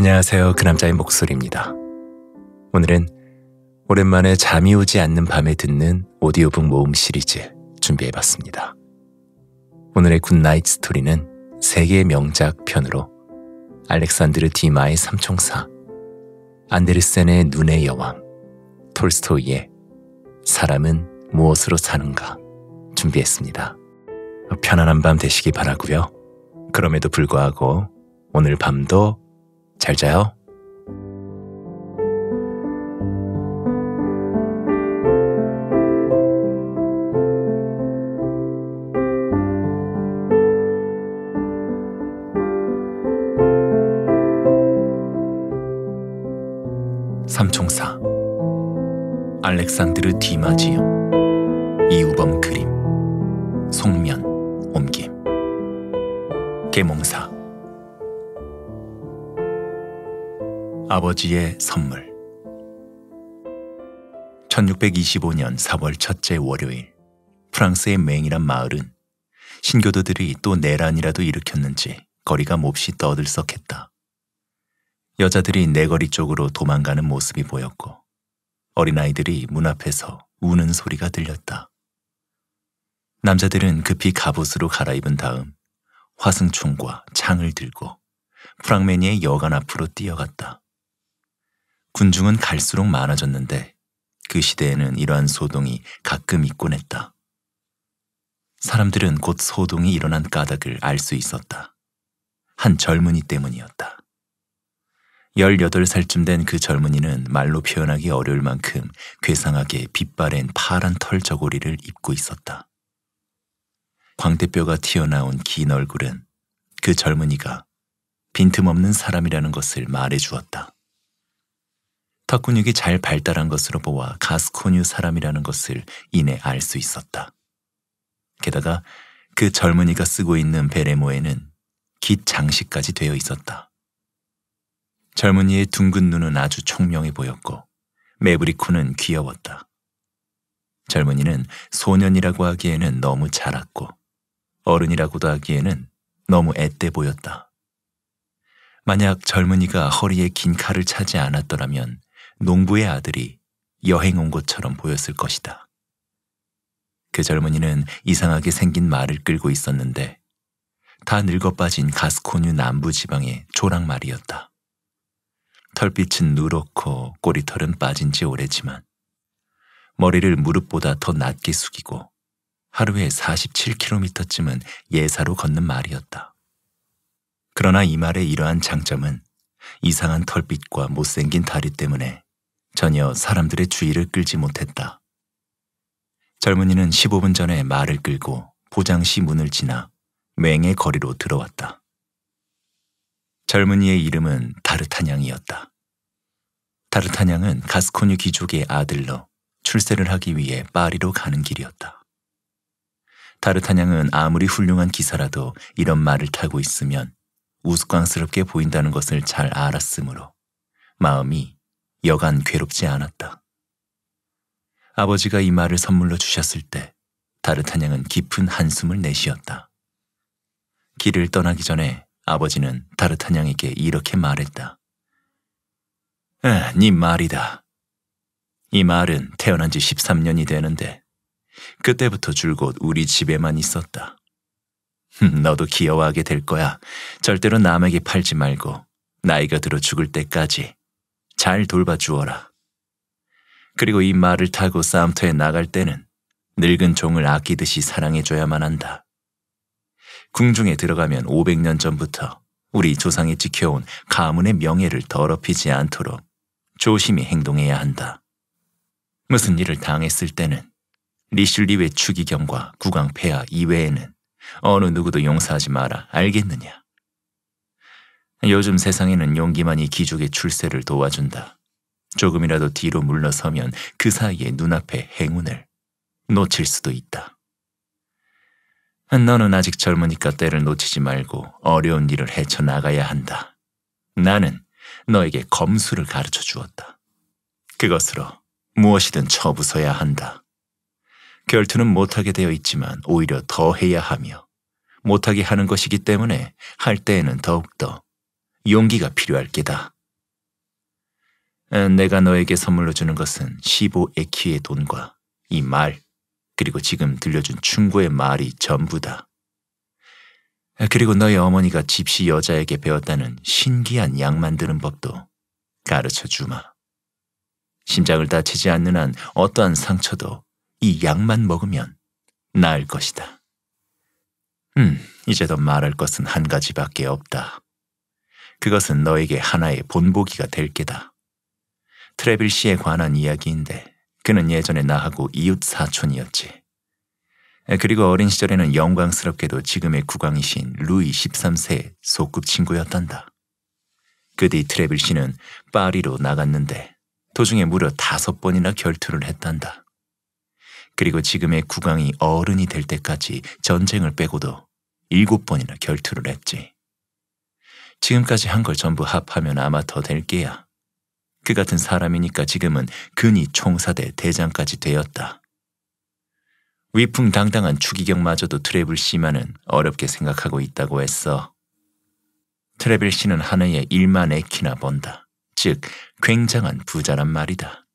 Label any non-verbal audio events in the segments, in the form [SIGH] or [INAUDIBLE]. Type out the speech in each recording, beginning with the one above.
안녕하세요. 그 남자의 목소리입니다. 오늘은 오랜만에 잠이 오지 않는 밤에 듣는 오디오북 모음 시리즈 준비해봤습니다. 오늘의 굿나잇 스토리는 세계의 명작 편으로 알렉산드르 디마의 삼총사, 안데르센의 눈의 여왕, 톨스토이의 사람은 무엇으로 사는가 준비했습니다. 편안한 밤 되시기 바라고요. 그럼에도 불구하고 오늘 밤도 잘 자요. 삼총사 알렉산드르 디마지오 이우범 그림 송면 옮김 개몽사 아버지의 선물 1625년 4월 첫째 월요일 프랑스의 맹이란 마을은 신교도들이 또 내란이라도 일으켰는지 거리가 몹시 떠들썩했다. 여자들이 내거리 쪽으로 도망가는 모습이 보였고 어린아이들이 문 앞에서 우는 소리가 들렸다. 남자들은 급히 갑옷으로 갈아입은 다음 화승총과 창을 들고 프랑메니의 여관 앞으로 뛰어갔다. 군중은 갈수록 많아졌는데 그 시대에는 이러한 소동이 가끔 있곤 했다. 사람들은 곧 소동이 일어난 까닭을 알 수 있었다. 한 젊은이 때문이었다. 18살쯤 된 그 젊은이는 말로 표현하기 어려울 만큼 괴상하게 빛바랜 파란 털 저고리를 입고 있었다. 광대뼈가 튀어나온 긴 얼굴은 그 젊은이가 빈틈없는 사람이라는 것을 말해주었다. 턱 근육이 잘 발달한 것으로 보아 가스코뉴 사람이라는 것을 이내 알 수 있었다. 게다가 그 젊은이가 쓰고 있는 베레모에는 깃 장식까지 되어 있었다. 젊은이의 둥근 눈은 아주 총명해 보였고 메브리코는 귀여웠다. 젊은이는 소년이라고 하기에는 너무 자랐고 어른이라고도 하기에는 너무 앳돼 보였다. 만약 젊은이가 허리에 긴 칼을 차지 않았더라면 농부의 아들이 여행 온 것처럼 보였을 것이다. 그 젊은이는 이상하게 생긴 말을 끌고 있었는데 다 늙어 빠진 가스코뉴 남부 지방의 조랑말이었다. 털빛은 누렇고 꼬리털은 빠진 지 오래지만 머리를 무릎보다 더 낮게 숙이고 하루에 47km쯤은 예사로 걷는 말이었다. 그러나 이 말의 이러한 장점은 이상한 털빛과 못생긴 다리 때문에 전혀 사람들의 주의를 끌지 못했다. 젊은이는 15분 전에 말을 끌고 보장시 문을 지나 맹의 거리로 들어왔다. 젊은이의 이름은 다르타냥이었다. 다르타냥은 가스코뉴 귀족의 아들로 출세를 하기 위해 파리로 가는 길이었다. 다르타냥은 아무리 훌륭한 기사라도 이런 말을 타고 있으면 우스꽝스럽게 보인다는 것을 잘 알았으므로 마음이 여간 괴롭지 않았다. 아버지가 이 말을 선물로 주셨을 때 다르타냥은 깊은 한숨을 내쉬었다. 길을 떠나기 전에 아버지는 다르타냥에게 이렇게 말했다. 아, 네 말이다. 이 말은 태어난 지 13년이 되는데 그때부터 줄곧 우리 집에만 있었다. 너도 귀여워하게 될 거야. 절대로 남에게 팔지 말고 나이가 들어 죽을 때까지 잘 돌봐주어라. 그리고 이 말을 타고 싸움터에 나갈 때는 늙은 종을 아끼듯이 사랑해줘야만 한다. 궁중에 들어가면 500년 전부터 우리 조상이 지켜온 가문의 명예를 더럽히지 않도록 조심히 행동해야 한다. 무슨 일을 당했을 때는 리슐리의 추기경과 국왕 폐하 이외에는 어느 누구도 용서하지 마라 알겠느냐. 요즘 세상에는 용기만이 기죽의 출세를 도와준다. 조금이라도 뒤로 물러서면 그 사이에 눈앞에 행운을 놓칠 수도 있다. 너는 아직 젊으니까 때를 놓치지 말고 어려운 일을 헤쳐나가야 한다. 나는 너에게 검수를 가르쳐 주었다. 그것으로 무엇이든 처부서야 한다. 결투는 못하게 되어 있지만 오히려 더 해야 하며 못하게 하는 것이기 때문에 할 때에는 더욱더 용기가 필요할 게다. 내가 너에게 선물로 주는 것은 15에키의 돈과 이 말, 그리고 지금 들려준 충고의 말이 전부다. 그리고 너의 어머니가 집시 여자에게 배웠다는 신기한 약 만드는 법도 가르쳐 주마. 심장을 다치지 않는 한 어떠한 상처도 이 약만 먹으면 나을 것이다. 음, 이제 더 말할 것은 한 가지밖에 없다. 그것은 너에게 하나의 본보기가 될 게다. 트레빌 씨에 관한 이야기인데 그는 예전에 나하고 이웃 사촌이었지. 그리고 어린 시절에는 영광스럽게도 지금의 국왕이신 루이 13세의 소꿉친구였단다. 그 뒤 트레빌 씨는 파리로 나갔는데 도중에 무려 다섯 번이나 결투를 했단다. 그리고 지금의 국왕이 어른이 될 때까지 전쟁을 빼고도 일곱 번이나 결투를 했지. 지금까지 한 걸 전부 합하면 아마 더 될 게야. 그 같은 사람이니까 지금은 근이 총사대 대장까지 되었다. 위풍당당한 추기경마저도 트래블 씨만은 어렵게 생각하고 있다고 했어. 트래블 씨는 한해에 1만 에키나 번다. 즉, 굉장한 부자란 말이다.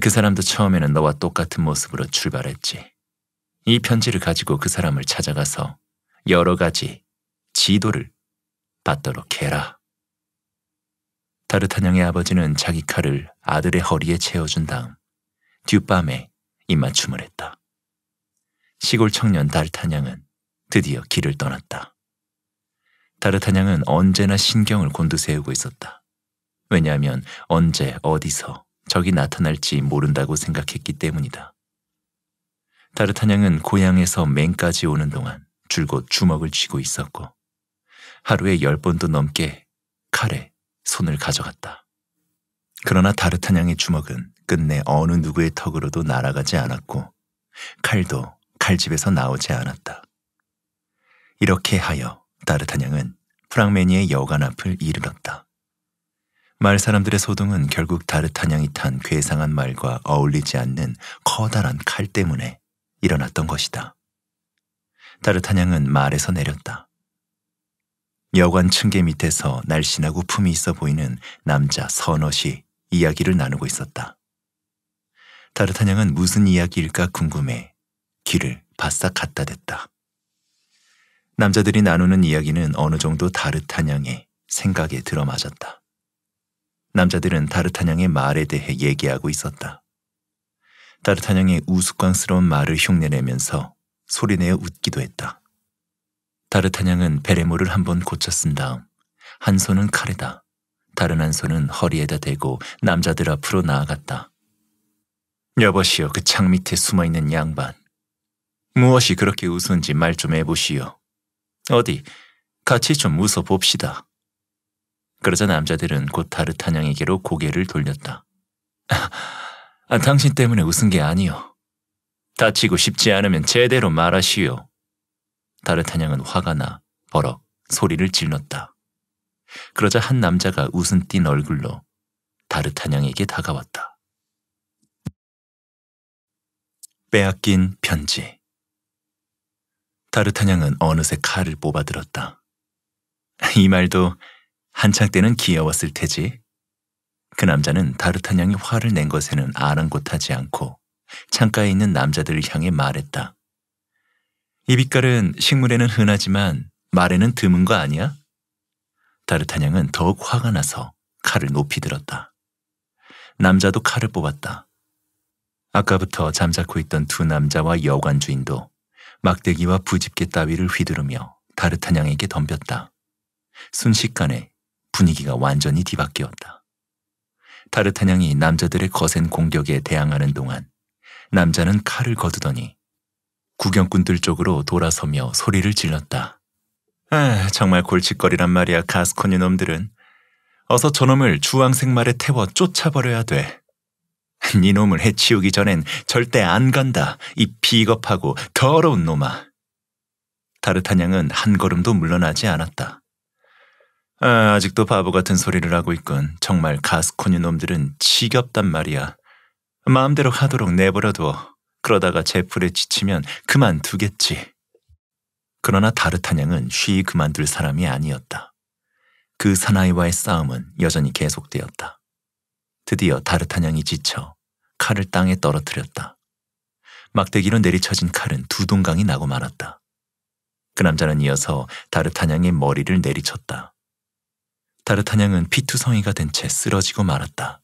그 사람도 처음에는 너와 똑같은 모습으로 출발했지. 이 편지를 가지고 그 사람을 찾아가서 여러 가지 지도를 받도록 해라. 다르타냥의 아버지는 자기 칼을 아들의 허리에 채워준 다음 뒷밤에 입맞춤을 했다. 시골 청년 다르타냥은 드디어 길을 떠났다. 다르타냥은 언제나 신경을 곤두세우고 있었다. 왜냐하면 언제 어디서 적이 나타날지 모른다고 생각했기 때문이다. 다르타냥은 고향에서 맹까지 오는 동안 줄곧 주먹을 쥐고 있었고 하루에 열 번도 넘게 칼에 손을 가져갔다. 그러나 다르타냥의 주먹은 끝내 어느 누구의 턱으로도 날아가지 않았고 칼도 칼집에서 나오지 않았다. 이렇게 하여 다르타냥은 프랑메니의 여관 앞을 이르렀다. 말 사람들의 소동은 결국 다르타냥이탄 괴상한 말과 어울리지 않는 커다란 칼 때문에 일어났던 것이다. 다르타냥은 말에서 내렸다. 여관 층계 밑에서 날씬하고 품이 있어 보이는 남자 선옷이 이야기를 나누고 있었다. 다르타냥은 무슨 이야기일까 궁금해 귀를 바싹 갖다 댔다. 남자들이 나누는 이야기는 어느 정도 다르타냥의 생각에 들어맞았다. 남자들은 다르타냥의 말에 대해 얘기하고 있었다. 다르타냥의 우스꽝스러운 말을 흉내내면서 소리내어 웃기도 했다. 다르타냥은 베레모를 한 번 고쳐 쓴 다음 한 손은 칼에다 다른 한 손은 허리에다 대고 남자들 앞으로 나아갔다. 여보시오 그 창 밑에 숨어있는 양반. 무엇이 그렇게 웃은지말 좀 해보시오. 어디 같이 좀 웃어봅시다. 그러자 남자들은 곧 다르타냥에게로 고개를 돌렸다. 아, 당신 때문에 웃은 게아니오 다치고 싶지 않으면 제대로 말하시오. 다르타냥은 화가 나 버럭 소리를 질렀다. 그러자 한 남자가 웃음 띤 얼굴로 다르타냥에게 다가왔다. 빼앗긴 편지 다르타냥은 어느새 칼을 뽑아들었다. [LAUGHS] 이 말도 한창 때는 귀여웠을 테지. 그 남자는 다르타냥이 화를 낸 것에는 아랑곳하지 않고 창가에 있는 남자들을 향해 말했다. 이 빛깔은 식물에는 흔하지만 말에는 드문 거 아니야? 다르타냥은 더욱 화가 나서 칼을 높이 들었다. 남자도 칼을 뽑았다. 아까부터 잠자코 있던 두 남자와 여관주인도 막대기와 부집게 따위를 휘두르며 다르타냥에게 덤볐다. 순식간에 분위기가 완전히 뒤바뀌었다. 다르타냥이 남자들의 거센 공격에 대항하는 동안 남자는 칼을 거두더니 구경꾼들 쪽으로 돌아서며 소리를 질렀다. 아, 정말 골칫거리란 말이야, 가스코니 놈들은. 어서 저놈을 주황색 말에 태워 쫓아버려야 돼. 니놈을 해치우기 전엔 절대 안 간다. 이 비겁하고 더러운 놈아. 다르타냥은 한 걸음도 물러나지 않았다. 아, 직도 바보 같은 소리를 하고 있군. 정말 가스코니 놈들은 지겹단 말이야. 마음대로 하도록 내버려둬. 그러다가 제풀에 지치면 그만두겠지. 그러나 다르타냥은 쉬이 그만둘 사람이 아니었다. 그 사나이와의 싸움은 여전히 계속되었다. 드디어 다르타냥이 지쳐 칼을 땅에 떨어뜨렸다. 막대기로 내리쳐진 칼은 두 동강이 나고 말았다. 그 남자는 이어서 다르타냥의 머리를 내리쳤다. 다르타냥은 피투성이가 된 채 쓰러지고 말았다.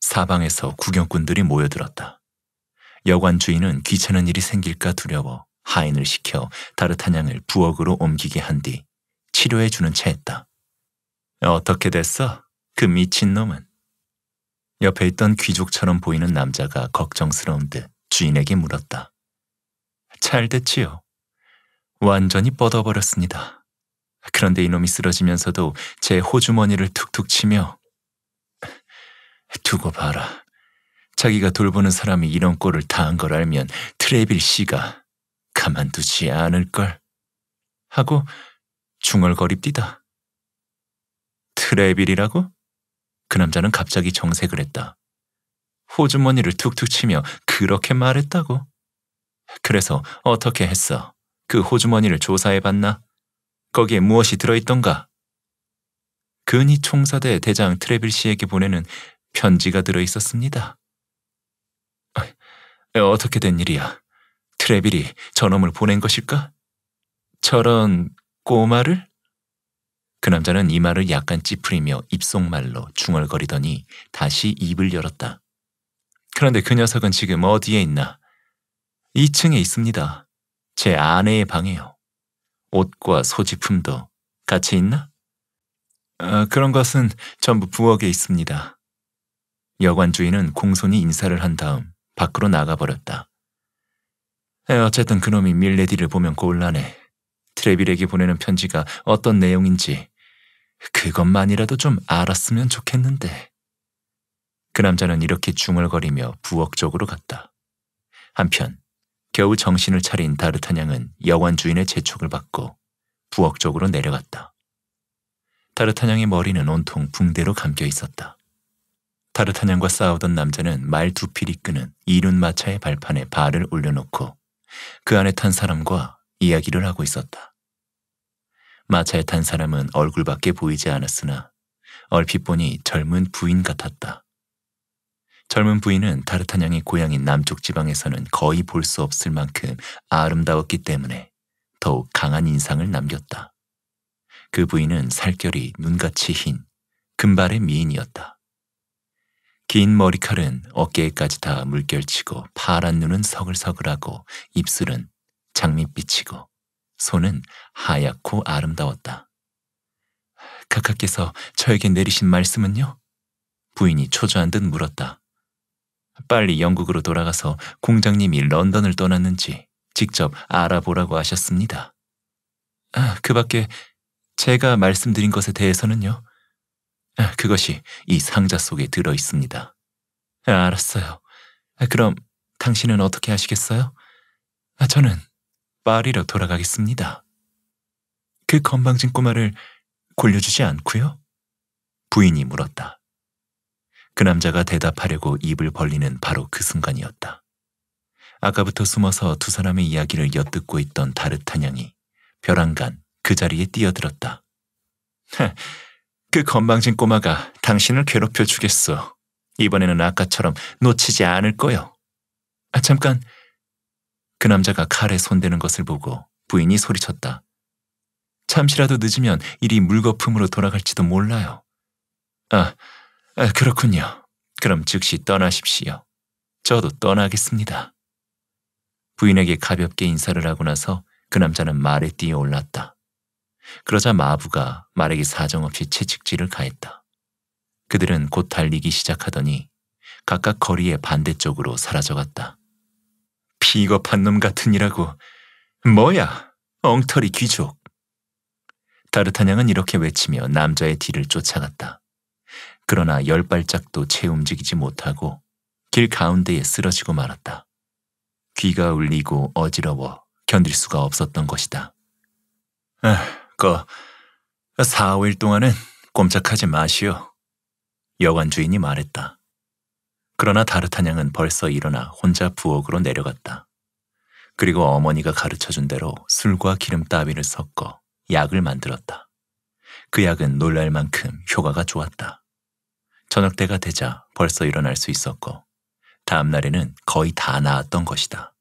사방에서 구경꾼들이 모여들었다. 여관 주인은 귀찮은 일이 생길까 두려워 하인을 시켜 다르타냥을 부엌으로 옮기게 한 뒤 치료해 주는 차했다 어떻게 됐어? 그 미친놈은? 옆에 있던 귀족처럼 보이는 남자가 걱정스러운 듯 주인에게 물었다. 잘 됐지요. 완전히 뻗어버렸습니다. 그런데 이놈이 쓰러지면서도 제 호주머니를 툭툭 치며 두고 봐라. 자기가 돌보는 사람이 이런 꼴을 당한 걸 알면 트레빌 씨가 가만두지 않을걸 하고 중얼거립디다. 트레빌이라고? 그 남자는 갑자기 정색을 했다. 호주머니를 툭툭 치며 그렇게 말했다고? 그래서 어떻게 했어? 그 호주머니를 조사해봤나? 거기에 무엇이 들어있던가? 근이 총사대 대장 트레빌 씨에게 보내는 편지가 들어있었습니다. 어떻게 된 일이야? 트레빌이 저놈을 보낸 것일까? 저런 꼬마를? 그 남자는 이 말을 약간 찌푸리며 입속말로 중얼거리더니 다시 입을 열었다. 그런데 그 녀석은 지금 어디에 있나? 2층에 있습니다. 제 아내의 방에요. 옷과 소지품도 같이 있나? 아, 그런 것은 전부 부엌에 있습니다. 여관주인은 공손히 인사를 한 다음 밖으로 나가버렸다. 어쨌든 그놈이 밀레디를 보면 곤란해. 트레빌에게 보내는 편지가 어떤 내용인지 그것만이라도 좀 알았으면 좋겠는데. 그 남자는 이렇게 중얼거리며 부엌 쪽으로 갔다. 한편 겨우 정신을 차린 다르타냥은 여관 주인의 재촉을 받고 부엌 쪽으로 내려갔다. 다르타냥의 머리는 온통 붕대로 감겨 있었다. 다르타냥과 싸우던 남자는 말두 필이 끄는 이륜마차의 발판에 발을 올려놓고 그 안에 탄 사람과 이야기를 하고 있었다. 마차에 탄 사람은 얼굴밖에 보이지 않았으나 얼핏 보니 젊은 부인 같았다. 젊은 부인은 다르타냥의 고향인 남쪽 지방에서는 거의 볼 수 없을 만큼 아름다웠기 때문에 더욱 강한 인상을 남겼다. 그 부인은 살결이 눈같이 흰 금발의 미인이었다. 긴 머리칼은 어깨에까지 다 물결치고 파란 눈은 서글서글하고 입술은 장밋빛이고 손은 하얗고 아름다웠다. 각하께서 저에게 내리신 말씀은요? 부인이 초조한 듯 물었다. 빨리 영국으로 돌아가서 공장님이 런던을 떠났는지 직접 알아보라고 하셨습니다. 아, 그 밖에 제가 말씀드린 것에 대해서는요? 그것이 이 상자 속에 들어 있습니다. 아, 알았어요. 아, 그럼 당신은 어떻게 하시겠어요? 아, 저는 파리로 돌아가겠습니다. 그 건방진 꼬마를 골려주지 않고요? 부인이 물었다. 그 남자가 대답하려고 입을 벌리는 바로 그 순간이었다. 아까부터 숨어서 두 사람의 이야기를 엿듣고 있던 다르타냥이 벼랑간 그 자리에 뛰어들었다. 그 건방진 꼬마가 당신을 괴롭혀 주겠어. 이번에는 아까처럼 놓치지 않을 거요. 아, 잠깐. 그 남자가 칼에 손대는 것을 보고 부인이 소리쳤다. 잠시라도 늦으면 일이 물거품으로 돌아갈지도 몰라요. 아, 아 그렇군요. 그럼 즉시 떠나십시오. 저도 떠나겠습니다. 부인에게 가볍게 인사를 하고 나서 그 남자는 말에 뛰어올랐다. 그러자 마부가 말에게 사정없이 채찍질을 가했다. 그들은 곧 달리기 시작하더니 각각 거리의 반대쪽으로 사라져갔다. 비겁한 놈 같으니라고. 뭐야, 엉터리 귀족. 다르타냥은 이렇게 외치며 남자의 뒤를 쫓아갔다. 그러나 열 발짝도 채 움직이지 못하고 길 가운데에 쓰러지고 말았다. 귀가 울리고 어지러워 견딜 수가 없었던 것이다. 아. 거 4, 5일 동안은 꼼짝하지 마시오. 여관 주인이 말했다. 그러나 다르타냥은 벌써 일어나 혼자 부엌으로 내려갔다. 그리고 어머니가 가르쳐준 대로 술과 기름 따위를 섞어 약을 만들었다. 그 약은 놀랄 만큼 효과가 좋았다. 저녁 때가 되자 벌써 일어날 수 있었고 다음 날에는 거의 다 나았던 것이다.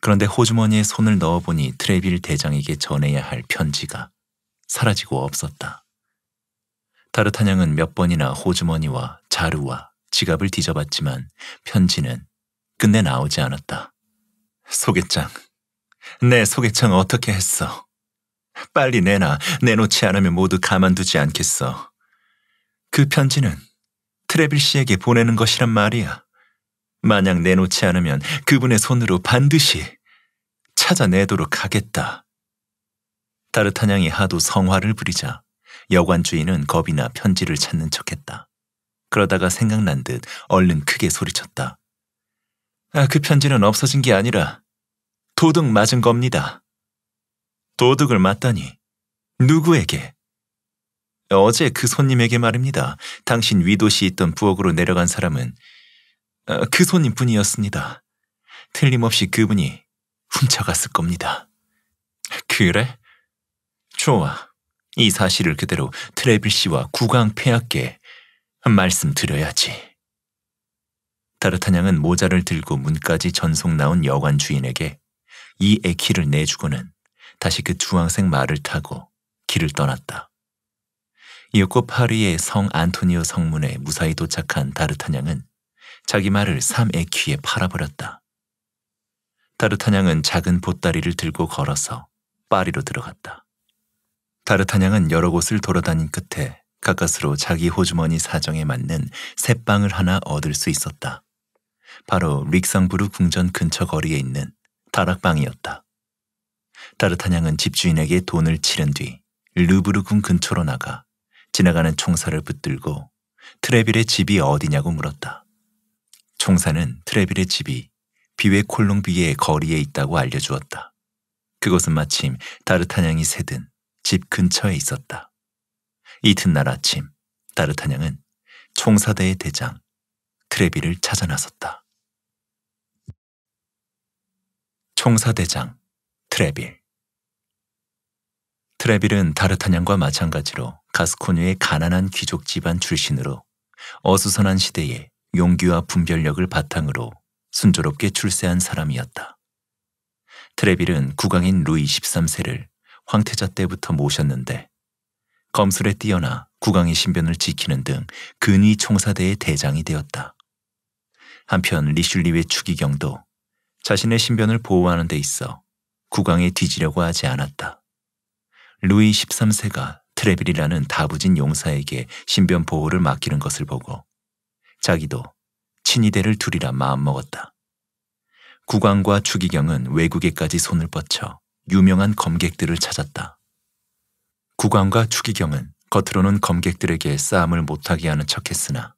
그런데 호주머니에 손을 넣어보니 트레빌 대장에게 전해야 할 편지가 사라지고 없었다. 타르탄 형은 몇 번이나 호주머니와 자루와 지갑을 뒤져봤지만 편지는 끝내 나오지 않았다. 소개장. 내 소개장 어떻게 했어? 빨리 내놔. 내놓지 않으면 모두 가만두지 않겠어. 그 편지는 트레빌 씨에게 보내는 것이란 말이야. 만약 내놓지 않으면 그분의 손으로 반드시 찾아내도록 하겠다. 다르타냥이 하도 성화를 부리자 여관 주인은 겁이나 편지를 찾는 척했다. 그러다가 생각난 듯 얼른 크게 소리쳤다. 아, 그 편지는 없어진 게 아니라 도둑 맞은 겁니다. 도둑을 맞다니. 누구에게? 어제 그 손님에게 말입니다. 당신 위도시 있던 부엌으로 내려간 사람은 어, 그 손님뿐이었습니다. 틀림없이 그분이 훔쳐갔을 겁니다. 그래? 좋아. 이 사실을 그대로 트레빌 씨와 구강 폐하께 말씀드려야지. 다르타냥은 모자를 들고 문까지 전속 나온 여관 주인에게 이 에키를 내주고는 다시 그 주황색 말을 타고 길을 떠났다. 이윽고 파리의 성 안토니오 성문에 무사히 도착한 다르타냥은 자기 말을 삼의 귀에 팔아버렸다. 다르타냥은 작은 보따리를 들고 걸어서 파리로 들어갔다. 다르타냥은 여러 곳을 돌아다닌 끝에 가까스로 자기 호주머니 사정에 맞는 새빵을 하나 얻을 수 있었다. 바로 릭상부르 궁전 근처 거리에 있는 다락방이었다. 다르타냥은 집주인에게 돈을 치른 뒤 르브르궁 근처로 나가 지나가는 총사를 붙들고 트레빌의 집이 어디냐고 물었다. 총사는 트레빌의 집이 비외 콜롱비의 거리에 있다고 알려주었다. 그곳은 마침 다르타냥이 새든 집 근처에 있었다. 이튿날 아침 다르타냥은 총사대의 대장 트레빌을 찾아 나섰다. 총사대장 트레빌 트레빌은 다르타냥과 마찬가지로 가스코뉴의 가난한 귀족 집안 출신으로 어수선한 시대에 용기와 분별력을 바탕으로 순조롭게 출세한 사람이었다. 트레빌은 국왕인 루이 13세를 황태자 때부터 모셨는데 검술에 뛰어나 국왕의 신변을 지키는 등 근위 총사대의 대장이 되었다. 한편 리슐리의 추기경도 자신의 신변을 보호하는 데 있어 국왕에 뒤지려고 하지 않았다. 루이 13세가 트레빌이라는 다부진 용사에게 신변 보호를 맡기는 것을 보고 자기도 친위대를 둘이라 마음먹었다. 국왕과 추기경은 외국에까지 손을 뻗쳐 유명한 검객들을 찾았다. 국왕과 추기경은 겉으로는 검객들에게 싸움을 못하게 하는 척했으나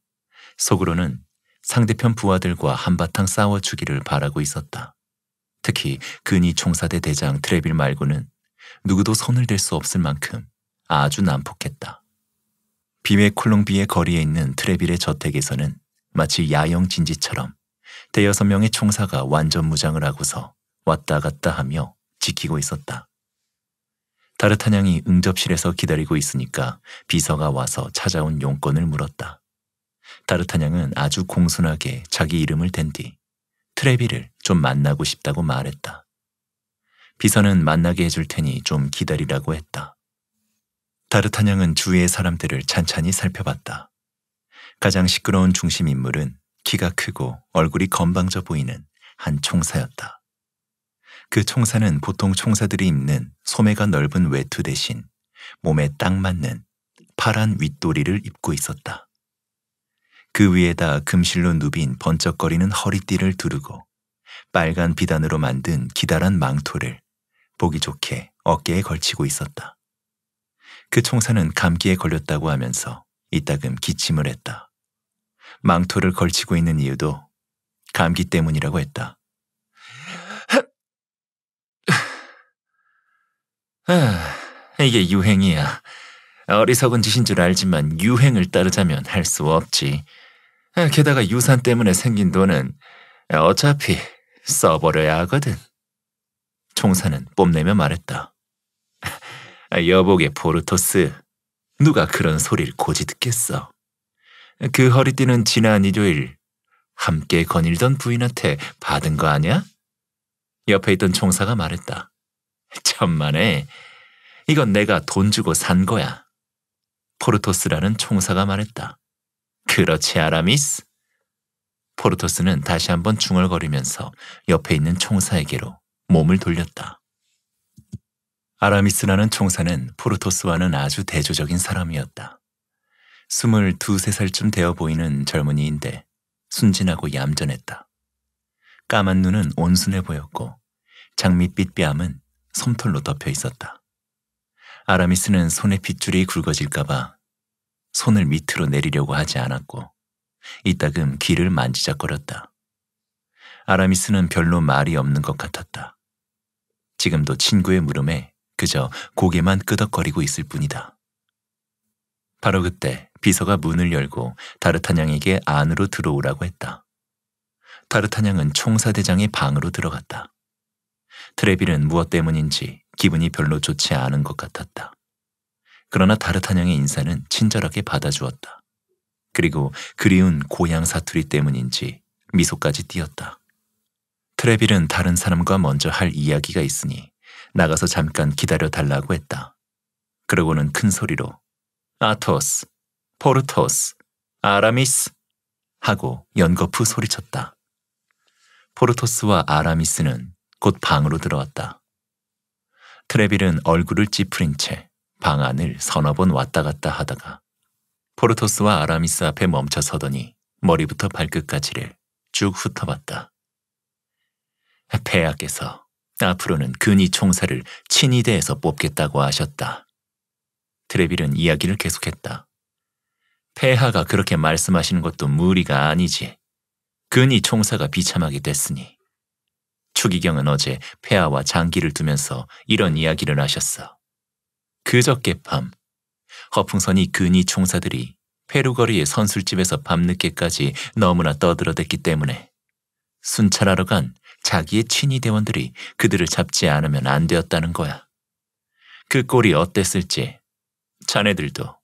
속으로는 상대편 부하들과 한바탕 싸워주기를 바라고 있었다. 특히 근이 총사대 대장 트레빌 말고는 누구도 손을 댈 수 없을 만큼 아주 난폭했다. 비웨 콜롱비의 거리에 있는 트레빌의 저택에서는 마치 야영 진지처럼 대여섯 명의 총사가 완전 무장을 하고서 왔다 갔다 하며 지키고 있었다. 다르타냥이 응접실에서 기다리고 있으니까 비서가 와서 찾아온 용건을 물었다. 다르타냥은 아주 공손하게 자기 이름을 댄 뒤 트레비를 좀 만나고 싶다고 말했다. 비서는 만나게 해줄 테니 좀 기다리라고 했다. 다르타냥은 주위의 사람들을 찬찬히 살펴봤다. 가장 시끄러운 중심 인물은 키가 크고 얼굴이 건방져 보이는 한 총사였다. 그 총사는 보통 총사들이 입는 소매가 넓은 외투 대신 몸에 딱 맞는 파란 윗도리를 입고 있었다. 그 위에다 금실로 누빈 번쩍거리는 허리띠를 두르고 빨간 비단으로 만든 기다란 망토를 보기 좋게 어깨에 걸치고 있었다. 그 총사는 감기에 걸렸다고 하면서 이따금 기침을 했다. 망토를 걸치고 있는 이유도 감기 때문이라고 했다. [SIGHS] 이게 유행이야. 어리석은 짓인 줄 알지만 유행을 따르자면 할 수 없지. 게다가 유산 때문에 생긴 돈은 어차피 써버려야 하거든. 총사는 뽐내며 말했다. 아, 여보게 포르토스, 누가 그런 소리를 고지 듣겠어. 그 허리띠는 지난 일요일 함께 거닐던 부인한테 받은 거 아냐? 옆에 있던 총사가 말했다. 천만에 이건 내가 돈 주고 산 거야. 포르토스라는 총사가 말했다. 그렇지 아라미스. 포르토스는 다시 한번 중얼거리면서 옆에 있는 총사에게로 몸을 돌렸다. 아라미스라는 총사는 포르토스와는 아주 대조적인 사람이었다. 스물 두세 살쯤 되어 보이는 젊은이인데 순진하고 얌전했다. 까만 눈은 온순해 보였고 장밋빛 뺨은 솜털로 덮여 있었다. 아라미스는 손에 핏줄이 굵어질까봐 손을 밑으로 내리려고 하지 않았고 이따금 귀를 만지작거렸다. 아라미스는 별로 말이 없는 것 같았다. 지금도 친구의 물음에 그저 고개만 끄덕거리고 있을 뿐이다. 바로 그때 비서가 문을 열고 다르타냥에게 안으로 들어오라고 했다. 다르타냥은 총사대장의 방으로 들어갔다. 트레빌은 무엇 때문인지 기분이 별로 좋지 않은 것 같았다. 그러나 다르타냥의 인사는 친절하게 받아주었다. 그리고 그리운 고향 사투리 때문인지 미소까지 띄었다. 트레빌은 다른 사람과 먼저 할 이야기가 있으니 나가서 잠깐 기다려 달라고 했다. 그러고는 큰 소리로 아토스, 포르토스, 아라미스 하고 연거푸 소리쳤다. 포르토스와 아라미스는 곧 방으로 들어왔다. 트레빌은 얼굴을 찌푸린 채 방 안을 서너 번 왔다 갔다 하다가 포르토스와 아라미스 앞에 멈춰 서더니 머리부터 발끝까지를 쭉 훑어봤다. 폐하께서 앞으로는 근위 총사를 친위대에서 뽑겠다고 하셨다. 트레빌은 이야기를 계속했다. 폐하가 그렇게 말씀하시는 것도 무리가 아니지. 근위 총사가 비참하게 됐으니. 추기경은 어제 폐하와 장기를 두면서 이런 이야기를 하셨어. 그저께 밤 허풍선이 근위 총사들이 페루거리의 선술집에서 밤늦게까지 너무나 떠들어댔기 때문에 순찰하러 간 자기의 친위 대원들이 그들을 잡지 않으면 안 되었다는 거야. 그 꼴이 어땠을지 자네들도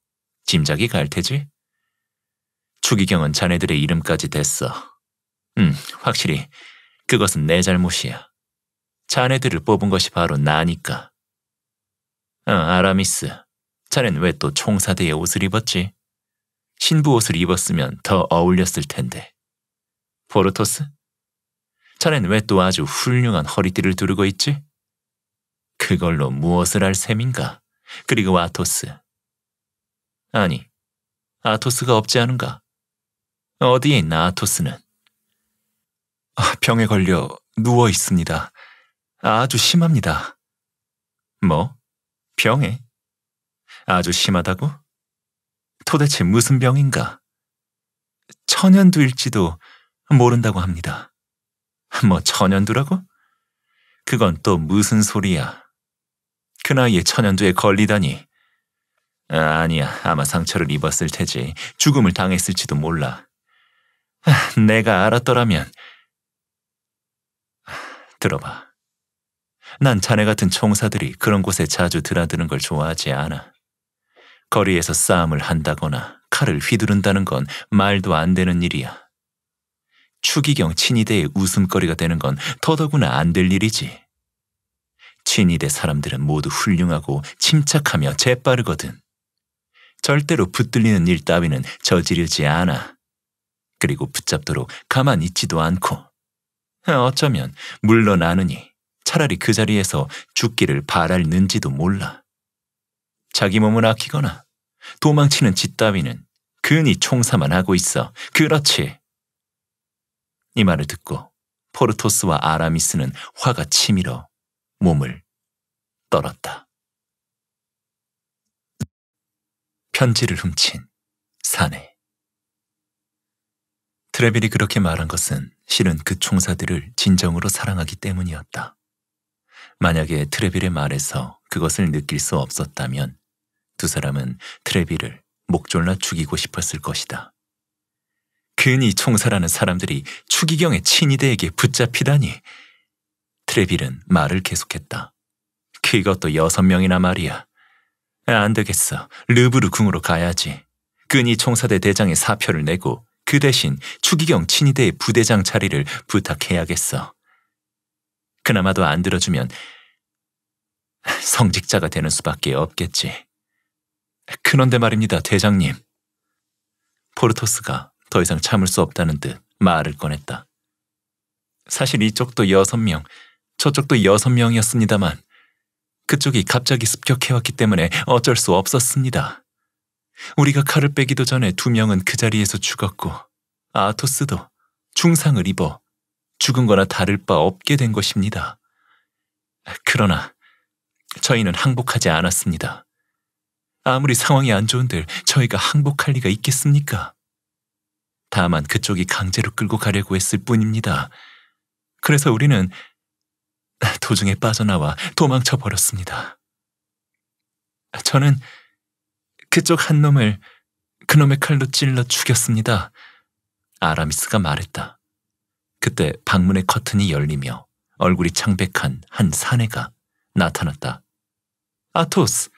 짐작이 갈 테지? 추기경은 자네들의 이름까지 댔어. 음, 확실히 그것은 내 잘못이야. 자네들을 뽑은 것이 바로 나니까. 아, 아라미스, 자넨 왜 또 총사대의 옷을 입었지? 신부 옷을 입었으면 더 어울렸을 텐데. 포르토스? 자넨 왜 또 아주 훌륭한 허리띠를 두르고 있지? 그걸로 무엇을 할 셈인가? 그리고 아토스. 아니, 아토스가 없지 않은가? 어디에 있나 아토스는? 아, 병에 걸려 누워 있습니다. 아주 심합니다. 뭐? 병에? 아주 심하다고? 도대체 무슨 병인가? 천연두일지도 모른다고 합니다. [LAUGHS] 뭐 천연두라고? 그건 또 무슨 소리야. 그 나이에 천연두에 걸리다니. 아, 아니야, 아마 상처를 입었을 테지. 죽음을 당했을지도 몰라. 아, 내가 알았더라면. 아, 들어봐. 난 자네 같은 총사들이 그런 곳에 자주 드나드는 걸 좋아하지 않아. 거리에서 싸움을 한다거나 칼을 휘두른다는 건 말도 안 되는 일이야. 추기경 친이대의 웃음거리가 되는 건 더더구나 안 될 일이지. 친이대 사람들은 모두 훌륭하고 침착하며 재빠르거든. 절대로 붙들리는 일 따위는 저지르지 않아. 그리고 붙잡도록 가만 있지도 않고. 어쩌면 물러나느니 차라리 그 자리에서 죽기를 바랄는지도 몰라. 자기 몸을 아끼거나 도망치는 짓 따위는 근히 총사만 하고 있어. 그렇지. 이 말을 듣고 포르토스와 아라미스는 화가 치밀어 몸을 떨었다. 편지를 훔친 사내 트레빌이 그렇게 말한 것은 실은 그 총사들을 진정으로 사랑하기 때문이었다. 만약에 트레빌의 말에서 그것을 느낄 수 없었다면 두 사람은 트레빌을 목졸라 죽이고 싶었을 것이다. 근이 총사라는 사람들이 추기경의 친위대에게 붙잡히다니. 트레빌은 말을 계속했다. 그것도 여섯 명이나 말이야. 안 되겠어. 르브르 궁으로 가야지. 근이 총사대 대장의 사표를 내고 그 대신 추기경 친위대의 부대장 자리를 부탁해야겠어. 그나마도 안 들어주면 성직자가 되는 수밖에 없겠지. 그런데 말입니다, 대장님. 포르토스가 더 이상 참을 수 없다는 듯 말을 꺼냈다. 사실 이쪽도 여섯 명, 저쪽도 여섯 명이었습니다만 그쪽이 갑자기 습격해왔기 때문에 어쩔 수 없었습니다. 우리가 칼을 빼기도 전에 두 명은 그 자리에서 죽었고 아토스도 중상을 입어 죽은 거나 다를 바 없게 된 것입니다. 그러나 저희는 항복하지 않았습니다. 아무리 상황이 안 좋은들 저희가 항복할 리가 있겠습니까? 다만 그쪽이 강제로 끌고 가려고 했을 뿐입니다. 그래서 우리는 도중에 빠져나와 도망쳐 버렸습니다. 저는 그쪽 한 놈을 그놈의 칼로 찔러 죽였습니다. 아라미스가 말했다. 그때 방문의 커튼이 열리며 얼굴이 창백한 한 사내가 나타났다. 아토스!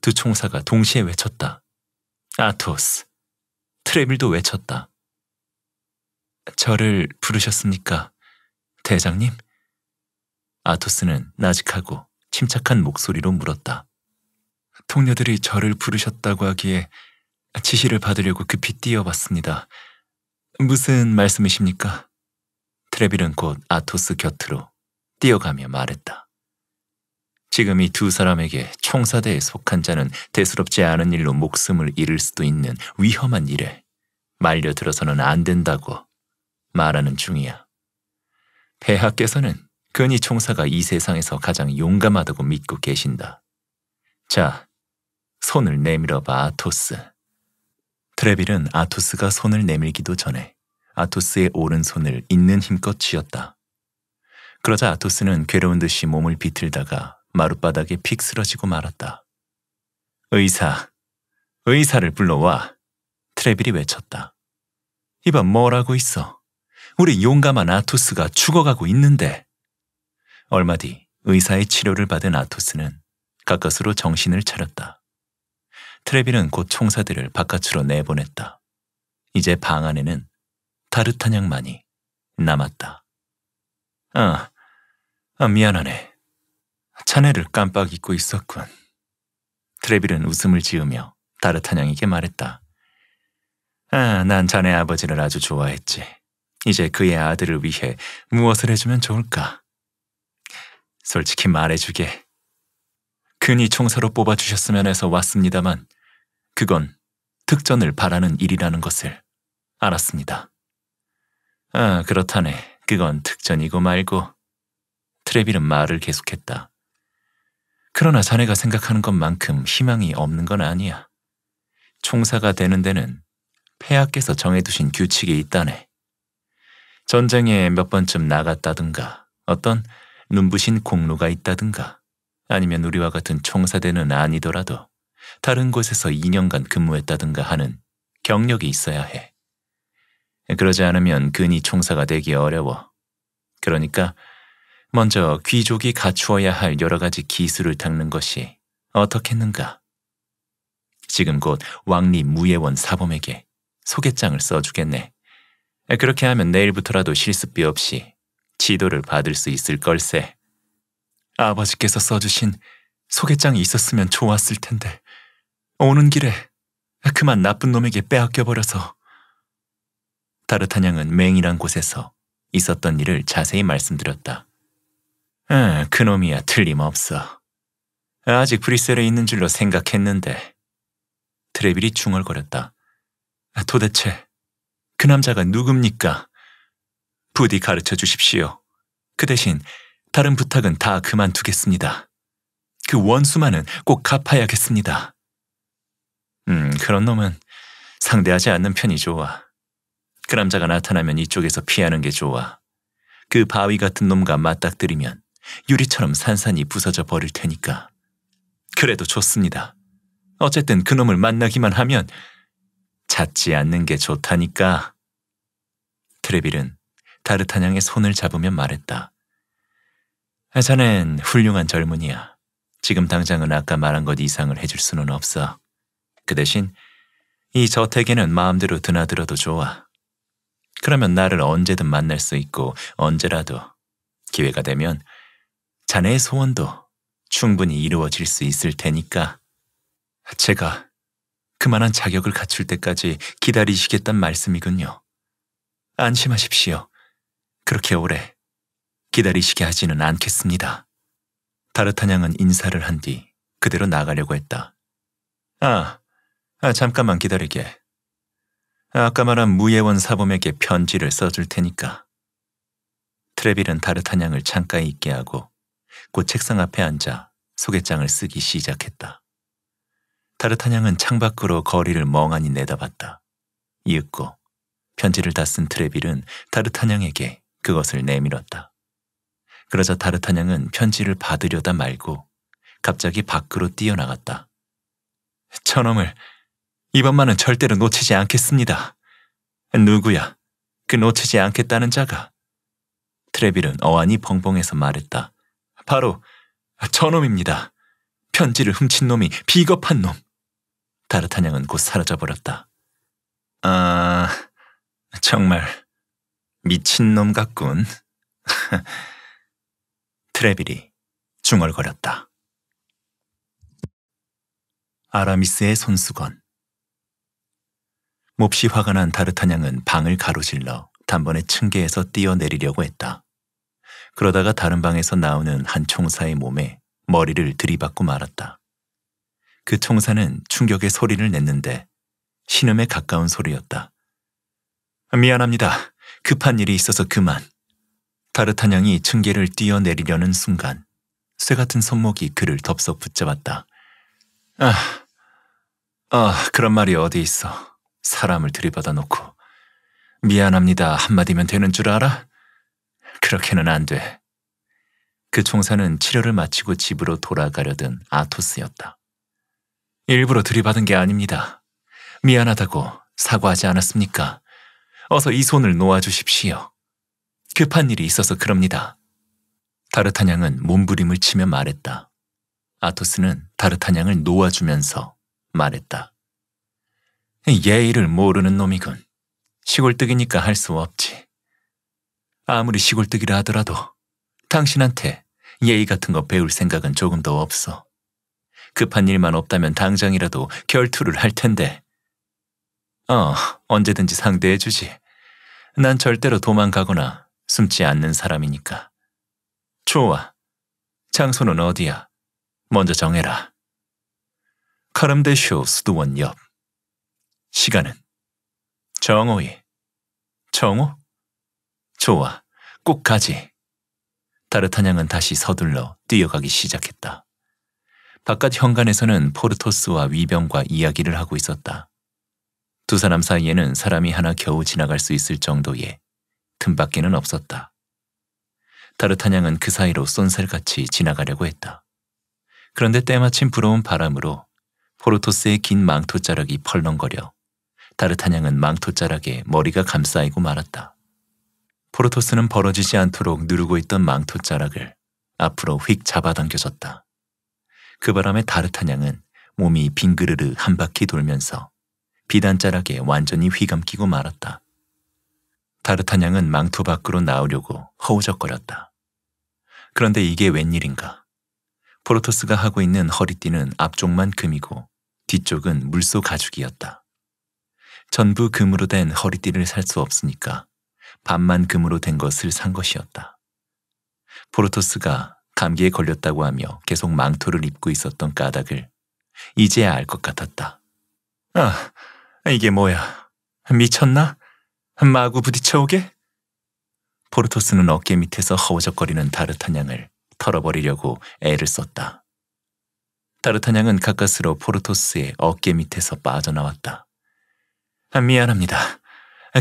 두 총사가 동시에 외쳤다. 아토스! 트레빌도 외쳤다. 저를 부르셨습니까? 대장님? 아토스는 나직하고 침착한 목소리로 물었다. 통녀들이 저를 부르셨다고 하기에 지시를 받으려고 급히 뛰어봤습니다. 무슨 말씀이십니까? 트레빌은 곧 아토스 곁으로 뛰어가며 말했다. 지금 이 두 사람에게 총사대에 속한 자는 대수롭지 않은 일로 목숨을 잃을 수도 있는 위험한 일에 말려 들어서는 안 된다고 말하는 중이야. 폐하께서는 근이 총사가 이 세상에서 가장 용감하다고 믿고 계신다. 자, 손을 내밀어 봐, 아토스. 트레빌은 아토스가 손을 내밀기도 전에 아토스의 오른손을 있는 힘껏 쥐었다. 그러자 아토스는 괴로운 듯이 몸을 비틀다가 마룻바닥에 픽 쓰러지고 말았다. 의사, 의사를 불러와. 트레빌이 외쳤다. 이봐, 뭘 하고 있어? 우리 용감한 아토스가 죽어가고 있는데. 얼마 뒤 의사의 치료를 받은 아토스는 가까스로 정신을 차렸다. 트레빌은곧 총사들을 바깥으로 내보냈다. 이제 방 안에는 타르타냥만이 남았다. 아, 아 미안하네. 자네를 깜빡 잊고 있었군. 트레빌은 웃음을 지으며 다르타냥에게 말했다. 아, 난 자네 아버지를 아주 좋아했지. 이제 그의 아들을 위해 무엇을 해주면 좋을까? 솔직히 말해주게. 흔히 총사로 뽑아주셨으면 해서 왔습니다만 그건 특전을 바라는 일이라는 것을 알았습니다. 아, 그렇다네. 그건 특전이고 말고. 트레빌은 말을 계속했다. 그러나 자네가 생각하는 것만큼 희망이 없는 건 아니야. 총사가 되는 데는 폐하께서 정해두신 규칙이 있다네. 전쟁에 몇 번쯤 나갔다든가 어떤 눈부신 공로가 있다든가 아니면 우리와 같은 총사대는 아니더라도 다른 곳에서 2년간 근무했다든가 하는 경력이 있어야 해. 그러지 않으면 근이 총사가 되기 어려워. 그러니까 먼저 귀족이 갖추어야 할 여러 가지 기술을 닦는 것이 어떻겠는가. 지금 곧 왕리 무예원 사범에게 소개장을 써주겠네. 그렇게 하면 내일부터라도 실습비 없이 지도를 받을 수 있을 걸세. 아버지께서 써주신 소개장이 있었으면 좋았을 텐데 오는 길에 그만 나쁜 놈에게 빼앗겨버려서 타르타냥은 맹이란 곳에서 있었던 일을 자세히 말씀드렸다. 응, 그놈이야 틀림없어. 아직 브리셀에 있는 줄로 생각했는데 트레빌이 중얼거렸다. 도대체 그 남자가 누굽니까? 부디 가르쳐 주십시오. 그 대신 다른 부탁은 다 그만두겠습니다. 그 원수만은 꼭 갚아야겠습니다. 음, 그런 놈은 상대하지 않는 편이 좋아. 그 남자가 나타나면 이쪽에서 피하는 게 좋아. 그 바위 같은 놈과 맞닥뜨리면 유리처럼 산산이 부서져 버릴 테니까. 그래도 좋습니다. 어쨌든 그놈을 만나기만 하면 찾지 않는 게 좋다니까. 트레빌은 타르타냥의 손을 잡으며 말했다. 자넨 훌륭한 젊은이야. 지금 당장은 아까 말한 것 이상을 해줄 수는 없어. 그 대신 이 저택에는 마음대로 드나들어도 좋아. 그러면 나를 언제든 만날 수 있고 언제라도 기회가 되면 자네의 소원도 충분히 이루어질 수 있을 테니까. 제가 그만한 자격을 갖출 때까지 기다리시겠단 말씀이군요. 안심하십시오. 그렇게 오래 기다리시게 하지는 않겠습니다. 다르타냥은 인사를 한 뒤 그대로 나가려고 했다. 아, 아 잠깐만 기다리게. 아, 아까 말한 무예원 사범에게 편지를 써줄 테니까. 트레빌은 다르타냥을 창가에 있게 하고 곧 책상 앞에 앉아 소개장을 쓰기 시작했다. 다르타냥은 창밖으로 거리를 멍하니 내다봤다. 이윽고 편지를 다 쓴 트레빌은 다르타냥에게 그것을 내밀었다. 그러자 다르타냥은 편지를 받으려다 말고 갑자기 밖으로 뛰어나갔다. 저놈을 이번만은 절대로 놓치지 않겠습니다. 누구야? 그 놓치지 않겠다는 자가? 트레빌은 어안이 벙벙해서 말했다. 바로 저놈입니다. 편지를 훔친 놈이 비겁한 놈. 다르타냥은 곧 사라져버렸다. 아, 정말 미친놈 같군. [LAUGHS] 트레빌이 중얼거렸다. 아라미스의 손수건 몹시 화가 난 다르타냥은 방을 가로질러 단번에 층계에서 뛰어내리려고 했다. 그러다가 다른 방에서 나오는 한 총사의 몸에 머리를 들이받고 말았다. 그 총사는 충격의 소리를 냈는데 신음에 가까운 소리였다. 미안합니다. 급한 일이 있어서 그만. 타르탄 양이 층계를 뛰어내리려는 순간 쇠 같은 손목이 그를 덥석 붙잡았다. 아, 아 그런 말이 어디 있어. 사람을 들이받아 놓고 미안합니다 한마디면 되는 줄 알아? 그렇게는 안 돼. 그 총사는 치료를 마치고 집으로 돌아가려던 아토스였다. 일부러 들이받은 게 아닙니다. 미안하다고 사과하지 않았습니까? 어서 이 손을 놓아주십시오. 급한 일이 있어서 그럽니다. 다르타냥은 몸부림을 치며 말했다. 아토스는 다르타냥을 놓아주면서 말했다. 예의를 모르는 놈이군. 시골뜨기니까 할 수 없지. 아무리 시골뜨기라 하더라도 당신한테 예의 같은 거 배울 생각은 조금도 없어. 급한 일만 없다면 당장이라도 결투를 할 텐데. 어, 언제든지 상대해주지. 난 절대로 도망가거나 숨지 않는 사람이니까. 좋아. 장소는 어디야? 먼저 정해라. 카름데쇼 수도원 옆. 시간은? 정오이. 정오? 좋아. 꼭 가지. 다르타냥은 다시 서둘러 뛰어가기 시작했다. 바깥 현관에서는 포르토스와 위병과 이야기를 하고 있었다. 두 사람 사이에는 사람이 하나 겨우 지나갈 수 있을 정도의 틈밖에는 없었다. 다르타냥은그 사이로 쏜살같이 지나가려고 했다. 그런데 때마침 불어온 바람으로 포르토스의 긴 망토자락이 펄렁거려 다르타냥은 망토자락에 머리가 감싸이고 말았다. 포르토스는 벌어지지 않도록 누르고 있던 망토자락을 앞으로 휙 잡아당겨졌다. 그 바람에 다르타냥은 몸이 빙그르르 한 바퀴 돌면서 비단자락에 완전히 휘감기고 말았다. 다르타냥은 망토 밖으로 나오려고 허우적거렸다. 그런데 이게 웬일인가? 포르토스가 하고 있는 허리띠는 앞쪽만 금이고 뒤쪽은 물소 가죽이었다. 전부 금으로 된 허리띠를 살 수 없으니까 반만금으로 된 것을 산 것이었다. 포르토스가 감기에 걸렸다고 하며 계속 망토를 입고 있었던 까닭을 이제야 알 것 같았다. 아, 이게 뭐야? 미쳤나? 마구 부딪혀오게? 포르토스는 어깨 밑에서 허우적거리는 다르타냥을 털어버리려고 애를 썼다. 다르타냥은 가까스로 포르토스의 어깨 밑에서 빠져나왔다. 아, 미안합니다.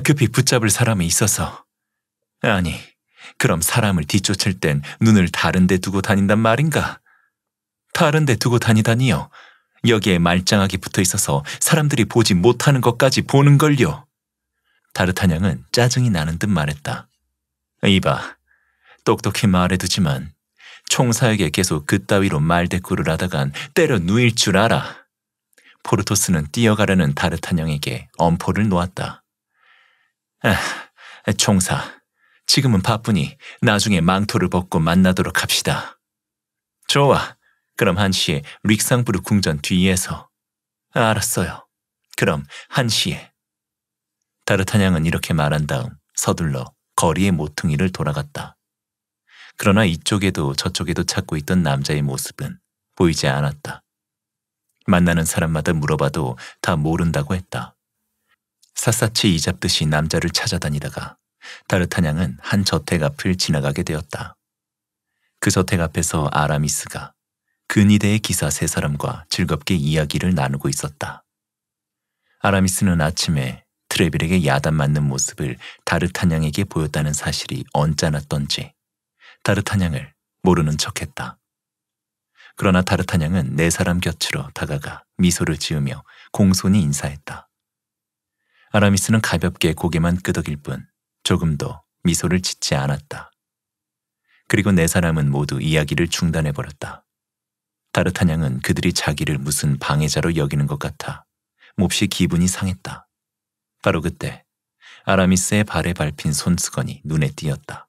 급히 붙잡을 사람이 있어서. 아니, 그럼 사람을 뒤쫓을 땐 눈을 다른 데 두고 다닌단 말인가? 다른 데 두고 다니다니요. 여기에 말짱하게 붙어 있어서 사람들이 보지 못하는 것까지 보는걸요. 다르타냥은 짜증이 나는 듯 말했다. 이봐, 똑똑히 말해두지만 총사에게 계속 그따위로 말대꾸를 하다간 때려 누일 줄 알아. 포르토스는 뛰어가려는 다르타냥에게 엄포를 놓았다. 에, 아, 총사, 지금은 바쁘니 나중에 망토를 벗고 만나도록 합시다. 좋아. 그럼 한시에 릭상부르 궁전 뒤에서. 알았어요. 그럼 한시에. 다르타냥은 이렇게 말한 다음 서둘러 거리의 모퉁이를 돌아갔다. 그러나 이쪽에도 저쪽에도 찾고 있던 남자의 모습은 보이지 않았다. 만나는 사람마다 물어봐도 다 모른다고 했다. 샅샅이 이잡듯이 남자를 찾아다니다가 다르타냥은 한 저택 앞을 지나가게 되었다. 그 저택 앞에서 아라미스가 근위대의 기사 세 사람과 즐겁게 이야기를 나누고 있었다. 아라미스는 아침에 트레빌에게 야단 맞는 모습을 다르타냥에게 보였다는 사실이 언짢았던지 다르타냥을 모르는 척했다. 그러나 다르타냥은 네 사람 곁으로 다가가 미소를 지으며 공손히 인사했다. 아라미스는 가볍게 고개만 끄덕일 뿐 조금도 미소를 짓지 않았다. 그리고 네 사람은 모두 이야기를 중단해버렸다. 다르타냥은 그들이 자기를 무슨 방해자로 여기는 것 같아 몹시 기분이 상했다. 바로 그때 아라미스의 발에 밟힌 손수건이 눈에 띄었다.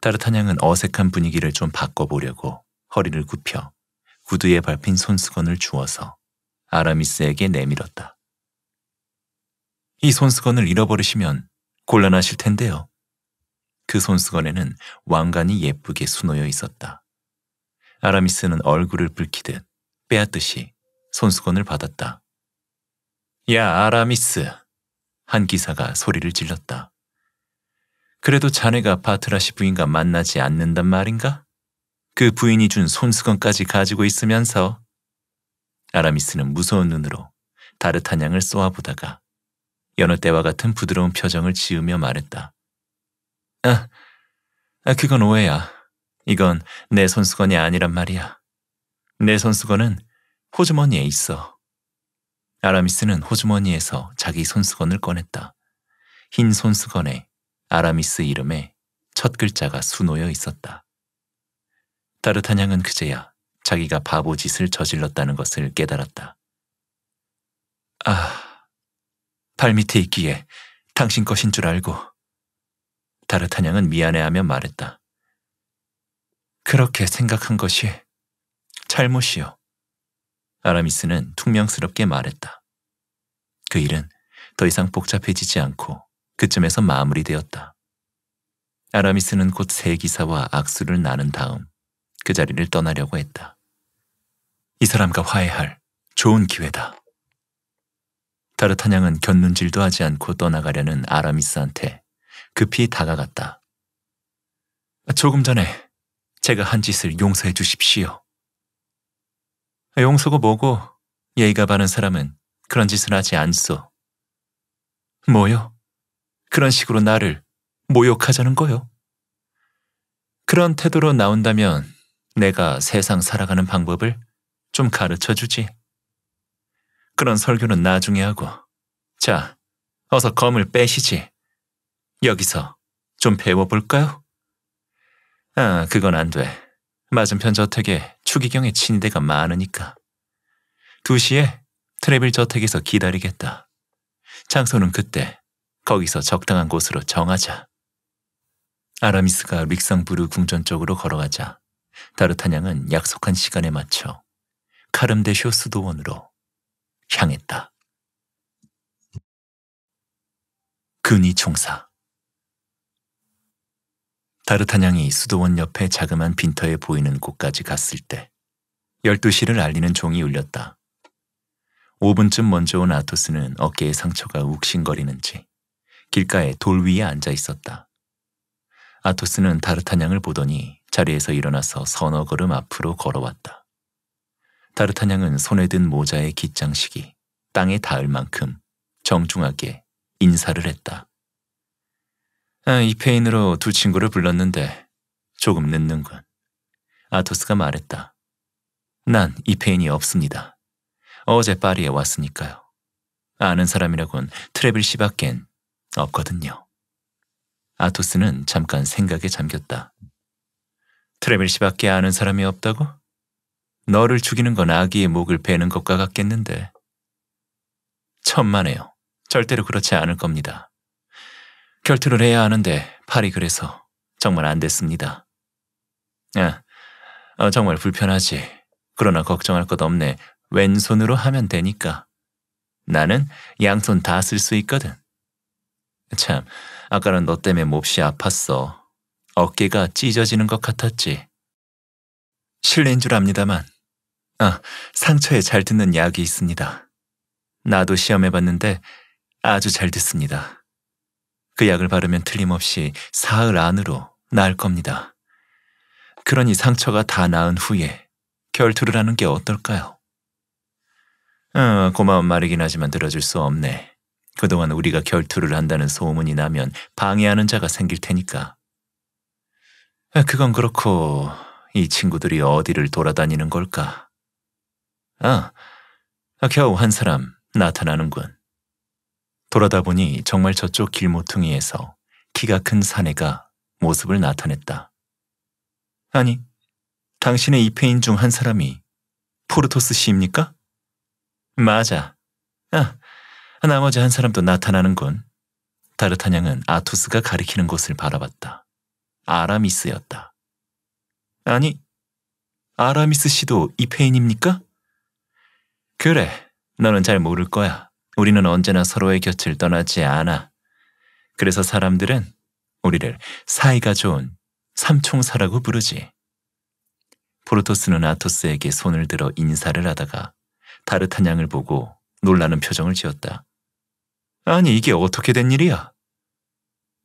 다르타냥은 어색한 분위기를 좀 바꿔보려고 허리를 굽혀 구두에 밟힌 손수건을 주워서 아라미스에게 내밀었다. 이 손수건을 잃어버리시면 곤란하실 텐데요. 그 손수건에는 왕관이 예쁘게 수놓여 있었다. 아라미스는 얼굴을 붉히듯 빼앗듯이 손수건을 받았다. 야 아라미스! 한 기사가 소리를 질렀다. 그래도 자네가 바트라시 부인과 만나지 않는단 말인가? 그 부인이 준 손수건까지 가지고 있으면서 아라미스는 무서운 눈으로 다르탄 양을 쏘아보다가 여느 때와 같은 부드러운 표정을 지으며 말했다. 아, 아 그건 오해야. 이건 내 손수건이 아니란 말이야. 내 손수건은 호주머니에 있어. 아라미스는 호주머니에서 자기 손수건을 꺼냈다. 흰 손수건에 아라미스 이름에 첫 글자가 수놓여 있었다. 따뜻한 향은 그제야 자기가 바보짓을 저질렀다는 것을 깨달았다. 아... 발밑에 있기에 당신 것인 줄 알고 다르타냥은 미안해하며 말했다. 그렇게 생각한 것이 잘못이요. 아라미스는 퉁명스럽게 말했다. 그 일은 더 이상 복잡해지지 않고 그쯤에서 마무리되었다. 아라미스는 곧세 기사와 악수를 나눈 다음 그 자리를 떠나려고 했다. 이 사람과 화해할 좋은 기회다. 타르타냥은 견눈질도 하지 않고 떠나가려는 아라미스한테 급히 다가갔다. 조금 전에 제가 한 짓을 용서해 주십시오. 용서고 뭐고 예의가 바른 사람은 그런 짓을 하지 않소. 뭐요? 그런 식으로 나를 모욕하자는 거요? 그런 태도로 나온다면 내가 세상 살아가는 방법을 좀 가르쳐 주지. 그런 설교는 나중에 하고. 자, 어서 검을 빼시지. 여기서 좀 배워볼까요? 아, 그건 안 돼. 맞은편 저택에 추기경의 친대가 많으니까. 2시에 트레빌 저택에서 기다리겠다. 장소는 그때 거기서 적당한 곳으로 정하자. 아라미스가 릭상부르 궁전 쪽으로 걸어가자 다르타냥은 약속한 시간에 맞춰 카름데 쇼 수도원으로 향했다. 근위 총사 다르타냥이 수도원 옆에 자그만 빈터에 보이는 곳까지 갔을 때 12시를 알리는 종이 울렸다. 5분쯤 먼저 온 아토스는 어깨에 상처가 욱신거리는지 길가에 돌 위에 앉아 있었다. 아토스는 다르타냥을 보더니 자리에서 일어나서 서너 걸음 앞으로 걸어왔다. 다르타냥은 손에 든 모자의 깃장식이 땅에 닿을 만큼 정중하게 인사를 했다. 아, 이 페인으로 두 친구를 불렀는데 조금 늦는군. 아토스가 말했다. 난이 페인이 없습니다. 어제 파리에 왔으니까요. 아는 사람이라곤 트레빌 씨밖엔 없거든요. 아토스는 잠깐 생각에 잠겼다. 트레빌 씨밖에 아는 사람이 없다고? 너를 죽이는 건 아기의 목을 베는 것과 같겠는데. 천만에요. 절대로 그렇지 않을 겁니다. 결투를 해야 하는데 팔이 그래서 정말 안 됐습니다. 아, 아 정말 불편하지. 그러나 걱정할 것 없네. 왼손으로 하면 되니까. 나는 양손 다 쓸 수 있거든. 참, 아까는 너 때문에 몹시 아팠어. 어깨가 찢어지는 것 같았지. 실례인 줄 압니다만 아, 상처에 잘 듣는 약이 있습니다. 나도 시험해봤는데 아주 잘 듣습니다. 그 약을 바르면 틀림없이 사흘 안으로 나을 겁니다. 그러니 상처가 다 나은 후에 결투를 하는 게 어떨까요? 아, 고마운 말이긴 하지만 들어줄 수 없네. 그동안 우리가 결투를 한다는 소문이 나면 방해하는 자가 생길 테니까. 아, 그건 그렇고 이 친구들이 어디를 돌아다니는 걸까? 아, 겨우 한 사람 나타나는군. 돌아다 보니 정말 저쪽 길모퉁이에서 키가 큰 사내가 모습을 나타냈다. 아니, 당신의 입회인 중 한 사람이 포르토스 씨입니까? 맞아. 아, 나머지 한 사람도 나타나는군. 다르타냥은 아투스가 가리키는 곳을 바라봤다. 아라미스였다. 아니, 아라미스 씨도 입회인입니까? 그래, 너는 잘 모를 거야. 우리는 언제나 서로의 곁을 떠나지 않아. 그래서 사람들은 우리를 사이가 좋은 삼총사라고 부르지. 포르토스는 아토스에게 손을 들어 인사를 하다가 다르탄 양을 보고 놀라는 표정을 지었다. 아니 이게 어떻게 된 일이야?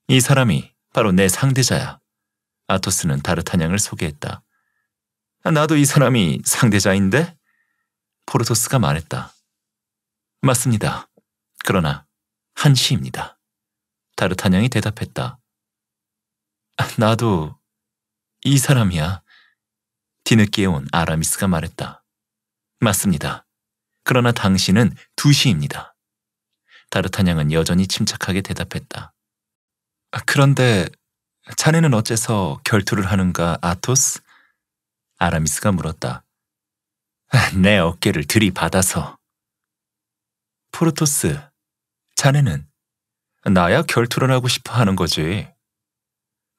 이 사람이 바로 내 상대자야. 아토스는 다르탄 양을 소개했다. 나도 이 사람이 상대자인데? 포르토스가 말했다. 맞습니다. 그러나 한시입니다. 다르타냥이 대답했다. 나도 이 사람이야. 뒤늦게 온 아라미스가 말했다. 맞습니다. 그러나 당신은 두시입니다. 다르타냥은 여전히 침착하게 대답했다. 그런데 자네는 어째서 결투를 하는가 아토스? 아라미스가 물었다. [LAUGHS] 내 어깨를 들이받아서. 포르토스, 자네는 나야 결투를 하고 싶어 하는 거지.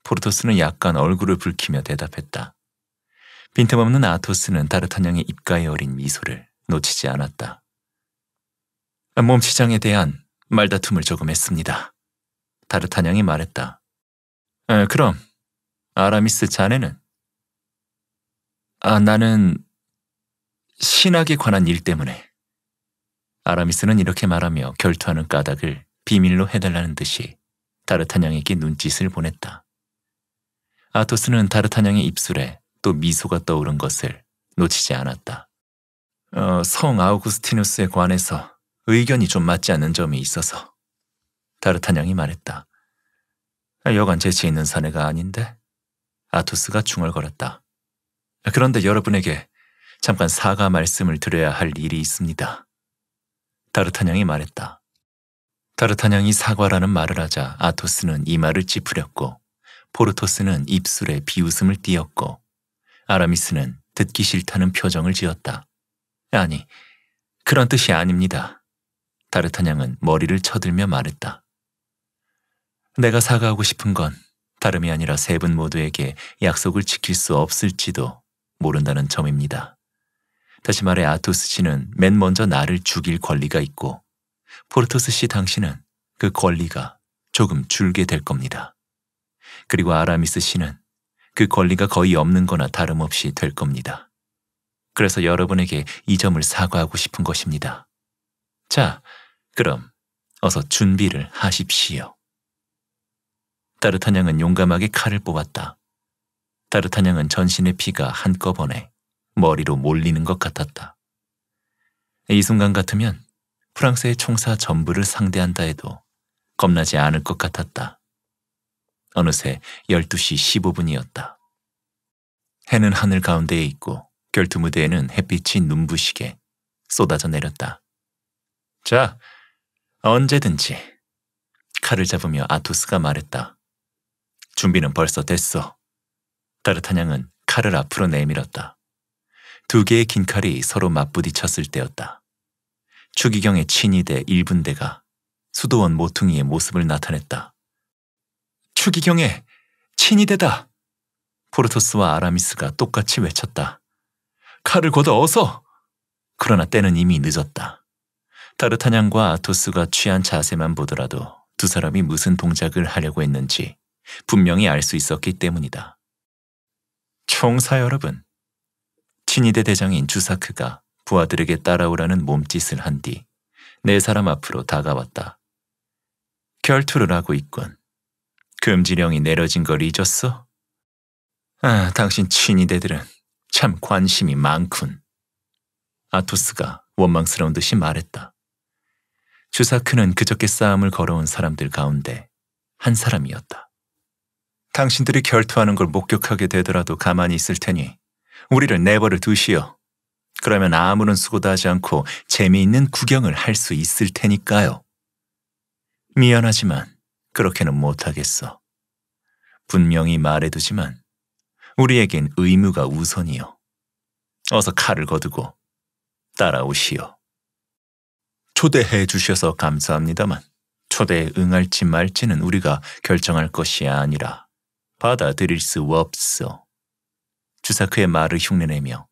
포르토스는 약간 얼굴을 붉히며 대답했다. 빈틈없는 아토스는 다르탄양의 입가에 어린 미소를 놓치지 않았다. 몸치장에 대한 말다툼을 조금 했습니다. 다르탄양이 말했다. 에, 그럼 아라미스 자네는? 아, 나는 신학에 관한 일 때문에 아라미스는 이렇게 말하며 결투하는 까닭을 비밀로 해달라는 듯이 다르타냥에게 눈짓을 보냈다. 아토스는 다르타냥의 입술에 또 미소가 떠오른 것을 놓치지 않았다. 어, 성 아우구스티누스에 관해서 의견이 좀 맞지 않는 점이 있어서 다르타냥이 말했다. 여간 재치 있는 사내가 아닌데? 아토스가 중얼거렸다. 그런데 여러분에게 잠깐 사과 말씀을 드려야 할 일이 있습니다. 다르타냥이 말했다. 다르타냥이 사과라는 말을 하자 아토스는 이마를 찌푸렸고 포르토스는 입술에 비웃음을 띄었고 아라미스는 듣기 싫다는 표정을 지었다. 아니, 그런 뜻이 아닙니다. 다르타냥은 머리를 쳐들며 말했다. 내가 사과하고 싶은 건 다름이 아니라 세 분 모두에게 약속을 지킬 수 없을지도 모른다는 점입니다. 다시 말해 아토스 씨는 맨 먼저 나를 죽일 권리가 있고 포르토스 씨 당신은 그 권리가 조금 줄게 될 겁니다. 그리고 아라미스 씨는 그 권리가 거의 없는 거나 다름없이 될 겁니다. 그래서 여러분에게 이 점을 사과하고 싶은 것입니다. 자, 그럼 어서 준비를 하십시오. 따르탄 양은 용감하게 칼을 뽑았다. 따르탄 양은 전신의 피가 한꺼번에 머리로 몰리는 것 같았다. 이 순간 같으면 프랑스의 총사 전부를 상대한다 해도 겁나지 않을 것 같았다. 어느새 12시 15분이었다. 해는 하늘 가운데에 있고 결투 무대에는 햇빛이 눈부시게 쏟아져 내렸다. 자, 언제든지 칼을 잡으며 아토스가 말했다. 준비는 벌써 됐어. 따르타냥은 칼을 앞으로 내밀었다. 두 개의 긴 칼이 서로 맞부딪혔을 때였다. 추기경의 친위대 1분대가 수도원 모퉁이의 모습을 나타냈다. 추기경의 친위대다! 포르토스와 아라미스가 똑같이 외쳤다. 칼을 걷어 어서! 그러나 때는 이미 늦었다. 타르타냥과 아토스가 취한 자세만 보더라도 두 사람이 무슨 동작을 하려고 했는지 분명히 알 수 있었기 때문이다. 총사 여러분, 신이대 대장인 주사크가 부하들에게 따라오라는 몸짓을 한 뒤내 네 사람 앞으로 다가왔다. 결투를 하고 있군. 금지령이 내려진 걸 잊었어? 아, 당신 친이대들은 참 관심이 많군. 아토스가 원망스러운 듯이 말했다. 주사크는 그저께 싸움을 걸어온 사람들 가운데 한 사람이었다. 당신들이 결투하는 걸 목격하게 되더라도 가만히 있을 테니 우리를 내버려 두시어. 그러면 아무런 수고도 하지 않고 재미있는 구경을 할 수 있을 테니까요. 미안하지만 그렇게는 못하겠어. 분명히 말해두지만 우리에겐 의무가 우선이요. 어서 칼을 거두고 따라오시오. 초대해 주셔서 감사합니다만 초대에 응할지 말지는 우리가 결정할 것이 아니라 받아들일 수 없어. 주사크의 말을 흉내내며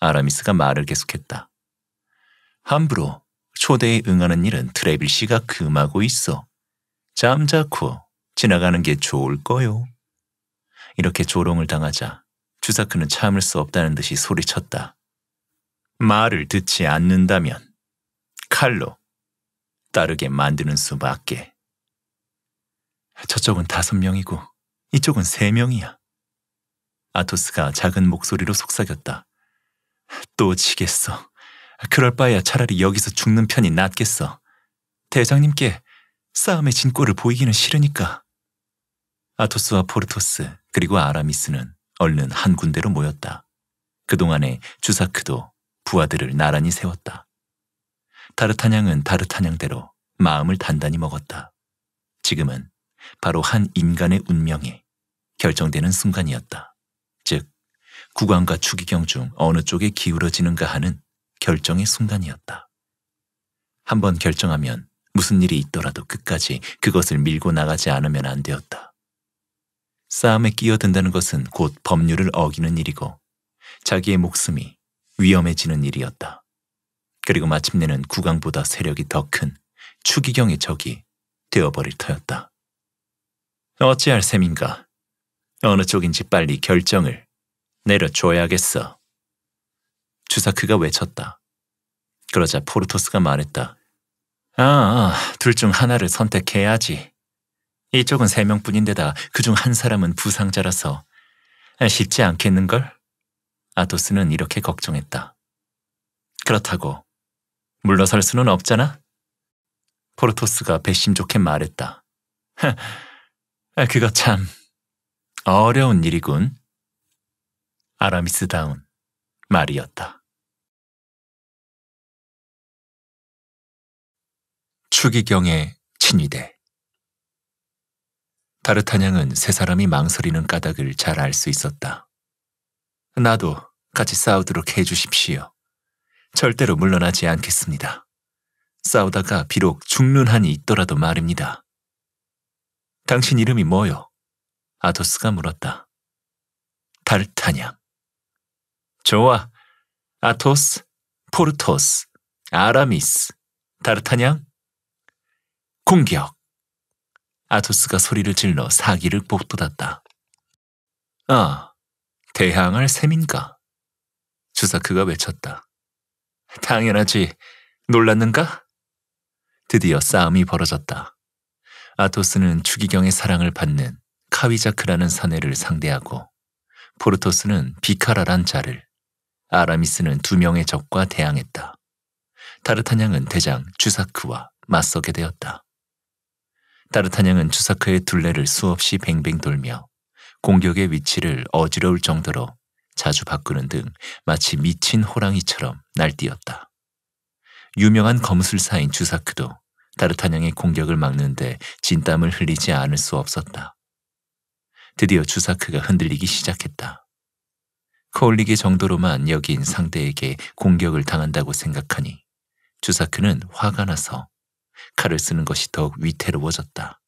아라미스가 말을 계속했다. 함부로 초대에 응하는 일은 트레빌 씨가 금하고 있어. 잠자코 지나가는 게 좋을 거요. 이렇게 조롱을 당하자 주사크는 참을 수 없다는 듯이 소리쳤다. 말을 듣지 않는다면 칼로 따르게 만드는 수밖에. 저쪽은 다섯 명이고 이쪽은 세 명이야. 아토스가 작은 목소리로 속삭였다. 또 지겠어. 그럴 바에야 차라리 여기서 죽는 편이 낫겠어. 대장님께 싸움의 진골을 보이기는 싫으니까. 아토스와 포르토스 그리고 아라미스는 얼른 한 군데로 모였다. 그동안에 주사크도 부하들을 나란히 세웠다. 다르타냥은 다르타냥대로 마음을 단단히 먹었다. 지금은 바로 한 인간의 운명이 결정되는 순간이었다. 구강과 추기경 중 어느 쪽에 기울어지는가 하는 결정의 순간이었다. 한 번 결정하면 무슨 일이 있더라도 끝까지 그것을 밀고 나가지 않으면 안 되었다. 싸움에 끼어든다는 것은 곧 법률을 어기는 일이고 자기의 목숨이 위험해지는 일이었다. 그리고 마침내는 구강보다 세력이 더 큰 추기경의 적이 되어버릴 터였다. 어찌할 셈인가? 어느 쪽인지 빨리 결정을 내려줘야겠어. 주사크가 외쳤다. 그러자 포르토스가 말했다. 아, 아둘 중 하나를 선택해야지. 이쪽은 세 명뿐인데다 그 중 한 사람은 부상자라서 쉽지 않겠는걸? 아토스는 이렇게 걱정했다. 그렇다고 물러설 수는 없잖아? 포르토스가 배심 좋게 말했다. [LAUGHS] 아, 그거 참 어려운 일이군. 아라미스다운 말이었다. 추기경의 친위대 다르타냥은 세 사람이 망설이는 까닭을 잘 알 수 있었다. 나도 같이 싸우도록 해주십시오. 절대로 물러나지 않겠습니다. 싸우다가 비록 죽는 한이 있더라도 말입니다. 당신 이름이 뭐요? 아도스가 물었다. 다르타냥. 좋아. 아토스, 포르토스, 아라미스, 다르타냥. 공격. 아토스가 소리를 질러 사기를 복돋았다 아, 대항할 셈인가? 주사크가 외쳤다. 당연하지. 놀랐는가? 드디어 싸움이 벌어졌다. 아토스는 추기경의 사랑을 받는 카위자크라는 사내를 상대하고 포르토스는 비카라란 자를 아라미스는 두 명의 적과 대항했다. 타르타냥은 대장 주사크와 맞서게 되었다. 타르타냥은 주사크의 둘레를 수없이 뱅뱅 돌며 공격의 위치를 어지러울 정도로 자주 바꾸는 등 마치 미친 호랑이처럼 날뛰었다. 유명한 검술사인 주사크도 타르타냥의 공격을 막는데 진땀을 흘리지 않을 수 없었다. 드디어 주사크가 흔들리기 시작했다. 커올리기 그 정도로만 여긴 상대에게 공격을 당한다고 생각하니 주사크는 화가 나서 칼을 쓰는 것이 더욱 위태로워졌다.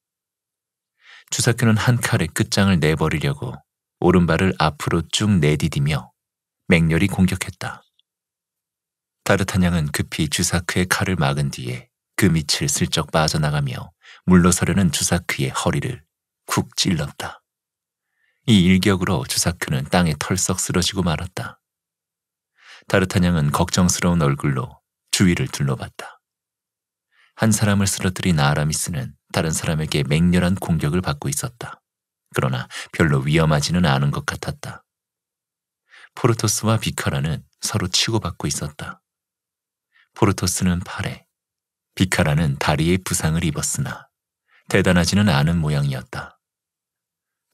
주사크는 한 칼의 끝장을 내버리려고 오른발을 앞으로 쭉 내디디며 맹렬히 공격했다. 다르타냥은 급히 주사크의 칼을 막은 뒤에 그 밑을 슬쩍 빠져나가며 물러서려는 주사크의 허리를 쿡 찔렀다. 이 일격으로 주사크는 땅에 털썩 쓰러지고 말았다. 다르타냥은 걱정스러운 얼굴로 주위를 둘러봤다. 한 사람을 쓰러뜨린 아라미스는 다른 사람에게 맹렬한 공격을 받고 있었다. 그러나 별로 위험하지는 않은 것 같았다. 포르토스와 비카라는 서로 치고받고 있었다. 포르토스는 팔에, 비카라는 다리에 부상을 입었으나 대단하지는 않은 모양이었다.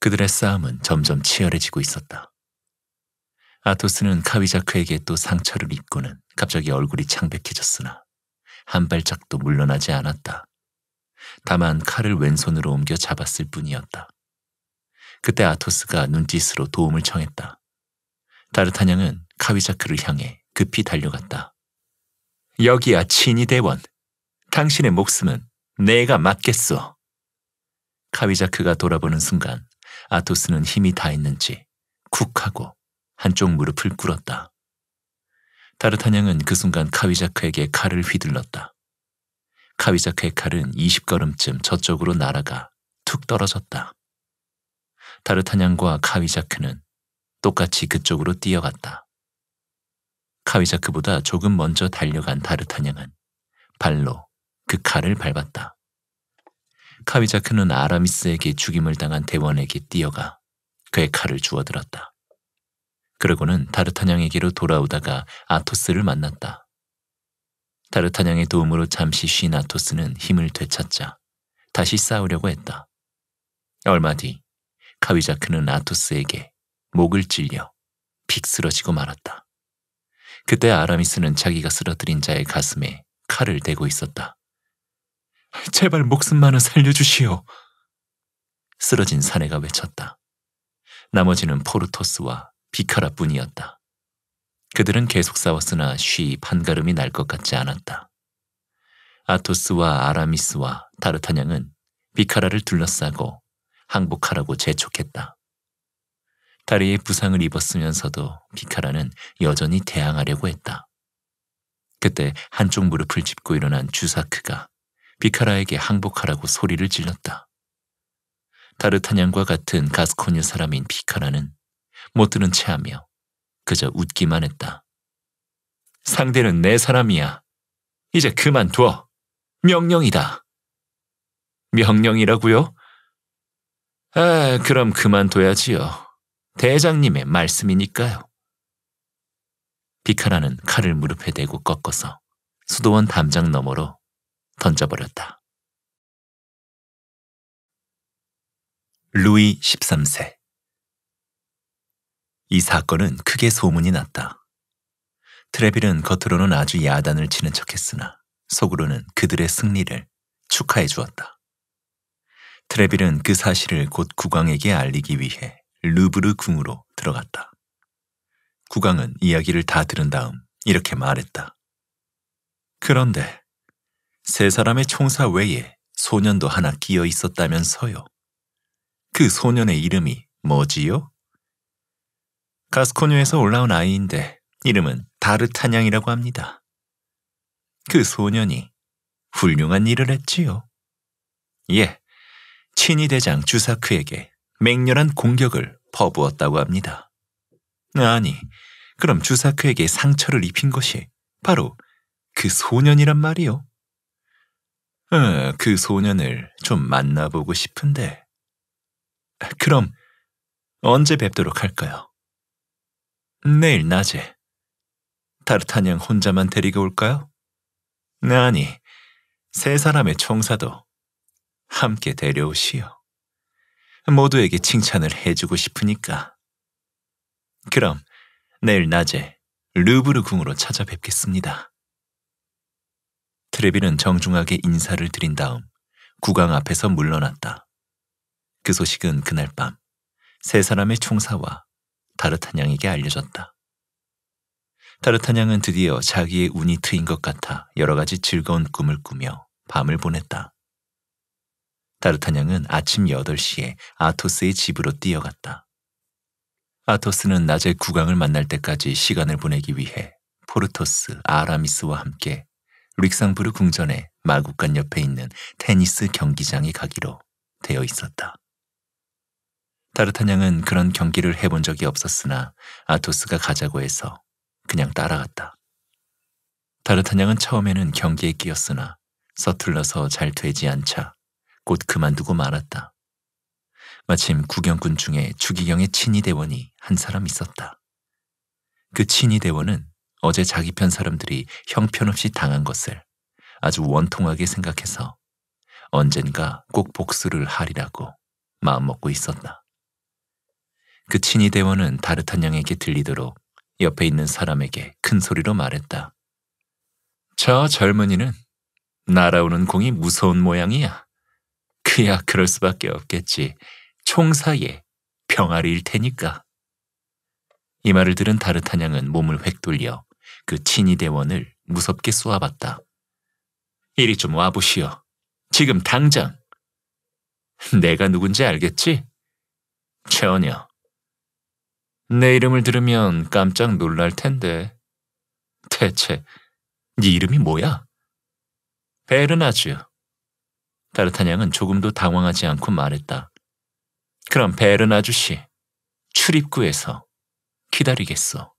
그들의 싸움은 점점 치열해지고 있었다. 아토스는 카위자크에게 또 상처를 입고는 갑자기 얼굴이 창백해졌으나 한 발짝도 물러나지 않았다. 다만 칼을 왼손으로 옮겨 잡았을 뿐이었다. 그때 아토스가 눈짓으로 도움을 청했다. 다르타냥은 카위자크를 향해 급히 달려갔다. 여기야 친이 대원. 당신의 목숨은 내가 맞겠소 카위자크가 돌아보는 순간 아토스는 힘이 다 있는지 쿡 하고 한쪽 무릎을 꿇었다. 다르타냥은그 순간 카위자크에게 칼을 휘둘렀다. 카위자크의 칼은 20걸음쯤 저쪽으로 날아가 툭 떨어졌다. 다르타냥과 카위자크는 똑같이 그쪽으로 뛰어갔다. 카위자크보다 조금 먼저 달려간 다르타냥은 발로 그 칼을 밟았다. 카비자크는 아라미스에게 죽임을 당한 대원에게 뛰어가 그의 칼을 주워들었다. 그러고는 다르타냥에게로 돌아오다가 아토스를 만났다. 다르타냥의 도움으로 잠시 쉰 아토스는 힘을 되찾자 다시 싸우려고 했다. 얼마 뒤 카비자크는 아토스에게 목을 찔려 픽 쓰러지고 말았다. 그때 아라미스는 자기가 쓰러뜨린 자의 가슴에 칼을 대고 있었다. 제발 목숨만은 살려주시오. 쓰러진 사내가 외쳤다. 나머지는 포르토스와 비카라뿐이었다. 그들은 계속 싸웠으나 쉬 판가름이 날 것 같지 않았다. 아토스와 아라미스와 다르타냥은 비카라를 둘러싸고 항복하라고 재촉했다. 다리에 부상을 입었으면서도 비카라는 여전히 대항하려고 했다. 그때 한쪽 무릎을 짚고 일어난 주사크가 비카라에게 항복하라고 소리를 질렀다. 다르타냥과 같은 가스코뉴 사람인 비카라는 못 들은 체하며 그저 웃기만 했다. 상대는 내 사람이야. 이제 그만둬. 명령이다. 명령이라고요? 아, 그럼 그만둬야지요. 대장님의 말씀이니까요. 비카라는 칼을 무릎에 대고 꺾어서 수도원 담장 너머로 던져버렸다. 루이 13세. 이 사건은 크게 소문이 났다. 트레빌은 겉으로는 아주 야단을 치는 척했으나 속으로는 그들의 승리를 축하해 주었다. 트레빌은 그 사실을 곧 국왕에게 알리기 위해 루브르 궁으로 들어갔다. 국왕은 이야기를 다 들은 다음 이렇게 말했다. 그런데 세 사람의 총사 외에 소년도 하나 끼어 있었다면서요. 그 소년의 이름이 뭐지요? 가스코뉴에서 올라온 아이인데 이름은 다르타냥이라고 합니다. 그 소년이 훌륭한 일을 했지요. 예, 친위 대장 주사크에게 맹렬한 공격을 퍼부었다고 합니다. 아니, 그럼 주사크에게 상처를 입힌 것이 바로 그 소년이란 말이요. 어, 그 소년을 좀 만나보고 싶은데. 그럼 언제 뵙도록 할까요? 내일 낮에. 타르타냥 혼자만 데리고 올까요? 아니, 세 사람의 총사도 함께 데려오시오. 모두에게 칭찬을 해주고 싶으니까. 그럼 내일 낮에 루브르 궁으로 찾아뵙겠습니다. 트레비는 정중하게 인사를 드린 다음 국왕 앞에서 물러났다. 그 소식은 그날 밤 세 사람의 총사와 다르탄양에게 알려졌다. 다르탄양은 드디어 자기의 운이 트인 것 같아 여러 가지 즐거운 꿈을 꾸며 밤을 보냈다. 다르탄양은 아침 8시에 아토스의 집으로 뛰어갔다. 아토스는 낮에 국왕을 만날 때까지 시간을 보내기 위해 포르토스, 아라미스와 함께 릭상부르 궁전의 마국간 옆에 있는 테니스 경기장이 가기로 되어 있었다. 다르타냥은 그런 경기를 해본 적이 없었으나 아토스가 가자고 해서 그냥 따라갔다. 다르타냥은 처음에는 경기에 끼었으나 서툴러서 잘 되지 않자 곧 그만두고 말았다. 마침 구경꾼 중에 추기경의 친위 대원이 한 사람 있었다. 그 친위 대원은 어제 자기 편 사람들이 형편없이 당한 것을 아주 원통하게 생각해서 언젠가 꼭 복수를 하리라고 마음먹고 있었다그 친이 대원은 다르탄 양에게 들리도록 옆에 있는 사람에게 큰 소리로 말했다. 저 젊은이는 날아오는 공이 무서운 모양이야. 그야 그럴 수밖에 없겠지. 총사에 병아리일 테니까. 이 말을 들은 다르탄 양은 몸을 획 돌려 그 친위 대원을 무섭게 쏘아봤다. 이리 좀 와보시오. 지금 당장. 내가 누군지 알겠지? 전혀. 내 이름을 들으면 깜짝 놀랄 텐데. 대체 네 이름이 뭐야? 베르나주. 다르타냥은 조금도 당황하지 않고 말했다. 그럼 베르나주 씨, 출입구에서 기다리겠소.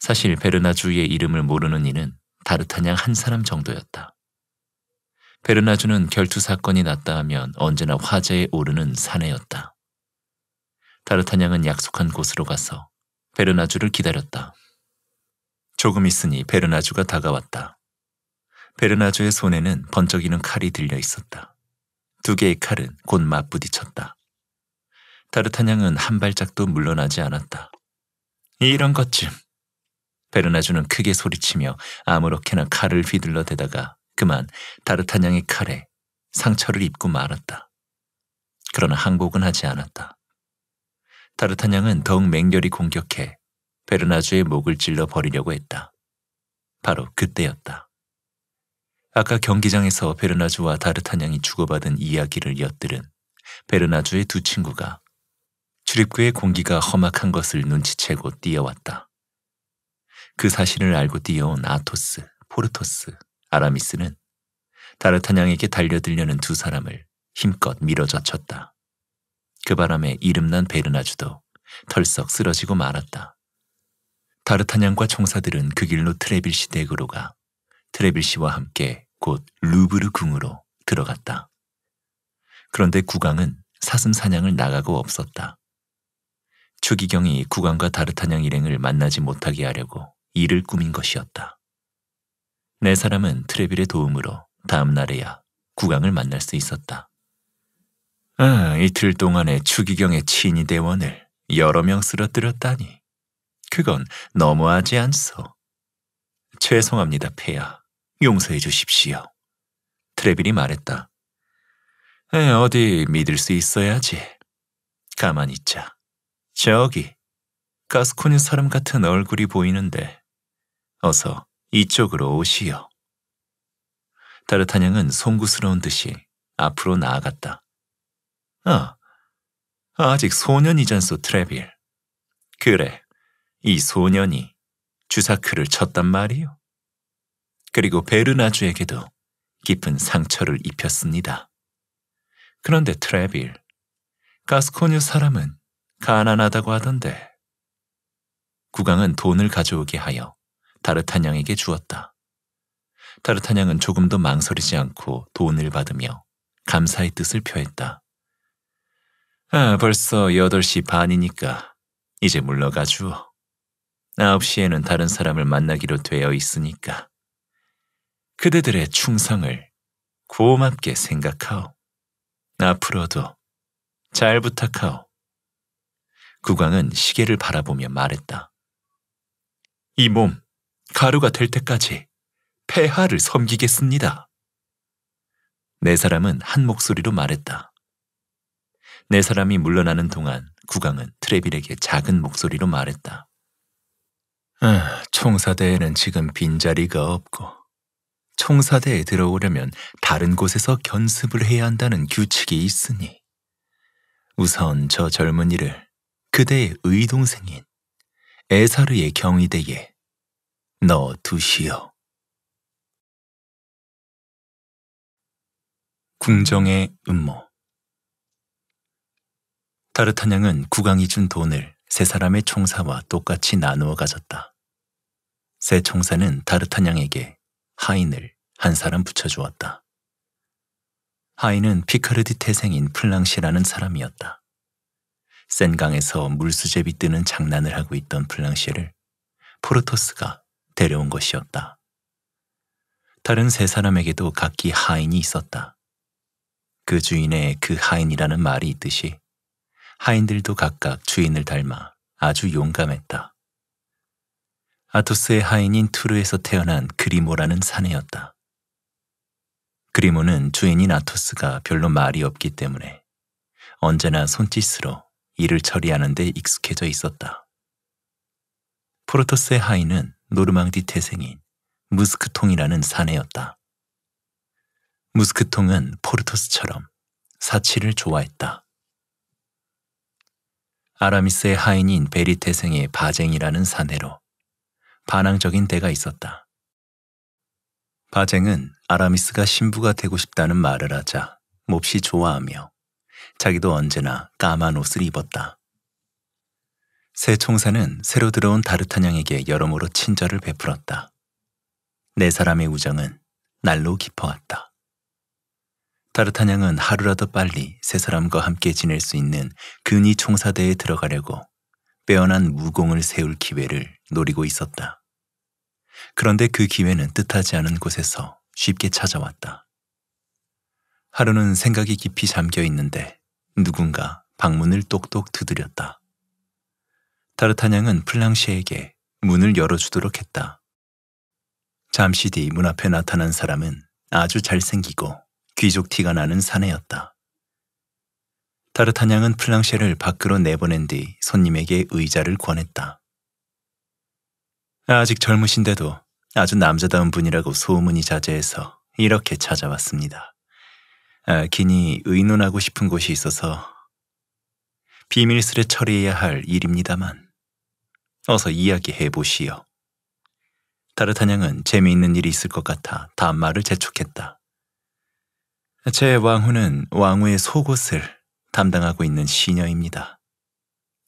사실 베르나주의 이름을 모르는 이는 다르타냥 한 사람 정도였다. 베르나주는 결투 사건이 났다 하면 언제나 화제에 오르는 사내였다. 다르타냥은 약속한 곳으로 가서 베르나주를 기다렸다. 조금 있으니 베르나주가 다가왔다. 베르나주의 손에는 번쩍이는 칼이 들려 있었다. 두 개의 칼은 곧 맞부딪혔다. 다르타냥은 한 발짝도 물러나지 않았다. 이런 것쯤. 베르나주는 크게 소리치며 아무렇게나 칼을 휘둘러 대다가 그만 다르타냥의 칼에 상처를 입고 말았다. 그러나 항복은 하지 않았다. 다르타냥은 더욱 맹렬히 공격해 베르나주의 목을 찔러 버리려고 했다. 바로 그때였다. 아까 경기장에서 베르나주와 다르타냥이 주고받은 이야기를 엿들은 베르나주의 두 친구가 출입구의 공기가 험악한 것을 눈치채고 뛰어왔다. 그 사실을 알고 뛰어온 아토스, 포르토스, 아라미스는 다르타냥에게 달려들려는 두 사람을 힘껏 밀어젖혔다. 그 바람에 이름난 베르나주도 털썩 쓰러지고 말았다. 다르타냥과 총사들은 그 길로 트레빌시 댁으로 가 트레빌시와 함께 곧 루브르 궁으로 들어갔다. 그런데 국왕은 사슴 사냥을 나가고 없었다. 추기경이 국왕과 다르타냥 일행을 만나지 못하게 하려고 일을 꾸민 것이었다. 내 사람은 트레빌의 도움으로 다음 날에야 국왕을 만날 수 있었다. 아, 이틀 동안의 추기경의 친위 대원을 여러 명 쓰러뜨렸다니. 그건 너무하지 않소. 죄송합니다, 폐야. 용서해 주십시오. 트레빌이 말했다. 에, 어디 믿을 수 있어야지. 가만히 있자. 저기, 가스코니 사람 같은 얼굴이 보이는데 어서 이쪽으로 오시오. 다르타냥은 송구스러운 듯이 앞으로 나아갔다. 아, 아직 소년이잖소 트레빌. 그래, 이 소년이 주사크를 쳤단 말이오. 그리고 베르나주에게도 깊은 상처를 입혔습니다. 그런데 트레빌, 가스코뉴 사람은 가난하다고 하던데. 국왕은 돈을 가져오게 하여 다르타냥에게 주었다. 다르타냥은 조금도 망설이지 않고 돈을 받으며 감사의 뜻을 표했다. 아, 벌써 8시 반이니까 이제 물러가 주어. 9시에는 다른 사람을 만나기로 되어 있으니까. 그대들의 충성을 고맙게 생각하오. 앞으로도 잘 부탁하오. 국왕은 시계를 바라보며 말했다. 이 몸, 가루가 될 때까지 폐하를 섬기겠습니다. 네 사람은 한 목소리로 말했다. 네 사람이 물러나는 동안 국왕은 트레빌에게 작은 목소리로 말했다. 아, 총사대에는 지금 빈자리가 없고 총사대에 들어오려면 다른 곳에서 견습을 해야 한다는 규칙이 있으니 우선 저 젊은이를 그대의 의동생인 에사르의 경위대에 넣어 두시오. 궁정의 음모 타르타냥은 국왕이 준 돈을 세 사람의 총사와 똑같이 나누어 가졌다. 세 총사는 다르타냥에게 하인을 한 사람 붙여주었다. 하인은 피카르디 태생인 플랑시라는 사람이었다. 센강에서 물수제비 뜨는 장난을 하고 있던 플랑시를 포르토스가 데려온 것이었다. 다른 세 사람에게도 각기 하인이 있었다. 그 주인의 그 하인이라는 말이 있듯이 하인들도 각각 주인을 닮아 아주 용감했다. 아토스의 하인인 투르에서 태어난 그리모라는 사내였다. 그리모는 주인인 아토스가 별로 말이 없기 때문에 언제나 손짓으로 일을 처리하는 데 익숙해져 있었다. 프로토스의 하인은 노르망디 태생인 무스크통이라는 사내였다. 무스크통은 포르토스처럼 사치를 좋아했다. 아라미스의 하인인 베리 태생의 바쟁이라는 사내로 반항적인 대가 있었다. 바쟁은 아라미스가 신부가 되고 싶다는 말을 하자 몹시 좋아하며 자기도 언제나 까만 옷을 입었다. 새 총사는 새로 들어온 다르타냥에게 여러모로 친절을 베풀었다. 네 사람의 우정은 날로 깊어왔다. 다르타냥은 하루라도 빨리 세 사람과 함께 지낼 수 있는 근위 총사대에 들어가려고 빼어난 무공을 세울 기회를 노리고 있었다. 그런데 그 기회는 뜻하지 않은 곳에서 쉽게 찾아왔다. 하루는 생각이 깊이 잠겨 있는데 누군가 방문을 똑똑 두드렸다. 다르타냥은 플랑시에게 문을 열어주도록 했다. 잠시 뒤 문 앞에 나타난 사람은 아주 잘생기고 귀족 티가 나는 사내였다. 다르타냥은 플랑셰를 밖으로 내보낸 뒤 손님에게 의자를 권했다. 아직 젊으신데도 아주 남자다운 분이라고 소문이 자제해서 이렇게 찾아왔습니다. 아, 기니 의논하고 싶은 곳이 있어서 비밀스레 처리해야 할 일입니다만. 어서 이야기해 보시오. 다르타냥은 재미있는 일이 있을 것 같아 다음 말을 재촉했다. 제 왕후는 왕후의 속옷을 담당하고 있는 시녀입니다.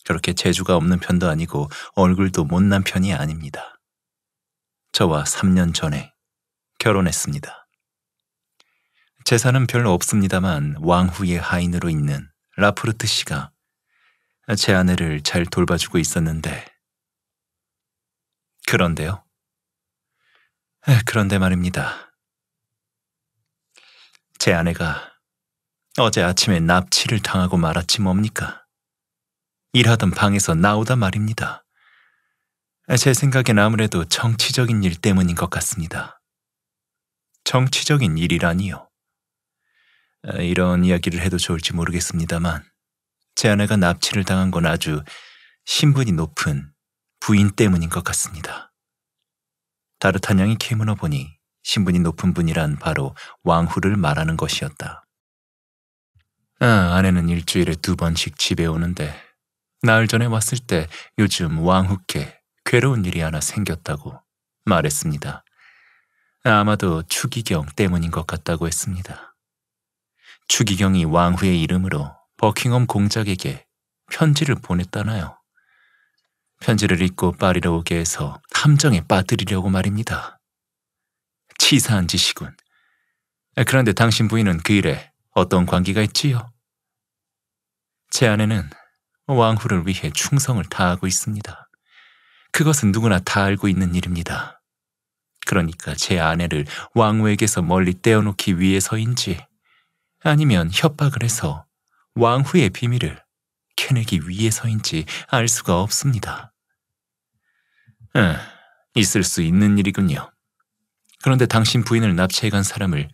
그렇게 재주가 없는 편도 아니고 얼굴도 못난 편이 아닙니다. 저와 3년 전에 결혼했습니다. 재산은 별로 없습니다만 왕후의 하인으로 있는 라프르트 씨가 제 아내를 잘 돌봐주고 있었는데 그런데요? 그런데 말입니다. 제 아내가 어제 아침에 납치를 당하고 말았지 뭡니까? 일하던 방에서 나오다 말입니다. 제 생각엔 아무래도 정치적인 일 때문인 것 같습니다. 정치적인 일이라니요. 이런 이야기를 해도 좋을지 모르겠습니다만, 제 아내가 납치를 당한 건 아주 신분이 높은 부인 때문인 것 같습니다. 다르탄양이 캐물어 보니 신분이 높은 분이란 바로 왕후를 말하는 것이었다. 아, 아내는 일주일에 두 번씩 집에 오는데 나흘 전에 왔을 때 요즘 왕후께 괴로운 일이 하나 생겼다고 말했습니다. 아마도 추기경 때문인 것 같다고 했습니다. 추기경이 왕후의 이름으로 버킹엄 공작에게 편지를 보냈다나요? 편지를 읽고 파리로 오게 해서 함정에 빠뜨리려고 말입니다. 치사한 짓이군. 그런데 당신 부인은 그 일에 어떤 관계가 있지요? 제 아내는 왕후를 위해 충성을 다하고 있습니다. 그것은 누구나 다 알고 있는 일입니다. 그러니까 제 아내를 왕후에게서 멀리 떼어놓기 위해서인지 아니면 협박을 해서 왕후의 비밀을 캐내기 위해서인지 알 수가 없습니다. 에, 예, 있을 수 있는 일이군요. 그런데 당신 부인을 납치해 간 사람을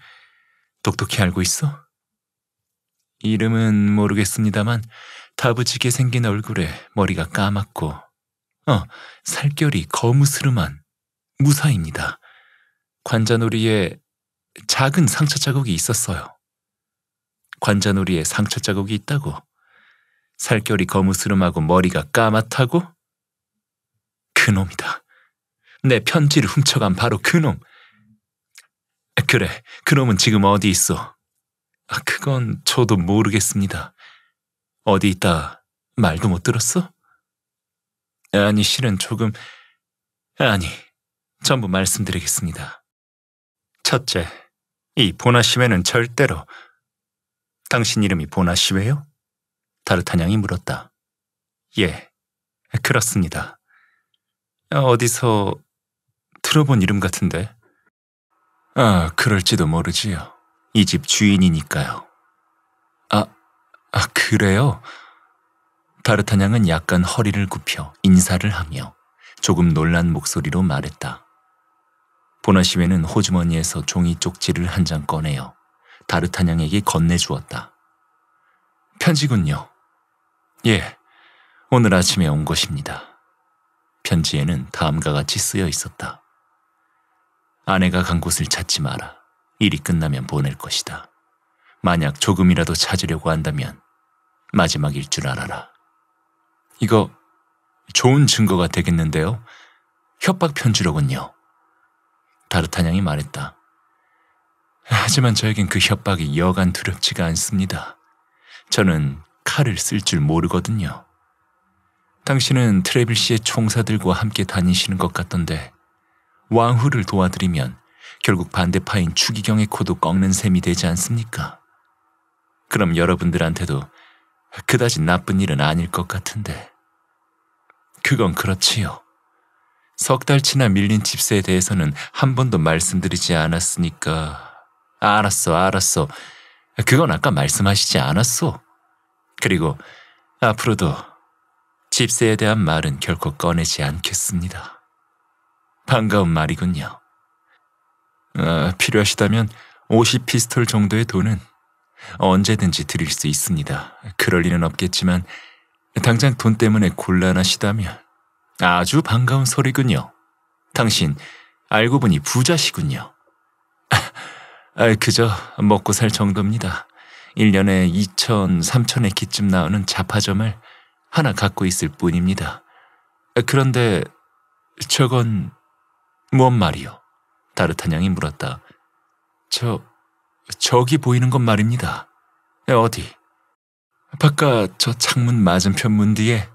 똑똑히 알고 있어? 이름은 모르겠습니다만 다부지게 생긴 얼굴에 머리가 까맣고 어, 살결이 거무스름한 무사입니다. 관자놀이에 작은 상처 자국이 있었어요. 관자놀이에 상처 자국이 있다고? 살결이 거무스름하고 머리가 까맣다고? 그놈이다. 내 편지를 훔쳐간 바로 그놈. 그래, 그놈은 지금 어디 있어? 아, 그건 저도 모르겠습니다. 어디 있다 말도 못 들었어? 아니, 실은 조금... 아니, 전부 말씀드리겠습니다. 첫째, 이 보나시웨는 절대로... 당신 이름이 보나시웨요? 다르타냥이 물었다. 예, 그렇습니다. 어, 어디서 들어본 이름 같은데. 아, 그럴지도 모르지요. 이 집 주인이니까요. 아, 아, 그래요? 다르타냥은 약간 허리를 굽혀 인사를 하며 조금 놀란 목소리로 말했다. 보나시웨는 호주머니에서 종이 쪽지를 한 장 꺼내어 다르타냥에게 건네주었다. 편지군요. 예, 오늘 아침에 온 것입니다. 편지에는 다음과 같이 쓰여 있었다. 아내가 간 곳을 찾지 마라. 일이 끝나면 보낼 것이다. 만약 조금이라도 찾으려고 한다면 마지막일 줄 알아라. 이거 좋은 증거가 되겠는데요. 협박 편지로군요. 다르타냥이 말했다. 하지만 저에겐 그 협박이 여간 두렵지가 않습니다. 저는 칼을 쓸 줄 모르거든요. 당신은 트레빌 씨의 총사들과 함께 다니시는 것 같던데 왕후를 도와드리면 결국 반대파인 추기경의 코도 꺾는 셈이 되지 않습니까? 그럼 여러분들한테도 그다지 나쁜 일은 아닐 것 같은데. 그건 그렇지요. 석 달치나 밀린 집세에 대해서는 한 번도 말씀드리지 않았으니까. 알았어, 알았어. 그건 아까 말씀하시지 않았어. 그리고 앞으로도 집세에 대한 말은 결코 꺼내지 않겠습니다. 반가운 말이군요. 아, 필요하시다면 50피스톨 정도의 돈은 언제든지 드릴 수 있습니다. 그럴 리는 없겠지만 당장 돈 때문에 곤란하시다면 아주 반가운 소리군요. 당신 알고 보니 부자시군요. [LAUGHS] 아, 그저 먹고 살 정도입니다. 1년에 2천, 3천의 기쯤 나오는 자파점을 하나 갖고 있을 뿐입니다. 그런데 저건 뭔 말이요? 다르타냥이 물었다. 저, 저기 보이는 건 말입니다. 어디? 바깥 저 창문 맞은편 문 뒤에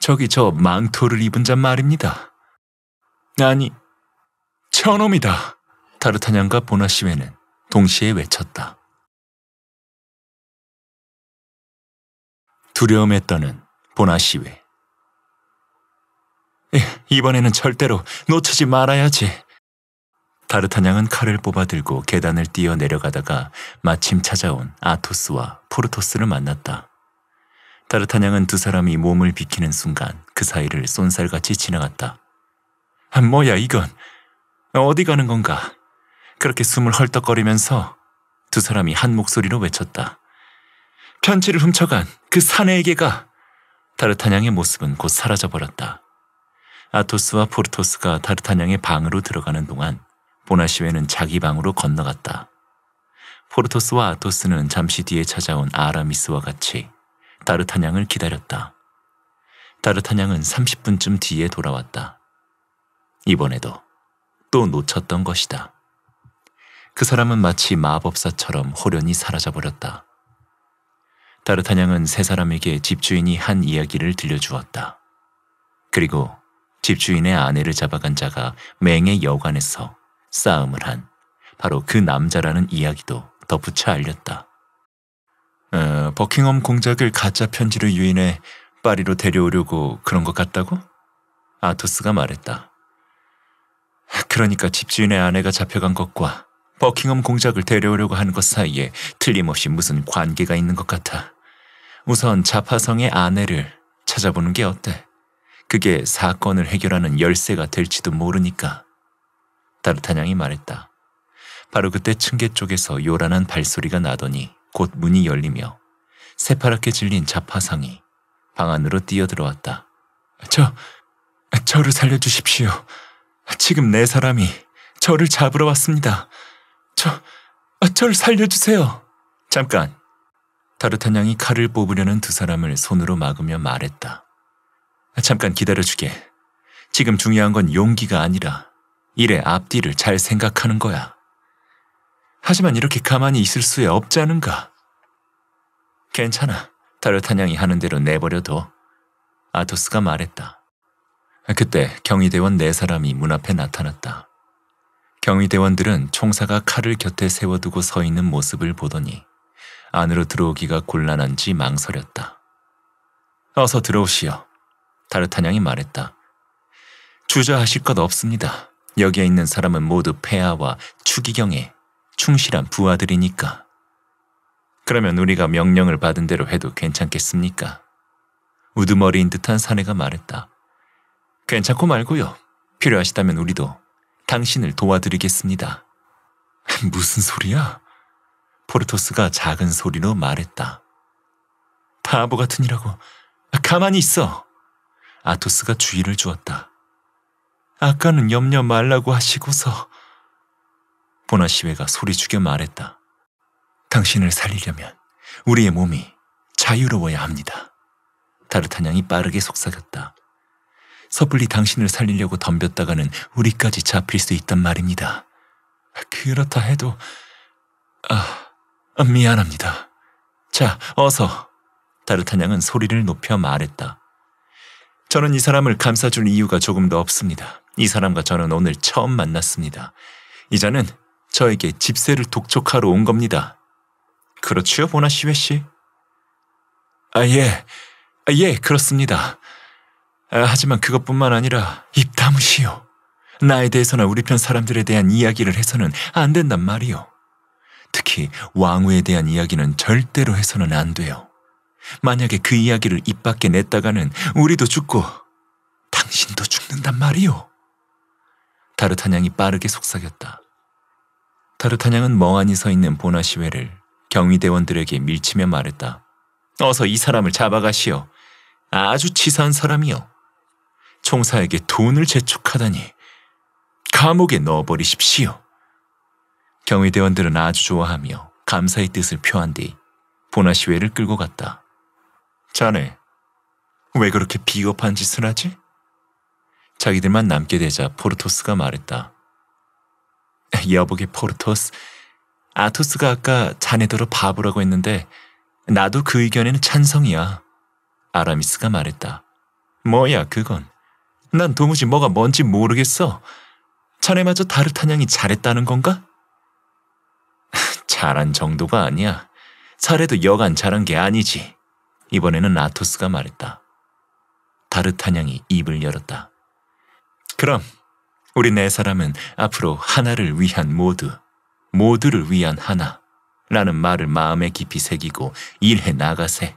저기 저 망토를 입은 잔 말입니다. 아니, 천놈이다 다르타냥과 보나시웨는 동시에 외쳤다. 두려움에 떠는 보나 시위. 예, 이번에는 절대로 놓치지 말아야지. 다르타냥은 칼을 뽑아들고 계단을 뛰어 내려가다가 마침 찾아온 아토스와 포르토스를 만났다. 다르타냥은두 사람이 몸을 비키는 순간 그 사이를 쏜살같이 지나갔다. 아, 뭐야 이건? 어디 가는 건가? 그렇게 숨을 헐떡거리면서 두 사람이 한 목소리로 외쳤다. 편지를 훔쳐간 그 사내에게 가! 다르타냥의 모습은 곧 사라져버렸다. 아토스와 포르토스가 다르타냥의 방으로 들어가는 동안 보나시웨는 자기 방으로 건너갔다. 포르토스와 아토스는 잠시 뒤에 찾아온 아라미스와 같이 다르타냥을 기다렸다. 다르타냥은 30분쯤 뒤에 돌아왔다. 이번에도 또 놓쳤던 것이다. 그 사람은 마치 마법사처럼 홀연히 사라져버렸다. 따르타냥은 세 사람에게 집주인이 한 이야기를 들려주었다. 그리고 집주인의 아내를 잡아간 자가 맹의 여관에서 싸움을 한 바로 그 남자라는 이야기도 덧붙여 알렸다. 어, 버킹엄 공작을 가짜 편지로 유인해 파리로 데려오려고 그런 것 같다고? 아토스가 말했다. 그러니까 집주인의 아내가 잡혀간 것과 버킹엄 공작을 데려오려고 하는 것 사이에 틀림없이 무슨 관계가 있는 것 같아. 우선 자파성의 아내를 찾아보는 게 어때? 그게 사건을 해결하는 열쇠가 될지도 모르니까. 다르타냥이 말했다. 바로 그때 층계 쪽에서 요란한 발소리가 나더니 곧 문이 열리며 새파랗게 질린 자파상이 방 안으로 뛰어들어왔다. 저, 저를 살려주십시오. 지금 내 네 사람이 저를 잡으러 왔습니다. 저, 아, 저를 살려주세요. 잠깐. 타르탄 양이 칼을 뽑으려는 두 사람을 손으로 막으며 말했다. 아, 잠깐 기다려주게. 지금 중요한 건 용기가 아니라 일의 앞뒤를 잘 생각하는 거야. 하지만 이렇게 가만히 있을 수야 없지않은가 괜찮아. 타르탄 양이 하는 대로 내버려둬. 아토스가 말했다. 아, 그때 경위대원 네 사람이 문 앞에 나타났다. 경위대원들은 총사가 칼을 곁에 세워두고 서 있는 모습을 보더니 안으로 들어오기가 곤란한지 망설였다. 어서 들어오시오. 다르타냥이 말했다. 주저하실 것 없습니다. 여기에 있는 사람은 모두 폐하와 추기경에 충실한 부하들이니까. 그러면 우리가 명령을 받은 대로 해도 괜찮겠습니까? 우두머리인 듯한 사내가 말했다. 괜찮고 말고요. 필요하시다면 우리도 당신을 도와드리겠습니다. [LAUGHS] 무슨 소리야? 포르토스가 작은 소리로 말했다. 바보 같으니라고. 가만히 있어. 아토스가 주의를 주었다. 아까는 염려 말라고 하시고서 보나시웨가 소리죽여 말했다. 당신을 살리려면 우리의 몸이 자유로워야 합니다. 다르타냥이 빠르게 속삭였다. 섣불리 당신을 살리려고 덤볐다가는 우리까지 잡힐 수 있단 말입니다. 그렇다 해도 아 미안합니다. 자 어서 다르타냥은 소리를 높여 말했다. 저는 이 사람을 감싸줄 이유가 조금도 없습니다. 이 사람과 저는 오늘 처음 만났습니다. 이자는 저에게 집세를 독촉하러 온 겁니다. 그렇지요, 보나 시웨 씨? 아, 예. 아, 예, 그렇습니다. 아, 하지만 그것뿐만 아니라 입 다무시오. 나에 대해서나 우리 편 사람들에 대한 이야기를 해서는 안 된단 말이오. 특히 왕후에 대한 이야기는 절대로 해서는 안 돼요. 만약에 그 이야기를 입 밖에 냈다가는 우리도 죽고 당신도 죽는단 말이오. 다르타냥이 빠르게 속삭였다. 다르타냥은 멍하니 서 있는 보나시웨를 경위대원들에게 밀치며 말했다. 어서 이 사람을 잡아가시오. 아주 치사한 사람이요. 총사에게 돈을 재촉하다니 감옥에 넣어버리십시오. 경위대원들은 아주 좋아하며 감사의 뜻을 표한 뒤 보나시외를 끌고 갔다. 자네, 왜 그렇게 비겁한 짓을 하지? 자기들만 남게 되자 포르토스가 말했다. [LAUGHS] 여보게 포르토스, 아토스가 아까 자네더러 바보라고 했는데 나도 그 의견에는 찬성이야. 아라미스가 말했다. 뭐야 그건. 난 도무지 뭐가 뭔지 모르겠어. 자네마저 다르타냥이 잘했다는 건가? [LAUGHS] 잘한 정도가 아니야. 잘해도 여간 잘한 게 아니지. 이번에는 아토스가 말했다. 다르타냥이 입을 열었다. 그럼 우리 네 사람은 앞으로 하나를 위한 모두, 모두를 위한 하나라는 말을 마음에 깊이 새기고 일해 나가세.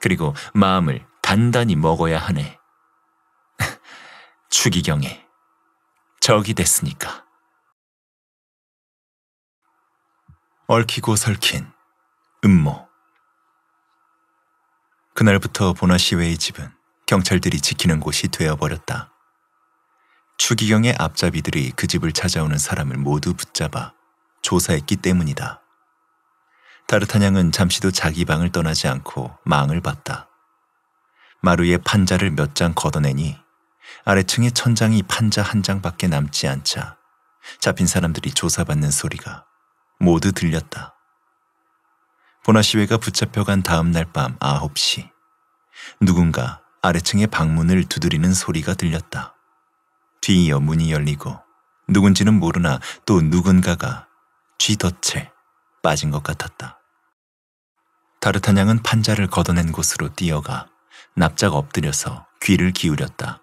그리고 마음을 단단히 먹어야 하네. 추기경에 적이 됐으니까. 얽히고 설킨 음모. 그날부터 보나 시외의 집은 경찰들이 지키는 곳이 되어버렸다. 추기경의 앞잡이들이 그 집을 찾아오는 사람을 모두 붙잡아 조사했기 때문이다. 다르타냥은 잠시도 자기 방을 떠나지 않고 망을 봤다. 마루의 판자를 몇 장 걷어내니 아래층의 천장이 판자 한 장밖에 남지 않자 잡힌 사람들이 조사받는 소리가 모두 들렸다. 보나시회가 붙잡혀간 다음 날밤 9시 누군가 아래층의 방문을 두드리는 소리가 들렸다. 뒤이어 문이 열리고 누군지는 모르나 또 누군가가 쥐덫에 빠진 것 같았다. 다르타냥은 판자를 걷어낸 곳으로 뛰어가 납작 엎드려서 귀를 기울였다.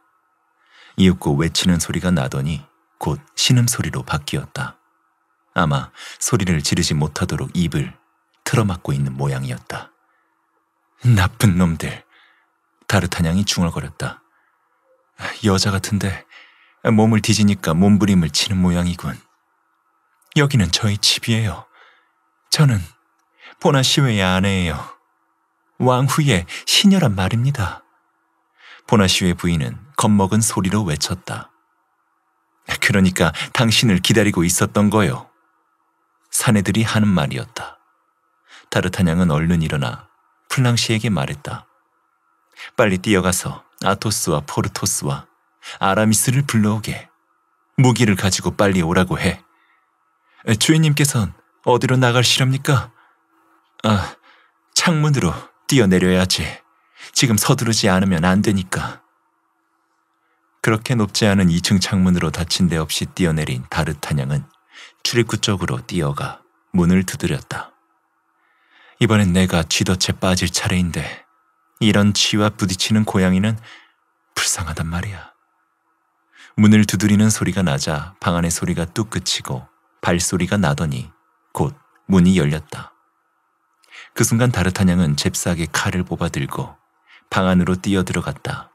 이윽고 외치는 소리가 나더니 곧 신음소리로 바뀌었다. 아마 소리를 지르지 못하도록 입을 틀어막고 있는 모양이었다. 나쁜 놈들. 다르타냥이 중얼거렸다. 여자 같은데 몸을 뒤지니까 몸부림을 치는 모양이군. 여기는 저희 집이에요. 저는 보나 시외의 아내예요. 왕후의 시녀란 말입니다. 보나 씨의 부인은 겁먹은 소리로 외쳤다. 그러니까 당신을 기다리고 있었던 거요. 사내들이 하는 말이었다. 타르타냥은 얼른 일어나 플랑시에게 말했다. 빨리 뛰어가서 아토스와 포르토스와 아라미스를 불러오게. 무기를 가지고 빨리 오라고 해. 주인님께선 어디로 나갈시렵니까? 아, 창문으로 뛰어내려야지. 지금 서두르지 않으면 안 되니까. 그렇게 높지 않은 2층 창문으로 닫힌 데 없이 뛰어내린 다르타냥은 출입구 쪽으로 뛰어가 문을 두드렸다. 이번엔 내가 쥐덫에 빠질 차례인데 이런 쥐와 부딪히는 고양이는 불쌍하단 말이야. 문을 두드리는 소리가 나자 방 안의 소리가 뚝 그치고 발소리가 나더니 곧 문이 열렸다. 그 순간 다르타냥은 잽싸게 칼을 뽑아들고 방 안으로 뛰어 들어갔다.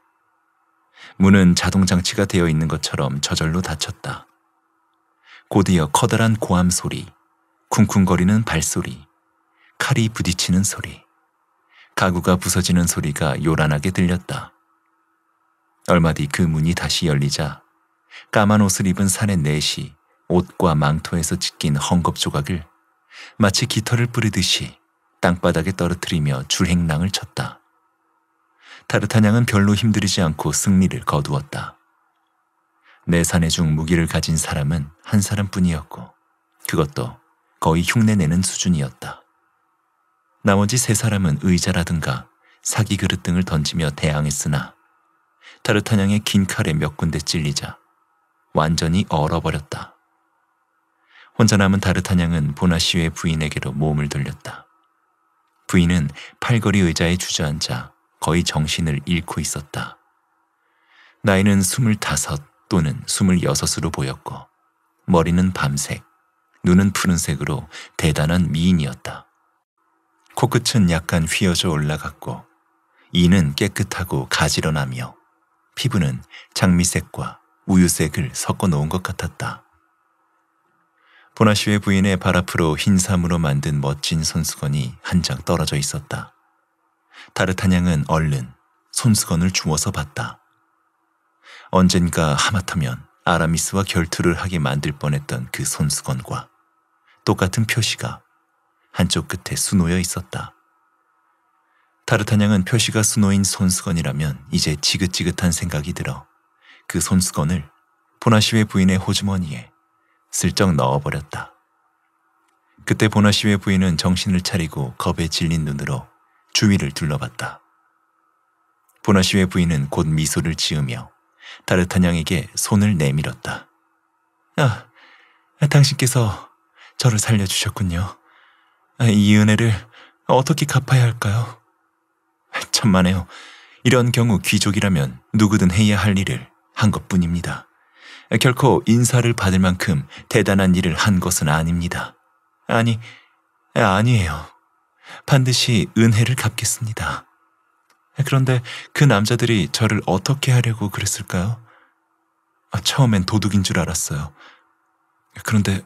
문은 자동장치가 되어 있는 것처럼 저절로 닫혔다. 곧이어 커다란 고함 소리, 쿵쿵거리는 발소리, 칼이 부딪히는 소리, 가구가 부서지는 소리가 요란하게 들렸다. 얼마 뒤 그 문이 다시 열리자 까만 옷을 입은 산의 넷이 옷과 망토에서 찢긴 헝겊 조각을 마치 깃털을 뿌리듯이 땅바닥에 떨어뜨리며 줄행랑을 쳤다. 타르타냥은 별로 힘들이지 않고 승리를 거두었다. 내 사내 중 무기를 가진 사람은 한 사람뿐이었고 그것도 거의 흉내내는 수준이었다. 나머지 세 사람은 의자라든가 사기 그릇 등을 던지며 대항했으나 타르타냥의 긴 칼에 몇 군데 찔리자 완전히 얼어버렸다. 혼자 남은 다르타냥은 보나시의 부인에게로 몸을 돌렸다. 부인은 팔걸이 의자에 주저앉아 거의 정신을 잃고 있었다. 나이는 스물다섯 또는 스물여섯으로 보였고 머리는 밤색, 눈은 푸른색으로 대단한 미인이었다. 코끝은 약간 휘어져 올라갔고 이는 깨끗하고 가지런하며 피부는 장미색과 우유색을 섞어 놓은 것 같았다. 보나시의 부인의 발 앞으로 흰 삼으로 만든 멋진 손수건이 한 장 떨어져 있었다. 다르타냥은 얼른 손수건을 주워서 봤다. 언젠가 하마터면 아라미스와 결투를 하게 만들 뻔했던 그 손수건과 똑같은 표시가 한쪽 끝에 수놓여 있었다. 다르타냥은 표시가 수놓인 손수건이라면 이제 지긋지긋한 생각이 들어 그 손수건을 보나시외 부인의 호주머니에 슬쩍 넣어버렸다. 그때 보나시외 부인은 정신을 차리고 겁에 질린 눈으로 주위를 둘러봤다. 보나 씨의 부인은 곧 미소를 지으며 따뜻한 양에게 손을 내밀었다. 아, 당신께서 저를 살려주셨군요. 아, 이 은혜를 어떻게 갚아야 할까요? 천만에요. 이런 경우 귀족이라면 누구든 해야 할 일을 한 것뿐입니다. 결코 인사를 받을 만큼 대단한 일을 한 것은 아닙니다. 아니, 아니에요. 반드시 은혜를 갚겠습니다. 그런데 그 남자들이 저를 어떻게 하려고 그랬을까요? 아, 처음엔 도둑인 줄 알았어요. 그런데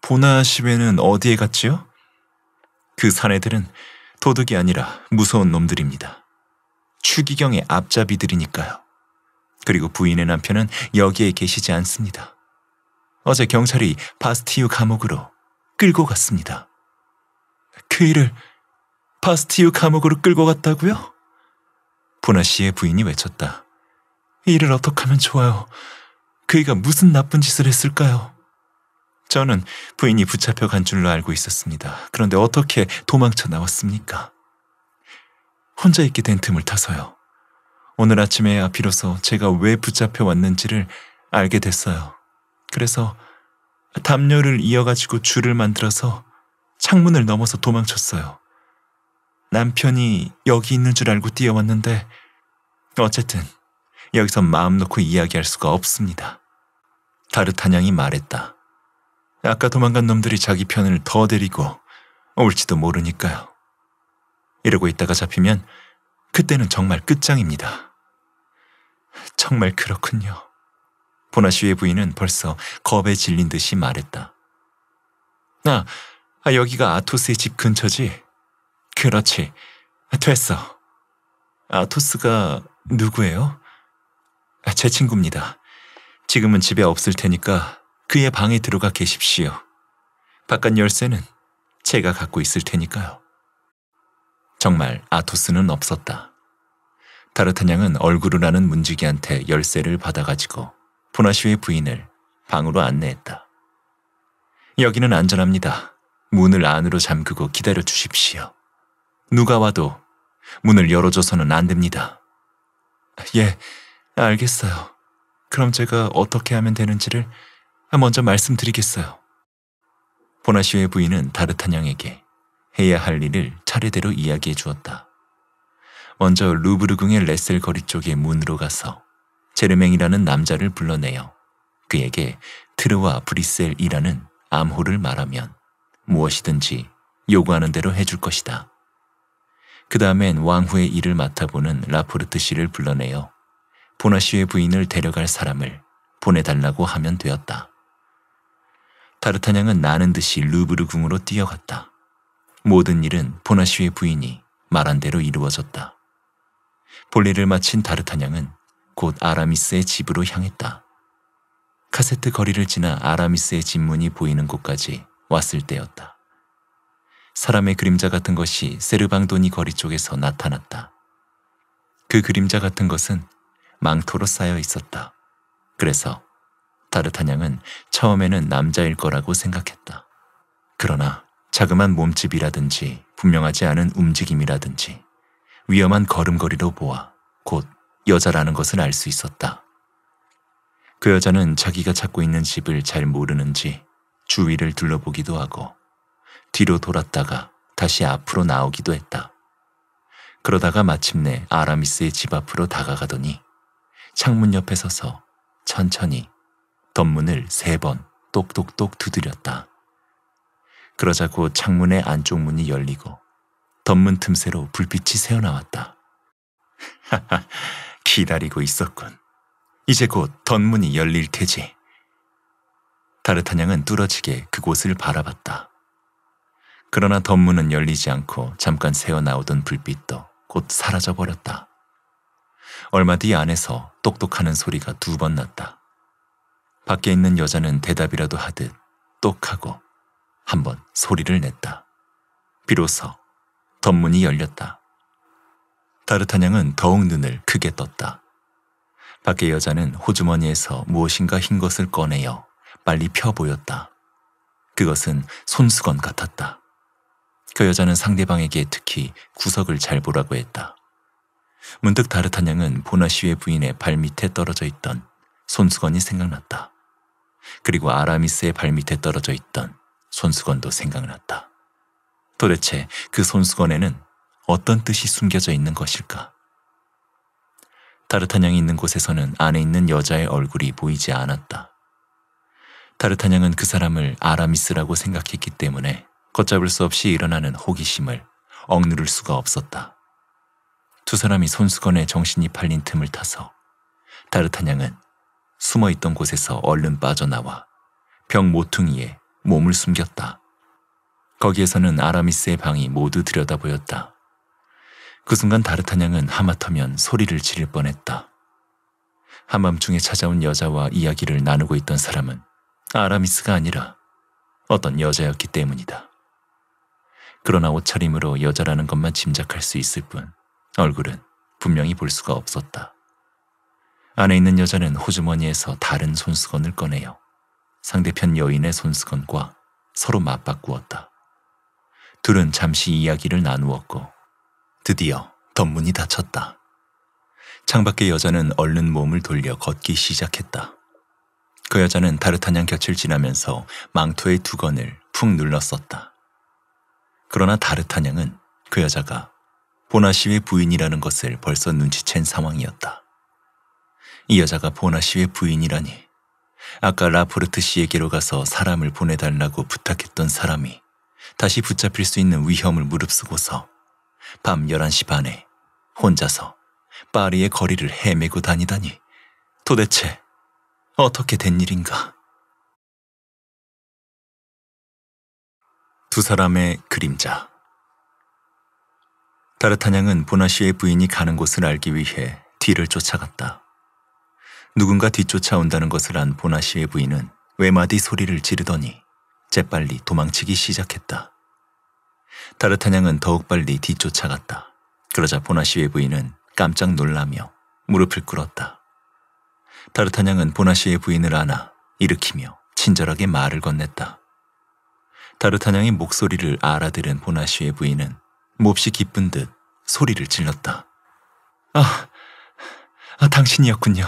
보나 시외는 어디에 갔지요? 그 사내들은 도둑이 아니라 무서운 놈들입니다. 추기경의 앞잡이들이니까요. 그리고 부인의 남편은 여기에 계시지 않습니다. 어제 경찰이 바스티유 감옥으로 끌고 갔습니다. 그 일을 바스티유 감옥으로 끌고 갔다고요? 보나 씨의 부인이 외쳤다. 이를 어떻게 하면 좋아요? 그이가 무슨 나쁜 짓을 했을까요? 저는 부인이 붙잡혀 간 줄로 알고 있었습니다. 그런데 어떻게 도망쳐 나왔습니까? 혼자 있게 된 틈을 타서요. 오늘 아침에야 비로소 제가 왜 붙잡혀 왔는지를 알게 됐어요. 그래서 담요를 이어가지고 줄을 만들어서 창문을 넘어서 도망쳤어요. 남편이 여기 있는 줄 알고 뛰어왔는데 어쨌든 여기서 마음 놓고 이야기할 수가 없습니다. 다르타냥이 말했다. 아까 도망간 놈들이 자기 편을 더 데리고 올지도 모르니까요. 이러고 있다가 잡히면 그때는 정말 끝장입니다. 정말 그렇군요. 보나시의 부인은 벌써 겁에 질린 듯이 말했다. 나 아, 아, 여기가 아토스의 집 근처지? 그렇지. 됐어. 아토스가 누구예요? 제 친구입니다. 지금은 집에 없을 테니까 그의 방에 들어가 계십시오. 바깥 열쇠는 제가 갖고 있을 테니까요. 정말 아토스는 없었다. 다르타냥은얼굴을라는 문지기한테 열쇠를 받아가지고 보나시의 부인을 방으로 안내했다. 여기는 안전합니다. 문을 안으로 잠그고 기다려 주십시오. 누가 와도 문을 열어줘서는 안 됩니다. 예, 알겠어요. 그럼 제가 어떻게 하면 되는지를 먼저 말씀드리겠어요. 보나시오의 부인은 다르탄 양에게 해야 할 일을 차례대로 이야기해 주었다. 먼저 루브르궁의 레셀 거리 쪽의 문으로 가서 제르맹이라는 남자를 불러내어 그에게 트르와 브리셀이라는 암호를 말하면 무엇이든지 요구하는 대로 해줄 것이다. 그 다음엔 왕후의 일을 맡아보는 라포르트 씨를 불러내어 보나 씨의 부인을 데려갈 사람을 보내달라고 하면 되었다. 타르타냥은 나는 듯이 루브르 궁으로 뛰어갔다. 모든 일은 보나 씨의 부인이 말한 대로 이루어졌다. 볼일을 마친 다르타냥은 곧 아라미스의 집으로 향했다. 카세트 거리를 지나 아라미스의 집문이 보이는 곳까지 왔을 때였다. 사람의 그림자 같은 것이 세르방도니 거리 쪽에서 나타났다. 그 그림자 같은 것은 망토로 쌓여 있었다. 그래서 다르타냥은 처음에는 남자일 거라고 생각했다. 그러나 자그만 몸집이라든지 분명하지 않은 움직임이라든지 위험한 걸음걸이로 보아 곧 여자라는 것을 알 수 있었다. 그 여자는 자기가 찾고 있는 집을 잘 모르는지 주위를 둘러보기도 하고 뒤로 돌았다가 다시 앞으로 나오기도 했다. 그러다가 마침내 아라미스의 집 앞으로 다가가더니 창문 옆에 서서 천천히 덧문을 세 번 똑똑똑 두드렸다. 그러자 곧 창문의 안쪽 문이 열리고 덧문 틈새로 불빛이 새어나왔다. 하하, [LAUGHS] 기다리고 있었군. 이제 곧 덧문이 열릴 테지. 다르타냥은 뚫어지게 그곳을 바라봤다. 그러나 덤문은 열리지 않고 잠깐 새어 나오던 불빛도 곧 사라져 버렸다. 얼마 뒤 안에서 똑똑하는 소리가 두 번 났다. 밖에 있는 여자는 대답이라도 하듯 똑하고 한 번 소리를 냈다. 비로소 덤문이 열렸다. 다르타냥은 더욱 눈을 크게 떴다. 밖에 여자는 호주머니에서 무엇인가 흰 것을 꺼내어 빨리 펴 보였다. 그것은 손수건 같았다. 그 여자는 상대방에게 특히 구석을 잘 보라고 했다. 문득 다르타냥은 보나 시의 부인의 발밑에 떨어져 있던 손수건이 생각났다. 그리고 아라미스의 발밑에 떨어져 있던 손수건도 생각났다. 도대체 그 손수건에는 어떤 뜻이 숨겨져 있는 것일까? 다르타냥이 있는 곳에서는 안에 있는 여자의 얼굴이 보이지 않았다. 다르타냥은그 사람을 아라미스라고 생각했기 때문에 걷잡을 수 없이 일어나는 호기심을 억누를 수가 없었다. 두 사람이 손수건에 정신이 팔린 틈을 타서 다르타냥은 숨어 있던 곳에서 얼른 빠져나와 병 모퉁이에 몸을 숨겼다. 거기에서는 아라미스의 방이 모두 들여다 보였다. 그 순간 다르타냥은 하마터면 소리를 지를 뻔했다. 한밤중에 찾아온 여자와 이야기를 나누고 있던 사람은 아라미스가 아니라 어떤 여자였기 때문이다. 그러나 옷차림으로 여자라는 것만 짐작할 수 있을 뿐 얼굴은 분명히 볼 수가 없었다. 안에 있는 여자는 호주머니에서 다른 손수건을 꺼내요. 상대편 여인의 손수건과 서로 맞바꾸었다. 둘은 잠시 이야기를 나누었고 드디어 덧문이 닫혔다. 창밖의 여자는 얼른 몸을 돌려 걷기 시작했다. 그 여자는 다르타냥 곁을 지나면서 망토의 두건을 푹 눌렀었다. 그러나 다르타냥은 그 여자가 보나시의 부인이라는 것을 벌써 눈치챈 상황이었다. 이 여자가 보나시의 부인이라니 아까 라포르트 씨에게로 가서 사람을 보내달라고 부탁했던 사람이 다시 붙잡힐 수 있는 위험을 무릅쓰고서 밤 11시 반에 혼자서 파리의 거리를 헤매고 다니다니 도대체 어떻게 된 일인가? 두 사람의 그림자. 다르타냥은 보나 시의 부인이 가는 곳을 알기 위해 뒤를 쫓아갔다. 누군가 뒤쫓아온다는 것을 안 보나 시의 부인은 외마디 소리를 지르더니 재빨리 도망치기 시작했다. 다르타냥은 더욱 빨리 뒤쫓아갔다. 그러자 보나 시의 부인은 깜짝 놀라며 무릎을 꿇었다. 다르타냥은 보나 시의 부인을 안아 일으키며 친절하게 말을 건넸다. 다르타냥의 목소리를 알아들은 보나 쉬의 부인은 몹시 기쁜 듯 소리를 질렀다. 아, 아 당신이었군요.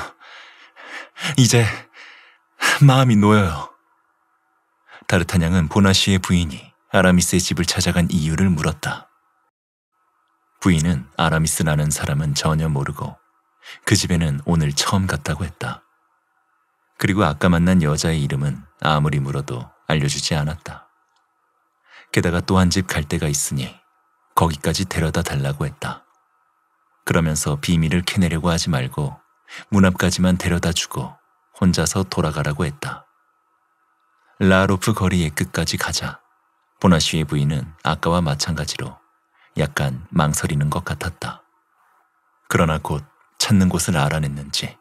이제 마음이 놓여요. 다르타냥은 보나 쉬의 부인이 아라미스의 집을 찾아간 이유를 물었다. 부인은 아라미스라는 사람은 전혀 모르고 그 집에는 오늘 처음 갔다고 했다. 그리고 아까 만난 여자의 이름은 아무리 물어도 알려주지 않았다. 게다가 또 한 집 갈 데가 있으니 거기까지 데려다 달라고 했다. 그러면서 비밀을 캐내려고 하지 말고 문 앞까지만 데려다 주고 혼자서 돌아가라고 했다. 라로프 거리의 끝까지 가자. 보나쉬의 부인은 아까와 마찬가지로 약간 망설이는 것 같았다. 그러나 곧 찾는 곳을 알아냈는지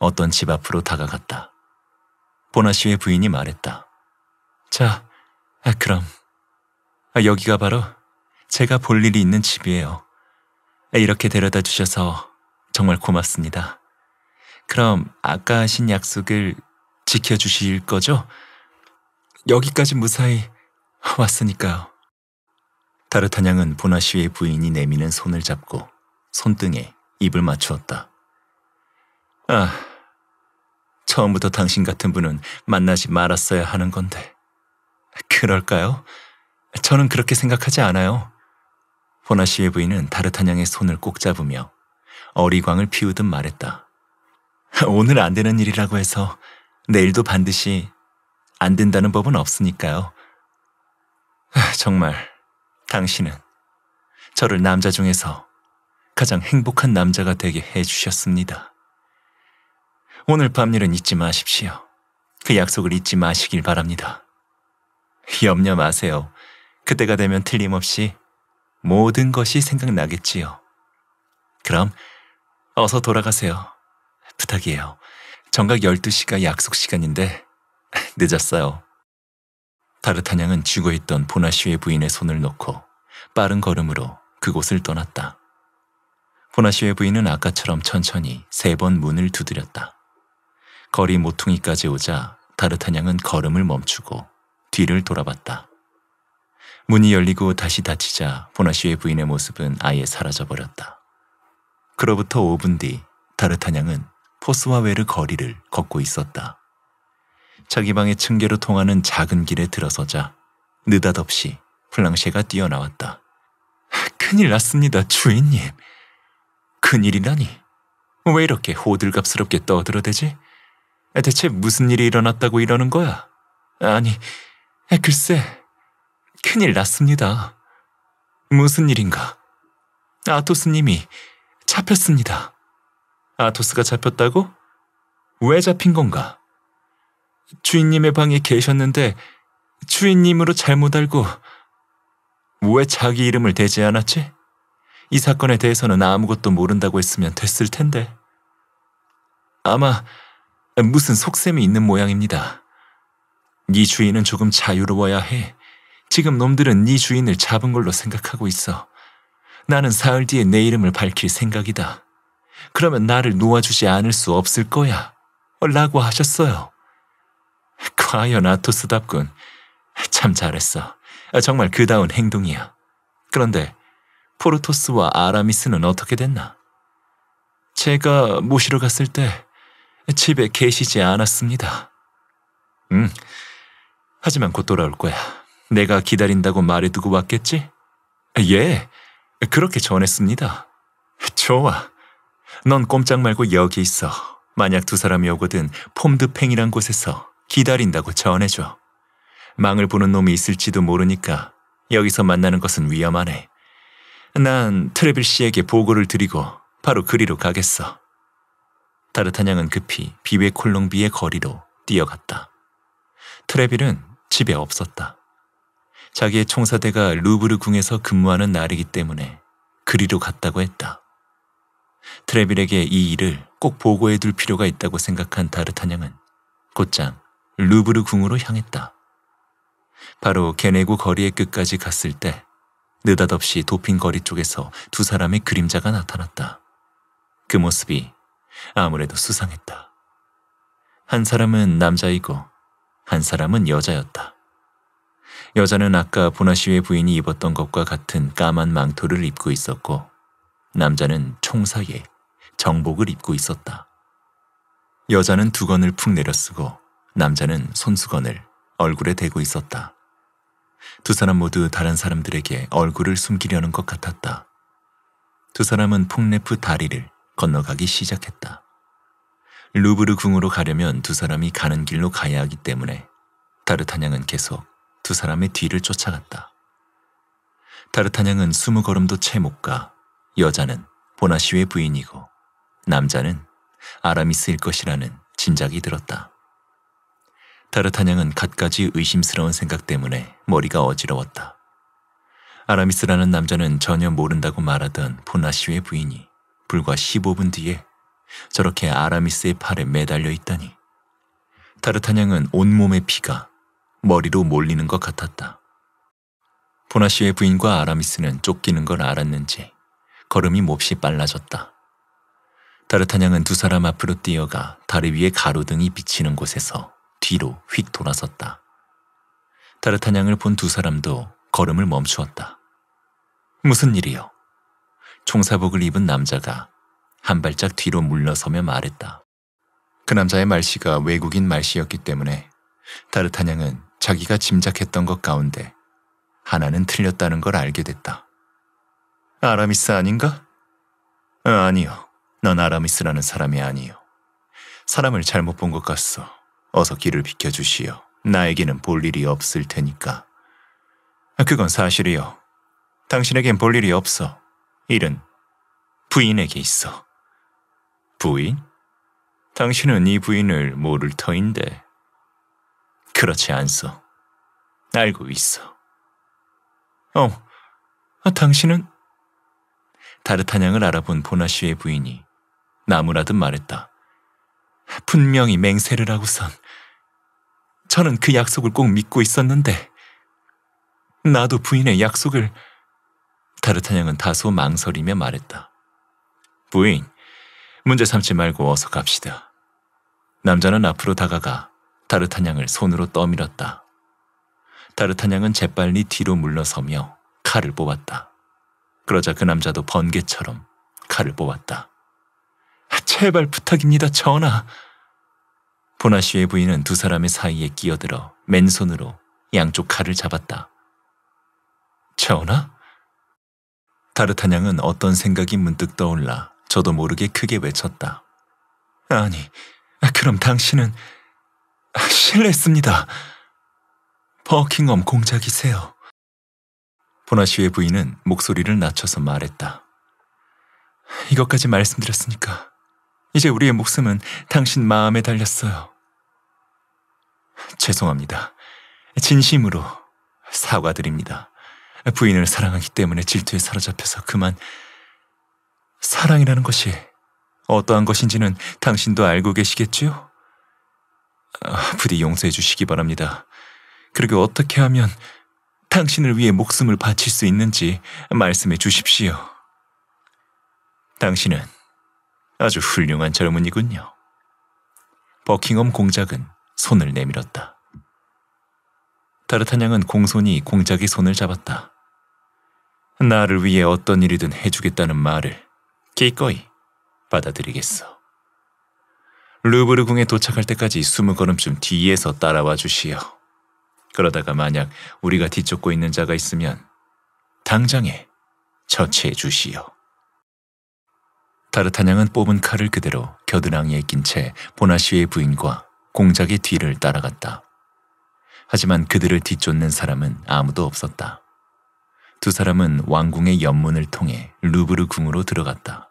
어떤 집 앞으로 다가갔다. 보나쉬의 부인이 말했다. 자, 아, 그럼 아, 여기가 바로 제가 볼 일이 있는 집이에요. 이렇게 데려다 주셔서 정말 고맙습니다. 그럼 아까 하신 약속을 지켜주실 거죠? 여기까지 무사히 왔으니까요. 다르타냥은 보나 시의 부인이 내미는 손을 잡고 손등에 입을 맞추었다. 아, 처음부터 당신 같은 분은 만나지 말았어야 하는 건데. 그럴까요? 저는 그렇게 생각하지 않아요. 보나 씨의 부인은 다르타냥의 손을 꼭 잡으며 어리광을 피우듯 말했다. 오늘 안 되는 일이라고 해서 내일도 반드시 안 된다는 법은 없으니까요. 정말 당신은 저를 남자 중에서 가장 행복한 남자가 되게 해주셨습니다. 오늘 밤 일은 잊지 마십시오. 그 약속을 잊지 마시길 바랍니다. 염려 마세요. 그때가 되면 틀림없이 모든 것이 생각나겠지요. 그럼 어서 돌아가세요. 부탁이에요. 정각 12시가 약속 시간인데 [LAUGHS] 늦었어요. 다르타냥은 죽어 있던 보나슈의 부인의 손을 놓고 빠른 걸음으로 그곳을 떠났다. 보나슈의 부인은 아까처럼 천천히 세 번 문을 두드렸다. 거리 모퉁이까지 오자 다르타냥은 걸음을 멈추고 뒤를 돌아봤다. 문이 열리고 다시 닫히자 보나 씨의 부인의 모습은 아예 사라져버렸다. 그로부터 5분 뒤 다르타냥은 포스와웨르 거리를 걷고 있었다. 자기 방의 층계로 통하는 작은 길에 들어서자 느닷없이 플랑셰가 뛰어나왔다. 큰일 났습니다, 주인님. 큰일이라니. 왜 이렇게 호들갑스럽게 떠들어대지? 대체 무슨 일이 일어났다고 이러는 거야? 아니, 글쎄... 큰일 났습니다. 무슨 일인가? 아토스님이 잡혔습니다. 아토스가 잡혔다고? 왜 잡힌 건가? 주인님의 방에 계셨는데 주인님으로 잘못 알고 왜 자기 이름을 대지 않았지? 이 사건에 대해서는 아무것도 모른다고 했으면 됐을 텐데. 아마 무슨 속셈이 있는 모양입니다. 네 주인은 조금 자유로워야 해. 지금 놈들은 네 주인을 잡은 걸로 생각하고 있어. 나는 사흘 뒤에 내 이름을 밝힐 생각이다. 그러면 나를 놓아주지 않을 수 없을 거야. 어, 라고 하셨어요. 과연 아토스답군. 참 잘했어. 아, 정말 그다운 행동이야. 그런데 포르토스와 아라미스는 어떻게 됐나? 제가 모시러 갔을 때 집에 계시지 않았습니다. 응. 음, 하지만 곧 돌아올 거야. 내가 기다린다고 말해두고 왔겠지? 예, 그렇게 전했습니다. 좋아. 넌 꼼짝 말고 여기 있어. 만약 두 사람이 오거든 폼드팽이란 곳에서 기다린다고 전해줘. 망을 보는 놈이 있을지도 모르니까 여기서 만나는 것은 위험하네. 난 트레빌 씨에게 보고를 드리고 바로 그리로 가겠어. 따뜻한 양은 급히 비베 콜롱비의 거리로 뛰어갔다. 트레빌은 집에 없었다. 자기의 총사대가 루브르 궁에서 근무하는 날이기 때문에 그리로 갔다고 했다. 트레빌에게 이 일을 꼭 보고해 둘 필요가 있다고 생각한 다르타냥은 곧장 루브르 궁으로 향했다. 바로 게네고 거리의 끝까지 갔을 때 느닷없이 도핑 거리 쪽에서 두 사람의 그림자가 나타났다. 그 모습이 아무래도 수상했다. 한 사람은 남자이고 한 사람은 여자였다. 여자는 아까 보나 시의 부인이 입었던 것과 같은 까만 망토를 입고 있었고 남자는 총사에 정복을 입고 있었다. 여자는 두건을 푹 내려쓰고 남자는 손수건을 얼굴에 대고 있었다. 두 사람 모두 다른 사람들에게 얼굴을 숨기려는 것 같았다. 두 사람은 폭네프 다리를 건너가기 시작했다. 루브르 궁으로 가려면 두 사람이 가는 길로 가야 하기 때문에 다르타냥은 계속 두 사람의 뒤를 쫓아갔다. 타르타냥은 스무 걸음도 채 못 가 여자는 보나시의 부인이고 남자는 아라미스일 것이라는 진작이 들었다. 타르타냥은 갖가지 의심스러운 생각 때문에 머리가 어지러웠다. 아라미스라는 남자는 전혀 모른다고 말하던 보나시의 부인이 불과 15분 뒤에 저렇게 아라미스의 팔에 매달려 있다니. 타르타냥은 온몸의 피가 머리로 몰리는 것 같았다. 보나 씨의 부인과 아라미스는 쫓기는 걸 알았는지 걸음이 몹시 빨라졌다. 다르타냥은 두 사람 앞으로 뛰어가 다리 위에 가로등이 비치는 곳에서 뒤로 휙 돌아섰다. 다르타냥을 본 두 사람도 걸음을 멈추었다. 무슨 일이요? 총사복을 입은 남자가 한 발짝 뒤로 물러서며 말했다. 그 남자의 말씨가 외국인 말씨였기 때문에 다르타냥은 자기가 짐작했던 것 가운데 하나는 틀렸다는 걸 알게 됐다. 아라미스 아닌가? 어, 아니요. 넌 아라미스라는 사람이 아니요. 사람을 잘못 본 것 같소. 어서 길을 비켜주시오. 나에게는 볼 일이 없을 테니까. 아, 그건 사실이요. 당신에겐 볼 일이 없어. 일은 부인에게 있어. 부인? 당신은 이 부인을 모를 터인데 그렇지 않소. 알고 있어. 어, 아, 당신은? 다르타냥을 알아본 보나씨의 부인이 나무라듯 말했다. 분명히 맹세를 하고선 저는 그 약속을 꼭 믿고 있었는데 나도 부인의 약속을 다르타냥은 다소 망설이며 말했다. 부인, 문제 삼지 말고 어서 갑시다. 남자는 앞으로 다가가 다르타냥을 손으로 떠밀었다. 다르타냥은 재빨리 뒤로 물러서며 칼을 뽑았다. 그러자 그 남자도 번개처럼 칼을 뽑았다. 제발 부탁입니다, 전하. 보나 시의 부인은 두 사람의 사이에 끼어들어 맨손으로 양쪽 칼을 잡았다. 전하? 다르타냥은 어떤 생각이 문득 떠올라 저도 모르게 크게 외쳤다. 아니, 그럼 당신은 [LAUGHS] 실례했습니다. 버킹엄 공작이세요. 보나 씨의 부인은 목소리를 낮춰서 말했다. 이것까지 말씀드렸으니까 이제 우리의 목숨은 당신 마음에 달렸어요. 죄송합니다. 진심으로 사과드립니다. 부인을 사랑하기 때문에 질투에 사로잡혀서 그만 사랑이라는 것이 어떠한 것인지는 당신도 알고 계시겠지요? 부디 용서해 주시기 바랍니다. 그리고 어떻게 하면 당신을 위해 목숨을 바칠 수 있는지 말씀해 주십시오. 당신은 아주 훌륭한 젊은이군요. 버킹엄 공작은 손을 내밀었다. 다르타냥은 공손히 공작의 손을 잡았다. 나를 위해 어떤 일이든 해주겠다는 말을 기꺼이 받아들이겠어. 루브르궁에 도착할 때까지 스무 걸음쯤 뒤에서 따라와 주시오. 그러다가 만약 우리가 뒤쫓고 있는 자가 있으면 당장에 처치해 주시오. 다르타냥은 뽑은 칼을 그대로 겨드랑이에 낀 채 보나시의 부인과 공작의 뒤를 따라갔다. 하지만 그들을 뒤쫓는 사람은 아무도 없었다. 두 사람은 왕궁의 연문을 통해 루브르 궁으로 들어갔다.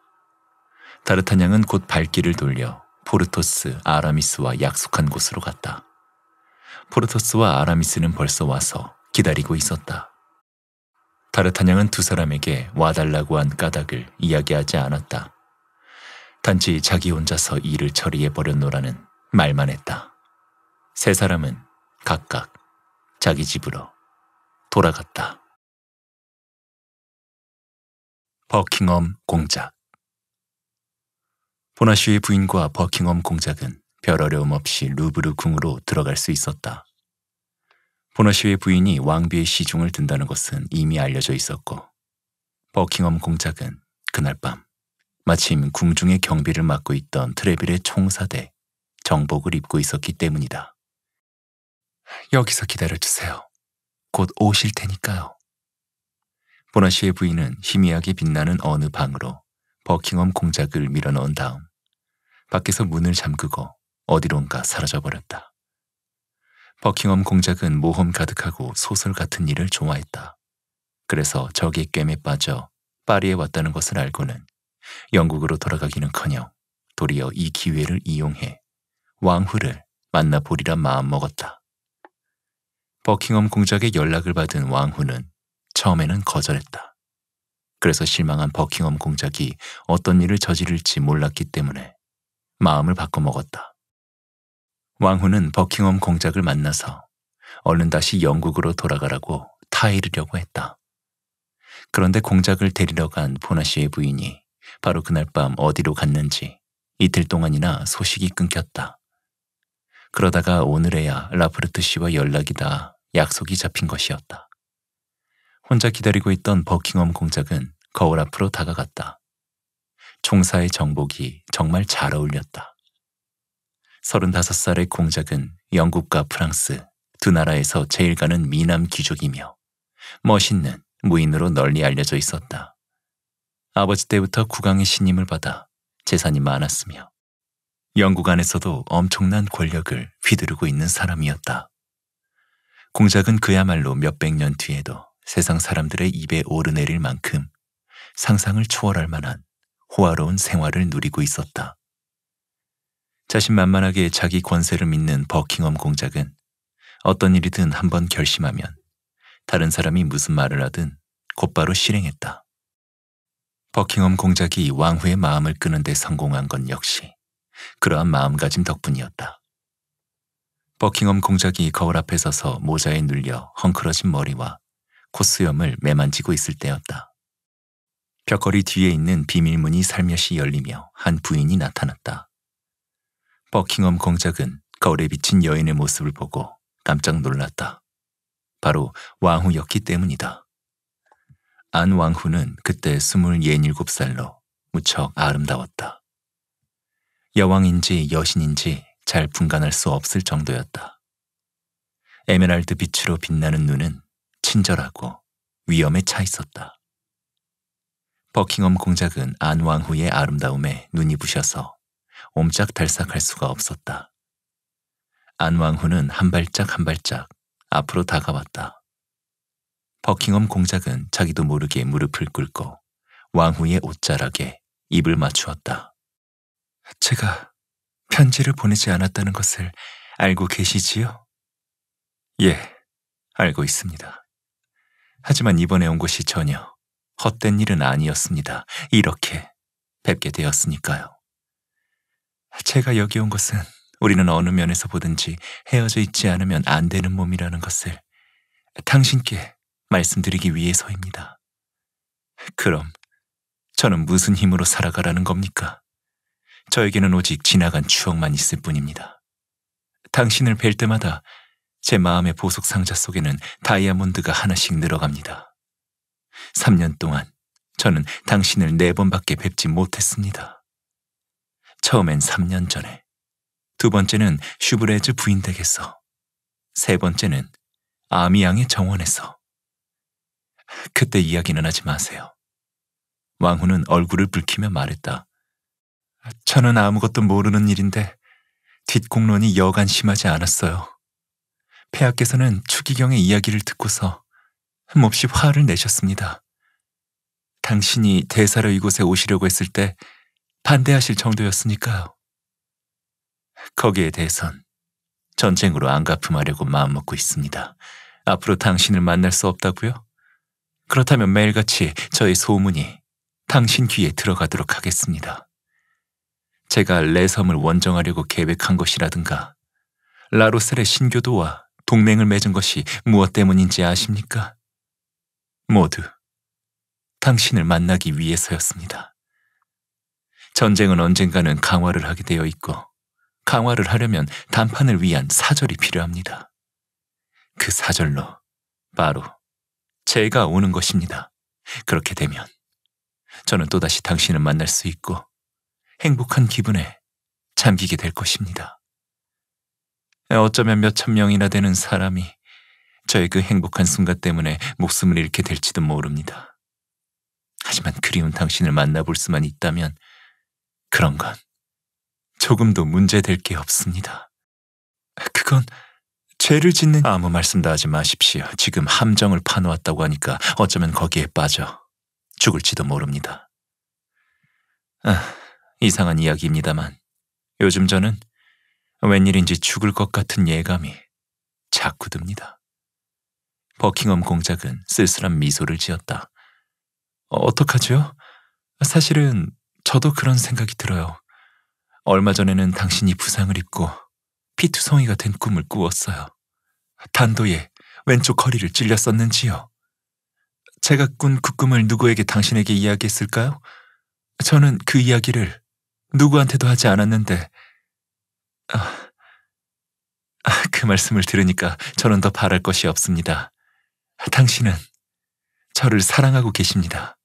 다르타냥은곧 발길을 돌려 포르토스, 아라미스와 약속한 곳으로 갔다. 포르토스와 아라미스는 벌써 와서 기다리고 있었다. 타르타냥은 두 사람에게 와달라고 한 까닭을 이야기하지 않았다. 단지 자기 혼자서 일을 처리해버렸노라는 말만 했다. 세 사람은 각각 자기 집으로 돌아갔다. 버킹엄 공작 보나쉬의 부인과 버킹엄 공작은 별 어려움 없이 루브르 궁으로 들어갈 수 있었다. 보나쉬의 부인이 왕비의 시중을 든다는 것은 이미 알려져 있었고 버킹엄 공작은 그날 밤 마침 궁중의 경비를 맡고 있던 트레빌의 총사대 정복을 입고 있었기 때문이다. 여기서 기다려주세요. 곧 오실 테니까요. 보나시의 부인은 희미하게 빛나는 어느 방으로 버킹엄 공작을 밀어넣은 다음 밖에서 문을 잠그고 어디론가 사라져버렸다. 버킹엄 공작은 모험 가득하고 소설 같은 일을 좋아했다. 그래서 적의 꿰에 빠져 파리에 왔다는 것을 알고는 영국으로 돌아가기는커녕 도리어 이 기회를 이용해 왕후를 만나보리라 마음먹었다. 버킹엄 공작의 연락을 받은 왕후는 처음에는 거절했다. 그래서 실망한 버킹엄 공작이 어떤 일을 저지를지 몰랐기 때문에 마음을 바꿔먹었다. 왕후는 버킹엄 공작을 만나서 얼른 다시 영국으로 돌아가라고 타이르려고 했다. 그런데 공작을 데리러 간 보나 씨의 부인이 바로 그날 밤 어디로 갔는지 이틀 동안이나 소식이 끊겼다. 그러다가 오늘에야 라프르트 씨와 연락이 다 약속이 잡힌 것이었다. 혼자 기다리고 있던 버킹엄 공작은 거울 앞으로 다가갔다. 총사의 정복이 정말 잘 어울렸다. 35살의 공작은 영국과 프랑스 두 나라에서 제일 가는 미남 귀족이며 멋있는 무인으로 널리 알려져 있었다. 아버지 때부터 국왕의 신임을 받아 재산이 많았으며 영국 안에서도 엄청난 권력을 휘두르고 있는 사람이었다. 공작은 그야말로 몇백 년 뒤에도 세상 사람들의 입에 오르내릴 만큼 상상을 초월할 만한 호화로운 생활을 누리고 있었다. 자신만만하게 자기 권세를 믿는 버킹엄 공작은 어떤 일이든 한번 결심하면 다른 사람이 무슨 말을 하든 곧바로 실행했다. 버킹엄 공작이 왕후의 마음을 끄는 데 성공한 건 역시 그러한 마음가짐 덕분이었다. 버킹엄 공작이 거울 앞에 서서 모자에 눌려 헝클어진 머리와 콧수염을 매만지고 있을 때였다. 벽걸이 뒤에 있는 비밀문이 살며시 열리며 한 부인이 나타났다. 버킹엄 공작은 거울에 비친 여인의 모습을 보고 깜짝 놀랐다. 바로 왕후였기 때문이다. 안 왕후는 그때 27살로 무척 아름다웠다. 여왕인지 여신인지 잘 분간할 수 없을 정도였다. 에메랄드 빛으로 빛나는 눈은 친절하고 위험에 차 있었다. 버킹엄 공작은 안왕후의 아름다움에 눈이 부셔서 옴짝달싹할 수가 없었다. 안왕후는 한 발짝 한 발짝 앞으로 다가왔다. 버킹엄 공작은 자기도 모르게 무릎을 꿇고 왕후의 옷자락에 입을 맞추었다. 제가 편지를 보내지 않았다는 것을 알고 계시지요? 예, 알고 있습니다. 하지만 이번에 온 곳이 전혀 헛된 일은 아니었습니다. 이렇게 뵙게 되었으니까요. 제가 여기 온 것은 우리는 어느 면에서 보든지 헤어져 있지 않으면 안 되는 몸이라는 것을 당신께 말씀드리기 위해서입니다. 그럼 저는 무슨 힘으로 살아가라는 겁니까? 저에게는 오직 지나간 추억만 있을 뿐입니다. 당신을 뵐 때마다 제 마음의 보석 상자 속에는 다이아몬드가 하나씩 늘어갑니다. 3년 동안 저는 당신을 네 번밖에 뵙지 못했습니다. 처음엔 3년 전에, 두 번째는 슈브레즈 부인 댁에서, 세 번째는 아미양의 정원에서. 그때 이야기는 하지 마세요. 왕후는 얼굴을 붉히며 말했다. 저는 아무것도 모르는 일인데 뒷공론이 여간 심하지 않았어요. 폐하께서는 추기경의 이야기를 듣고서 몹시 화를 내셨습니다. 당신이 대사로 이곳에 오시려고 했을 때 반대하실 정도였으니까요. 거기에 대해선 전쟁으로 안 갚음하려고 마음먹고 있습니다. 앞으로 당신을 만날 수 없다고요? 그렇다면 매일같이 저의 소문이 당신 귀에 들어가도록 하겠습니다. 제가 레섬을 원정하려고 계획한 것이라든가 라로셀의 신교도와 동맹을 맺은 것이 무엇 때문인지 아십니까? 모두 당신을 만나기 위해서였습니다. 전쟁은 언젠가는 강화를 하게 되어 있고 강화를 하려면 단판을 위한 사절이 필요합니다. 그 사절로 바로 제가 오는 것입니다. 그렇게 되면 저는 또다시 당신을 만날 수 있고 행복한 기분에 잠기게 될 것입니다. 어쩌면 몇 천 명이나 되는 사람이 저의 그 행복한 순간 때문에 목숨을 잃게 될지도 모릅니다. 하지만 그리운 당신을 만나볼 수만 있다면 그런 건 조금도 문제될 게 없습니다. 그건 죄를 짓는 아무 말씀도 하지 마십시오. 지금 함정을 파놓았다고 하니까 어쩌면 거기에 빠져 죽을지도 모릅니다. 아, 이상한 이야기입니다만 요즘 저는 웬일인지 죽을 것 같은 예감이 자꾸 듭니다. 버킹엄 공작은 쓸쓸한 미소를 지었다. 어, 어떡하죠? 사실은 저도 그런 생각이 들어요. 얼마 전에는 당신이 부상을 입고 피투성이 가된 꿈을 꾸었어요. 단도에 왼쪽 허리를 찔렸었는지요. 제가 꾼 그 꿈을 누구에게 당신에게 이야기했을까요? 저는 그 이야기를 누구한테도 하지 않았는데, 아, 아, 그 말씀을 들으니까 저는 더 바랄 것이 없습니다. 당신은 저를 사랑하고 계십니다.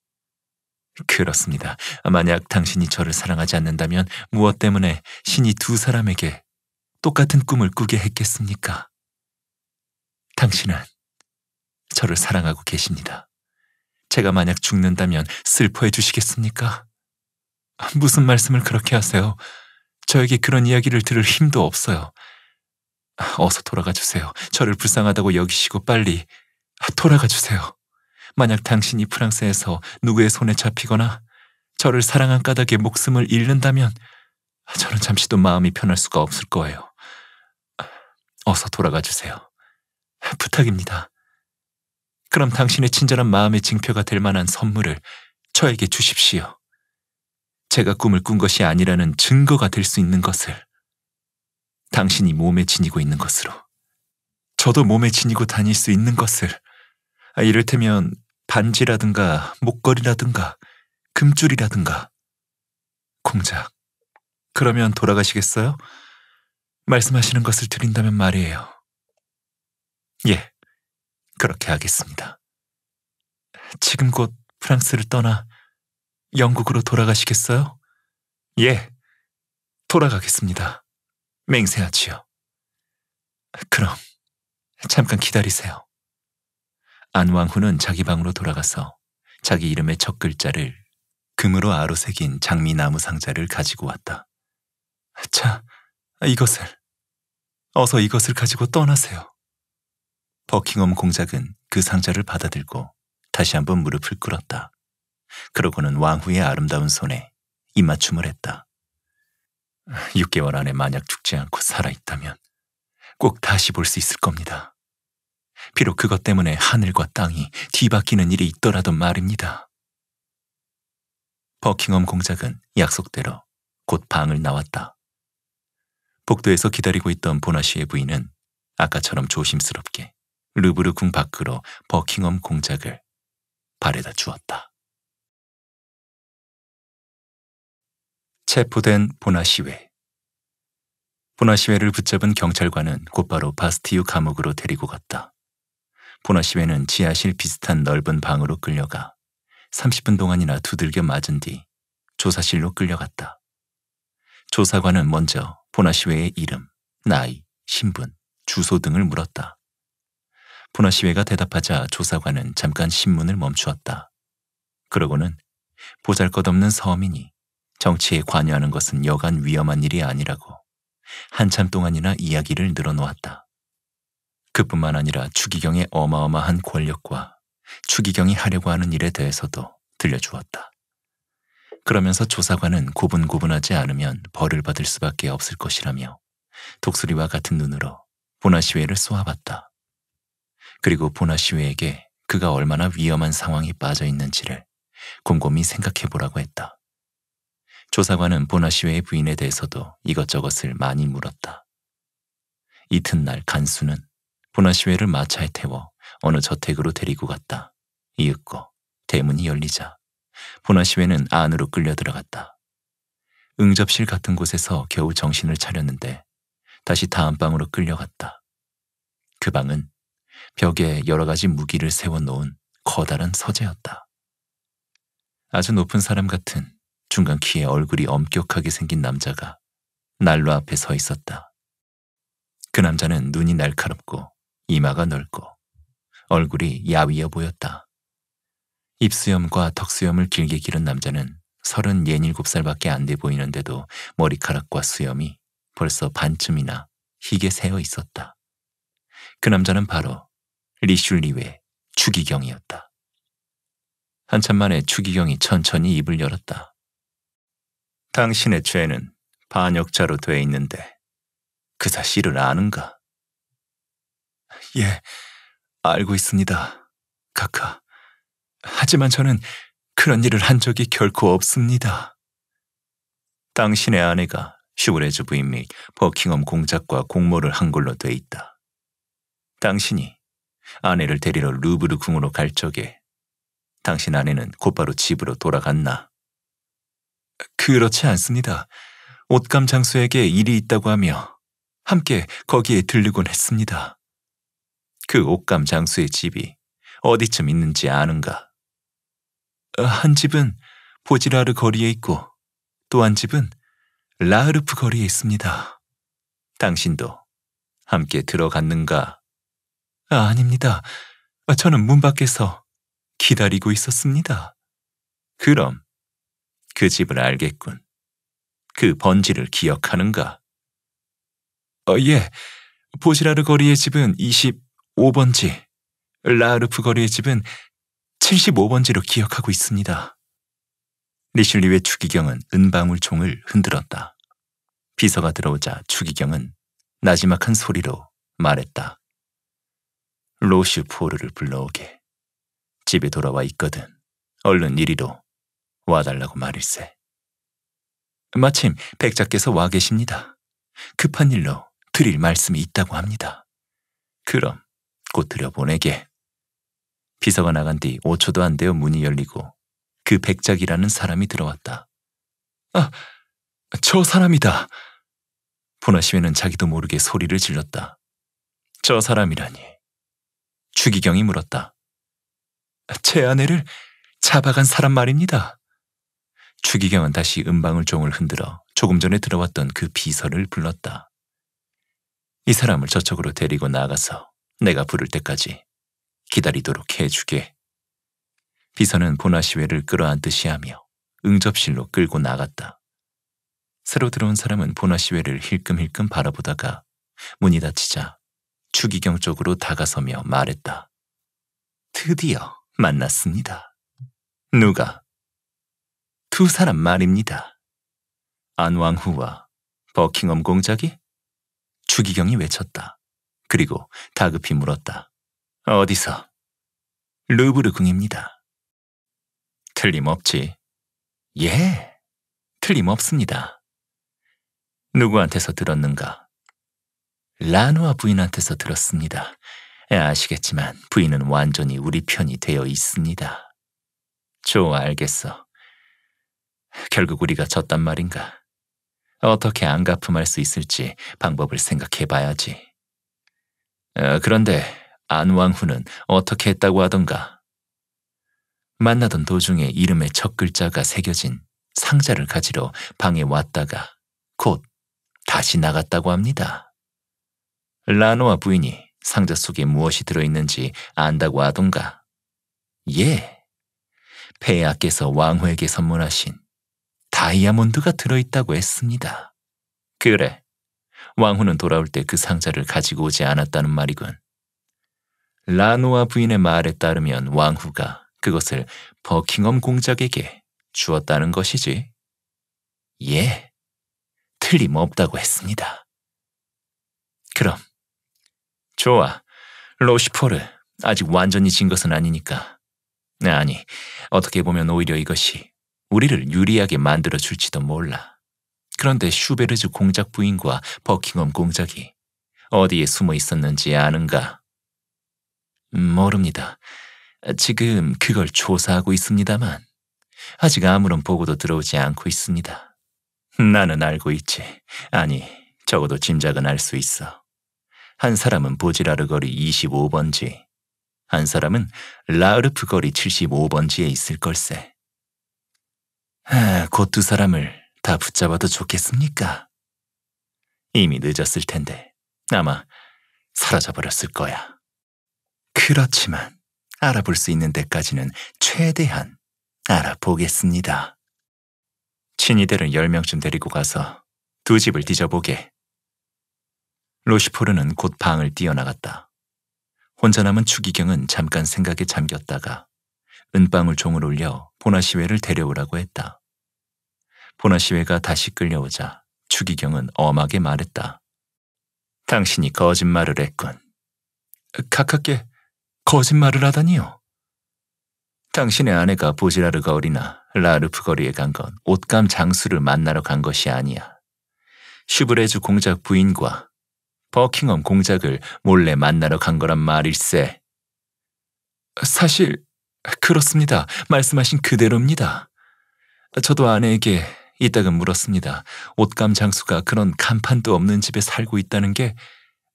그렇습니다. 만약 당신이 저를 사랑하지 않는다면 무엇 때문에 신이 두 사람에게 똑같은 꿈을 꾸게 했겠습니까? 당신은 저를 사랑하고 계십니다. 제가 만약 죽는다면 슬퍼해 주시겠습니까? 무슨 말씀을 그렇게 하세요? 저에게 그런 이야기를 들을 힘도 없어요. 어서 돌아가 주세요. 저를 불쌍하다고 여기시고 빨리 돌아가 주세요. 만약 당신이 프랑스에서 누구의 손에 잡히거나 저를 사랑한 까닭에 목숨을 잃는다면 저는 잠시도 마음이 편할 수가 없을 거예요. 어서 돌아가 주세요. 부탁입니다. 그럼 당신의 친절한 마음의 징표가 될 만한 선물을 저에게 주십시오. 제가 꿈을 꾼 것이 아니라는 증거가 될 수 있는 것을 당신이 몸에 지니고 있는 것으로. 저도 몸에 지니고 다닐 수 있는 것을 아, 이를테면 반지라든가 목걸이라든가 금줄이라든가 공작 그러면 돌아가시겠어요? 말씀하시는 것을 드린다면 말이에요. 예, 그렇게 하겠습니다. 지금 곧 프랑스를 떠나 영국으로 돌아가시겠어요? 예, 돌아가겠습니다. 맹세하지요. 그럼. 잠깐 기다리세요. 안왕후는 자기 방으로 돌아가서 자기 이름의 첫 글자를 금으로 아로 새긴 장미나무 상자를 가지고 왔다. 자, 이것을. 어서 이것을 가지고 떠나세요. 버킹엄 공작은 그 상자를 받아들고 다시 한번 무릎을 꿇었다. 그러고는 왕후의 아름다운 손에 입맞춤을 했다. 6개월 안에 만약 죽지 않고 살아있다면 꼭 다시 볼 수 있을 겁니다. 비록 그것 때문에 하늘과 땅이 뒤바뀌는 일이 있더라도 말입니다. 버킹엄 공작은 약속대로 곧 방을 나왔다. 복도에서 기다리고 있던 보나시의 부인은 아까처럼 조심스럽게 르브르 궁 밖으로 버킹엄 공작을 발에다 주었다. 체포된 보나시외 보나시외를 붙잡은 경찰관은 곧바로 바스티유 감옥으로 데리고 갔다. 보나시웨는 지하실 비슷한 넓은 방으로 끌려가 30분 동안이나 두들겨 맞은 뒤 조사실로 끌려갔다. 조사관은 먼저 보나시웨의 이름, 나이, 신분, 주소 등을 물었다. 보나시웨가 대답하자 조사관은 잠깐 신문을 멈추었다. 그러고는 보잘것없는 서민이 정치에 관여하는 것은 여간 위험한 일이 아니라고 한참 동안이나 이야기를 늘어놓았다. 그뿐만 아니라 추기경의 어마어마한 권력과 추기경이 하려고 하는 일에 대해서도 들려주었다. 그러면서 조사관은 고분고분하지 않으면 벌을 받을 수밖에 없을 것이라며 독수리와 같은 눈으로 보나시외를 쏘아봤다. 그리고 보나시외에게 그가 얼마나 위험한 상황에 빠져 있는지를 곰곰이 생각해보라고 했다. 조사관은 보나시웨의 부인에 대해서도 이것저것을 많이 물었다. 이튿날 간수는 보나시회를 마차에 태워 어느 저택으로 데리고 갔다. 이윽고 대문이 열리자 보나시회는 안으로 끌려 들어갔다. 응접실 같은 곳에서 겨우 정신을 차렸는데 다시 다음 방으로 끌려갔다. 그 방은 벽에 여러 가지 무기를 세워놓은 커다란 서재였다. 아주 높은 사람 같은 중간 키에 얼굴이 엄격하게 생긴 남자가 난로 앞에 서 있었다. 그 남자는 눈이 날카롭고 이마가 넓고 얼굴이 야위어 보였다. 입수염과 턱수염을 길게 기른 남자는 서른 예닐곱 살밖에 안 돼 보이는데도 머리카락과 수염이 벌써 반쯤이나 희게 새어 있었다. 그 남자는 바로 리슐리웨 추기경이었다. 한참 만에 추기경이 천천히 입을 열었다. 당신의 죄는 반역자로 돼 있는데 그사 실을 아는가? 예, 알고 있습니다. 카카. 하지만 저는 그런 일을 한 적이 결코 없습니다. 당신의 아내가 슈브레즈 부인 및 버킹엄 공작과 공모를 한 걸로 돼 있다. 당신이 아내를 데리러 루브르 궁으로 갈 적에 당신 아내는 곧바로 집으로 돌아갔나? 그렇지 않습니다. 옷감 장수에게 일이 있다고 하며 함께 거기에 들르곤 했습니다. 그 옷감 장수의 집이 어디쯤 있는지 아는가? 어, 한 집은 보지라르 거리에 있고 또 한 집은 라흐르프 거리에 있습니다. 당신도 함께 들어갔는가? 아, 아닙니다. 저는 문 밖에서 기다리고 있었습니다. 그럼 그 집을 알겠군. 그 번지를 기억하는가? 어, 예, 보지라르 거리의 집은 20, 5번지, 라르프 거리의 집은 75번지로 기억하고 있습니다. 리슐리의 추기경은 은방울총을 흔들었다. 비서가 들어오자 추기경은 나지막한 소리로 말했다. 로슈포르를 불러오게. 집에 돌아와 있거든. 얼른 이리로 와달라고 말일세. 마침 백작께서 와 계십니다. 급한 일로 드릴 말씀이 있다고 합니다. 그럼 곧 들여보내게. 비서가 나간 뒤 5초도 안 되어 문이 열리고 그 백작이라는 사람이 들어왔다. 아, 저 사람이다. 보나시면은 자기도 모르게 소리를 질렀다. 저 사람이라니. 주기경이 물었다. 제 아내를 잡아간 사람 말입니다. 주기경은 다시 음방울종을 흔들어 조금 전에 들어왔던 그 비서를 불렀다. 이 사람을 저쪽으로 데리고 나가서 내가 부를 때까지 기다리도록 해주게. 비서는 보나시외를 끌어안듯이 하며 응접실로 끌고 나갔다. 새로 들어온 사람은 보나시외를 힐끔힐끔 바라보다가 문이 닫히자 추기경 쪽으로 다가서며 말했다. 드디어 만났습니다. 누가? 두 사람 말입니다. 안왕후와 버킹엄 공작이? 추기경이 외쳤다. 그리고 다급히 물었다. 어디서? 루브르 궁입니다. 틀림없지. 예, 틀림없습니다. 누구한테서 들었는가? 라누아 부인한테서 들었습니다. 예, 아시겠지만 부인은 완전히 우리 편이 되어 있습니다. 좋아, 알겠어. 결국 우리가 졌단 말인가? 어떻게 안 갚음할 수 있을지 방법을 생각해 봐야지. 어, 그런데 안왕후는 어떻게 했다고 하던가. 만나던 도중에 이름의 첫 글자가 새겨진 상자를 가지러 방에 왔다가 곧 다시 나갔다고 합니다. 라노아 부인이 상자 속에 무엇이 들어있는지 안다고 하던가. 예. 폐하께서 왕후에게 선물하신 다이아몬드가 들어있다고 했습니다. 그래. 왕후는 돌아올 때 그 상자를 가지고 오지 않았다는 말이군. 라노아 부인의 말에 따르면 왕후가 그것을 버킹엄 공작에게 주었다는 것이지. 예, 틀림없다고 했습니다. 그럼, 좋아. 로시포르, 아직 완전히 진 것은 아니니까. 아니, 어떻게 보면 오히려 이것이 우리를 유리하게 만들어줄지도 몰라. 그런데 슈베르즈 공작 부인과 버킹엄 공작이 어디에 숨어 있었는지 아는가? 모릅니다. 지금 그걸 조사하고 있습니다만 아직 아무런 보고도 들어오지 않고 있습니다. 나는 알고 있지. 아니, 적어도 짐작은 알 수 있어. 한 사람은 보지라르 거리 25번지, 한 사람은 라르프 거리 75번지에 있을 걸세. 곧 두 사람을 다 붙잡아도 좋겠습니까? 이미 늦었을 텐데 아마 사라져버렸을 거야. 그렇지만 알아볼 수 있는 데까지는 최대한 알아보겠습니다. 친이들은 열명쯤 데리고 가서 두 집을 뒤져보게. 로시포르는 곧 방을 뛰어나갔다. 혼자 남은 추기경은 잠깐 생각에 잠겼다가 은방울 종을 올려 보나시회를 데려오라고 했다. 보나시회가 다시 끌려오자 추기경은 엄하게 말했다. 당신이 거짓말을 했군. 가깝게 거짓말을 하다니요. 당신의 아내가 보지라르 거리나 라르프 거리에 간 건 옷감 장수를 만나러 간 것이 아니야. 슈브레즈 공작 부인과 버킹엄 공작을 몰래 만나러 간 거란 말일세. 사실 그렇습니다. 말씀하신 그대로입니다. 저도 아내에게 이따금 물었습니다. 옷감 장수가 그런 간판도 없는 집에 살고 있다는 게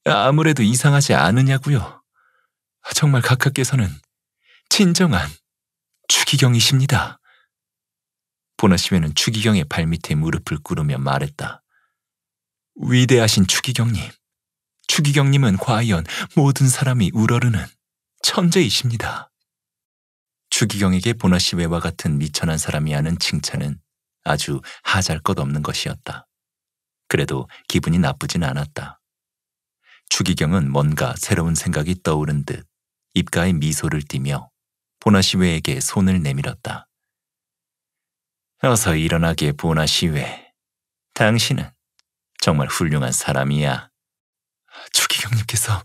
아무래도 이상하지 않으냐고요. 정말 각하께서는 진정한 추기경이십니다. 보나시회는 추기경의 발밑에 무릎을 꿇으며 말했다. 위대하신 추기경님, 추기경님은 과연 모든 사람이 우러르는 천재이십니다. 추기경에게 보나시외와 같은 미천한 사람이 하는 칭찬은 아주 하잘것없는 것이었다. 그래도 기분이 나쁘진 않았다. 추기경은 뭔가 새로운 생각이 떠오른 듯 입가에 미소를 띠며 보나시외에게 손을 내밀었다. 어서 일어나게 보나시외. 당신은 정말 훌륭한 사람이야. 추기경님께서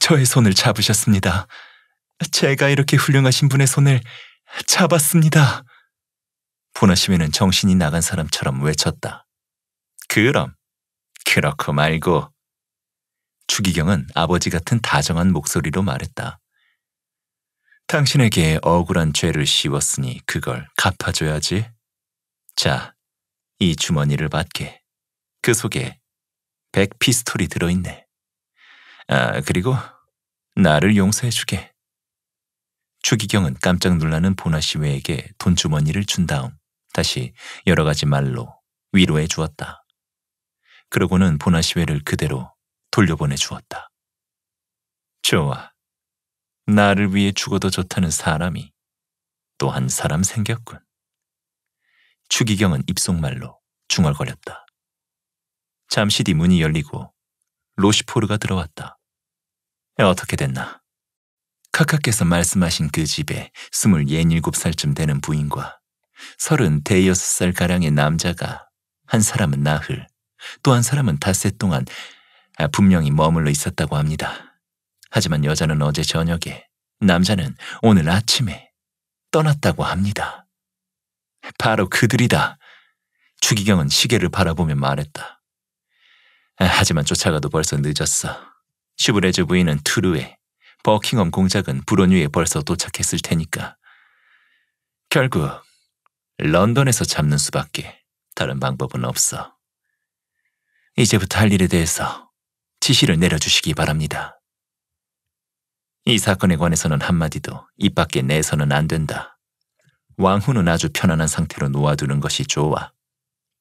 저의 손을 잡으셨습니다. 제가 이렇게 훌륭하신 분의 손을 잡았습니다. 보나시면은 정신이 나간 사람처럼 외쳤다. 그럼 그렇고 말고 추기경은 아버지 같은 다정한 목소리로 말했다. 당신에게 억울한 죄를 씌웠으니 그걸 갚아줘야지. 자, 이 주머니를 받게. 그 속에 백 피스톨이 들어있네. 아, 그리고 나를 용서해주게. 추기경은 깜짝 놀라는 보나 씨외에게 돈주머니를 준 다음 다시 여러 가지 말로 위로해 주었다. 그러고는 보나시회를 그대로 돌려보내 주었다. 좋아. 나를 위해 죽어도 좋다는 사람이 또 한 사람 생겼군. 추기경은 입속말로 중얼거렸다. 잠시 뒤 문이 열리고 로시포르가 들어왔다. 어떻게 됐나? 카카께서 말씀하신 그 집에 스물예닐곱 살쯤 되는 부인과 서른 대여섯 살 가량의 남자가 한 사람은 나흘, 또 한 사람은 닷새 동안 아, 분명히 머물러 있었다고 합니다. 하지만 여자는 어제 저녁에, 남자는 오늘 아침에 떠났다고 합니다. 바로 그들이다. 주기경은 시계를 바라보며 말했다. 아, 하지만 쫓아가도 벌써 늦었어. 슈브레즈 부인은 트루에 버킹엄 공작은 불온 위에 벌써 도착했을 테니까. 결국 런던에서 잡는 수밖에 다른 방법은 없어. 이제부터 할 일에 대해서 지시를 내려주시기 바랍니다. 이 사건에 관해서는 한마디도 입 밖에 내서는 안 된다. 왕후는 아주 편안한 상태로 놓아두는 것이 좋아.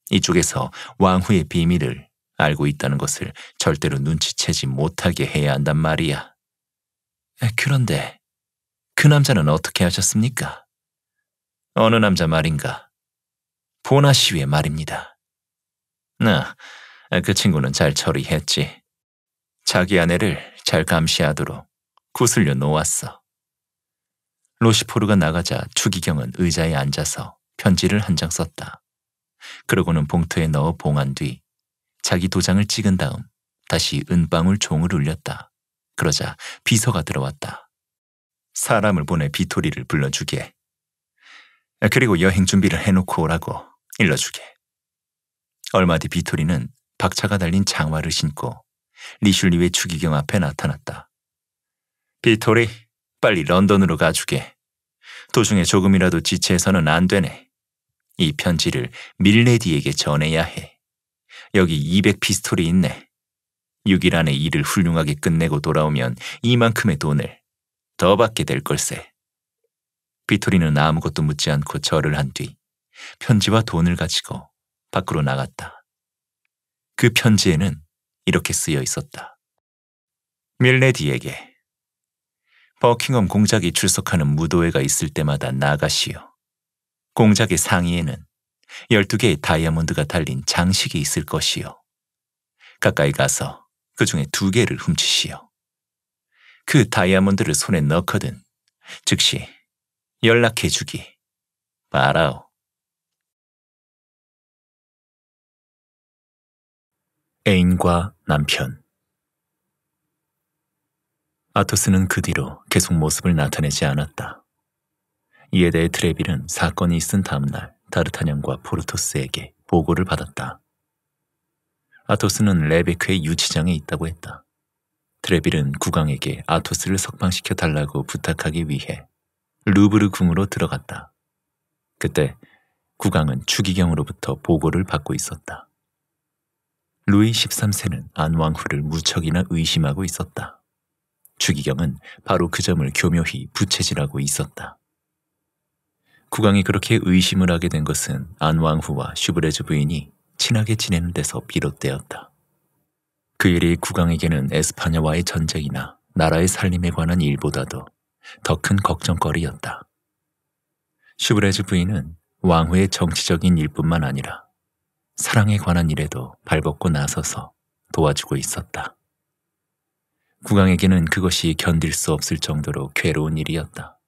이쪽에서 왕후의 비밀을 알고 있다는 것을 절대로 눈치채지 못하게 해야 한단 말이야. 그런데 그 남자는 어떻게 하셨습니까? 어느 남자 말인가. 보나 씨의 말입니다. 나, 아, 그 친구는 잘 처리했지. 자기 아내를 잘 감시하도록 구슬려 놓았어. 로시포르가 나가자 주기경은 의자에 앉아서 편지를 한 장 썼다. 그러고는 봉투에 넣어 봉한 뒤 자기 도장을 찍은 다음 다시 은방울 종을 울렸다. 그러자 비서가 들어왔다. 사람을 보내 비토리를 불러주게. 그리고 여행 준비를 해놓고 오라고 일러주게. 얼마 뒤 비토리는 박차가 달린 장화를 신고 리슐리의 추기경 앞에 나타났다. 비토리, 빨리 런던으로 가주게. 도중에 조금이라도 지체해서는 안 되네. 이 편지를 밀레디에게 전해야 해. 여기 200피스톨이 있네. 6일 안에 일을 훌륭하게 끝내고 돌아오면 이만큼의 돈을 더 받게 될 걸세. 비토리는 아무것도 묻지 않고 절을 한 뒤 편지와 돈을 가지고 밖으로 나갔다. 그 편지에는 이렇게 쓰여 있었다. 밀레디에게 버킹엄 공작이 출석하는 무도회가 있을 때마다 나가시오. 공작의 상의에는 12개의 다이아몬드가 달린 장식이 있을 것이요. 가까이 가서 그 중에 두 개를 훔치시오. 그 다이아몬드를 손에 넣거든 즉시 연락해주기. 말아오. 애인과 남편 아토스는 그 뒤로 계속 모습을 나타내지 않았다. 이에 대해 트레빌은 사건이 있은 다음날 다르타냥과 포르토스에게 보고를 받았다. 아토스는 레베크의 유치장에 있다고 했다. 트레빌은 국왕에게 아토스를 석방시켜 달라고 부탁하기 위해 루브르 궁으로 들어갔다. 그때 국왕은 추기경으로부터 보고를 받고 있었다. 루이 13세는 안왕후를 무척이나 의심하고 있었다. 추기경은 바로 그 점을 교묘히 부채질하고 있었다. 국왕이 그렇게 의심을 하게 된 것은 안왕후와 슈브레즈 부인이 친하게 지내는 데서 비롯되었다. 그 일이 국왕에게는 에스파냐와의 전쟁이나 나라의 살림에 관한 일보다도 더큰 걱정거리였다. 슈브레즈 부인은 왕후의 정치적인 일뿐만 아니라 사랑에 관한 일에도 발벗고 나서서 도와주고 있었다. 국왕에게는 그것이 견딜 수 없을 정도로 괴로운 일이었다.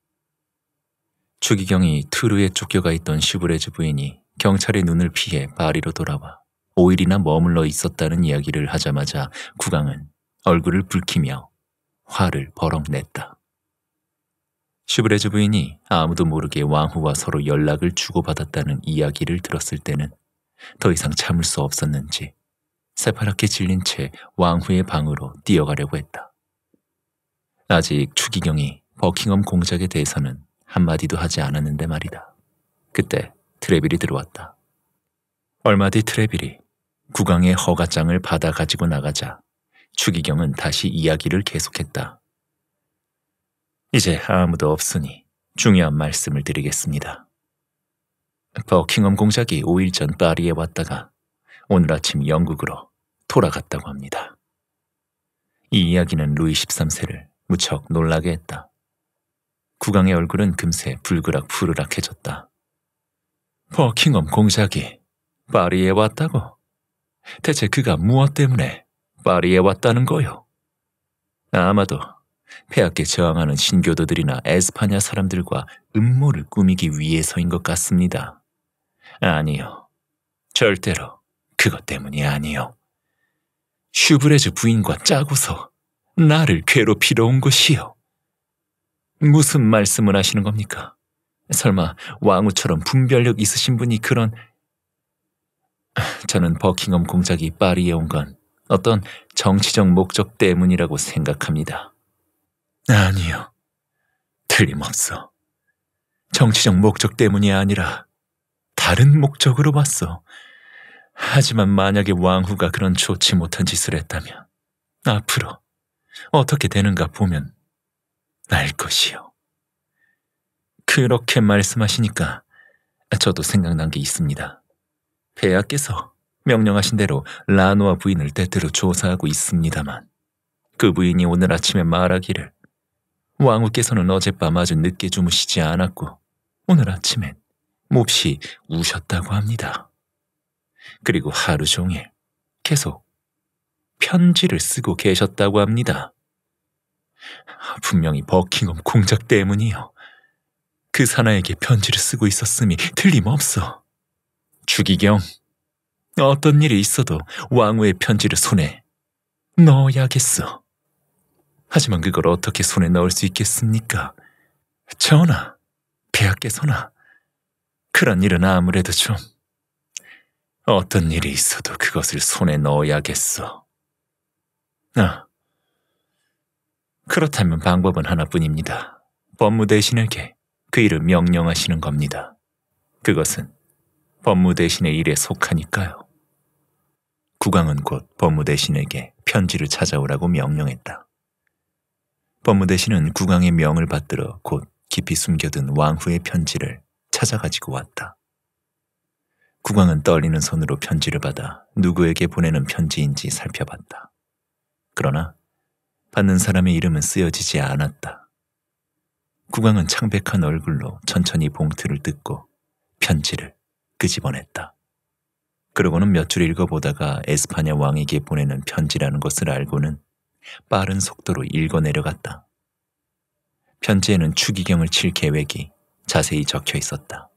추기경이 트루에 쫓겨가 있던 슈브레즈 부인이 경찰의 눈을 피해 파리로 돌아와 5일이나 머물러 있었다는 이야기를 하자마자 국왕은 얼굴을 붉히며 화를 버럭 냈다. 슈브레즈 부인이 아무도 모르게 왕후와 서로 연락을 주고받았다는 이야기를 들었을 때는 더 이상 참을 수 없었는지 새파랗게 질린 채 왕후의 방으로 뛰어가려고 했다. 아직 추기경이 버킹엄 공작에 대해서는 한마디도 하지 않았는데 말이다. 그때 트레빌이 들어왔다. 얼마 뒤 트레빌이 국왕의 허가장을 받아 가지고 나가자 추기경은 다시 이야기를 계속했다. 이제 아무도 없으니 중요한 말씀을 드리겠습니다. 버킹엄 공작이 5일 전 파리에 왔다가 오늘 아침 영국으로 돌아갔다고 합니다. 이 이야기는 루이 13세를 무척 놀라게 했다. 국왕의 얼굴은 금세 불그락 푸르락해졌다. 버킹엄 공작이 파리에 왔다고? 대체 그가 무엇 때문에 파리에 왔다는 거요? 아마도 폐하께 저항하는 신교도들이나 에스파냐 사람들과 음모를 꾸미기 위해서인 것 같습니다. 아니요. 절대로 그것 때문이 아니요. 슈브레즈 부인과 짜고서 나를 괴롭히러 온 것이요. 무슨 말씀을 하시는 겁니까? 설마 왕후처럼 분별력 있으신 분이 그런... 저는 버킹엄 공작이 파리에 온 건 어떤 정치적 목적 때문이라고 생각합니다. 아니요. 틀림없어. 정치적 목적 때문이 아니라 다른 목적으로 봤어. 하지만 만약에 왕후가 그런 좋지 못한 짓을 했다면 앞으로 어떻게 되는가 보면 날 것이요. 그렇게 말씀하시니까 저도 생각난 게 있습니다. 배하께서 명령하신 대로 라노아 부인을 대대로 조사하고 있습니다만 그 부인이 오늘 아침에 말하기를 왕후께서는 어젯밤 아주 늦게 주무시지 않았고 오늘 아침엔 몹시 우셨다고 합니다. 그리고 하루 종일 계속 편지를 쓰고 계셨다고 합니다. 분명히 버킹엄 공작 때문이요. 그 사나에게 편지를 쓰고 있었음이 틀림없어. 주기경, 어떤 일이 있어도 왕후의 편지를 손에 넣어야겠어. 하지만 그걸 어떻게 손에 넣을 수 있겠습니까? 전하, 폐하께서나 그런 일은 아무래도 좀 어떤 일이 있어도 그것을 손에 넣어야겠어. 아, 그렇다면 방법은 하나뿐입니다. 법무대신에게 그 일을 명령하시는 겁니다. 그것은 법무대신의 일에 속하니까요. 국왕은 곧 법무대신에게 편지를 찾아오라고 명령했다. 법무대신은 국왕의 명을 받들어 곧 깊이 숨겨둔 왕후의 편지를 찾아가지고 왔다. 국왕은 떨리는 손으로 편지를 받아 누구에게 보내는 편지인지 살펴봤다. 그러나 받는 사람의 이름은 쓰여지지 않았다. 국왕은 창백한 얼굴로 천천히 봉투를 뜯고 편지를 끄집어냈다. 그러고는 몇 줄 읽어보다가 에스파냐 왕에게 보내는 편지라는 것을 알고는 빠른 속도로 읽어 내려갔다. 편지에는 추기경을 칠 계획이 자세히 적혀 있었다.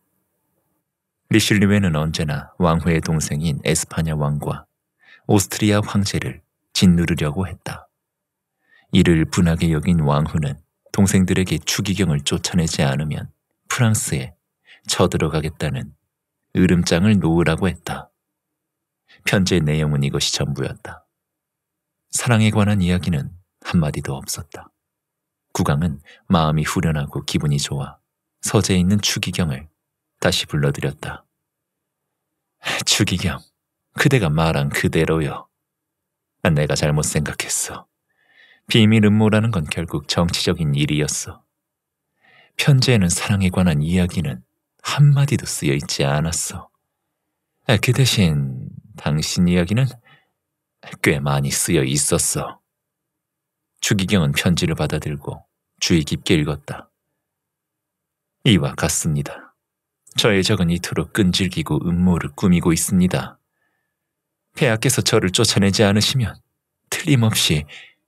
리실리웨는 언제나 왕후의 동생인 에스파냐 왕과 오스트리아 황제를 짓누르려고 했다. 이를 분하게 여긴 왕후는 동생들에게 추기경을 쫓아내지 않으면 프랑스에 쳐들어가겠다는 으름장을 놓으라고 했다. 편지의 내용은 이것이 전부였다. 사랑에 관한 이야기는 한마디도 없었다. 구강은 마음이 후련하고 기분이 좋아 서재에 있는 추기경을 다시 불러들였다. 추기경, 그대가 말한 그대로요. 내가 잘못 생각했어. 비밀 음모라는 건 결국 정치적인 일이었어. 편지에는 사랑에 관한 이야기는 한마디도 쓰여 있지 않았어. 그 대신 당신 이야기는 꽤 많이 쓰여 있었어. 주기경은 편지를 받아들고 주의 깊게 읽었다. 이와 같습니다. 저의 적은 이토록 끈질기고 음모를 꾸미고 있습니다. 폐하께서 저를 쫓아내지 않으시면 틀림없이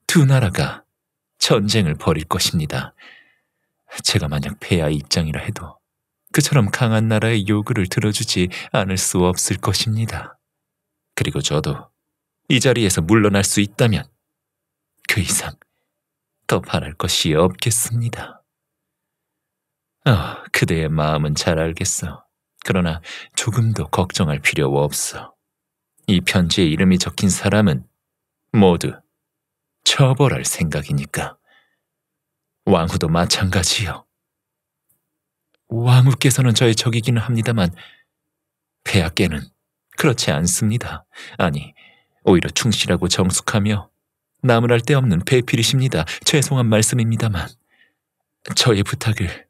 두 나라가 전쟁을 벌일 것입니다. 제가 만약 폐하 의 입장이라 해도 그처럼 강한 나라의 요구를 들어주지 않을 수 없을 것입니다. 그리고 저도 이 자리에서 물러날 수 있다면 그 이상 더 바랄 것이 없겠습니다. 아, 그대의 마음은 잘 알겠어. 그러나 조금도 걱정할 필요 없어. 이 편지에 이름이 적힌 사람은 모두 처벌할 생각이니까. 왕후도 마찬가지요. 왕후께서는 저의 적이기는 합니다만 폐하께는 그렇지 않습니다. 아니, 오히려 충실하고 정숙하며 나무랄 데 없는 배필이십니다. 죄송한 말씀입니다만 저의 부탁을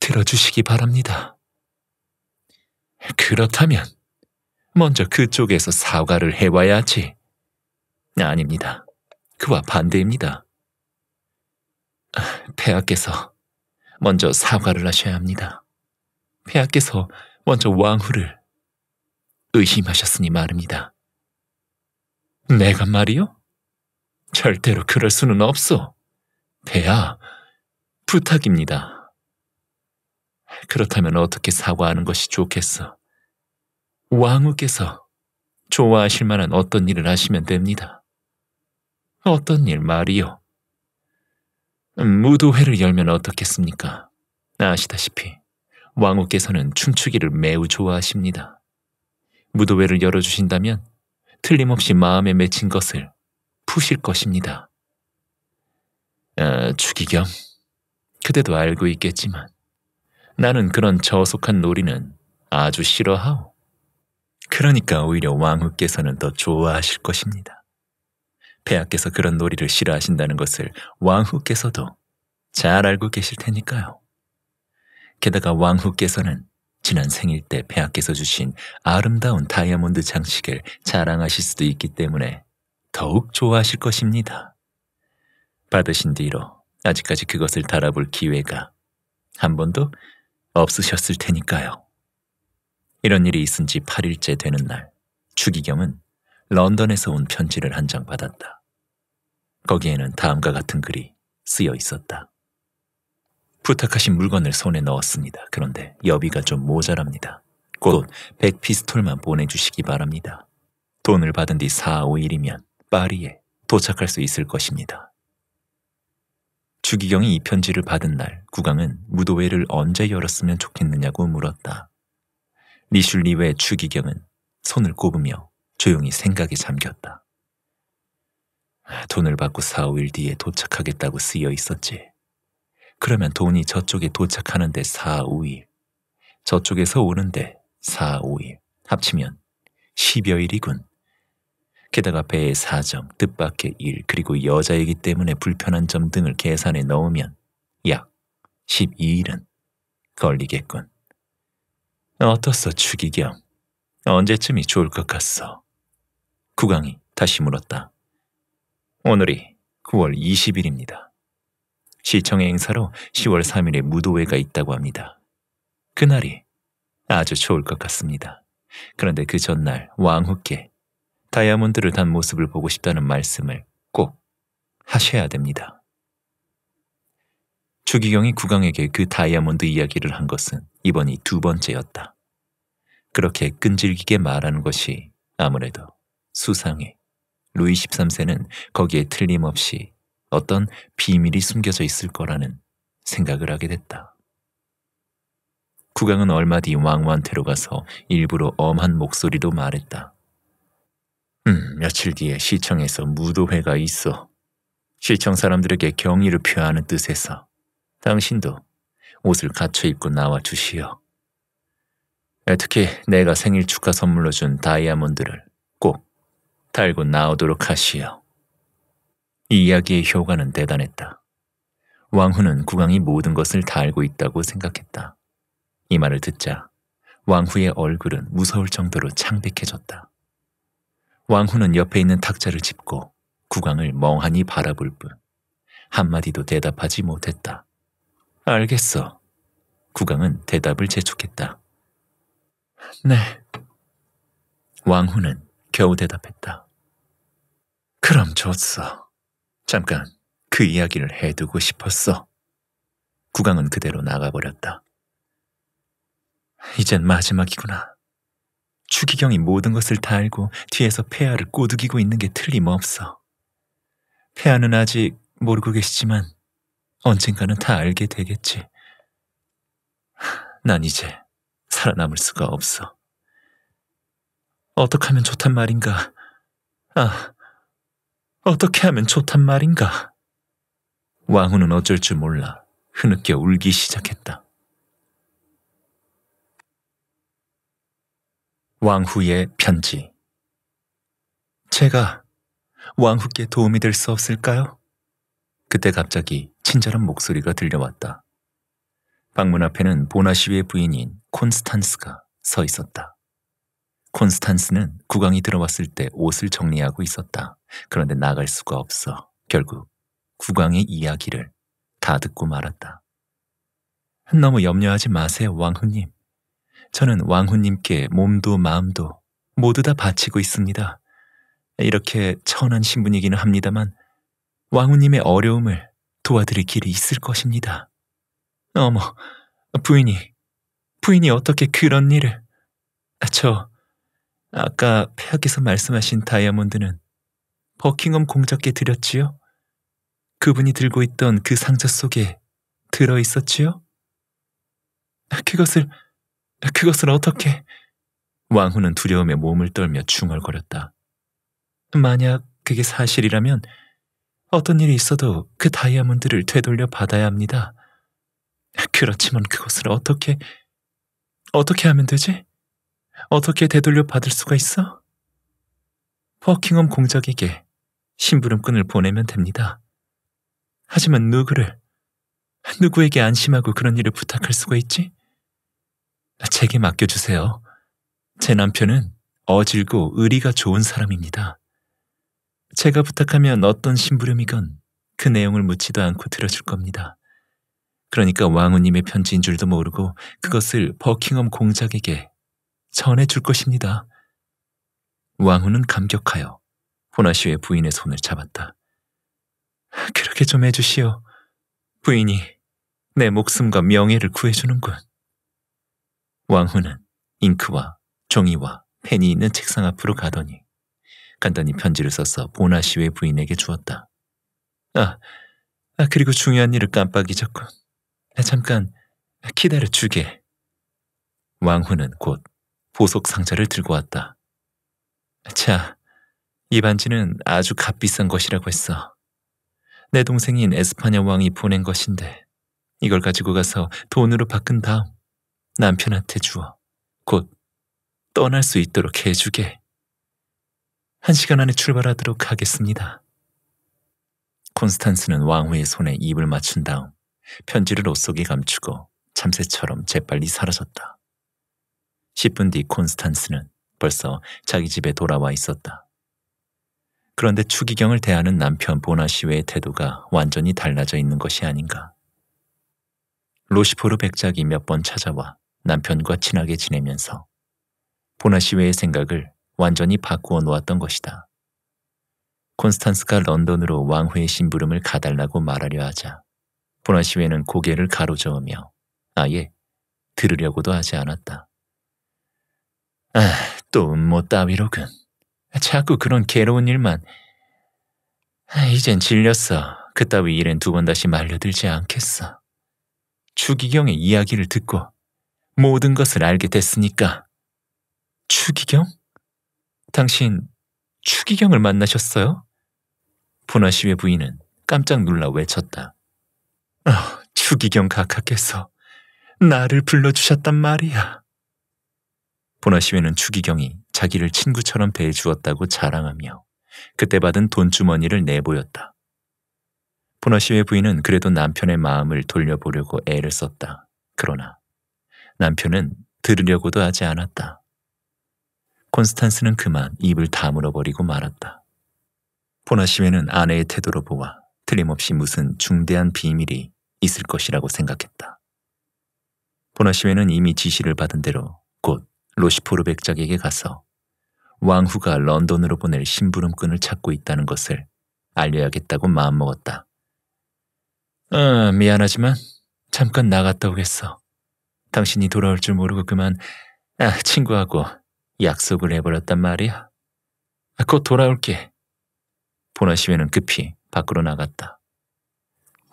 들어주시기 바랍니다. 그렇다면 먼저 그쪽에서 사과를 해와야지. 아닙니다. 그와 반대입니다. 폐하께서 먼저 사과를 하셔야 합니다. 폐하께서 먼저 왕후를 의심하셨으니 말입니다. 내가 말이요? 절대로 그럴 수는 없어. 배야, 부탁입니다. 그렇다면 어떻게 사과하는 것이 좋겠어? 왕후께서 좋아하실 만한 어떤 일을 하시면 됩니다. 어떤 일 말이요? 음, 무도회를 열면 어떻겠습니까? 아시다시피 왕후께서는 춤추기를 매우 좋아하십니다. 무도회를 열어주신다면 틀림없이 마음에 맺힌 것을 푸실 것입니다. 아, 어, 주기겸, 그대도 알고 있겠지만 나는 그런 저속한 놀이는 아주 싫어하오. 그러니까 오히려 왕후께서는 더 좋아하실 것입니다. 폐하께서 그런 놀이를 싫어하신다는 것을 왕후께서도 잘 알고 계실 테니까요. 게다가 왕후께서는 지난 생일 때 폐하께서 주신 아름다운 다이아몬드 장식을 자랑하실 수도 있기 때문에 더욱 좋아하실 것입니다. 받으신 뒤로 아직까지 그것을 달아볼 기회가 한 번도 없으셨을 테니까요. 이런 일이 있은 지 8일째 되는 날 추기경은 런던에서 온 편지를 한 장 받았다. 거기에는 다음과 같은 글이 쓰여 있었다. 부탁하신 물건을 손에 넣었습니다. 그런데 여비가 좀 모자랍니다. 곧 100피스톨만 보내주시기 바랍니다. 돈을 받은 뒤 4, 5일이면 파리에 도착할 수 있을 것입니다. 주기경이 이 편지를 받은 날 구강은 무도회를 언제 열었으면 좋겠느냐고 물었다. 리슐리외 주기경은 손을 꼽으며 조용히 생각에 잠겼다. 돈을 받고 4, 5일 뒤에 도착하겠다고 쓰여 있었지. 그러면 돈이 저쪽에 도착하는데 4, 5일, 저쪽에서 오는데 4, 5일 합치면 10여일이군. 게다가 배의 사정, 뜻밖의 일, 그리고 여자이기 때문에 불편한 점 등을 계산해 넣으면 약 12일은 걸리겠군. 어떻소 추기경? 언제쯤이 좋을 것 같소? 구강이 다시 물었다. 오늘이 9월 20일입니다. 시청의 행사로 10월 3일에 무도회가 있다고 합니다. 그날이 아주 좋을 것 같습니다. 그런데 그 전날 왕후께 다이아몬드를 단 모습을 보고 싶다는 말씀을 꼭 하셔야 됩니다. 주기경이 국왕에게 그 다이아몬드 이야기를 한 것은 이번이 두 번째였다. 그렇게 끈질기게 말하는 것이 아무래도 수상해. 루이 13세는 거기에 틀림없이 어떤 비밀이 숨겨져 있을 거라는 생각을 하게 됐다. 국왕은 얼마 뒤 왕후한테로 가서 일부러 엄한 목소리도 말했다. 음, 며칠 뒤에 시청에서 무도회가 있어. 시청 사람들에게 경의를 표하는 뜻에서 당신도 옷을 갖춰 입고 나와 주시오. 특히 내가 생일 축하 선물로 준 다이아몬드를 꼭 달고 나오도록 하시오. 이 이야기의 효과는 대단했다. 왕후는 국왕이 모든 것을 다 알고 있다고 생각했다. 이 말을 듣자 왕후의 얼굴은 무서울 정도로 창백해졌다. 왕후는 옆에 있는 탁자를 짚고 국왕을 멍하니 바라볼 뿐 한마디도 대답하지 못했다. 알겠어. 국왕은 대답을 재촉했다. 네. 왕후는 겨우 대답했다. 그럼 좋소. 잠깐 그 이야기를 해두고 싶었어. 구강은 그대로 나가버렸다. 이젠 마지막이구나. 추기경이 모든 것을 다 알고 뒤에서 폐하를 꼬드기고 있는 게 틀림없어. 폐하는 아직 모르고 계시지만 언젠가는 다 알게 되겠지. 난 이제 살아남을 수가 없어. 어떻게 하면 좋단 말인가. 아, 어떻게 하면 좋단 말인가? 왕후는 어쩔 줄 몰라 흐느껴 울기 시작했다. 왕후의 편지 제가 왕후께 도움이 될 수 없을까요? 그때 갑자기 친절한 목소리가 들려왔다. 방문 앞에는 보나 시위의 부인인 콘스탄스가 서 있었다. 콘스탄스는 국왕이 들어왔을 때 옷을 정리하고 있었다. 그런데 나갈 수가 없어. 결국 국왕의 이야기를 다 듣고 말았다. 너무 염려하지 마세요, 왕후님. 저는 왕후님께 몸도 마음도 모두 다 바치고 있습니다. 이렇게 천한 신분이기는 합니다만 왕후님의 어려움을 도와드릴 길이 있을 것입니다. 어머, 부인이, 부인이 어떻게 그런 일을... 저... 아까 폐하께서 말씀하신 다이아몬드는 버킹엄 공작께 드렸지요? 그분이 들고 있던 그 상자 속에 들어 있었지요? 그것을, 그것을 어떻게... 왕후는 두려움에 몸을 떨며 중얼거렸다. 만약 그게 사실이라면 어떤 일이 있어도 그 다이아몬드를 되돌려 받아야 합니다. 그렇지만 그것을 어떻게, 어떻게 하면 되지? 어떻게 되돌려 받을 수가 있어? 버킹엄 공작에게 심부름꾼을 보내면 됩니다. 하지만 누구를, 누구에게 안심하고 그런 일을 부탁할 수가 있지? 제게 맡겨주세요. 제 남편은 어질고 의리가 좋은 사람입니다. 제가 부탁하면 어떤 심부름이건 그 내용을 묻지도 않고 들어줄 겁니다. 그러니까 왕후님의 편지인 줄도 모르고 그것을 버킹엄 공작에게 전해줄 것입니다. 왕후는 감격하여 호나시의 부인의 손을 잡았다. 그렇게 좀 해주시오. 부인이 내 목숨과 명예를 구해주는군. 왕후는 잉크와 종이와 펜이 있는 책상 앞으로 가더니 간단히 편지를 써서 보나시의 부인에게 주었다. 아, 아 그리고 중요한 일을 깜빡 잊었군. 아, 잠깐 기다려 주게. 왕후는 곧 보석 상자를 들고 왔다. 자, 이 반지는 아주 값비싼 것이라고 했어. 내 동생인 에스파냐 왕이 보낸 것인데 이걸 가지고 가서 돈으로 바꾼 다음 남편한테 주어 곧 떠날 수 있도록 해주게. 한 시간 안에 출발하도록 하겠습니다. 콘스탄스는 왕후의 손에 입을 맞춘 다음 편지를 옷속에 감추고 참새처럼 재빨리 사라졌다. 10분 뒤 콘스탄스는 벌써 자기 집에 돌아와 있었다. 그런데 추기경을 대하는 남편 보나시웨의 태도가 완전히 달라져 있는 것이 아닌가. 로시포르 백작이 몇 번 찾아와 남편과 친하게 지내면서 보나시웨의 생각을 완전히 바꾸어 놓았던 것이다. 콘스탄스가 런던으로 왕후의 심부름을 가달라고 말하려 하자 보나시웨는 고개를 가로저으며 아예 들으려고도 하지 않았다. 아, 또 음모 뭐 따위로군. 자꾸 그런 괴로운 일만. 아, 이젠 질렸어. 그따위 일엔 두 번 다시 말려들지 않겠어. 추기경의 이야기를 듣고 모든 것을 알게 됐으니까. 추기경? 당신 추기경을 만나셨어요? 보나 시의 부인은 깜짝 놀라 외쳤다. 아, 추기경 각하께서 나를 불러주셨단 말이야. 보나 시외은 추기경이 자기를 친구처럼 대해 주었다고 자랑하며 그때 받은 돈주머니를 내보였다. 보나 시외 부인은 그래도 남편의 마음을 돌려보려고 애를 썼다. 그러나 남편은 들으려고도 하지 않았다. 콘스탄스는 그만 입을 다물어 버리고 말았다. 보나시메는 아내의 태도로 보아 틀림없이 무슨 중대한 비밀이 있을 것이라고 생각했다. 보나시메는 이미 지시를 받은 대로 곧 로시포르 백작에게 가서 왕후가 런던으로 보낼 심부름꾼을 찾고 있다는 것을 알려야겠다고 마음먹었다. 아, 미안하지만 잠깐 나갔다 오겠어. 당신이 돌아올 줄 모르고 그만 아, 친구하고 약속을 해버렸단 말이야. 아, 곧 돌아올게. 보나시웨는 급히 밖으로 나갔다.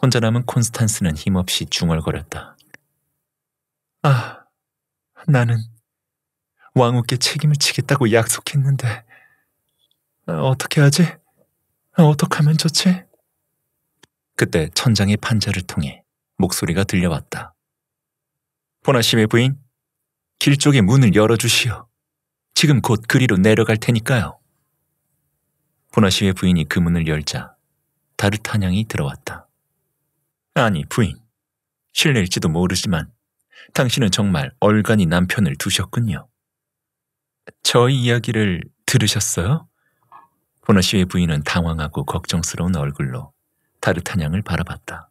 혼자 남은 콘스탄스는 힘없이 중얼거렸다. 아, 나는... 왕후께 책임을 지겠다고 약속했는데 아, 어떻게 하지? 아, 어떻게 하면 좋지? 그때 천장의 판자를 통해 목소리가 들려왔다. 보나심의 부인, 길 쪽의 문을 열어주시오. 지금 곧 그리로 내려갈 테니까요. 보나심의 부인이 그 문을 열자 다르타냥이 들어왔다. 아니, 부인. 실례일지도 모르지만 당신은 정말 얼간이 남편을 두셨군요. 저희 이야기를 들으셨어요? 보너 씨의 부인은 당황하고 걱정스러운 얼굴로 타르타냥을 바라봤다.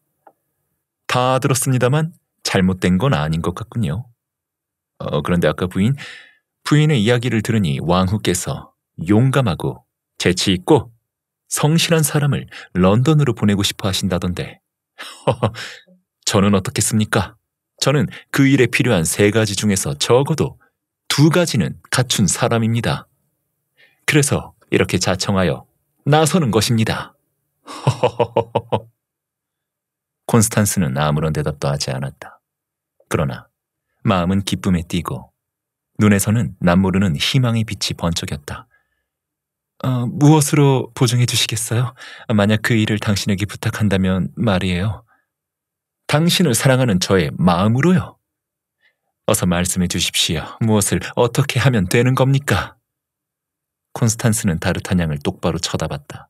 다 들었습니다만 잘못된 건 아닌 것 같군요. 어, 그런데 아까 부인, 부인의 이야기를 들으니 왕후께서 용감하고 재치 있고 성실한 사람을 런던으로 보내고 싶어 하신다던데. 허허, [LAUGHS] 저는 어떻겠습니까? 저는 그 일에 필요한 세 가지 중에서 적어도 두 가지는 갖춘 사람입니다. 그래서 이렇게 자청하여 나서는 것입니다. [LAUGHS] 콘스탄스는 아무런 대답도 하지 않았다. 그러나 마음은 기쁨에 뛰고 눈에서는 남모르는 희망의 빛이 번쩍였다. 어, 무엇으로 보증해 주시겠어요? 만약 그 일을 당신에게 부탁한다면 말이에요. 당신을 사랑하는 저의 마음으로요. 어서 말씀해 주십시오. 무엇을 어떻게 하면 되는 겁니까? 콘스탄스는 다르타냥을 똑바로 쳐다봤다.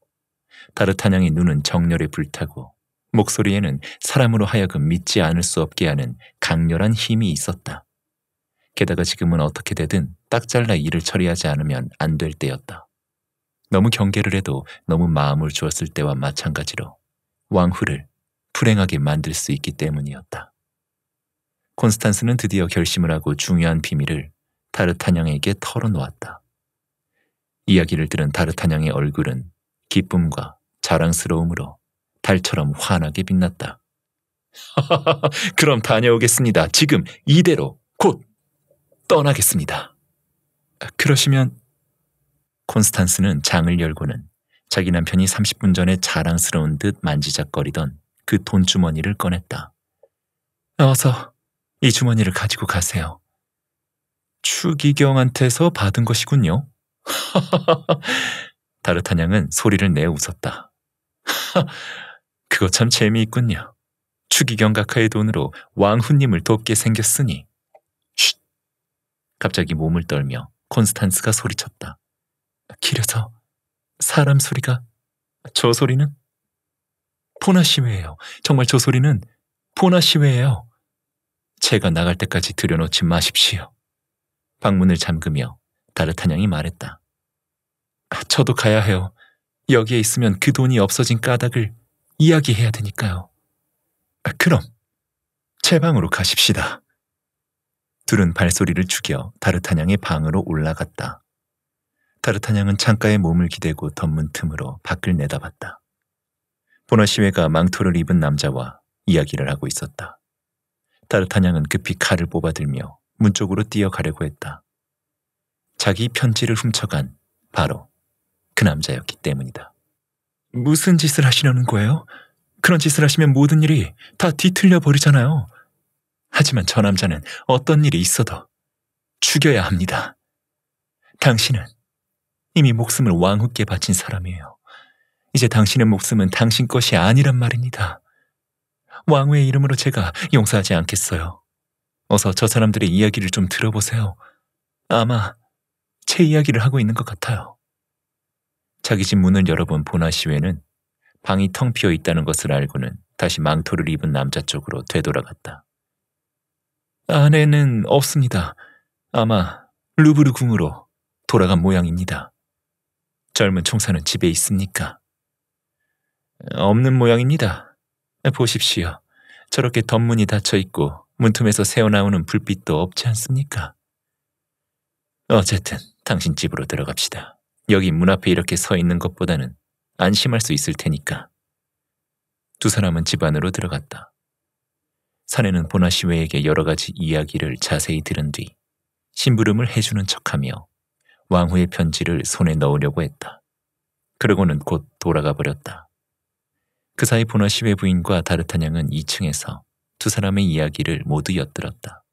다르타냥의 눈은 정열에 불타고 목소리에는 사람으로 하여금 믿지 않을 수 없게 하는 강렬한 힘이 있었다. 게다가 지금은 어떻게 되든 딱 잘라 일을 처리하지 않으면 안 될 때였다. 너무 경계를 해도 너무 마음을 주었을 때와 마찬가지로 왕후를 불행하게 만들 수 있기 때문이었다. 콘스탄스는 드디어 결심을 하고 중요한 비밀을 다르타냥에게 털어놓았다. 이야기를 들은 다르타냥의 얼굴은 기쁨과 자랑스러움으로 달처럼 환하게 빛났다. [LAUGHS] 그럼 다녀오겠습니다. 지금 이대로 곧 떠나겠습니다. 그러시면 콘스탄스는 장을 열고는 자기 남편이 30분 전에 자랑스러운 듯 만지작거리던 그 돈주머니를 꺼냈다. 어서 이 주머니를 가지고 가세요. 추기경한테서 받은 것이군요. [LAUGHS] 다르타냥은 소리를 내 웃었다. [LAUGHS] 그거 참 재미있군요. 추기경 각하의 돈으로 왕후님을 돕게 생겼으니. 쉿! 갑자기 몸을 떨며 콘스탄스가 소리쳤다. 길에서 사람 소리가 저 소리는 포나시외예요. 정말 저 소리는 포나시외예요. 제가 나갈 때까지 들여놓지 마십시오. 방문을 잠그며 다르타냥이 말했다. 아, 저도 가야 해요. 여기에 있으면 그 돈이 없어진 까닭을 이야기해야 되니까요. 아, 그럼 제 방으로 가십시다. 둘은 발소리를 죽여 다르타냥의 방으로 올라갔다. 다르타냥은 창가에 몸을 기대고 덮문 틈으로 밖을 내다봤다. 보나시웨가 망토를 입은 남자와 이야기를 하고 있었다. 타르타냐은 급히 칼을 뽑아들며 문 쪽으로 뛰어가려고 했다. 자기 편지를 훔쳐간 바로 그 남자였기 때문이다. 무슨 짓을 하시려는 거예요? 그런 짓을 하시면 모든 일이 다 뒤틀려 버리잖아요. 하지만 저 남자는 어떤 일이 있어도 죽여야 합니다. 당신은 이미 목숨을 왕후께 바친 사람이에요. 이제 당신의 목숨은 당신 것이 아니란 말입니다. 왕후의 이름으로 제가 용서하지 않겠어요. 어서 저 사람들의 이야기를 좀 들어보세요. 아마 제 이야기를 하고 있는 것 같아요. 자기 집 문을 열어본 보나 시외는 방이 텅 비어 있다는 것을 알고는 다시 망토를 입은 남자 쪽으로 되돌아갔다. 아내는 없습니다. 아마 루브르 궁으로 돌아간 모양입니다. 젊은 총사는 집에 있습니까? 없는 모양입니다. 보십시오. 저렇게 덧문이 닫혀 있고 문틈에서 새어나오는 불빛도 없지 않습니까? 어쨌든 당신 집으로 들어갑시다. 여기 문 앞에 이렇게 서 있는 것보다는 안심할 수 있을 테니까. 두 사람은 집 안으로 들어갔다. 사내는 보나 시외에게 여러 가지 이야기를 자세히 들은 뒤 심부름을 해주는 척하며 왕후의 편지를 손에 넣으려고 했다. 그러고는 곧 돌아가 버렸다. 그 사이 보너 시 외부인과 다르타냥은 2층에서 두 사람의 이야기를 모두 엿들었다.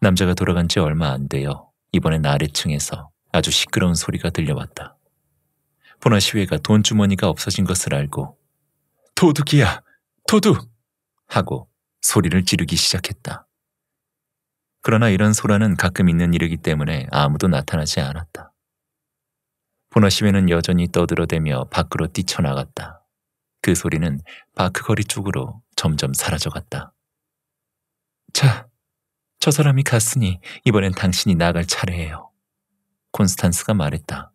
남자가 돌아간 지 얼마 안 되어 이번엔 아래층에서 아주 시끄러운 소리가 들려왔다. 보나 시외가 돈 주머니가 없어진 것을 알고 도둑이야! 도둑! 하고 소리를 지르기 시작했다. 그러나 이런 소란은 가끔 있는 일이기 때문에 아무도 나타나지 않았다. 보나 시외는 여전히 떠들어대며 밖으로 뛰쳐나갔다. 그 소리는 바크거리 쪽으로 점점 사라져갔다. 자, 저 사람이 갔으니 이번엔 당신이 나갈 차례예요. 콘스탄스가 말했다.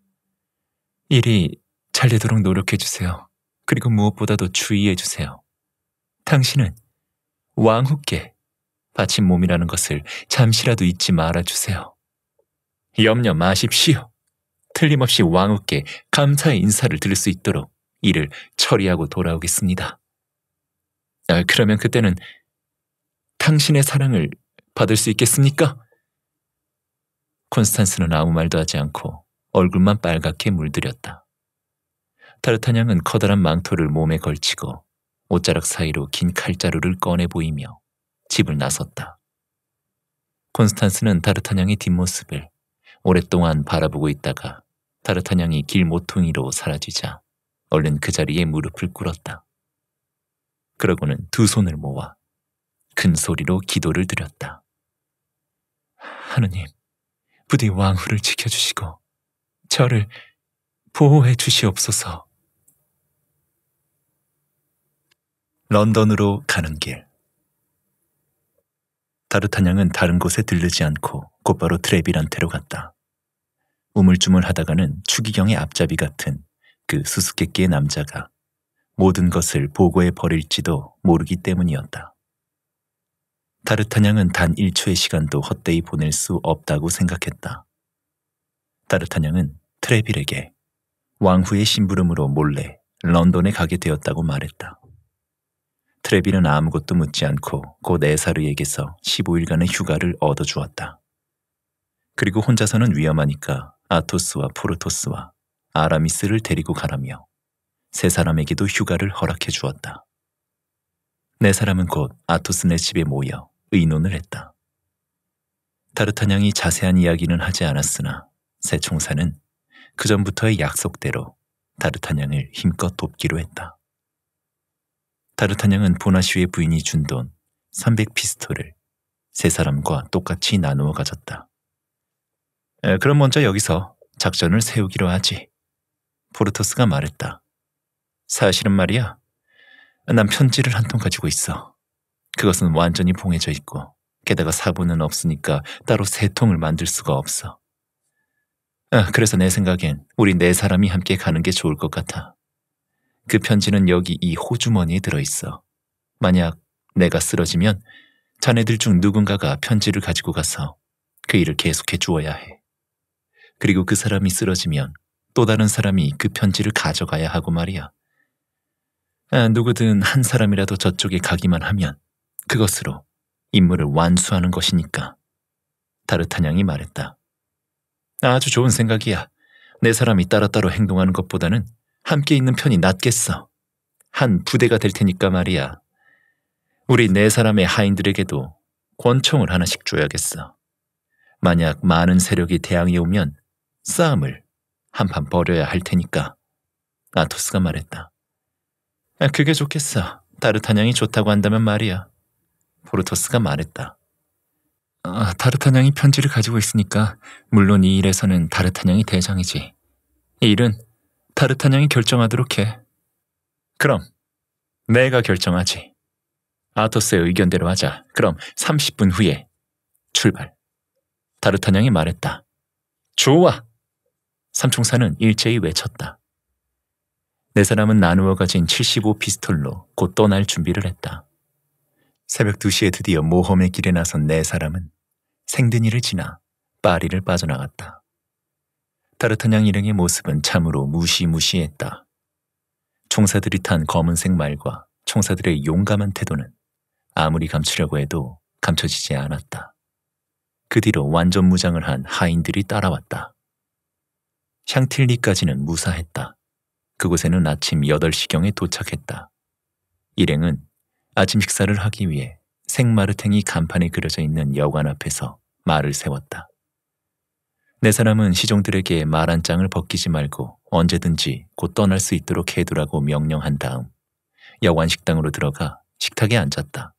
일이 잘 되도록 노력해주세요. 그리고 무엇보다도 주의해주세요. 당신은 왕후께 바친 몸이라는 것을 잠시라도 잊지 말아주세요. 염려 마십시오. 틀림없이 왕후께 감사의 인사를 들을 수 있도록 일을 처리하고 돌아오겠습니다. 아, 그러면 그때는 당신의 사랑을 받을 수 있겠습니까? 콘스탄스는 아무 말도 하지 않고 얼굴만 빨갛게 물들였다. 타르타냥은 커다란 망토를 몸에 걸치고 옷자락 사이로 긴 칼자루를 꺼내 보이며 집을 나섰다. 콘스탄스는 타르타냥의 뒷모습을 오랫동안 바라보고 있다가 타르타냥이 길 모퉁이로 사라지자 얼른 그 자리에 무릎을 꿇었다. 그러고는 두 손을 모아 큰 소리로 기도를 드렸다. 하느님, 부디 왕후를 지켜주시고 저를 보호해 주시옵소서. 런던으로 가는 길. 다르타냥은 다른 곳에 들르지 않고 곧바로 트레비란테로 갔다. 우물쭈물하다가는 추기경의 앞잡이 같은 그 수수께끼의 남자가 모든 것을 보고해 버릴지도 모르기 때문이었다. 다르타냥은단 1초의 시간도 헛되이 보낼 수 없다고 생각했다. 다르타냥은 트레빌에게 왕후의 심부름으로 몰래 런던에 가게 되었다고 말했다. 트레빌은 아무것도 묻지 않고 곧 에사르에게서 15일간의 휴가를 얻어주었다. 그리고 혼자서는 위험하니까 아토스와 포르토스와 아라미스를 데리고 가라며 세 사람에게도 휴가를 허락해 주었다. 네 사람은 곧 아토스네 집에 모여 의논을 했다. 다르타냥이 자세한 이야기는 하지 않았으나 새 총사는 그 전부터의 약속대로 다르타냥을 힘껏 돕기로 했다. 다르타냥은 보나시의 부인이 준 돈 300피스토를 세 사람과 똑같이 나누어 가졌다. 그럼 먼저 여기서 작전을 세우기로 하지. 포르토스가 말했다. 사실은 말이야. 난 편지를 한 통 가지고 있어. 그것은 완전히 봉해져 있고 게다가 사본은 없으니까 따로 세 통을 만들 수가 없어. 아, 그래서 내 생각엔 우리 네 사람이 함께 가는 게 좋을 것 같아. 그 편지는 여기 이 호주머니에 들어있어. 만약 내가 쓰러지면 자네들 중 누군가가 편지를 가지고 가서 그 일을 계속해 주어야 해. 그리고 그 사람이 쓰러지면 또 다른 사람이 그 편지를 가져가야 하고 말이야. 아, 누구든 한 사람이라도 저쪽에 가기만 하면 그것으로 임무를 완수하는 것이니까. 다르타냥이 말했다. 아주 좋은 생각이야. 내 사람이 따로따로 행동하는 것보다는 함께 있는 편이 낫겠어. 한 부대가 될 테니까 말이야. 우리 네 사람의 하인들에게도 권총을 하나씩 줘야겠어. 만약 많은 세력이 대항해 오면 싸움을 한판 버려야 할 테니까. 아토스가 말했다. 아, 그게 좋겠어. 타르타냥이 좋다고 한다면 말이야. 포르토스가 말했다. 아, 타르타냥이 편지를 가지고 있으니까 물론 이 일에서는 타르타냥이 대장이지. 이 일은 타르타냥이 결정하도록 해. 그럼 내가 결정하지. 아토스의 의견대로 하자. 그럼 30분 후에 출발. 타르타냥이 말했다. 좋아. 삼총사는 일제히 외쳤다. 네 사람은 나누어 가진 75 피스톨로 곧 떠날 준비를 했다. 새벽 2시에 드디어 모험의 길에 나선 네 사람은 생드니를 지나 파리를 빠져나갔다. 다르탄냥 일행의 모습은 참으로 무시무시했다. 총사들이 탄 검은색 말과 총사들의 용감한 태도는 아무리 감추려고 해도 감춰지지 않았다. 그 뒤로 완전 무장을 한 하인들이 따라왔다. 샹틸리까지는 무사했다. 그곳에는 아침 8시경에 도착했다. 일행은 아침 식사를 하기 위해 생마르탱이 간판에 그려져 있는 여관 앞에서 말을 세웠다. 내 사람은 시종들에게 말 한 장을 벗기지 말고 언제든지 곧 떠날 수 있도록 해두라고 명령한 다음 여관 식당으로 들어가 식탁에 앉았다.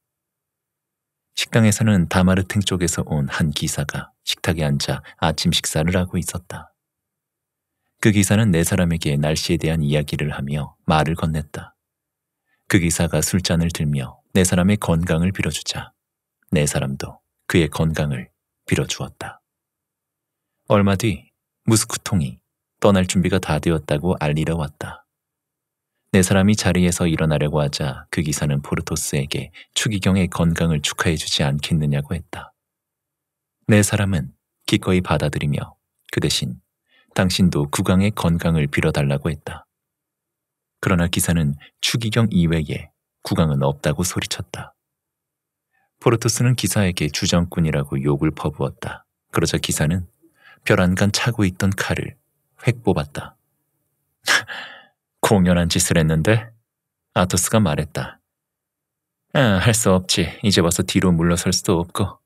식당에서는 다마르탱 쪽에서 온 한 기사가 식탁에 앉아 아침 식사를 하고 있었다. 그 기사는 네 사람에게 날씨에 대한 이야기를 하며 말을 건넸다. 그 기사가 술잔을 들며 네 사람의 건강을 빌어주자 네 사람도 그의 건강을 빌어주었다. 얼마 뒤무스쿠통이 떠날 준비가 다 되었다고 알리러 왔다. 네 사람이 자리에서 일어나려고 하자 그 기사는 포르토스에게 추기경의 건강을 축하해주지 않겠느냐고 했다. 네 사람은 기꺼이 받아들이며 그 대신 당신도 국왕의 건강을 빌어달라고 했다. 그러나 기사는 추기경 이외에 국왕은 없다고 소리쳤다. 포르토스는 기사에게 주정꾼이라고 욕을 퍼부었다. 그러자 기사는 별안간 차고 있던 칼을 획 뽑았다. [LAUGHS] 공연한 짓을 했는데 아토스가 말했다. 아, 할수 없지. 이제 와서 뒤로 물러설 수도 없고.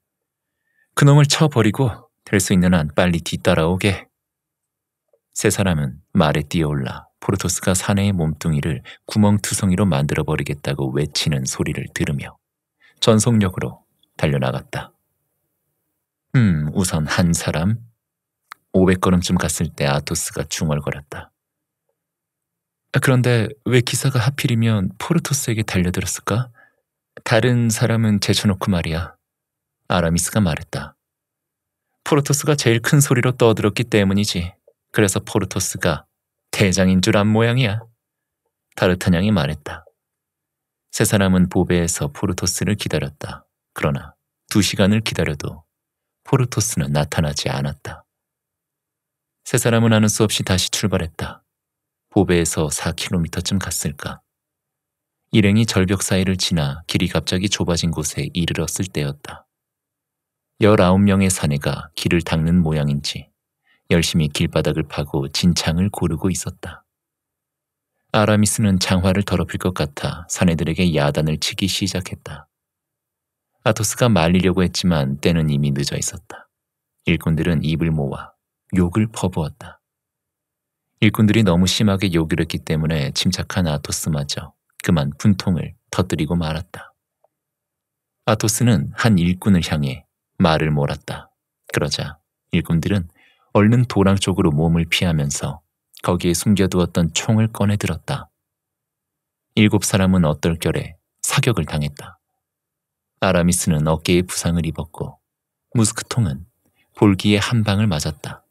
그놈을 쳐버리고 될 수 있는 한 빨리 뒤따라오게. 세 사람은 말에 뛰어올라 포르토스가 사내의 몸뚱이를 구멍투성이로 만들어버리겠다고 외치는 소리를 들으며 전속력으로 달려나갔다. 음, 우선 한 사람? 500걸음쯤 갔을 때 아토스가 중얼거렸다. 아, 그런데 왜 기사가 하필이면 포르토스에게 달려들었을까? 다른 사람은 제쳐놓고 말이야. 아라미스가 말했다. 포르토스가 제일 큰 소리로 떠들었기 때문이지. 그래서 포르토스가 대장인 줄 안 모양이야. 다르타냥이 말했다. 세 사람은 보배에서 포르토스를 기다렸다. 그러나 두 시간을 기다려도 포르토스는 나타나지 않았다. 세 사람은 아는 수 없이 다시 출발했다. 보배에서 4km쯤 갔을까. 일행이 절벽 사이를 지나 길이 갑자기 좁아진 곳에 이르렀을 때였다. 19명의 사내가 길을 닦는 모양인지 열심히 길바닥을 파고 진창을 고르고 있었다. 아라미스는 장화를 더럽힐 것 같아 사내들에게 야단을 치기 시작했다. 아토스가 말리려고 했지만 때는 이미 늦어 있었다. 일꾼들은 입을 모아 욕을 퍼부었다. 일꾼들이 너무 심하게 욕을 했기 때문에 침착한 아토스마저 그만 분통을 터뜨리고 말았다. 아토스는 한 일꾼을 향해 말을 몰았다. 그러자 일꾼들은 얼른 도랑 쪽으로 몸을 피하면서 거기에 숨겨두었던 총을 꺼내들었다. 일곱 사람은 어떨결에 사격을 당했다. 아라미스는 어깨에 부상을 입었고 무스크통은 볼기에 한 방을 맞았다.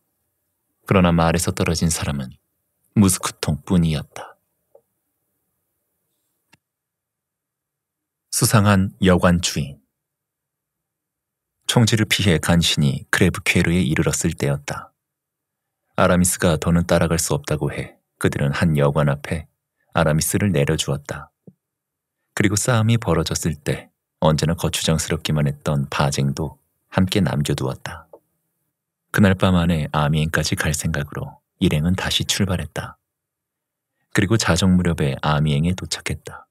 그러나 말에서 떨어진 사람은 무스크통뿐이었다. 수상한 여관 주인 총질을 피해 간신히 크레브케르에 이르렀을 때였다. 아라미스가 더는 따라갈 수 없다고 해 그들은 한 여관 앞에 아라미스를 내려주었다. 그리고 싸움이 벌어졌을 때 언제나 거추장스럽기만 했던 바쟁도 함께 남겨두었다. 그날 밤 안에 아미엔까지 갈 생각으로 일행은 다시 출발했다. 그리고 자정 무렵에 아미행에 도착했다.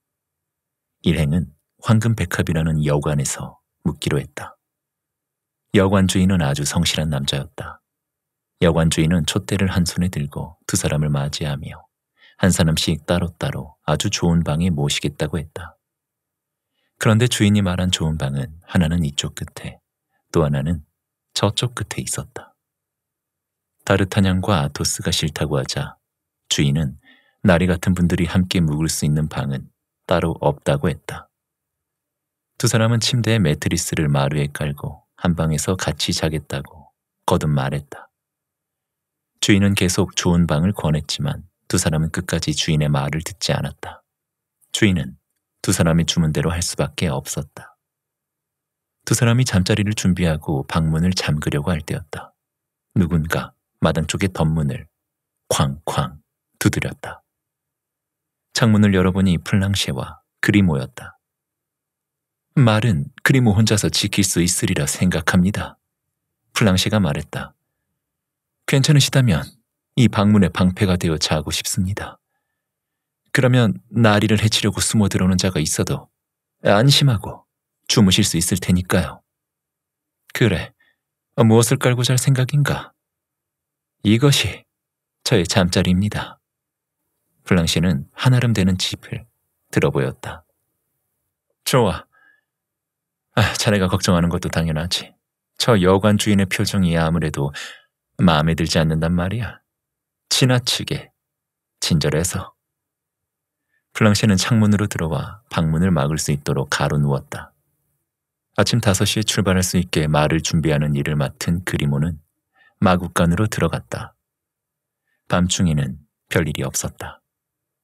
일행은 황금백합이라는 여관에서 묵기로 했다. 여관 주인은 아주 성실한 남자였다. 여관주인은 촛대를 한 손에 들고 두 사람을 맞이하며 한 사람씩 따로따로 아주 좋은 방에 모시겠다고 했다. 그런데 주인이 말한 좋은 방은 하나는 이쪽 끝에 또 하나는 저쪽 끝에 있었다. 다르타냥과 아토스가 싫다고 하자 주인은 나리 같은 분들이 함께 묵을 수 있는 방은 따로 없다고 했다. 두 사람은 침대에 매트리스를 마루에 깔고 한 방에서 같이 자겠다고 거듭 말했다. 주인은 계속 좋은 방을 권했지만 두 사람은 끝까지 주인의 말을 듣지 않았다. 주인은 두 사람이 주문대로 할 수밖에 없었다. 두 사람이 잠자리를 준비하고 방문을 잠그려고 할 때였다. 누군가 마당 쪽의 덧문을 쾅쾅 두드렸다. 창문을 열어보니 플랑셰와 그리모였다. 말은 그리모 뭐 혼자서 지킬 수 있으리라 생각합니다. 플랑셰가 말했다. 괜찮으시다면 이 방문의 방패가 되어 자고 싶습니다. 그러면 나리를 해치려고 숨어 들어오는 자가 있어도 안심하고 주무실 수 있을 테니까요. 그래, 무엇을 깔고 잘 생각인가? 이것이 저의 잠자리입니다. 블랑시는 한아름 되는 집을 들어보였다. 좋아. 아, 자네가 걱정하는 것도 당연하지. 저 여관 주인의 표정이 아무래도 마음에 들지 않는단 말이야. 지나치게, 친절해서. 플랑시는 창문으로 들어와 방문을 막을 수 있도록 가로누웠다. 아침 5시에 출발할 수 있게 말을 준비하는 일을 맡은 그리모는 마구간으로 들어갔다. 밤중에는 별일이 없었다.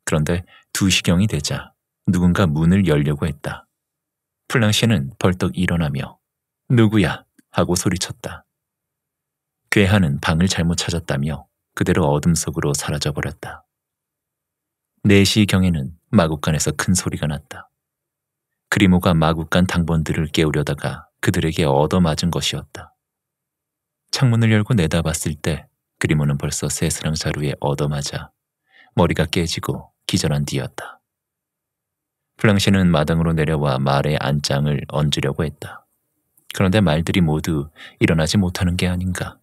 그런데 2시경이 되자 누군가 문을 열려고 했다. 플랑시는 벌떡 일어나며 누구야 하고 소리쳤다. 괴한은 방을 잘못 찾았다며 그대로 어둠 속으로 사라져버렸다. 4시 경에는 마국간에서 큰 소리가 났다. 그리모가 마국간 당번들을 깨우려다가 그들에게 얻어맞은 것이었다. 창문을 열고 내다봤을 때 그리모는 벌써 새스랑 자루에 얻어맞아 머리가 깨지고 기절한 뒤였다. 플랑시는 마당으로 내려와 말의 안장을 얹으려고 했다. 그런데 말들이 모두 일어나지 못하는 게 아닌가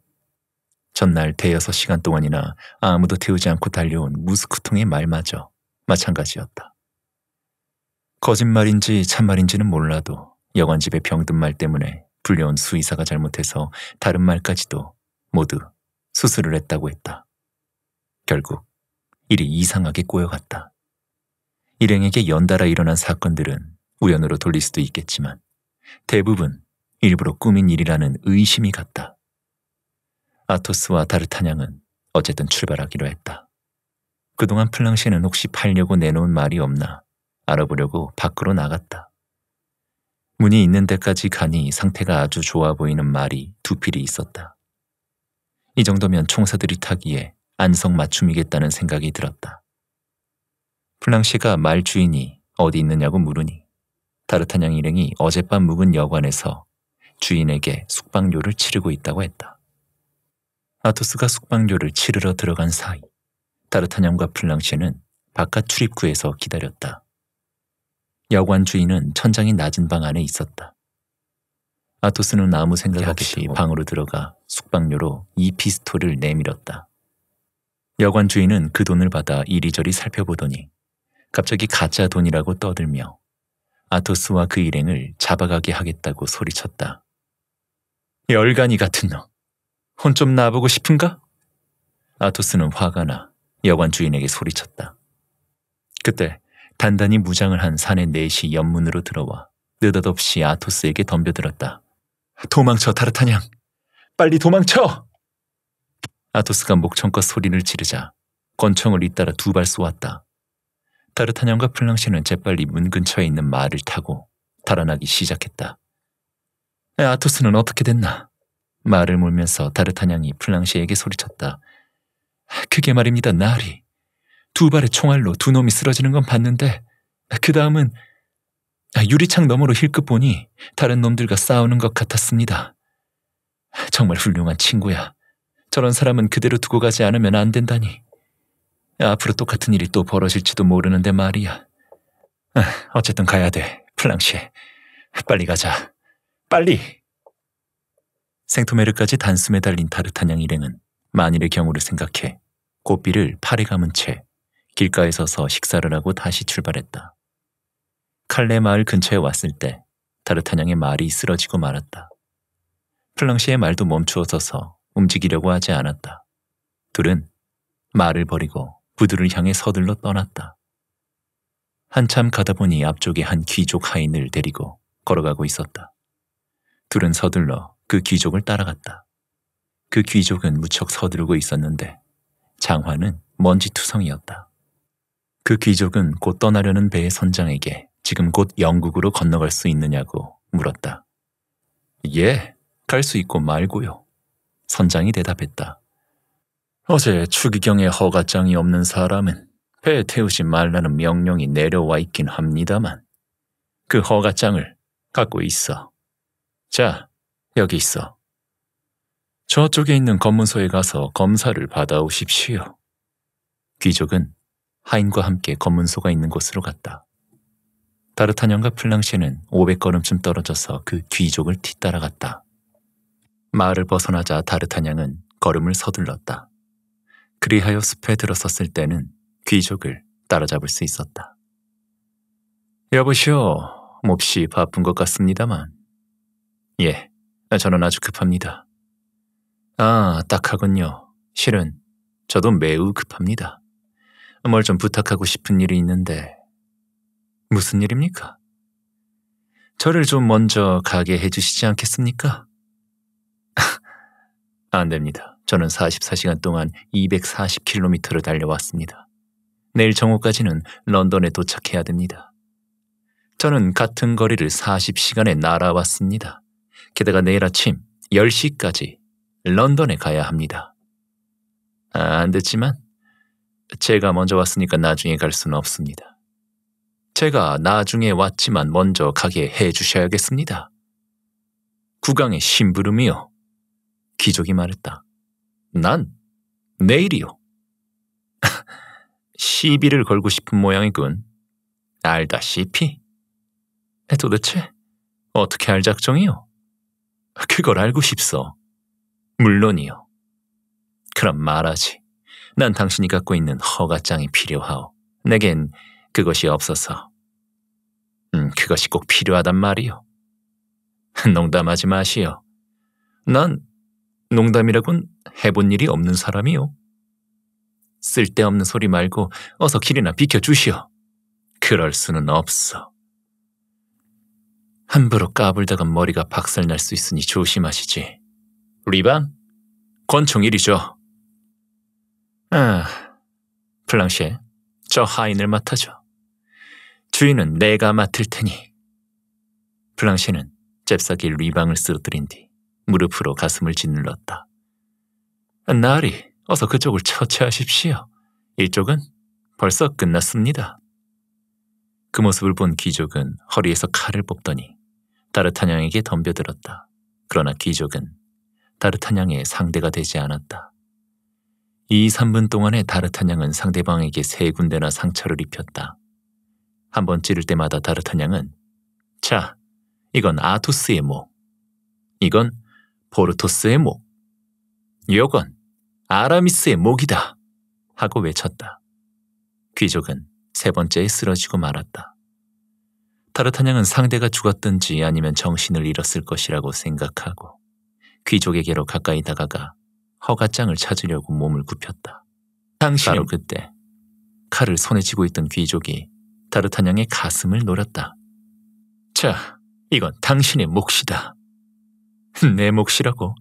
전날 대여섯 시간 동안이나 아무도 태우지 않고 달려온 무스크통의 말마저 마찬가지였다. 거짓말인지 참말인지는 몰라도 여관집의 병든 말 때문에 불려온 수의사가 잘못해서 다른 말까지도 모두 수술을 했다고 했다. 결국 일이 이상하게 꼬여갔다. 일행에게 연달아 일어난 사건들은 우연으로 돌릴 수도 있겠지만 대부분 일부러 꾸민 일이라는 의심이 갔다. 아토스와 다르타냥은 어쨌든 출발하기로 했다. 그동안 플랑시는 혹시 팔려고 내놓은 말이 없나 알아보려고 밖으로 나갔다. 문이 있는 데까지 가니 상태가 아주 좋아 보이는 말이 두 필이 있었다. 이 정도면 총사들이 타기에 안성 맞춤이겠다는 생각이 들었다. 플랑시가 말 주인이 어디 있느냐고 물으니 다르타냥 일행이 어젯밤 묵은 여관에서 주인에게 숙박료를 치르고 있다고 했다. 아토스가 숙박료를 치르러 들어간 사이 따르타념과 플랑시는 바깥 출입구에서 기다렸다. 여관 주인은 천장이 낮은 방 안에 있었다. 아토스는 아무 생각 없이 뭐. 방으로 들어가 숙박료로 이 피스톨을 내밀었다. 여관 주인은 그 돈을 받아 이리저리 살펴보더니 갑자기 가짜 돈이라고 떠들며 아토스와 그 일행을 잡아가게 하겠다고 소리쳤다. 열간이 같은 놈! 혼좀 나보고 싶은가? 아토스는 화가 나 여관 주인에게 소리쳤다. 그때 단단히 무장을 한 산의 넷이 연문으로 들어와 느닷없이 아토스에게 덤벼들었다. 도망쳐 다르타냥 빨리 도망쳐! 아토스가 목청껏 소리를 지르자 권총을 잇따라 두 발 쏘았다. 다르타냥과 플랑시는 재빨리 문 근처에 있는 말을 타고 달아나기 시작했다. 아토스는 어떻게 됐나? 말을 몰면서 다르타냥이 플랑시에게 소리쳤다. 그게 말입니다, 나리. 두 발의 총알로 두 놈이 쓰러지는 건 봤는데 그 다음은 유리창 너머로 힐끗 보니 다른 놈들과 싸우는 것 같았습니다. 정말 훌륭한 친구야. 저런 사람은 그대로 두고 가지 않으면 안 된다니. 앞으로 똑같은 일이 또 벌어질지도 모르는데 말이야. 어쨌든 가야 돼, 플랑시. 빨리 가자. 빨리! 생토메르까지 단숨에 달린 타르타냥 일행은 만일의 경우를 생각해 꽃비를 팔에 감은 채 길가에 서서 식사를 하고 다시 출발했다. 칼레 마을 근처에 왔을 때 타르타냥의 말이 쓰러지고 말았다. 플랑시의 말도 멈추어 서서 움직이려고 하지 않았다. 둘은 말을 버리고 부두를 향해 서둘러 떠났다. 한참 가다 보니 앞쪽에 한 귀족 하인을 데리고 걸어가고 있었다. 둘은 서둘러 그 귀족을 따라갔다. 그 귀족은 무척 서두르고 있었는데 장화는 먼지투성이었다. 그 귀족은 곧 떠나려는 배의 선장에게 지금 곧 영국으로 건너갈 수 있느냐고 물었다. 예, 갈 수 있고 말고요. 선장이 대답했다. 어제 추기경의 허가장이 없는 사람은 배에 태우지 말라는 명령이 내려와 있긴 합니다만 그 허가장을 갖고 있어. 자, 여기 있어. 저쪽에 있는 검문소에 가서 검사를 받아오십시오. 귀족은 하인과 함께 검문소가 있는 곳으로 갔다. 다르타냥과 플랑시는 500걸음쯤 떨어져서 그 귀족을 뒤따라갔다. 마을을 벗어나자 다르타냥은 걸음을 서둘렀다. 그리하여 숲에 들어섰을 때는 귀족을 따라잡을 수 있었다. 여보시오, 몹시 바쁜 것 같습니다만. 예, 저는 아주 급합니다. 아, 딱 하군요. 실은 저도 매우 급합니다. 뭘 좀 부탁하고 싶은 일이 있는데 무슨 일입니까? 저를 좀 먼저 가게 해주시지 않겠습니까? [LAUGHS] 안 됩니다. 저는 44시간 동안 240km를 달려왔습니다. 내일 정오까지는 런던에 도착해야 됩니다. 저는 같은 거리를 40시간에 날아왔습니다. 게다가 내일 아침 10시까지 런던에 가야 합니다. 아, 안 됐지만 제가 먼저 왔으니까 나중에 갈 수는 없습니다. 제가 나중에 왔지만 먼저 가게 해주셔야겠습니다. 국왕의 심부름이요. 귀족이 말했다. 난 내일이요. [LAUGHS] 시비를 걸고 싶은 모양이군. 알다시피. 도대체 어떻게 할 작정이요? 그걸 알고 싶소. 물론이요. 그럼 말하지. 난 당신이 갖고 있는 허가장이 필요하오. 내겐 그것이 없어서. 음, 그것이 꼭 필요하단 말이요. 농담하지 마시오. 난 농담이라곤 해본 일이 없는 사람이요. 쓸데없는 소리 말고 어서 길이나 비켜주시오. 그럴 수는 없어. 함부로 까불다간 머리가 박살날 수 있으니 조심하시지. 리반 권총일이죠. 아, 플랑쉐저 하인을 맡아줘. 주인은 내가 맡을 테니. 플랑쉐는 잽싸게 리방을 쓰러뜨린 뒤 무릎으로 가슴을 짓눌렀다. 나리, 어서 그쪽을 처치하십시오. 이쪽은 벌써 끝났습니다. 그 모습을 본 귀족은 허리에서 칼을 뽑더니 다르타냥에게 덤벼들었다. 그러나 귀족은 다르타냥의 상대가 되지 않았다. 2, 3분 동안에 다르타냥은 상대방에게 세 군데나 상처를 입혔다. 한 번 찌를 때마다 다르타냥은 자, 이건 아투스의 목, 이건 보르토스의 목, 요건 아라미스의 목이다 하고 외쳤다. 귀족은 세 번째에 쓰러지고 말았다. 타르타냥은 상대가 죽었든지 아니면 정신을 잃었을 것이라고 생각하고 귀족에게로 가까이 다가가 허가장을 찾으려고 몸을 굽혔다. 당신 바로 그때 칼을 손에 쥐고 있던 귀족이 타르타냥의 가슴을 노렸다. 자, 이건 당신의 몫이다. [LAUGHS] 내 몫이라고?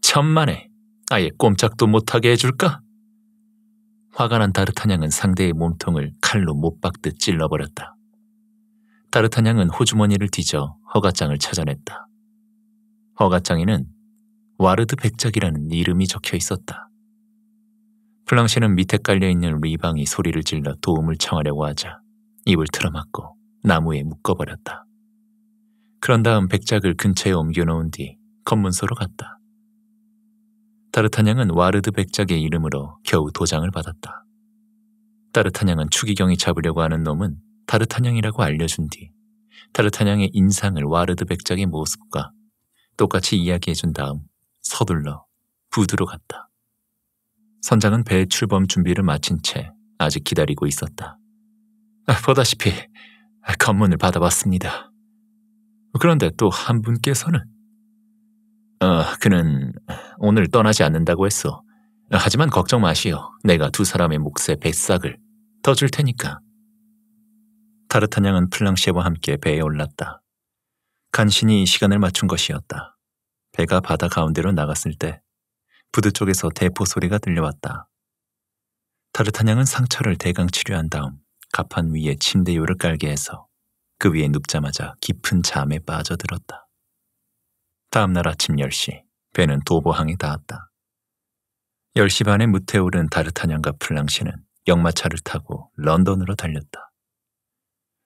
천만에 아예 꼼짝도 못하게 해줄까? 화가 난 다르타냥은 상대의 몸통을 칼로 못 박듯 찔러버렸다. 따르타냥은 호주머니를 뒤져 허가장을 찾아냈다. 허가장에는 와르드 백작이라는 이름이 적혀 있었다. 플랑시는 밑에 깔려있는 리방이 소리를 질러 도움을 청하려고 하자 입을 틀어막고 나무에 묶어버렸다. 그런 다음 백작을 근처에 옮겨놓은 뒤 검문소로 갔다. 따르타냥은 와르드 백작의 이름으로 겨우 도장을 받았다. 따르타냥은 추기경이 잡으려고 하는 놈은 다르타냥이라고 알려준 뒤다르타냥의 인상을 와르드 백작의 모습과 똑같이 이야기해준 다음 서둘러 부두로 갔다. 선장은 배의 출범 준비를 마친 채 아직 기다리고 있었다. 아, 보다시피 검문을 받아봤습니다. 그런데 또 한 분께서는 어, 그는 오늘 떠나지 않는다고 했어. 하지만 걱정 마시오. 내가 두 사람의 몫에 뱃삭을 더 줄 테니까. 다르타냥은플랑시와 함께 배에 올랐다. 간신히 시간을 맞춘 것이었다. 배가 바다 가운데로 나갔을 때 부두 쪽에서 대포 소리가 들려왔다. 다르타냥은 상처를 대강 치료한 다음 갑판 위에 침대요를 깔게 해서 그 위에 눕자마자 깊은 잠에 빠져들었다. 다음날 아침 10시 배는 도보항에 닿았다. 10시 반에 무태오른 다르타냥과 플랑시는 역마차를 타고 런던으로 달렸다.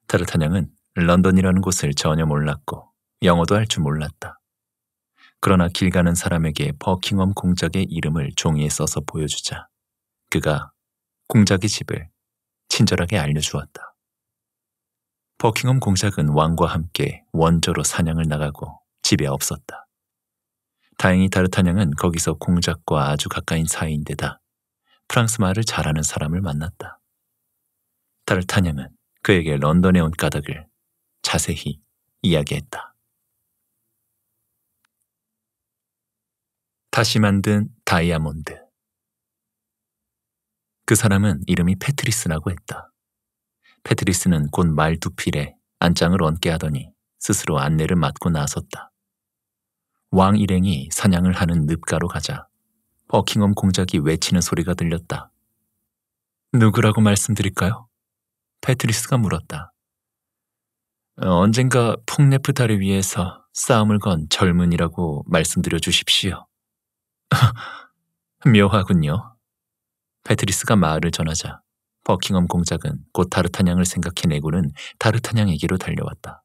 타르타냥은 런던이라는 곳을 전혀 몰랐고 영어도 할 줄 몰랐다. 그러나 길 가는 사람에게 버킹엄 공작의 이름을 종이에 써서 보여주자 그가 공작의 집을 친절하게 알려주었다. 버킹엄 공작은 왕과 함께 원조로 사냥을 나가고 집에 없었다. 다행히 다르타냥은 거기서 공작과 아주 가까인 사이인데다 프랑스 말을 잘하는 사람을 만났다. 다르타냥은 그에게 런던에 온 까닭을 자세히 이야기했다. 다시 만든 다이아몬드. 그 사람은 이름이 패트리스라고 했다. 패트리스는 곧 말두필에 안장을 얹게 하더니 스스로 안내를 맡고 나섰다. 왕 일행이 사냥을 하는 늪가로 가자 버킹엄 공작이 외치는 소리가 들렸다. 누구라고 말씀드릴까요? 패트리스가 물었다. 어, 언젠가 폭네프타를 위해서 싸움을 건 젊은이라고 말씀드려 주십시오. [LAUGHS] 묘하군요. 패트리스가 말을 전하자 버킹엄 공작은 곧 다르타냥을 생각해내고는 다르타냥에게로 달려왔다.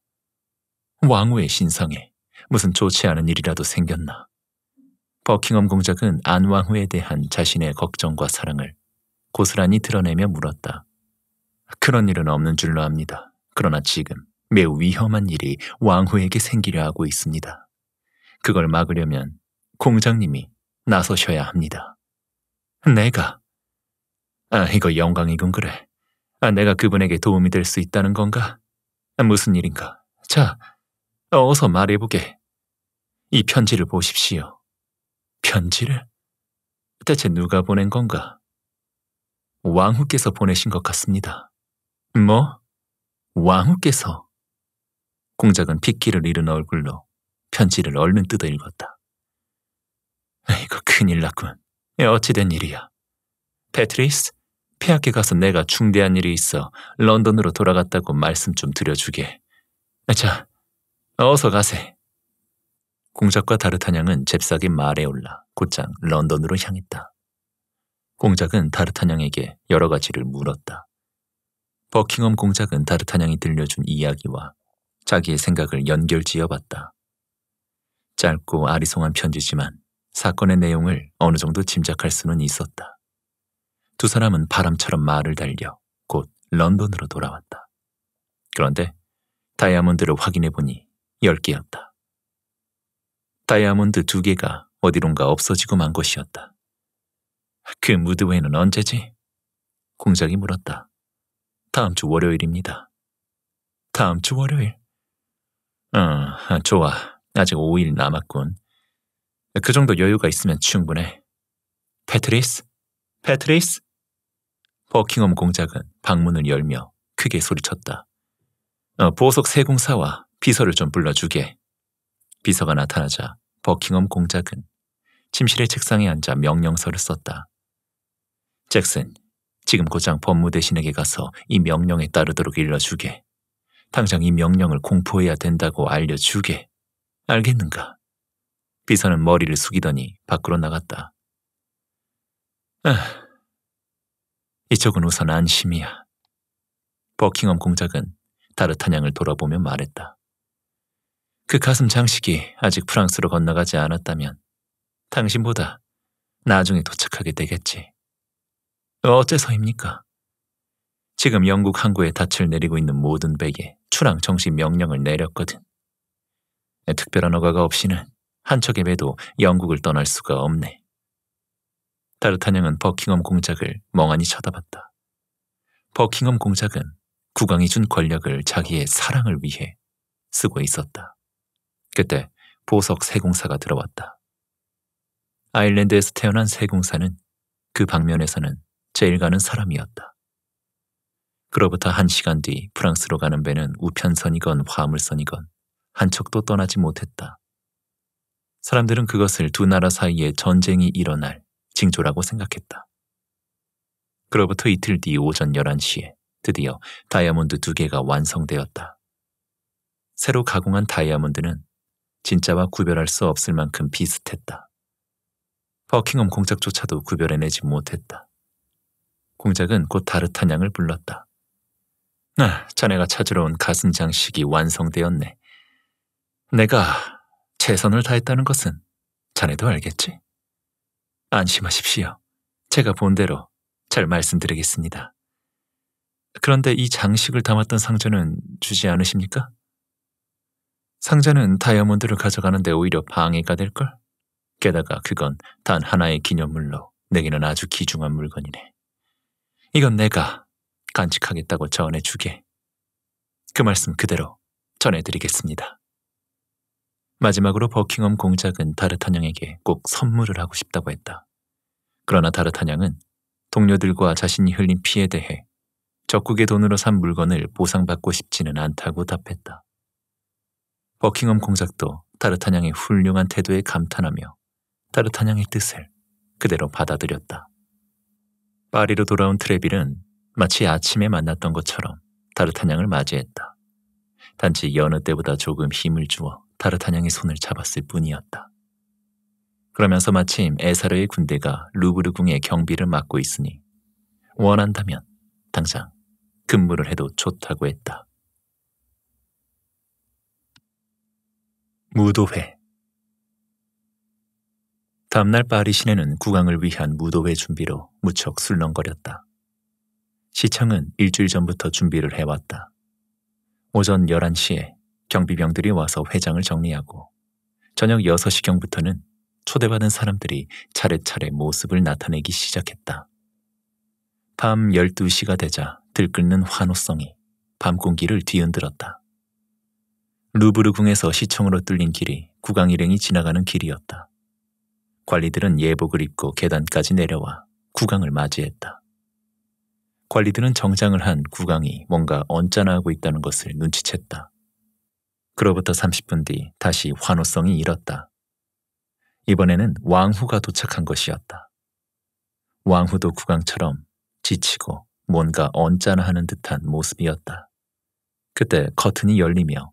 왕후의 신성에 무슨 좋지 않은 일이라도 생겼나. 버킹엄 공작은 안왕후에 대한 자신의 걱정과 사랑을 고스란히 드러내며 물었다. 그런 일은 없는 줄로 압니다. 그러나 지금 매우 위험한 일이 왕후에게 생기려 하고 있습니다. 그걸 막으려면 공장님이 나서셔야 합니다. 내가? 아, 이거 영광이군 그래. 아, 내가 그분에게 도움이 될 수 있다는 건가? 아, 무슨 일인가? 자, 어서 말해보게. 이 편지를 보십시오. 편지를? 대체 누가 보낸 건가? 왕후께서 보내신 것 같습니다. 뭐? 왕후께서? 공작은 핏기를 잃은 얼굴로 편지를 얼른 뜯어 읽었다. 이거 큰일 났군. 예, 어찌된 일이야. 패트리스, 폐하께 가서 내가 중대한 일이 있어 런던으로 돌아갔다고 말씀 좀 드려주게. 아, 자, 어서 가세. 공작과 다르타냥은 잽싸게 말에 올라 곧장 런던으로 향했다. 공작은 다르타냥에게 여러 가지를 물었다. 버킹엄 공작은 다르타냥이 들려준 이야기와 자기의 생각을 연결지어 봤다. 짧고 아리송한 편지지만 사건의 내용을 어느 정도 짐작할 수는 있었다. 두 사람은 바람처럼 말을 달려 곧 런던으로 돌아왔다. 그런데 다이아몬드를 확인해 보니 10개였다. 다이아몬드 두개가 어디론가 없어지고 만 것이었다. 그 무드웨이는 언제지? 공작이 물었다. 다음 주 월요일입니다. 다음 주 월요일. 응, 어, 아, 좋아. 아직 5일 남았군. 그 정도 여유가 있으면 충분해. 패트리스? 패트리스? 버킹엄 공작은 방문을 열며 크게 소리쳤다. 어, 보석 세공사와 비서를 좀 불러주게. 비서가 나타나자 버킹엄 공작은 침실의 책상에 앉아 명령서를 썼다. 잭슨, 지금 곧장 법무대신에게 가서 이 명령에 따르도록 일러주게. 당장 이 명령을 공포해야 된다고 알려주게. 알겠는가? 비서는 머리를 숙이더니 밖으로 나갔다. 아, 이쪽은 우선 안심이야. 버킹엄 공작은 다르타냥을 돌아보며 말했다. 그 가슴 장식이 아직 프랑스로 건너가지 않았다면 당신보다 나중에 도착하게 되겠지. 어째서입니까? 지금 영국 항구에 닻을 내리고 있는 모든 배에 출항 정지 명령을 내렸거든. 특별한 허가가 없이는 한척의 배도 영국을 떠날 수가 없네. 다르타냥은 버킹엄 공작을 멍하니 쳐다봤다. 버킹엄 공작은 국왕이 준 권력을 자기의 사랑을 위해 쓰고 있었다. 그때 보석 세공사가 들어왔다. 아일랜드에서 태어난 세공사는 그 방면에서는 제일가는 사람이었다. 그로부터 한 시간 뒤 프랑스로 가는 배는 우편선이건 화물선이건 한척도 떠나지 못했다. 사람들은 그것을 두 나라 사이에 전쟁이 일어날 징조라고 생각했다. 그로부터 이틀 뒤 오전 11시에 드디어 다이아몬드 두 개가 완성되었다. 새로 가공한 다이아몬드는 진짜와 구별할 수 없을 만큼 비슷했다. 버킹엄 공작조차도 구별해내지 못했다. 공작은 곧 다르탄양을 불렀다. 아, 자네가 찾으러 온 가슴장식이 완성되었네. 내가 최선을 다했다는 것은 자네도 알겠지. 안심하십시오. 제가 본 대로 잘 말씀드리겠습니다. 그런데 이 장식을 담았던 상자는 주지 않으십니까? 상자는 다이아몬드를 가져가는데 오히려 방해가 될걸? 게다가 그건 단 하나의 기념물로 내게는 아주 귀중한 물건이네. 이건 내가 간직하겠다고 전해주게. 그 말씀 그대로 전해드리겠습니다. 마지막으로 버킹엄 공작은 다르타냥에게꼭 선물을 하고 싶다고 했다. 그러나 다르타냥은 동료들과 자신이 흘린 피에 대해 적국의 돈으로 산 물건을 보상받고 싶지는 않다고 답했다. 버킹엄 공작도 다르타냥의 훌륭한 태도에 감탄하며 다르타냥의 뜻을 그대로 받아들였다. 파리로 돌아온 트레빌은 마치 아침에 만났던 것처럼 타르타냥을 맞이했다. 단지 여느 때보다 조금 힘을 주어 타르타냥의 손을 잡았을 뿐이었다. 그러면서 마침 에사르의 군대가 루브르궁의 경비를 맡고 있으니 원한다면 당장 근무를 해도 좋다고 했다. 무도회 다음날 파리 시내는 국왕을 위한 무도회 준비로 무척 술렁거렸다. 시청은 일주일 전부터 준비를 해왔다. 오전 11시에 경비병들이 와서 회장을 정리하고 저녁 6시경부터는 초대받은 사람들이 차례차례 모습을 나타내기 시작했다. 밤 12시가 되자 들끓는 환호성이 밤 공기를 뒤흔들었다. 루브르궁에서 시청으로 뚫린 길이 국왕 일행이 지나가는 길이었다. 관리들은 예복을 입고 계단까지 내려와 구강을 맞이했다. 관리들은 정장을 한 구강이 뭔가 언짢아하고 있다는 것을 눈치챘다. 그로부터 30분 뒤 다시 환호성이 일었다. 이번에는 왕후가 도착한 것이었다. 왕후도 구강처럼 지치고 뭔가 언짢아하는 듯한 모습이었다. 그때 커튼이 열리며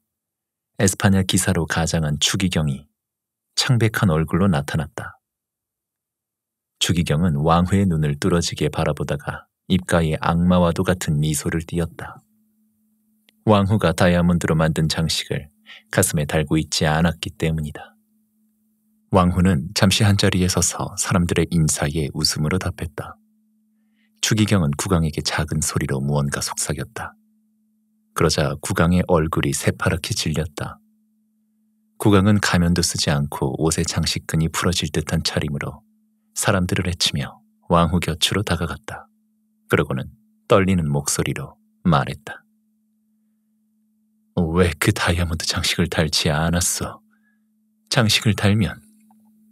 에스파냐 기사로 가장한 추기경이 창백한 얼굴로 나타났다. 주기경은 왕후의 눈을 뚫어지게 바라보다가 입가에 악마와도 같은 미소를 띄었다. 왕후가 다이아몬드로 만든 장식을 가슴에 달고 있지 않았기 때문이다. 왕후는 잠시 한자리에 서서 사람들의 인사에 웃음으로 답했다. 추기경은 국왕에게 작은 소리로 무언가 속삭였다. 그러자 국왕의 얼굴이 새파랗게 질렸다. 국왕은 가면도 쓰지 않고 옷의 장식끈이 풀어질 듯한 차림으로 사람들을 헤치며 왕후 곁으로 다가갔다. 그러고는 떨리는 목소리로 말했다. 왜 그 다이아몬드 장식을 달지 않았어? 장식을 달면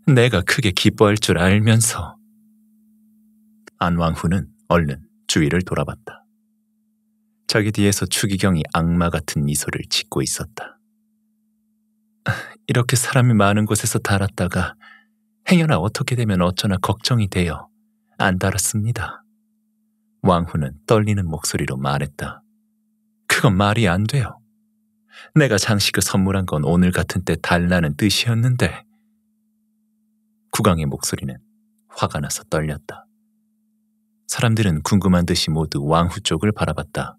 내가 크게 기뻐할 줄 알면서 안왕후는 얼른 주위를 돌아봤다. 저기 뒤에서 추기경이 악마 같은 미소를 짓고 있었다. 이렇게 사람이 많은 곳에서 달았다가 행여나 어떻게 되면 어쩌나 걱정이 되어 안 달았습니다. 왕후는 떨리는 목소리로 말했다. 그건 말이 안 돼요. 내가 장식을 그 선물한 건 오늘 같은 때 달라는 뜻이었는데. 국왕의 목소리는 화가 나서 떨렸다. 사람들은 궁금한 듯이 모두 왕후 쪽을 바라봤다.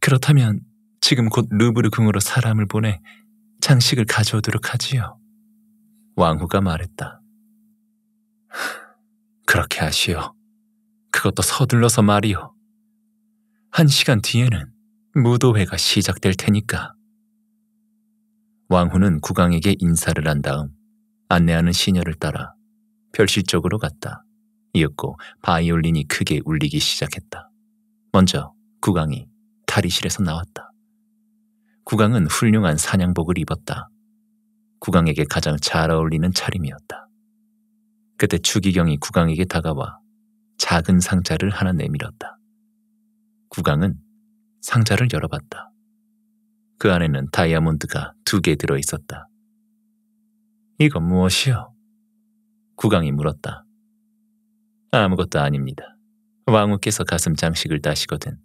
그렇다면 지금 곧 루브르 궁으로 사람을 보내 장식을 가져오도록 하지요. 왕후가 말했다. [LAUGHS] 그렇게 하시오. 그것도 서둘러서 말이오. 한 시간 뒤에는 무도회가 시작될 테니까. 왕후는 국왕에게 인사를 한 다음 안내하는 시녀를 따라 별실 적으로 갔다. 이윽고 바이올린이 크게 울리기 시작했다. 먼저 국왕이 탈의실에서 나왔다. 국왕은 훌륭한 사냥복을 입었다. 국왕에게 가장 잘 어울리는 차림이었다. 그때 추기경이 국왕에게 다가와 작은 상자를 하나 내밀었다. 국왕은 상자를 열어봤다. 그 안에는 다이아몬드가 두 개 들어 있었다. 이건 무엇이요? 국왕이 물었다. 아무것도 아닙니다. 왕후께서 가슴 장식을 다시거든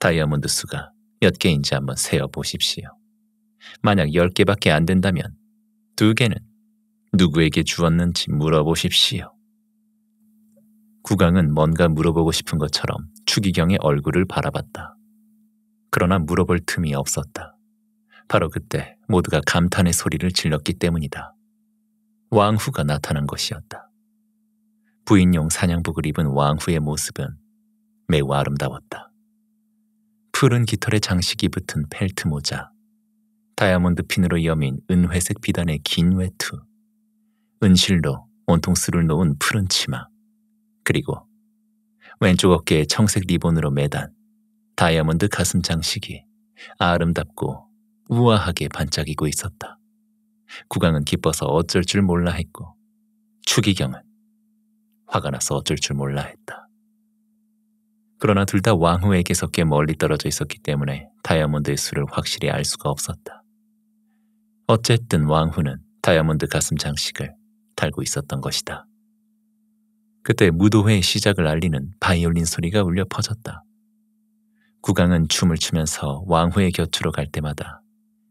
다이아몬드 수가 몇 개인지 한번 세어 보십시오. 만약 10개밖에 안 된다면 두 개는 누구에게 주었는지 물어보십시오. 구강은 뭔가 물어보고 싶은 것처럼 추기경의 얼굴을 바라봤다. 그러나 물어볼 틈이 없었다. 바로 그때 모두가 감탄의 소리를 질렀기 때문이다. 왕후가 나타난 것이었다. 부인용 사냥복을 입은 왕후의 모습은 매우 아름다웠다. 푸른 깃털의 장식이 붙은 펠트 모자, 다이아몬드 핀으로 여민 은회색 비단의 긴 외투, 은실로 온통 술을 놓은 푸른 치마, 그리고 왼쪽 어깨에 청색 리본으로 매단 다이아몬드 가슴 장식이 아름답고 우아하게 반짝이고 있었다. 구강은 기뻐서 어쩔 줄 몰라 했고 추기경은 화가 나서 어쩔 줄 몰라 했다. 그러나 둘 다 왕후에게서 꽤 멀리 떨어져 있었기 때문에 다이아몬드의 수를 확실히 알 수가 없었다. 어쨌든 왕후는 다이아몬드 가슴 장식을 달고 있었던 것이다. 그때 무도회의 시작을 알리는 바이올린 소리가 울려 퍼졌다. 국왕은 춤을 추면서 왕후의 곁으로 갈 때마다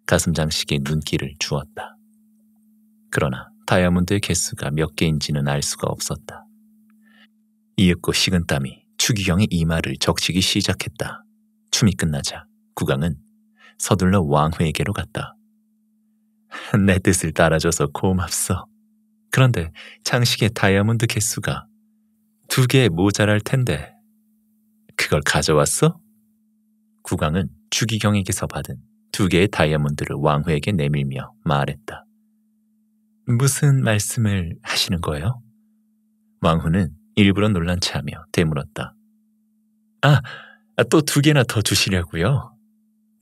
가슴 장식에 눈길을 주었다. 그러나 다이아몬드의 개수가 몇 개인지는 알 수가 없었다. 이윽고 식은 땀이 추기경의 이마를 적시기 시작했다. 춤이 끝나자 국왕은 서둘러 왕후에게로 갔다. 내 뜻을 따라줘서 고맙소. 그런데 장식의 다이아몬드 개수가 두 개 모자랄 텐데 그걸 가져왔어? 국왕은 주기경에게서 받은 두 개의 다이아몬드를 왕후에게 내밀며 말했다. 무슨 말씀을 하시는 거예요? 왕후는 일부러 놀란 체하며 되물었다. 아, 또 두 개나 더 주시려고요?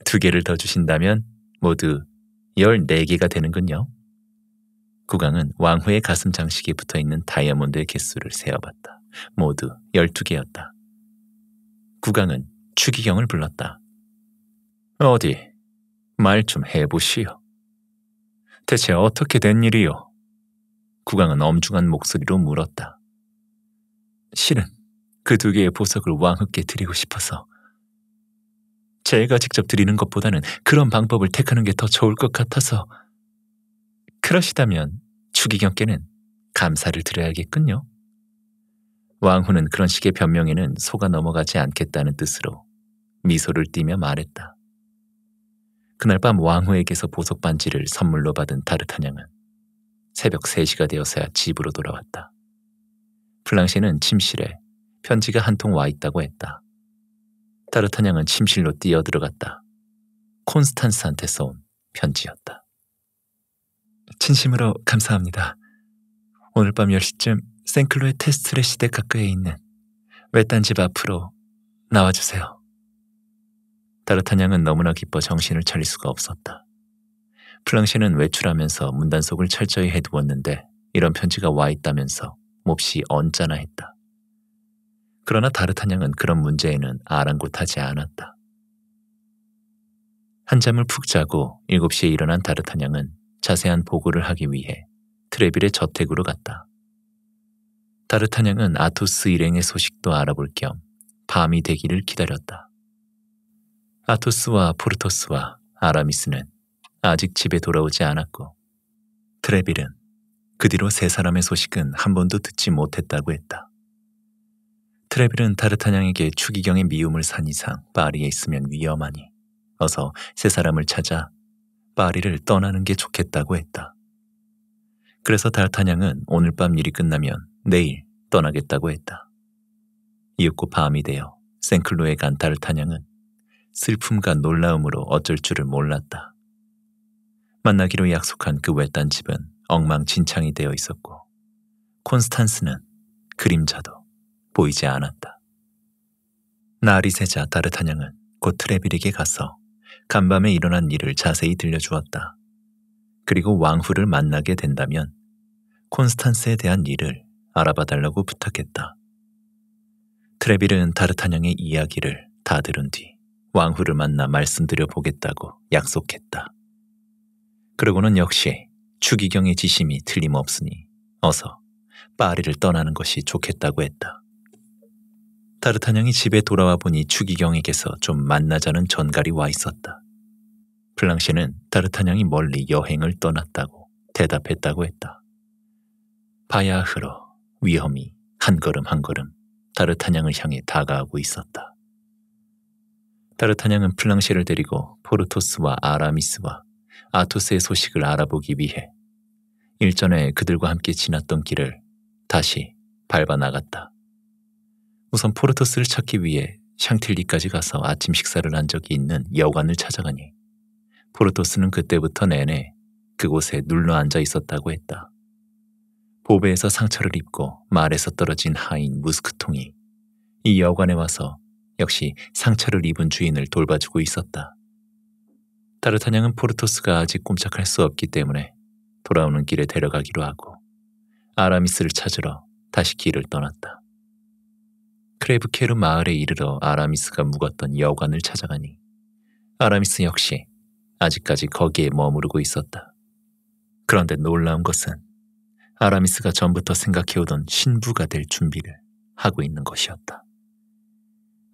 두 개를 더 주신다면 모두 14개가 되는군요. 국왕은 왕후의 가슴 장식에 붙어있는 다이아몬드의 개수를 세어봤다. 모두 12개였다. 국왕은 추기경을 불렀다. 어디, 말 좀 해보시오. 대체 어떻게 된 일이요? 국왕은 엄중한 목소리로 물었다. 실은 그 두 개의 보석을 왕후께 드리고 싶어서 제가 직접 드리는 것보다는 그런 방법을 택하는 게 더 좋을 것 같아서 그러시다면 추기경께는 감사를 드려야겠군요. 왕후는 그런 식의 변명에는 속아 넘어가지 않겠다는 뜻으로 미소를 띠며 말했다. 그날 밤 왕후에게서 보석 반지를 선물로 받은 타르타냥은 새벽 3시가 되어서야 집으로 돌아왔다. 플랑시는 침실에 편지가 한 통 와 있다고 했다. 타르타냥은 침실로 뛰어들어갔다. 콘스탄스한테써온 편지였다. 진심으로 감사합니다. 오늘 밤 10시쯤 생클로의 테스트레 시대 가까이에 있는 외딴 집 앞으로 나와주세요. 타르타냥은 너무나 기뻐 정신을 차릴 수가 없었다. 플랑시는 외출하면서 문단속을 철저히 해두었는데 이런 편지가 와 있다면서 몹시 언짢아 했다. 그러나 다르타냥은 그런 문제에는 아랑곳하지 않았다. 한잠을 푹 자고 7시에 일어난 다르타냥은 자세한 보고를 하기 위해 트레빌의 저택으로 갔다. 다르타냥은 아토스 일행의 소식도 알아볼 겸 밤이 되기를 기다렸다. 아토스와 포르토스와 아라미스는 아직 집에 돌아오지 않았고 트레빌은 그 뒤로 세 사람의 소식은 한 번도 듣지 못했다고 했다. 트레빌은 다르타냥에게 추기경의 미움을 산 이상 파리에 있으면 위험하니 어서 세 사람을 찾아 파리를 떠나는 게 좋겠다고 했다. 그래서 다르타냥은 오늘 밤 일이 끝나면 내일 떠나겠다고 했다. 이윽고 밤이 되어 생클로에 간다르타냥은 슬픔과 놀라움으로 어쩔 줄을 몰랐다. 만나기로 약속한 그 외딴 집은 엉망진창이 되어 있었고 콘스탄스는 그림자도 보이지 않았다. 나리 새자 따르타냥은곧 트레빌에게 가서 간밤에 일어난 일을 자세히 들려주었다. 그리고 왕후를 만나게 된다면 콘스탄스에 대한 일을 알아봐 달라고 부탁했다. 트레빌은 다르타냥의 이야기를 다 들은 뒤 왕후를 만나 말씀드려 보겠다고 약속했다. 그러고는 역시 추기경의 지심이 틀림없으니 어서 파리를 떠나는 것이 좋겠다고 했다. 다르타냥이 집에 돌아와 보니 추기경에게서 좀 만나자는 전갈이 와 있었다. 플랑시는 다르타냥이 멀리 여행을 떠났다고 대답했다고 했다. 바야 흐러 위험이 한 걸음 한 걸음 다르타냥을 향해 다가오고 있었다. 다르타냥은 플랑시를 데리고 포르토스와 아라미스와 아토스의 소식을 알아보기 위해 일전에 그들과 함께 지났던 길을 다시 밟아 나갔다. 우선 포르토스를 찾기 위해 샹틸리까지 가서 아침 식사를 한 적이 있는 여관을 찾아가니 포르토스는 그때부터 내내 그곳에 눌러 앉아 있었다고 했다. 보배에서 상처를 입고 말에서 떨어진 하인 무스크통이 이 여관에 와서 역시 상처를 입은 주인을 돌봐주고 있었다. 타르타냥은 포르토스가 아직 꼼짝할 수 없기 때문에 돌아오는 길에 데려가기로 하고 아라미스를 찾으러 다시 길을 떠났다. 크레브케르 마을에 이르러 아라미스가 묵었던 여관을 찾아가니 아라미스 역시 아직까지 거기에 머무르고 있었다. 그런데 놀라운 것은 아라미스가 전부터 생각해오던 신부가 될 준비를 하고 있는 것이었다.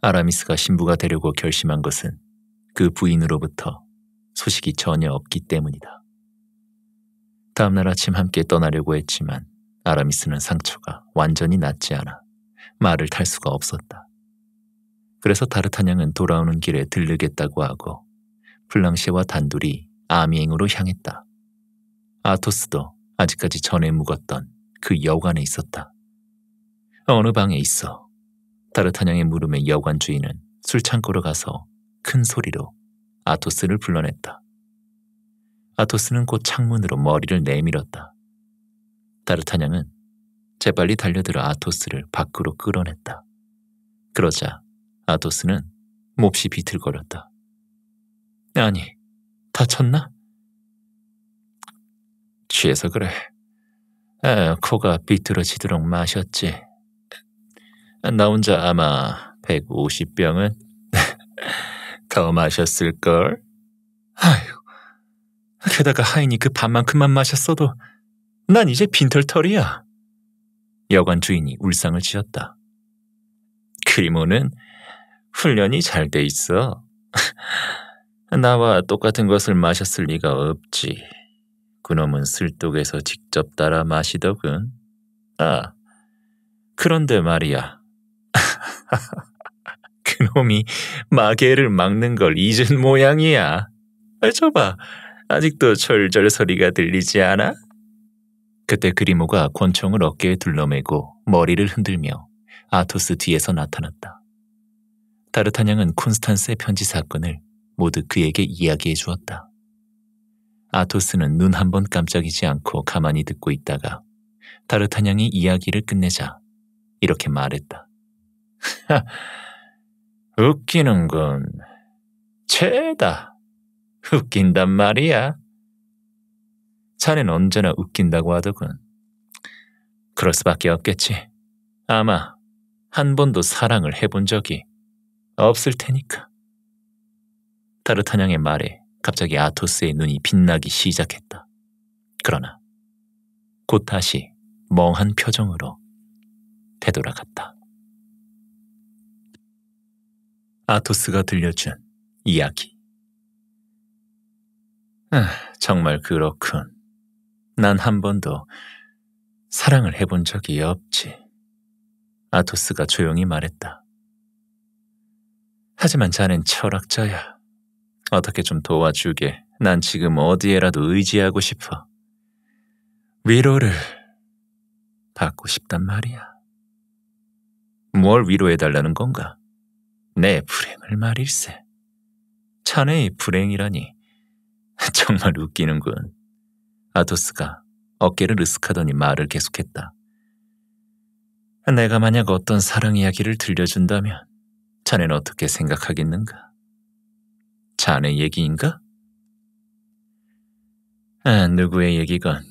아라미스가 신부가 되려고 결심한 것은 그 부인으로부터 소식이 전혀 없기 때문이다. 다음날 아침 함께 떠나려고 했지만 아라미스는 상처가 완전히 낫지 않아 말을 탈 수가 없었다. 그래서 다르타냥은 돌아오는 길에 들르겠다고 하고 플랑시와 단둘이 아미행으로 향했다. 아토스도 아직까지 전에 묵었던 그 여관에 있었다. 어느 방에 있어. 다르타냥의 물음에 여관 주인은 술창고로 가서 큰 소리로 아토스를 불러냈다. 아토스는 곧 창문으로 머리를 내밀었다. 다르타냥은 재빨리 달려들어 아토스를 밖으로 끌어냈다. 그러자 아토스는 몹시 비틀거렸다. 아니, 다쳤나? 취해서 그래. 아, 코가 비틀어지도록 마셨지. 나 혼자 아마 150병은 [LAUGHS] 더 마셨을걸? 아휴, 게다가 하인이 그 반만큼만 마셨어도 난 이제 빈털털이야. 여관 주인이 울상을 지었다. 그리모는 훈련이 잘 돼 있어. [LAUGHS] 나와 똑같은 것을 마셨을 리가 없지. 그놈은 슬독에서 직접 따라 마시더군. 아, 그런데 말이야. [LAUGHS] 그놈이 마개를 막는 걸 잊은 모양이야. 아, 저봐, 아직도 절절 소리가 들리지 않아? 그때 그리모가 권총을 어깨에 둘러매고 머리를 흔들며 아토스 뒤에서 나타났다. 다르타냥은 콘스탄스의 편지 사건을 모두 그에게 이야기해 주었다. 아토스는 눈 한번 깜짝이지 않고 가만히 듣고 있다가 다르타냥이 이야기를 끝내자 이렇게 말했다. [LAUGHS] 웃기는군. 죄다. 웃긴단 말이야. 자는 언제나 웃긴다고 하더군. 그럴 수밖에 없겠지. 아마 한 번도 사랑을 해본 적이 없을 테니까. 타르타냥의 말에 갑자기 아토스의 눈이 빛나기 시작했다. 그러나 곧 다시 멍한 표정으로 되돌아갔다. 아토스가 들려준 이야기. 아, 정말 그렇군. 난한 번도 사랑을 해본 적이 없지. 아토스가 조용히 말했다. 하지만 자넨 철학자야. 어떻게 좀 도와주게. 난 지금 어디에라도 의지하고 싶어. 위로를 받고 싶단 말이야. 뭘 위로해달라는 건가? 내 불행을 말일세. 자네의 불행이라니. [LAUGHS] 정말 웃기는군. 아토스가 어깨를 으쓱하더니 말을 계속했다. 내가 만약 어떤 사랑 이야기를 들려준다면 자넨 어떻게 생각하겠는가? 자네 얘기인가? 아, 누구의 얘기건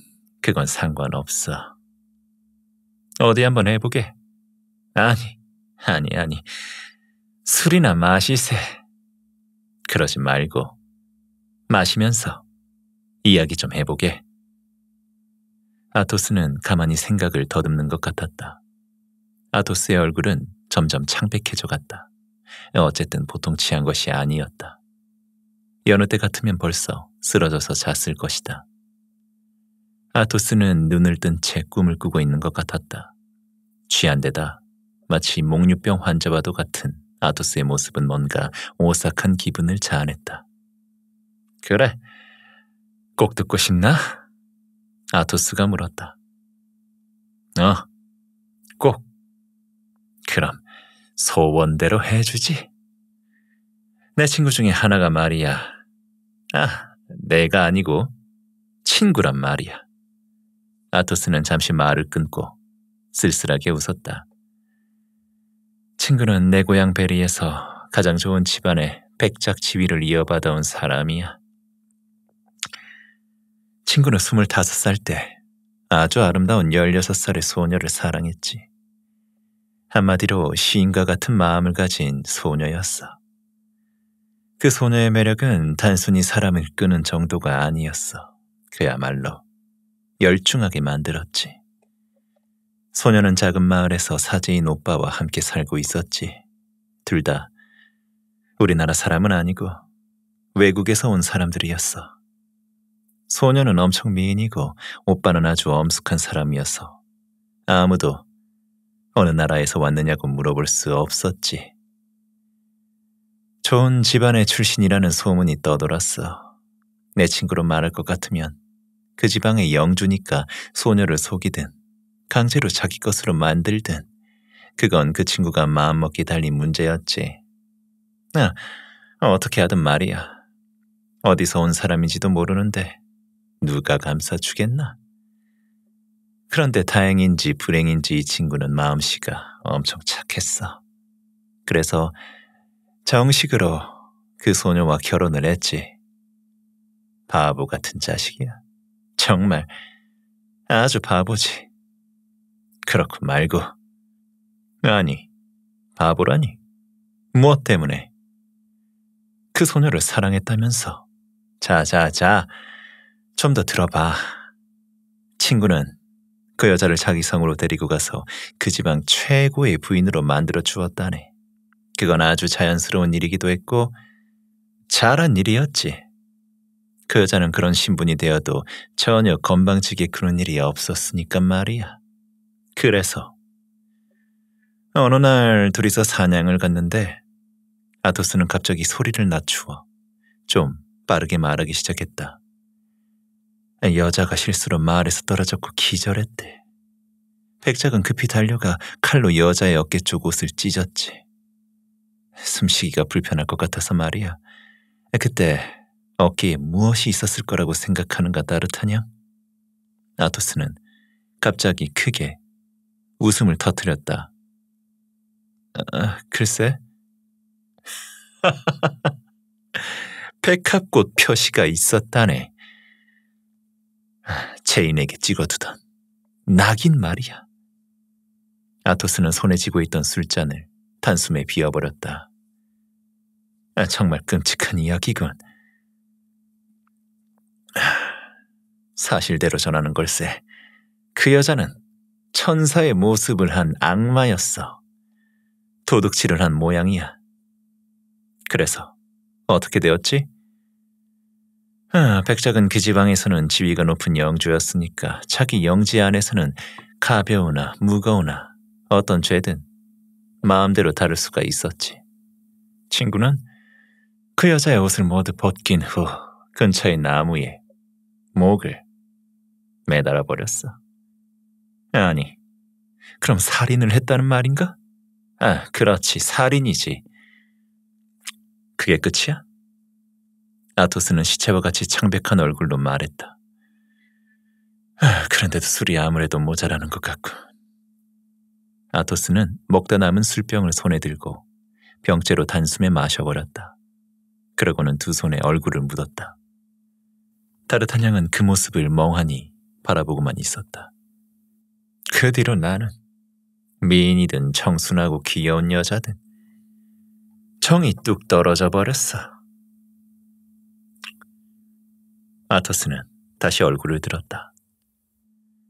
그건 상관없어. 어디 한번 해보게. 아니, 아니, 아니. 술이나 마시세. 그러지 말고 마시면서 이야기 좀 해보게. 아토스는 가만히 생각을 더듬는 것 같았다. 아토스의 얼굴은 점점 창백해져 갔다. 어쨌든 보통 취한 것이 아니었다. 여느 때 같으면 벌써 쓰러져서 잤을 것이다. 아토스는 눈을 뜬 채 꿈을 꾸고 있는 것 같았다. 취한 데다 마치 목류병 환자와도 같은 아토스의 모습은 뭔가 오싹한 기분을 자아냈다. 그래, 꼭 듣고 싶나? 아토스가 물었다. 어, 꼭. 그럼 소원대로 해주지. 내 친구 중에 하나가 말이야. 아, 내가 아니고 친구란 말이야. 아토스는 잠시 말을 끊고 쓸쓸하게 웃었다. 친구는 내 고향 베리에서 가장 좋은 집안의 백작 지위를 이어받아온 사람이야. 친구는 25살 때 아주 아름다운 16살의 소녀를 사랑했지. 한마디로 시인과 같은 마음을 가진 소녀였어. 그 소녀의 매력은 단순히 사람을 끄는 정도가 아니었어. 그야말로 열중하게 만들었지. 소녀는 작은 마을에서 사제인 오빠와 함께 살고 있었지. 둘 다 우리나라 사람은 아니고 외국에서 온 사람들이었어. 소녀는 엄청 미인이고 오빠는 아주 엄숙한 사람이어서 아무도 어느 나라에서 왔느냐고 물어볼 수 없었지. 좋은 집안의 출신이라는 소문이 떠돌았어. 내 친구로 말할 것 같으면 그 지방의 영주니까 소녀를 속이든 강제로 자기 것으로 만들든 그건 그 친구가 마음먹기 달린 문제였지. 아, 어떻게 하든 말이야. 어디서 온 사람인지도 모르는데 누가 감싸주겠나? 그런데 다행인지 불행인지 이 친구는 마음씨가 엄청 착했어. 그래서 정식으로 그 소녀와 결혼을 했지. 바보 같은 자식이야. 정말 아주 바보지. 그렇고 말고. 아니, 바보라니. 무엇 때문에? 그 소녀를 사랑했다면서. 자자자. 좀더 들어봐. 친구는 그 여자를 자기 성으로 데리고 가서 그 지방 최고의 부인으로 만들어 주었다네. 그건 아주 자연스러운 일이기도 했고 잘한 일이었지. 그 여자는 그런 신분이 되어도 전혀 건방지게 그런 일이 없었으니까 말이야. 그래서 어느 날 둘이서 사냥을 갔는데 아토스는 갑자기 소리를 낮추어 좀 빠르게 말하기 시작했다. 여자가 실수로 마을에서 떨어졌고 기절했대. 백작은 급히 달려가 칼로 여자의 어깨 쪽 옷을 찢었지. 숨쉬기가 불편할 것 같아서 말이야. 그때 어깨에 무엇이 있었을 거라고 생각하는가 따뜻하냐 아토스는 갑자기 크게 웃음을 터뜨렸다. 아, 글쎄. [LAUGHS] 백합꽃 표시가 있었다네. 제인에게 찍어두던 낙인 말이야. 아토스는 손에 쥐고 있던 술잔을 단숨에 비워버렸다. 아, 정말 끔찍한 이야기군. 사실대로 전하는 걸세. 그 여자는 천사의 모습을 한 악마였어. 도둑질을 한 모양이야. 그래서 어떻게 되었지? 아, 백작은 그 지방에서는 지위가 높은 영주였으니까 자기 영지 안에서는 가벼우나 무거우나 어떤 죄든 마음대로 다룰 수가 있었지. 친구는 그 여자의 옷을 모두 벗긴 후 근처의 나무에 목을 매달아 버렸어. 아니, 그럼 살인을 했다는 말인가? 아, 그렇지, 살인이지. 그게 끝이야? 아토스는 시체와 같이 창백한 얼굴로 말했다. 아, 그런데도 술이 아무래도 모자라는 것같고 아토스는 먹다 남은 술병을 손에 들고 병째로 단숨에 마셔버렸다. 그러고는 두 손에 얼굴을 묻었다. 따뜻한 양은 그 모습을 멍하니 바라보고만 있었다. 그 뒤로 나는 미인이든 청순하고 귀여운 여자든 정이 뚝 떨어져 버렸어. 아터스는 다시 얼굴을 들었다.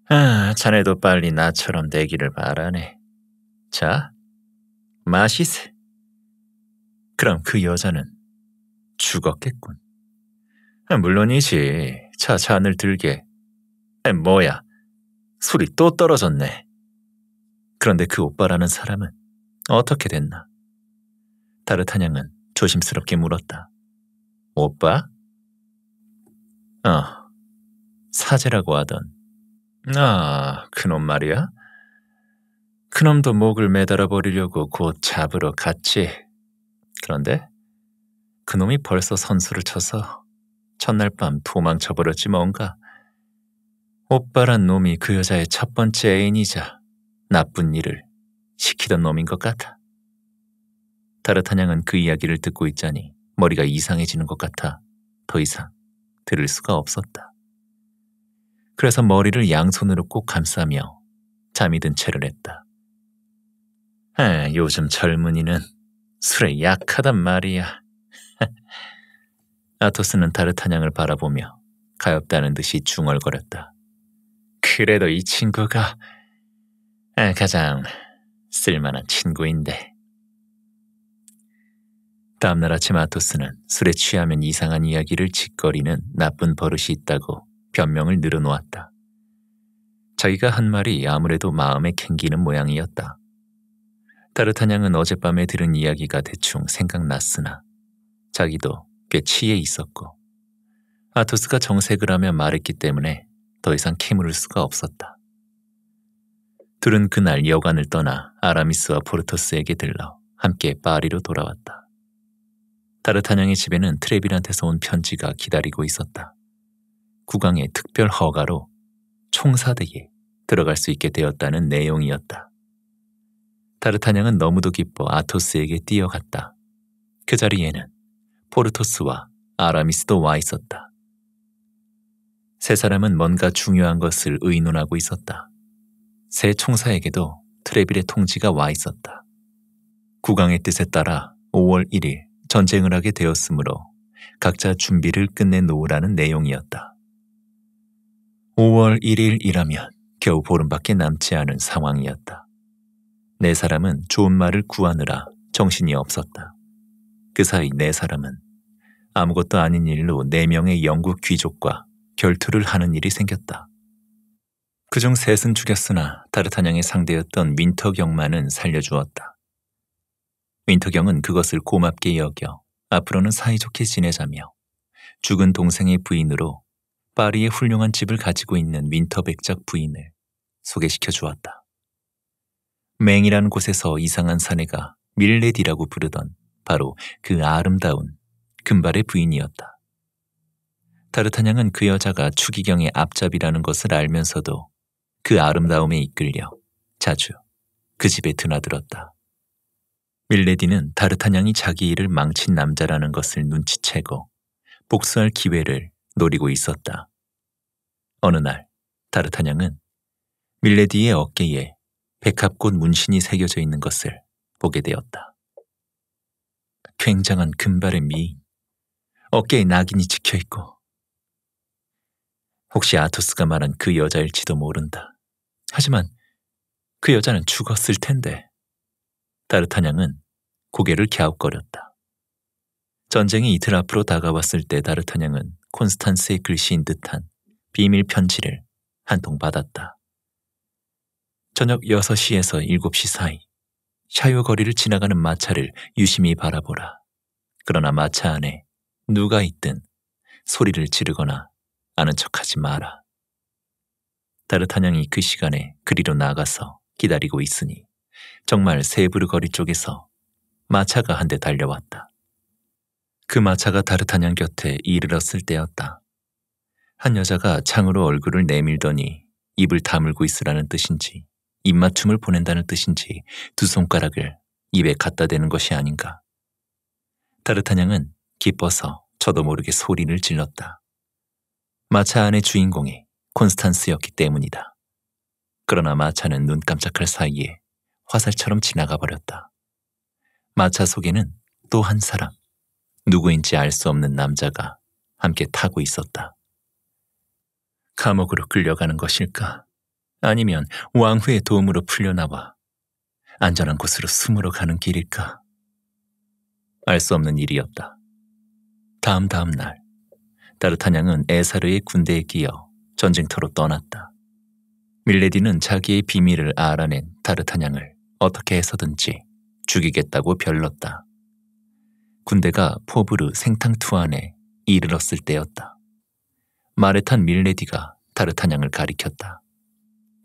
아, 자네도 빨리 나처럼 되기를 바라네. 자, 마시스 그럼 그 여자는 죽었겠군. 아, 물론이지. 자, 잔을 들게. 아, 뭐야, 술이 또 떨어졌네. 그런데 그 오빠라는 사람은 어떻게 됐나? 다르타냥은 조심스럽게 물었다. 오빠? 아, 사제라고 하던. 아, 그놈 말이야? 그놈도 목을 매달아 버리려고 곧 잡으러 갔지. 그런데 그놈이 벌써 선수를 쳐서 첫날 밤 도망쳐 버렸지 뭔가. 오빠란 놈이 그 여자의 첫 번째 애인이자 나쁜 일을 시키던 놈인 것 같아. 다르탄양은 그 이야기를 듣고 있자니 머리가 이상해지는 것 같아. 더 이상 들을 수가 없었다. 그래서 머리를 양손으로 꼭 감싸며 잠이 든 채를 했다. 아, 요즘 젊은이는 술에 약하단 말이야. [LAUGHS] 아토스는 다르타냥을 바라보며 가엾다는 듯이 중얼거렸다. 그래도 이 친구가 아, 가장 쓸만한 친구인데. 다음날 아침 아토스는 술에 취하면 이상한 이야기를 짓거리는 나쁜 버릇이 있다고 변명을 늘어놓았다. 자기가 한 말이 아무래도 마음에 캥기는 모양이었다. 타르탄 양은 어젯밤에 들은 이야기가 대충 생각났으나 자기도 꽤 취해 있었고 아토스가 정색을 하며 말했기 때문에 더 이상 캐물을 수가 없었다. 둘은 그날 여관을 떠나 아라미스와 포르토스에게 들러 함께 파리로 돌아왔다. 다르타냥의 집에는 트레빌한테서온 편지가 기다리고 있었다. 국왕의 특별 허가로 총사대에 들어갈 수 있게 되었다는 내용이었다. 다르타냥은 너무도 기뻐 아토스에게 뛰어갔다. 그 자리에는 포르토스와 아라미스도 와 있었다. 세 사람은 뭔가 중요한 것을 의논하고 있었다. 세 총사에게도 트레빌의 통지가 와 있었다. 국왕의 뜻에 따라 5월 1일 전쟁을 하게 되었으므로 각자 준비를 끝내 놓으라는 내용이었다. 5월 1일이라면 겨우 보름밖에 남지 않은 상황이었다. 내 네 사람은 좋은 말을 구하느라 정신이 없었다. 그 사이 내 네 사람은 아무것도 아닌 일로 네명의 영국 귀족과 결투를 하는 일이 생겼다. 그중 셋은 죽였으나 다르타냥의 상대였던 윈터 경마는 살려주었다. 윈터경은 그것을 고맙게 여겨 앞으로는 사이좋게 지내자며 죽은 동생의 부인으로 파리의 훌륭한 집을 가지고 있는 윈터백작 부인을 소개시켜 주었다. 맹이라는 곳에서 이상한 사내가 밀레디라고 부르던 바로 그 아름다운 금발의 부인이었다. 타르타냥은 그 여자가 추기경의 앞잡이라는 것을 알면서도 그 아름다움에 이끌려 자주 그 집에 드나들었다. 밀레디는 다르타냥이 자기 일을 망친 남자라는 것을 눈치채고 복수할 기회를 노리고 있었다. 어느 날 다르타냥은 밀레디의 어깨에 백합꽃 문신이 새겨져 있는 것을 보게 되었다. 굉장한 금발의 미인, 어깨에 낙인이 찍혀있고 혹시 아토스가 말한 그 여자일지도 모른다. 하지만 그 여자는 죽었을 텐데. 다르타냥은 고개를 갸웃거렸다. 전쟁이 이틀 앞으로 다가왔을 때 다르타냥은 콘스탄스의 글씨인 듯한 비밀 편지를 한 통 받았다. 저녁 6시에서 7시 사이 샤요 거리를 지나가는 마차를 유심히 바라보라. 그러나 마차 안에 누가 있든 소리를 지르거나 아는 척하지 마라. 다르타냥이 그 시간에 그리로 나가서 기다리고 있으니 정말 세부르 거리 쪽에서 마차가 한 대 달려왔다. 그 마차가 다르타냥 곁에 이르렀을 때였다. 한 여자가 창으로 얼굴을 내밀더니 입을 다물고 있으라는 뜻인지 입맞춤을 보낸다는 뜻인지 두 손가락을 입에 갖다 대는 것이 아닌가. 다르타냥은 기뻐서 저도 모르게 소리를 질렀다. 마차 안의 주인공이 콘스탄스였기 때문이다. 그러나 마차는 눈 깜짝할 사이에 화살처럼 지나가 버렸다. 마차 속에는 또 한 사람, 누구인지 알 수 없는 남자가 함께 타고 있었다. 감옥으로 끌려가는 것일까? 아니면 왕후의 도움으로 풀려나와 안전한 곳으로 숨으러 가는 길일까? 알 수 없는 일이었다. 다음 다음 날, 따르탄 양은 에사르의 군대에 끼어 전쟁터로 떠났다. 밀레디는 자기의 비밀을 알아낸 타르타냥을 어떻게 해서든지 죽이겠다고 별렀다. 군대가 포브르 생탕투안에 이르렀을 때였다. 마에탄 밀레디가 다르타냥을 가리켰다.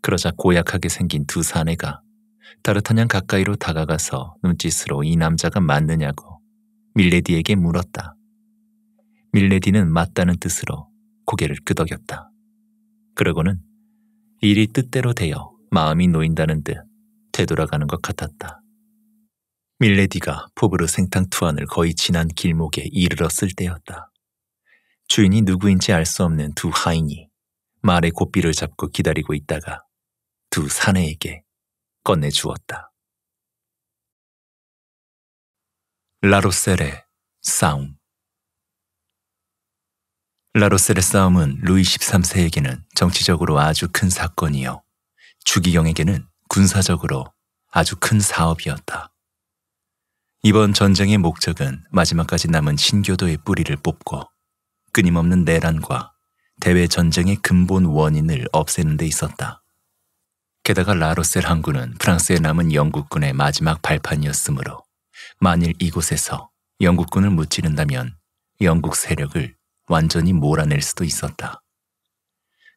그러자 고약하게 생긴 두 사내가 다르타냥 가까이로 다가가서 눈짓으로 이 남자가 맞느냐고 밀레디에게 물었다. 밀레디는 맞다는 뜻으로 고개를 끄덕였다. 그러고는 일이 뜻대로 되어 마음이 놓인다는 듯 되돌아가는 것 같았다. 밀레디가 포브르 생탕투안을 거의 지난 길목에 이르렀을 때였다. 주인이 누구인지 알 수 없는 두 하인이 말의 고삐를 잡고 기다리고 있다가 두 사내에게 꺼내주었다 라로셀의 싸움 라로셀의 싸움은 루이 13세에게는 정치적으로 아주 큰사건이어 주기경에게는 군사적으로 아주 큰 사업이었다. 이번 전쟁의 목적은 마지막까지 남은 신교도의 뿌리를 뽑고 끊임없는 내란과 대외 전쟁의 근본 원인을 없애는 데 있었다. 게다가 라로셀 항구는 프랑스에 남은 영국군의 마지막 발판이었으므로 만일 이곳에서 영국군을 무찌른다면 영국 세력을 완전히 몰아낼 수도 있었다.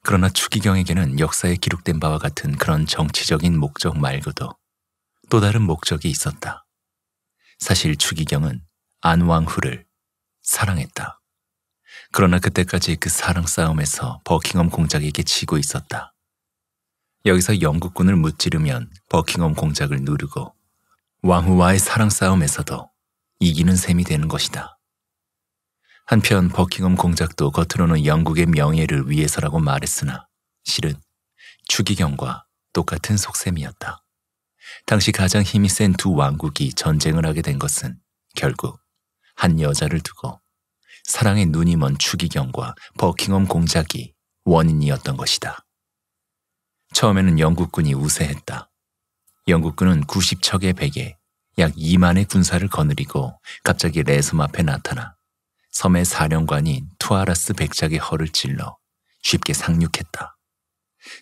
그러나 추기경에게는 역사에 기록된 바와 같은 그런 정치적인 목적 말고도 또 다른 목적이 있었다. 사실 추기경은 안왕후를 사랑했다. 그러나 그때까지 그 사랑 싸움에서 버킹엄 공작에게 지고 있었다. 여기서 영국군을 무찌르면 버킹엄 공작을 누르고 왕후와의 사랑 싸움에서도 이기는 셈이 되는 것이다. 한편 버킹엄 공작도 겉으로는 영국의 명예를 위해서라고 말했으나 실은 추기경과 똑같은 속셈이었다. 당시 가장 힘이 센 두 왕국이 전쟁을 하게 된 것은 결국 한 여자를 두고 사랑의 눈이 먼 추기경과 버킹엄 공작이 원인이었던 것이다. 처음에는 영국군이 우세했다. 영국군은 90척의 백에 약 2만의 군사를 거느리고 갑자기 레섬 앞에 나타나 섬의 사령관인 투아라스 백작의 허를 찔러 쉽게 상륙했다.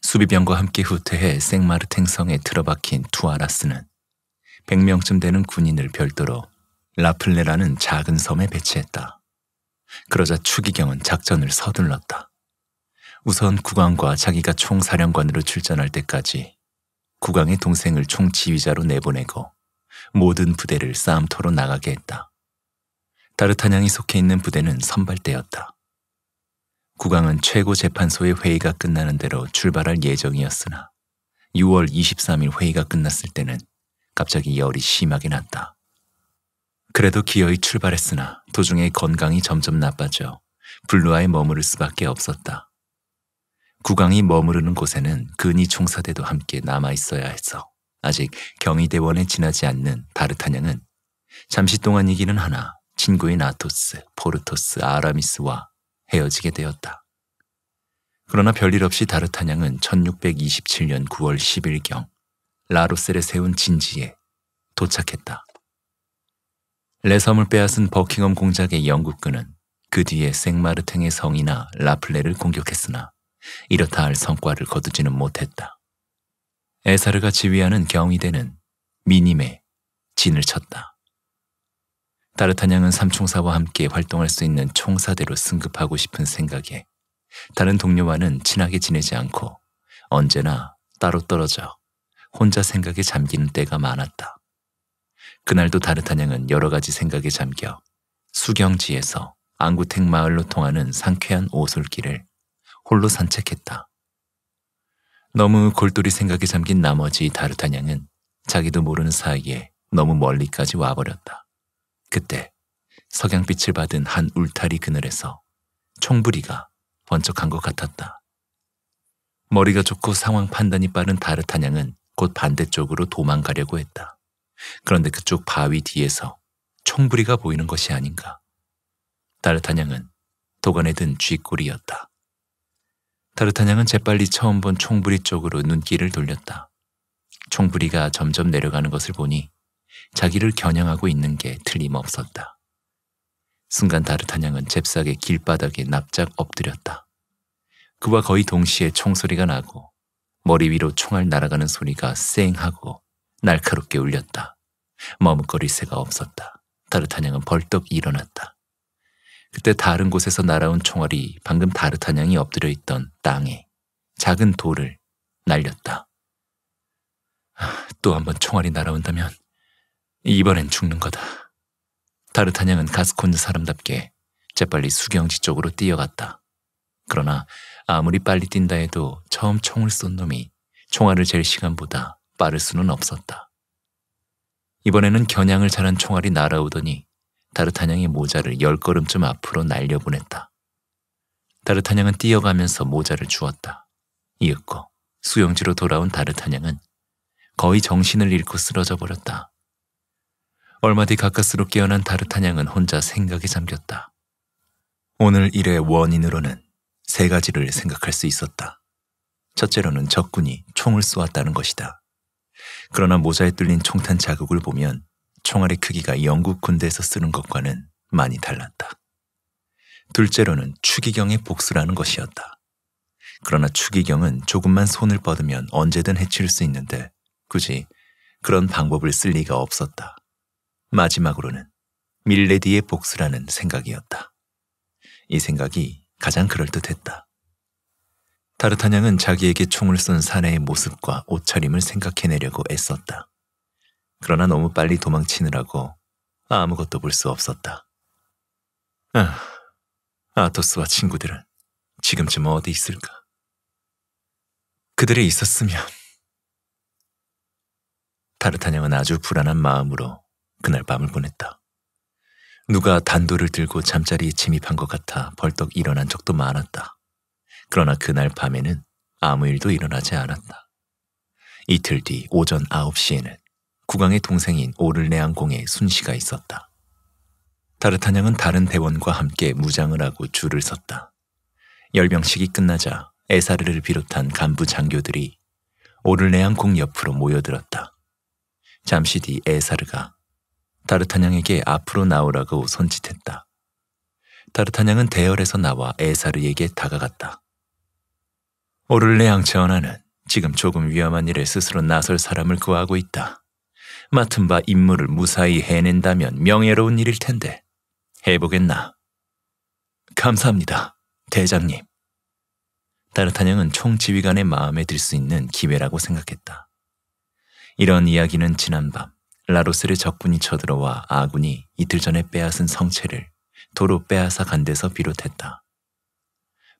수비병과 함께 후퇴해 생마르탱 성에 틀어박힌 투아라스는 100명쯤 되는 군인을 별도로 라플레라는 작은 섬에 배치했다. 그러자 추기경은 작전을 서둘렀다. 우선 국왕과 자기가 총사령관으로 출전할 때까지 국왕의 동생을 총지휘자로 내보내고 모든 부대를 싸움터로 나가게 했다. 다르타냥이 속해 있는 부대는 선발대였다. 국왕은 최고 재판소의 회의가 끝나는 대로 출발할 예정이었으나 6월 23일 회의가 끝났을 때는 갑자기 열이 심하게 났다. 그래도 기어이 출발했으나 도중에 건강이 점점 나빠져 블루아에 머무를 수밖에 없었다. 국왕이 머무르는 곳에는 근이 총사대도 함께 남아 있어야 했어. 아직 경희대원에 지나지 않는 다르타냥은 잠시 동안이기는 하나 친구인 아토스, 포르토스, 아라미스와 헤어지게 되었다. 그러나 별일 없이 다르타냥은 1627년 9월 10일경 라로셀에 세운 진지에 도착했다. 레섬을 빼앗은 버킹엄 공작의 영국군은 그 뒤에 생마르탱의 성이나 라플레를 공격했으나 이렇다 할 성과를 거두지는 못했다. 에사르가 지휘하는 경위대는 미님의 진을 쳤다. 다르타냥은 삼총사와 함께 활동할 수 있는 총사대로 승급하고 싶은 생각에 다른 동료와는 친하게 지내지 않고 언제나 따로 떨어져 혼자 생각에 잠기는 때가 많았다. 그날도 다르타냥은 여러 가지 생각에 잠겨 수경지에서 안구택 마을로 통하는 상쾌한 오솔길을 홀로 산책했다. 너무 골똘히 생각에 잠긴 나머지 다르타냥은 자기도 모르는 사이에 너무 멀리까지 와버렸다. 그때 석양빛을 받은 한 울타리 그늘에서 총부리가 번쩍한 것 같았다. 머리가 좋고 상황 판단이 빠른 다르타냥은 곧 반대쪽으로 도망가려고 했다. 그런데 그쪽 바위 뒤에서 총부리가 보이는 것이 아닌가. 다르타냥은 도관에 든 쥐꼬리였다. 다르타냥은 재빨리 처음 본 총부리 쪽으로 눈길을 돌렸다. 총부리가 점점 내려가는 것을 보니 자기를 겨냥하고 있는 게 틀림없었다. 순간 다르타냥은 잽싸게 길바닥에 납작 엎드렸다. 그와 거의 동시에 총소리가 나고 머리 위로 총알 날아가는 소리가 쌩하고 날카롭게 울렸다. 머뭇거릴 새가 없었다. 다르타냥은 벌떡 일어났다. 그때 다른 곳에서 날아온 총알이 방금 다르타냥이 엎드려 있던 땅에 작은 돌을 날렸다. 또 한번 총알이 날아온다면 이번엔 죽는 거다. 다르타냥은 가스콘드 사람답게 재빨리 수경지 쪽으로 뛰어갔다. 그러나 아무리 빨리 뛴다 해도 처음 총을 쏜 놈이 총알을 잴 시간보다 빠를 수는 없었다. 이번에는 겨냥을 자란 총알이 날아오더니 다르타냥의 모자를 열 걸음쯤 앞으로 날려보냈다. 다르타냥은 뛰어가면서 모자를 주었다. 이윽고 수영지로 돌아온 다르타냥은 거의 정신을 잃고 쓰러져 버렸다. 얼마 뒤 가까스로 깨어난 다르타냥은 혼자 생각에 잠겼다. 오늘 일의 원인으로는 세 가지를 생각할 수 있었다. 첫째로는 적군이 총을 쏘았다는 것이다. 그러나 모자에 뚫린 총탄 자국을 보면 총알의 크기가 영국 군대에서 쓰는 것과는 많이 달랐다. 둘째로는 추기경의 복수라는 것이었다. 그러나 추기경은 조금만 손을 뻗으면 언제든 해칠 수 있는데 굳이 그런 방법을 쓸 리가 없었다. 마지막으로는 밀레디의 복수라는 생각이었다. 이 생각이 가장 그럴듯했다. 타르타냥은 자기에게 총을 쏜 사내의 모습과 옷차림을 생각해내려고 애썼다. 그러나 너무 빨리 도망치느라고 아무것도 볼 수 없었다. 아, 아토스와 친구들은 지금쯤 어디 있을까? 그들이 있었으면. 타르타냥은 아주 불안한 마음으로 그날 밤을 보냈다. 누가 단도를 들고 잠자리에 침입한 것 같아 벌떡 일어난 적도 많았다. 그러나 그날 밤에는 아무 일도 일어나지 않았다. 이틀 뒤 오전 9시에는 국왕의 동생인 오를레앙공의 순시가 있었다. 다르타냥은 다른 대원과 함께 무장을 하고 줄을 섰다. 열병식이 끝나자 에사르를 비롯한 간부 장교들이 오를레앙공 옆으로 모여들었다. 잠시 뒤 에사르가 다르타냥에게 앞으로 나오라고 손짓했다. 다르타냥은 대열에서 나와 에사르에게 다가갔다. 오를레양 전하는 지금 조금 위험한 일에 스스로 나설 사람을 구하고 있다. 맡은 바 임무를 무사히 해낸다면 명예로운 일일 텐데 해보겠나? 감사합니다, 대장님. 다르타냥은 총지휘관의 마음에 들 수 있는 기회라고 생각했다. 이런 이야기는 지난밤 라로스를 적군이 쳐들어와 아군이 이틀 전에 빼앗은 성체를 도로 빼앗아 간 데서 비롯했다.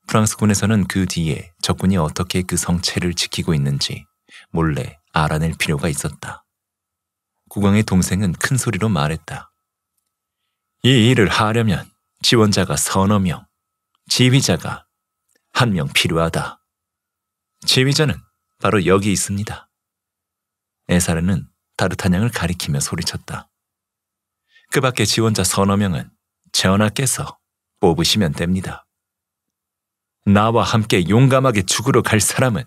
프랑스군에서는 그 뒤에 적군이 어떻게 그 성체를 지키고 있는지 몰래 알아낼 필요가 있었다. 국왕의 동생은 큰 소리로 말했다. 이 일을 하려면 지원자가 서너 명, 지휘자가 한 명 필요하다. 지휘자는 바로 여기 있습니다. 에사르는 다르타냥을 가리키며 소리쳤다. 그 밖에 지원자 서너 명은 전하께서 뽑으시면 됩니다. 나와 함께 용감하게 죽으러 갈 사람은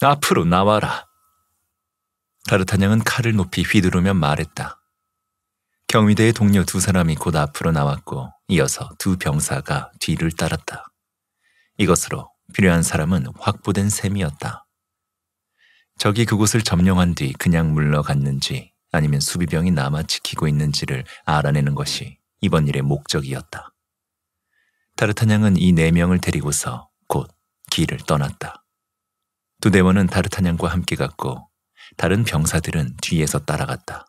앞으로 나와라. 다르타냥은 칼을 높이 휘두르며 말했다. 경위대의 동료 두 사람이 곧 앞으로 나왔고 이어서 두 병사가 뒤를 따랐다. 이것으로 필요한 사람은 확보된 셈이었다. 적이 그곳을 점령한 뒤 그냥 물러갔는지 아니면 수비병이 남아 지키고 있는지를 알아내는 것이 이번 일의 목적이었다. 다르타냥은이 네 명을 데리고서 곧 길을 떠났다. 두 대원은 다르타냥과 함께 갔고 다른 병사들은 뒤에서 따라갔다.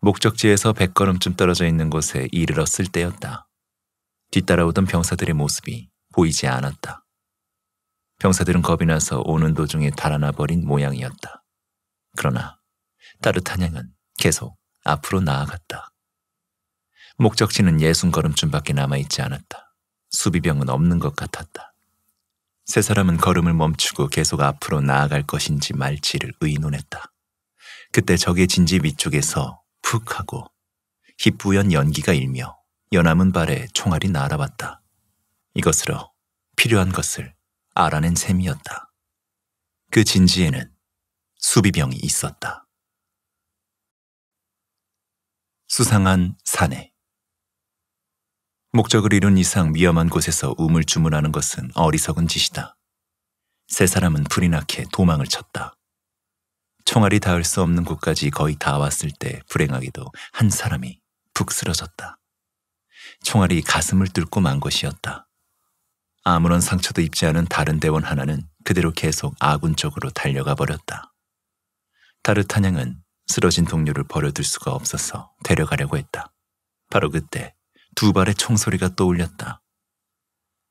목적지에서 백걸음쯤 떨어져 있는 곳에 이르렀을 때였다. 뒤따라오던 병사들의 모습이 보이지 않았다. 병사들은 겁이 나서 오는 도중에 달아나 버린 모양이었다. 그러나 따뜻한 향은 계속 앞으로 나아갔다. 목적지는 예순 걸음쯤밖에 남아있지 않았다. 수비병은 없는 것 같았다. 세 사람은 걸음을 멈추고 계속 앞으로 나아갈 것인지 말지를 의논했다. 그때 적의 진지 위쪽에서 푹 하고 희뿌연 연기가 일며 연암은 발에 총알이 날아왔다. 이것으로 필요한 것을 알아낸 셈이었다. 그 진지에는 수비병이 있었다. 수상한 사내. 목적을 이룬 이상 위험한 곳에서 우물쭈물하는 것은 어리석은 짓이다. 세 사람은 불이 나게 도망을 쳤다. 총알이 닿을 수 없는 곳까지 거의 다 왔을 때 불행하게도 한 사람이 푹 쓰러졌다. 총알이 가슴을 뚫고 만 것이었다. 아무런 상처도 입지 않은 다른 대원 하나는 그대로 계속 아군 쪽으로 달려가 버렸다. 다르타냥은 쓰러진 동료를 버려둘 수가 없어서 데려가려고 했다. 바로 그때 두 발의 총소리가 떠올렸다.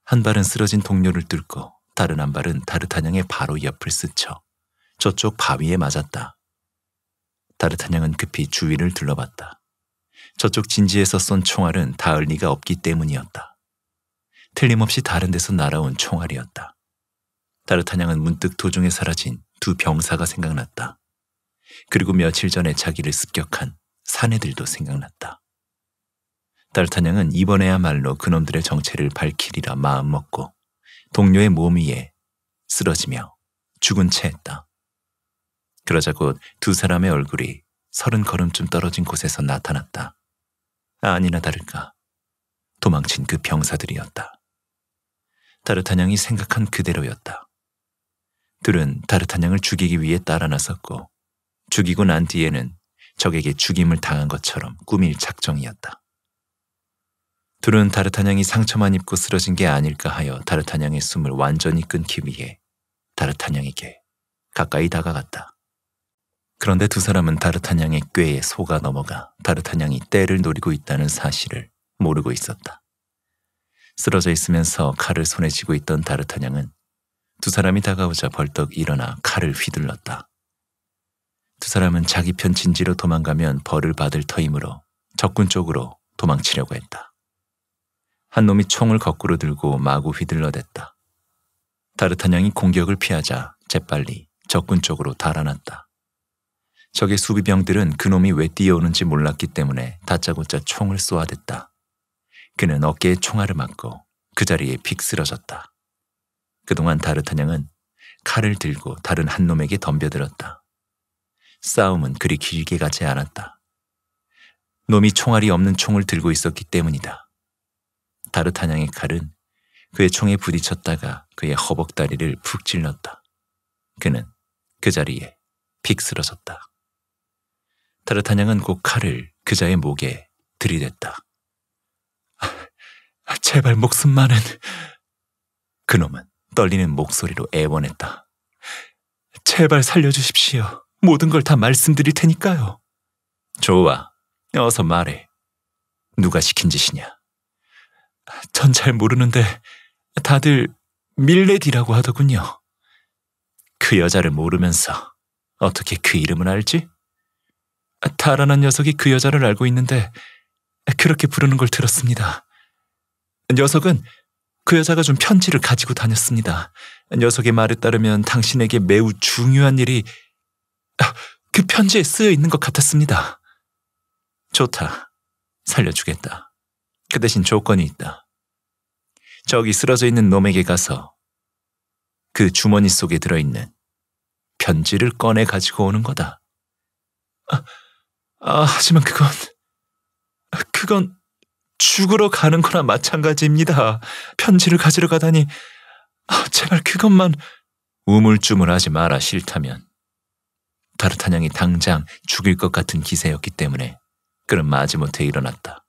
한 발은 쓰러진 동료를 뚫고 다른 한 발은 다르타냥의 바로 옆을 스쳐 저쪽 바위에 맞았다. 다르타냥은 급히 주위를 둘러봤다. 저쪽 진지에서 쏜 총알은 닿을 리가 없기 때문이었다. 틀림없이 다른 데서 날아온 총알이었다. 따르타냥은 문득 도중에 사라진 두 병사가 생각났다. 그리고 며칠 전에 자기를 습격한 사내들도 생각났다. 따르타냥은 이번에야말로 그놈들의 정체를 밝히리라 마음먹고 동료의 몸 위에 쓰러지며 죽은 채 했다. 그러자 곧 두 사람의 얼굴이 서른 걸음쯤 떨어진 곳에서 나타났다. 아니나 다를까 도망친 그 병사들이었다. 다르타냥이 생각한 그대로였다. 둘은 다르타냥을 죽이기 위해 따라 나섰고 죽이고 난 뒤에는 적에게 죽임을 당한 것처럼 꾸밀 작정이었다. 둘은 다르타냥이 상처만 입고 쓰러진 게 아닐까 하여 다르타냥의 숨을 완전히 끊기 위해 다르타냥에게 가까이 다가갔다. 그런데 두 사람은 다르타냥의 꾀에 속아 넘어가 다르타냥이 때를 노리고 있다는 사실을 모르고 있었다. 쓰러져 있으면서 칼을 손에 쥐고 있던 다르타냥은 두 사람이 다가오자 벌떡 일어나 칼을 휘둘렀다. 두 사람은 자기 편 진지로 도망가면 벌을 받을 터이므로 적군 쪽으로 도망치려고 했다. 한 놈이 총을 거꾸로 들고 마구 휘둘러댔다. 다르타냥이 공격을 피하자 재빨리 적군 쪽으로 달아났다. 적의 수비병들은 그놈이 왜 뛰어오는지 몰랐기 때문에 다짜고짜 총을 쏘아댔다. 그는 어깨에 총알을 맞고 그 자리에 픽 쓰러졌다. 그동안 다르타냥은 칼을 들고 다른 한 놈에게 덤벼들었다. 싸움은 그리 길게 가지 않았다. 놈이 총알이 없는 총을 들고 있었기 때문이다. 다르타냥의 칼은 그의 총에 부딪혔다가 그의 허벅다리를 푹 찔렀다. 그는 그 자리에 픽 쓰러졌다. 다르타냥은 곧 칼을 그자의 목에 들이댔다. 아, 제발 목숨만은. 그놈은 떨리는 목소리로 애원했다. 제발 살려주십시오. 모든 걸 다 말씀드릴 테니까요. 좋아. 어서 말해. 누가 시킨 짓이냐? 전 잘 모르는데 다들 밀레디라고 하더군요. 그 여자를 모르면서 어떻게 그 이름을 알지? 달아난 녀석이 그 여자를 알고 있는데 그렇게 부르는 걸 들었습니다. 녀석은 그 여자가 준 편지를 가지고 다녔습니다. 녀석의 말에 따르면 당신에게 매우 중요한 일이 아, 그 편지에 쓰여 있는 것 같았습니다. 좋다. 살려주겠다. 그 대신 조건이 있다. 저기 쓰러져 있는 놈에게 가서 그 주머니 속에 들어있는 편지를 꺼내 가지고 오는 거다. 아, 아 하지만 그건, 그건, 죽으러 가는 거나 마찬가지입니다. 편지를 가지러 가다니 아, 제발 그것만 우물쭈물하지 마라 싫다면 다르타냥이 당장 죽일 것 같은 기세였기 때문에 그는 마지못해 일어났다.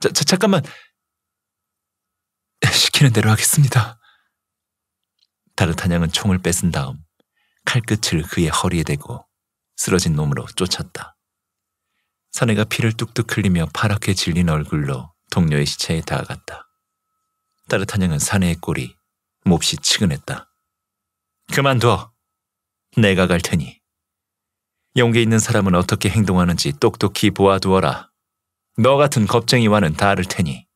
자, 자, 잠깐만 시키는 대로 하겠습니다. 다르타냥은 총을 뺏은 다음 칼끝을 그의 허리에 대고 쓰러진 놈으로 쫓았다. 사내가 피를 뚝뚝 흘리며 파랗게 질린 얼굴로 동료의 시체에 다가갔다. 따뜻한 향은 사내의 꼬리, 몹시 치근했다. 그만둬. 내가 갈 테니. 용기 있는 사람은 어떻게 행동하는지 똑똑히 보아두어라. 너 같은 겁쟁이와는 다를 테니.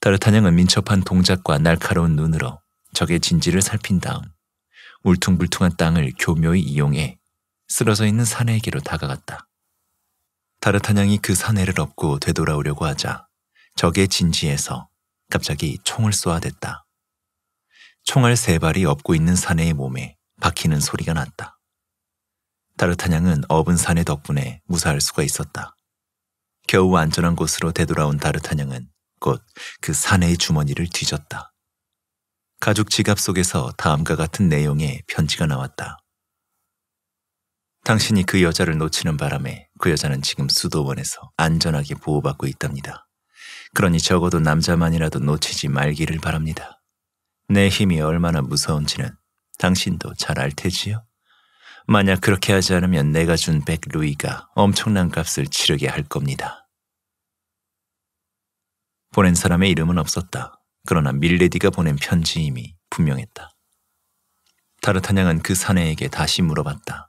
따뜻한 냥은 민첩한 동작과 날카로운 눈으로 적의 진지를 살핀 다음 울퉁불퉁한 땅을 교묘히 이용해 쓰러져 있는 사내에게로 다가갔다. 다르타냥이 그 사내를 업고 되돌아오려고 하자 적의 진지에서 갑자기 총을 쏘아댔다. 총알 세 발이 업고 있는 사내의 몸에 박히는 소리가 났다. 다르타냥은 업은 사내 덕분에 무사할 수가 있었다. 겨우 안전한 곳으로 되돌아온 다르타냥은 곧 그 사내의 주머니를 뒤졌다. 가죽 지갑 속에서 다음과 같은 내용의 편지가 나왔다. 당신이 그 여자를 놓치는 바람에 그 여자는 지금 수도원에서 안전하게 보호받고 있답니다. 그러니 적어도 남자만이라도 놓치지 말기를 바랍니다. 내 힘이 얼마나 무서운지는 당신도 잘 알 테지요? 만약 그렇게 하지 않으면 내가 준 백루이가 엄청난 값을 치르게 할 겁니다. 보낸 사람의 이름은 없었다. 그러나 밀레디가 보낸 편지임이 분명했다. 타르타냥은 그 사내에게 다시 물어봤다.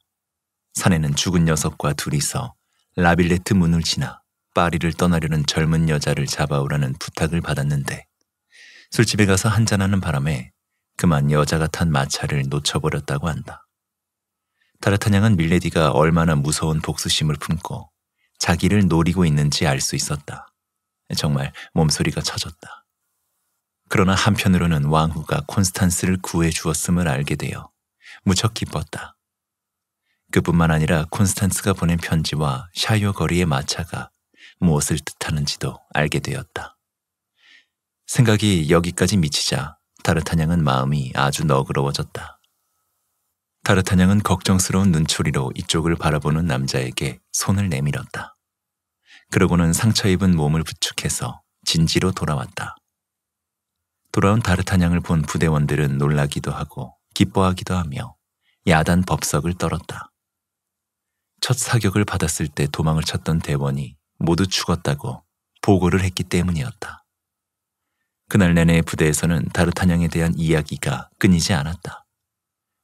사내는 죽은 녀석과 둘이서 라빌레트 문을 지나 파리를 떠나려는 젊은 여자를 잡아오라는 부탁을 받았는데 술집에 가서 한잔하는 바람에 그만 여자가 탄 마차를 놓쳐버렸다고 한다. 타르타냥은 밀레디가 얼마나 무서운 복수심을 품고 자기를 노리고 있는지 알 수 있었다. 정말 몸소리가 쳐졌다. 그러나 한편으로는 왕후가 콘스탄스를 구해 주었음을 알게 되어 무척 기뻤다. 그뿐만 아니라 콘스탄스가 보낸 편지와 샤요 거리의 마차가 무엇을 뜻하는지도 알게 되었다. 생각이 여기까지 미치자 다르타냥은 마음이 아주 너그러워졌다. 다르타냥은 걱정스러운 눈초리로 이쪽을 바라보는 남자에게 손을 내밀었다. 그러고는 상처 입은 몸을 부축해서 진지로 돌아왔다. 돌아온 다르타냥을 본 부대원들은 놀라기도 하고 기뻐하기도 하며 야단 법석을 떨었다. 첫 사격을 받았을 때 도망을 쳤던 대원이 모두 죽었다고 보고를 했기 때문이었다. 그날 내내 부대에서는 다르타냥에 대한 이야기가 끊이지 않았다.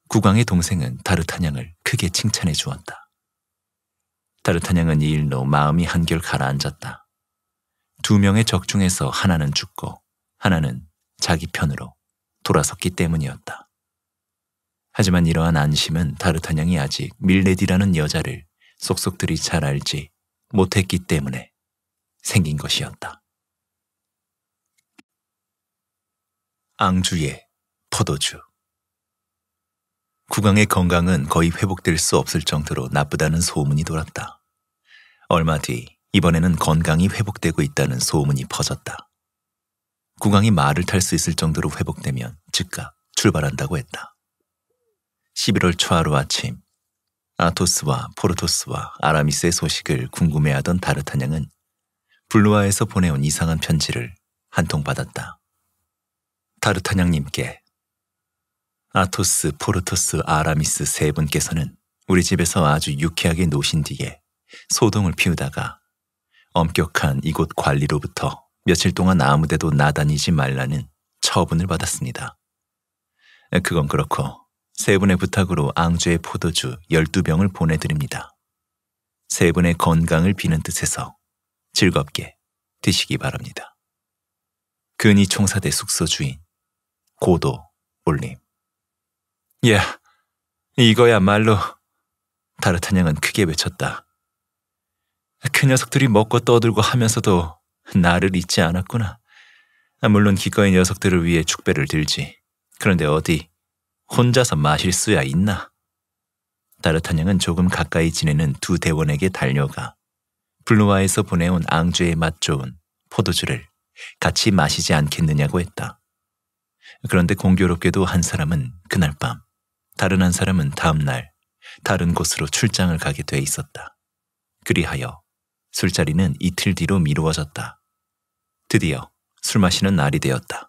국왕의 동생은 다르타냥을 크게 칭찬해 주었다. 다르타냥은이 일로 마음이 한결 가라앉았다. 두 명의 적 중에서 하나는 죽고 하나는 자기 편으로 돌아섰기 때문이었다. 하지만 이러한 안심은 다르타냥이 아직 밀레디라는 여자를 속속들이 잘 알지 못했기 때문에 생긴 것이었다. 앙주의 포도주 구강의 건강은 거의 회복될 수 없을 정도로 나쁘다는 소문이 돌았다. 얼마 뒤 이번에는 건강이 회복되고 있다는 소문이 퍼졌다. 구강이 말을 탈 수 있을 정도로 회복되면 즉각 출발한다고 했다. 11월 초하루 아침 아토스와 포르토스와 아라미스의 소식을 궁금해하던 다르타냥은 블루아에서 보내온 이상한 편지를 한 통 받았다. 다르타냥님께 아토스, 포르토스, 아라미스 세 분께서는 우리 집에서 아주 유쾌하게 노신 뒤에 소동을 피우다가 엄격한 이곳 관리로부터 며칠 동안 아무데도 나다니지 말라는 처분을 받았습니다. 그건 그렇고 세 분의 부탁으로 앙주의 포도주 12병을 보내드립니다. 세 분의 건강을 비는 뜻에서 즐겁게 드시기 바랍니다. 근이 총사대 숙소 주인 고도 올림 야, 이거야말로 다르탄양은 크게 외쳤다. 그 녀석들이 먹고 떠들고 하면서도 나를 잊지 않았구나. 물론 기꺼이 녀석들을 위해 축배를 들지. 그런데 어디 혼자서 마실 수야 있나? 따뜻한 양은 조금 가까이 지내는 두 대원에게 달려가 블루와에서 보내온 앙주에맛 좋은 포도주를 같이 마시지 않겠느냐고 했다. 그런데 공교롭게도 한 사람은 그날 밤, 다른 한 사람은 다음 날 다른 곳으로 출장을 가게 돼 있었다. 그리하여 술자리는 이틀 뒤로 미루어졌다. 드디어 술 마시는 날이 되었다.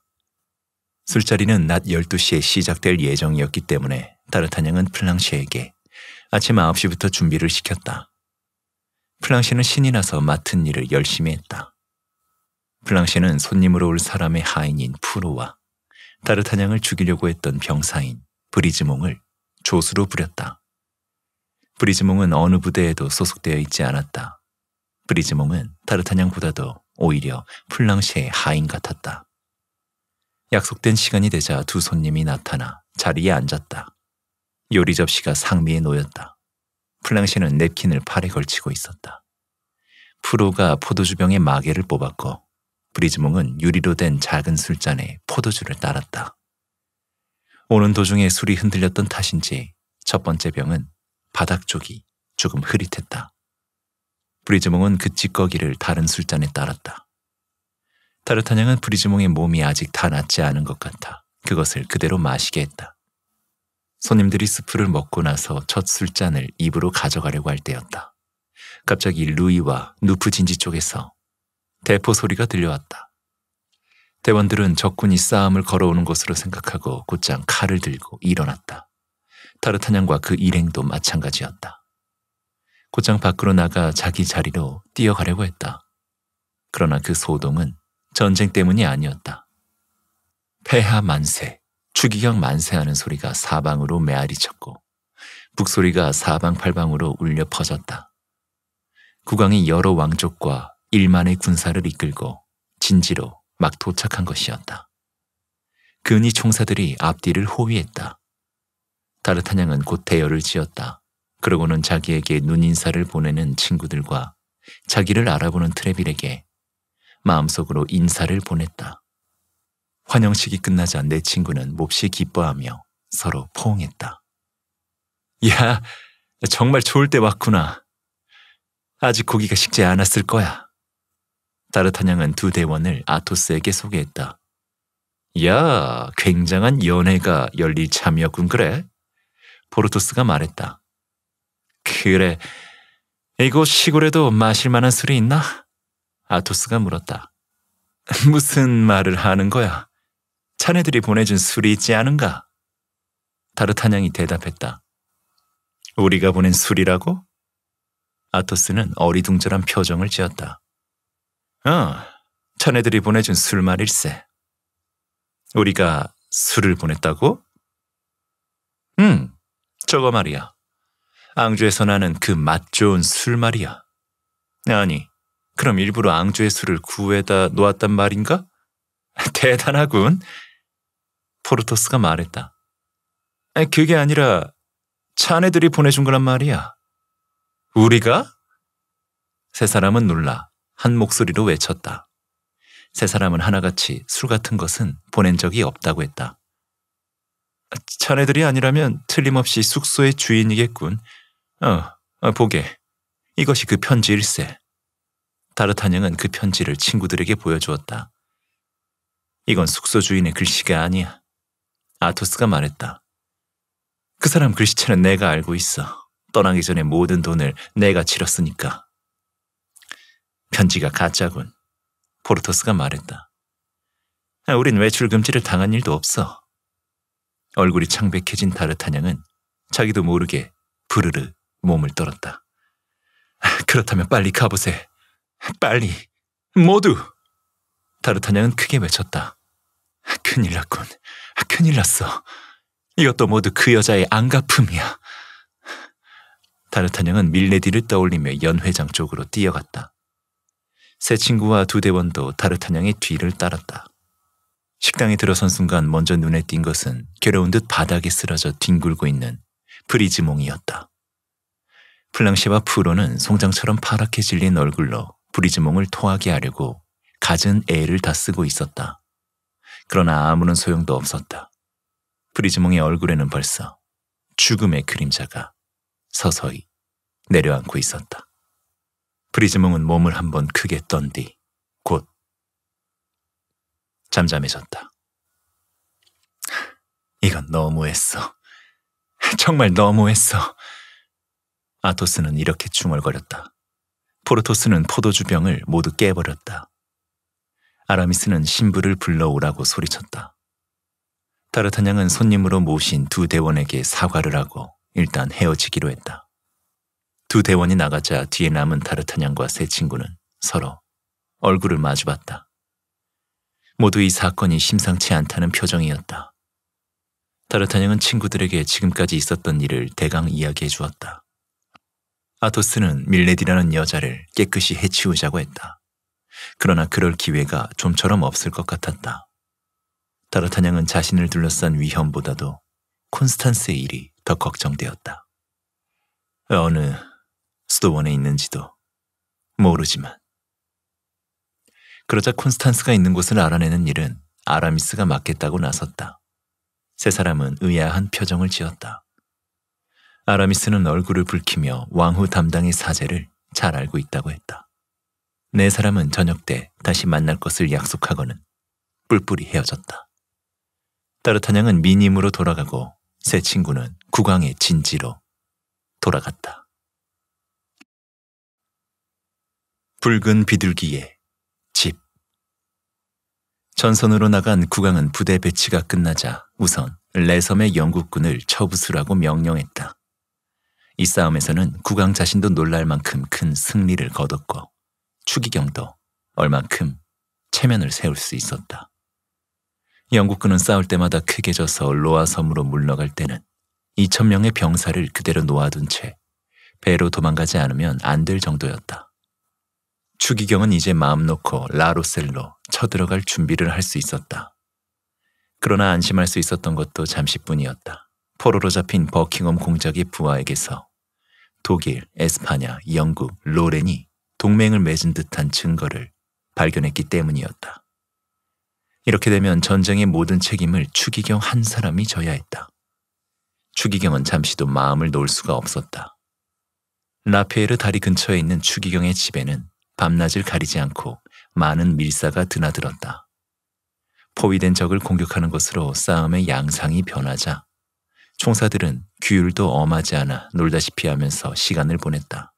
술자리는 낮 12시에 시작될 예정이었기 때문에 따르타냥은 플랑시에게 아침 9시부터 준비를 시켰다. 플랑시는 신이 나서 맡은 일을 열심히 했다. 플랑시는 손님으로 올 사람의 하인인 푸로와 따르타냥을 죽이려고 했던 병사인 브리즈몽을 조수로 부렸다. 브리즈몽은 어느 부대에도 소속되어 있지 않았다. 브리즈몽은 타르타냥보다도 오히려 플랑시의 하인 같았다. 약속된 시간이 되자 두 손님이 나타나 자리에 앉았다. 요리 접시가 상미에 놓였다. 플랑시는 냅킨을 팔에 걸치고 있었다. 프로가 포도주병의 마개를 뽑았고 브리즈몽은 유리로 된 작은 술잔에 포도주를 따랐다. 오는 도중에 술이 흔들렸던 탓인지 첫 번째 병은 바닥 쪽이 조금 흐릿했다. 브리즈몽은 그 찌꺼기를 다른 술잔에 따랐다. 다르타냥은 브리즈몽의 몸이 아직 다 낫지 않은 것 같아 그것을 그대로 마시게 했다. 손님들이 스프를 먹고 나서 첫 술잔을 입으로 가져가려고 할 때였다. 갑자기 루이와 누프 진지 쪽에서 대포 소리가 들려왔다. 대원들은 적군이 싸움을 걸어오는 것으로 생각하고 곧장 칼을 들고 일어났다. 타르타냥과 그 일행도 마찬가지였다. 곧장 밖으로 나가 자기 자리로 뛰어가려고 했다. 그러나 그 소동은 전쟁 때문이 아니었다. 폐하 만세, 추기경 만세하는 소리가 사방으로 메아리쳤고 북소리가 사방팔방으로 울려 퍼졌다. 국왕이 여러 왕족과 일만의 군사를 이끌고 진지로 막 도착한 것이었다. 근위 총사들이 앞뒤를 호위했다. 다르타냥은 곧 대열을 지었다. 그러고는 자기에게 눈인사를 보내는 친구들과 자기를 알아보는 트레빌에게 마음속으로 인사를 보냈다. 환영식이 끝나자 내 친구는 몹시 기뻐하며 서로 포옹했다. 야, 정말 좋을 때 왔구나. 아직 고기가 식지 않았을 거야. 따르타냥은 두 대원을 아토스에게 소개했다. 야, 굉장한 연애가 열릴 참이었군, 그래? 포르토스가 말했다. 그래, 이곳 시골에도 마실 만한 술이 있나? 아토스가 물었다. [LAUGHS] 무슨 말을 하는 거야? 자네들이 보내준 술이 있지 않은가? 다르타냥이 대답했다. 우리가 보낸 술이라고? 아토스는 어리둥절한 표정을 지었다. 어, 자네들이 보내준 술 말일세. 우리가 술을 보냈다고? 응, 저거 말이야. 앙주에서 나는 그 맛 좋은 술 말이야. 아니, 그럼 일부러 앙주의 술을 구에다 놓았단 말인가? [LAUGHS] 대단하군. 포르토스가 말했다. 그게 아니라 자네들이 보내준 거란 말이야. 우리가? 세 사람은 놀라 한 목소리로 외쳤다. 세 사람은 하나같이 술 같은 것은 보낸 적이 없다고 했다. 자네들이 아니라면 틀림없이 숙소의 주인이겠군. 어, 어 보게. 이것이 그 편지 일세. 다르타냥은그 편지를 친구들에게 보여주었다. 이건 숙소 주인의 글씨가 아니야. 아토스가 말했다. 그 사람 글씨체는 내가 알고 있어. 떠나기 전에 모든 돈을 내가 치렀으니까. 편지가 가짜군. 포르토스가 말했다. 아, 우린 외출 금지를 당한 일도 없어. 얼굴이 창백해진 다르타냥은 자기도 모르게 부르르 몸을 떨었다. 아, 그렇다면 빨리 가보세. 빨리, 모두! 다르타냥은 크게 외쳤다. 큰일 났군. 큰일 났어. 이것도 모두 그 여자의 안가품이야. 다르타냥은 밀레디를 떠올리며 연회장 쪽으로 뛰어갔다. 새 친구와 두 대원도 다르타냥의 뒤를 따랐다. 식당에 들어선 순간 먼저 눈에 띈 것은 괴로운 듯 바닥에 쓰러져 뒹굴고 있는 브리즈몽이었다 플랑시와 프로는 송장처럼 파랗게 질린 얼굴로 브리즈몽을 토하게 하려고 갖은 애를 다 쓰고 있었다. 그러나 아무런 소용도 없었다. 브리즈몽의 얼굴에는 벌써 죽음의 그림자가 서서히 내려앉고 있었다. 브리즈몽은 몸을 한 번 크게 떤 뒤 곧 잠잠해졌다. 이건 너무했어. 정말 너무했어. 아토스는 이렇게 중얼거렸다. 포르토스는 포도주 병을 모두 깨버렸다. 아라미스는 신부를 불러오라고 소리쳤다. 타르타냥은 손님으로 모신 두 대원에게 사과를 하고 일단 헤어지기로 했다. 두 대원이 나가자 뒤에 남은 타르타냥과 세 친구는 서로 얼굴을 마주봤다. 모두 이 사건이 심상치 않다는 표정이었다. 타르타냥은 친구들에게 지금까지 있었던 일을 대강 이야기해 주었다. 아토스는 밀레디라는 여자를 깨끗이 해치우자고 했다. 그러나 그럴 기회가 좀처럼 없을 것 같았다. 다르타냥은 자신을 둘러싼 위험보다도 콘스탄스의 일이 더 걱정되었다. 어느 수도원에 있는지도 모르지만. 그러자 콘스탄스가 있는 곳을 알아내는 일은 아라미스가 맡겠다고 나섰다. 세 사람은 의아한 표정을 지었다. 아라미스는 얼굴을 붉히며 왕후 담당의 사제를 잘 알고 있다고 했다. 네 사람은 저녁 때 다시 만날 것을 약속하고는 뿔뿔이 헤어졌다. 따르타냥은 미님으로 돌아가고 새 친구는 국왕의 진지로 돌아갔다. 붉은 비둘기의 집 전선으로 나간 국왕은 부대 배치가 끝나자 우선 레섬의 영국군을 처부수라고 명령했다. 이 싸움에서는 국왕 자신도 놀랄 만큼 큰 승리를 거뒀고 추기경도 얼만큼 체면을 세울 수 있었다. 영국군은 싸울 때마다 크게 져서 로아 섬으로 물러갈 때는 2천명의 병사를 그대로 놓아둔 채 배로 도망가지 않으면 안 될 정도였다. 추기경은 이제 마음 놓고 라로셀로 쳐들어갈 준비를 할 수 있었다. 그러나 안심할 수 있었던 것도 잠시뿐이었다. 포로로 잡힌 버킹엄 공작의 부하에게서 독일, 에스파냐, 영국, 로렌이 동맹을 맺은 듯한 증거를 발견했기 때문이었다. 이렇게 되면 전쟁의 모든 책임을 추기경 한 사람이 져야 했다. 추기경은 잠시도 마음을 놓을 수가 없었다. 라페르 다리 근처에 있는 추기경의 집에는 밤낮을 가리지 않고 많은 밀사가 드나들었다. 포위된 적을 공격하는 것으로 싸움의 양상이 변하자 총사들은 규율도 엄하지 않아 놀다시피 하면서 시간을 보냈다.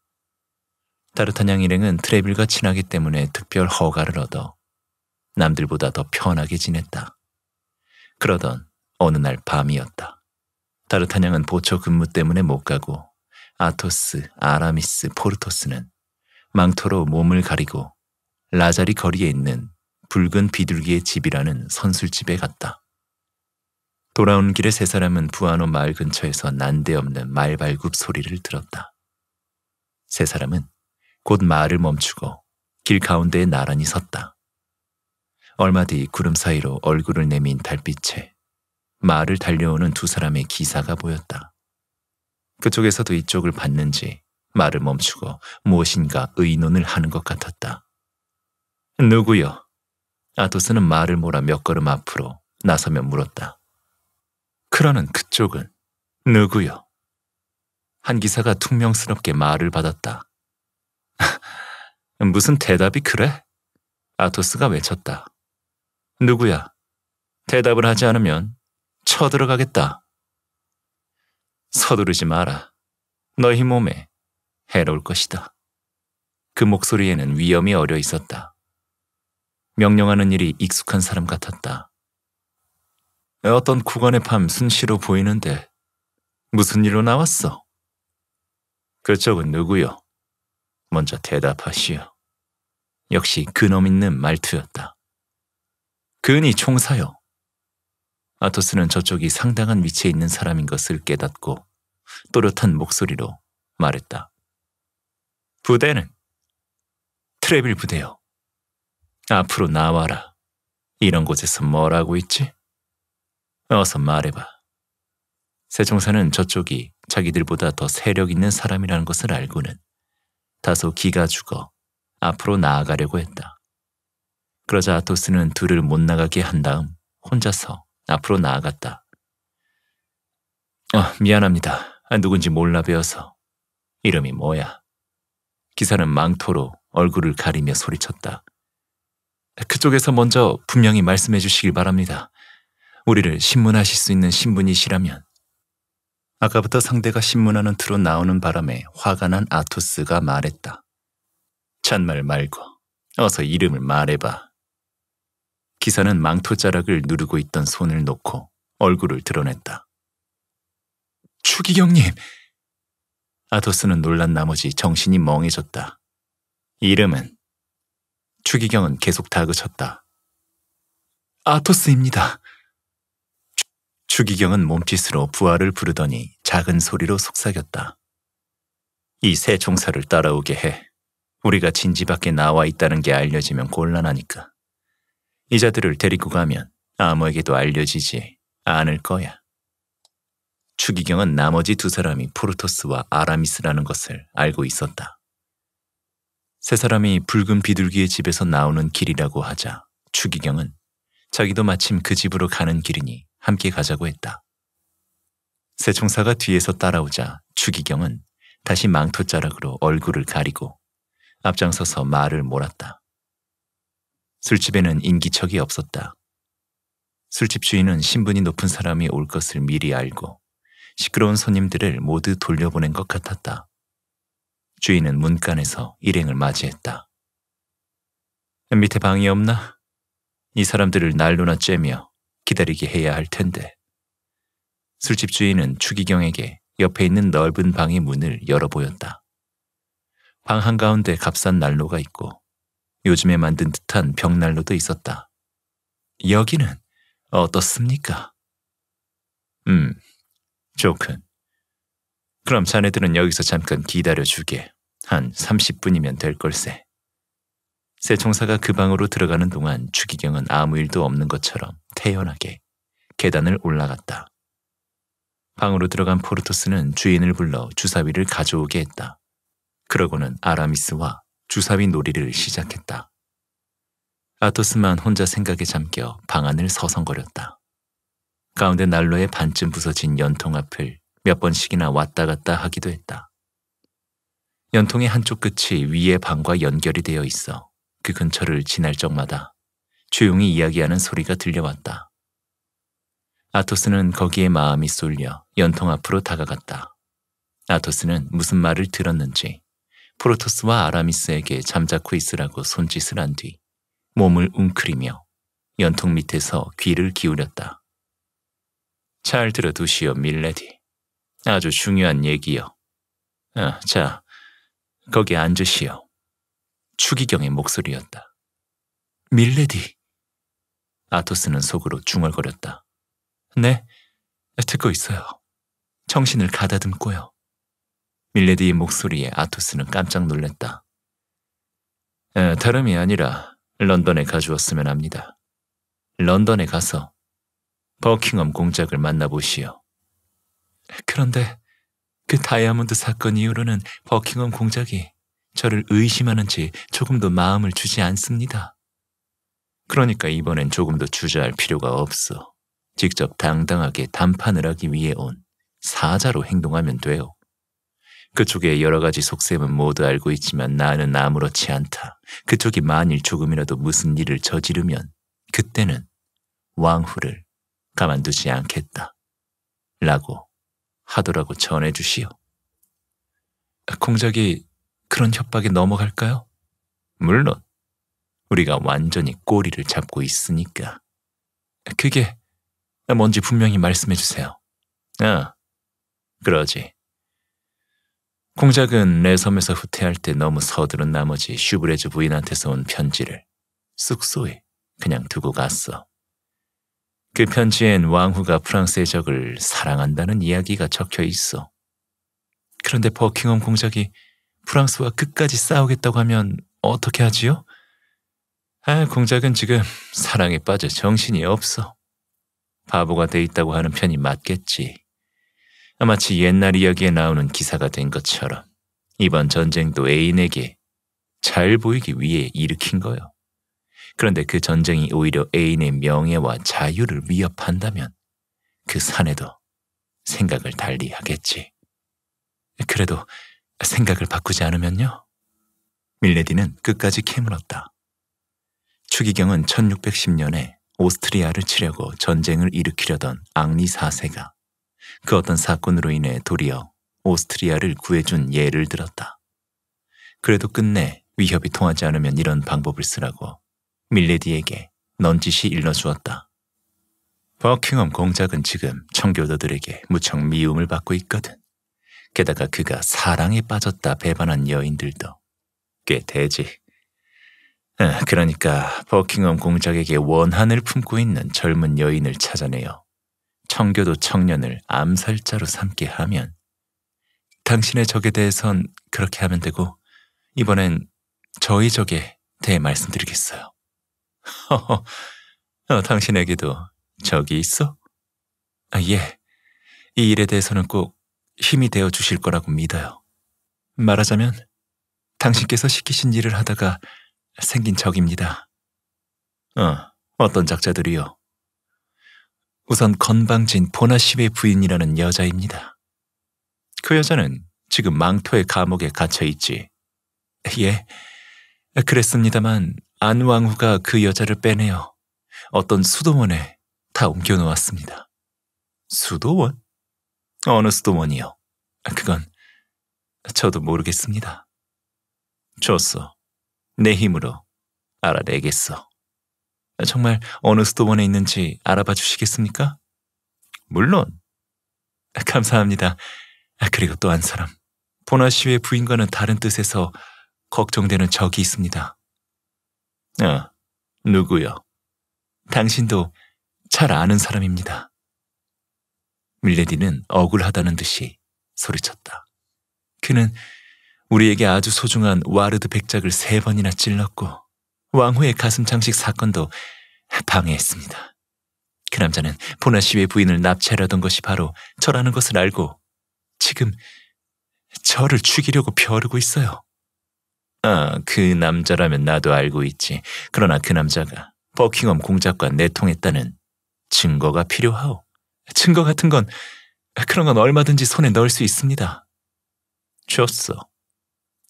다르타냥 일행은 트레빌과 친하기 때문에 특별 허가를 얻어 남들보다 더 편하게 지냈다. 그러던 어느 날 밤이었다. 다르타냥은 보초 근무 때문에 못 가고 아토스, 아라미스, 포르토스는 망토로 몸을 가리고 라자리 거리에 있는 붉은 비둘기의 집이라는 선술집에 갔다. 돌아온 길에 세 사람은 부안호 마을 근처에서 난데없는 말발굽 소리를 들었다. 세 사람은 곧 말을 멈추고 길 가운데에 나란히 섰다. 얼마 뒤 구름 사이로 얼굴을 내민 달빛에 말을 달려오는 두 사람의 기사가 보였다. 그쪽에서도 이쪽을 봤는지 말을 멈추고 무엇인가 의논을 하는 것 같았다. 누구요? 아토스는 말을 몰아 몇 걸음 앞으로 나서며 물었다. 그러는 그쪽은 누구요? 한 기사가 퉁명스럽게 말을 받았다. [LAUGHS] 무슨 대답이 그래? 아토스가 외쳤다. 누구야? 대답을 하지 않으면 쳐들어가겠다. 서두르지 마라. 너희 몸에 해로울 것이다. 그 목소리에는 위험이 어려 있었다. 명령하는 일이 익숙한 사람 같았다. 어떤 구간의 밤 순시로 보이는데 무슨 일로 나왔어? 그쪽은 누구요? 먼저 대답하시오. 역시 근엄 있는 말투였다. 근이 총사요. 아토스는 저쪽이 상당한 위치에 있는 사람인 것을 깨닫고 또렷한 목소리로 말했다. 부대는? 트레빌 부대요. 앞으로 나와라. 이런 곳에서 뭘 하고 있지? 어서 말해봐. 세종사는 저쪽이 자기들보다 더 세력 있는 사람이라는 것을 알고는 다소 기가 죽어 앞으로 나아가려고 했다. 그러자 아토스는 둘을 못 나가게 한 다음 혼자서 앞으로 나아갔다. 어, 아, 미안합니다. 누군지 몰라 배워서. 이름이 뭐야? 기사는 망토로 얼굴을 가리며 소리쳤다. 그쪽에서 먼저 분명히 말씀해 주시길 바랍니다. 우리를 신문하실 수 있는 신분이시라면 아까부터 상대가 신문하는 투로 나오는 바람에 화가 난 아토스가 말했다. 잔말 말고 어서 이름을 말해봐. 기사는 망토자락을 누르고 있던 손을 놓고 얼굴을 드러냈다. 추기경님! 아토스는 놀란 나머지 정신이 멍해졌다. 이름은? 추기경은 계속 다그쳤다. 아토스입니다. 추기경은 몸짓으로 부하를 부르더니 작은 소리로 속삭였다. 이 새 종사를 따라오게 해. 우리가 진지 밖에 나와 있다는 게 알려지면 곤란하니까. 이 자들을 데리고 가면 아무에게도 알려지지 않을 거야. 추기경은 나머지 두 사람이 포르토스와 아라미스라는 것을 알고 있었다. 세 사람이 붉은 비둘기의 집에서 나오는 길이라고 하자 추기경은 자기도 마침 그 집으로 가는 길이니 함께 가자고 했다. 세총사가 뒤에서 따라오자 추기경은 다시 망토자락으로 얼굴을 가리고 앞장서서 말을 몰았다. 술집에는 인기척이 없었다. 술집 주인은 신분이 높은 사람이 올 것을 미리 알고 시끄러운 손님들을 모두 돌려보낸 것 같았다. 주인은 문간에서 일행을 맞이했다. 밑에 방이 없나? 이 사람들을 날로나 쬐며 기다리게 해야 할 텐데. 술집 주인은 추기경에게 옆에 있는 넓은 방의 문을 열어 보였다. 방 한가운데 값싼 난로가 있고 요즘에 만든 듯한 벽난로도 있었다. 여기는 어떻습니까? 음, 좋군. 그럼 자네들은 여기서 잠깐 기다려주게. 한 30분이면 될 걸세. 세총사가 그 방으로 들어가는 동안 주기경은 아무 일도 없는 것처럼 태연하게 계단을 올라갔다. 방으로 들어간 포르토스는 주인을 불러 주사위를 가져오게 했다. 그러고는 아라미스와 주사위 놀이를 시작했다. 아토스만 혼자 생각에 잠겨 방 안을 서성거렸다. 가운데 난로에 반쯤 부서진 연통 앞을 몇 번씩이나 왔다 갔다 하기도 했다. 연통의 한쪽 끝이 위에 방과 연결이 되어 있어 그 근처를 지날 적마다 조용히 이야기하는 소리가 들려왔다. 아토스는 거기에 마음이 쏠려 연통 앞으로 다가갔다. 아토스는 무슨 말을 들었는지 프로토스와 아라미스에게 잠자코 있으라고 손짓을 한 뒤 몸을 웅크리며 연통 밑에서 귀를 기울였다. 잘 들어두시오, 밀레디. 아주 중요한 얘기요. 아, 자, 거기 앉으시오. 추기경의 목소리였다. 밀레디. 아토스는 속으로 중얼거렸다. 네, 듣고 있어요. 정신을 가다듬고요. 밀레디의 목소리에 아토스는 깜짝 놀랐다. 에, 다름이 아니라 런던에 가져왔으면 합니다. 런던에 가서 버킹엄 공작을 만나보시오. 그런데 그 다이아몬드 사건 이후로는 버킹엄 공작이 저를 의심하는지 조금도 마음을 주지 않습니다. 그러니까 이번엔 조금도 주저할 필요가 없어. 직접 당당하게 담판을 하기 위해 온 사자로 행동하면 돼요. 그쪽의 여러 가지 속셈은 모두 알고 있지만 나는 아무렇지 않다. 그쪽이 만일 조금이라도 무슨 일을 저지르면 그때는 왕후를 가만두지 않겠다. 라고 하더라고 전해주시오. 콩작이 그런 협박에 넘어갈까요? 물론 우리가 완전히 꼬리를 잡고 있으니까. 그게 뭔지 분명히 말씀해 주세요. 아, 그러지. 공작은 내 섬에서 후퇴할 때 너무 서두른 나머지 슈브레즈 부인한테서 온 편지를 쑥소에 그냥 두고 갔어. 그 편지엔 왕후가 프랑스의 적을 사랑한다는 이야기가 적혀 있어. 그런데 버킹엄 공작이 프랑스와 끝까지 싸우겠다고 하면 어떻게 하지요? 아, 공작은 지금 사랑에 빠져 정신이 없어. 바보가 돼 있다고 하는 편이 맞겠지. 마치 옛날 이야기에 나오는 기사가 된 것처럼 이번 전쟁도 애인에게 잘 보이기 위해 일으킨 거요. 그런데 그 전쟁이 오히려 애인의 명예와 자유를 위협한다면 그산에도 생각을 달리 하겠지. 그래도 생각을 바꾸지 않으면요. 밀레디는 끝까지 캐물었다. 추기경은 1610년에 오스트리아를 치려고 전쟁을 일으키려던 앙리 4세가 그 어떤 사건으로 인해 도리어 오스트리아를 구해준 예를 들었다. 그래도 끝내 위협이 통하지 않으면 이런 방법을 쓰라고 밀레디에게 넌지시 일러주었다. 버킹엄 공작은 지금 청교도들에게 무척 미움을 받고 있거든. 게다가 그가 사랑에 빠졌다 배반한 여인들도 꽤 되지. 그러니까 버킹엄 공작에게 원한을 품고 있는 젊은 여인을 찾아내어 청교도 청년을 암살자로 삼게 하면 당신의 적에 대해선 그렇게 하면 되고 이번엔 저희 적에 대해 말씀드리겠어요. 허허, [LAUGHS] 어, 당신에게도 적이 있어? 아, 예, 이 일에 대해서는 꼭 힘이 되어 주실 거라고 믿어요. 말하자면 당신께서 시키신 일을 하다가 생긴 적입니다. 어, 어떤 작자들이요? 우선 건방진 보나시의 부인이라는 여자입니다. 그 여자는 지금 망토의 감옥에 갇혀 있지. 예, 그랬습니다만 안왕후가 그 여자를 빼내어 어떤 수도원에 다 옮겨놓았습니다. 수도원? 어느 수도원이요? 그건 저도 모르겠습니다. 좋소. 내 힘으로 알아내겠어. 정말 어느 수도원에 있는지 알아봐 주시겠습니까? 물론. 감사합니다. 그리고 또 한 사람. 보나 씨의 부인과는 다른 뜻에서 걱정되는 적이 있습니다. 어, 누구요? 당신도 잘 아는 사람입니다. 밀레디는 억울하다는 듯이 소리쳤다. 그는 우리에게 아주 소중한 와르드 백작을 세 번이나 찔렀고 왕후의 가슴 장식 사건도 방해했습니다. 그 남자는 보나 시의 부인을 납치하려던 것이 바로 저라는 것을 알고 지금 저를 죽이려고 벼르고 있어요. 아, 그 남자라면 나도 알고 있지. 그러나 그 남자가 버킹엄 공작과 내통했다는 증거가 필요하오. 증거 같은 건 그런 건 얼마든지 손에 넣을 수 있습니다. 좋소.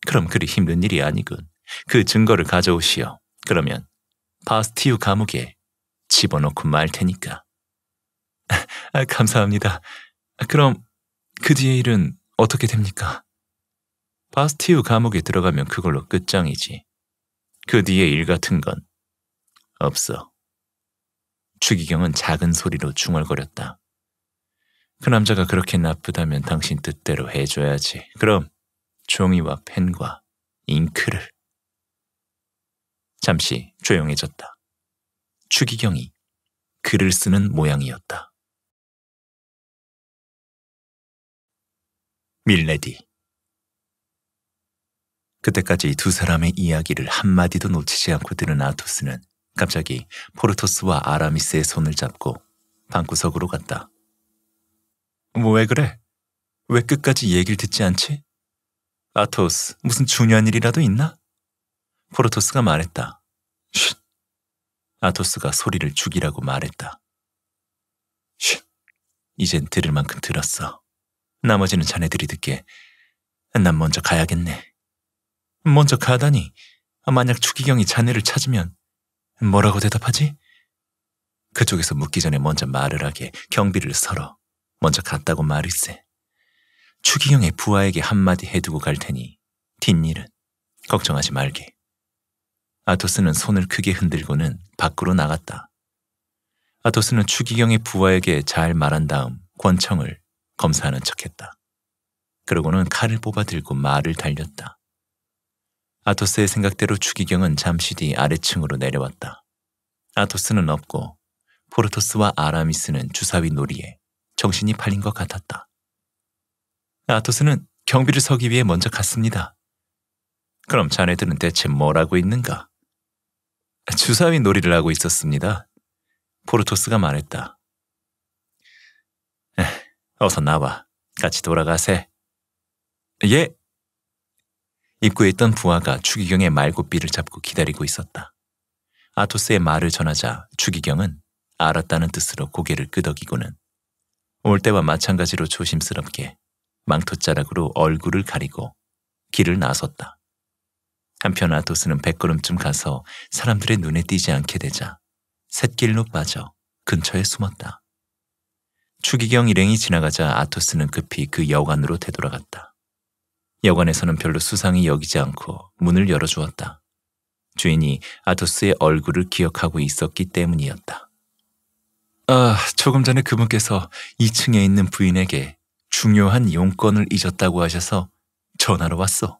그럼 그리 힘든 일이 아니군. 그 증거를 가져오시오. 그러면 바스티유 감옥에 집어넣고 말 테니까. [LAUGHS] 아, 감사합니다. 그럼 그 뒤의 일은 어떻게 됩니까? 바스티유 감옥에 들어가면 그걸로 끝장이지. 그 뒤의 일 같은 건 없어. 추기경은 작은 소리로 중얼거렸다. 그 남자가 그렇게 나쁘다면 당신 뜻대로 해줘야지. 그럼 종이와 펜과 잉크를. 잠시 조용해졌다. 추기경이 글을 쓰는 모양이었다. 밀레디. 그때까지 두 사람의 이야기를 한마디도 놓치지 않고 들은 아토스는 갑자기 포르토스와 아라미스의 손을 잡고 방구석으로 갔다. 뭐왜 그래? 왜 끝까지 얘기를 듣지 않지? 아토스, 무슨 중요한 일이라도 있나? 포르토스가 말했다. 쉿. 아토스가 소리를 죽이라고 말했다. 쉿. 이젠 들을 만큼 들었어. 나머지는 자네들이 듣게. 난 먼저 가야겠네. 먼저 가다니. 만약 추기경이 자네를 찾으면 뭐라고 대답하지? 그쪽에서 묻기 전에 먼저 말을 하게 경비를 서러 먼저 갔다고 말이세. 추기경의 부하에게 한마디 해두고 갈 테니 뒷일은 걱정하지 말게. 아토스는 손을 크게 흔들고는 밖으로 나갔다. 아토스는 추기경의 부하에게 잘 말한 다음 권청을 검사하는 척했다. 그러고는 칼을 뽑아 들고 말을 달렸다. 아토스의 생각대로 추기경은 잠시 뒤 아래층으로 내려왔다. 아토스는 없고 포르토스와 아라미스는 주사위 놀이에 정신이 팔린 것 같았다. 아토스는 경비를 서기 위해 먼저 갔습니다. 그럼 자네들은 대체 뭘 하고 있는가? 주사위 놀이를 하고 있었습니다. 포르토스가 말했다. 어서 나와. 같이 돌아가세. 예. 입구에 있던 부하가 추기경의 말고삐를 잡고 기다리고 있었다. 아토스의 말을 전하자 추기경은 알았다는 뜻으로 고개를 끄덕이고는 올 때와 마찬가지로 조심스럽게 망토자락으로 얼굴을 가리고 길을 나섰다. 한편 아토스는 백걸음쯤 가서 사람들의 눈에 띄지 않게 되자 샛길로 빠져 근처에 숨었다. 추기경 일행이 지나가자 아토스는 급히 그 여관으로 되돌아갔다. 여관에서는 별로 수상히 여기지 않고 문을 열어주었다. 주인이 아토스의 얼굴을 기억하고 있었기 때문이었다. 아, 조금 전에 그분께서 2층에 있는 부인에게 중요한 용건을 잊었다고 하셔서 전화로 왔어.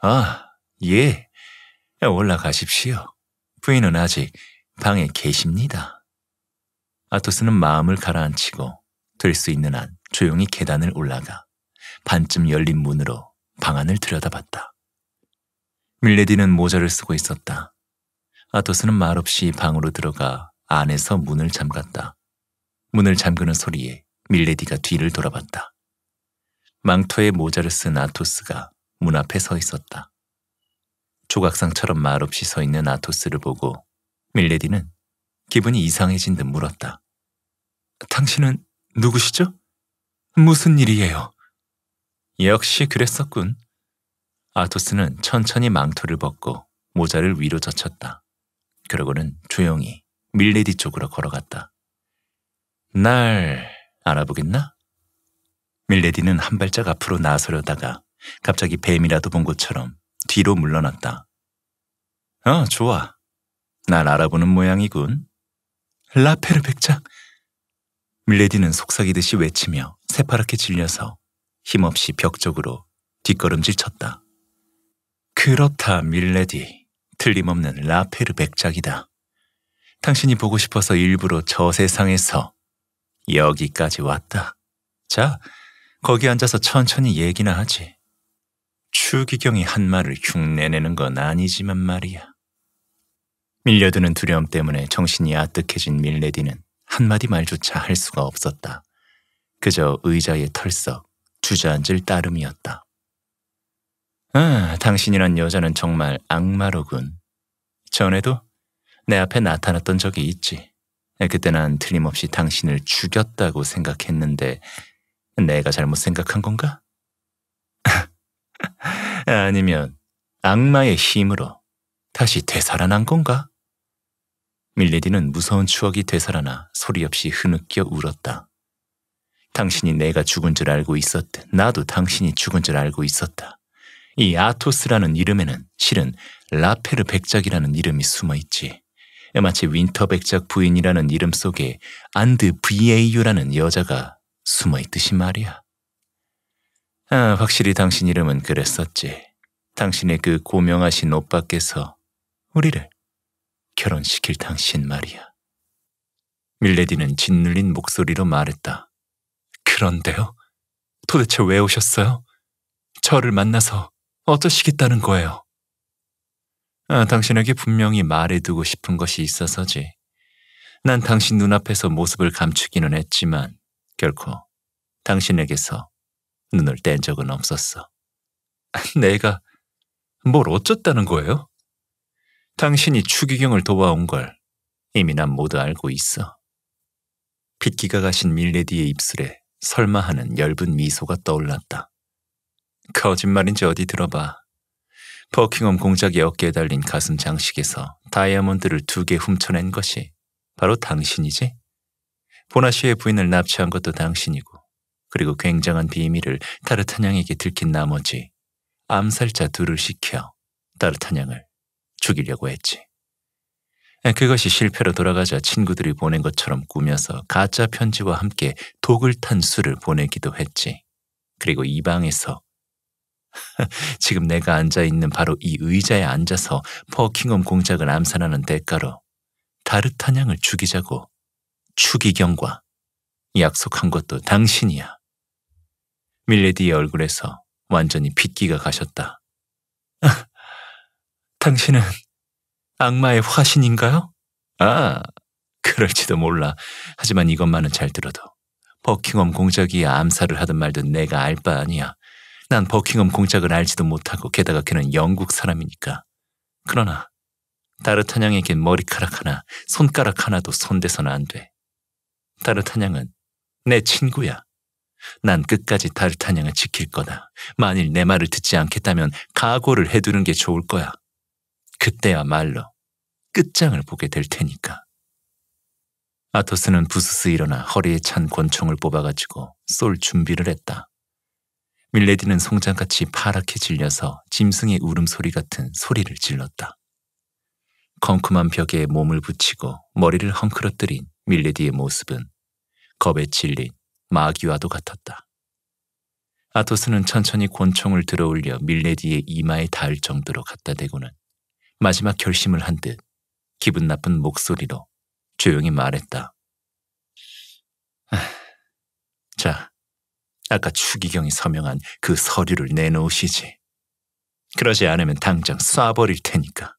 아, 예. 올라가십시오. 부인은 아직 방에 계십니다. 아토스는 마음을 가라앉히고 될 수 있는 한 조용히 계단을 올라가 반쯤 열린 문으로 방 안을 들여다봤다. 밀레디는 모자를 쓰고 있었다. 아토스는 말없이 방으로 들어가 안에서 문을 잠갔다. 문을 잠그는 소리에 밀레디가 뒤를 돌아봤다. 망토에 모자를 쓴 아토스가 문 앞에 서 있었다. 조각상처럼 말없이 서 있는 아토스를 보고 밀레디는 기분이 이상해진 듯 물었다. 당신은 누구시죠? 무슨 일이에요? 역시 그랬었군. 아토스는 천천히 망토를 벗고 모자를 위로 젖혔다. 그러고는 조용히 밀레디 쪽으로 걸어갔다. 날 알아보겠나? 밀레디는 한 발짝 앞으로 나서려다가 갑자기 뱀이라도 본 것처럼 뒤로 물러났다. 어, 좋아. 날 알아보는 모양이군. 라페르 백작! 밀레디는 속삭이듯이 외치며 새파랗게 질려서 힘없이 벽 쪽으로 뒷걸음질 쳤다. 그렇다, 밀레디. 틀림없는 라페르 백작이다. 당신이 보고 싶어서 일부러 저 세상에서 여기까지 왔다. 자, 거기 앉아서 천천히 얘기나 하지. 추기경이 한 말을 흉내내는 건 아니지만 말이야. 밀려드는 두려움 때문에 정신이 아득해진 밀레디는 한마디 말조차 할 수가 없었다. 그저 의자에 털썩 주저앉을 따름이었다. 아, 당신이란 여자는 정말 악마로군. 전에도 내 앞에 나타났던 적이 있지. 네, 그때 난 틀림없이 당신을 죽였다고 생각했는데 내가 잘못 생각한 건가? [LAUGHS] 아니면 악마의 힘으로 다시 되살아난 건가? 밀레디는 무서운 추억이 되살아나 소리 없이 흐느껴 울었다. 당신이 내가 죽은 줄 알고 있었듯 나도 당신이 죽은 줄 알고 있었다. 이 아토스라는 이름에는 실은 라페르 백작이라는 이름이 숨어 있지. 마치 윈터백작 부인이라는 이름 속에 안드 VAU라는 여자가 숨어 있듯이 말이야. 아, 확실히 당신 이름은 그랬었지. 당신의 그 고명하신 오빠께서 우리를 결혼시킬 당신 말이야. 밀레디는 짓눌린 목소리로 말했다. 그런데요? 도대체 왜 오셨어요? 저를 만나서 어쩌시겠다는 거예요? 아, 당신에게 분명히 말해두고 싶은 것이 있어서지. 난 당신 눈앞에서 모습을 감추기는 했지만 결코 당신에게서 눈을 뗀 적은 없었어. [LAUGHS] 내가 뭘 어쨌다는 거예요? 당신이 추기경을 도와온 걸 이미 난 모두 알고 있어. 빗기가 가신 밀레디의 입술에 설마 하는 엷은 미소가 떠올랐다. 거짓말인지 어디 들어봐. 버킹엄 공작의 어깨에 달린 가슴 장식에서 다이아몬드를 두 개 훔쳐낸 것이 바로 당신이지? 보나 씨의 부인을 납치한 것도 당신이고 그리고 굉장한 비밀을 타르타냥에게 들킨 나머지 암살자 둘을 시켜 타르타냥을 죽이려고 했지. 그것이 실패로 돌아가자 친구들이 보낸 것처럼 꾸며서 가짜 편지와 함께 독을 탄 술을 보내기도 했지. 그리고 이 방에서 [LAUGHS] 지금 내가 앉아 있는 바로 이 의자에 앉아서 버킹엄 공작을 암산하는 대가로 다르타냥을 죽이자고 추기경과 약속한 것도 당신이야. 밀레디의 얼굴에서 완전히 빗기가 가셨다. [LAUGHS] 당신은 악마의 화신인가요? 아, 그럴지도 몰라. 하지만 이것만은 잘 들어도 버킹엄 공작이 암살을 하든 말든 내가 알 바 아니야. 난 버킹엄 공작을 알지도 못하고 게다가 그는 영국 사람이니까. 그러나 다르타냥에겐 머리카락 하나, 손가락 하나도 손대서는 안 돼. 다르타냥은 내 친구야. 난 끝까지 다르타냥을 지킬 거다. 만일 내 말을 듣지 않겠다면 각오를 해두는 게 좋을 거야. 그때야말로 끝장을 보게 될 테니까. 아토스는 부스스 일어나 허리에 찬 권총을 뽑아가지고 쏠 준비를 했다. 밀레디는 송장같이 파랗게 질려서 짐승의 울음소리 같은 소리를 질렀다. 컴컴한 벽에 몸을 붙이고 머리를 헝클어뜨린 밀레디의 모습은 겁에 질린 마귀와도 같았다. 아토스는 천천히 권총을 들어올려 밀레디의 이마에 닿을 정도로 갖다 대고는 마지막 결심을 한 듯 기분 나쁜 목소리로 조용히 말했다. 자, 아까 추기경이 서명한 그 서류를 내놓으시지. 그러지 않으면 당장 쏴버릴 테니까.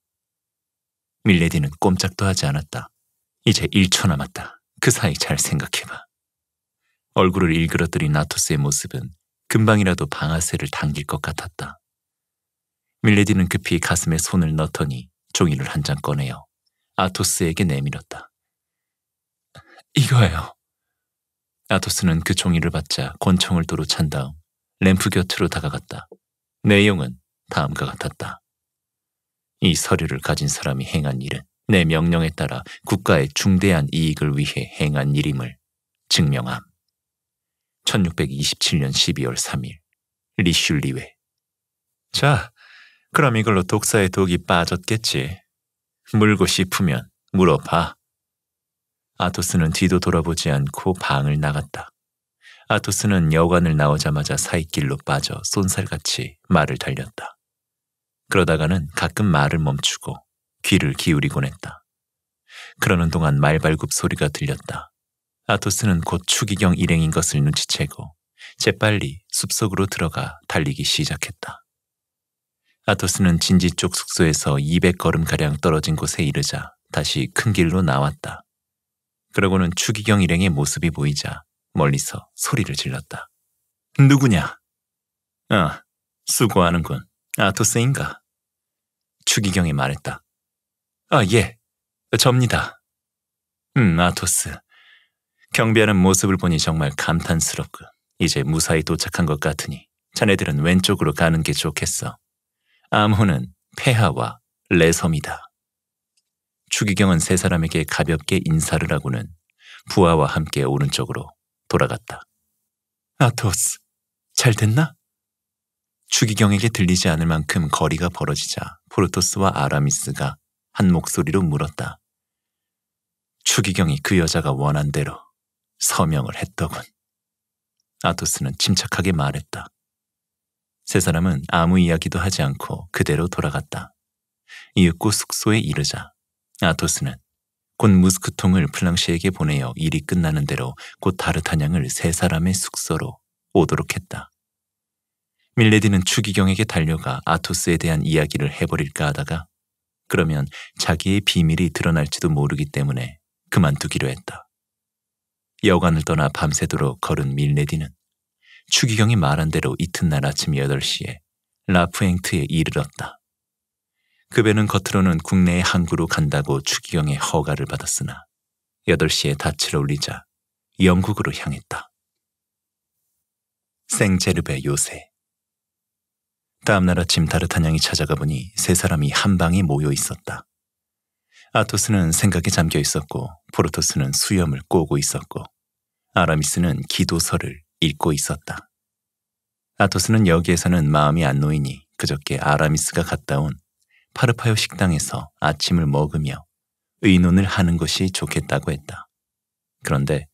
밀레디는 꼼짝도 하지 않았다. 이제 1초 남았다. 그 사이 잘 생각해봐. 얼굴을 일그러뜨린 나토스의 모습은 금방이라도 방아쇠를 당길 것 같았다. 밀레디는 급히 가슴에 손을 넣더니 종이를 한 장 꺼내어 아토스에게 내밀었다. 이거예요. 아토스는 그 종이를 받자 권총을 도로 찬 다음 램프 곁으로 다가갔다. 내용은 다음과 같았다. 이 서류를 가진 사람이 행한 일은 내 명령에 따라 국가의 중대한 이익을 위해 행한 일임을 증명함. 1627년 12월 3일 리슐리웨 자, 그럼 이걸로 독사의 독이 빠졌겠지. 물고 싶으면 물어봐. 아토스는 뒤도 돌아보지 않고 방을 나갔다. 아토스는 여관을 나오자마자 사이길로 빠져 쏜살같이 말을 달렸다. 그러다가는 가끔 말을 멈추고 귀를 기울이곤 했다. 그러는 동안 말발굽 소리가 들렸다. 아토스는 곧 추기경 일행인 것을 눈치채고 재빨리 숲속으로 들어가 달리기 시작했다. 아토스는 진지 쪽 숙소에서 200걸음가량 떨어진 곳에 이르자 다시 큰 길로 나왔다. 그러고는 추기경 일행의 모습이 보이자 멀리서 소리를 질렀다. 누구냐? 아, 수고하는군. 아토스인가? 추기경이 말했다. 아, 예. 접니다. 음, 아토스. 경비하는 모습을 보니 정말 감탄스럽군 이제 무사히 도착한 것 같으니 자네들은 왼쪽으로 가는 게 좋겠어. 암호는 폐하와 레섬이다. 추기경은 세 사람에게 가볍게 인사를 하고는 부하와 함께 오른쪽으로 돌아갔다. 아토스, 잘 됐나? 추기경에게 들리지 않을 만큼 거리가 벌어지자 포르토스와 아라미스가 한 목소리로 물었다. 추기경이 그 여자가 원한 대로 서명을 했더군. 아토스는 침착하게 말했다. 세 사람은 아무 이야기도 하지 않고 그대로 돌아갔다. 이윽고 숙소에 이르자 아토스는 곧 무스크통을 플랑시에게 보내어 일이 끝나는 대로 곧 다르타냥을 세 사람의 숙소로 오도록 했다. 밀레디는 추기경에게 달려가 아토스에 대한 이야기를 해버릴까 하다가 그러면 자기의 비밀이 드러날지도 모르기 때문에 그만두기로 했다. 여관을 떠나 밤새도록 걸은 밀레디는 추기경이 말한 대로 이튿날 아침 8시에 라프행트에 이르렀다. 그 배는 겉으로는 국내의 항구로 간다고 추기경의 허가를 받았으나 8시에 닻을 올리자 영국으로 향했다. 생제르베 요새 다음날 아침 다르타냥이 찾아가 보니 세 사람이 한 방에 모여 있었다. 아토스는 생각에 잠겨 있었고 포르토스는 수염을 꼬고 있었고 아라미스는 기도서를 읽고 있었다. 아토스는 여기에서는 마음이 안 놓이니 그저께 아라미스가 갔다 온 파르파요 식당에서 아침을 먹으며 의논을 하는 것이 좋겠다고 했다. 그런데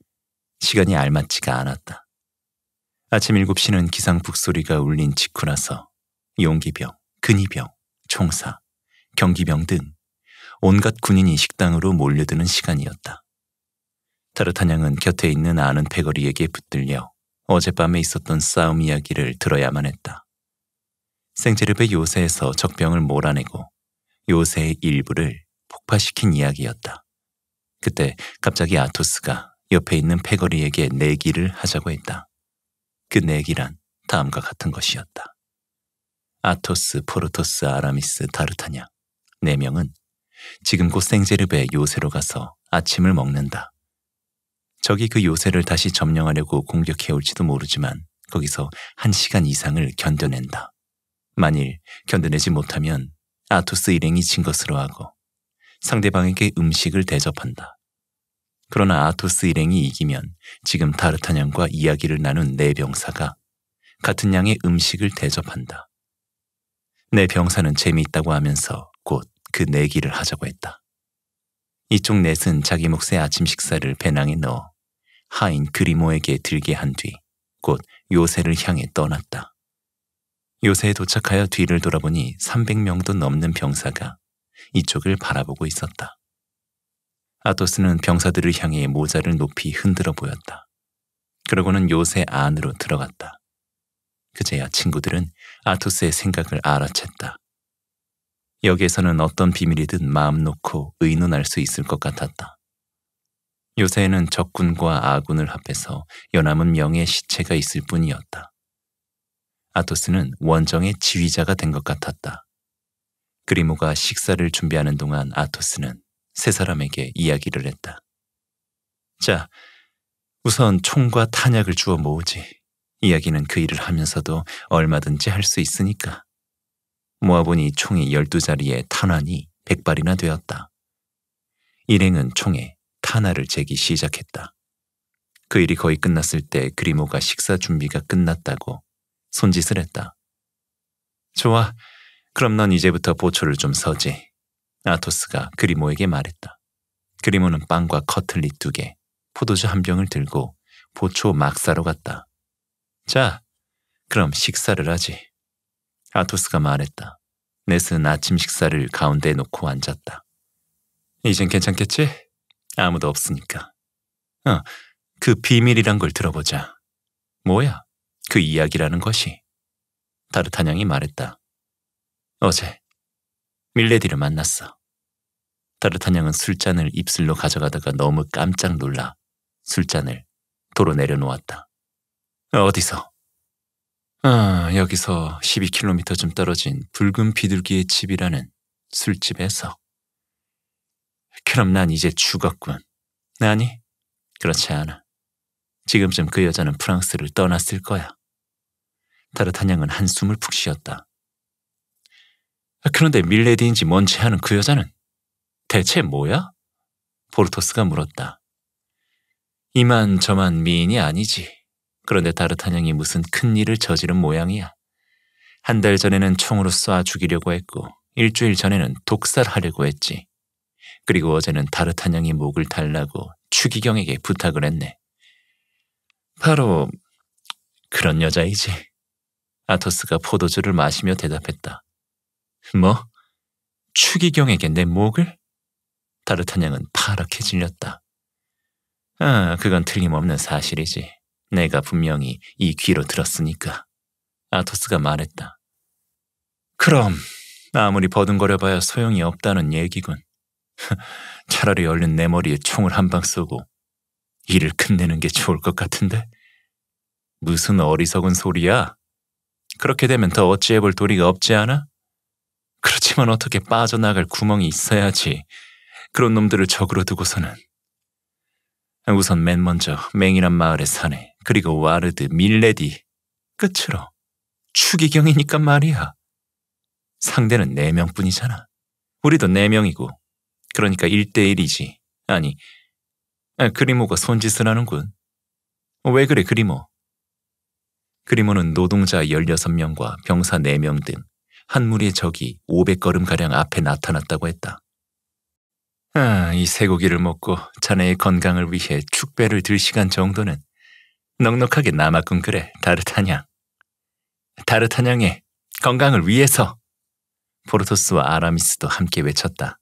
시간이 알맞지가 않았다. 아침 7시는 기상북 소리가 울린 직후라서 용기병, 근위병, 총사, 경기병 등 온갖 군인이 식당으로 몰려드는 시간이었다. 타르타냥은 곁에 있는 아는 패거리에게 붙들려 어젯밤에 있었던 싸움 이야기를 들어야만 했다. 생제르베 요새에서 적병을 몰아내고 요새의 일부를 폭파시킨 이야기였다. 그때 갑자기 아토스가 옆에 있는 패거리에게 내기를 하자고 했다. 그 내기란 다음과 같은 것이었다. 아토스, 포르토스, 아라미스, 다르타냐 네 명은 지금 곧 생제르베 요새로 가서 아침을 먹는다. 저기 그 요새를 다시 점령하려고 공격해 올지도 모르지만 거기서 한 시간 이상을 견뎌낸다. 만일 견뎌내지 못하면 아토스 일행이 진 것으로 하고 상대방에게 음식을 대접한다. 그러나 아토스 일행이 이기면 지금 다르타냥과 이야기를 나눈 네 병사가 같은 양의 음식을 대접한다. 네 병사는 재미있다고 하면서 곧 그 내기를 하자고 했다. 이쪽 넷은 자기 몫의 아침 식사를 배낭에 넣어 하인 그리모에게 들게 한 뒤 곧 요새를 향해 떠났다. 요새에 도착하여 뒤를 돌아보니 300명도 넘는 병사가 이쪽을 바라보고 있었다. 아토스는 병사들을 향해 모자를 높이 흔들어 보였다. 그러고는 요새 안으로 들어갔다. 그제야 친구들은 아토스의 생각을 알아챘다. 여기에서는 어떤 비밀이든 마음 놓고 의논할 수 있을 것 같았다. 요새에는 적군과 아군을 합해서 연암은 명의 시체가 있을 뿐이었다. 아토스는 원정의 지휘자가 된 것 같았다. 그리모가 식사를 준비하는 동안 아토스는 세 사람에게 이야기를 했다. 자, 우선 총과 탄약을 주워 모으지. 이야기는 그 일을 하면서도 얼마든지 할 수 있으니까. 모아보니 총이 12자리에 탄환이 100발이나 되었다. 일행은 총에 탄화를 재기 시작했다. 그 일이 거의 끝났을 때 그리모가 식사 준비가 끝났다고 손짓을 했다. 좋아. 그럼 넌 이제부터 보초를 좀 서지. 아토스가 그리모에게 말했다. 그리모는 빵과 커틀릿 두 개, 포도주 한 병을 들고 보초 막사로 갔다. 자, 그럼 식사를 하지. 아토스가 말했다. 넷은 아침 식사를 가운데 놓고 앉았다. 이젠 괜찮겠지? 아무도 없으니까. 어, 그 비밀이란 걸 들어보자. 뭐야? 그 이야기라는 것이. 다르타냥이 말했다. 어제 밀레디를 만났어. 다르타냥은 술잔을 입술로 가져가다가 너무 깜짝 놀라 술잔을 도로 내려놓았다. 어, 어디서? 아, 여기서 12km쯤 떨어진 붉은 비둘기의 집이라는 술집에서. 그럼 난 이제 죽었군. 아니, 그렇지 않아. 지금쯤 그 여자는 프랑스를 떠났을 거야. 다르타냥은 한숨을 푹 쉬었다. 그런데 밀레디인지 뭔지 하는 그 여자는 대체 뭐야? 포르토스가 물었다. 이만 저만 미인이 아니지. 그런데 다르타냥이 무슨 큰 일을 저지른 모양이야. 한 달 전에는 총으로 쏴 죽이려고 했고 일주일 전에는 독살하려고 했지. 그리고 어제는 다르타냥이 목을 달라고 추기경에게 부탁을 했네. 바로 그런 여자이지. 아토스가 포도주를 마시며 대답했다. 뭐? 추기경에게 내 목을? 다르타냥은 파랗게 질렸다. 아, 그건 틀림없는 사실이지. 내가 분명히 이 귀로 들었으니까. 아토스가 말했다. 그럼 아무리 버둥거려봐야 소용이 없다는 얘기군. [LAUGHS] 차라리 얼른 내 머리에 총을 한 방 쏘고 일을 끝내는 게 좋을 것 같은데? 무슨 어리석은 소리야? 그렇게 되면 더 어찌해 볼 도리가 없지 않아? 그렇지만 어떻게 빠져나갈 구멍이 있어야지. 그런 놈들을 적으로 두고서는. 우선 맨 먼저 맹이란 마을의 산에 그리고 와르드, 밀레디 끝으로 추기경이니까 말이야. 상대는 네 명뿐이잖아 우리도 네명이고 그러니까 1대1이지. 아니, 아, 그리모가 손짓을 하는군. 왜 그래 그리모? 그리모는 노동자 16명과 병사 4명 등 한 무리의 적이 500걸음가량 앞에 나타났다고 했다. 아, 이 쇠고기를 먹고 자네의 건강을 위해 축배를 들 시간 정도는 넉넉하게 남았군 그래, 다르타냥. 다르타냥의 건강을 위해서! 포르토스와 아라미스도 함께 외쳤다.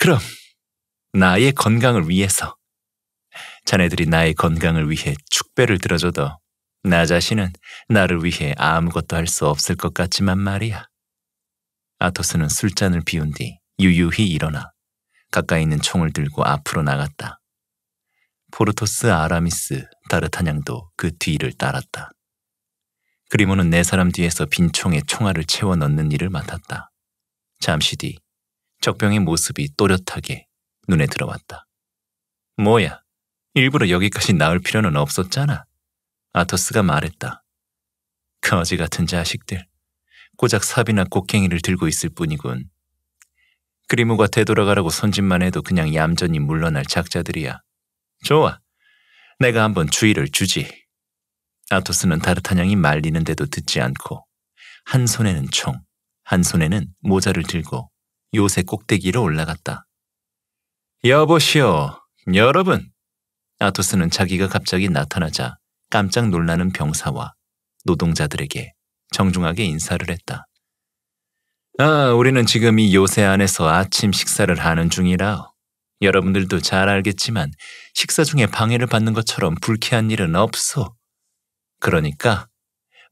그럼, 나의 건강을 위해서! 자네들이 나의 건강을 위해 축배를 들어줘도 나 자신은 나를 위해 아무것도 할 수 없을 것 같지만 말이야. 아토스는 술잔을 비운 뒤 유유히 일어나 가까이 있는 총을 들고 앞으로 나갔다. 포르토스 아라미스 다르타냥도 그 뒤를 따랐다. 그리모는 네 사람 뒤에서 빈 총에 총알을 채워 넣는 일을 맡았다. 잠시 뒤 적병의 모습이 또렷하게 눈에 들어왔다. 뭐야, 일부러 여기까지 나올 필요는 없었잖아. 아토스가 말했다. 거지 같은 자식들. 고작 삽이나 곡괭이를 들고 있을 뿐이군. 그리무가 되돌아가라고 손짓만 해도 그냥 얌전히 물러날 작자들이야. 좋아. 내가 한번 주의를 주지. 아토스는 다르타냥이 말리는데도 듣지 않고 한 손에는 총, 한 손에는 모자를 들고 요새 꼭대기로 올라갔다. 여보시오, 여러분! 아토스는 자기가 갑자기 나타나자 깜짝 놀라는 병사와 노동자들에게 정중하게 인사를 했다. 아, 우리는 지금 이 요새 안에서 아침 식사를 하는 중이라 여러분들도 잘 알겠지만 식사 중에 방해를 받는 것처럼 불쾌한 일은 없어. 그러니까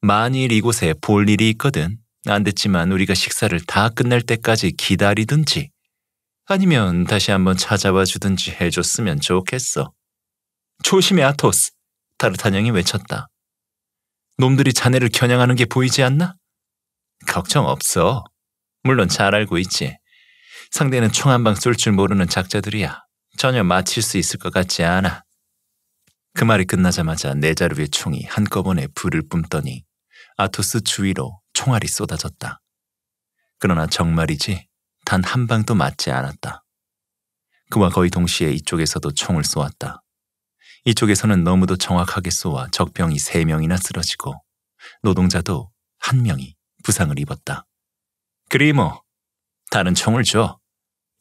만일 이곳에 볼 일이 있거든 안 됐지만 우리가 식사를 다 끝낼 때까지 기다리든지 아니면 다시 한번 찾아와 주든지 해줬으면 좋겠어. 조심해 아토스. 타르타냥이 외쳤다. 놈들이 자네를 겨냥하는 게 보이지 않나? 걱정 없어. 물론 잘 알고 있지. 상대는 총 한 방 쏠 줄 모르는 작자들이야. 전혀 맞힐 수 있을 것 같지 않아. 그 말이 끝나자마자 내 자루의 총이 한꺼번에 불을 뿜더니 아토스 주위로 총알이 쏟아졌다. 그러나 정말이지 단 한 방도 맞지 않았다. 그와 거의 동시에 이쪽에서도 총을 쏘았다. 이쪽에서는 너무도 정확하게 쏘아 적병이 3명이나 쓰러지고 노동자도 한명이 부상을 입었다. 그리모, 다른 총을 줘.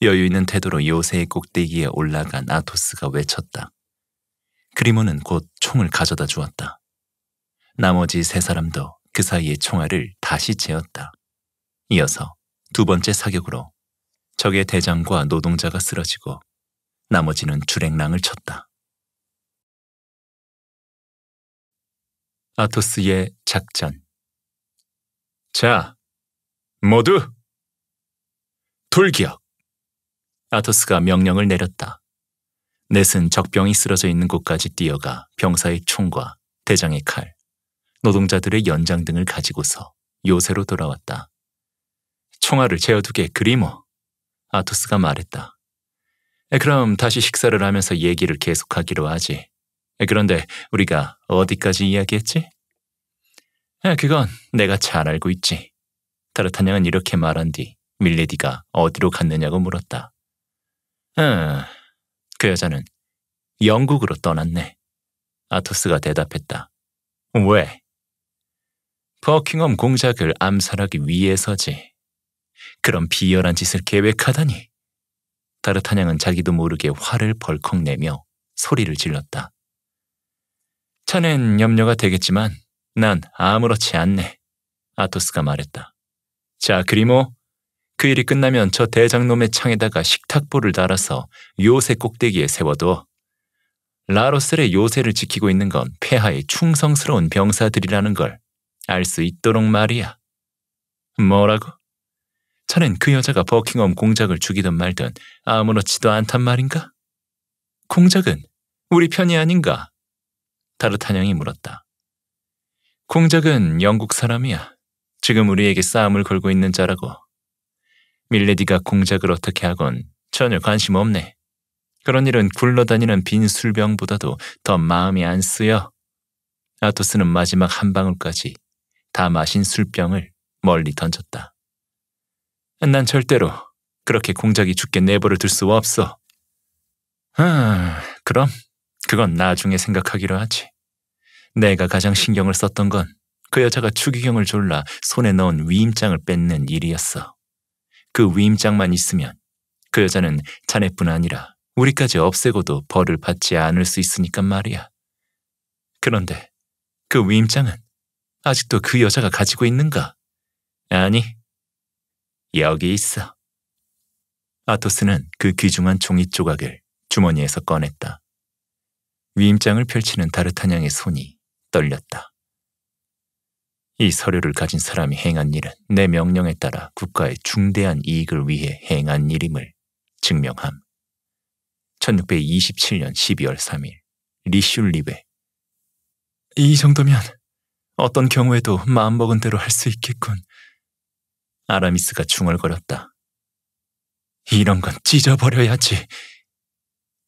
여유 있는 태도로 요새의 꼭대기에 올라간 아토스가 외쳤다. 그리모는 곧 총을 가져다 주었다. 나머지 세 사람도 그 사이에 총알을 다시 채웠다 이어서 두 번째 사격으로 적의 대장과 노동자가 쓰러지고 나머지는 주랭랑을 쳤다. 아토스의 작전. 자, 모두 돌기역. 아토스가 명령을 내렸다. 넷은 적병이 쓰러져 있는 곳까지 뛰어가 병사의 총과 대장의 칼, 노동자들의 연장 등을 가지고서 요새로 돌아왔다. 총알을 재어두게 그리모. 아토스가 말했다. 그럼 다시 식사를 하면서 얘기를 계속하기로 하지. 그런데 우리가 어디까지 이야기했지? 그건 내가 잘 알고 있지. 다르타냥은 이렇게 말한 뒤 밀레디가 어디로 갔느냐고 물었다. 그 여자는 영국으로 떠났네. 아토스가 대답했다. 왜? 버킹엄 공작을 암살하기 위해서지. 그런 비열한 짓을 계획하다니. 다르타냥은 자기도 모르게 화를 벌컥 내며 소리를 질렀다. 자넨 염려가 되겠지만 난 아무렇지 않네. 아토스가 말했다. 자, 그리모. 그 일이 끝나면 저 대장놈의 창에다가 식탁보를 달아서 요새 꼭대기에 세워둬. 라로셀의 요새를 지키고 있는 건 폐하의 충성스러운 병사들이라는 걸 알 수 있도록 말이야. 뭐라고? 저는 그 여자가 버킹엄 공작을 죽이든 말든 아무렇지도 않단 말인가? 공작은 우리 편이 아닌가? 타르타냥이 물었다. 공작은 영국 사람이야. 지금 우리에게 싸움을 걸고 있는 자라고. 밀레디가 공작을 어떻게 하건 전혀 관심 없네. 그런 일은 굴러다니는 빈 술병보다도 더 마음이 안 쓰여. 아토스는 마지막 한 방울까지 다 마신 술병을 멀리 던졌다. 난 절대로 그렇게 공작이 죽게 내버려 둘 수 없어. 아, 그럼 그건 나중에 생각하기로 하지. 내가 가장 신경을 썼던 건 그 여자가 추기경을 졸라 손에 넣은 위임장을 뺏는 일이었어. 그 위임장만 있으면 그 여자는 자네뿐 아니라 우리까지 없애고도 벌을 받지 않을 수 있으니까 말이야. 그런데 그 위임장은 아직도 그 여자가 가지고 있는가? 아니, 여기 있어. 아토스는 그 귀중한 종이 조각을 주머니에서 꺼냈다. 위임장을 펼치는 다르타냥의 손이 떨렸다. 이 서류를 가진 사람이 행한 일은 내 명령에 따라 국가의 중대한 이익을 위해 행한 일임을 증명함. 1627년 12월 3일 리슐리베 이 정도면 어떤 경우에도 마음먹은 대로 할 수 있겠군. 아라미스가 중얼거렸다. 이런 건 찢어버려야지.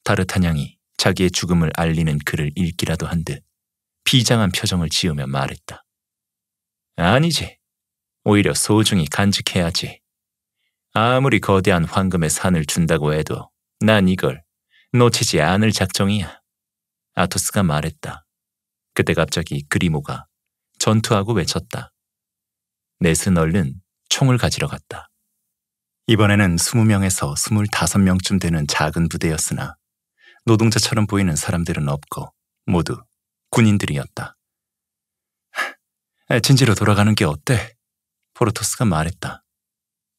다르타냥이 자기의 죽음을 알리는 글을 읽기라도 한듯 비장한 표정을 지으며 말했다. 아니지. 오히려 소중히 간직해야지. 아무리 거대한 황금의 산을 준다고 해도 난 이걸 놓치지 않을 작정이야. 아토스가 말했다. 그때 갑자기 그리모가 전투하고 외쳤다. 넷은 얼른 총을 가지러 갔다. 이번에는 20명에서 25명쯤 되는 작은 부대였으나 노동자처럼 보이는 사람들은 없고 모두 군인들이었다. 진지로 돌아가는 게 어때? 포르토스가 말했다.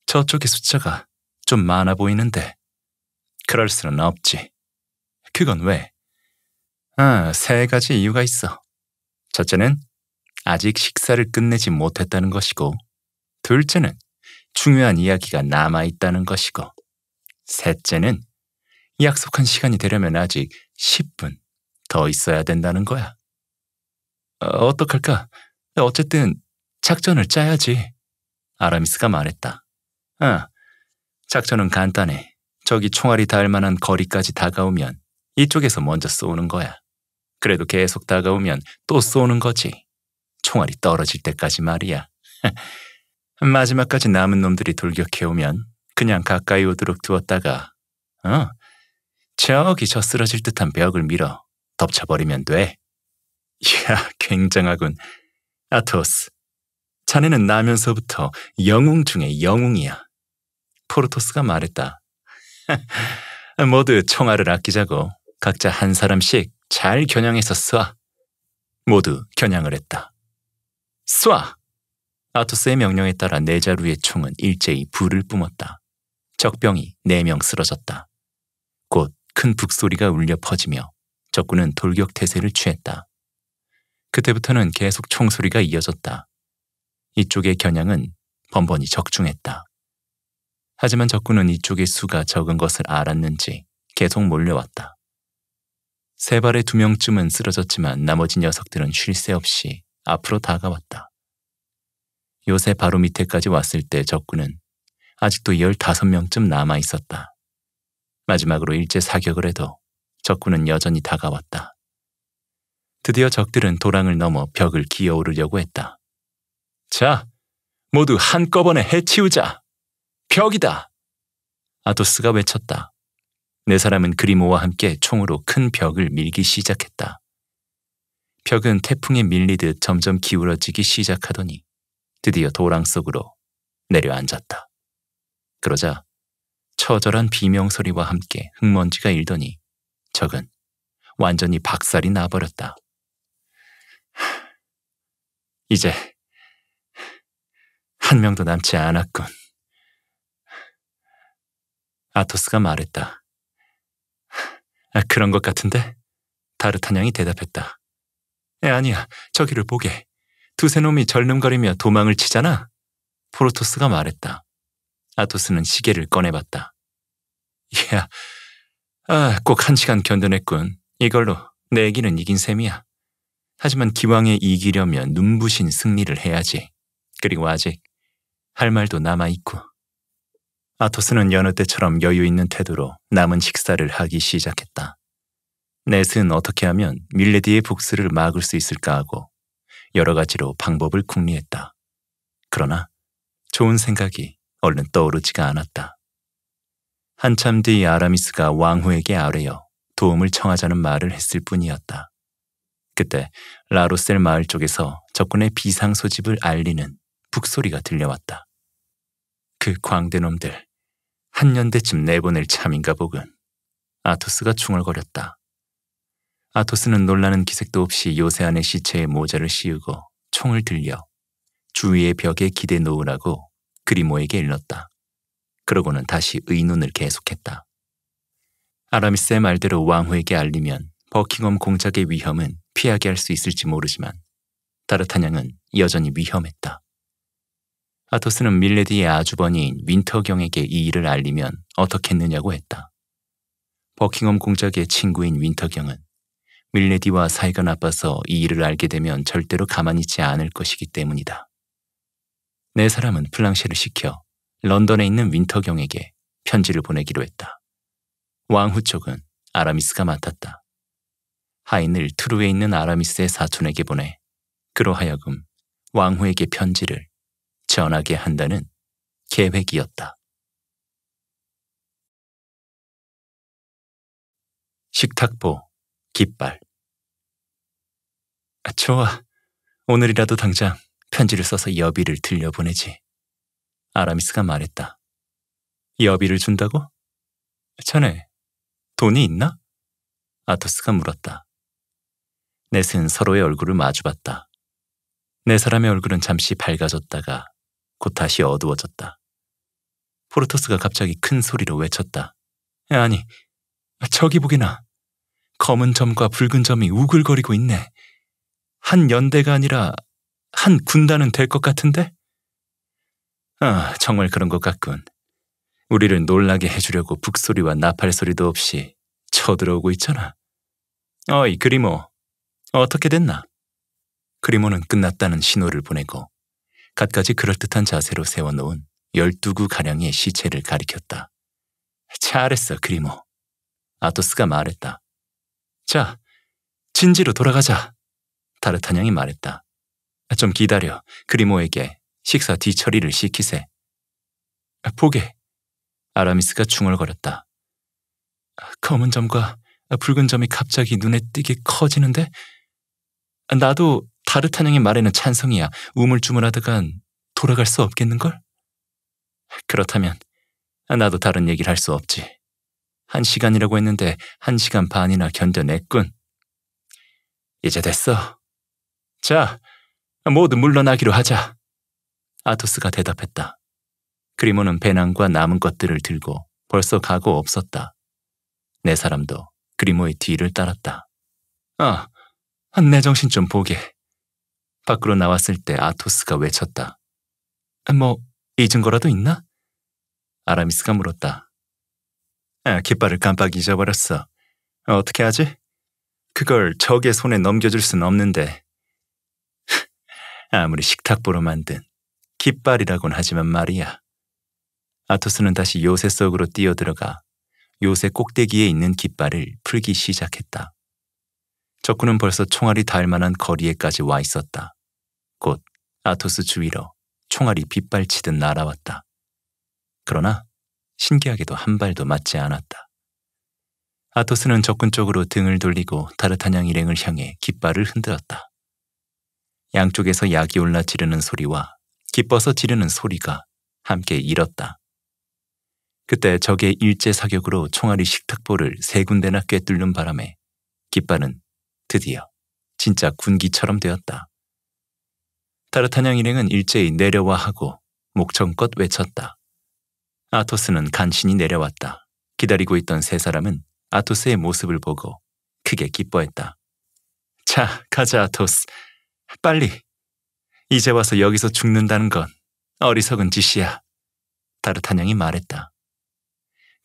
저쪽의 숫자가 좀 많아 보이는데 그럴 수는 없지. 그건 왜? 아, 세 가지 이유가 있어. 첫째는 아직 식사를 끝내지 못했다는 것이고 둘째는 중요한 이야기가 남아있다는 것이고 셋째는 약속한 시간이 되려면 아직 10분 더 있어야 된다는 거야. 어, 어떡할까? 어쨌든 작전을 짜야지. 아라미스가 말했다. 아, 작전은 간단해. 저기 총알이 닿을 만한 거리까지 다가오면 이쪽에서 먼저 쏘는 거야. 그래도 계속 다가오면 또 쏘는 거지. 총알이 떨어질 때까지 말이야. [LAUGHS] 마지막까지 남은 놈들이 돌격해오면 그냥 가까이 오도록 두었다가 어, 저기 저 쓰러질 듯한 벽을 밀어 덮쳐버리면 돼. 야 굉장하군. 아토스, 자네는 나면서부터 영웅 중의 영웅이야. 포르토스가 말했다. [LAUGHS] 모두 총알을 아끼자고 각자 한 사람씩 잘 겨냥해서 쏴. 모두 겨냥을 했다. 쏴! 아토스의 명령에 따라 네 자루의 총은 일제히 불을 뿜었다. 적병이 네 명 쓰러졌다. 곧 큰 북소리가 울려 퍼지며 적군은 돌격 태세를 취했다. 그때부터는 계속 총소리가 이어졌다. 이쪽의 겨냥은 번번이 적중했다. 하지만 적군은 이쪽의 수가 적은 것을 알았는지 계속 몰려왔다. 세 발의 두 명쯤은 쓰러졌지만 나머지 녀석들은 쉴 새 없이 앞으로 다가왔다. 요새 바로 밑에까지 왔을 때 적군은 아직도 15명쯤 남아 있었다. 마지막으로 일제 사격을 해도 적군은 여전히 다가왔다. 드디어 적들은 도랑을 넘어 벽을 기어오르려고 했다. 자, 모두 한꺼번에 해치우자. 벽이다. 아토스가 외쳤다. 네 사람은 그리모와 함께 총으로 큰 벽을 밀기 시작했다. 벽은 태풍에 밀리듯 점점 기울어지기 시작하더니 드디어 도랑 속으로 내려앉았다. 그러자 처절한 비명 소리와 함께 흙먼지가 일더니 적은 완전히 박살이 나버렸다. 이제 한 명도 남지 않았군. 아토스가 말했다. 아, 그런 것 같은데? 다르타냥이 대답했다. 에, 아니야, 저기를 보게. 두세 놈이 절름거리며 도망을 치잖아. 포르토스가 말했다. 아토스는 시계를 꺼내봤다. 야 아, 꼭한 시간 견뎌냈군. 이걸로 내기는 이긴 셈이야. 하지만 기왕에 이기려면 눈부신 승리를 해야지. 그리고 아직 할 말도 남아있고. 아토스는 여느 때처럼 여유 있는 태도로 남은 식사를 하기 시작했다. 넷은 어떻게 하면 밀레디의 복수를 막을 수 있을까 하고 여러 가지로 방법을 궁리했다. 그러나 좋은 생각이 얼른 떠오르지가 않았다. 한참 뒤 아라미스가 왕후에게 아뢰어 도움을 청하자는 말을 했을 뿐이었다. 그때 라로셀 마을 쪽에서 적군의 비상 소집을 알리는 북소리가 들려왔다. 그 광대놈들 한년대쯤 내보낼 참인가 보군. 아토스가 중얼거렸다. 아토스는 놀라는 기색도 없이 요새안의 시체에 모자를 씌우고 총을 들려 주위의 벽에 기대 놓으라고 그리모에게 일렀다. 그러고는 다시 의논을 계속했다. 아라미스의 말대로 왕후에게 알리면 버킹엄 공작의 위험은 피하게 할 수 있을지 모르지만 다르타냥은 여전히 위험했다. 아토스는 밀레디의 아주버니인 윈터경에게 이 일을 알리면 어떻겠느냐고 했다. 버킹엄 공작의 친구인 윈터경은 밀레디와 사이가 나빠서 이 일을 알게 되면 절대로 가만히 있지 않을 것이기 때문이다. 내 사람은 플랑시를 시켜 런던에 있는 윈터경에게 편지를 보내기로 했다. 왕후 쪽은 아라미스가 맡았다. 하인을 트루에 있는 아라미스의 사촌에게 보내 그로하여금 왕후에게 편지를 전하게 한다는 계획이었다. 식탁보, 깃발. 아, 좋아. 오늘이라도 당장 편지를 써서 여비를 들려보내지. 아라미스가 말했다. 여비를 준다고? 전에 돈이 있나? 아토스가 물었다. 넷은 서로의 얼굴을 마주봤다. 네 사람의 얼굴은 잠시 밝아졌다가 곧 다시 어두워졌다. 포르토스가 갑자기 큰 소리로 외쳤다. 아니, 저기 보기나. 검은 점과 붉은 점이 우글거리고 있네. 한 연대가 아니라 한 군단은 될 것 같은데? 아, 정말 그런 것 같군. 우리를 놀라게 해주려고 북소리와 나팔소리도 없이 쳐들어오고 있잖아. 어이, 그리모. 어떻게 됐나? 그리모는 끝났다는 신호를 보내고 갖가지 그럴듯한 자세로 세워놓은 열두 구가량의 시체를 가리켰다. 잘했어, 그리모. 아토스가 말했다. 자, 진지로 돌아가자. 다르타냥이 말했다. 좀 기다려. 그리모에게 식사 뒤처리를 시키세. 보게. 아라미스가 중얼거렸다. 검은 점과 붉은 점이 갑자기 눈에 띄게 커지는데 나도 다르탄 형의 말에는 찬성이야. 우물쭈물하다간 돌아갈 수 없겠는걸? 그렇다면 나도 다른 얘기를 할 수 없지. 한 시간이라고 했는데 한 시간 반이나 견뎌냈군. 이제 됐어. 자, 모두 물러나기로 하자. 아토스가 대답했다. 그리모는 배낭과 남은 것들을 들고 벌써 가고 없었다. 내 사람도 그리모의 뒤를 따랐다. 아, 아, 내 정신 좀 보게. 밖으로 나왔을 때 아토스가 외쳤다. 아, 뭐 잊은 거라도 있나? 아라미스가 물었다. 아, 깃발을 깜빡 잊어버렸어. 어떻게 하지? 그걸 적의 손에 넘겨줄 순 없는데. [LAUGHS] 아무리 식탁보로 만든 깃발이라곤 하지만 말이야. 아토스는 다시 요새 속으로 뛰어들어가 요새 꼭대기에 있는 깃발을 풀기 시작했다. 적군은 벌써 총알이 닿을 만한 거리에까지 와 있었다. 곧 아토스 주위로 총알이 빗발치듯 날아왔다. 그러나 신기하게도 한 발도 맞지 않았다. 아토스는 적군 쪽으로 등을 돌리고 다르타냥 일행을 향해 깃발을 흔들었다. 양쪽에서 약이 올라 지르는 소리와 기뻐서 지르는 소리가 함께 일었다. 그때 적의 일제 사격으로 총알이 식탁보를 세 군데나 꿰뚫는 바람에 깃발은 드디어 진짜 군기처럼 되었다. 다르타냥 일행은 일제히 내려와 하고 목청껏 외쳤다. 아토스는 간신히 내려왔다. 기다리고 있던 세 사람은 아토스의 모습을 보고 크게 기뻐했다. 자, 가자 아토스. 빨리. 이제 와서 여기서 죽는다는 건 어리석은 짓이야. 다르타냥이 말했다.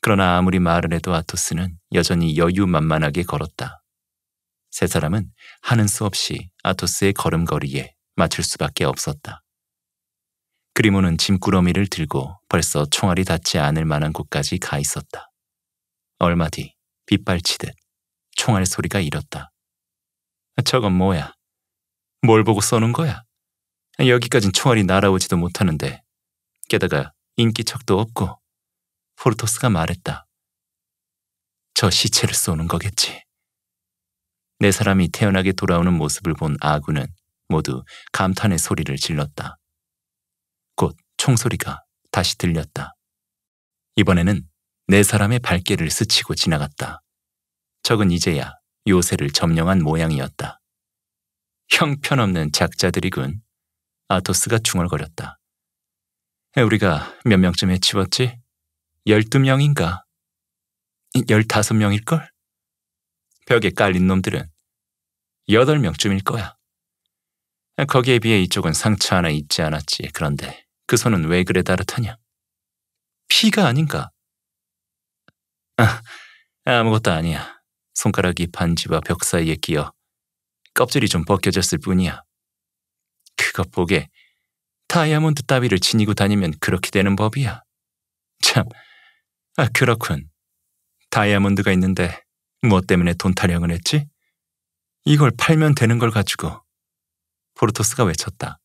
그러나 아무리 말을 해도 아토스는 여전히 여유만만하게 걸었다. 세 사람은 하는 수 없이 아토스의 걸음걸이에 맞출 수밖에 없었다. 그리모는 짐꾸러미를 들고 벌써 총알이 닿지 않을 만한 곳까지 가 있었다. 얼마 뒤 빗발치듯 총알 소리가 일었다. 저건 뭐야? 뭘 보고 쏘는 거야? 여기까진 총알이 날아오지도 못하는데 게다가 인기척도 없고 포르토스가 말했다. 저 시체를 쏘는 거겠지. 네 사람이 태연하게 돌아오는 모습을 본 아군은 모두 감탄의 소리를 질렀다. 곧 총소리가 다시 들렸다. 이번에는 네 사람의 발길을 스치고 지나갔다. 적은 이제야 요새를 점령한 모양이었다. 형편없는 작자들이군. 아토스가 중얼거렸다. 우리가 몇 명쯤 에치웠지1 2 명인가? 1 5 명일걸? 벽에 깔린 놈들은 여덟 명쯤일 거야. 거기에 비해 이쪽은 상처 하나 있지 않았지. 그런데 그 손은 왜 그래 따뜻하냐? 피가 아닌가? 아, 아무것도 아니야. 손가락이 반지와 벽 사이에 끼어 껍질이 좀 벗겨졌을 뿐이야. 그것 보게 다이아몬드 따위를 지니고 다니면 그렇게 되는 법이야. 참, 아, 그렇군. 다이아몬드가 있는데 뭐 때문에 돈 타령을 했지? 이걸 팔면 되는 걸 가지고. 포르토스가 외쳤다.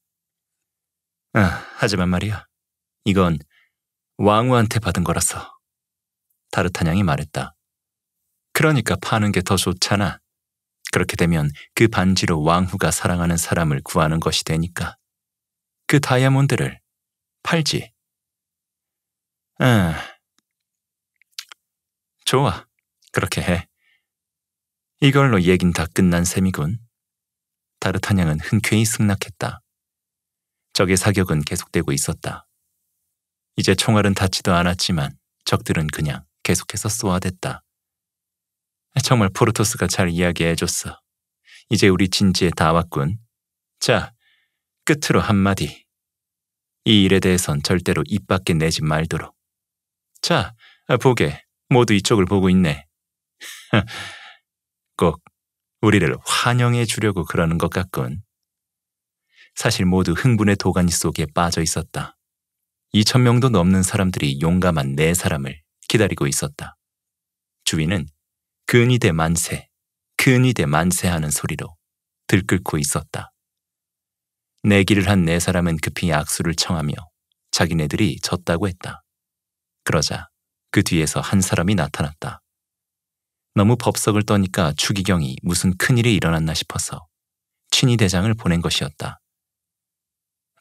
아, 하지만 말이야. 이건 왕후한테 받은 거라서. 타르타냥이 말했다. 그러니까 파는 게 더 좋잖아. 그렇게 되면 그 반지로 왕후가 사랑하는 사람을 구하는 것이 되니까. 그 다이아몬드를 팔지. 아, 좋아. 그렇게 해. 이걸로 얘긴 다 끝난 셈이군. 다르타냥은 흔쾌히 승낙했다. 적의 사격은 계속되고 있었다. 이제 총알은 닿지도 않았지만 적들은 그냥 계속해서 쏘아댔다. 정말 포르토스가 잘 이야기해줬어. 이제 우리 진지에 다 왔군. 자, 끝으로 한마디. 이 일에 대해선 절대로 입 밖에 내지 말도록. 자, 보게. 모두 이쪽을 보고 있네. [LAUGHS] 꼭 우리를 환영해 주려고 그러는 것 같군. 사실 모두 흥분의 도가니 속에 빠져 있었다. 2천 명도 넘는 사람들이 용감한 네 사람을 기다리고 있었다. 주위는 근위대 만세, 근위대 만세 하는 소리로 들끓고 있었다. 내기를 한 네 사람은 급히 악수를 청하며 자기네들이 졌다고 했다. 그러자 그 뒤에서 한 사람이 나타났다. 너무 법석을 떠니까 추기경이 무슨 큰일이 일어났나 싶어서 친위 대장을 보낸 것이었다.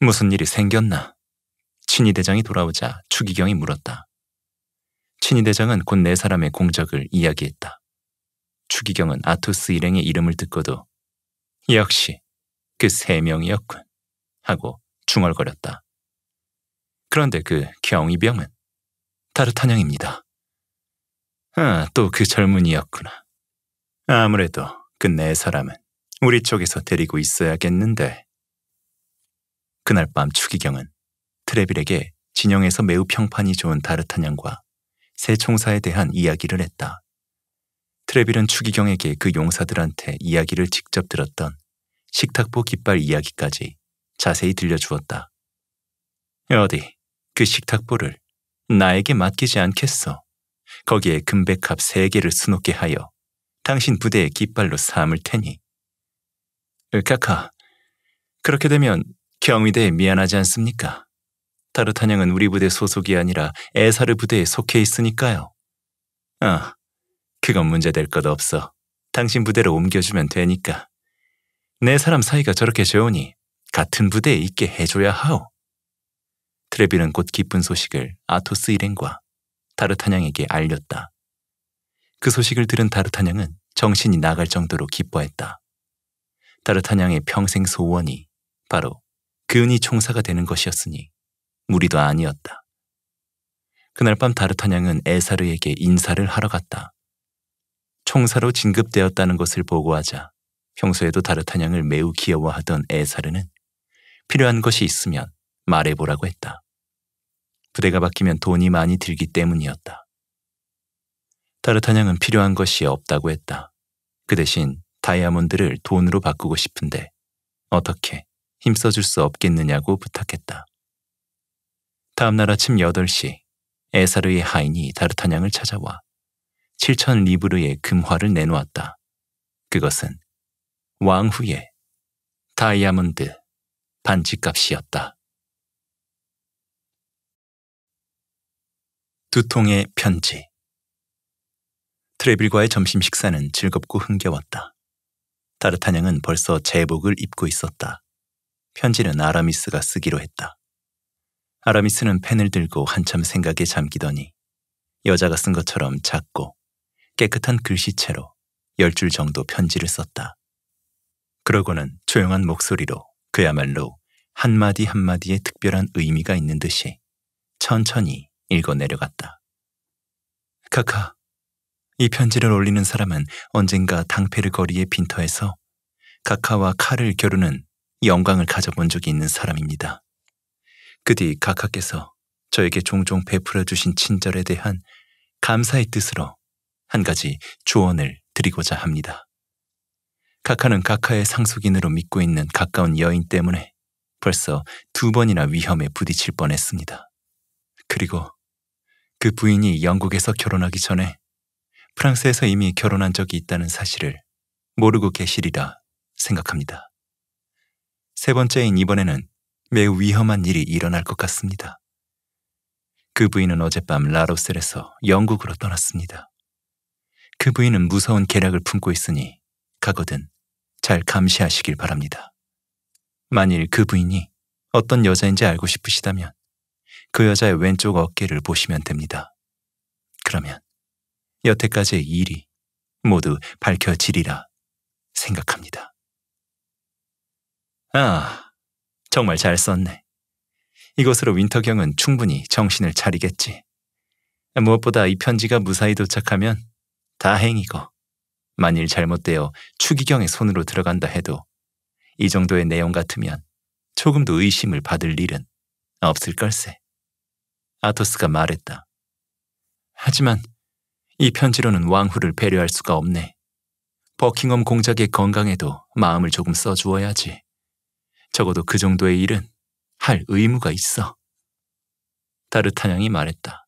무슨 일이 생겼나? 친위 대장이 돌아오자 추기경이 물었다. 친위 대장은 곧 네 사람의 공적을 이야기했다. 추기경은 아토스 일행의 이름을 듣고도 역시 그 세 명이었군 하고 중얼거렸다. 그런데 그경위병은 타르타냥입니다. 아, 또 그 젊은이였구나. 아무래도 그네 사람은 우리 쪽에서 데리고 있어야겠는데. 그날 밤 추기경은 트레빌에게 진영에서 매우 평판이 좋은 다르타냥과 새 총사에 대한 이야기를 했다. 트레빌은 추기경에게 그 용사들한테 이야기를 직접 들었던 식탁보 깃발 이야기까지 자세히 들려주었다. 어디, 그 식탁보를 나에게 맡기지 않겠어. 거기에 금백합 세 개를 수놓게 하여 당신 부대의 깃발로 삼을 테니. 으카카, 그렇게 되면 경위대에 미안하지 않습니까? 타르타냥은 우리 부대 소속이 아니라 에사르 부대에 속해 있으니까요. 아, 그건 문제될 것 없어. 당신 부대로 옮겨주면 되니까. 내 사람 사이가 저렇게 좋으니 같은 부대에 있게 해줘야 하오. 트레비는 곧 기쁜 소식을 아토스 일행과 다르타냥에게 알렸다. 그 소식을 들은 다르타냥은 정신이 나갈 정도로 기뻐했다. 다르타냥의 평생 소원이 바로 그은이 총사가 되는 것이었으니 무리도 아니었다. 그날 밤 다르타냥은 에사르에게 인사를 하러 갔다. 총사로 진급되었다는 것을 보고하자 평소에도 다르타냥을 매우 귀여워하던 에사르는 필요한 것이 있으면 말해보라고 했다. 부대가 바뀌면 돈이 많이 들기 때문이었다. 타르타냥은 필요한 것이 없다고 했다. 그 대신 다이아몬드를 돈으로 바꾸고 싶은데 어떻게 힘써줄 수 없겠느냐고 부탁했다. 다음날 아침 8시 에사르의 하인이 다르타냥을 찾아와 7천 리브르의 금화를 내놓았다. 그것은 왕후의 다이아몬드 반지값이었다. 두 통의 편지. 트레빌과의 점심 식사는 즐겁고 흥겨웠다. 타르타냥은 벌써 제복을 입고 있었다. 편지는 아라미스가 쓰기로 했다. 아라미스는 펜을 들고 한참 생각에 잠기더니 여자가 쓴 것처럼 작고 깨끗한 글씨체로 열 줄 정도 편지를 썼다. 그러고는 조용한 목소리로 그야말로 한마디 한마디에 특별한 의미가 있는 듯이 천천히 읽어 내려갔다. 카카, 이 편지를 올리는 사람은 언젠가 당페르 거리의 빈터에서 카카와 칼을 겨루는 영광을 가져본 적이 있는 사람입니다. 그 뒤 카카께서 저에게 종종 베풀어 주신 친절에 대한 감사의 뜻으로 한 가지 조언을 드리고자 합니다. 카카는 카카의 상속인으로 믿고 있는 가까운 여인 때문에 벌써 두 번이나 위험에 부딪힐 뻔했습니다. 그리고 그 부인이 영국에서 결혼하기 전에 프랑스에서 이미 결혼한 적이 있다는 사실을 모르고 계시리라 생각합니다. 세 번째인 이번에는 매우 위험한 일이 일어날 것 같습니다. 그 부인은 어젯밤 라로셀에서 영국으로 떠났습니다. 그 부인은 무서운 계략을 품고 있으니 가거든 잘 감시하시길 바랍니다. 만일 그 부인이 어떤 여자인지 알고 싶으시다면 그 여자의 왼쪽 어깨를 보시면 됩니다. 그러면 여태까지의 일이 모두 밝혀지리라 생각합니다. 아, 정말 잘 썼네. 이곳으로 윈터경은 충분히 정신을 차리겠지. 무엇보다 이 편지가 무사히 도착하면 다행이고 만일 잘못되어 추기경의 손으로 들어간다 해도 이 정도의 내용 같으면 조금도 의심을 받을 일은 없을 걸세. 아토스가 말했다. 하지만 이 편지로는 왕후를 배려할 수가 없네. 버킹엄 공작의 건강에도 마음을 조금 써주어야지. 적어도 그 정도의 일은 할 의무가 있어. 다르타냥이 말했다.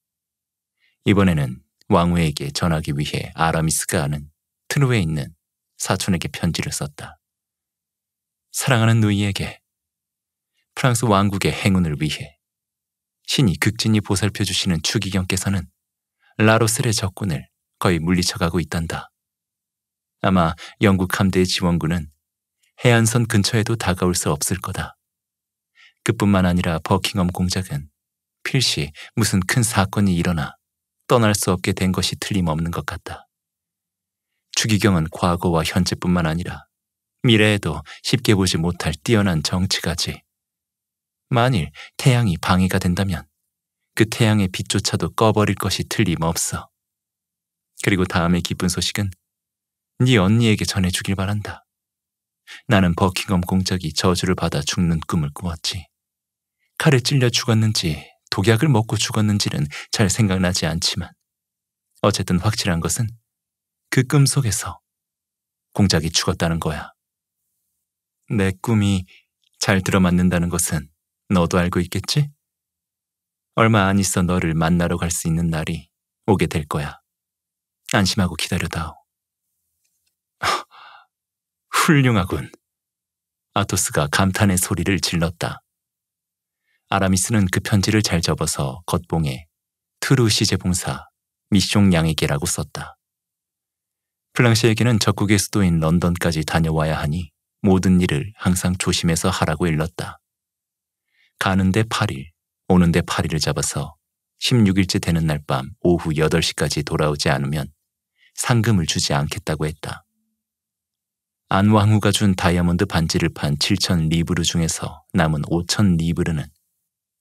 이번에는 왕후에게 전하기 위해 아라미스가 아는 트루에 있는 사촌에게 편지를 썼다. 사랑하는 누이에게 프랑스 왕국의 행운을 위해 신이 극진히 보살펴주시는 추기경께서는 라로스의 적군을 거의 물리쳐가고 있단다. 아마 영국 함대의 지원군은 해안선 근처에도 다가올 수 없을 거다. 그뿐만 아니라 버킹엄 공작은 필시 무슨 큰 사건이 일어나 떠날 수 없게 된 것이 틀림없는 것 같다. 추기경은 과거와 현재뿐만 아니라 미래에도 쉽게 보지 못할 뛰어난 정치가지 만일 태양이 방해가 된다면 그 태양의 빛조차도 꺼버릴 것이 틀림없어. 그리고 다음의 기쁜 소식은 네 언니에게 전해주길 바란다. 나는 버킹엄 공작이 저주를 받아 죽는 꿈을 꾸었지. 칼에 찔려 죽었는지 독약을 먹고 죽었는지는 잘 생각나지 않지만 어쨌든 확실한 것은 그 꿈 속에서 공작이 죽었다는 거야. 내 꿈이 잘 들어맞는다는 것은 너도 알고 있겠지? 얼마 안 있어 너를 만나러 갈 수 있는 날이 오게 될 거야. 안심하고 기다려다오. [LAUGHS] 훌륭하군. 아토스가 감탄의 소리를 질렀다. 아라미스는 그 편지를 잘 접어서 겉봉에 트루시제 봉사 미숑 양에게라고 썼다. 플랑시에게는 적국의 수도인 런던까지 다녀와야 하니 모든 일을 항상 조심해서 하라고 일렀다. 가는데 8일, 오는데 8일을 잡아서 16일째 되는 날 밤 오후 8시까지 돌아오지 않으면 상금을 주지 않겠다고 했다. 안왕후가 준 다이아몬드 반지를 판 7천 리브르 중에서 남은 5천 리브르는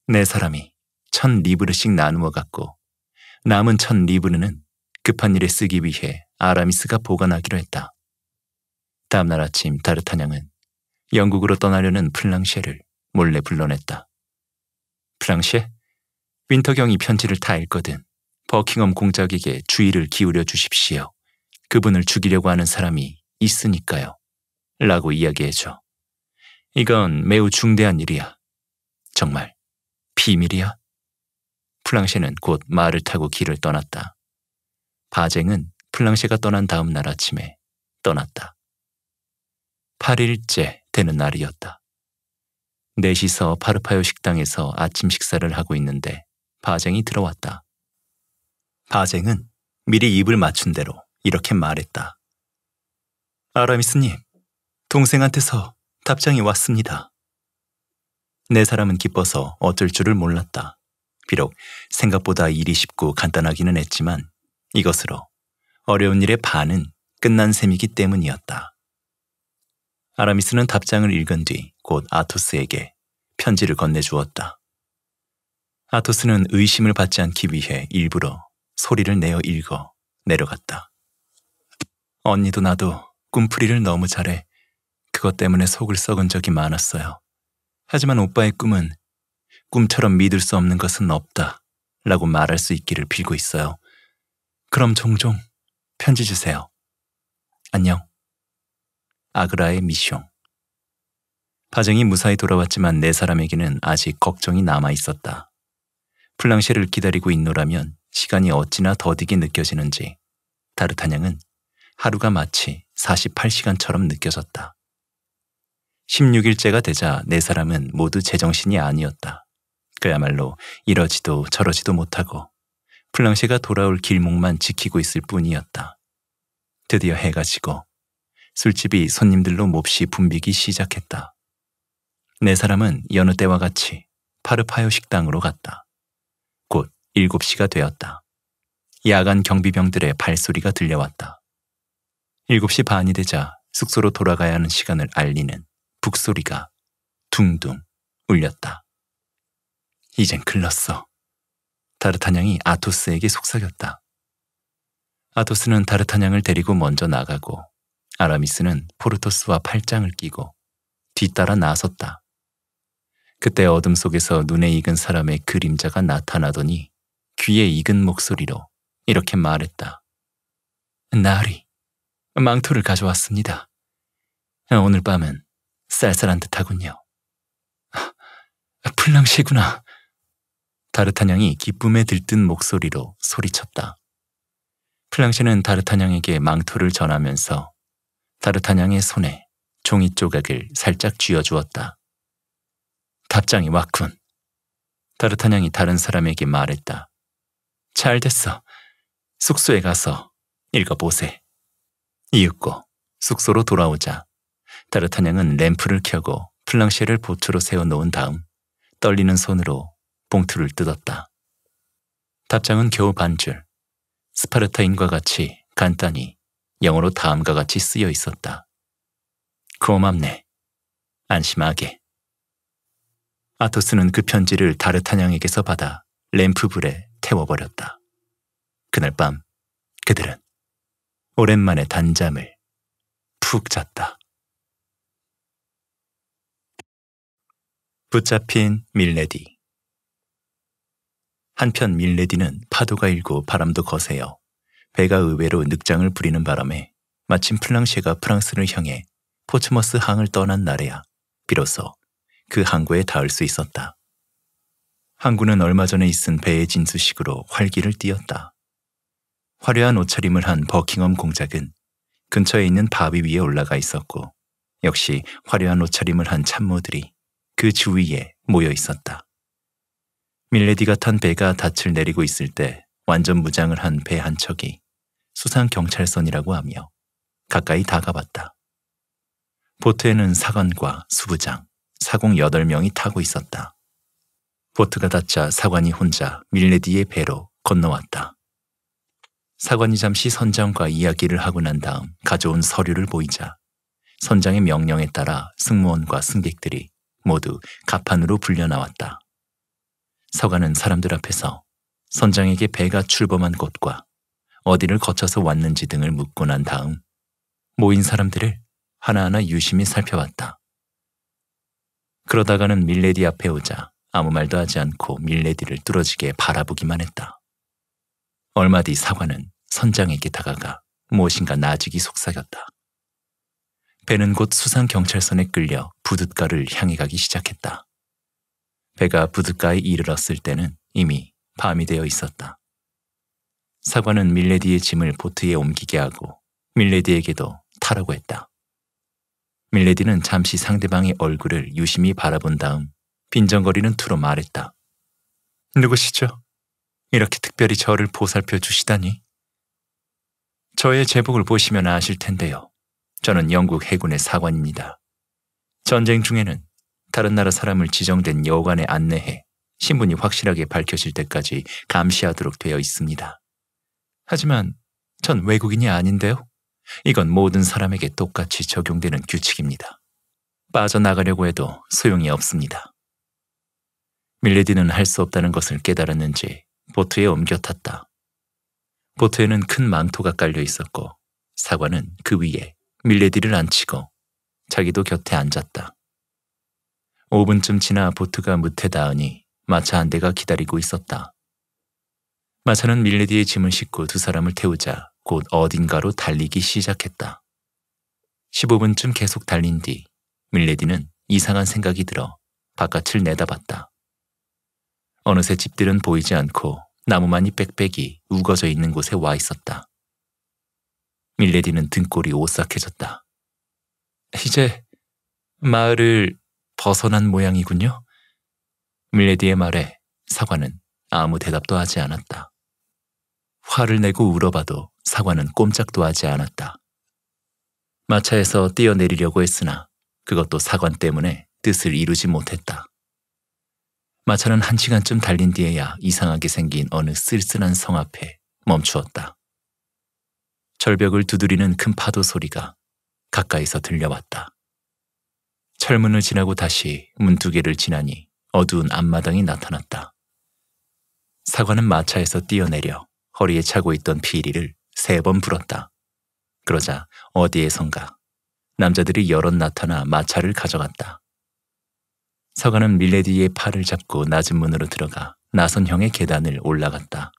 내 사람이 1천 리브르씩 나누어 갖고 남은 1천 리브르는 급한 일에 쓰기 위해 아라미스가 보관하기로 했다. 다음날 아침 다르타냥은 영국으로 떠나려는 플랑쉐를 몰래 불러냈다. 프랑시에 윈터경이 편지를 다 읽거든 버킹엄 공작에게 주의를 기울여 주십시오. 그분을 죽이려고 하는 사람이 있으니까요. 라고 이야기해줘. 이건 매우 중대한 일이야. 정말 비밀이야? 플랑셰는 곧 말을 타고 길을 떠났다. 바쟁은 플랑셰가 떠난 다음 날 아침에 떠났다. 8일째 되는 날이었다. 넷이서 파르파요 식당에서 아침 식사를 하고 있는데 바쟁이 들어왔다. 바쟁은 미리 입을 맞춘 대로 이렇게 말했다. 아라미스님, 동생한테서 답장이 왔습니다. 내 네 사람은 기뻐서 어쩔 줄을 몰랐다. 비록 생각보다 일이 쉽고 간단하기는 했지만 이것으로 어려운 일의 반은 끝난 셈이기 때문이었다. 아라미스는 답장을 읽은 뒤곧 아토스에게 편지를 건네주었다. 아토스는 의심을 받지 않기 위해 일부러 소리를 내어 읽어 내려갔다. 언니도 나도 꿈풀이를 너무 잘해 그것 때문에 속을 썩은 적이 많았어요. 하지만 오빠의 꿈은 꿈처럼 믿을 수 없는 것은 없다 라고 말할 수 있기를 빌고 있어요. 그럼 종종 편지 주세요. 안녕. 아그라의 미숑 파정이 무사히 돌아왔지만 네 사람에게는 아직 걱정이 남아 있었다. 플랑셰를 기다리고 있노라면 시간이 어찌나 더디게 느껴지는지 다르타냥은 하루가 마치 48시간처럼 느껴졌다. 16일째가 되자 네 사람은 모두 제정신이 아니었다. 그야말로 이러지도 저러지도 못하고 플랑셰가 돌아올 길목만 지키고 있을 뿐이었다. 드디어 해가 지고 술집이 손님들로 몹시 붐비기 시작했다. 네 사람은 여느 때와 같이 파르파요 식당으로 갔다. 곧 7시가 되었다. 야간 경비병들의 발소리가 들려왔다. 7시 반이 되자 숙소로 돌아가야 하는 시간을 알리는 북소리가 둥둥 울렸다. 이젠 글렀어. 다르타냥이 아토스에게 속삭였다. 아토스는 다르타냥을 데리고 먼저 나가고 아라미스는 포르토스와 팔짱을 끼고 뒤따라 나섰다. 그때 어둠 속에서 눈에 익은 사람의 그림자가 나타나더니 귀에 익은 목소리로 이렇게 말했다. 나으리, 망토를 가져왔습니다. 오늘 밤은 쌀쌀한 듯하군요. 플랑시구나 [LAUGHS] 다르타냥이 기쁨에 들뜬 목소리로 소리쳤다. 플랑시는 다르타냥에게 망토를 전하면서 다르타냥의 손에 종이 조각을 살짝 쥐어주었다. 답장이 왔군. 따르한 향이 다른 사람에게 말했다. 잘 됐어. 숙소에 가서 읽어보세. 이윽고 숙소로 돌아오자 따르한 향은 램프를 켜고 플랑쉐를 보트로 세워놓은 다음 떨리는 손으로 봉투를 뜯었다. 답장은 겨우 반줄. 스파르타인과 같이 간단히 영어로 다음과 같이 쓰여 있었다. 고맙네. 안심하게. 아토스는 그 편지를 다르타냥에게서 받아 램프불에 태워버렸다. 그날 밤 그들은 오랜만에 단잠을 푹 잤다. 붙잡힌 밀레디 한편 밀레디는 파도가 일고 바람도 거세어 배가 의외로 늑장을 부리는 바람에 마침 플랑셰가 프랑스를 향해 포츠머스 항을 떠난 날에야 비로소 그 항구에 닿을 수 있었다. 항구는 얼마 전에 있은 배의 진수식으로 활기를 띄었다. 화려한 옷차림을 한 버킹엄 공작은 근처에 있는 바위 위에 올라가 있었고 역시 화려한 옷차림을 한 참모들이 그 주위에 모여 있었다. 밀레디가 탄 배가 닻을 내리고 있을 때 완전 무장을 한 배 한 척이 수상 경찰선이라고 하며 가까이 다가왔다. 보트에는 사관과 수부장, 사공 8명이 타고 있었다. 보트가 닿자 사관이 혼자 밀레디의 배로 건너왔다. 사관이 잠시 선장과 이야기를 하고 난 다음 가져온 서류를 보이자 선장의 명령에 따라 승무원과 승객들이 모두 가판으로 불려 나왔다. 사관은 사람들 앞에서 선장에게 배가 출범한 곳과 어디를 거쳐서 왔는지 등을 묻고 난 다음 모인 사람들을 하나하나 유심히 살펴봤다. 그러다가는 밀레디 앞에 오자 아무 말도 하지 않고 밀레디를 뚫어지게 바라보기만 했다. 얼마 뒤 사과는 선장에게 다가가 무엇인가 나직이 속삭였다. 배는 곧 수상경찰선에 끌려 부둣가를 향해 가기 시작했다. 배가 부둣가에 이르렀을 때는 이미 밤이 되어 있었다. 사관은 밀레디의 짐을 보트에 옮기게 하고 밀레디에게도 타라고 했다. 밀레디는 잠시 상대방의 얼굴을 유심히 바라본 다음 빈정거리는 투로 말했다. 누구시죠? 이렇게 특별히 저를 보살펴 주시다니. 저의 제복을 보시면 아실 텐데요. 저는 영국 해군의 사관입니다. 전쟁 중에는 다른 나라 사람을 지정된 여관에 안내해 신분이 확실하게 밝혀질 때까지 감시하도록 되어 있습니다. 하지만 전 외국인이 아닌데요? 이건 모든 사람에게 똑같이 적용되는 규칙입니다. 빠져나가려고 해도 소용이 없습니다. 밀레디는 할 수 없다는 것을 깨달았는지 보트에 옮겨 탔다. 보트에는 큰 망토가 깔려 있었고 사과는 그 위에 밀레디를 앉히고 자기도 곁에 앉았다. 5분쯤 지나 보트가 무태 닿으니 마차 한 대가 기다리고 있었다. 마차는 밀레디의 짐을 싣고 두 사람을 태우자 곧 어딘가로 달리기 시작했다. 15분쯤 계속 달린 뒤 밀레디는 이상한 생각이 들어 바깥을 내다봤다. 어느새 집들은 보이지 않고 나무만이 빽빽이 우거져 있는 곳에 와 있었다. 밀레디는 등골이 오싹해졌다. 이제 마을을 벗어난 모양이군요. 밀레디의 말에 사과는 아무 대답도 하지 않았다. 화를 내고 울어봐도 사과는 꼼짝도 하지 않았다. 마차에서 뛰어내리려고 했으나 그것도 사관 때문에 뜻을 이루지 못했다. 마차는 한 시간쯤 달린 뒤에야 이상하게 생긴 어느 쓸쓸한 성 앞에 멈추었다. 절벽을 두드리는 큰 파도 소리가 가까이서 들려왔다. 철문을 지나고 다시 문 두 개를 지나니 어두운 앞마당이 나타났다. 사과는 마차에서 뛰어내려 허리에 차고 있던 피리를 세 번 불었다. 그러자 어디에선가 남자들이 여럿 나타나 마차를 가져갔다. 서가는 밀레디의 팔을 잡고 낮은 문으로 들어가 나선형의 계단을 올라갔다.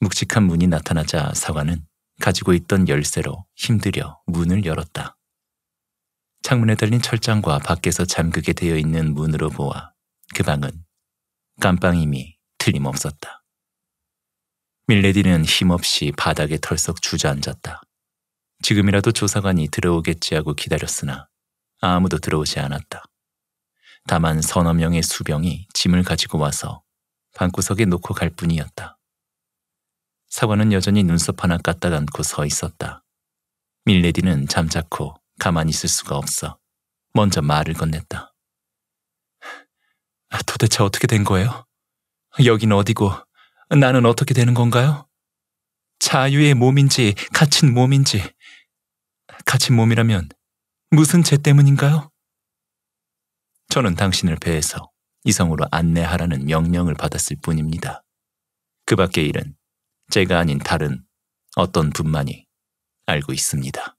묵직한 문이 나타나자 서가는 가지고 있던 열쇠로 힘들여 문을 열었다. 창문에 달린 철장과 밖에서 잠그게 되어 있는 문으로 보아 그 방은 깜빵임이 틀림없었다. 밀레디는 힘없이 바닥에 털썩 주저앉았다. 지금이라도 조사관이 들어오겠지 하고 기다렸으나 아무도 들어오지 않았다. 다만 서너 명의 수병이 짐을 가지고 와서 방구석에 놓고 갈 뿐이었다. 사관은 여전히 눈썹 하나 까딱 안고서 있었다. 밀레디는 잠자코 가만히 있을 수가 없어 먼저 말을 건넸다. 아, 도대체 어떻게 된 거예요? 여긴 어디고 나는 어떻게 되는 건가요? 자유의 몸인지 갇힌 몸인지 갇힌 몸이라면 무슨 죄 때문인가요? 저는 당신을 배에서 이성으로 안내하라는 명령을 받았을 뿐입니다. 그 밖의 일은 제가 아닌 다른 어떤 분만이 알고 있습니다.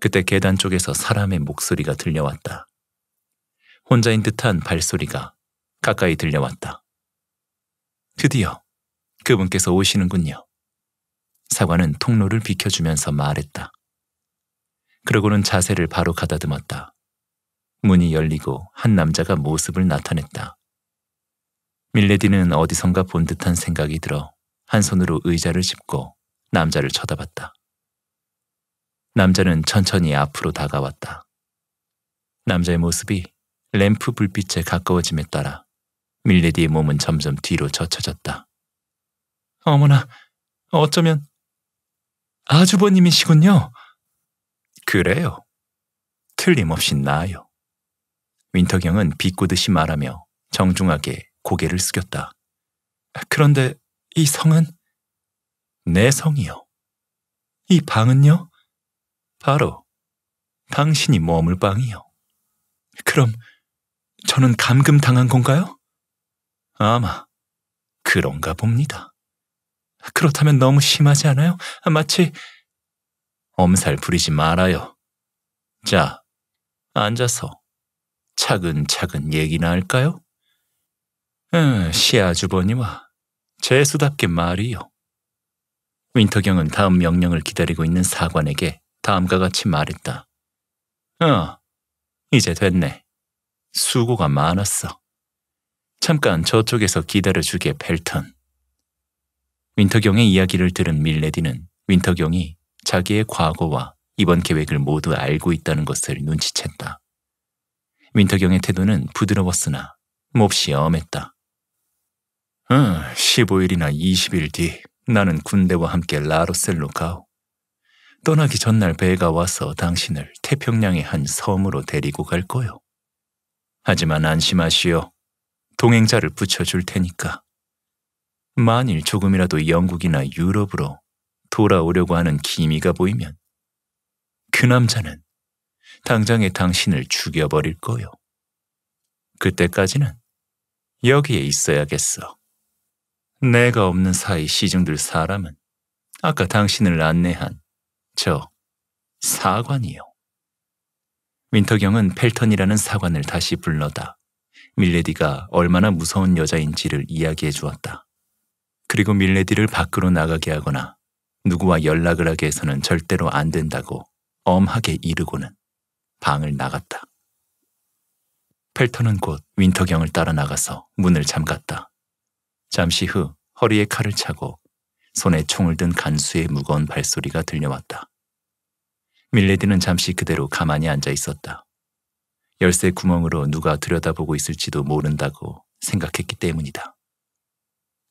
그때 계단 쪽에서 사람의 목소리가 들려왔다. 혼자인 듯한 발소리가 가까이 들려왔다. 드디어 그분께서 오시는군요. 사과는 통로를 비켜주면서 말했다. 그러고는 자세를 바로 가다듬었다. 문이 열리고 한 남자가 모습을 나타냈다. 밀레디는 어디선가 본 듯한 생각이 들어 한 손으로 의자를 짚고 남자를 쳐다봤다. 남자는 천천히 앞으로 다가왔다. 남자의 모습이 램프 불빛에 가까워짐에 따라 밀레디의 몸은 점점 뒤로 젖혀졌다. 어머나, 어쩌면 아주버님이시군요. 그래요. 틀림없이 나아요. 윈터경은 비꼬듯이 말하며 정중하게 고개를 숙였다. 그런데 이 성은? 내 성이요. 이 방은요? 바로 당신이 머물 방이요. 그럼 저는 감금당한 건가요? 아마 그런가 봅니다. 그렇다면 너무 심하지 않아요? 마치 엄살 부리지 말아요. 자, 앉아서 차근차근 얘기나 할까요? 음, 시아주버니와 재수답게 말이요. 윈터경은 다음 명령을 기다리고 있는 사관에게 다음과 같이 말했다. 어, 이제 됐네. 수고가 많았어. 잠깐 저쪽에서 기다려주게 펠턴. 윈터경의 이야기를 들은 밀레디는 윈터경이 자기의 과거와 이번 계획을 모두 알고 있다는 것을 눈치챘다. 윈터경의 태도는 부드러웠으나 몹시 엄했다. 어, 15일이나 20일 뒤 나는 군대와 함께 라로셀로 가오. 떠나기 전날 배가 와서 당신을 태평양의 한 섬으로 데리고 갈 거요. 하지만 안심하시오. 동행자를 붙여줄 테니까. 만일 조금이라도 영국이나 유럽으로 돌아오려고 하는 기미가 보이면 그 남자는 당장에 당신을 죽여버릴 거요. 그때까지는 여기에 있어야겠어. 내가 없는 사이 시중들 사람은 아까 당신을 안내한 저 사관이요. 윈터경은 펠턴이라는 사관을 다시 불러다 밀레디가 얼마나 무서운 여자인지를 이야기해 주었다. 그리고 밀레디를 밖으로 나가게 하거나 누구와 연락을 하게 해서는 절대로 안 된다고 엄하게 이르고는 방을 나갔다. 펠터는 곧 윈터경을 따라 나가서 문을 잠갔다. 잠시 후 허리에 칼을 차고 손에 총을 든 간수의 무거운 발소리가 들려왔다. 밀레디는 잠시 그대로 가만히 앉아 있었다. 열쇠 구멍으로 누가 들여다보고 있을지도 모른다고 생각했기 때문이다.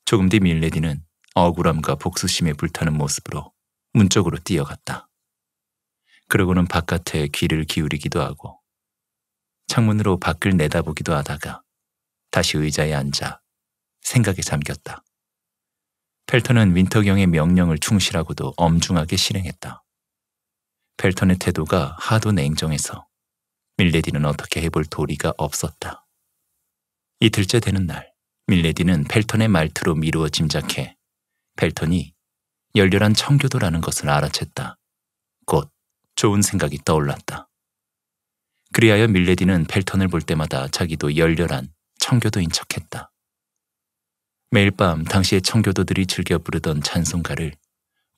조금 뒤 밀레디는 억울함과 복수심에 불타는 모습으로 문 쪽으로 뛰어갔다. 그러고는 바깥에 귀를 기울이기도 하고 창문으로 밖을 내다보기도 하다가 다시 의자에 앉아 생각에 잠겼다. 펠턴은 윈터경의 명령을 충실하고도 엄중하게 실행했다. 펠턴의 태도가 하도 냉정해서 밀레디는 어떻게 해볼 도리가 없었다. 이틀째 되는 날 밀레디는 펠턴의 말투로 미루어 짐작해 펠턴이 열렬한 청교도라는 것을 알아챘다. 곧 좋은 생각이 떠올랐다. 그리하여 밀레디는 펠턴을 볼 때마다 자기도 열렬한 청교도인 척했다. 매일 밤 당시의 청교도들이 즐겨 부르던 찬송가를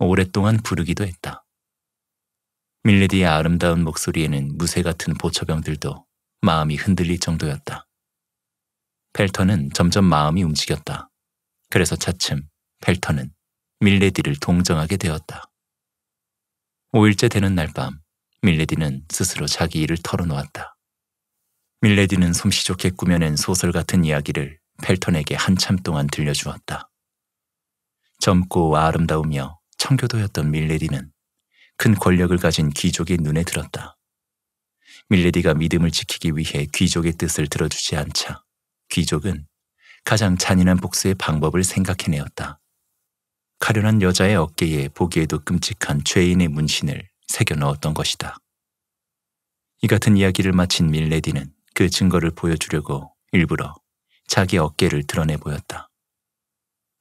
오랫동안 부르기도 했다. 밀레디의 아름다운 목소리에는 무쇠 같은 보초병들도 마음이 흔들릴 정도였다. 펠터는 점점 마음이 움직였다. 그래서 차츰 펠터는 밀레디를 동정하게 되었다. 5일째 되는 날 밤 밀레디는 스스로 자기 일을 털어놓았다. 밀레디는 솜씨 좋게 꾸며낸 소설 같은 이야기를 펠턴에게 한참 동안 들려주었다. 젊고 아름다우며 청교도였던 밀레디는 큰 권력을 가진 귀족의 눈에 들었다. 밀레디가 믿음을 지키기 위해 귀족의 뜻을 들어주지 않자 귀족은 가장 잔인한 복수의 방법을 생각해내었다. 가련한 여자의 어깨에 보기에도 끔찍한 죄인의 문신을 새겨 넣었던 것이다. 이 같은 이야기를 마친 밀레디는 그 증거를 보여주려고 일부러 자기 어깨를 드러내 보였다.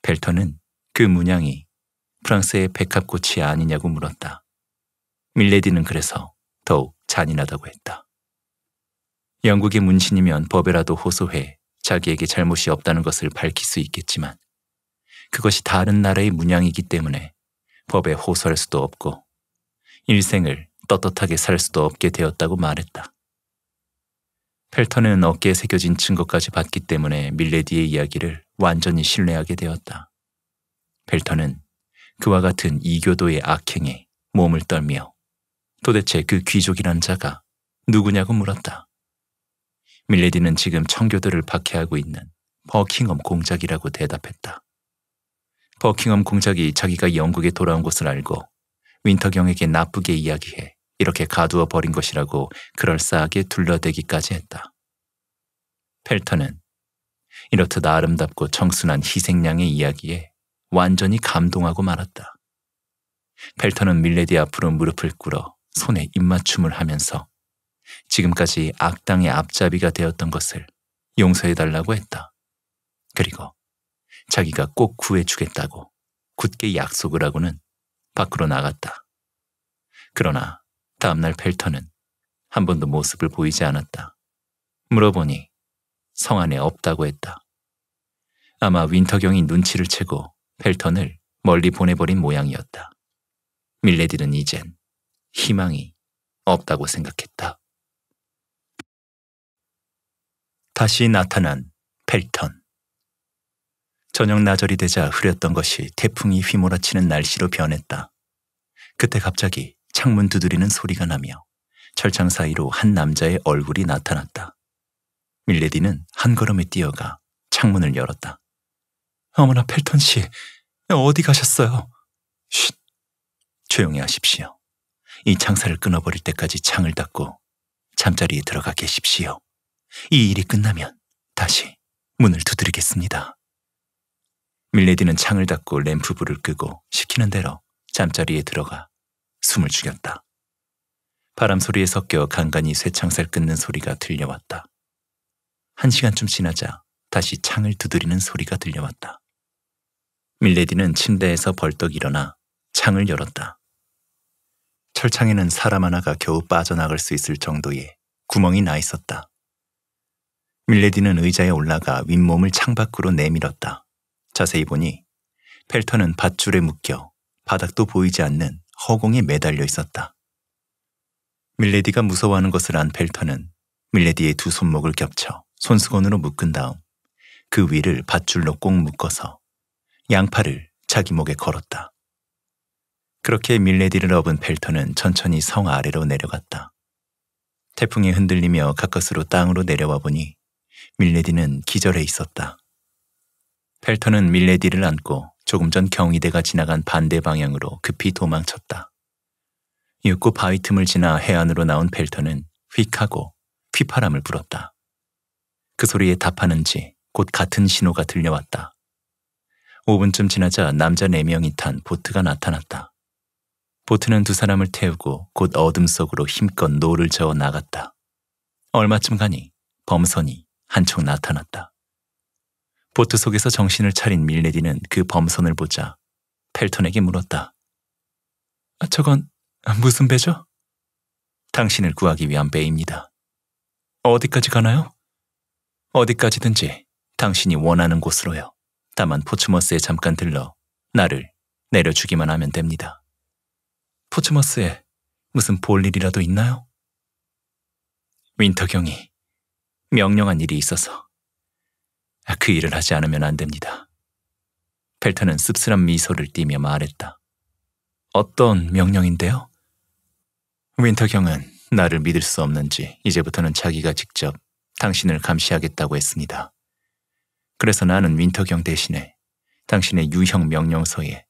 벨터는 그 문양이 프랑스의 백합꽃이 아니냐고 물었다. 밀레디는 그래서 더욱 잔인하다고 했다. 영국의 문신이면 법에라도 호소해 자기에게 잘못이 없다는 것을 밝힐 수 있겠지만 그것이 다른 나라의 문양이기 때문에 법에 호소할 수도 없고 일생을 떳떳하게 살 수도 없게 되었다고 말했다. 펠터는 어깨에 새겨진 증거까지 봤기 때문에 밀레디의 이야기를 완전히 신뢰하게 되었다. 펠터는 그와 같은 이교도의 악행에 몸을 떨며 도대체 그 귀족이란 자가 누구냐고 물었다. 밀레디는 지금 청교도를 박해하고 있는 버킹엄 공작이라고 대답했다. 버킹엄 공작이 자기가 영국에 돌아온 것을 알고 윈터경에게 나쁘게 이야기해 이렇게 가두어 버린 것이라고 그럴싸하게 둘러대기까지 했다. 펠터는 이렇듯 아름답고 청순한 희생양의 이야기에 완전히 감동하고 말았다. 펠터는 밀레디 앞으로 무릎을 꿇어 손에 입맞춤을 하면서 지금까지 악당의 앞잡이가 되었던 것을 용서해달라고 했다. 그리고 자기가 꼭 구해주겠다고 굳게 약속을 하고는 밖으로 나갔다. 그러나 다음날 펠터는 한 번도 모습을 보이지 않았다. 물어보니 성 안에 없다고 했다. 아마 윈터경이 눈치를 채고 펠턴을 멀리 보내버린 모양이었다. 밀레디는 이젠 희망이 없다고 생각했다. 다시 나타난 펠턴. 저녁 나절이 되자 흐렸던 것이 태풍이 휘몰아치는 날씨로 변했다. 그때 갑자기 창문 두드리는 소리가 나며 철창 사이로 한 남자의 얼굴이 나타났다. 밀레디는 한 걸음에 뛰어가 창문을 열었다. 어머나 펠턴 씨, 어디 가셨어요? 쉿, 조용히 하십시오. 이창사를 끊어버릴 때까지 창을 닫고 잠자리에 들어가 계십시오. 이 일이 끝나면 다시 문을 두드리겠습니다. 밀레디는 창을 닫고 램프 불을 끄고 시키는 대로 잠자리에 들어가 숨을 죽였다. 바람 소리에 섞여 간간히 쇠창살 끊는 소리가 들려왔다. 한 시간쯤 지나자 다시 창을 두드리는 소리가 들려왔다. 밀레디는 침대에서 벌떡 일어나 창을 열었다. 철창에는 사람 하나가 겨우 빠져나갈 수 있을 정도의 구멍이 나 있었다. 밀레디는 의자에 올라가 윗몸을 창밖으로 내밀었다. 자세히 보니 펠터는 밧줄에 묶여 바닥도 보이지 않는 허공에 매달려 있었다. 밀레디가 무서워하는 것을 안 펠터는 밀레디의 두 손목을 겹쳐 손수건으로 묶은 다음 그 위를 밧줄로 꼭 묶어서 양팔을 자기 목에 걸었다. 그렇게 밀레디를 업은 펠터는 천천히 성 아래로 내려갔다. 태풍이 흔들리며 가까스로 땅으로 내려와 보니 밀레디는 기절해 있었다. 펠터는 밀레디를 안고 조금 전 경위대가 지나간 반대 방향으로 급히 도망쳤다. 육구 바위 틈을 지나 해안으로 나온 펠터는 휙 하고 휘파람을 불었다. 그 소리에 답하는지 곧 같은 신호가 들려왔다. 5분쯤 지나자 남자 4명이 탄 보트가 나타났다. 보트는 두 사람을 태우고 곧 어둠 속으로 힘껏 노를 저어 나갔다. 얼마쯤 가니 범선이 한쪽 나타났다. 보트 속에서 정신을 차린 밀레디는 그 범선을 보자 펠턴에게 물었다. 아, 저건 무슨 배죠? 당신을 구하기 위한 배입니다. 어디까지 가나요? 어디까지든지 당신이 원하는 곳으로요. 다만 포츠머스에 잠깐 들러 나를 내려주기만 하면 됩니다. 포츠머스에 무슨 볼일이라도 있나요? 윈터경이 명령한 일이 있어서 아, 그 일을 하지 않으면 안 됩니다. 펠터는 씁쓸한 미소를 띠며 말했다. 어떤 명령인데요? 윈터경은 나를 믿을 수 없는지 이제부터는 자기가 직접 당신을 감시하겠다고 했습니다. 그래서 나는 윈터경 대신에 당신의 유형 명령서에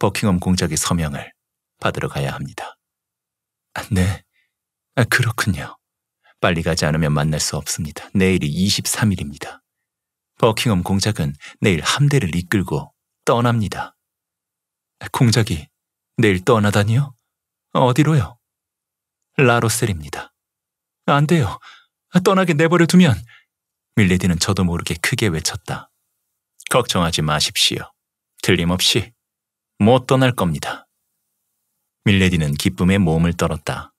버킹엄 공작의 서명을 받으러 가야 합니다. 아, 네, 아, 그렇군요. 빨리 가지 않으면 만날 수 없습니다. 내일이 23일입니다. 버킹엄 공작은 내일 함대를 이끌고 떠납니다. 아, 공작이 내일 떠나다니요? 어디로요? 라로셀입니다. 안 돼요. 떠나게 내버려 두면 밀레디는 저도 모르게 크게 외쳤다. 걱정하지 마십시오. 틀림없이 못 떠날 겁니다. 밀레디는 기쁨에 몸을 떨었다.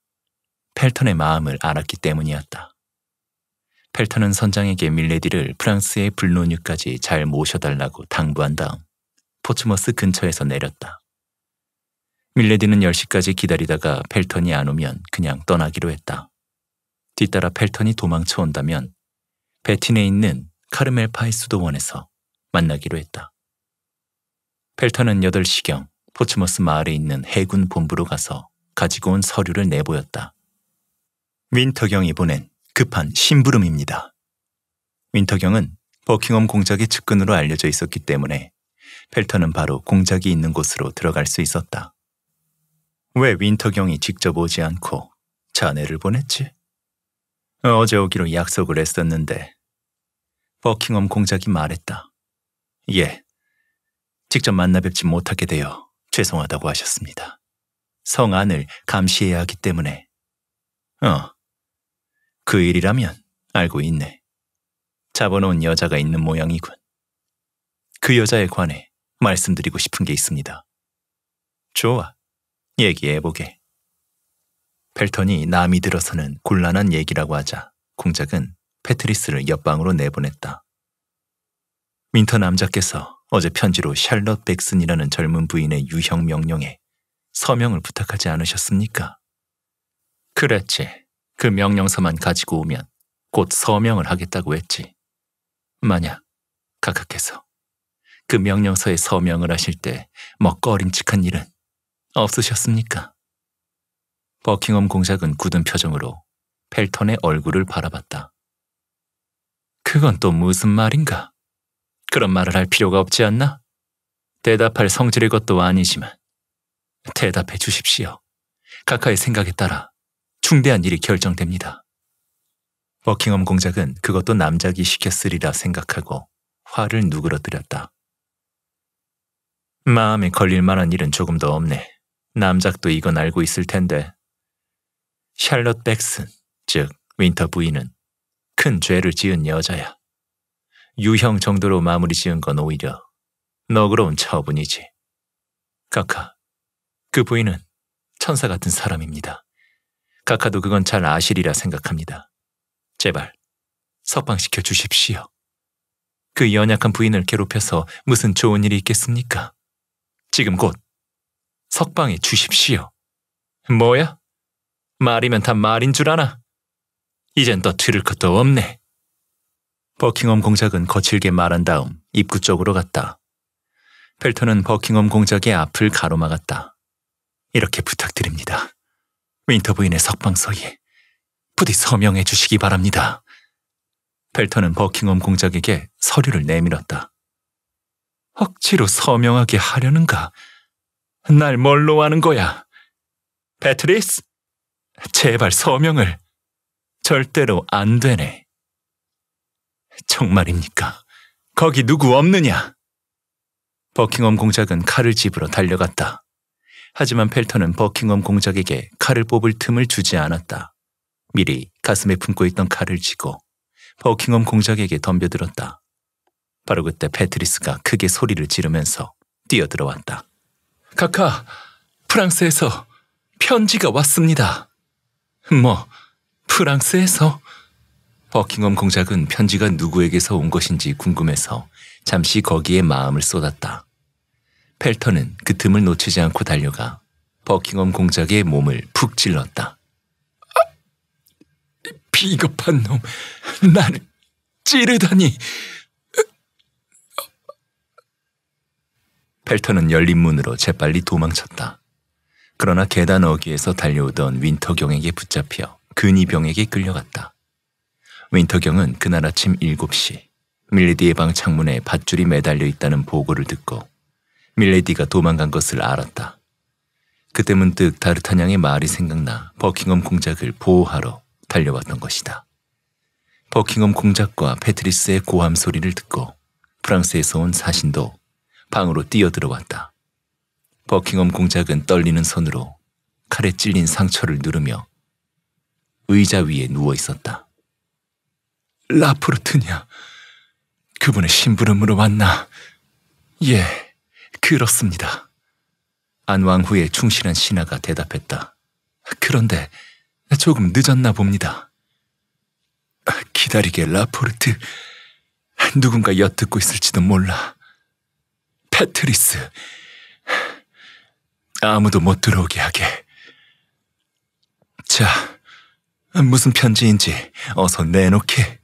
펠턴의 마음을 알았기 때문이었다. 펠턴은 선장에게 밀레디를 프랑스의 불로뉴까지 잘 모셔달라고 당부한 다음 포츠머스 근처에서 내렸다. 밀레디는 10시까지 기다리다가 펠턴이 안 오면 그냥 떠나기로 했다. 뒤따라 펠턴이 도망쳐 온다면 베틴에 있는 카르멜 파이 수도원에서 만나기로 했다. 펠턴은 8시경 포츠머스 마을에 있는 해군 본부로 가서 가지고 온 서류를 내보였다. 윈터경이 보낸 급한 심부름입니다. 윈터경은 버킹엄 공작의 측근으로 알려져 있었기 때문에 펠터는 바로 공작이 있는 곳으로 들어갈 수 있었다. 왜 윈터경이 직접 오지 않고 자네를 보냈지? 어, 어제 오기로 약속을 했었는데 버킹엄 공작이 말했다. 예, 직접 만나 뵙지 못하게 되어 죄송하다고 하셨습니다. 성 안을 감시해야 하기 때문에. 어, 그 일이라면 알고 있네. 잡아놓은 여자가 있는 모양이군. 그 여자에 관해 말씀드리고 싶은 게 있습니다. 좋아, 얘기해보게. 벨턴이 남이 들어서는 곤란한 얘기라고 하자 공작은 패트리스를 옆방으로 내보냈다. 민터 남자께서 어제 편지로 샬럿 백슨이라는 젊은 부인의 유형 명령에 서명을 부탁하지 않으셨습니까? 그랬지. 그 명령서만 가지고 오면 곧 서명을 하겠다고 했지. 만약 각하께서 그 명령서에 서명을 하실 때 먹거림칙한 일은 없으셨습니까? 버킹엄 공작은 굳은 표정으로 펠턴의 얼굴을 바라봤다. 그건 또 무슨 말인가? 그런 말을 할 필요가 없지 않나? 대답할 성질의 것도 아니지만 대답해 주십시오. 카카의 생각에 따라 중대한 일이 결정됩니다. 버킹엄 공작은 그것도 남작이 시켰으리라 생각하고 화를 누그러뜨렸다. 마음에 걸릴 만한 일은 조금도 없네. 남작도 이건 알고 있을 텐데. 샬럿 백슨, 즉 윈터 부인은 큰 죄를 지은 여자야. 유형 정도로 마무리 지은 건 오히려 너그러운 처분이지. 카카, 그 부인은 천사 같은 사람입니다. 카카도 그건 잘 아시리라 생각합니다. 제발 석방시켜 주십시오. 그 연약한 부인을 괴롭혀서 무슨 좋은 일이 있겠습니까? 지금 곧 석방해 주십시오. 뭐야? 말이면 다 말인 줄 아나? 이젠 더 들을 것도 없네. 버킹엄 공작은 거칠게 말한 다음 입구 쪽으로 갔다. 벨터는 버킹엄 공작의 앞을 가로막았다. 이렇게 부탁드립니다. 윈터 부인의 석방서에 부디 서명해 주시기 바랍니다. 벨터는 버킹엄 공작에게 서류를 내밀었다. 억지로 서명하게 하려는가? 날 뭘로 하는 거야? 배트리스? 제발 서명을. 절대로 안 되네. 정말입니까? 거기 누구 없느냐? 버킹엄 공작은 칼을 집으로 달려갔다. 하지만 펠터는 버킹엄 공작에게 칼을 뽑을 틈을 주지 않았다. 미리 가슴에 품고 있던 칼을 쥐고 버킹엄 공작에게 덤벼들었다. 바로 그때 패트리스가 크게 소리를 지르면서 뛰어들어왔다. 카카, 프랑스에서 편지가 왔습니다. 뭐, 프랑스에서? 버킹엄 공작은 편지가 누구에게서 온 것인지 궁금해서 잠시 거기에 마음을 쏟았다. 펠터는 그 틈을 놓치지 않고 달려가 버킹엄 공작의 몸을 푹 찔렀다. 아, 비겁한 놈, 나를 찌르다니. 펠터는 열린 문으로 재빨리 도망쳤다. 그러나 계단 어귀에서 달려오던 윈터경에게 붙잡혀 근위병에게 끌려갔다. 윈터경은 그날 아침 7시 밀레디의 방 창문에 밧줄이 매달려 있다는 보고를 듣고 밀레디가 도망간 것을 알았다. 그때 문득 다르타냥의 말이 생각나 버킹엄 공작을 보호하러 달려왔던 것이다. 버킹엄 공작과 패트리스의 고함 소리를 듣고 프랑스에서 온 사신도 방으로 뛰어들어왔다. 버킹엄 공작은 떨리는 손으로 칼에 찔린 상처를 누르며 의자 위에 누워 있었다. 라포르트냐? 그분의 심부름으로 왔나? 예, 그렇습니다. 안왕후의 충실한 신하가 대답했다. 그런데 조금 늦었나 봅니다. 기다리게 라포르트. 누군가 엿듣고 있을지도 몰라. 패트리스. 아무도 못 들어오게 하게. 자, 무슨 편지인지 어서 내놓게.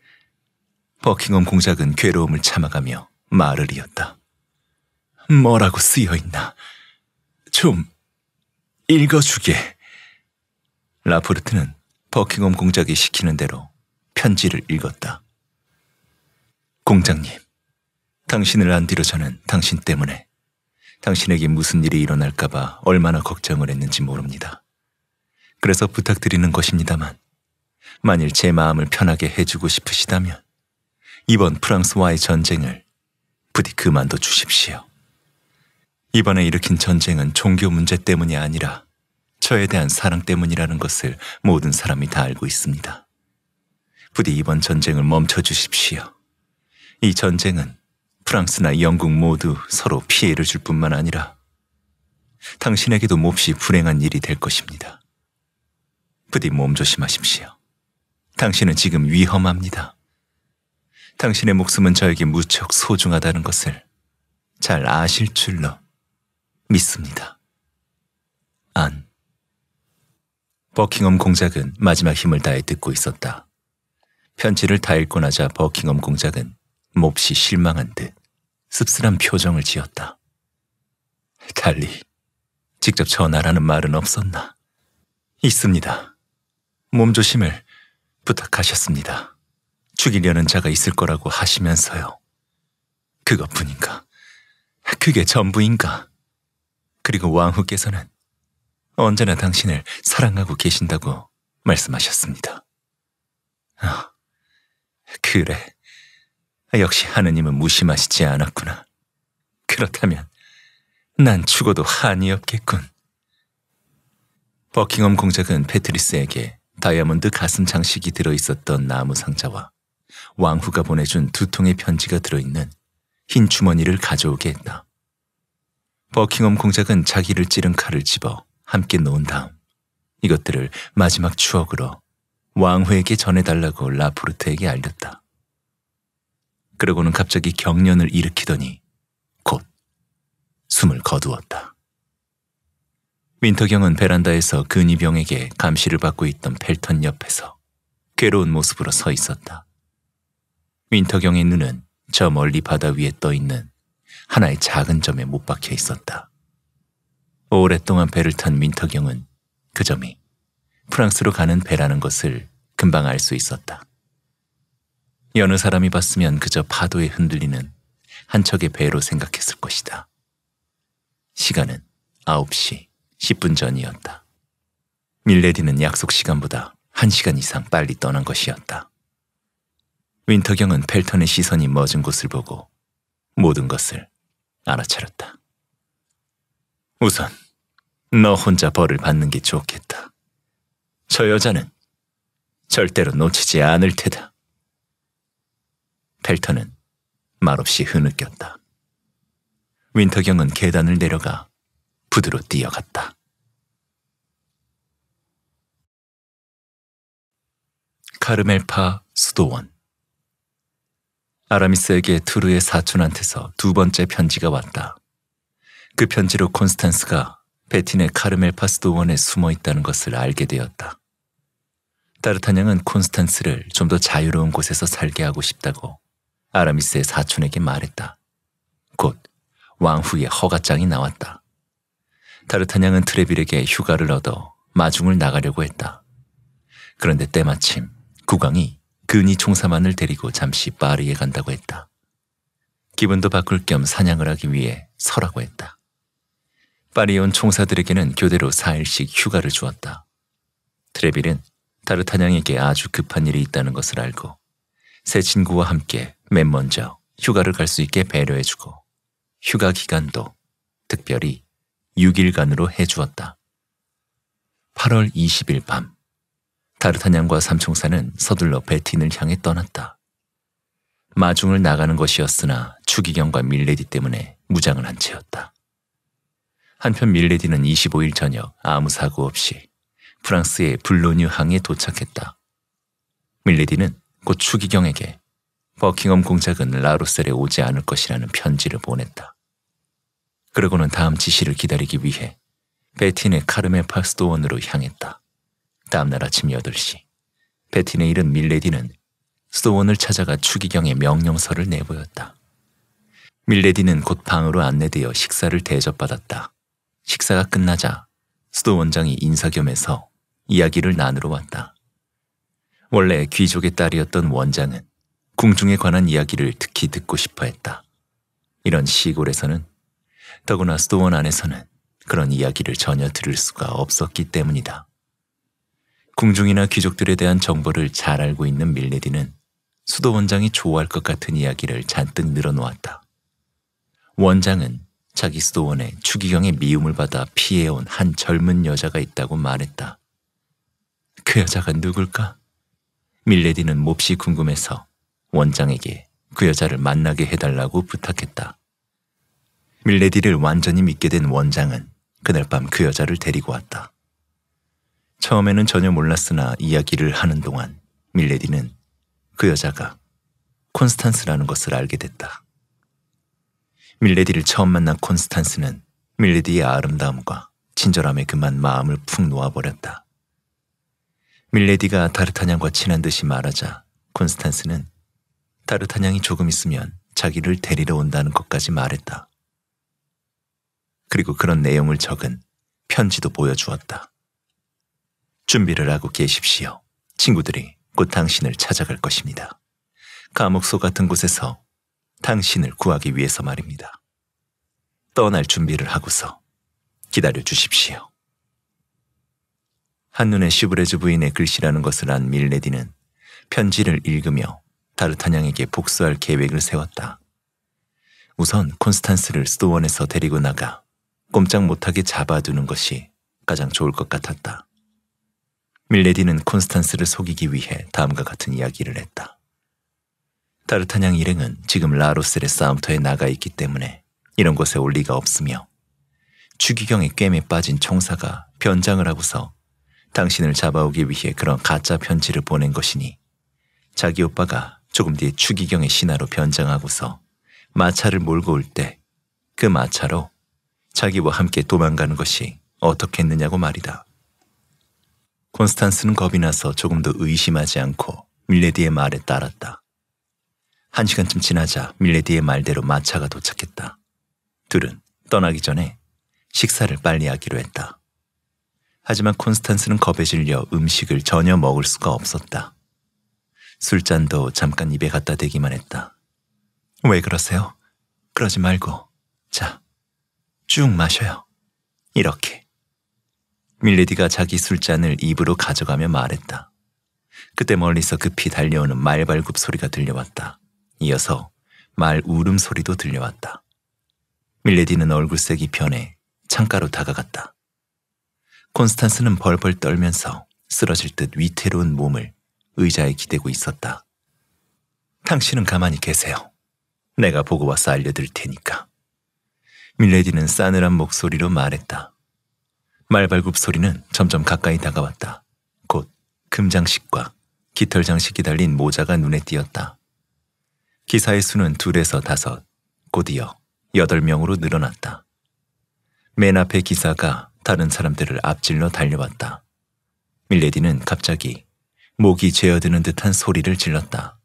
버킹엄 공작은 괴로움을 참아가며 말을 이었다. 뭐라고 쓰여있나? 좀 읽어주게. 라포르트는 버킹엄 공작이 시키는 대로 편지를 읽었다. 공작님, 당신을 안 뒤로 저는 당신 때문에 당신에게 무슨 일이 일어날까봐 얼마나 걱정을 했는지 모릅니다. 그래서 부탁드리는 것입니다만, 만일 제 마음을 편하게 해주고 싶으시다면, 이번 프랑스와의 전쟁을 부디 그만둬 주십시오. 이번에 일으킨 전쟁은 종교 문제 때문이 아니라 저에 대한 사랑 때문이라는 것을 모든 사람이 다 알고 있습니다. 부디 이번 전쟁을 멈춰 주십시오. 이 전쟁은 프랑스나 영국 모두 서로 피해를 줄 뿐만 아니라 당신에게도 몹시 불행한 일이 될 것입니다. 부디 몸조심하십시오. 당신은 지금 위험합니다. 당신의 목숨은 저에게 무척 소중하다는 것을 잘 아실 줄로 믿습니다. 안. 버킹엄 공작은 마지막 힘을 다해 듣고 있었다. 편지를 다 읽고 나자 버킹엄 공작은 몹시 실망한 듯 씁쓸한 표정을 지었다. 달리 직접 전화라는 말은 없었나? 있습니다. 몸조심을 부탁하셨습니다. 죽이려는 자가 있을 거라고 하시면서요. 그것뿐인가? 그게 전부인가? 그리고 왕후께서는 언제나 당신을 사랑하고 계신다고 말씀하셨습니다. 아, 그래. 역시 하느님은 무심하시지 않았구나. 그렇다면 난 죽어도 한이 없겠군. 버킹엄 공작은 패트리스에게 다이아몬드 가슴 장식이 들어있었던 나무 상자와 왕후가 보내준 두 통의 편지가 들어있는 흰 주머니를 가져오게 했다. 버킹엄 공작은 자기를 찌른 칼을 집어 함께 놓은 다음 이것들을 마지막 추억으로 왕후에게 전해달라고 라프르트에게 알렸다. 그러고는 갑자기 경련을 일으키더니 곧 숨을 거두었다. 민터경은 베란다에서 근위병에게 감시를 받고 있던 펠턴 옆에서 괴로운 모습으로 서 있었다. 윈터경의 눈은 저 멀리 바다 위에 떠 있는 하나의 작은 점에 못 박혀 있었다. 오랫동안 배를 탄 윈터경은 그 점이 프랑스로 가는 배라는 것을 금방 알 수 있었다. 여느 사람이 봤으면 그저 파도에 흔들리는 한 척의 배로 생각했을 것이다. 시간은 9시 10분 전이었다. 밀레디는 약속 시간보다 1시간 이상 빨리 떠난 것이었다. 윈터경은 펠턴의 시선이 멎은 곳을 보고 모든 것을 알아차렸다. 우선 너 혼자 벌을 받는 게 좋겠다. 저 여자는 절대로 놓치지 않을 테다. 펠턴은 말없이 흐느꼈다. 윈터경은 계단을 내려가 부드러 뛰어갔다. 카르멜파 수도원 아라미스에게 두르의 사촌한테서 두 번째 편지가 왔다. 그 편지로 콘스탄스가 베틴의 카르멜 파스도원에 숨어 있다는 것을 알게 되었다. 따르타냥은 콘스탄스를 좀 더 자유로운 곳에서 살게 하고 싶다고 아라미스의 사촌에게 말했다. 곧 왕후의 허가장이 나왔다. 타르타냥은 트레빌에게 휴가를 얻어 마중을 나가려고 했다. 그런데 때마침 국왕이 근니 총사만을 데리고 잠시 파리에 간다고 했다. 기분도 바꿀 겸 사냥을 하기 위해 서라고 했다. 파리에 온 총사들에게는 교대로 4일씩 휴가를 주었다. 트레빌은 다르타냥에게 아주 급한 일이 있다는 것을 알고 새 친구와 함께 맨 먼저 휴가를 갈 수 있게 배려해주고 휴가 기간도 특별히 6일간으로 해주었다. 8월 20일 밤 타르타냥과 삼총사는 서둘러 베틴을 향해 떠났다. 마중을 나가는 것이었으나 추기경과 밀레디 때문에 무장을 한 채였다. 한편 밀레디는 25일 저녁 아무 사고 없이 프랑스의 블로뉴 항에 도착했다. 밀레디는 곧 추기경에게 버킹엄 공작은 라로셀에 오지 않을 것이라는 편지를 보냈다. 그러고는 다음 지시를 기다리기 위해 베틴의 카르메 파스도원으로 향했다. 다음날 아침 8시 베틴의 일은 밀레디는 스도원을 찾아가 추기경의 명령서를 내보였다. 밀레디는 곧 방으로 안내되어 식사를 대접받았다. 식사가 끝나자 수도 원장이 인사겸해서 이야기를 나누러 왔다. 원래 귀족의 딸이었던 원장은 궁중에 관한 이야기를 특히 듣고 싶어 했다. 이런 시골에서는 더구나 수도원 안에서는 그런 이야기를 전혀 들을 수가 없었기 때문이다. 궁중이나 귀족들에 대한 정보를 잘 알고 있는 밀레디는 수도 원장이 좋아할 것 같은 이야기를 잔뜩 늘어놓았다. 원장은 자기 수도원에 추기경의 미움을 받아 피해온 한 젊은 여자가 있다고 말했다. 그 여자가 누굴까? 밀레디는 몹시 궁금해서 원장에게 그 여자를 만나게 해달라고 부탁했다. 밀레디를 완전히 믿게 된 원장은 그날 밤 그 여자를 데리고 왔다. 처음에는 전혀 몰랐으나 이야기를 하는 동안 밀레디는 그 여자가 콘스탄스라는 것을 알게 됐다. 밀레디를 처음 만난 콘스탄스는 밀레디의 아름다움과 친절함에 그만 마음을 푹 놓아버렸다. 밀레디가 다르타냥과 친한 듯이 말하자 콘스탄스는 다르타냥이 조금 있으면 자기를 데리러 온다는 것까지 말했다. 그리고 그런 내용을 적은 편지도 보여주었다. 준비를 하고 계십시오. 친구들이 곧 당신을 찾아갈 것입니다. 감옥소 같은 곳에서 당신을 구하기 위해서 말입니다. 떠날 준비를 하고서 기다려 주십시오. 한눈에 시브레즈 부인의 글씨라는 것을 안 밀레디는 편지를 읽으며 다르타냥에게 복수할 계획을 세웠다. 우선 콘스탄스를 수도원에서 데리고 나가 꼼짝 못하게 잡아두는 것이 가장 좋을 것 같았다. 밀레디는 콘스탄스를 속이기 위해 다음과 같은 이야기를 했다. 타르타냥 일행은 지금 라로스의 싸움터에 나가 있기 때문에 이런 곳에 올 리가 없으며 추기경의 꿰에 빠진 총사가 변장을 하고서 당신을 잡아오기 위해 그런 가짜 편지를 보낸 것이니 자기 오빠가 조금 뒤에 추기경의 신하로 변장하고서 마차를 몰고 올 때 그 마차로 자기와 함께 도망가는 것이 어떻겠느냐고 말이다. 콘스탄스는 겁이 나서 조금도 의심하지 않고 밀레디의 말에 따랐다. 한 시간쯤 지나자 밀레디의 말대로 마차가 도착했다. 둘은 떠나기 전에 식사를 빨리 하기로 했다. 하지만 콘스탄스는 겁에 질려 음식을 전혀 먹을 수가 없었다. 술잔도 잠깐 입에 갖다 대기만 했다. 왜 그러세요? 그러지 말고, 자, 쭉 마셔요. 이렇게. 밀레디가 자기 술잔을 입으로 가져가며 말했다. 그때 멀리서 급히 달려오는 말발굽 소리가 들려왔다. 이어서 말 울음소리도 들려왔다. 밀레디는 얼굴색이 변해 창가로 다가갔다. 콘스탄스는 벌벌 떨면서 쓰러질 듯 위태로운 몸을 의자에 기대고 있었다. 당신은 가만히 계세요. 내가 보고 와서 알려드릴 테니까. 밀레디는 싸늘한 목소리로 말했다. 말발굽 소리는 점점 가까이 다가왔다. 곧 금장식과 깃털 장식이 달린 모자가 눈에 띄었다. 기사의 수는 둘에서 다섯, 곧이어 여덟 명으로 늘어났다. 맨 앞에 기사가 다른 사람들을 앞질러 달려왔다. 밀레디는 갑자기 목이 죄어드는 듯한 소리를 질렀다.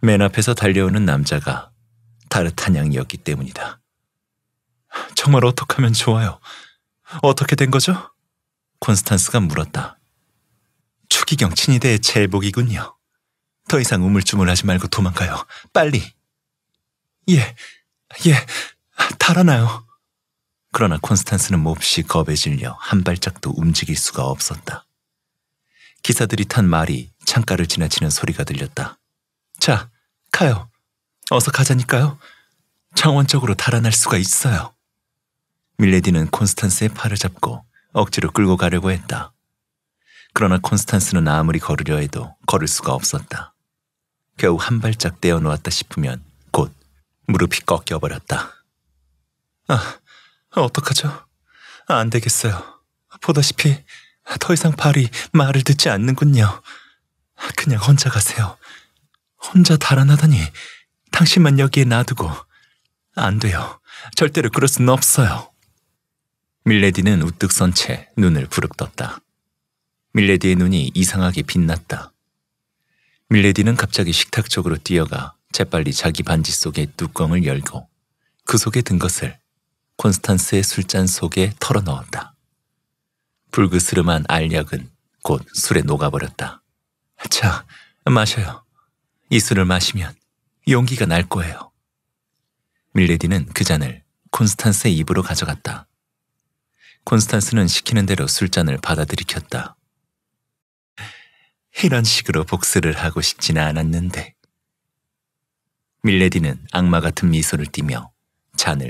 맨 앞에서 달려오는 남자가 타르탄 양이었기 때문이다. 정말 어떡하면 좋아요. 어떻게 된 거죠? 콘스탄스가 물었다. 추기경 친이대의 제복이군요. 더 이상 우물쭈물하지 말고 도망가요. 빨리. 예, 예, 달아나요. 그러나 콘스탄스는 몹시 겁에 질려 한 발짝도 움직일 수가 없었다. 기사들이 탄 말이 창가를 지나치는 소리가 들렸다. 자, 가요. 어서 가자니까요. 창원 적으로 달아날 수가 있어요. 밀레디는 콘스탄스의 팔을 잡고 억지로 끌고 가려고 했다. 그러나 콘스탄스는 아무리 걸으려 해도 걸을 수가 없었다. 겨우 한 발짝 떼어 놓았다 싶으면 곧 무릎이 꺾여버렸다. 아, 어떡하죠? 안 되겠어요. 보다시피 더 이상 발이 말을 듣지 않는군요. 그냥 혼자 가세요. 혼자 달아나다니 당신만 여기에 놔두고 안 돼요. 절대로 그럴 수는 없어요. 밀레디는 우뚝 선 채 눈을 부릅떴다. 밀레디의 눈이 이상하게 빛났다. 밀레디는 갑자기 식탁 쪽으로 뛰어가 재빨리 자기 반지 속에 뚜껑을 열고 그 속에 든 것을 콘스탄스의 술잔 속에 털어넣었다. 불그스름한 알약은 곧 술에 녹아버렸다. 자, 마셔요. 이 술을 마시면 용기가 날 거예요. 밀레디는 그 잔을 콘스탄스의 입으로 가져갔다. 콘스탄스는 시키는 대로 술잔을 받아들이켰다. 이런 식으로 복수를 하고 싶지는 않았는데. 밀레디는 악마 같은 미소를 띠며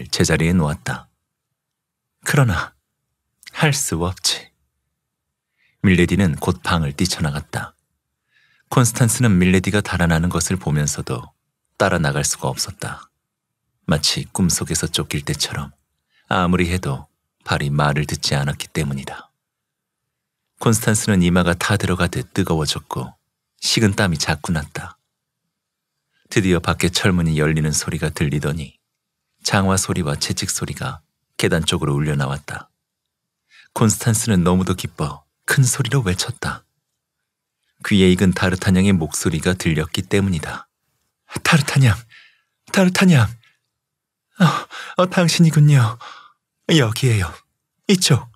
잔을 제자리에 놓았다. 그러나 할 수 없지. 밀레디는 곧 방을 뛰쳐나갔다. 콘스탄스는 밀레디가 달아나는 것을 보면서도 따라 나갈 수가 없었다. 마치 꿈속에서 쫓길 때처럼 아무리 해도 발이 말을 듣지 않았기 때문이다. 콘스탄스는 이마가 다 들어가듯 뜨거워졌고 식은 땀이 자꾸 났다. 드디어 밖에 철문이 열리는 소리가 들리더니 장화 소리와 채찍 소리가 계단 쪽으로 울려 나왔다. 콘스탄스는 너무도 기뻐 큰 소리로 외쳤다. 귀에 익은 다르타냥의 목소리가 들렸기 때문이다. 다르타냥, 다르타냥, 어, 아, 어, 당신이군요. 여기에요. 이쪽.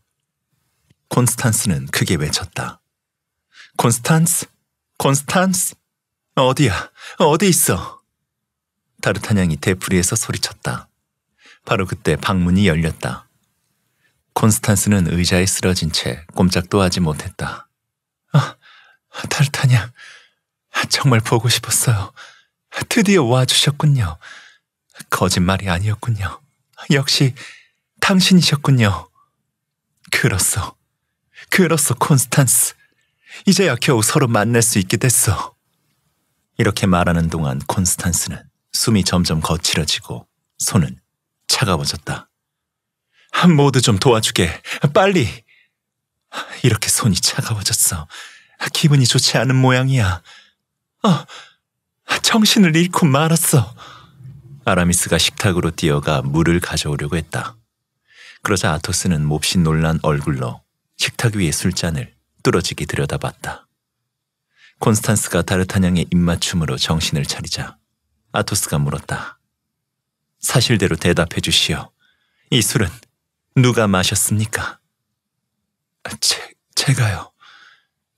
콘스탄스는 크게 외쳤다. 콘스탄스? 콘스탄스? 어디야? 어디 있어? 다르타냥이 대풀이에서 소리쳤다. 바로 그때 방문이 열렸다. 콘스탄스는 의자에 쓰러진 채 꼼짝도 하지 못했다. 아, 다르타냥 정말 보고 싶었어요. 드디어 와주셨군요. 거짓말이 아니었군요. 역시 당신이셨군요. 그렇소. 그렇소, 콘스탄스. 이제야 겨우 서로 만날 수 있게 됐어. 이렇게 말하는 동안 콘스탄스는 숨이 점점 거칠어지고 손은 차가워졌다. 모두 좀 도와주게. 빨리. 이렇게 손이 차가워졌어. 기분이 좋지 않은 모양이야. 어, 정신을 잃고 말았어. 아라미스가 식탁으로 뛰어가 물을 가져오려고 했다. 그러자 아토스는 몹시 놀란 얼굴로 식탁 위의 술잔을 뚫어지게 들여다봤다. 콘스탄스가 다르타냥의 입맞춤으로 정신을 차리자 아토스가 물었다. 사실대로 대답해 주시오. 이 술은 누가 마셨습니까? 제, 제가요.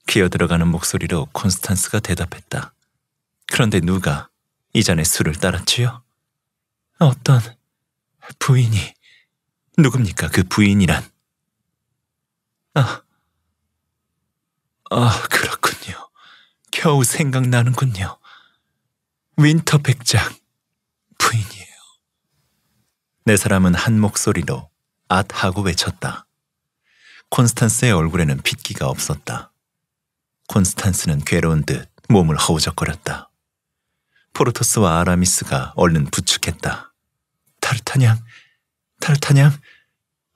기어 들어가는 목소리로 콘스탄스가 대답했다. 그런데 누가 이전의 술을 따랐지요? 어떤 부인이 누굽니까 그 부인이란? 아, 아 그렇군요. 겨우 생각나는군요. 윈터 백장 부인이에요. 내 사람은 한 목소리로 앗하고 외쳤다. 콘스탄스의 얼굴에는 핏기가 없었다. 콘스탄스는 괴로운 듯 몸을 허우적거렸다. 포르토스와 아라미스가 얼른 부축했다. 타르타냥, 탈타냥,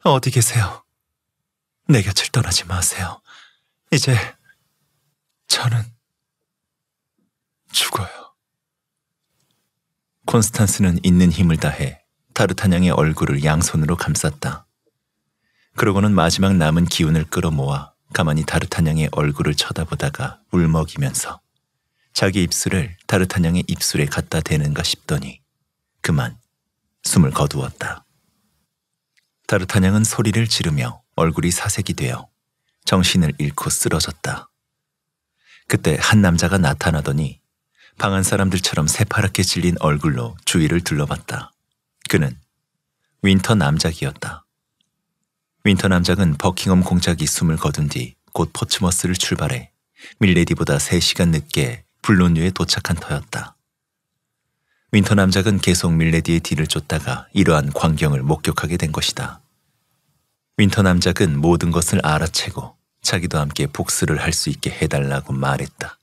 어디 계세요? 내 곁을 떠나지 마세요. 이제 저는 죽어요. 콘스탄스는 있는 힘을 다해 타르타냥의 얼굴을 양손으로 감쌌다. 그러고는 마지막 남은 기운을 끌어모아 가만히 타르타냥의 얼굴을 쳐다보다가 울먹이면서 자기 입술을 타르타냥의 입술에 갖다 대는가 싶더니 그만 숨을 거두었다. 다르타냥은 소리를 지르며 얼굴이 사색이 되어 정신을 잃고 쓰러졌다. 그때 한 남자가 나타나더니 방한 사람들처럼 새파랗게 질린 얼굴로 주위를 둘러봤다. 그는 윈터 남작이었다. 윈터 남작은 버킹엄 공작이 숨을 거둔 뒤 곧 포츠머스를 출발해 밀레디보다 3시간 늦게 블론류에 도착한 터였다. 윈터 남작은 계속 밀레디의 뒤를 쫓다가 이러한 광경을 목격하게 된 것이다. 윈터 남작은 모든 것을 알아채고 자기도 함께 복수를 할 수 있게 해달라고 말했다.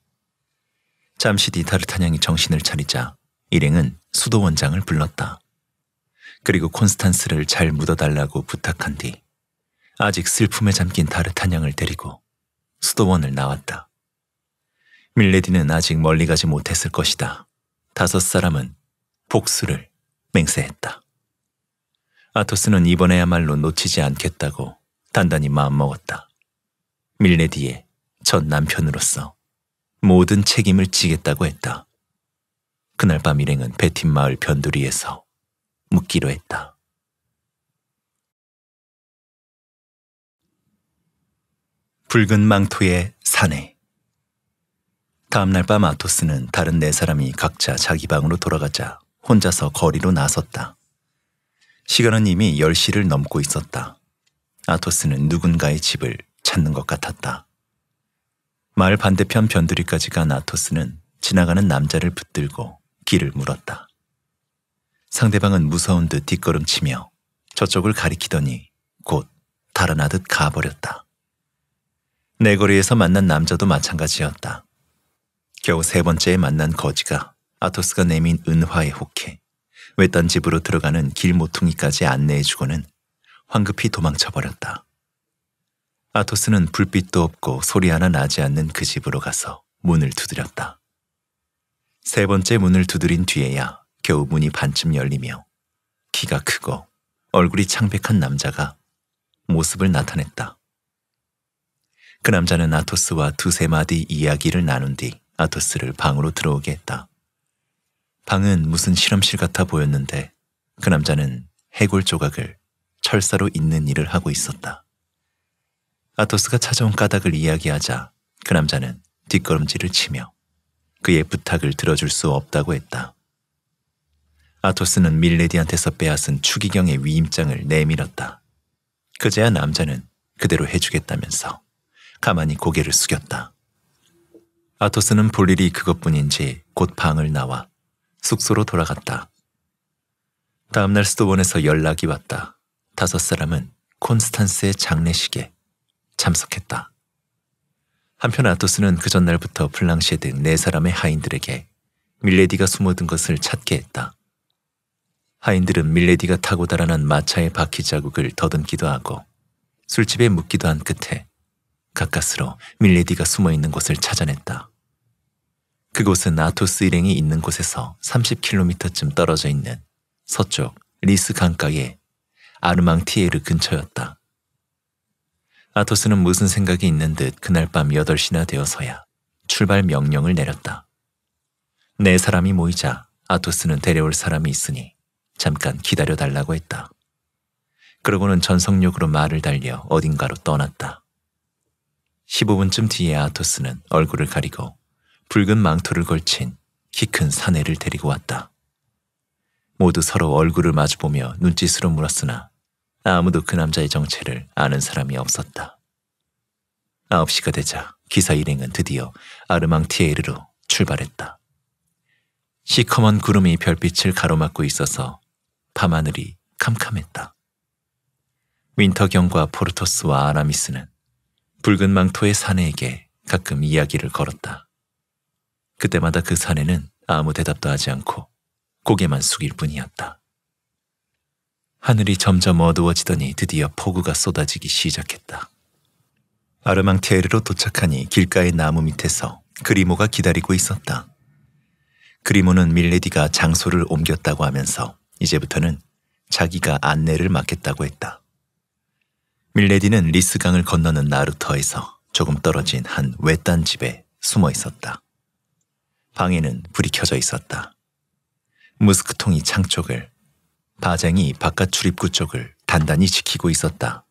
잠시 뒤다르타냥이 정신을 차리자 일행은 수도원장을 불렀다. 그리고 콘스탄스를 잘 묻어달라고 부탁한 뒤 아직 슬픔에 잠긴 다르타냥을 데리고 수도원을 나왔다. 밀레디는 아직 멀리 가지 못했을 것이다. 다섯 사람은 복수를 맹세했다. 아토스는 이번에야말로 놓치지 않겠다고 단단히 마음먹었다. 밀레디의 전 남편으로서 모든 책임을 지겠다고 했다. 그날 밤 일행은 베틴 마을 변두리에서 묵기로 했다. 붉은 망토의 사내 다음날 밤 아토스는 다른 네 사람이 각자 자기 방으로 돌아가자 혼자서 거리로 나섰다. 시간은 이미 10시를 넘고 있었다. 아토스는 누군가의 집을 찾는 것 같았다. 마을 반대편 변두리까지 간 아토스는 지나가는 남자를 붙들고 길을 물었다. 상대방은 무서운 듯 뒷걸음치며 저쪽을 가리키더니 곧 달아나듯 가버렸다. 내거리에서 만난 남자도 마찬가지였다. 겨우 세 번째에 만난 거지가 아토스가 내민 은화에 혹해 외딴 집으로 들어가는 길 모퉁이까지 안내해주고는 황급히 도망쳐버렸다. 아토스는 불빛도 없고 소리 하나 나지 않는 그 집으로 가서 문을 두드렸다. 세 번째 문을 두드린 뒤에야 겨우 문이 반쯤 열리며 키가 크고 얼굴이 창백한 남자가 모습을 나타냈다. 그 남자는 아토스와 두세 마디 이야기를 나눈 뒤 아토스를 방으로 들어오게 했다. 방은 무슨 실험실 같아 보였는데 그 남자는 해골 조각을 철사로 잇는 일을 하고 있었다. 아토스가 찾아온 까닭을 이야기하자 그 남자는 뒷걸음질을 치며 그의 부탁을 들어줄 수 없다고 했다. 아토스는 밀레디한테서 빼앗은 추기경의 위임장을 내밀었다. 그제야 남자는 그대로 해주겠다면서 가만히 고개를 숙였다. 아토스는 볼 일이 그것뿐인지 곧 방을 나와 숙소로 돌아갔다. 다음날 수도원에서 연락이 왔다. 다섯 사람은 콘스탄스의 장례식에 참석했다. 한편 아토스는 그 전날부터 플랑시셰등네 사람의 하인들에게 밀레디가 숨어든 것을 찾게 했다. 하인들은 밀레디가 타고 달아난 마차의 바퀴 자국을 더듬기도 하고 술집에 묻기도 한 끝에 가까스로 밀레디가 숨어 있는 곳을 찾아냈다. 그곳은 아토스 일행이 있는 곳에서 30km쯤 떨어져 있는 서쪽 리스 강가의 아르망 티에르 근처였다. 아토스는 무슨 생각이 있는 듯 그날 밤 8시나 되어서야 출발 명령을 내렸다. 네 사람이 모이자 아토스는 데려올 사람이 있으니 잠깐 기다려달라고 했다. 그러고는 전속력으로 말을 달려 어딘가로 떠났다. 15분쯤 뒤에 아토스는 얼굴을 가리고 붉은 망토를 걸친 키 큰 사내를 데리고 왔다. 모두 서로 얼굴을 마주보며 눈짓으로 물었으나 아무도 그 남자의 정체를 아는 사람이 없었다. 9시가 되자 기사 일행은 드디어 아르망티에르로 출발했다. 시커먼 구름이 별빛을 가로막고 있어서 밤하늘이 캄캄했다. 윈터경과 포르토스와 아라미스는 붉은 망토의 사내에게 가끔 이야기를 걸었다. 그때마다 그 사내는 아무 대답도 하지 않고 고개만 숙일 뿐이었다. 하늘이 점점 어두워지더니 드디어 폭우가 쏟아지기 시작했다. 아르망티에르로 도착하니 길가의 나무 밑에서 그리모가 기다리고 있었다. 그리모는 밀레디가 장소를 옮겼다고 하면서 이제부터는 자기가 안내를 맡겠다고 했다. 밀레디는 리스강을 건너는 나루터에서 조금 떨어진 한 외딴 집에 숨어 있었다. 방에는 불이 켜져 있었다. 무스크통이 창 쪽을, 바쟁이 바깥 출입구 쪽을 단단히 지키고 있었다.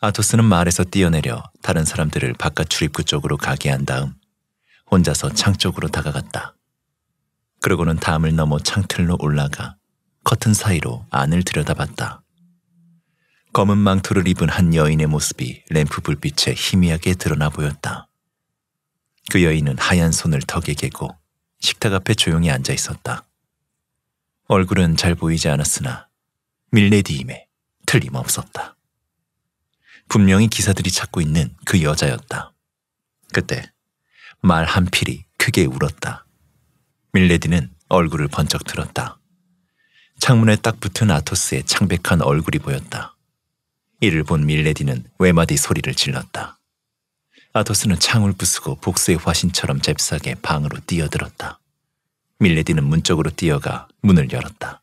아토스는 말에서 뛰어내려 다른 사람들을 바깥 출입구 쪽으로 가게 한 다음 혼자서 창 쪽으로 다가갔다. 그러고는 담을 넘어 창틀로 올라가 커튼 사이로 안을 들여다봤다. 검은 망토를 입은 한 여인의 모습이 램프 불빛에 희미하게 드러나 보였다. 그 여인은 하얀 손을 턱에 개고 식탁 앞에 조용히 앉아 있었다. 얼굴은 잘 보이지 않았으나 밀레디임에 틀림없었다. 분명히 기사들이 찾고 있는 그 여자였다. 그때 말 한 필이 크게 울었다. 밀레디는 얼굴을 번쩍 들었다. 창문에 딱 붙은 아토스의 창백한 얼굴이 보였다. 이를 본 밀레디는 외마디 소리를 질렀다. 아토스는 창을 부수고 복수의 화신처럼 잽싸게 방으로 뛰어들었다. 밀레디는 문 쪽으로 뛰어가 문을 열었다.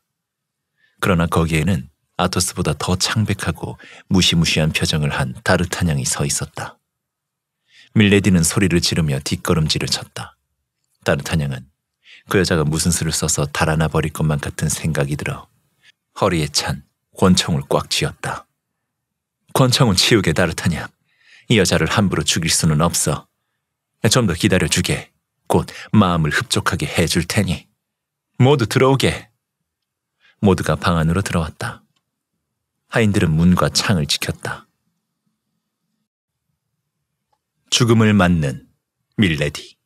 그러나 거기에는 아토스보다 더 창백하고 무시무시한 표정을 한 다르타냥이 서 있었다. 밀레디는 소리를 지르며 뒷걸음질을 쳤다. 다르타냥은 그 여자가 무슨 수를 써서 달아나 버릴 것만 같은 생각이 들어 허리에 찬 권총을 꽉 쥐었다. 권창훈 치우게 따뜻하냐이 여자를 함부로 죽일 수는 없어. 좀 더 기다려주게. 곧 마음을 흡족하게 해줄 테니. 모두 들어오게. 모두가 방 안으로 들어왔다. 하인들은 문과 창을 지켰다. 죽음을 맞는 밀레디.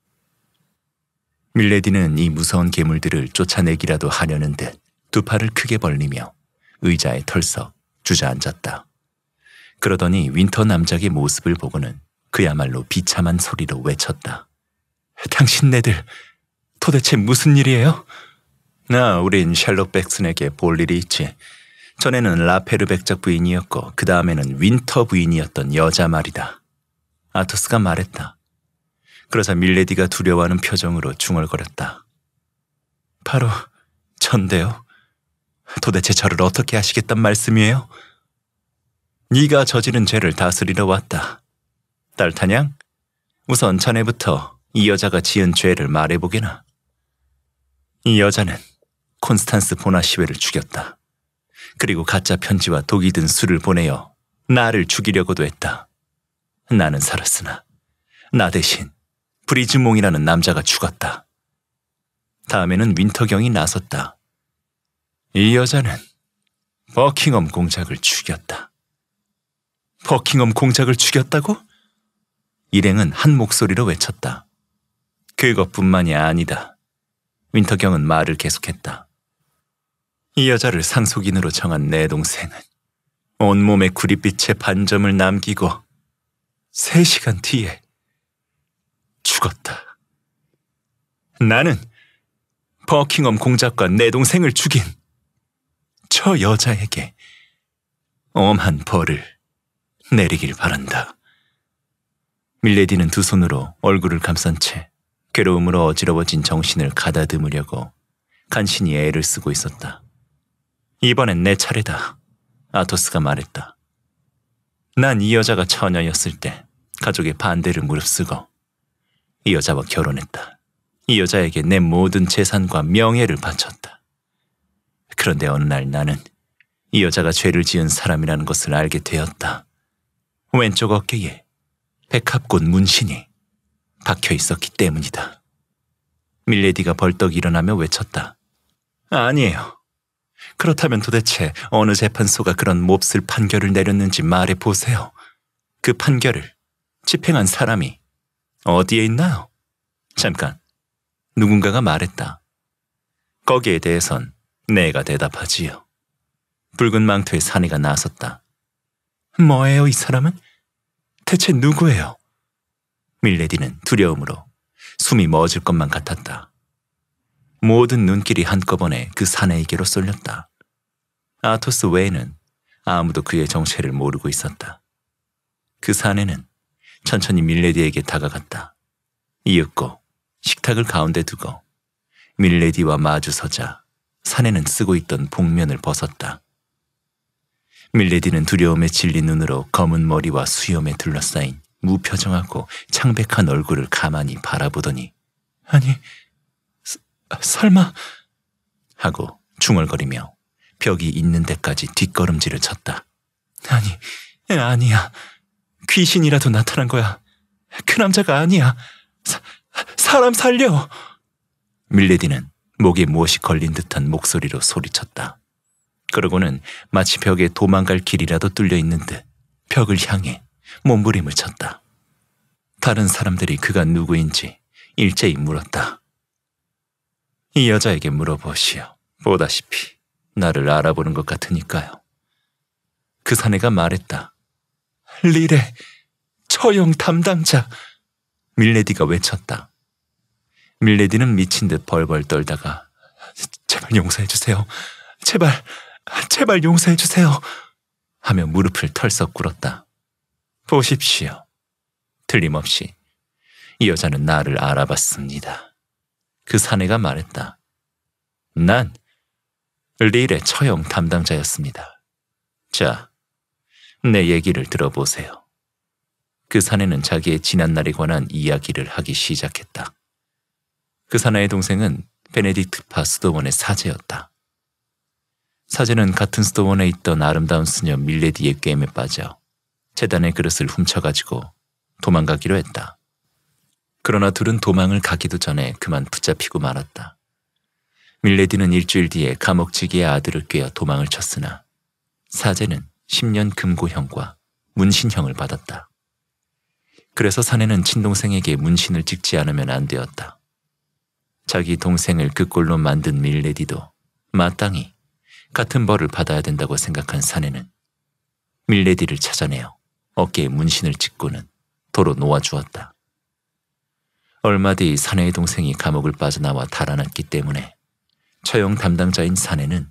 밀레디는 이 무서운 괴물들을 쫓아내기라도 하려는 듯 두 팔을 크게 벌리며 의자에 털썩 주저앉았다. 그러더니 윈터 남작의 모습을 보고는 그야말로 비참한 소리로 외쳤다. 당신네들 도대체 무슨 일이에요? 나 우린 샬롯 백슨에게 볼 일이 있지. 전에는 라페르 백작 부인이었고 그 다음에는 윈터 부인이었던 여자 말이다. 아토스가 말했다. 그러자 밀레디가 두려워하는 표정으로 중얼거렸다. 바로 전데요. 도대체 저를 어떻게 하시겠단 말씀이에요? 네가 저지른 죄를 다스리러 왔다. 딸 타냥, 우선 자네부터 이 여자가 지은 죄를 말해보게나. 이 여자는 콘스탄스 보나시웨를 죽였다. 그리고 가짜 편지와 독이 든 술을 보내어 나를 죽이려고도 했다. 나는 살았으나 나 대신 브리즈몽이라는 남자가 죽었다. 다음에는 윈터경이 나섰다. 이 여자는 버킹엄 공작을 죽였다. 버킹엄 공작을 죽였다고? 일행은 한 목소리로 외쳤다. 그것뿐만이 아니다. 윈터경은 말을 계속했다. 이 여자를 상속인으로 정한 내 동생은 온몸에 구릿빛의 반점을 남기고 세 시간 뒤에 죽었다. 나는 버킹엄 공작과 내 동생을 죽인 저 여자에게 엄한 벌을 내리길 바란다. 밀레디는 두 손으로 얼굴을 감싼 채 괴로움으로 어지러워진 정신을 가다듬으려고 간신히 애를 쓰고 있었다. 이번엔 내 차례다. 아토스가 말했다. 난 이 여자가 처녀였을 때 가족의 반대를 무릅쓰고 이 여자와 결혼했다. 이 여자에게 내 모든 재산과 명예를 바쳤다. 그런데 어느 날 나는 이 여자가 죄를 지은 사람이라는 것을 알게 되었다. 왼쪽 어깨에 백합꽃 문신이 박혀 있었기 때문이다. 밀레디가 벌떡 일어나며 외쳤다. 아니에요. 그렇다면 도대체 어느 재판소가 그런 몹쓸 판결을 내렸는지 말해 보세요. 그 판결을 집행한 사람이 어디에 있나요? 잠깐, 누군가가 말했다. 거기에 대해선 내가 대답하지요. 붉은 망토의 사내가 나섰다. 뭐예요, 이 사람은? 대체 누구예요? 밀레디는 두려움으로 숨이 멎을 것만 같았다. 모든 눈길이 한꺼번에 그 사내에게로 쏠렸다. 아토스 외에는 아무도 그의 정체를 모르고 있었다. 그 사내는 천천히 밀레디에게 다가갔다. 이윽고 식탁을 가운데 두고 밀레디와 마주서자 사내는 쓰고 있던 복면을 벗었다. 밀레디는 두려움에 질린 눈으로 검은 머리와 수염에 둘러싸인 무표정하고 창백한 얼굴을 가만히 바라보더니 아니, 설마... 하고 중얼거리며 벽이 있는 데까지 뒷걸음질을 쳤다. 아니, 아니야. 귀신이라도 나타난 거야. 그 남자가 아니야. 사, 사람 살려! 밀레디는 목에 무엇이 걸린 듯한 목소리로 소리쳤다. 그러고는 마치 벽에 도망갈 길이라도 뚫려 있는 듯 벽을 향해 몸부림을 쳤다. 다른 사람들이 그가 누구인지 일제히 물었다. 이 여자에게 물어보시오. 보다시피 나를 알아보는 것 같으니까요. 그 사내가 말했다. 리레, 처형 담당자. 밀레디가 외쳤다. 밀레디는 미친 듯 벌벌 떨다가 제발 용서해 주세요. 제발 아, 제발 용서해 주세요. 하며 무릎을 털썩 꿇었다. 보십시오. 틀림없이 이 여자는 나를 알아봤습니다. 그 사내가 말했다. 난 릴의 처형 담당자였습니다. 자, 내 얘기를 들어보세요. 그 사내는 자기의 지난날에 관한 이야기를 하기 시작했다. 그사내의 동생은 베네딕트파 수도원의 사제였다. 사제는 같은 스토원에 있던 아름다운 스녀 밀레디의 게임에 빠져 재단의 그릇을 훔쳐가지고 도망가기로 했다. 그러나 둘은 도망을 가기도 전에 그만 붙잡히고 말았다. 밀레디는 일주일 뒤에 감옥지기의 아들을 꿰어 도망을 쳤으나 사제는 10년 금고형과 문신형을 받았다. 그래서 사내는 친동생에게 문신을 찍지 않으면 안 되었다. 자기 동생을 그 꼴로 만든 밀레디도 마땅히 같은 벌을 받아야 된다고 생각한 사내는 밀레디를 찾아내어 어깨에 문신을 찍고는 도로 놓아주었다. 얼마 뒤 사내의 동생이 감옥을 빠져나와 달아났기 때문에 처형 담당자인 사내는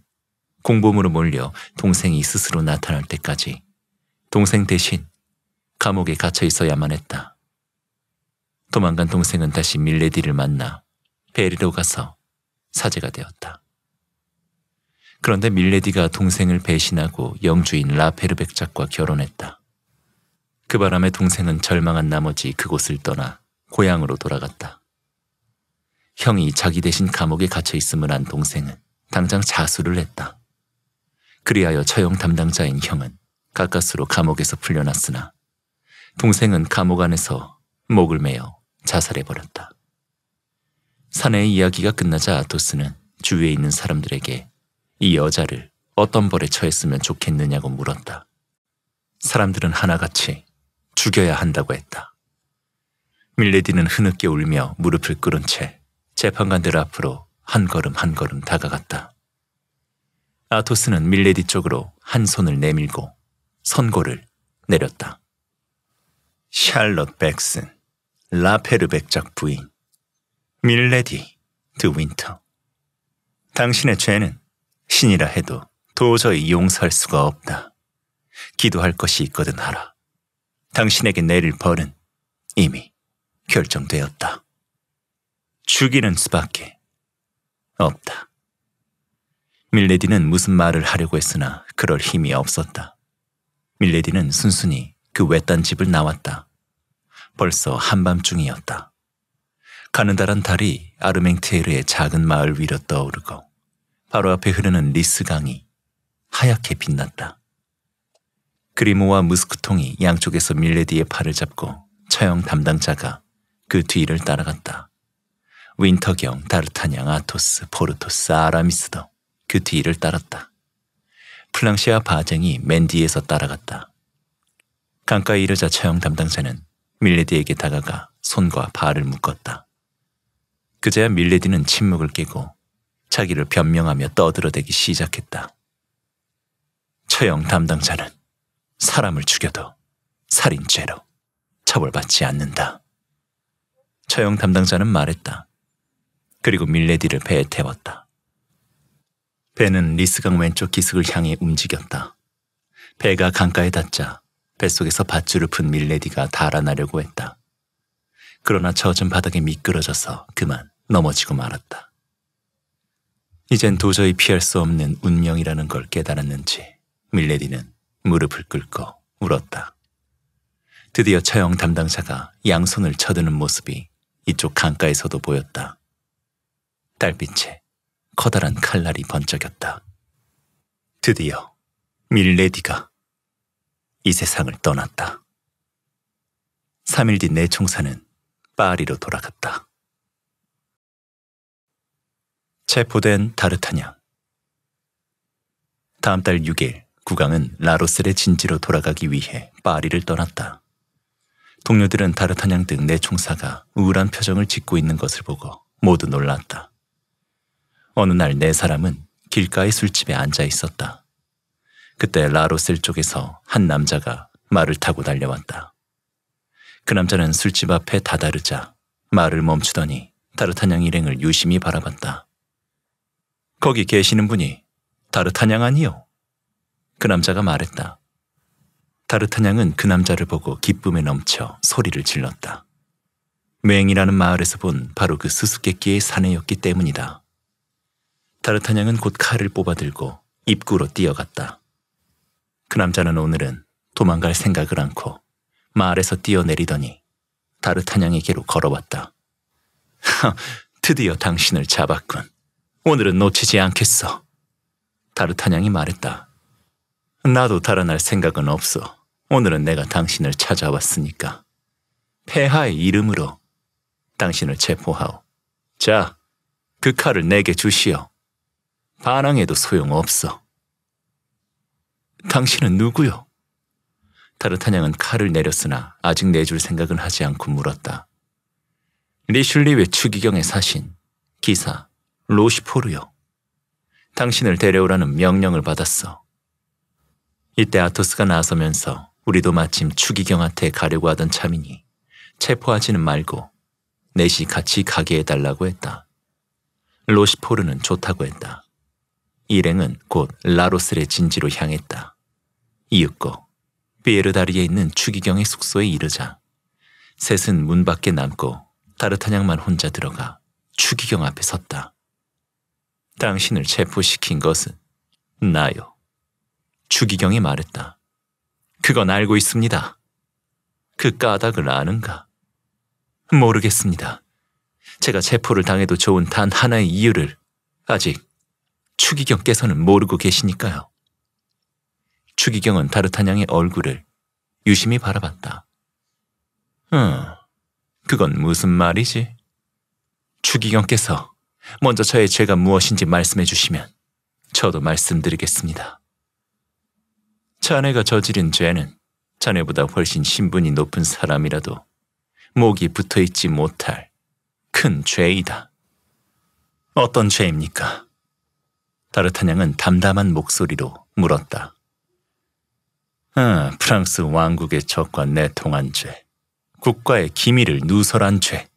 공범으로 몰려 동생이 스스로 나타날 때까지 동생 대신 감옥에 갇혀 있어야만 했다. 도망간 동생은 다시 밀레디를 만나 베리로 가서 사제가 되었다. 그런데 밀레디가 동생을 배신하고 영주인 라페르백작과 결혼했다. 그 바람에 동생은 절망한 나머지 그곳을 떠나 고향으로 돌아갔다. 형이 자기 대신 감옥에 갇혀 있음을 안 동생은 당장 자수를 했다. 그리하여 처형 담당자인 형은 가까스로 감옥에서 풀려났으나 동생은 감옥 안에서 목을 메어 자살해버렸다. 사내의 이야기가 끝나자 아토스는 주위에 있는 사람들에게 이 여자를 어떤 벌에 처했으면 좋겠느냐고 물었다. 사람들은 하나같이 죽여야 한다고 했다. 밀레디는 흐느끼 울며 무릎을 꿇은 채 재판관들 앞으로 한 걸음 한 걸음 다가갔다. 아토스는 밀레디 쪽으로 한 손을 내밀고 선고를 내렸다. 샬롯 백슨, 라페르 백작 부인, 밀레디 드윈터. 당신의 죄는 신이라 해도 도저히 용서할 수가 없다. 기도할 것이 있거든 하라. 당신에게 내릴 벌은 이미 결정되었다. 죽이는 수밖에 없다. 밀레디는 무슨 말을 하려고 했으나 그럴 힘이 없었다. 밀레디는 순순히 그 외딴 집을 나왔다. 벌써 한밤중이었다. 가느다란 달이 아르맹테르의 작은 마을 위로 떠오르고 바로 앞에 흐르는 리스 강이 하얗게 빛났다. 그리모와 무스크통이 양쪽에서 밀레디의 팔을 잡고 처형 담당자가 그 뒤를 따라갔다. 윈터경, 다르타냥, 아토스, 포르토스, 아라미스도 그 뒤를 따랐다. 플랑시아 바쟁이 맨 뒤에서 따라갔다. 강가에 이르자 처형 담당자는 밀레디에게 다가가 손과 발을 묶었다. 그제야 밀레디는 침묵을 깨고 자기를 변명하며 떠들어대기 시작했다. 처형 담당자는 사람을 죽여도 살인죄로 처벌받지 않는다. 처형 담당자는 말했다. 그리고 밀레디를 배에 태웠다. 배는 리스강 왼쪽 기슭을 향해 움직였다. 배가 강가에 닿자 뱃속에서 밧줄을 푼 밀레디가 달아나려고 했다. 그러나 젖은 바닥에 미끄러져서 그만 넘어지고 말았다. 이젠 도저히 피할 수 없는 운명이라는 걸 깨달았는지 밀레디는 무릎을 꿇고 울었다. 드디어 처형 담당자가 양손을 쳐드는 모습이 이쪽 강가에서도 보였다. 달빛에 커다란 칼날이 번쩍였다. 드디어 밀레디가 이 세상을 떠났다. 3일 뒤 내 총사는 파리로 돌아갔다. 체포된 다르타냥 다음 달 6일 국왕은 라로셀의 진지로 돌아가기 위해 파리를 떠났다. 동료들은 다르타냥 등 내총사가 네 우울한 표정을 짓고 있는 것을 보고 모두 놀랐다. 어느 날 네 사람은 길가의 술집에 앉아 있었다. 그때 라로셀 쪽에서 한 남자가 말을 타고 달려왔다. 그 남자는 술집 앞에 다다르자 말을 멈추더니 다르타냥 일행을 유심히 바라봤다. 거기 계시는 분이 다르타냥 아니요? 그 남자가 말했다. 다르타냥은 그 남자를 보고 기쁨에 넘쳐 소리를 질렀다. 맹이라는 마을에서 본 바로 그 수수께끼의 사내였기 때문이다. 다르타냥은 곧 칼을 뽑아들고 입구로 뛰어갔다. 그 남자는 오늘은 도망갈 생각을 않고 마을에서 뛰어내리더니 다르타냥에게로 걸어왔다. [LAUGHS] 드디어 당신을 잡았군. 오늘은 놓치지 않겠어. 다르타냥이 말했다. 나도 달아날 생각은 없어. 오늘은 내가 당신을 찾아왔으니까. 폐하의 이름으로 당신을 체포하오. 자, 그 칼을 내게 주시오. 반항해도 소용없어. 당신은 누구요? 다르타냥은 칼을 내렸으나 아직 내줄 생각은 하지 않고 물었다. 리슐리의 추기경의 사신, 기사, 로시포르요 당신을 데려오라는 명령을 받았어. 이때 아토스가 나서면서 우리도 마침 추기경한테 가려고 하던 참이니 체포하지는 말고 넷이 같이 가게 해달라고 했다. 로시포르는 좋다고 했다. 일행은 곧 라로스의 진지로 향했다. 이윽고 비에르다리에 있는 추기경의 숙소에 이르자 셋은 문 밖에 남고 따뜻한 양만 혼자 들어가 추기경 앞에 섰다. 당신을 체포시킨 것은 나요. 주기경이 말했다. 그건 알고 있습니다. 그 까닭을 아는가? 모르겠습니다. 제가 체포를 당해도 좋은 단 하나의 이유를 아직 추기경께서는 모르고 계시니까요. 추기경은 다르타냥의 얼굴을 유심히 바라봤다. 음, 그건 무슨 말이지? 추기경께서 먼저 저의 죄가 무엇인지 말씀해 주시면 저도 말씀드리겠습니다. 자네가 저지른 죄는 자네보다 훨씬 신분이 높은 사람이라도 목이 붙어 있지 못할 큰 죄이다. 어떤 죄입니까? 다르타냥은 담담한 목소리로 물었다. 아, 프랑스 왕국의 적과 내통한 죄, 국가의 기밀을 누설한 죄,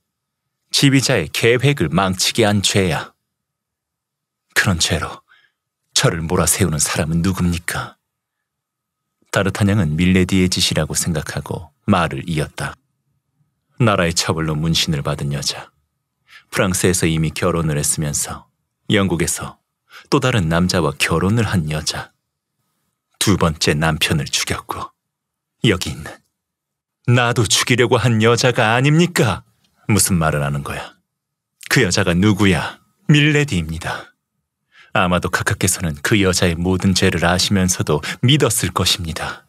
지휘자의 계획을 망치게 한 죄야. 그런 죄로 저를 몰아세우는 사람은 누굽니까? 다르타냥은 밀레디의 짓이라고 생각하고 말을 이었다. 나라의 처벌로 문신을 받은 여자. 프랑스에서 이미 결혼을 했으면서 영국에서 또 다른 남자와 결혼을 한 여자. 두 번째 남편을 죽였고 여기 있는 나도 죽이려고 한 여자가 아닙니까? 무슨 말을 하는 거야? 그 여자가 누구야? 밀레디입니다. 아마도 카카께서는 그 여자의 모든 죄를 아시면서도 믿었을 것입니다.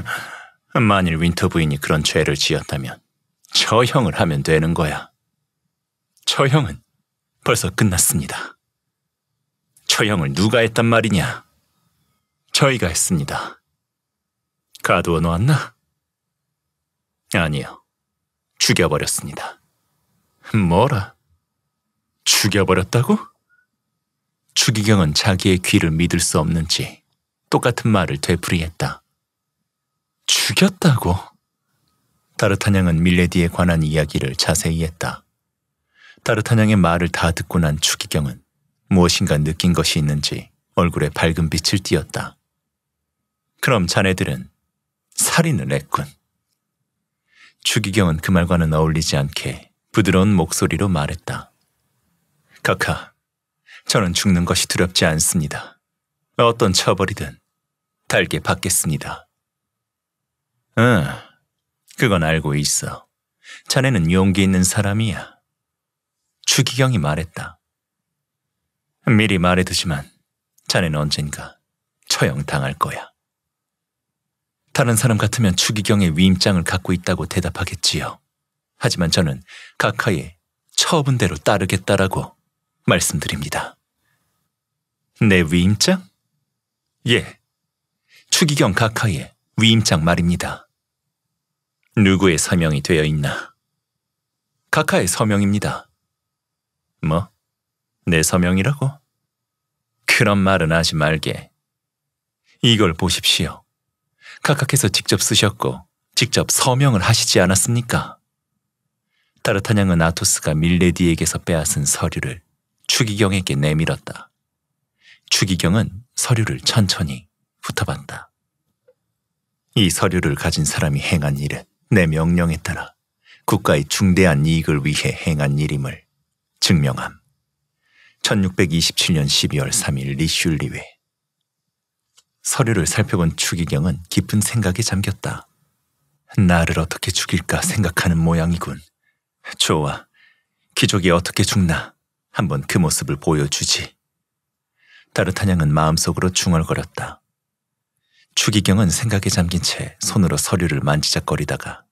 [LAUGHS] 만일 윈터 부인이 그런 죄를 지었다면 처형을 하면 되는 거야. 처형은 벌써 끝났습니다. 처형을 누가 했단 말이냐? 저희가 했습니다. 가두어 놓았나? 아니요. 죽여버렸습니다. 뭐라? 죽여버렸다고? 추기경은 자기의 귀를 믿을 수 없는지 똑같은 말을 되풀이했다. 죽였다고? 다르타냥은 밀레디에 관한 이야기를 자세히 했다. 다르타냥의 말을 다 듣고 난 추기경은 무엇인가 느낀 것이 있는지 얼굴에 밝은 빛을 띄었다. 그럼 자네들은 살인을 했군. 추기경은 그 말과는 어울리지 않게 부드러운 목소리로 말했다. 카카, 저는 죽는 것이 두렵지 않습니다. 어떤 처벌이든 달게 받겠습니다. 응, 그건 알고 있어. 자네는 용기 있는 사람이야. 추기경이 말했다. 미리 말해두지만 자네는 언젠가 처형당할 거야. 다른 사람 같으면 추기경의 위임장을 갖고 있다고 대답하겠지요. 하지만 저는 가카의 처분대로 따르겠다라고 말씀드립니다. 내 네, 위임장? 예. 추기경 가카의 위임장 말입니다. 누구의 서명이 되어 있나? 가카의 서명입니다. 뭐? 내 서명이라고? 그런 말은 하지 말게. 이걸 보십시오. 각각께서 직접 쓰셨고 직접 서명을 하시지 않았습니까? 타르타냥은 아토스가 밀레디에게서 빼앗은 서류를 추기경에게 내밀었다. 추기경은 서류를 천천히 붙어봤다이 서류를 가진 사람이 행한 일은 내 명령에 따라 국가의 중대한 이익을 위해 행한 일임을 증명함. 1627년 12월 3일 리슐리회. 서류를 살펴본 추기경은 깊은 생각에 잠겼다. 나를 어떻게 죽일까 생각하는 모양이군. 좋아. 기족이 어떻게 죽나 한번 그 모습을 보여주지. 다르타냥은 마음속으로 중얼거렸다. 추기경은 생각에 잠긴 채 손으로 서류를 만지작거리다가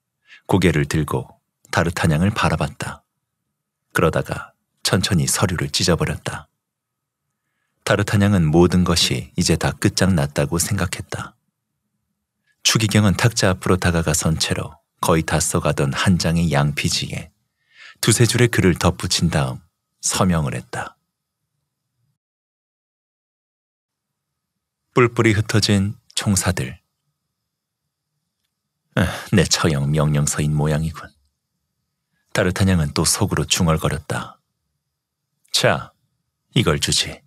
고개를 들고 다르타냥을 바라봤다. 그러다가 천천히 서류를 찢어버렸다. 다르타냥은 모든 것이 이제 다 끝장났다고 생각했다. 추기경은 탁자 앞으로 다가가 선 채로 거의 다 써가던 한 장의 양피지에 두세 줄의 글을 덧붙인 다음 서명을 했다. 뿔뿔이 흩어진 총사들. 아, 내 처형 명령서인 모양이군. 따르탄 양은 또 속으로 중얼거렸다. 자, 이걸 주지.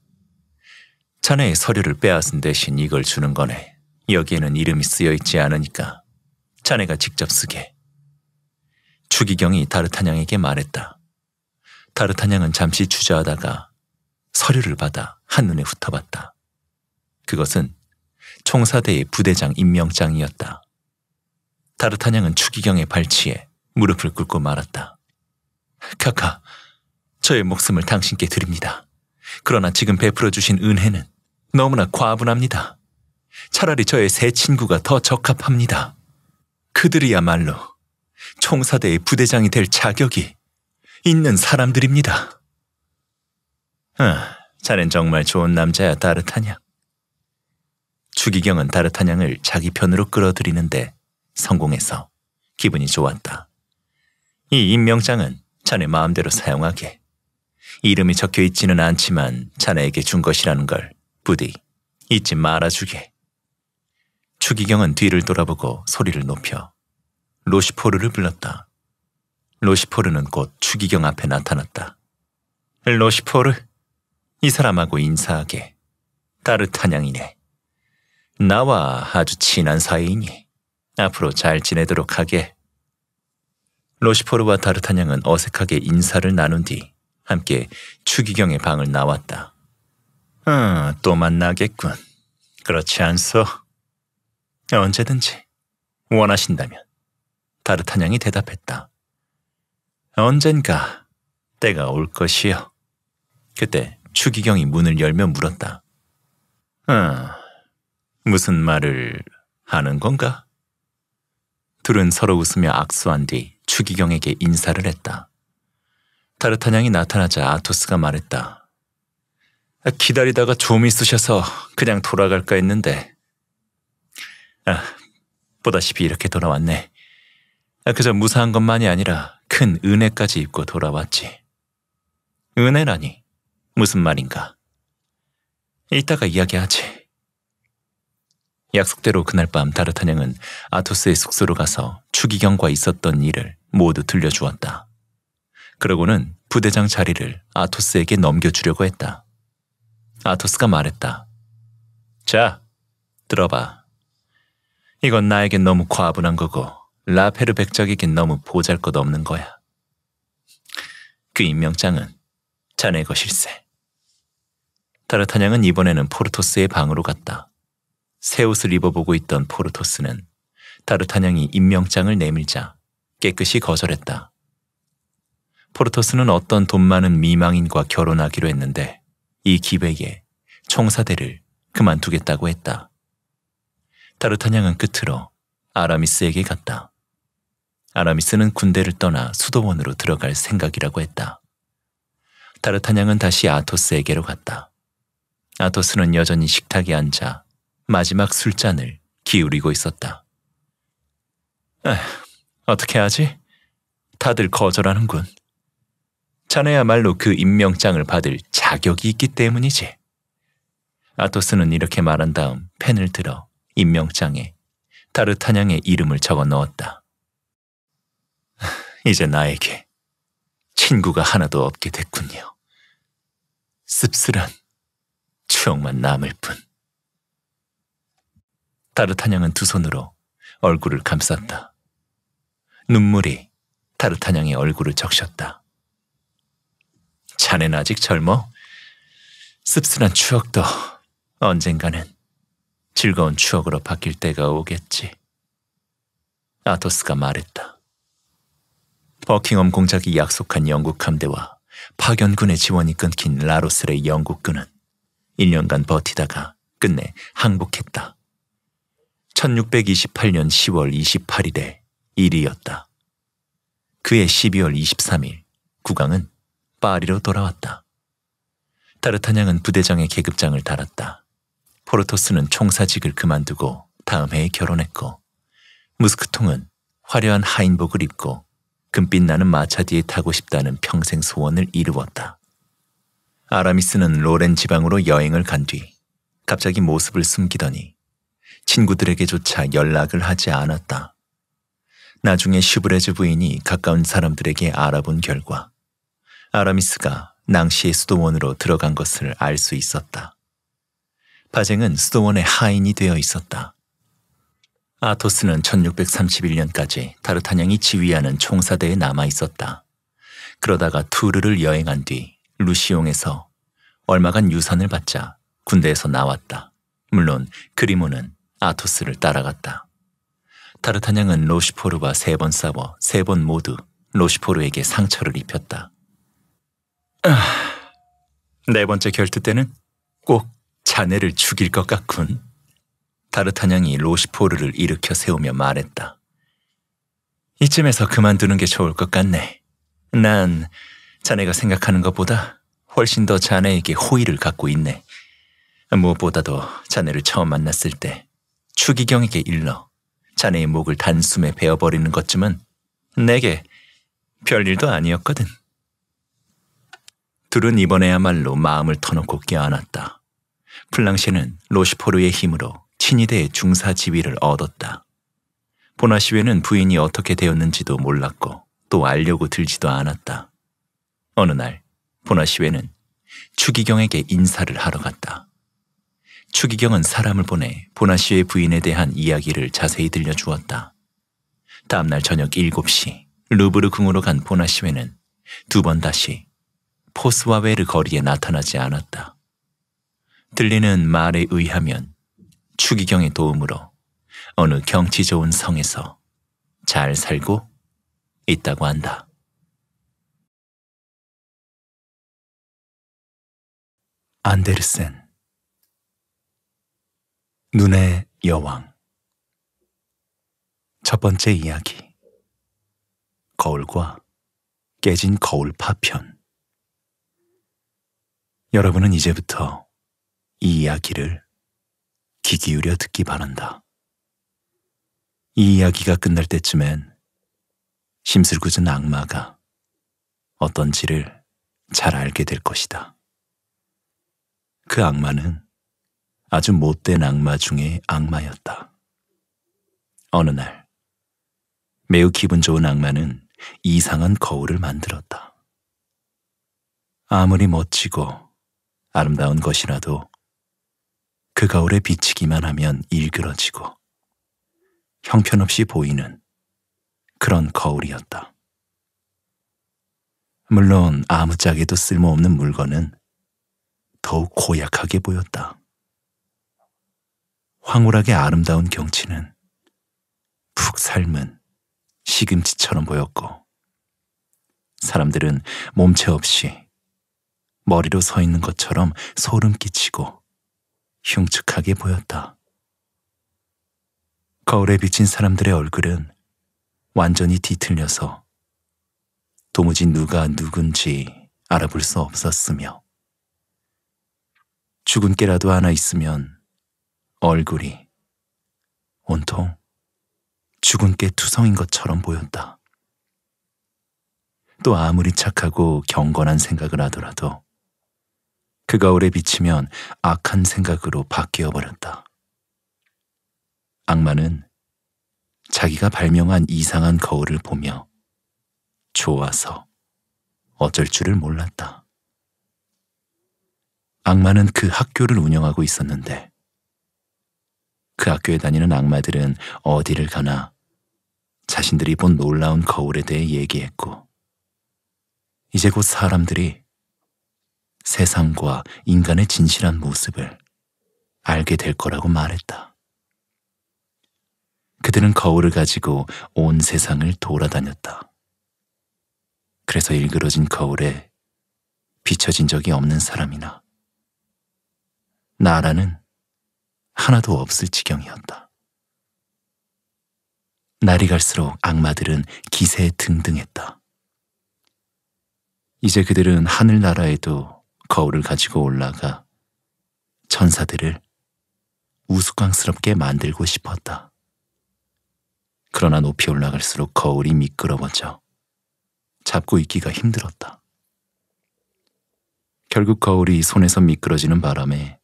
자네의 서류를 빼앗은 대신 이걸 주는 거네. 여기에는 이름이 쓰여 있지 않으니까 자네가 직접 쓰게. 추기경이 다르타냥에게 말했다. 다르타냥은 잠시 주저하다가 서류를 받아 한눈에 훑어봤다. 그것은 총사대의 부대장 임명장이었다. 다르타냥은 추기경의 발치에 무릎을 꿇고 말았다. 카카, 저의 목숨을 당신께 드립니다. 그러나 지금 베풀어 주신 은혜는 너무나 과분합니다. 차라리 저의 새 친구가 더 적합합니다. 그들이야말로 총사대의 부대장이 될 자격이 있는 사람들입니다. 아, 자넨 정말 좋은 남자야, 다르타냥. 추기경은 다르타냥을 자기 편으로 끌어들이는데 성공해서 기분이 좋았다. 이 임명장은 자네 마음대로 사용하게. 이름이 적혀 있지는 않지만 자네에게 준 것이라는 걸 부디 잊지 말아주게. 추기경은 뒤를 돌아보고 소리를 높여 로시포르를 불렀다. 로시포르는 곧 추기경 앞에 나타났다. 로시포르, 이 사람하고 인사하게. 따뜻한 양이네. 나와 아주 친한 사이이니 앞으로 잘 지내도록 하게. 로시포르와 다르타냥은 어색하게 인사를 나눈 뒤 함께 추기경의 방을 나왔다. 응, 아, 또 만나겠군. 그렇지 않소? 언제든지 원하신다면. 다르타냥이 대답했다. 언젠가 때가 올것이여 그때 추기경이 문을 열며 물었다. 아, 무슨 말을 하는 건가? 둘은 서로 웃으며 악수한 뒤 추기경에게 인사를 했다. 다르타냥이 나타나자 아토스가 말했다. 아, 기다리다가 좀 있으셔서 그냥 돌아갈까 했는데. 아, 보다시피 이렇게 돌아왔네. 아, 그저 무사한 것만이 아니라 큰 은혜까지 입고 돌아왔지. 은혜라니 무슨 말인가. 이따가 이야기하지. 약속대로 그날 밤 다르타냥은 아토스의 숙소로 가서 추기경과 있었던 일을 모두 들려주었다. 그러고는 부대장 자리를 아토스에게 넘겨주려고 했다. 아토스가 말했다. 자, 들어봐. 이건 나에겐 너무 과분한 거고 라페르 백작이긴 너무 보잘것없는 거야. 그 임명장은 자네 것일세. 타르타냥은 이번에는 포르토스의 방으로 갔다. 새 옷을 입어보고 있던 포르토스는 타르타냥이 임명장을 내밀자 깨끗이 거절했다. 포르토스는 어떤 돈 많은 미망인과 결혼하기로 했는데 이 기백에 총사대를 그만두겠다고 했다. 타르타냥은 끝으로 아라미스에게 갔다. 아라미스는 군대를 떠나 수도원으로 들어갈 생각이라고 했다. 다르타냥은 다시 아토스에게로 갔다. 아토스는 여전히 식탁에 앉아 마지막 술잔을 기울이고 있었다. 에휴, 어떻게 하지? 다들 거절하는군. 자네야말로 그 임명장을 받을 자격이 있기 때문이지. 아토스는 이렇게 말한 다음 펜을 들어 임명장에 다르타냥의 이름을 적어 넣었다. 이제 나에게 친구가 하나도 없게 됐군요. 씁쓸한 추억만 남을 뿐. 타르타냥은 두 손으로 얼굴을 감쌌다. 눈물이 타르타냥의 얼굴을 적셨다. 자넨 아직 젊어? 씁쓸한 추억도 언젠가는 즐거운 추억으로 바뀔 때가 오겠지. 아토스가 말했다. 버킹엄 공작이 약속한 영국 함대와 파견군의 지원이 끊긴 라로스의 영국군은 1년간 버티다가 끝내 항복했다. 1628년 10월 28일에 일이었다. 그해 12월 23일 국왕은 파리로 돌아왔다. 타르타냥은 부대장의 계급장을 달았다. 포르토스는 총사직을 그만두고 다음 해에 결혼했고 무스크통은 화려한 하인복을 입고 금빛 나는 마차 뒤에 타고 싶다는 평생 소원을 이루었다. 아라미스는 로렌 지방으로 여행을 간 뒤 갑자기 모습을 숨기더니 친구들에게조차 연락을 하지 않았다. 나중에 슈브레즈 부인이 가까운 사람들에게 알아본 결과 아라미스가 낭시의 수도원으로 들어간 것을 알 수 있었다. 파쟁은 수도원의 하인이 되어 있었다. 아토스는 1631년까지 다르타냥이 지휘하는 총사대에 남아 있었다. 그러다가 투르를 여행한 뒤 루시옹에서 얼마간 유산을 받자 군대에서 나왔다. 물론 그리모는 아토스를 따라갔다. 타르타냥은 로시포르와 세 번 싸워 세 번 모두 로시포르에게 상처를 입혔다. 아, 네 번째 결투 때는 꼭 자네를 죽일 것 같군. 다르타냥이 로시포르를 일으켜 세우며 말했다. 이쯤에서 그만두는 게 좋을 것 같네. 난 자네가 생각하는 것보다 훨씬 더 자네에게 호의를 갖고 있네. 무엇보다도 자네를 처음 만났을 때 추기경에게 일러 자네의 목을 단숨에 베어버리는 것쯤은 내게 별일도 아니었거든. 둘은 이번에야말로 마음을 터놓고 껴안았다. 플랑시는 로시포르의 힘으로 친위대 중사 지위를 얻었다. 보나시외는 부인이 어떻게 되었는지도 몰랐고 또 알려고 들지도 않았다. 어느 날 보나시외는 추기경에게 인사를 하러 갔다. 추기경은 사람을 보내 보나시의 부인에 대한 이야기를 자세히 들려주었다. 다음날 저녁 7시 루브르 궁으로 간 보나시외는 두 번 다시 포스와웨르 거리에 나타나지 않았다. 들리는 말에 의하면 추기경의 도움으로 어느 경치 좋은 성에서 잘 살고 있다고 한다. 안데르센 눈의 여왕 첫 번째 이야기 거울과 깨진 거울 파편 여러분은 이제부터 이 이야기를 귀 기울여 듣기 바란다. 이 이야기가 끝날 때쯤엔 심술궂은 악마가 어떤지를 잘 알게 될 것이다. 그 악마는 아주 못된 악마 중의 악마였다. 어느 날 매우 기분 좋은 악마는 이상한 거울을 만들었다. 아무리 멋지고 아름다운 것이라도 그가을에 비치기만 하면 일그러지고 형편없이 보이는 그런 거울이었다. 물론 아무짝에도 쓸모없는 물건은 더욱 고약하게 보였다. 황홀하게 아름다운 경치는 푹 삶은 시금치처럼 보였고 사람들은 몸체 없이 머리로 서 있는 것처럼 소름 끼치고 흉측하게 보였다. 거울에 비친 사람들의 얼굴은 완전히 뒤틀려서 도무지 누가 누군지 알아볼 수 없었으며 죽은 깨라도 하나 있으면 얼굴이 온통 죽은 깨 투성인 것처럼 보였다. 또 아무리 착하고 경건한 생각을 하더라도 그가 오에 비치면 악한 생각으로 바뀌어 버렸다. 악마는 자기가 발명한 이상한 거울을 보며 좋아서 어쩔 줄을 몰랐다. 악마는 그 학교를 운영하고 있었는데 그 학교에 다니는 악마들은 어디를 가나 자신들이 본 놀라운 거울에 대해 얘기했고 이제 곧 사람들이 세상과 인간의 진실한 모습을 알게 될 거라고 말했다. 그들은 거울을 가지고 온 세상을 돌아다녔다. 그래서 일그러진 거울에 비춰진 적이 없는 사람이나 나라는 하나도 없을 지경이었다. 날이 갈수록 악마들은 기세에 등등했다. 이제 그들은 하늘나라에도 거울을 가지고 올라가 천사들을 우스꽝스럽게 만들고 싶었다. 그러나 높이 올라갈수록 거울이 미끄러워져 잡고 있기가 힘들었다. 결국 거울이 손에서 미끄러지는 바람에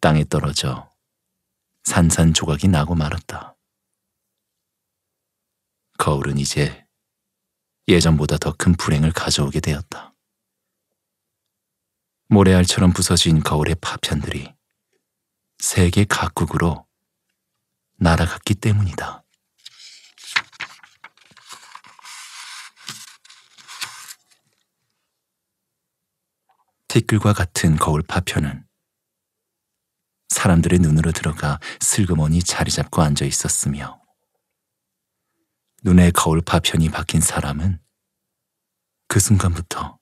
땅에 떨어져 산산조각이 나고 말았다. 거울은 이제 예전보다 더 큰 불행을 가져오게 되었다. 모래알처럼 부서진 거울의 파편들이 세계 각국으로 날아갔기 때문이다. 티끌과 같은 거울 파편은 사람들의 눈으로 들어가 슬그머니 자리 잡고 앉아 있었으며 눈에 거울 파편이 박힌 사람은 그 순간부터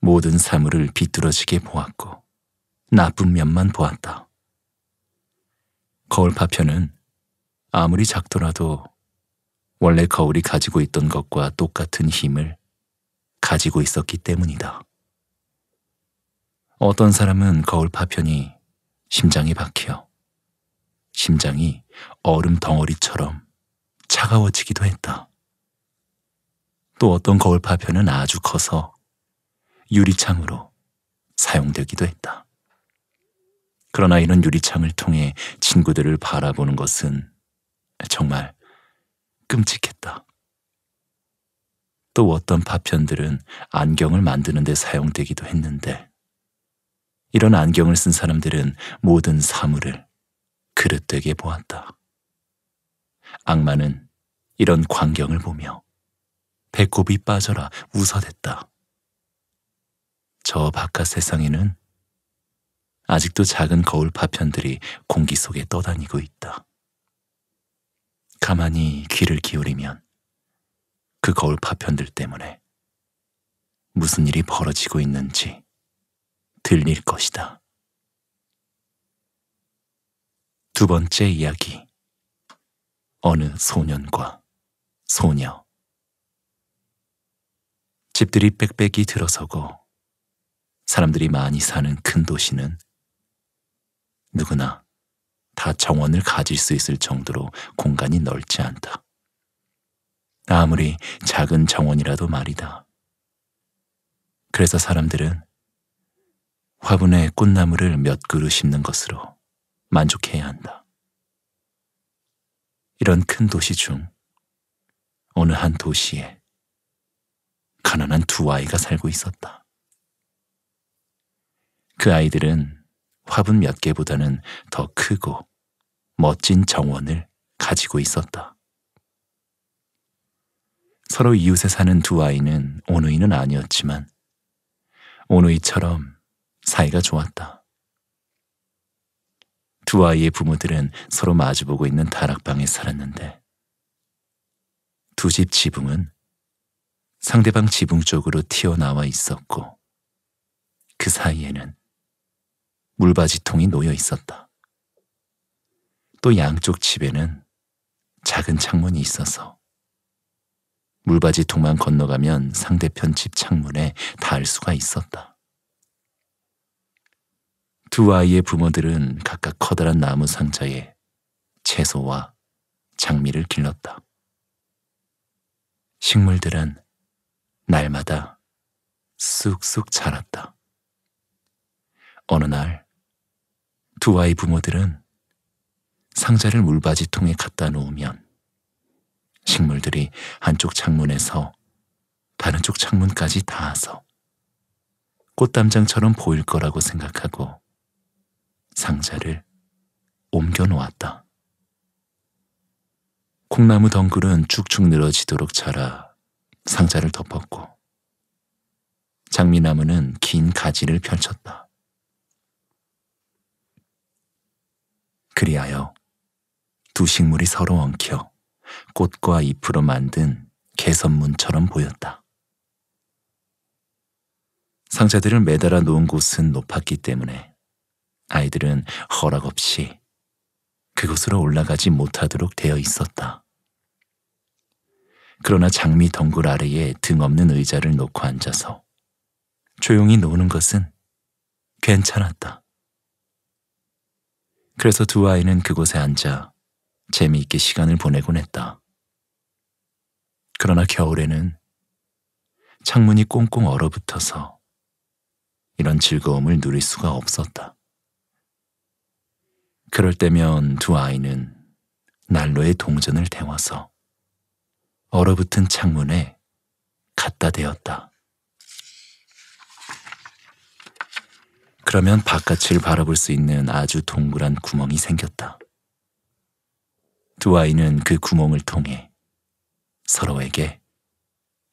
모든 사물을 비뚤어지게 보았고 나쁜 면만 보았다. 거울 파편은 아무리 작더라도 원래 거울이 가지고 있던 것과 똑같은 힘을 가지고 있었기 때문이다. 어떤 사람은 거울 파편이 심장에 박혀 심장이 얼음 덩어리처럼 차가워지기도 했다. 또 어떤 거울 파편은 아주 커서 유리창으로 사용되기도 했다. 그러나 이런 유리창을 통해 친구들을 바라보는 것은 정말 끔찍했다. 또 어떤 파편들은 안경을 만드는 데 사용되기도 했는데 이런 안경을 쓴 사람들은 모든 사물을 그릇되게 보았다. 악마는 이런 광경을 보며 배꼽이 빠져라 웃어댔다. 저 바깥 세상에는 아직도 작은 거울 파편들이 공기 속에 떠다니고 있다. 가만히 귀를 기울이면 그 거울 파편들 때문에 무슨 일이 벌어지고 있는지 들릴 것이다. 두 번째 이야기. 어느 소년과 소녀. 집들이 빽빽이 들어서고 사람들이 많이 사는 큰 도시는 누구나 다 정원을 가질 수 있을 정도로 공간이 넓지 않다. 아무리 작은 정원이라도 말이다. 그래서 사람들은 화분에 꽃나무를 몇 그루 심는 것으로 만족해야 한다. 이런 큰 도시 중 어느 한 도시에 가난한 두 아이가 살고 있었다. 그 아이들은 화분 몇 개보다는 더 크고 멋진 정원을 가지고 있었다. 서로 이웃에 사는 두 아이는 오누이는 아니었지만 오누이처럼 사이가 좋았다. 두 아이의 부모들은 서로 마주보고 있는 다락방에 살았는데 두 집 지붕은 상대방 지붕 쪽으로 튀어나와 있었고 그 사이에는 물바지통이 놓여 있었다. 또 양쪽 집에는 작은 창문이 있어서 물바지통만 건너가면 상대편 집 창문에 닿을 수가 있었다. 두 아이의 부모들은 각각 커다란 나무 상자에 채소와 장미를 길렀다. 식물들은 날마다 쑥쑥 자랐다. 어느 날두 아이 부모들은 상자를 물바지통에 갖다 놓으면 식물들이 한쪽 창문에서 다른 쪽 창문까지 닿아서 꽃담장처럼 보일 거라고 생각하고 상자를 옮겨 놓았다. 콩나무 덩굴은 쭉쭉 늘어지도록 자라 상자를 덮었고 장미나무는 긴 가지를 펼쳤다. 그리하여 두 식물이 서로 엉켜 꽃과 잎으로 만든 개선문처럼 보였다. 상자들을 매달아 놓은 곳은 높았기 때문에 아이들은 허락 없이 그곳으로 올라가지 못하도록 되어 있었다. 그러나 장미 덩굴 아래에 등 없는 의자를 놓고 앉아서 조용히 노는 것은 괜찮았다. 그래서 두 아이는 그곳에 앉아 재미있게 시간을 보내곤 했다. 그러나 겨울에는 창문이 꽁꽁 얼어붙어서 이런 즐거움을 누릴 수가 없었다. 그럴 때면 두 아이는 난로에 동전을 태워서 얼어붙은 창문에 갖다 대었다. 그러면 바깥을 바라볼 수 있는 아주 동그란 구멍이 생겼다. 두 아이는 그 구멍을 통해 서로에게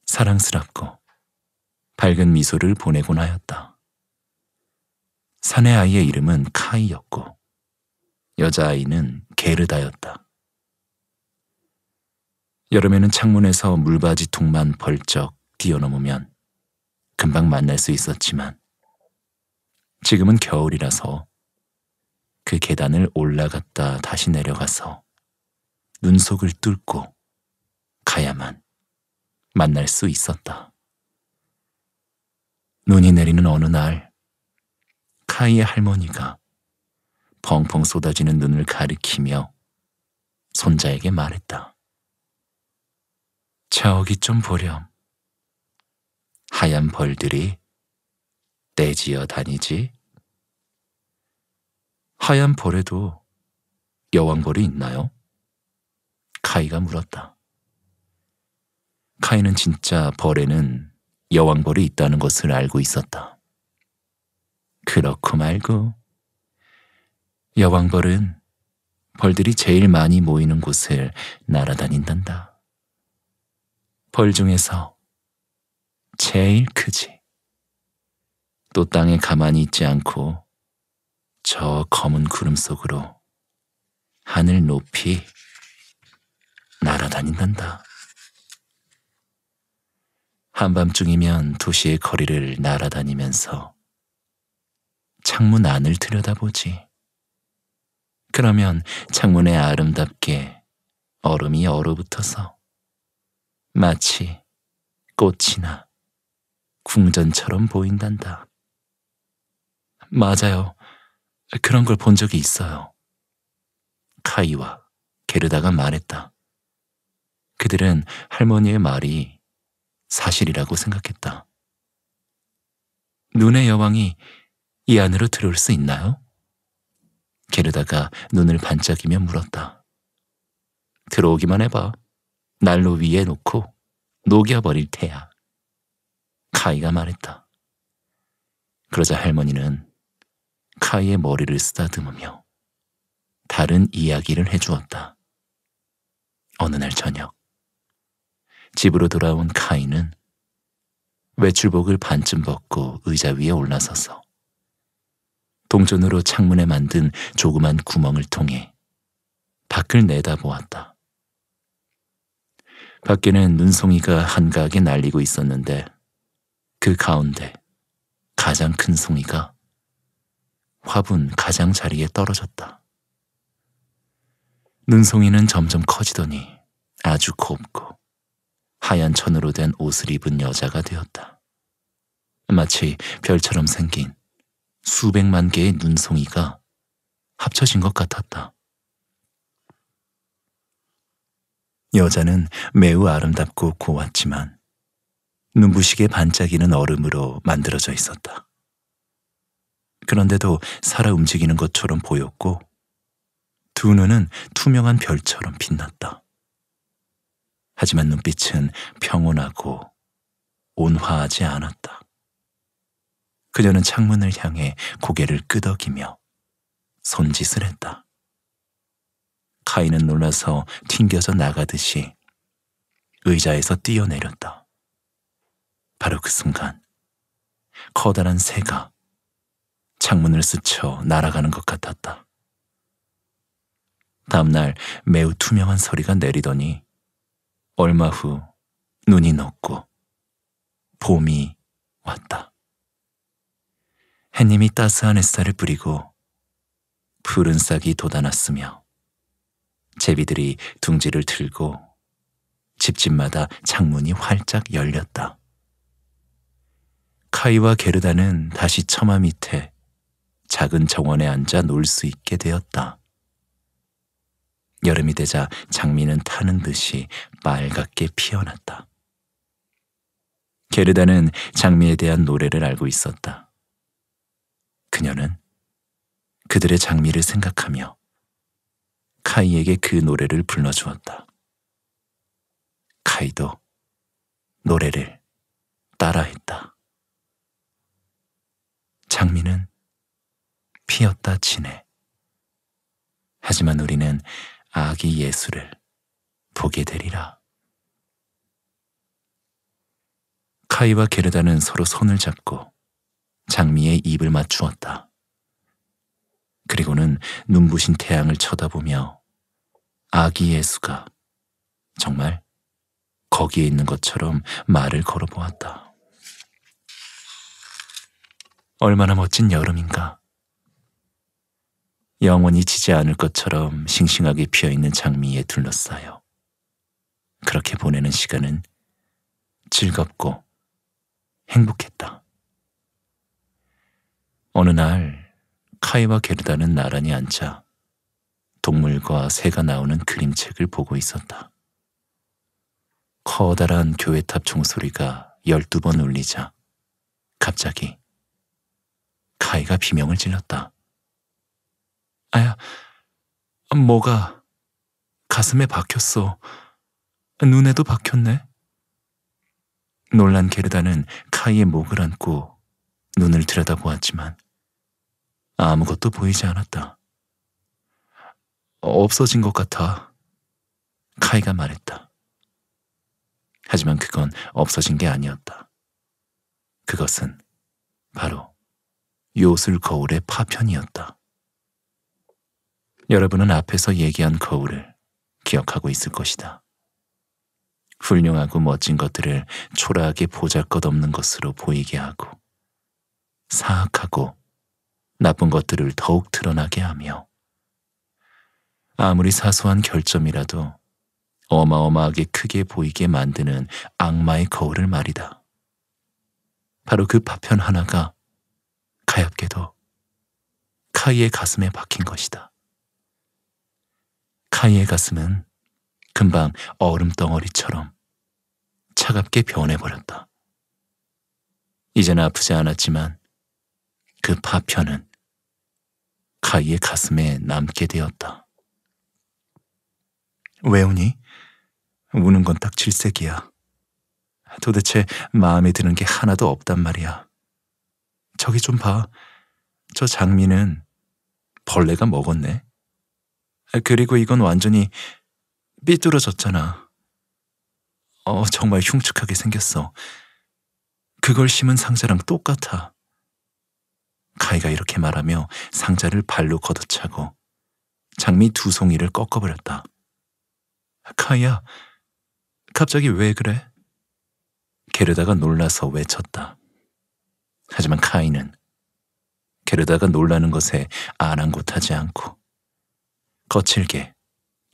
사랑스럽고 밝은 미소를 보내곤 하였다. 사내 아이의 이름은 카이였고 여자아이는 게르다였다. 여름에는 창문에서 물바지통만 벌쩍 뛰어넘으면 금방 만날 수 있었지만 지금은 겨울이라서 그 계단을 올라갔다 다시 내려가서 눈속을 뚫고 가야만 만날 수 있었다. 눈이 내리는 어느 날 카이의 할머니가 펑펑 쏟아지는 눈을 가리키며 손자에게 말했다. 저기 좀 보렴. 하얀 벌들이 떼지어 다니지 하얀 벌에도 여왕벌이 있나요? 카이가 물었다. 카이는 진짜 벌에는 여왕벌이 있다는 것을 알고 있었다. 그렇고 말고 여왕벌은 벌들이 제일 많이 모이는 곳을 날아다닌단다. 벌 중에서 제일 크지. 또 땅에 가만히 있지 않고 저 검은 구름 속으로 하늘 높이 날아다닌단다. 한밤중이면 도시의 거리를 날아다니면서 창문 안을 들여다보지. 그러면 창문에 아름답게 얼음이 얼어붙어서 마치 꽃이나 궁전처럼 보인단다. 맞아요. 그런 걸 본 적이 있어요. 카이와 게르다가 말했다. 그들은 할머니의 말이 사실이라고 생각했다. 눈의 여왕이 이 안으로 들어올 수 있나요? 게르다가 눈을 반짝이며 물었다. 들어오기만 해봐. 난로 위에 놓고 녹여버릴 테야. 카이가 말했다. 그러자 할머니는 카이의 머리를 쓰다듬으며 다른 이야기를 해주었다. 어느 날 저녁 집으로 돌아온 카이는 외출복을 반쯤 벗고 의자 위에 올라서서 동전으로 창문에 만든 조그만 구멍을 통해 밖을 내다보았다. 밖에는 눈송이가 한가하게 날리고 있었는데 그 가운데 가장 큰 송이가 화분 가장자리에 떨어졌다. 눈송이는 점점 커지더니 아주 곱고 하얀 천으로 된 옷을 입은 여자가 되었다. 마치 별처럼 생긴 수백만 개의 눈송이가 합쳐진 것 같았다. 여자는 매우 아름답고 고왔지만 눈부시게 반짝이는 얼음으로 만들어져 있었다. 그런데도 살아 움직이는 것처럼 보였고 두 눈은 투명한 별처럼 빛났다. 하지만 눈빛은 평온하고 온화하지 않았다. 그녀는 창문을 향해 고개를 끄덕이며 손짓을 했다. 카이는 놀라서 튕겨져 나가듯이 의자에서 뛰어내렸다. 바로 그 순간 커다란 새가 창문을 스쳐 날아가는 것 같았다. 다음날 매우 투명한 소리가 내리더니 얼마 후 눈이 녹고 봄이 왔다. 해님이 따스한 햇살을 뿌리고 푸른 싹이 돋아났으며 제비들이 둥지를 틀고 집집마다 창문이 활짝 열렸다. 카이와 게르다는 다시 처마 밑에 작은 정원에 앉아 놀 수 있게 되었다. 여름이 되자 장미는 타는 듯이 빨갛게 피어났다. 게르다는 장미에 대한 노래를 알고 있었다. 그녀는 그들의 장미를 생각하며 카이에게 그 노래를 불러주었다. 카이도 노래를 따라했다. 장미는 피었다 지내 하지만 우리는 아기 예수를 보게 되리라. 카이와 게르다는 서로 손을 잡고 장미의 입을 맞추었다. 그리고는 눈부신 태양을 쳐다보며 아기 예수가 정말 거기에 있는 것처럼 말을 걸어보았다. 얼마나 멋진 여름인가. 영원히 지지 않을 것처럼 싱싱하게 피어있는 장미에 둘러싸여 그렇게 보내는 시간은 즐겁고 행복했다. 어느 날 카이와 게르다는 나란히 앉아 동물과 새가 나오는 그림책을 보고 있었다. 커다란 교회탑 종소리가 열두 번 울리자 갑자기 카이가 비명을 질렀다. 아야, 뭐가 가슴에 박혔어. 눈에도 박혔네. 놀란 게르다는 카이의 목을 안고 눈을 들여다보았지만 아무것도 보이지 않았다. 없어진 것 같아. 카이가 말했다. 하지만 그건 없어진 게 아니었다. 그것은 바로 요술 거울의 파편이었다. 여러분은 앞에서 얘기한 거울을 기억하고 있을 것이다. 훌륭하고 멋진 것들을 초라하게 보잘것없는 것으로 보이게 하고 사악하고 나쁜 것들을 더욱 드러나게 하며 아무리 사소한 결점이라도 어마어마하게 크게 보이게 만드는 악마의 거울을 말이다. 바로 그 파편 하나가 가엾게도 카이의 가슴에 박힌 것이다. 카이의 가슴은 금방 얼음 덩어리처럼 차갑게 변해버렸다. 이제는 아프지 않았지만 그 파편은 카이의 가슴에 남게 되었다. 왜 우니? 우는 건 딱 질색이야. 도대체 마음에 드는 게 하나도 없단 말이야. 저기 좀 봐. 저 장미는 벌레가 먹었네. 그리고 이건 완전히 삐뚤어졌잖아. 어, 정말 흉측하게 생겼어. 그걸 심은 상자랑 똑같아. 가이가 이렇게 말하며 상자를 발로 걷어차고 장미 두 송이를 꺾어버렸다. 카이야, 갑자기 왜 그래? 게르다가 놀라서 외쳤다. 하지만 카이는 게르다가 놀라는 것에 아랑곳하지 않고 거칠게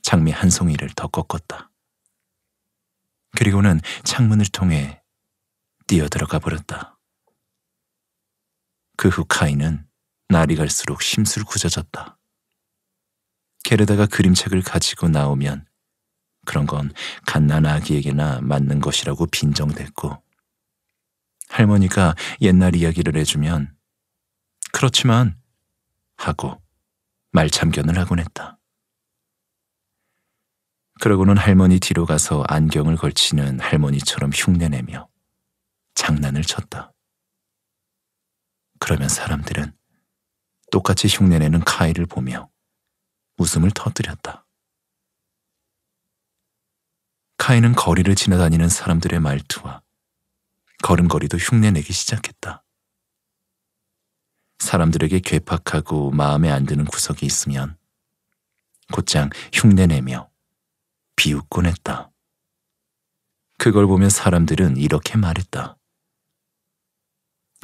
장미 한 송이를 더 꺾었다. 그리고는 창문을 통해 뛰어들어가 버렸다. 그 후 카이는 날이 갈수록 심술궂어졌다. 게르다가 그림책을 가지고 나오면 그런 건 갓난 아기에게나 맞는 것이라고 빈정댔고 할머니가 옛날 이야기를 해주면 그렇지만 하고 말참견을 하곤 했다. 그러고는 할머니 뒤로 가서 안경을 걸치는 할머니처럼 흉내내며 장난을 쳤다. 그러면 사람들은 똑같이 흉내내는 카이를 보며 웃음을 터뜨렸다. 카이는 거리를 지나다니는 사람들의 말투와 걸음걸이도 흉내내기 시작했다. 사람들에게 괴팍하고 마음에 안 드는 구석이 있으면 곧장 흉내내며 비웃곤 했다. 그걸 보면 사람들은 이렇게 말했다.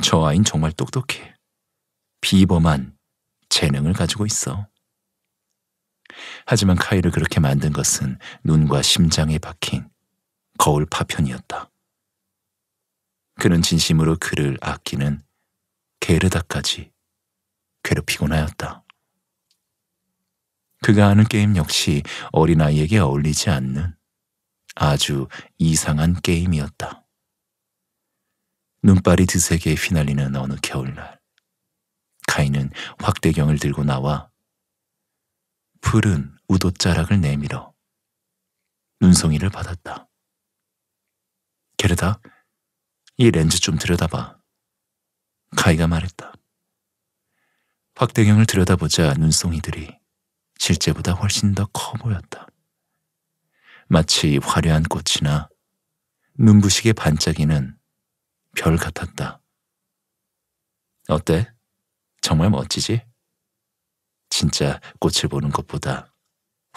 저 아인 정말 똑똑해. 비범한 재능을 가지고 있어. 하지만 카이를 그렇게 만든 것은 눈과 심장에 박힌 거울 파편이었다. 그는 진심으로 그를 아끼는 게르다까지 괴롭히곤 하였다. 그가 하는 게임 역시 어린아이에게 어울리지 않는 아주 이상한 게임이었다. 눈발이 드세게 휘날리는 어느 겨울날 카이는 확대경을 들고 나와 푸른 우도자락을 내밀어 눈송이를 받았다. 게르다, 이 렌즈 좀 들여다봐. 카이가 말했다. 확대경을 들여다보자 눈송이들이 실제보다 훨씬 더 커 보였다. 마치 화려한 꽃이나 눈부시게 반짝이는 별 같았다. 어때? 정말 멋지지? 진짜 꽃을 보는 것보다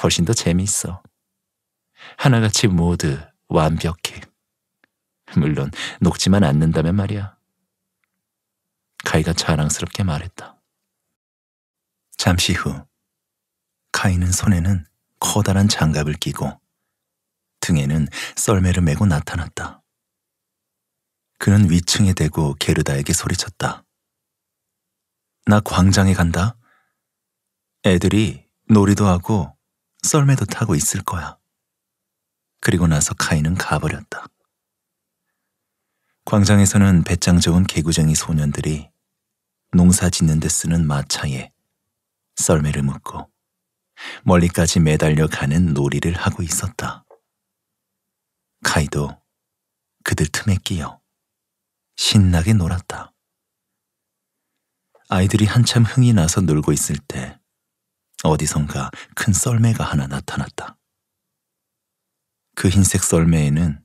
훨씬 더 재미있어. 하나같이 모두 완벽해. 물론 녹지만 않는다면 말이야. 가이가 자랑스럽게 말했다. 잠시 후 카이는 손에는 커다란 장갑을 끼고 등에는 썰매를 메고 나타났다. 그는 위층에 대고 게르다에게 소리쳤다. 나 광장에 간다. 애들이 놀이도 하고 썰매도 타고 있을 거야. 그리고 나서 카이는 가버렸다. 광장에서는 배짱 좋은 개구쟁이 소년들이 농사 짓는 데 쓰는 마차에 썰매를 묶고 멀리까지 매달려 가는 놀이를 하고 있었다. 카이도 그들 틈에 끼어 신나게 놀았다. 아이들이 한참 흥이 나서 놀고 있을 때 어디선가 큰 썰매가 하나 나타났다. 그 흰색 썰매에는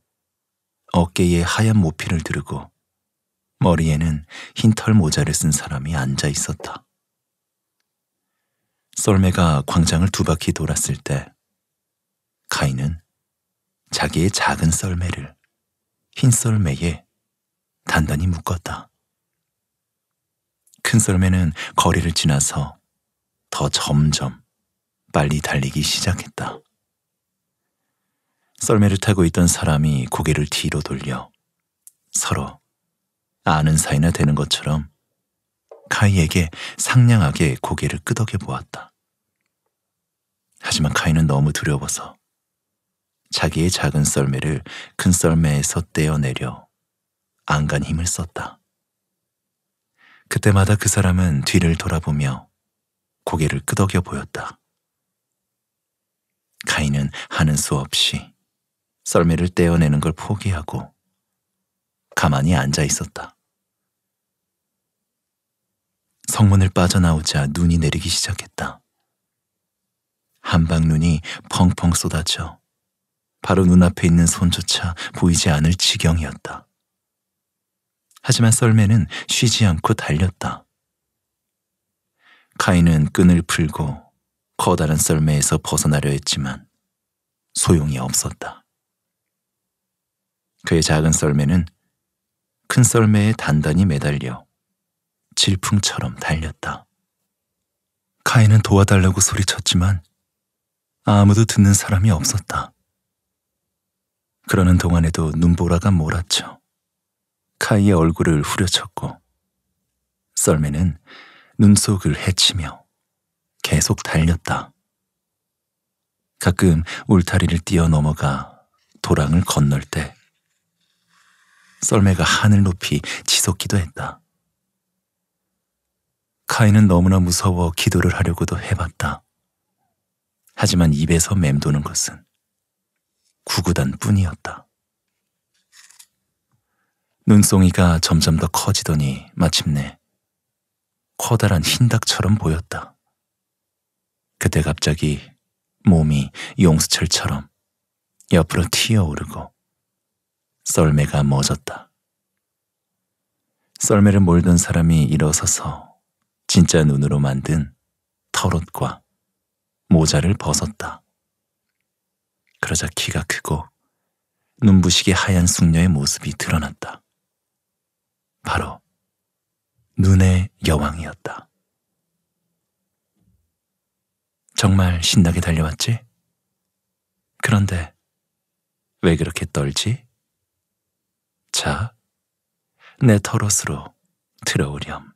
어깨에 하얀 모피를 두르고 머리에는 흰털 모자를 쓴 사람이 앉아 있었다. 썰매가 광장을 두 바퀴 돌았을 때 카이는 자기의 작은 썰매를 흰 썰매에 단단히 묶었다. 큰 썰매는 거리를 지나서 더 점점 빨리 달리기 시작했다. 썰매를 타고 있던 사람이 고개를 뒤로 돌려 서로 아는 사이나 되는 것처럼 카이에게 상냥하게 고개를 끄덕여 보았다. 하지만 카이는 너무 두려워서 자기의 작은 썰매를 큰 썰매에서 떼어내려 안간 힘을 썼다. 그때마다 그 사람은 뒤를 돌아보며 고개를 끄덕여 보였다. 카이는 하는 수 없이 썰매를 떼어내는 걸 포기하고 가만히 앉아 있었다. 성문을 빠져나오자 눈이 내리기 시작했다. 한방 눈이 펑펑 쏟아져 바로 눈앞에 있는 손조차 보이지 않을 지경이었다. 하지만 썰매는 쉬지 않고 달렸다. 카이는 끈을 풀고 커다란 썰매에서 벗어나려 했지만 소용이 없었다. 그의 작은 썰매는 큰 썰매에 단단히 매달려 질풍처럼 달렸다. 카이는 도와달라고 소리쳤지만 아무도 듣는 사람이 없었다. 그러는 동안에도 눈보라가 몰았죠 카이의 얼굴을 후려쳤고 썰매는 눈속을 헤치며 계속 달렸다. 가끔 울타리를 뛰어넘어가 도랑을 건널 때 썰매가 하늘 높이 치솟기도 했다. 카이는 너무나 무서워 기도를 하려고도 해봤다. 하지만 입에서 맴도는 것은 구구단 뿐이었다. 눈송이가 점점 더 커지더니 마침내 커다란 흰닭처럼 보였다. 그때 갑자기 몸이 용수철처럼 옆으로 튀어오르고 썰매가 멎었다. 썰매를 몰던 사람이 일어서서 진짜 눈으로 만든 털옷과 모자를 벗었다. 그러자 키가 크고 눈부시게 하얀 숙녀의 모습이 드러났다. 바로 눈의 여왕이었다. 정말 신나게 달려왔지? 그런데 왜 그렇게 떨지? 자, 내 털옷으로 들어오렴.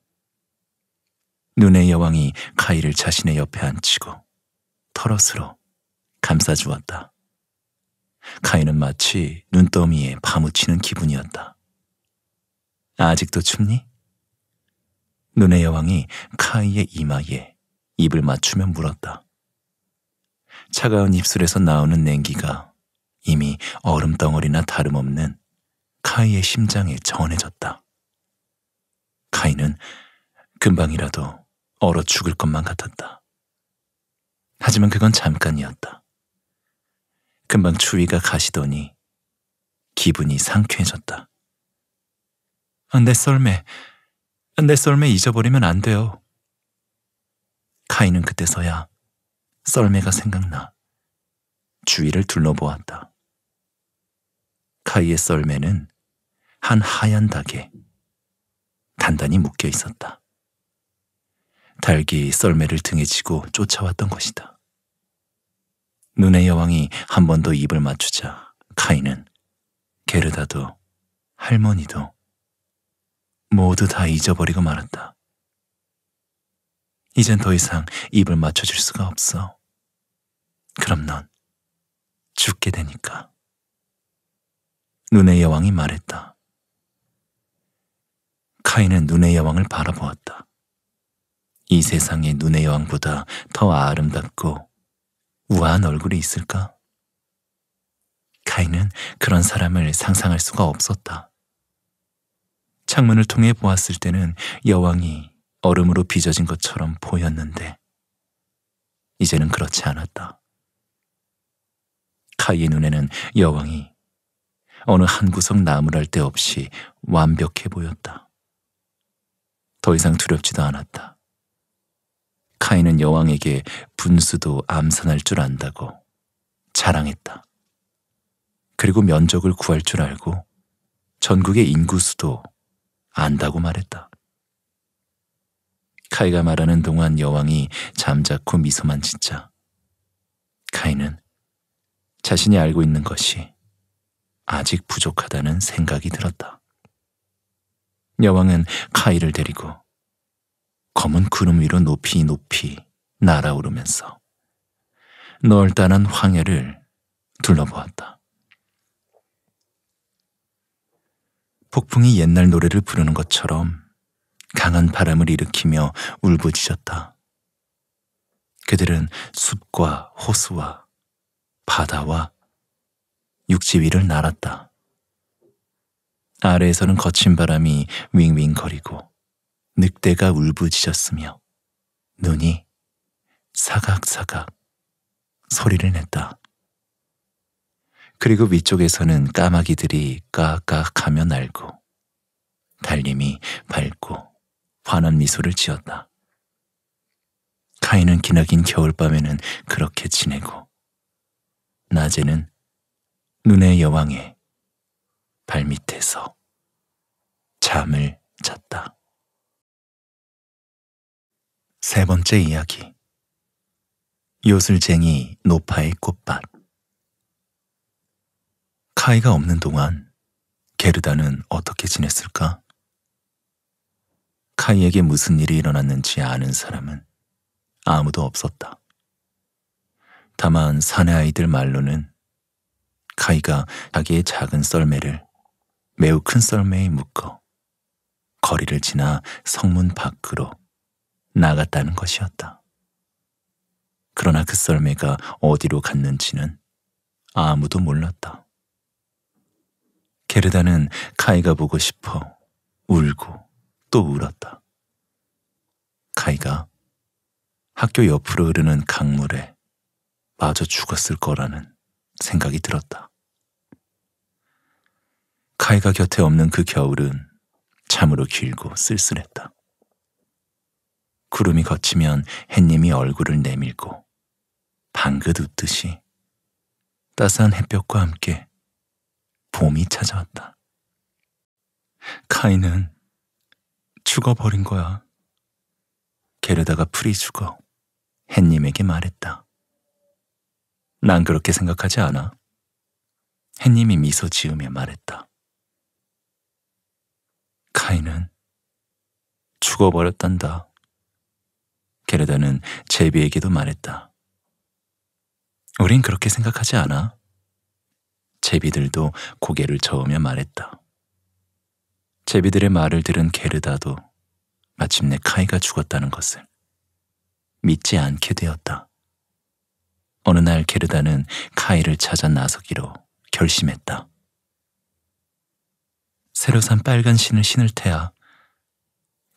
눈의 여왕이 카이를 자신의 옆에 앉히고 털어스로 감싸주었다. 카이는 마치 눈더미에 파묻히는 기분이었다. 아직도 춥니? 눈의 여왕이 카이의 이마에 입을 맞추며 물었다. 차가운 입술에서 나오는 냉기가 이미 얼음 덩어리나 다름없는 카이의 심장에 전해졌다. 카이는 금방이라도 얼어 죽을 것만 같았다. 하지만 그건 잠깐이었다. 금방 추위가 가시더니 기분이 상쾌해졌다. 아, 내 썰매, 내 썰매 잊어버리면 안 돼요. 카이는 그때서야 썰매가 생각나 주위를 둘러보았다. 카이의 썰매는 한 하얀 닭에 단단히 묶여 있었다. 달기 썰매를 등에 지고 쫓아왔던 것이다. 눈의 여왕이 한 번 더 입을 맞추자 카이는 게르다도 할머니도 모두 다 잊어버리고 말았다. 이젠 더 이상 입을 맞춰줄 수가 없어. 그럼 넌 죽게 되니까. 눈의 여왕이 말했다. 카이는 눈의 여왕을 바라보았다. 이 세상의 눈의 여왕보다 더 아름답고 우아한 얼굴이 있을까? 카이는 그런 사람을 상상할 수가 없었다. 창문을 통해 보았을 때는 여왕이 얼음으로 빚어진 것처럼 보였는데 이제는 그렇지 않았다. 카이의 눈에는 여왕이 어느 한 구석 나무랄 데 없이 완벽해 보였다. 더 이상 두렵지도 않았다. 카인은 여왕에게 분수도 암산할 줄 안다고 자랑했다. 그리고 면적을 구할 줄 알고 전국의 인구수도 안다고 말했다. 카이가 말하는 동안 여왕이 잠자코 미소만 짓자 카이는 자신이 알고 있는 것이 아직 부족하다는 생각이 들었다. 여왕은 카이를 데리고 검은 구름 위로 높이 높이 날아오르면서 널따란 황해를 둘러보았다. 폭풍이 옛날 노래를 부르는 것처럼 강한 바람을 일으키며 울부짖었다. 그들은 숲과 호수와 바다와 육지 위를 날았다. 아래에서는 거친 바람이 윙윙거리고 늑대가 울부짖었으며 눈이 사각사각 소리를 냈다. 그리고 위쪽에서는 까마귀들이 까깍하며 날고 달님이 밝고 환한 미소를 지었다. 카이는 기나긴 겨울밤에는 그렇게 지내고 낮에는 눈의 여왕의 발밑에서 잠을 잤다. 세 번째 이야기. 요술쟁이 노파의 꽃밭. 카이가 없는 동안 게르다는 어떻게 지냈을까? 카이에게 무슨 일이 일어났는지 아는 사람은 아무도 없었다. 다만 사내 아이들 말로는 카이가 자기의 작은 썰매를 매우 큰 썰매에 묶어 거리를 지나 성문 밖으로 나갔다는 것이었다. 그러나 그 썰매가 어디로 갔는지는 아무도 몰랐다. 게르다는 카이가 보고 싶어 울고 또 울었다. 카이가 학교 옆으로 흐르는 강물에 마저 죽었을 거라는 생각이 들었다. 카이가 곁에 없는 그 겨울은 참으로 길고 쓸쓸했다. 구름이 걷히면 햇님이 얼굴을 내밀고 방긋 웃듯이 따스한 햇볕과 함께 봄이 찾아왔다. 카이는 죽어버린 거야. 게르다가 풀이 죽어 햇님에게 말했다. 난 그렇게 생각하지 않아. 햇님이 미소 지으며 말했다. 카이는 죽어버렸단다. 게르다는 제비에게도 말했다. 우린 그렇게 생각하지 않아. 제비들도 고개를 저으며 말했다. 제비들의 말을 들은 게르다도 마침내 카이가 죽었다는 것을 믿지 않게 되었다. 어느 날 게르다는 카이를 찾아 나서기로 결심했다. 새로 산 빨간 신을 신을 테야.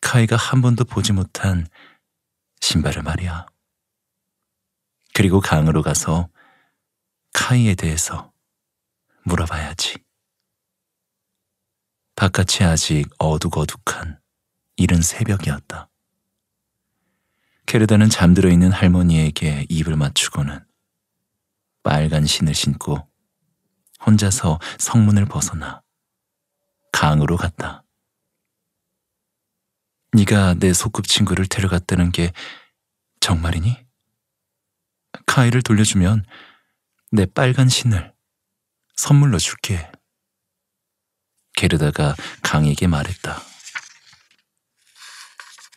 카이가 한 번도 보지 못한 신발을 말이야. 그리고 강으로 가서 카이에 대해서 물어봐야지. 바깥이 아직 어둑어둑한 이른 새벽이었다. 케르다는 잠들어 있는 할머니에게 입을 맞추고는 빨간 신을 신고 혼자서 성문을 벗어나 강으로 갔다. 네가 내 소꿉친구를 데려갔다는 게 정말이니? 카이를 돌려주면 내 빨간 신을 선물로 줄게. 게르다가 강에게 말했다.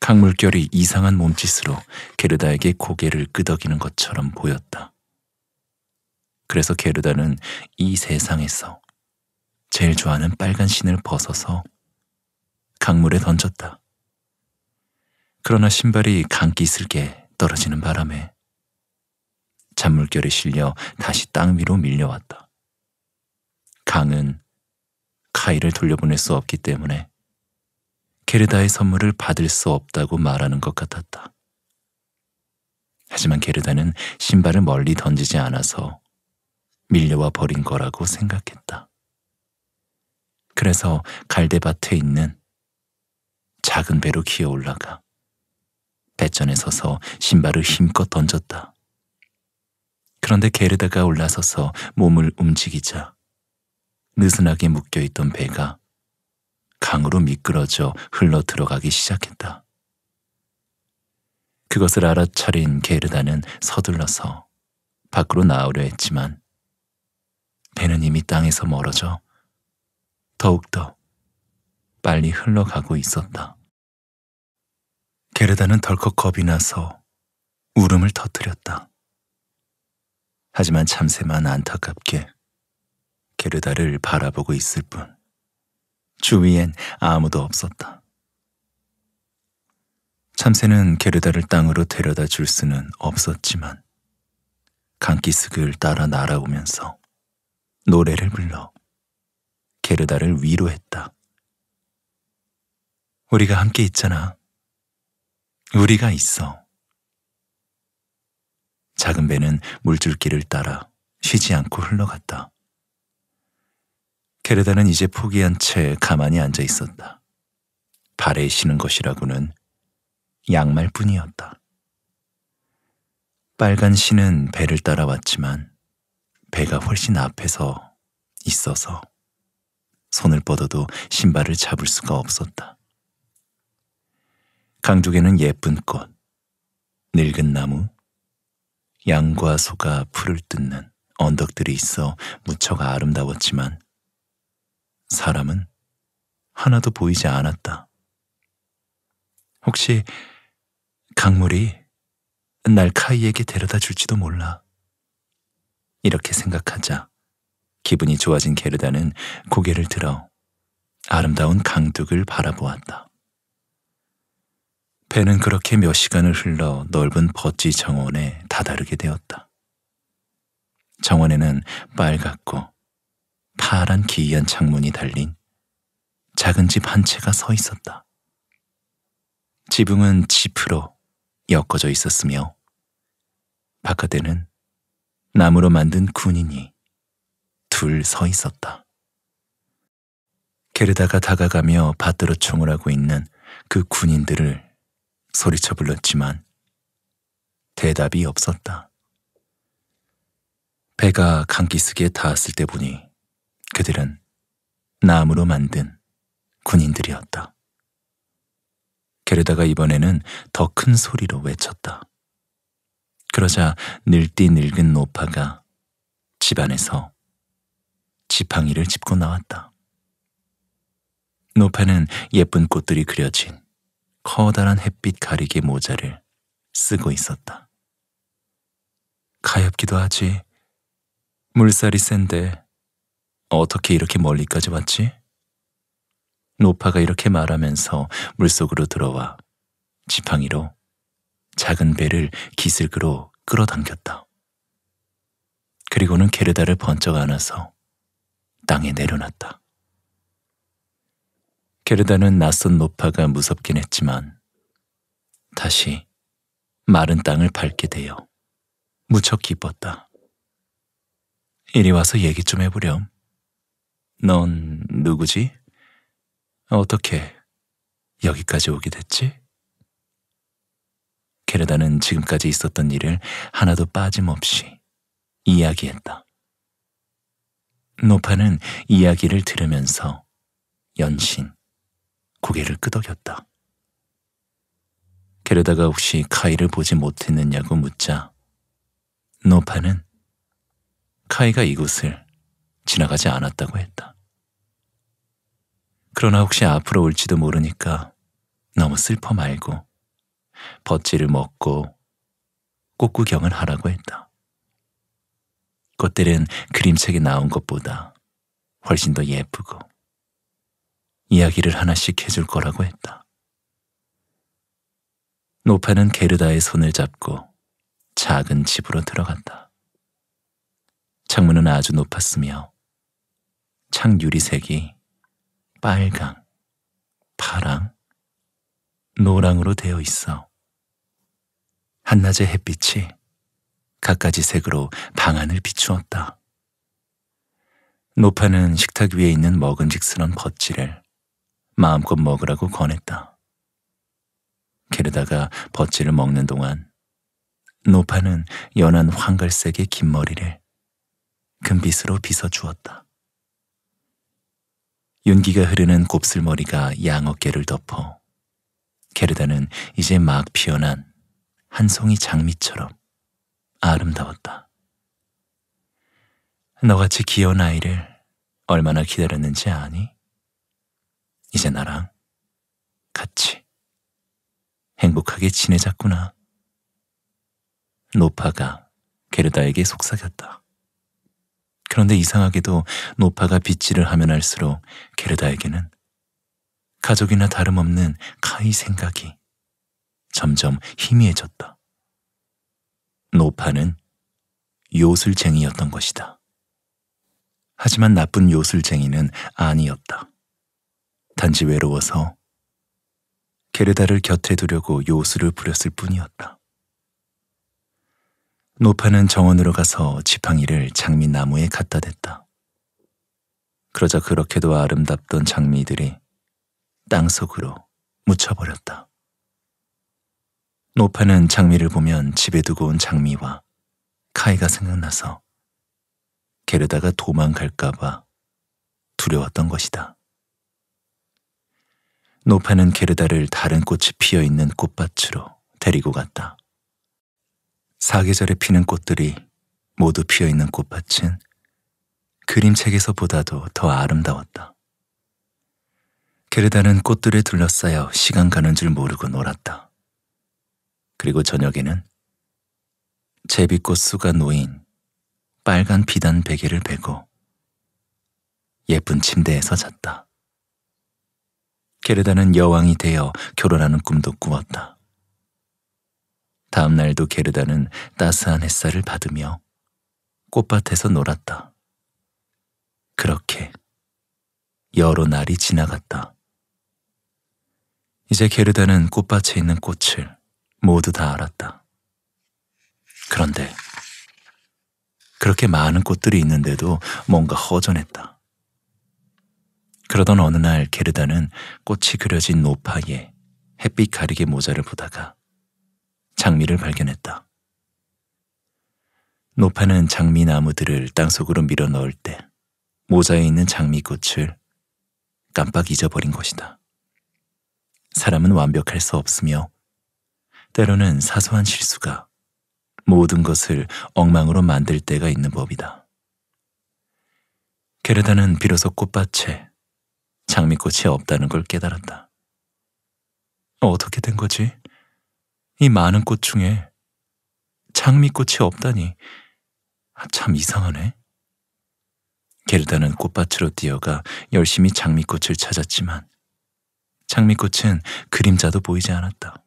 강물결이 이상한 몸짓으로 게르다에게 고개를 끄덕이는 것처럼 보였다. 그래서 게르다는 이 세상에서 제일 좋아하는 빨간 신을 벗어서 강물에 던졌다. 그러나 신발이 감기슬게 떨어지는 바람에 잔물결에 실려 다시 땅 위로 밀려왔다. 강은 카이를 돌려보낼 수 없기 때문에 게르다의 선물을 받을 수 없다고 말하는 것 같았다. 하지만 게르다는 신발을 멀리 던지지 않아서 밀려와 버린 거라고 생각했다. 그래서 갈대밭에 있는 작은 배로 기어 올라가 배전에 서서 신발을 힘껏 던졌다. 그런데 게르다가 올라서서 몸을 움직이자 느슨하게 묶여있던 배가 강으로 미끄러져 흘러 들어가기 시작했다. 그것을 알아차린 게르다는 서둘러서 밖으로 나오려 했지만 배는 이미 땅에서 멀어져 더욱더 빨리 흘러가고 있었다. 게르다는 덜컥 겁이 나서 울음을 터뜨렸다. 하지만 참새만 안타깝게 게르다를 바라보고 있을 뿐 주위엔 아무도 없었다. 참새는 게르다를 땅으로 데려다 줄 수는 없었지만 강기스을 따라 날아오면서 노래를 불러 게르다를 위로했다. 우리가 함께 있잖아. 우리가 있어. 작은 배는 물줄기를 따라 쉬지 않고 흘러갔다. 케르다는 이제 포기한 채 가만히 앉아 있었다. 발에 신은 것이라고는 양말뿐이었다. 빨간 신은 배를 따라왔지만 배가 훨씬 앞에서 있어서 손을 뻗어도 신발을 잡을 수가 없었다. 강둑에는 예쁜 꽃, 늙은 나무, 양과 소가 풀을 뜯는 언덕들이 있어 무척 아름다웠지만 사람은 하나도 보이지 않았다. 혹시 강물이 날 카이에게 데려다 줄지도 몰라. 이렇게 생각하자 기분이 좋아진 게르다는 고개를 들어 아름다운 강둑을 바라보았다. 배는 그렇게 몇 시간을 흘러 넓은 벗지 정원에 다다르게 되었다. 정원에는 빨갛고 파란 기이한 창문이 달린 작은 집 한 채가 서 있었다. 지붕은 지프로 엮어져 있었으며 바깥에는 나무로 만든 군인이 둘 서 있었다. 게르다가 다가가며 밭으로 총을 하고 있는 그 군인들을 소리쳐 불렀지만 대답이 없었다. 배가 감기스기에 닿았을 때 보니 그들은 나무로 만든 군인들이었다. 게르다가 이번에는 더 큰 소리로 외쳤다. 그러자 늙디 늙은 노파가 집안에서 지팡이를 짚고 나왔다. 노파는 예쁜 꽃들이 그려진 커다란 햇빛 가리개 모자를 쓰고 있었다. 가엽기도 하지. 물살이 센데 어떻게 이렇게 멀리까지 왔지? 노파가 이렇게 말하면서 물속으로 들어와 지팡이로 작은 배를 기슬그로 끌어당겼다. 그리고는 게르다를 번쩍 안아서 땅에 내려놨다. 게르다는 낯선 노파가 무섭긴 했지만 다시 마른 땅을 밟게 되어 무척 기뻤다. 이리 와서 얘기 좀 해보렴. 넌 누구지? 어떻게 여기까지 오게 됐지? 게르다는 지금까지 있었던 일을 하나도 빠짐없이 이야기했다. 노파는 이야기를 들으면서 연신 고개를 끄덕였다. 게르다가 혹시 카이를 보지 못했느냐고 묻자 노파는 카이가 이곳을 지나가지 않았다고 했다. 그러나 혹시 앞으로 올지도 모르니까 너무 슬퍼 말고 벗지를 먹고 꽃구경을 하라고 했다. 꽃들은 그림책에 나온 것보다 훨씬 더 예쁘고 이야기를 하나씩 해줄 거라고 했다. 노파는 게르다의 손을 잡고 작은 집으로 들어갔다. 창문은 아주 높았으며 창 유리색이 빨강, 파랑, 노랑으로 되어 있어 한낮의 햇빛이 갖가지 색으로 방 안을 비추었다. 노파는 식탁 위에 있는 먹음직스런 겉지를 마음껏 먹으라고 권했다. 게르다가 버치를 먹는 동안 노파는 연한 황갈색의 긴 머리를 금빛으로 빗어주었다. 윤기가 흐르는 곱슬머리가 양어깨를 덮어 게르다는 이제 막 피어난 한 송이 장미처럼 아름다웠다. 너같이 귀여운 아이를 얼마나 기다렸는지 아니? 이제 나랑 같이 행복하게 지내자꾸나. 노파가 게르다에게 속삭였다. 그런데 이상하게도 노파가 빗질을 하면 할수록 게르다에게는 가족이나 다름없는 카이 생각이 점점 희미해졌다. 노파는 요술쟁이였던 것이다. 하지만 나쁜 요술쟁이는 아니었다. 단지 외로워서 게르다를 곁에 두려고 요술을 부렸을 뿐이었다. 노파는 정원으로 가서 지팡이를 장미나무에 갖다 댔다. 그러자 그렇게도 아름답던 장미들이 땅속으로 묻혀버렸다. 노파는 장미를 보면 집에 두고 온 장미와 카이가 생각나서 게르다가 도망갈까봐 두려웠던 것이다. 노파는 게르다를 다른 꽃이 피어 있는 꽃밭으로 데리고 갔다. 사계절에 피는 꽃들이 모두 피어 있는 꽃밭은 그림책에서 보다도 더 아름다웠다. 게르다는 꽃들에 둘러싸여 시간 가는 줄 모르고 놀았다. 그리고 저녁에는 제비꽃 수가 놓인 빨간 비단 베개를 베고 예쁜 침대에서 잤다. 게르다는 여왕이 되어 결혼하는 꿈도 꾸었다. 다음 날도 게르다는 따스한 햇살을 받으며 꽃밭에서 놀았다. 그렇게 여러 날이 지나갔다. 이제 게르다는 꽃밭에 있는 꽃을 모두 다 알았다. 그런데 그렇게 많은 꽃들이 있는데도 뭔가 허전했다. 그러던 어느 날 게르다는 꽃이 그려진 노파에 햇빛 가리개 모자를 보다가 장미를 발견했다. 노파는 장미 나무들을 땅속으로 밀어 넣을 때 모자에 있는 장미꽃을 깜빡 잊어버린 것이다. 사람은 완벽할 수 없으며 때로는 사소한 실수가 모든 것을 엉망으로 만들 때가 있는 법이다. 게르다는 비로소 꽃밭에 장미꽃이 없다는 걸 깨달았다. 어떻게 된 거지? 이 많은 꽃 중에 장미꽃이 없다니 참 이상하네. 게르다는 꽃밭으로 뛰어가 열심히 장미꽃을 찾았지만 장미꽃은 그림자도 보이지 않았다.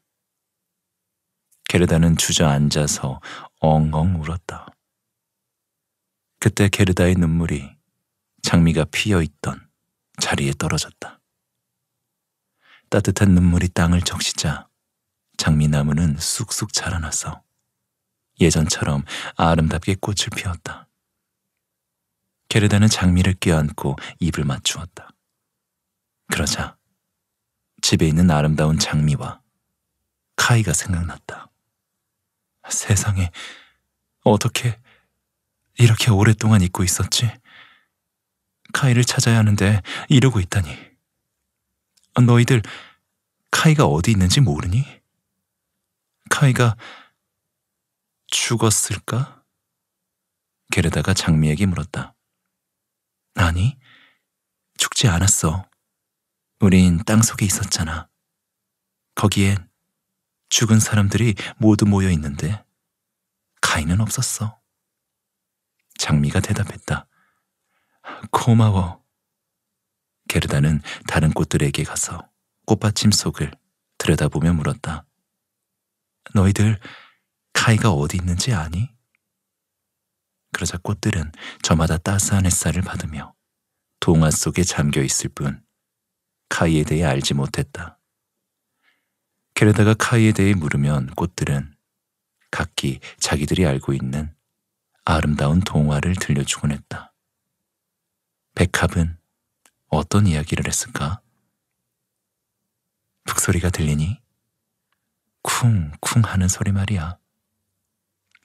게르다는 주저앉아서 엉엉 울었다. 그때 게르다의 눈물이 장미가 피어 있던 자리에 떨어졌다. 따뜻한 눈물이 땅을 적시자 장미나무는 쑥쑥 자라나서 예전처럼 아름답게 꽃을 피웠다. 게르다는 장미를 껴안고 입을 맞추었다. 그러자 집에 있는 아름다운 장미와 카이가 생각났다. 세상에 어떻게 이렇게 오랫동안 잊고 있었지? 카이를 찾아야 하는데 이러고 있다니. 너희들 카이가 어디 있는지 모르니? 카이가 죽었을까? 게르다가 장미에게 물었다. 아니, 죽지 않았어. 우린 땅 속에 있었잖아. 거기엔 죽은 사람들이 모두 모여 있는데, 카이는 없었어. 장미가 대답했다. 고마워. 게르다는 다른 꽃들에게 가서 꽃받침 속을 들여다보며 물었다. 너희들 카이가 어디 있는지 아니? 그러자 꽃들은 저마다 따스한 햇살을 받으며 동화 속에 잠겨 있을 뿐 카이에 대해 알지 못했다. 게르다가 카이에 대해 물으면 꽃들은 각기 자기들이 알고 있는 아름다운 동화를 들려주곤 했다. 백합은 어떤 이야기를 했을까? 북소리가 들리니 쿵쿵 하는 소리 말이야.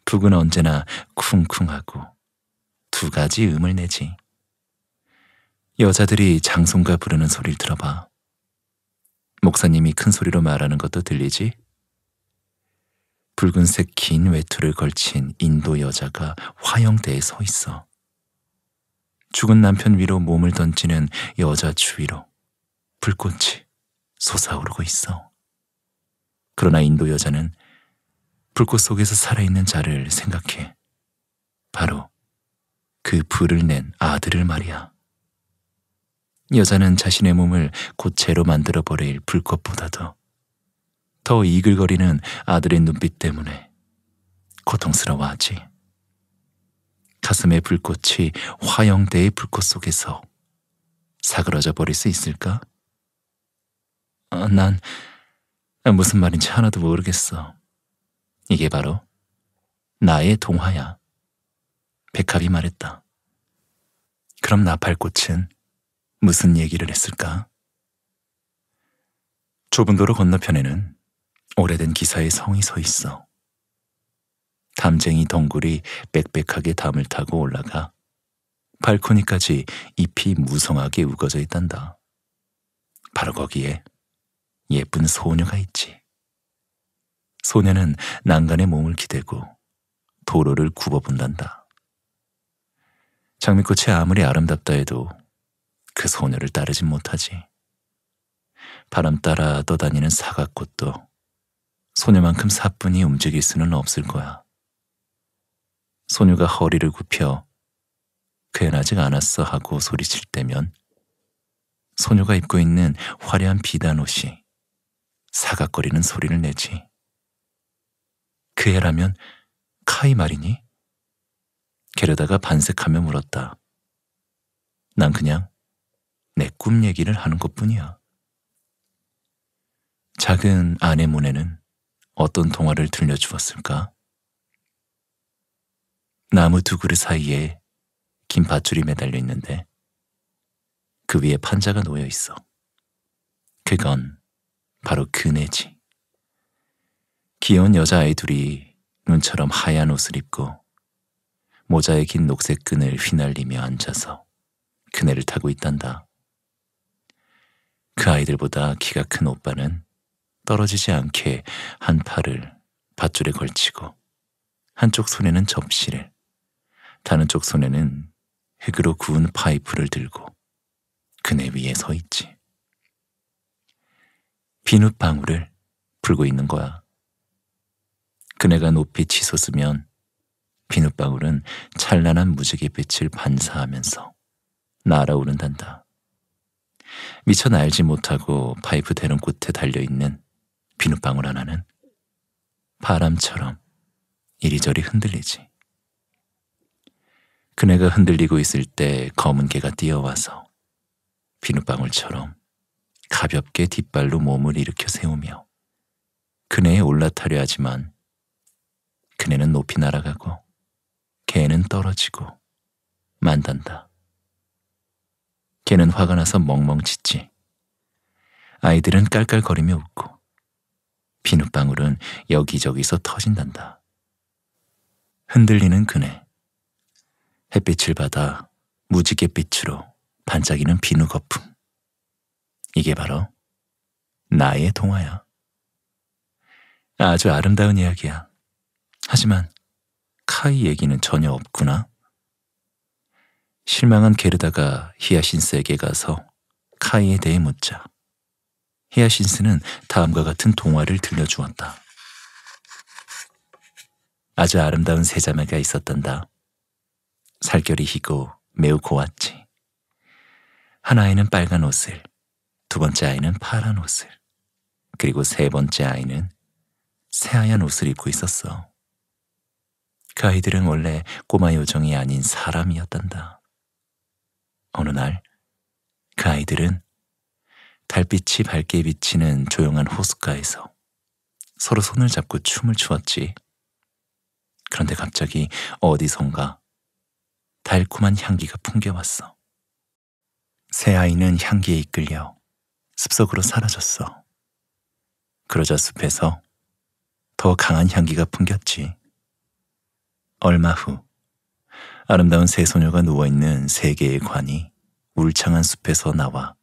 북은 언제나 쿵쿵하고 두 가지 음을 내지. 여자들이 장송가 부르는 소리를 들어봐. 목사님이 큰 소리로 말하는 것도 들리지? 붉은색 긴 외투를 걸친 인도 여자가 화영대에 서 있어. 죽은 남편 위로 몸을 던지는 여자 주위로 불꽃이 솟아오르고 있어. 그러나 인도 여자는 불꽃 속에서 살아있는 자를 생각해. 바로 그 불을 낸 아들을 말이야. 여자는 자신의 몸을 곧재로 만들어버릴 불꽃보다도 더 이글거리는 아들의 눈빛 때문에 고통스러워하지. 가슴의 불꽃이 화영대의 불꽃 속에서 사그러져 버릴 수 있을까? 아, 난 무슨 말인지 하나도 모르겠어. 이게 바로 나의 동화야. 백합이 말했다. 그럼 나팔꽃은 무슨 얘기를 했을까? 좁은 도로 건너편에는 오래된 기사의 성이 서 있어. 담쟁이 덩굴이 빽빽하게 담을 타고 올라가 발코니까지 잎이 무성하게 우거져 있단다. 바로 거기에 예쁜 소녀가 있지. 소녀는 난간에 몸을 기대고 도로를 굽어본단다. 장미꽃이 아무리 아름답다 해도 그 소녀를 따르진 못하지. 바람 따라 떠다니는 사각꽃도 소녀만큼 사뿐히 움직일 수는 없을 거야. 소녀가 허리를 굽혀 괜하지 않았어 하고 소리칠 때면 소녀가 입고 있는 화려한 비단 옷이 사각거리는 소리를 내지. 그 애라면 카이 말이니? 게르다가 반색하며 물었다. 난 그냥 내 꿈 얘기를 하는 것 뿐이야. 작은 아내 모네는 어떤 동화를 들려주었을까? 나무 두 그루 사이에 긴 밧줄이 매달려 있는데 그 위에 판자가 놓여 있어. 그건 바로 그네지. 귀여운 여자아이 둘이 눈처럼 하얀 옷을 입고 모자에 긴 녹색 끈을 휘날리며 앉아서 그네를 타고 있단다. 그 아이들보다 키가 큰 오빠는 떨어지지 않게 한 팔을 밧줄에 걸치고 한쪽 손에는 접시를 다른 쪽 손에는 흙으로 구운 파이프를 들고 그네 위에 서 있지. 비눗방울을 불고 있는 거야. 그네가 높이 치솟으면 비눗방울은 찬란한 무지개 빛을 반사하면서 날아오른단다. 미처 날지 못하고 파이프 대는 끝에 달려있는 비눗방울 하나는 바람처럼 이리저리 흔들리지. 그네가 흔들리고 있을 때 검은 개가 뛰어와서 비눗방울처럼 가볍게 뒷발로 몸을 일으켜 세우며 그네에 올라타려 하지만 그네는 높이 날아가고 개는 떨어지고 만단다. 개는 화가 나서 멍멍짖지. 아이들은 깔깔거리며 웃고 비눗방울은 여기저기서 터진단다. 흔들리는 그네. 햇빛을 받아 무지갯빛으로 반짝이는 비누 거품. 이게 바로 나의 동화야. 아주 아름다운 이야기야. 하지만 카이 얘기는 전혀 없구나. 실망한 게르다가 히아신스에게 가서 카이에 대해 묻자. 히아신스는 다음과 같은 동화를 들려주었다. 아주 아름다운 세 자매가 있었단다. 살결이 희고 매우 고왔지. 한 아이는 빨간 옷을, 두 번째 아이는 파란 옷을, 그리고 세 번째 아이는 새하얀 옷을 입고 있었어. 그 아이들은 원래 꼬마 요정이 아닌 사람이었단다. 어느 날, 그 아이들은 달빛이 밝게 비치는 조용한 호숫가에서 서로 손을 잡고 춤을 추었지. 그런데 갑자기 어디선가 달콤한 향기가 풍겨왔어. 새 아이는 향기에 이끌려 숲속으로 사라졌어. 그러자 숲에서 더 강한 향기가 풍겼지. 얼마 후 아름다운 새 소녀가 누워있는 세 개의 관이 울창한 숲에서 나와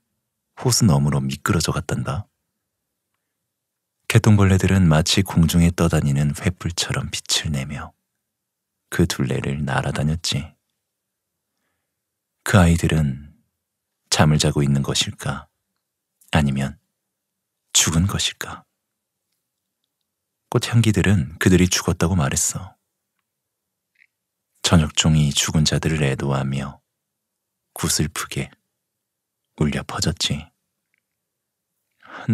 호수 너머로 미끄러져 갔단다. 개똥벌레들은 마치 공중에 떠다니는 횃불처럼 빛을 내며 그 둘레를 날아다녔지. 그 아이들은 잠을 자고 있는 것일까? 아니면 죽은 것일까? 꽃향기들은 그들이 죽었다고 말했어. 저녁종이 죽은 자들을 애도하며 구슬프게 울려 퍼졌지.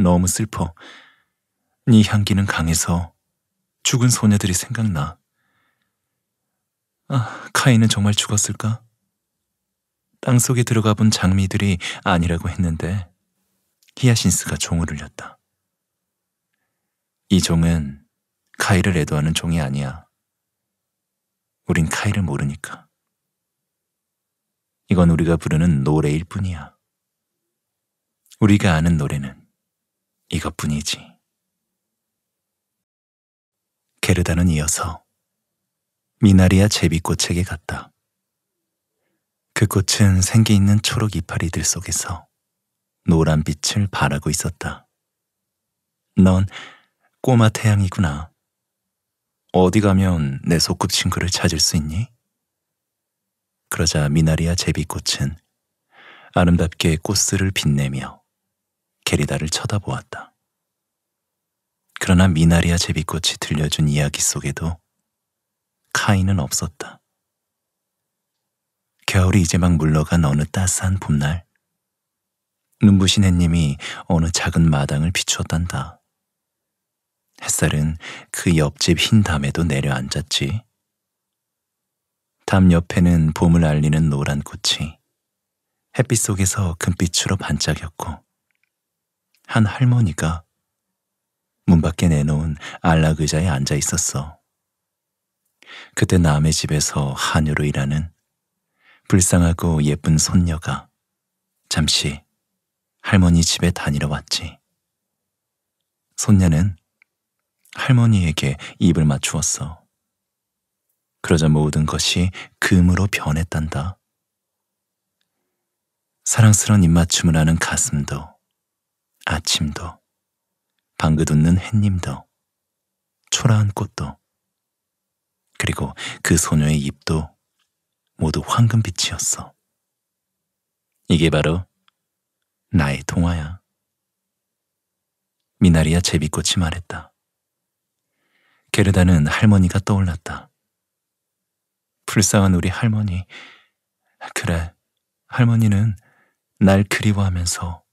너무 슬퍼. 네 향기는 강해서 죽은 소녀들이 생각나. 아, 카이는 정말 죽었을까? 땅속에 들어가 본 장미들이 아니라고 했는데 히아신스가 종을 울렸다. 이 종은 카이를 애도하는 종이 아니야. 우린 카이를 모르니까. 이건 우리가 부르는 노래일 뿐이야. 우리가 아는 노래는 이것뿐이지. 게르다는 이어서 미나리아 제비꽃에게 갔다. 그 꽃은 생기 있는 초록 이파리들 속에서 노란 빛을 바라고 있었다. 넌 꼬마 태양이구나. 어디 가면 내 소꿉친구를 찾을 수 있니? 그러자 미나리아 제비꽃은 아름답게 꽃을 빛내며 게리다를 쳐다보았다. 그러나 미나리아 제비꽃이 들려준 이야기 속에도 카이는 없었다. 겨울이 이제 막 물러간 어느 따스한 봄날 눈부신 햇님이 어느 작은 마당을 비추었단다. 햇살은 그 옆집 흰 담에도 내려앉았지. 담 옆에는 봄을 알리는 노란 꽃이 햇빛 속에서 금빛으로 반짝였고 한 할머니가 문 밖에 내놓은 안락 의자에 앉아 있었어. 그때 남의 집에서 한유로 일하는 불쌍하고 예쁜 손녀가 잠시 할머니 집에 다니러 왔지. 손녀는 할머니에게 입을 맞추었어. 그러자 모든 것이 금으로 변했단다. 사랑스런 입맞춤을 하는 가슴도, 아침도, 방긋 웃는 햇님도, 초라한 꽃도, 그리고 그 소녀의 입도 모두 황금빛이었어. 이게 바로 나의 동화야. 미나리야 제비꽃이 말했다. 게르다는 할머니가 떠올랐다. 불쌍한 우리 할머니. 그래, 할머니는 날 그리워하면서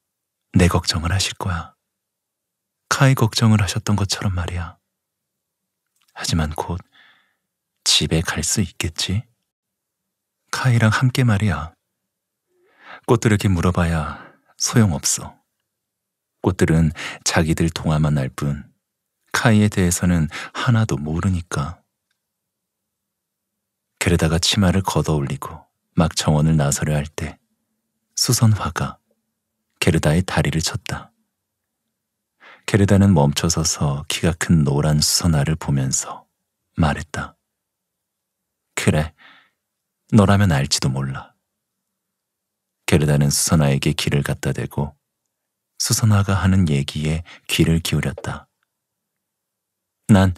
내 걱정을 하실 거야. 카이 걱정을 하셨던 것처럼 말이야. 하지만 곧 집에 갈 수 있겠지? 카이랑 함께 말이야. 꽃들에게 물어봐야 소용없어. 꽃들은 자기들 동화만 알 뿐, 카이에 대해서는 하나도 모르니까. 그러다가 치마를 걷어 올리고 막 정원을 나서려 할 때 수선화가 게르다의 다리를 쳤다. 게르다는 멈춰서서 키가 큰 노란 수선화를 보면서 말했다. 그래, 너라면 알지도 몰라. 게르다는 수선아에게 귀를 갖다 대고 수선아가 하는 얘기에 귀를 기울였다. 난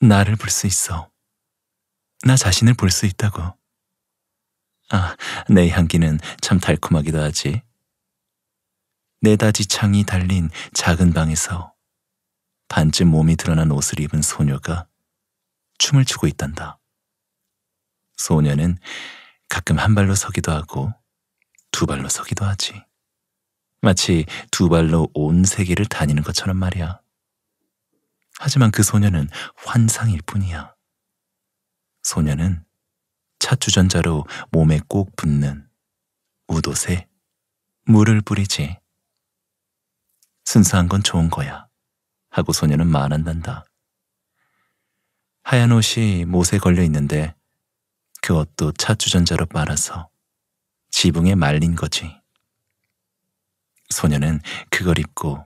나를 볼 수 있어. 나 자신을 볼 수 있다고. 아, 내 향기는 참 달콤하기도 하지. 네다지 창이 달린 작은 방에서 반쯤 몸이 드러난 옷을 입은 소녀가 춤을 추고 있단다. 소녀는 가끔 한 발로 서기도 하고 두 발로 서기도 하지. 마치 두 발로 온 세계를 다니는 것처럼 말이야. 하지만 그 소녀는 환상일 뿐이야. 소녀는 차 주전자로 몸에 꼭 붙는 우도새 물을 뿌리지. 순수한 건 좋은 거야. 하고 소녀는 말한단다. 하얀 옷이 못에 걸려 있는데 그 옷도 차 주전자로 빨아서 지붕에 말린 거지. 소녀는 그걸 입고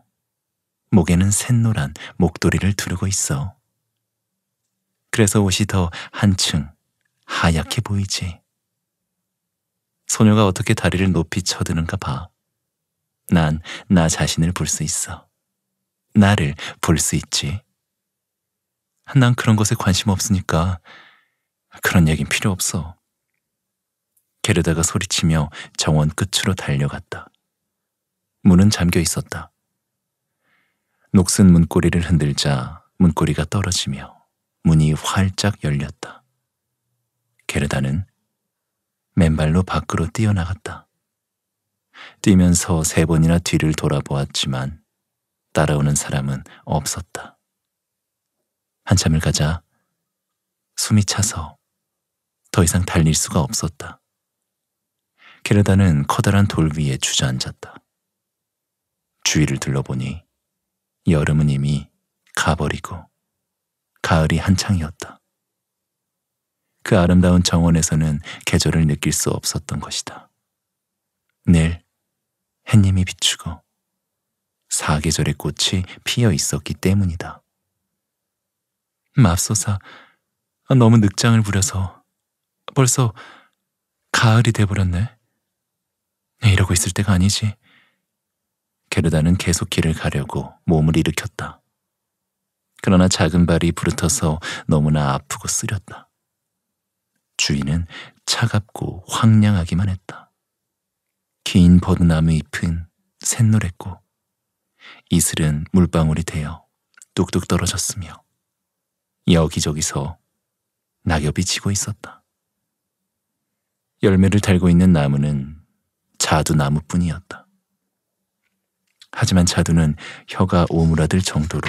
목에는 샛노란 목도리를 두르고 있어. 그래서 옷이 더 한층 하얗게 보이지. 소녀가 어떻게 다리를 높이 쳐드는가 봐. 난 나 자신을 볼 수 있어. 나를 볼 수 있지. 난 그런 것에 관심 없으니까 그런 얘긴 필요 없어. 게르다가 소리치며 정원 끝으로 달려갔다. 문은 잠겨 있었다. 녹슨 문고리를 흔들자 문고리가 떨어지며 문이 활짝 열렸다. 게르다는 맨발로 밖으로 뛰어나갔다. 뛰면서 세 번이나 뒤를 돌아보았지만 따라오는 사람은 없었다. 한참을 가자 숨이 차서 더 이상 달릴 수가 없었다. 게르다는 커다란 돌 위에 주저앉았다. 주위를 둘러보니 여름은 이미 가버리고 가을이 한창이었다. 그 아름다운 정원에서는 계절을 느낄 수 없었던 것이다. 늘 햇님이 비추고 사계절의 꽃이 피어 있었기 때문이다. 맙소사, 너무 늑장을 부려서 벌써 가을이 돼버렸네. 이러고 있을 때가 아니지. 게르다는 계속 길을 가려고 몸을 일으켰다. 그러나 작은 발이 부르터서 너무나 아프고 쓰렸다. 주인은 차갑고 황량하기만 했다. 긴 버드나무 잎은 샛노랬고 이슬은 물방울이 되어 뚝뚝 떨어졌으며 여기저기서 낙엽이 지고 있었다. 열매를 달고 있는 나무는 자두 나무뿐이었다. 하지만 자두는 혀가 오므라들 정도로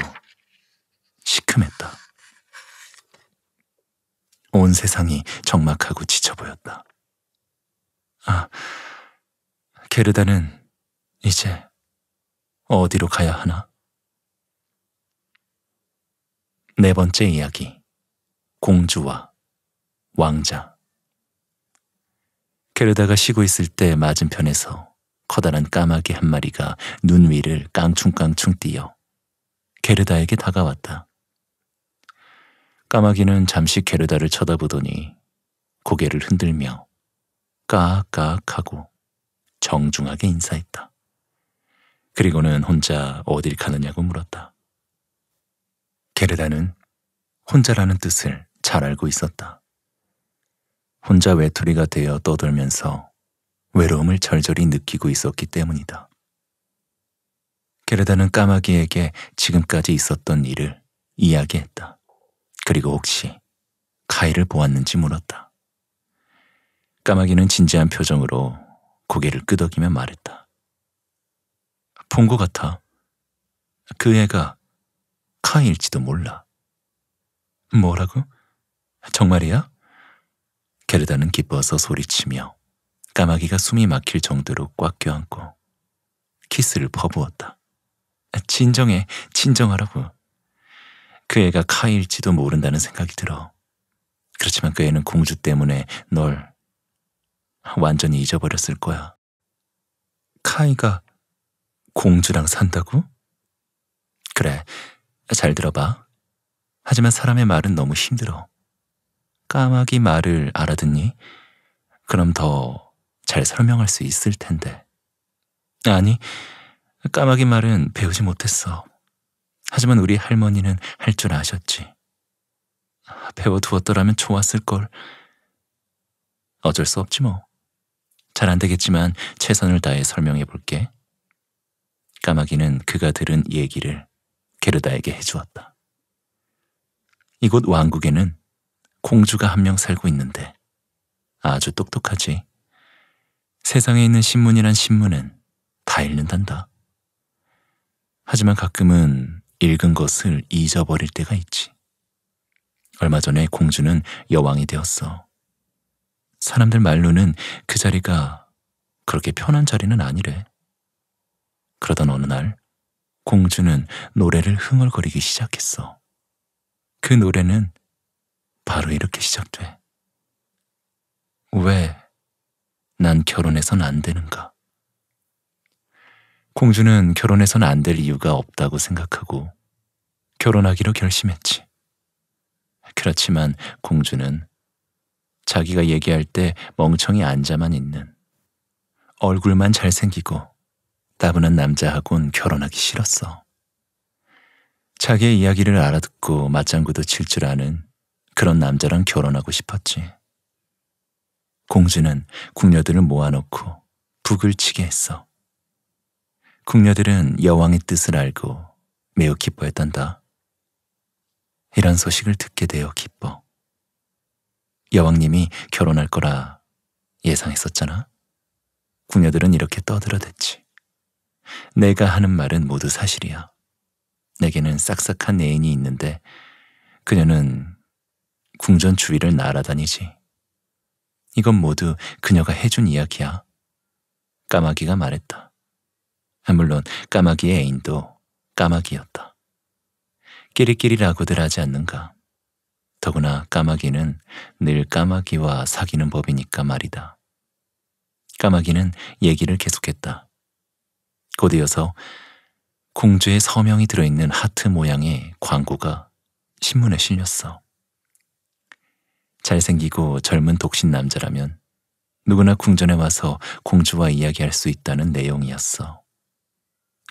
시큼했다. 온 세상이 적막하고 지쳐 보였다. 아, 게르다는 이제 어디로 가야 하나? 네 번째 이야기. 공주와 왕자. 게르다가 쉬고 있을 때 맞은편에서 커다란 까마귀 한 마리가 눈 위를 깡충깡충 뛰어 게르다에게 다가왔다. 까마귀는 잠시 게르다를 쳐다보더니 고개를 흔들며 까악까악 하고 정중하게 인사했다. 그리고는 혼자 어딜 가느냐고 물었다. 게르다는 혼자라는 뜻을 잘 알고 있었다. 혼자 외톨이가 되어 떠돌면서 외로움을 절절히 느끼고 있었기 때문이다. 게르다는 까마귀에게 지금까지 있었던 일을 이야기했다. 그리고 혹시 카이를 보았는지 물었다. 까마귀는 진지한 표정으로 고개를 끄덕이며 말했다. 본 것 같아. 그 애가 카이일지도 몰라. 뭐라고? 정말이야? 게르다는 기뻐서 소리치며 까마귀가 숨이 막힐 정도로 꽉 껴안고 키스를 퍼부었다. 아, 진정해, 진정하라고. 그 애가 카일지도 모른다는 생각이 들어. 그렇지만 그 애는 공주 때문에 널 완전히 잊어버렸을 거야. 카이가 공주랑 산다고? 그래, 잘 들어봐. 하지만 사람의 말은 너무 힘들어. 까마귀 말을 알아듣니? 그럼 더 잘 설명할 수 있을 텐데. 아니, 까마귀 말은 배우지 못했어. 하지만 우리 할머니는 할 줄 아셨지. 아, 배워두었더라면 좋았을걸. 어쩔 수 없지 뭐. 잘 안 되겠지만 최선을 다해 설명해 볼게. 까마귀는 그가 들은 얘기를 게르다에게 해주었다. 이곳 왕국에는 공주가 한 명 살고 있는데 아주 똑똑하지. 세상에 있는 신문이란 신문은 다 읽는단다. 하지만 가끔은 읽은 것을 잊어버릴 때가 있지. 얼마 전에 공주는 여왕이 되었어. 사람들 말로는 그 자리가 그렇게 편한 자리는 아니래. 그러던 어느 날 공주는 노래를 흥얼거리기 시작했어. 그 노래는 바로 이렇게 시작돼. 왜 난 결혼해선 안 되는가? 공주는 결혼해선 안 될 이유가 없다고 생각하고 결혼하기로 결심했지. 그렇지만 공주는 자기가 얘기할 때 멍청이 앉아만 있는 얼굴만 잘생기고 따분한 남자하고는 결혼하기 싫었어. 자기의 이야기를 알아듣고 맞장구도 칠 줄 아는 그런 남자랑 결혼하고 싶었지. 공주는 궁녀들을 모아놓고 북을 치게 했어. 궁녀들은 여왕의 뜻을 알고 매우 기뻐했단다. 이런 소식을 듣게 되어 기뻐. 여왕님이 결혼할 거라 예상했었잖아. 궁녀들은 이렇게 떠들어댔지. 내가 하는 말은 모두 사실이야. 내게는 싹싹한 애인이 있는데 그녀는 궁전 주위를 날아다니지. 이건 모두 그녀가 해준 이야기야. 까마귀가 말했다. 아, 물론 까마귀의 애인도 까마귀였다. 끼리끼리라고들 하지 않는가. 더구나 까마귀는 늘 까마귀와 사귀는 법이니까 말이다. 까마귀는 얘기를 계속했다. 곧이어서 공주의 서명이 들어있는 하트 모양의 광고가 신문에 실렸어. 잘생기고 젊은 독신 남자라면 누구나 궁전에 와서 공주와 이야기할 수 있다는 내용이었어.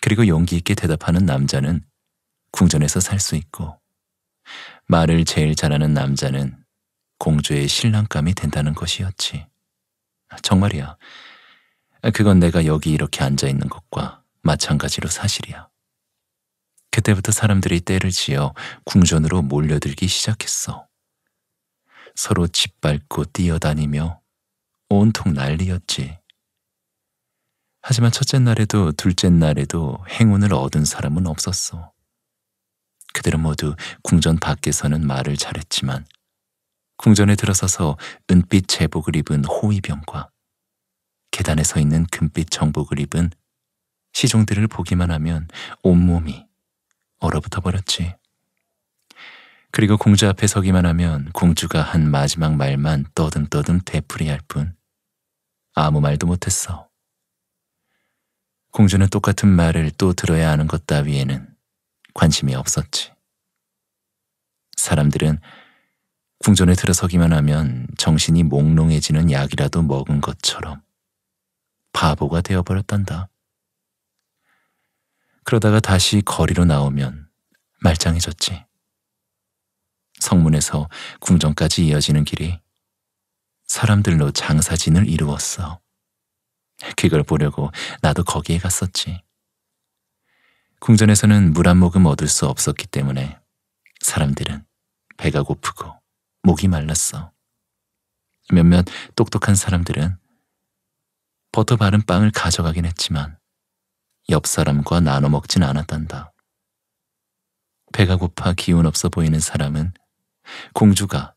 그리고 용기 있게 대답하는 남자는 궁전에서 살 수 있고 말을 제일 잘하는 남자는 공주의 신랑감이 된다는 것이었지. 정말이야. 그건 내가 여기 이렇게 앉아 있는 것과 마찬가지로 사실이야. 그때부터 사람들이 때를 지어 궁전으로 몰려들기 시작했어. 서로 짓밟고 뛰어다니며 온통 난리였지. 하지만 첫째 날에도 둘째 날에도 행운을 얻은 사람은 없었어. 그들은 모두 궁전 밖에서는 말을 잘했지만 궁전에 들어서서 은빛 제복을 입은 호위병과 계단에 서 있는 금빛 정복을 입은 시종들을 보기만 하면 온몸이 얼어붙어 버렸지. 그리고 공주 앞에 서기만 하면 공주가 한 마지막 말만 떠듬떠듬 되풀이할 뿐 아무 말도 못했어. 공주는 똑같은 말을 또 들어야 하는 것 따위에는 관심이 없었지. 사람들은 궁전에 들어서기만 하면 정신이 몽롱해지는 약이라도 먹은 것처럼 바보가 되어버렸단다. 그러다가 다시 거리로 나오면 말짱해졌지. 성문에서 궁전까지 이어지는 길이 사람들로 장사진을 이루었어. 그걸 보려고 나도 거기에 갔었지. 궁전에서는 물 한 모금 얻을 수 없었기 때문에 사람들은 배가 고프고 목이 말랐어. 몇몇 똑똑한 사람들은 버터 바른 빵을 가져가긴 했지만 옆 사람과 나눠 먹진 않았단다. 배가 고파 기운 없어 보이는 사람은 공주가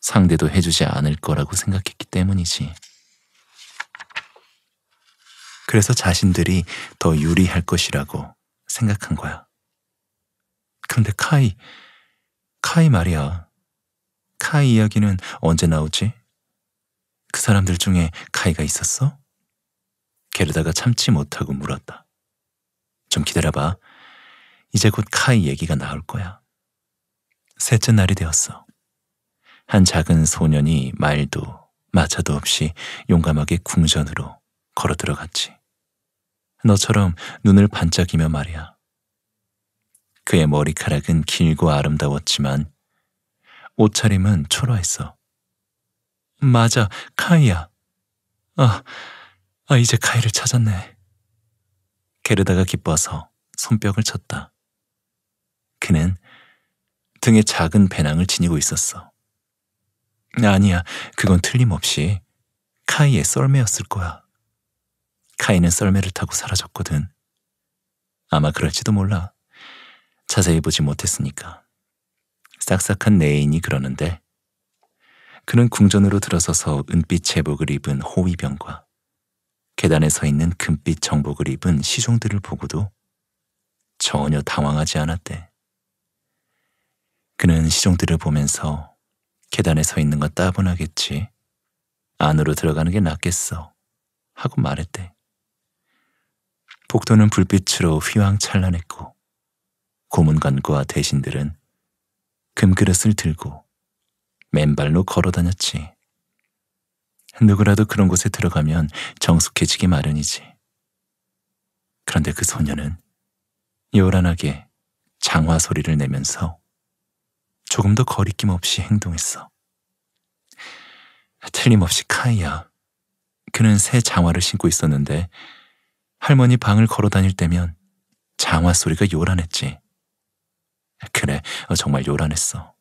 상대도 해주지 않을 거라고 생각했기 때문이지. 그래서 자신들이 더 유리할 것이라고 생각한 거야. 그런데 카이, 카이 말이야. 카이 이야기는 언제 나오지? 그 사람들 중에 카이가 있었어? 게르다가 참지 못하고 물었다. 좀 기다려봐. 이제 곧 카이 얘기가 나올 거야. 셋째 날이 되었어. 한 작은 소년이 말도 마차도 없이 용감하게 궁전으로 걸어 들어갔지. 너처럼 눈을 반짝이며 말이야. 그의 머리카락은 길고 아름다웠지만 옷차림은 초라했어. 맞아, 카이야. 아, 아 이제 카이를 찾았네. 게르다가 기뻐서 손뼉을 쳤다. 그는 등의 작은 배낭을 지니고 있었어. 아니야, 그건 틀림없이 카이의 썰매였을 거야. 카이는 썰매를 타고 사라졌거든. 아마 그럴지도 몰라. 자세히 보지 못했으니까. 싹싹한 내인이 그러는데 그는 궁전으로 들어서서 은빛 제복을 입은 호위병과 계단에 서 있는 금빛 정복을 입은 시종들을 보고도 전혀 당황하지 않았대. 그는 시종들을 보면서 계단에 서 있는 건 따분하겠지. 안으로 들어가는 게 낫겠어. 하고 말했대. 복도는 불빛으로 휘황찬란했고 고문관과 대신들은 금그릇을 들고 맨발로 걸어다녔지. 누구라도 그런 곳에 들어가면 정숙해지기 마련이지. 그런데 그 소녀는 요란하게 장화 소리를 내면서 조금도 거리낌 없이 행동했어. 틀림없이 카이야. 그는 새 장화를 신고 있었는데 할머니 방을 걸어 다닐 때면 장화 소리가 요란했지. 그래, 어, 정말 요란했어.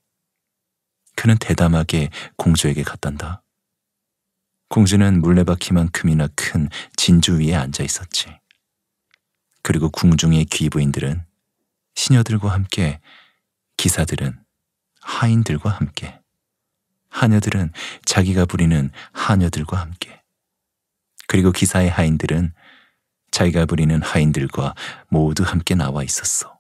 그는 대담하게 공주에게 갔단다. 공주는 물레바퀴만큼이나 큰 진주 위에 앉아 있었지. 그리고 궁중의 귀부인들은 시녀들과 함께 기사들은 하인들과 함께 하녀들은 자기가 부리는 하녀들과 함께 그리고 기사의 하인들은 자기가 부리는 하인들과 모두 함께 나와 있었어.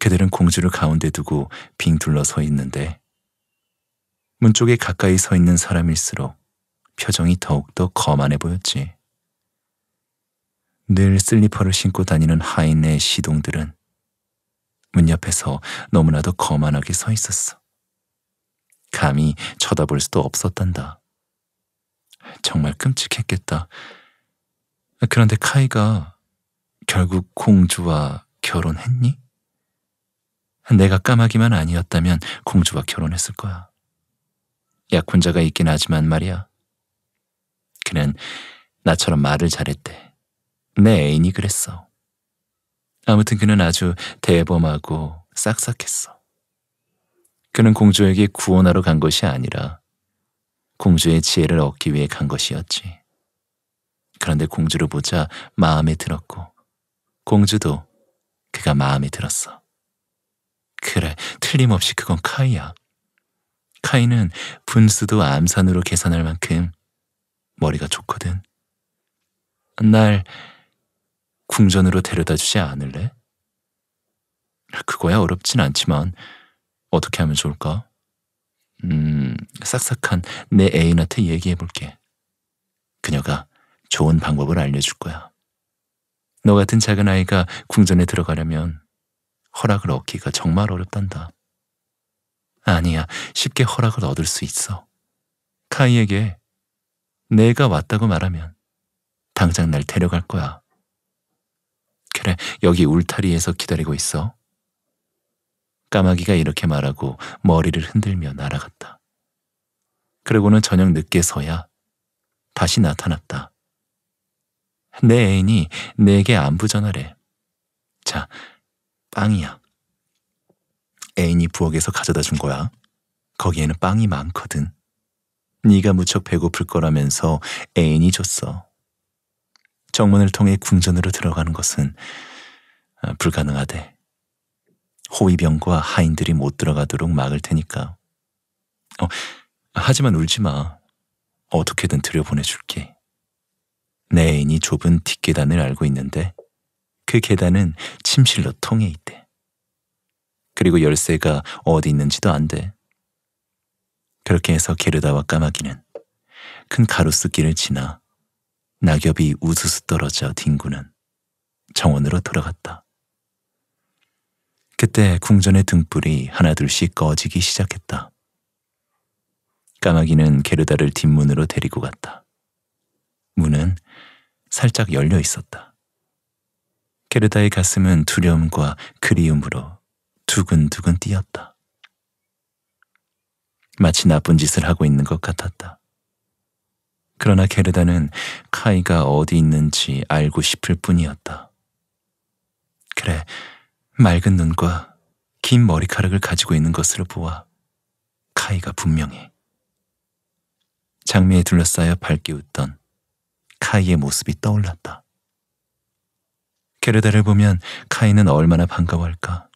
그들은 공주를 가운데 두고 빙 둘러 서 있는데 문 쪽에 가까이 서 있는 사람일수록 표정이 더욱더 거만해 보였지. 늘 슬리퍼를 신고 다니는 하인의 시동들은 문 옆에서 너무나도 거만하게 서 있었어. 감히 쳐다볼 수도 없었단다. 정말 끔찍했겠다. 그런데 카이가 결국 공주와 결혼했니? 내가 까마귀만 아니었다면 공주와 결혼했을 거야. 약혼자가 있긴 하지만 말이야. 그는 나처럼 말을 잘했대. 내 애인이 그랬어. 아무튼 그는 아주 대범하고 싹싹했어. 그는 공주에게 구원하러 간 것이 아니라 공주의 지혜를 얻기 위해 간 것이었지. 그런데 공주를 보자 마음에 들었고 공주도 그가 마음에 들었어. 그래, 틀림없이 그건 카이야. 카이는 분수도 암산으로 계산할 만큼 머리가 좋거든. 날 궁전으로 데려다 주지 않을래? 그거야 어렵진 않지만 어떻게 하면 좋을까? 음, 싹싹한 내 애인한테 얘기해 볼게. 그녀가 좋은 방법을 알려줄 거야. 너 같은 작은 아이가 궁전에 들어가려면 허락을 얻기가 정말 어렵단다. 아니야, 쉽게 허락을 얻을 수 있어. 카이에게 내가 왔다고 말하면 당장 날 데려갈 거야. 그래, 여기 울타리에서 기다리고 있어. 까마귀가 이렇게 말하고 머리를 흔들며 날아갔다. 그러고는 저녁 늦게서야 다시 나타났다. 내 애인이 내게 안부 전하래. 자, 빵이야. 애인이 부엌에서 가져다 준 거야. 거기에는 빵이 많거든. 네가 무척 배고플 거라면서 애인이 줬어. 정문을 통해 궁전으로 들어가는 것은 어, 불가능하대. 호위병과 하인들이 못 들어가도록 막을 테니까. 어, 하지만 울지 마. 어떻게든 들여보내줄게. 내 애인이 좁은 뒷계단을 알고 있는데 그 계단은 침실로 통해 있대. 그리고 열쇠가 어디 있는지도 안 돼. 그렇게 해서 게르다와 까마귀는 큰 가로수길을 지나 낙엽이 우스스 떨어져 딩구는 정원으로 돌아갔다. 그때 궁전의 등불이 하나둘씩 꺼지기 시작했다. 까마귀는 게르다를 뒷문으로 데리고 갔다. 문은 살짝 열려 있었다. 게르다의 가슴은 두려움과 그리움으로 두근두근 뛰었다. 마치 나쁜 짓을 하고 있는 것 같았다. 그러나 게르다는 카이가 어디 있는지 알고 싶을 뿐이었다. 그래, 맑은 눈과 긴 머리카락을 가지고 있는 것으로 보아 카이가 분명해. 장미에 둘러싸여 밝게 웃던 카이의 모습이 떠올랐다. 게르다를 보면 카이는 얼마나 반가워할까.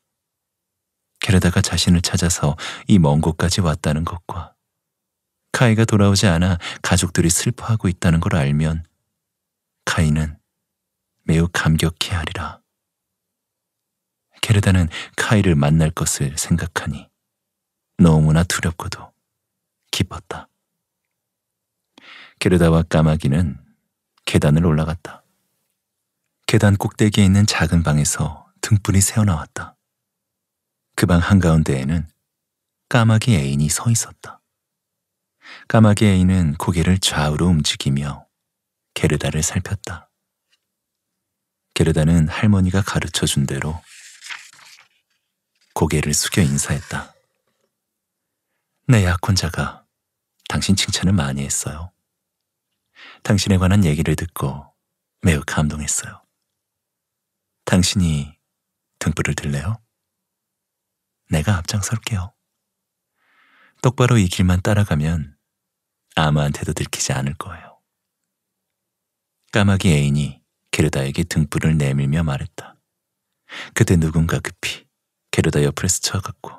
게르다가 자신을 찾아서 이 먼 곳까지 왔다는 것과 카이가 돌아오지 않아 가족들이 슬퍼하고 있다는 걸 알면 카이는 매우 감격해 하리라. 게르다는 카이를 만날 것을 생각하니 너무나 두렵고도 기뻤다. 게르다와 까마귀는 계단을 올라갔다. 계단 꼭대기에 있는 작은 방에서 등불이 새어나왔다. 그 방 한가운데에는 까마귀 애인이 서 있었다. 까마귀 애인은 고개를 좌우로 움직이며 게르다를 살폈다. 게르다는 할머니가 가르쳐 준 대로 고개를 숙여 인사했다. 내 네, 약혼자가 당신 칭찬을 많이 했어요. 당신에 관한 얘기를 듣고 매우 감동했어요. 당신이 등불을 들래요? 내가 앞장설게요. 똑바로 이 길만 따라가면 아무한테도 들키지 않을 거예요. 까마귀 애인이 게르다에게 등불을 내밀며 말했다. 그때 누군가 급히 게르다 옆을 스쳐갔고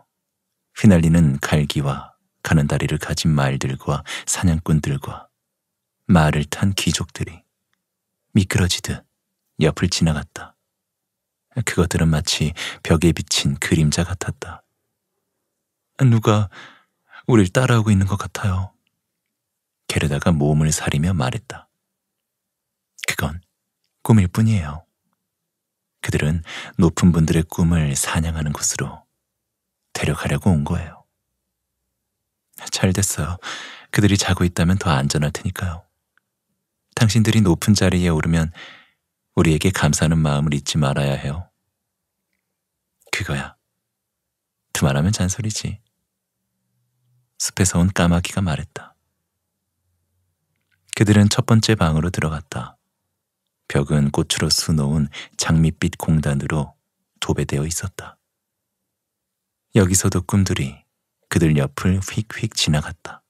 휘날리는 갈기와 가는 다리를 가진 말들과 사냥꾼들과 말을 탄 귀족들이 미끄러지듯 옆을 지나갔다. 그것들은 마치 벽에 비친 그림자 같았다. 누가 우릴 따라오고 있는 것 같아요. 게르다가 몸을 사리며 말했다. 그건 꿈일 뿐이에요. 그들은 높은 분들의 꿈을 사냥하는 곳으로 데려가려고 온 거예요. 잘 됐어요. 그들이 자고 있다면 더 안전할 테니까요. 당신들이 높은 자리에 오르면 우리에게 감사하는 마음을 잊지 말아야 해요. 그거야. 그 말하면 잔소리지. 숲에서 온 까마귀가 말했다. 그들은 첫 번째 방으로 들어갔다. 벽은 꽃으로 수놓은 장밋빛 공단으로 도배되어 있었다. 여기서도 꿈들이 그들 옆을 휙휙 지나갔다.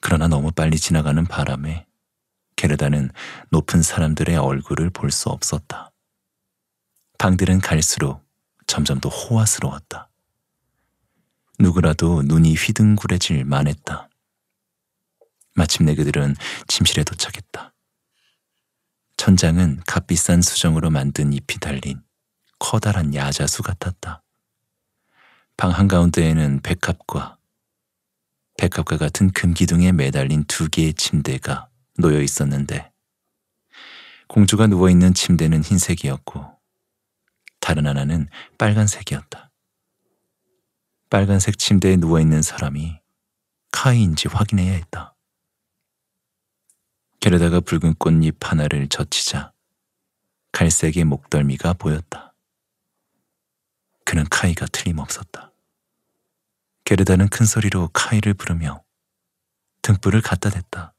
그러나 너무 빨리 지나가는 바람에 게르다는 높은 사람들의 얼굴을 볼 수 없었다. 방들은 갈수록 점점 더 호화스러웠다. 누구라도 눈이 휘둥그레질 만했다. 마침내 그들은 침실에 도착했다. 천장은 값비싼 수정으로 만든 잎이 달린 커다란 야자수 같았다. 방 한가운데에는 백합과 백합과 같은 금기둥에 매달린 두 개의 침대가 놓여 있었는데 공주가 누워있는 침대는 흰색이었고 다른 하나는 빨간색이었다. 빨간색 침대에 누워있는 사람이 카이인지 확인해야 했다. 게르다가 붉은 꽃잎 하나를 젖히자 갈색의 목덜미가 보였다. 그는 카이가 틀림없었다. 게르다는 큰 소리로 카이를 부르며 등불을 갖다 댔다.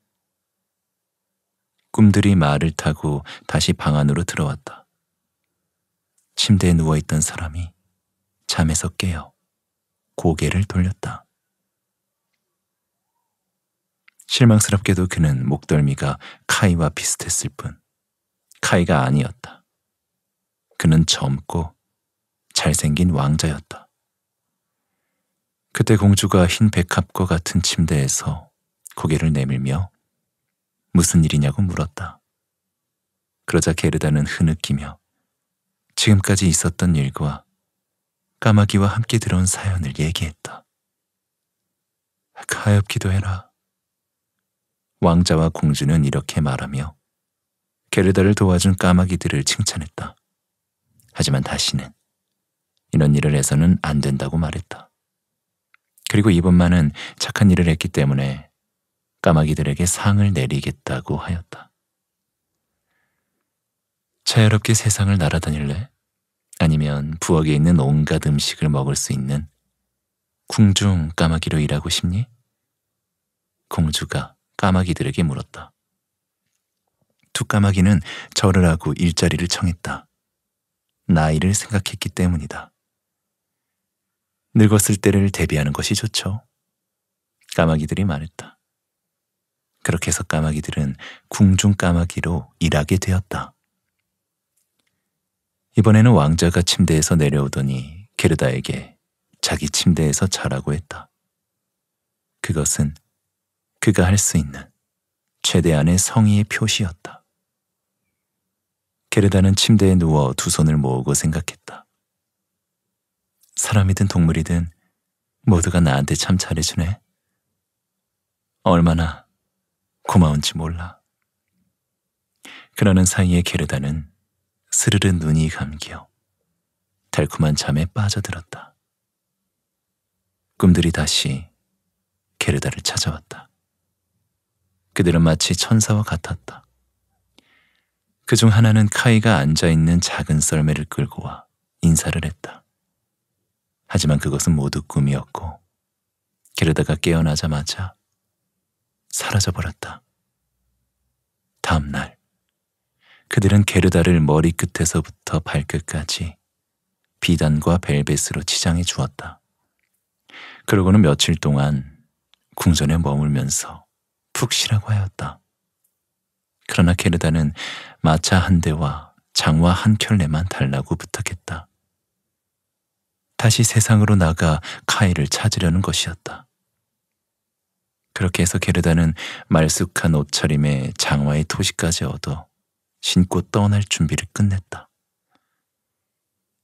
꿈들이 말을 타고 다시 방 안으로 들어왔다. 침대에 누워있던 사람이 잠에서 깨어 고개를 돌렸다. 실망스럽게도 그는 목덜미가 카이와 비슷했을 뿐 카이가 아니었다. 그는 젊고 잘생긴 왕자였다. 그때 공주가 흰 백합과 같은 침대에서 고개를 내밀며 무슨 일이냐고 물었다. 그러자 게르다는 흐느끼며 지금까지 있었던 일과 까마귀와 함께 들어온 사연을 얘기했다. 가엾기도 해라. 왕자와 공주는 이렇게 말하며 게르다를 도와준 까마귀들을 칭찬했다. 하지만 다시는 이런 일을 해서는 안 된다고 말했다. 그리고 이번만은 착한 일을 했기 때문에 까마귀들에게 상을 내리겠다고 하였다. 자유롭게 세상을 날아다닐래? 아니면 부엌에 있는 온갖 음식을 먹을 수 있는 궁중 까마귀로 일하고 싶니? 공주가 까마귀들에게 물었다. 두 까마귀는 절을 하고 일자리를 청했다. 나이를 생각했기 때문이다. 늙었을 때를 대비하는 것이 좋죠. 까마귀들이 말했다. 그렇게 해서 까마귀들은 궁중 까마귀로 일하게 되었다. 이번에는 왕자가 침대에서 내려오더니 게르다에게 자기 침대에서 자라고 했다. 그것은 그가 할 수 있는 최대한의 성의의 표시였다. 게르다는 침대에 누워 두 손을 모으고 생각했다. 사람이든 동물이든 모두가 나한테 참 잘해주네. 얼마나 고마운지 몰라. 그러는 사이에 게르다는 스르르 눈이 감겨 달콤한 잠에 빠져들었다. 꿈들이 다시 게르다를 찾아왔다. 그들은 마치 천사와 같았다. 그 중 하나는 카이가 앉아있는 작은 썰매를 끌고 와 인사를 했다. 하지만 그것은 모두 꿈이었고 게르다가 깨어나자마자 사라져버렸다. 다음날 그들은 게르다를 머리끝에서부터 발끝까지 비단과 벨벳으로 치장해 주었다. 그러고는 며칠 동안 궁전에 머물면서 푹시라고 하였다. 그러나 게르다는 마차 한 대와 장화 한 켤레만 달라고 부탁했다. 다시 세상으로 나가 카이를 찾으려는 것이었다. 그렇게 해서 게르다는 말쑥한 옷차림에 장화의 토시까지 얻어 신고 떠날 준비를 끝냈다.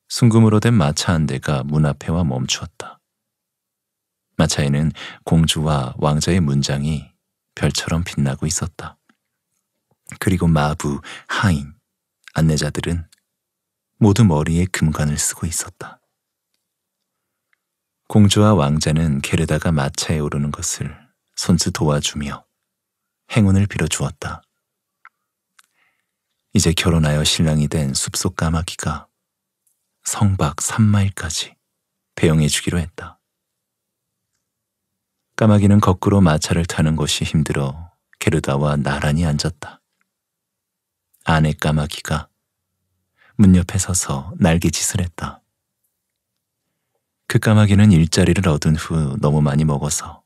순금으로 된 마차 한 대가 문 앞에 와 멈추었다. 마차에는 공주와 왕자의 문장이 별처럼 빛나고 있었다. 그리고 마부, 하인, 안내자들은 모두 머리에 금관을 쓰고 있었다. 공주와 왕자는 게르다가 마차에 오르는 것을 손수 도와주며 행운을 빌어주었다. 이제 결혼하여 신랑이 된 숲속 까마귀가 성박 3마일까지 배영해주기로 했다. 까마귀는 거꾸로 마차를 타는 것이 힘들어 게르다와 나란히 앉았다. 아내 까마귀가 문 옆에 서서 날개짓을 했다. 그 까마귀는 일자리를 얻은 후 너무 많이 먹어서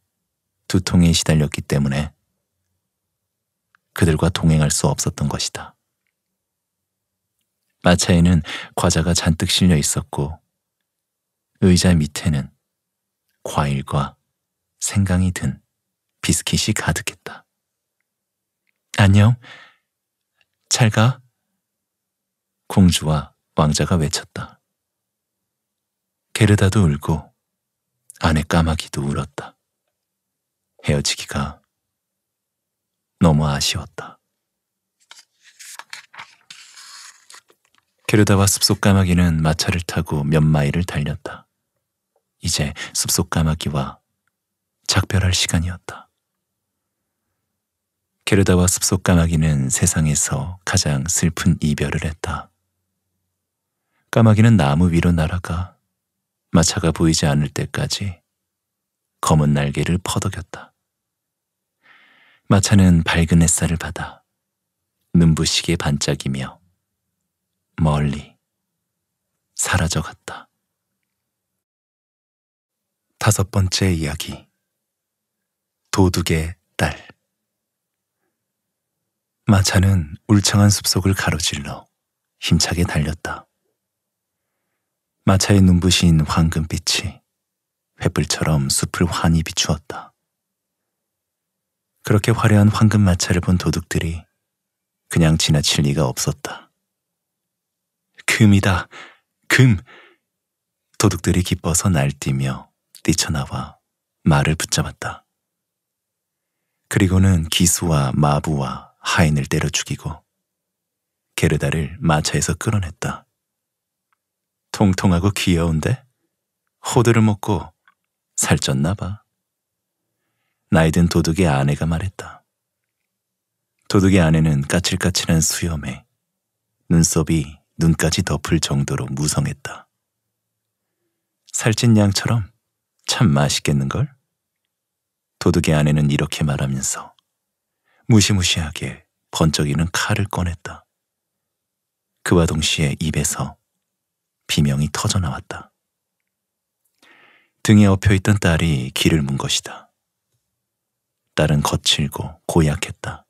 두통에 시달렸기 때문에 그들과 동행할 수 없었던 것이다. 마차에는 과자가 잔뜩 실려 있었고 의자 밑에는 과일과 생강이 든 비스킷이 가득했다. 안녕. 잘 가. 공주와 왕자가 외쳤다. 게르다도 울고 아내 까마귀도 울었다. 헤어지기가 너무 아쉬웠다. 게르다와 숲속 까마귀는 마차를 타고 몇 마일을 달렸다. 이제 숲속 까마귀와 작별할 시간이었다. 게르다와 숲속 까마귀는 세상에서 가장 슬픈 이별을 했다. 까마귀는 나무 위로 날아가 마차가 보이지 않을 때까지 검은 날개를 퍼덕였다. 마차는 밝은 햇살을 받아 눈부시게 반짝이며 멀리 사라져갔다. 다섯 번째 이야기 도둑의 딸. 마차는 울창한 숲속을 가로질러 힘차게 달렸다. 마차의 눈부신 황금빛이 횃불처럼 숲을 환히 비추었다. 그렇게 화려한 황금 마차를 본 도둑들이 그냥 지나칠 리가 없었다. 금이다! 금! 도둑들이 기뻐서 날뛰며 뛰쳐나와 말을 붙잡았다. 그리고는 기수와 마부와 하인을 때려 죽이고 게르다를 마차에서 끌어냈다. 통통하고 귀여운데 호두를 먹고 살쪘나 봐. 나이든 도둑의 아내가 말했다. 도둑의 아내는 까칠까칠한 수염에 눈썹이 눈까지 덮을 정도로 무성했다. 살찐 양처럼 참 맛있겠는걸? 도둑의 아내는 이렇게 말하면서 무시무시하게 번쩍이는 칼을 꺼냈다. 그와 동시에 입에서 비명이 터져나왔다. 등에 엎혀있던 딸이 귀를 문 것이다. 딸은 거칠고 고약했다.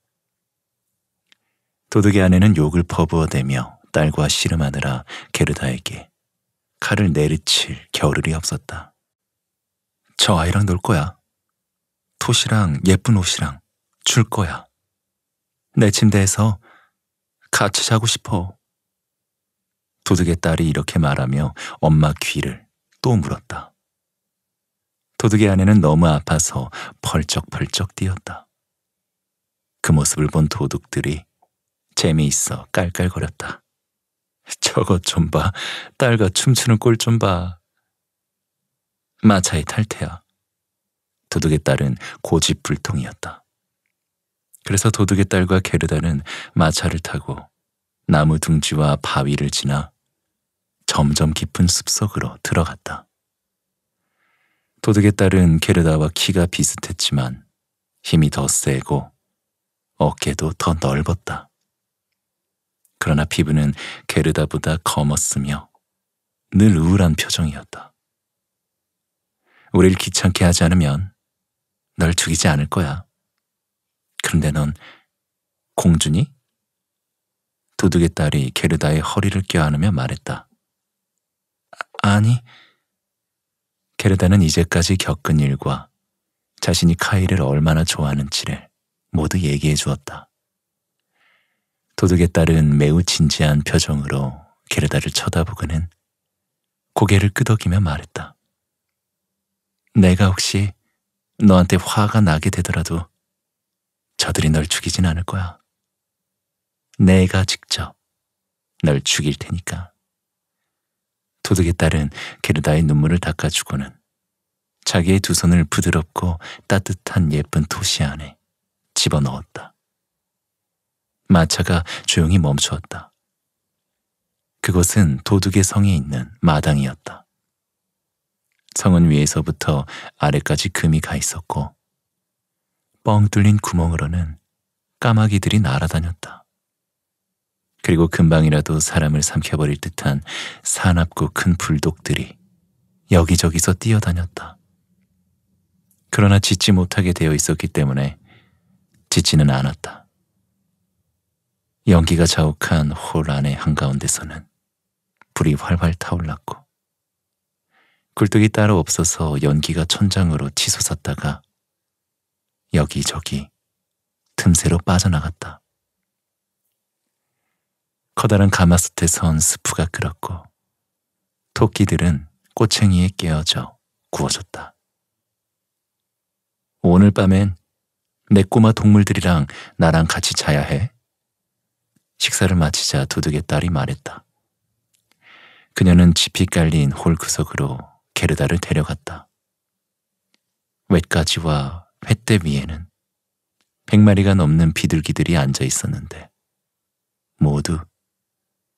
도둑의 아내는 욕을 퍼부어대며 딸과 씨름하느라 게르다에게 칼을 내리칠 겨를이 없었다. 저 아이랑 놀 거야. 토시랑 예쁜 옷이랑 줄 거야. 내 침대에서 같이 자고 싶어. 도둑의 딸이 이렇게 말하며 엄마 귀를 또 물었다. 도둑의 아내는 너무 아파서 펄쩍펄쩍 뛰었다. 그 모습을 본 도둑들이 재미있어 깔깔거렸다. 저것 좀 봐. 딸과 춤추는 꼴 좀 봐. 마차에 탈퇴야. 도둑의 딸은 고집불통이었다. 그래서 도둑의 딸과 게르다는 마차를 타고 나무 둥지와 바위를 지나 점점 깊은 숲속으로 들어갔다. 도둑의 딸은 게르다와 키가 비슷했지만 힘이 더 세고 어깨도 더 넓었다. 그러나 피부는 게르다보다 검었으며 늘 우울한 표정이었다. 우릴 귀찮게 하지 않으면 널 죽이지 않을 거야. 그런데 넌 공주니? 도둑의 딸이 게르다의 허리를 껴안으며 말했다. 아, 아니. 게르다는 이제까지 겪은 일과 자신이 카이를 얼마나 좋아하는지를 모두 얘기해 주었다. 도둑의 딸은 매우 진지한 표정으로 게르다를 쳐다보고는 고개를 끄덕이며 말했다. 내가 혹시 너한테 화가 나게 되더라도 저들이 널 죽이진 않을 거야. 내가 직접 널 죽일 테니까. 도둑의 딸은 게르다의 눈물을 닦아주고는 자기의 두 손을 부드럽고 따뜻한 예쁜 도시 안에 집어넣었다. 마차가 조용히 멈추었다. 그곳은 도둑의 성에 있는 마당이었다. 성은 위에서부터 아래까지 금이 가 있었고 뻥 뚫린 구멍으로는 까마귀들이 날아다녔다. 그리고 금방이라도 사람을 삼켜버릴 듯한 사납고 큰 불독들이 여기저기서 뛰어다녔다. 그러나 짖지 못하게 되어 있었기 때문에 짖지는 않았다. 연기가 자욱한 홀 안의 한가운데서는 불이 활활 타올랐고 굴뚝이 따로 없어서 연기가 천장으로 치솟았다가 여기저기 틈새로 빠져나갔다. 커다란 가마솥에 선 스프가 끓었고 토끼들은 꼬챙이에 깨어져 구워졌다. 오늘 밤엔 내 꼬마 동물들이랑 나랑 같이 자야 해. 식사를 마치자 도둑의 딸이 말했다. 그녀는 지피 깔린 홀 구석으로 게르다를 데려갔다. 외까지와횃대 위에는 백마리가 넘는 비둘기들이 앉아 있었는데 모두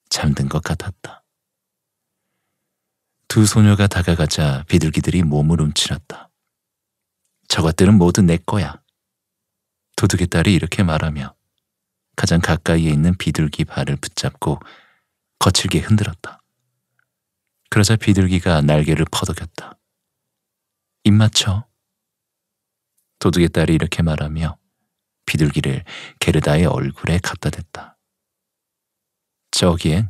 잠든 것 같았다. 두 소녀가 다가가자 비둘기들이 몸을 움츠렸다. 저것들은 모두 내 거야. 도둑의 딸이 이렇게 말하며 가장 가까이에 있는 비둘기 발을 붙잡고 거칠게 흔들었다. 그러자 비둘기가 날개를 퍼덕였다. 입 맞춰. 도둑의 딸이 이렇게 말하며 비둘기를 게르다의 얼굴에 갖다 댔다. 저기엔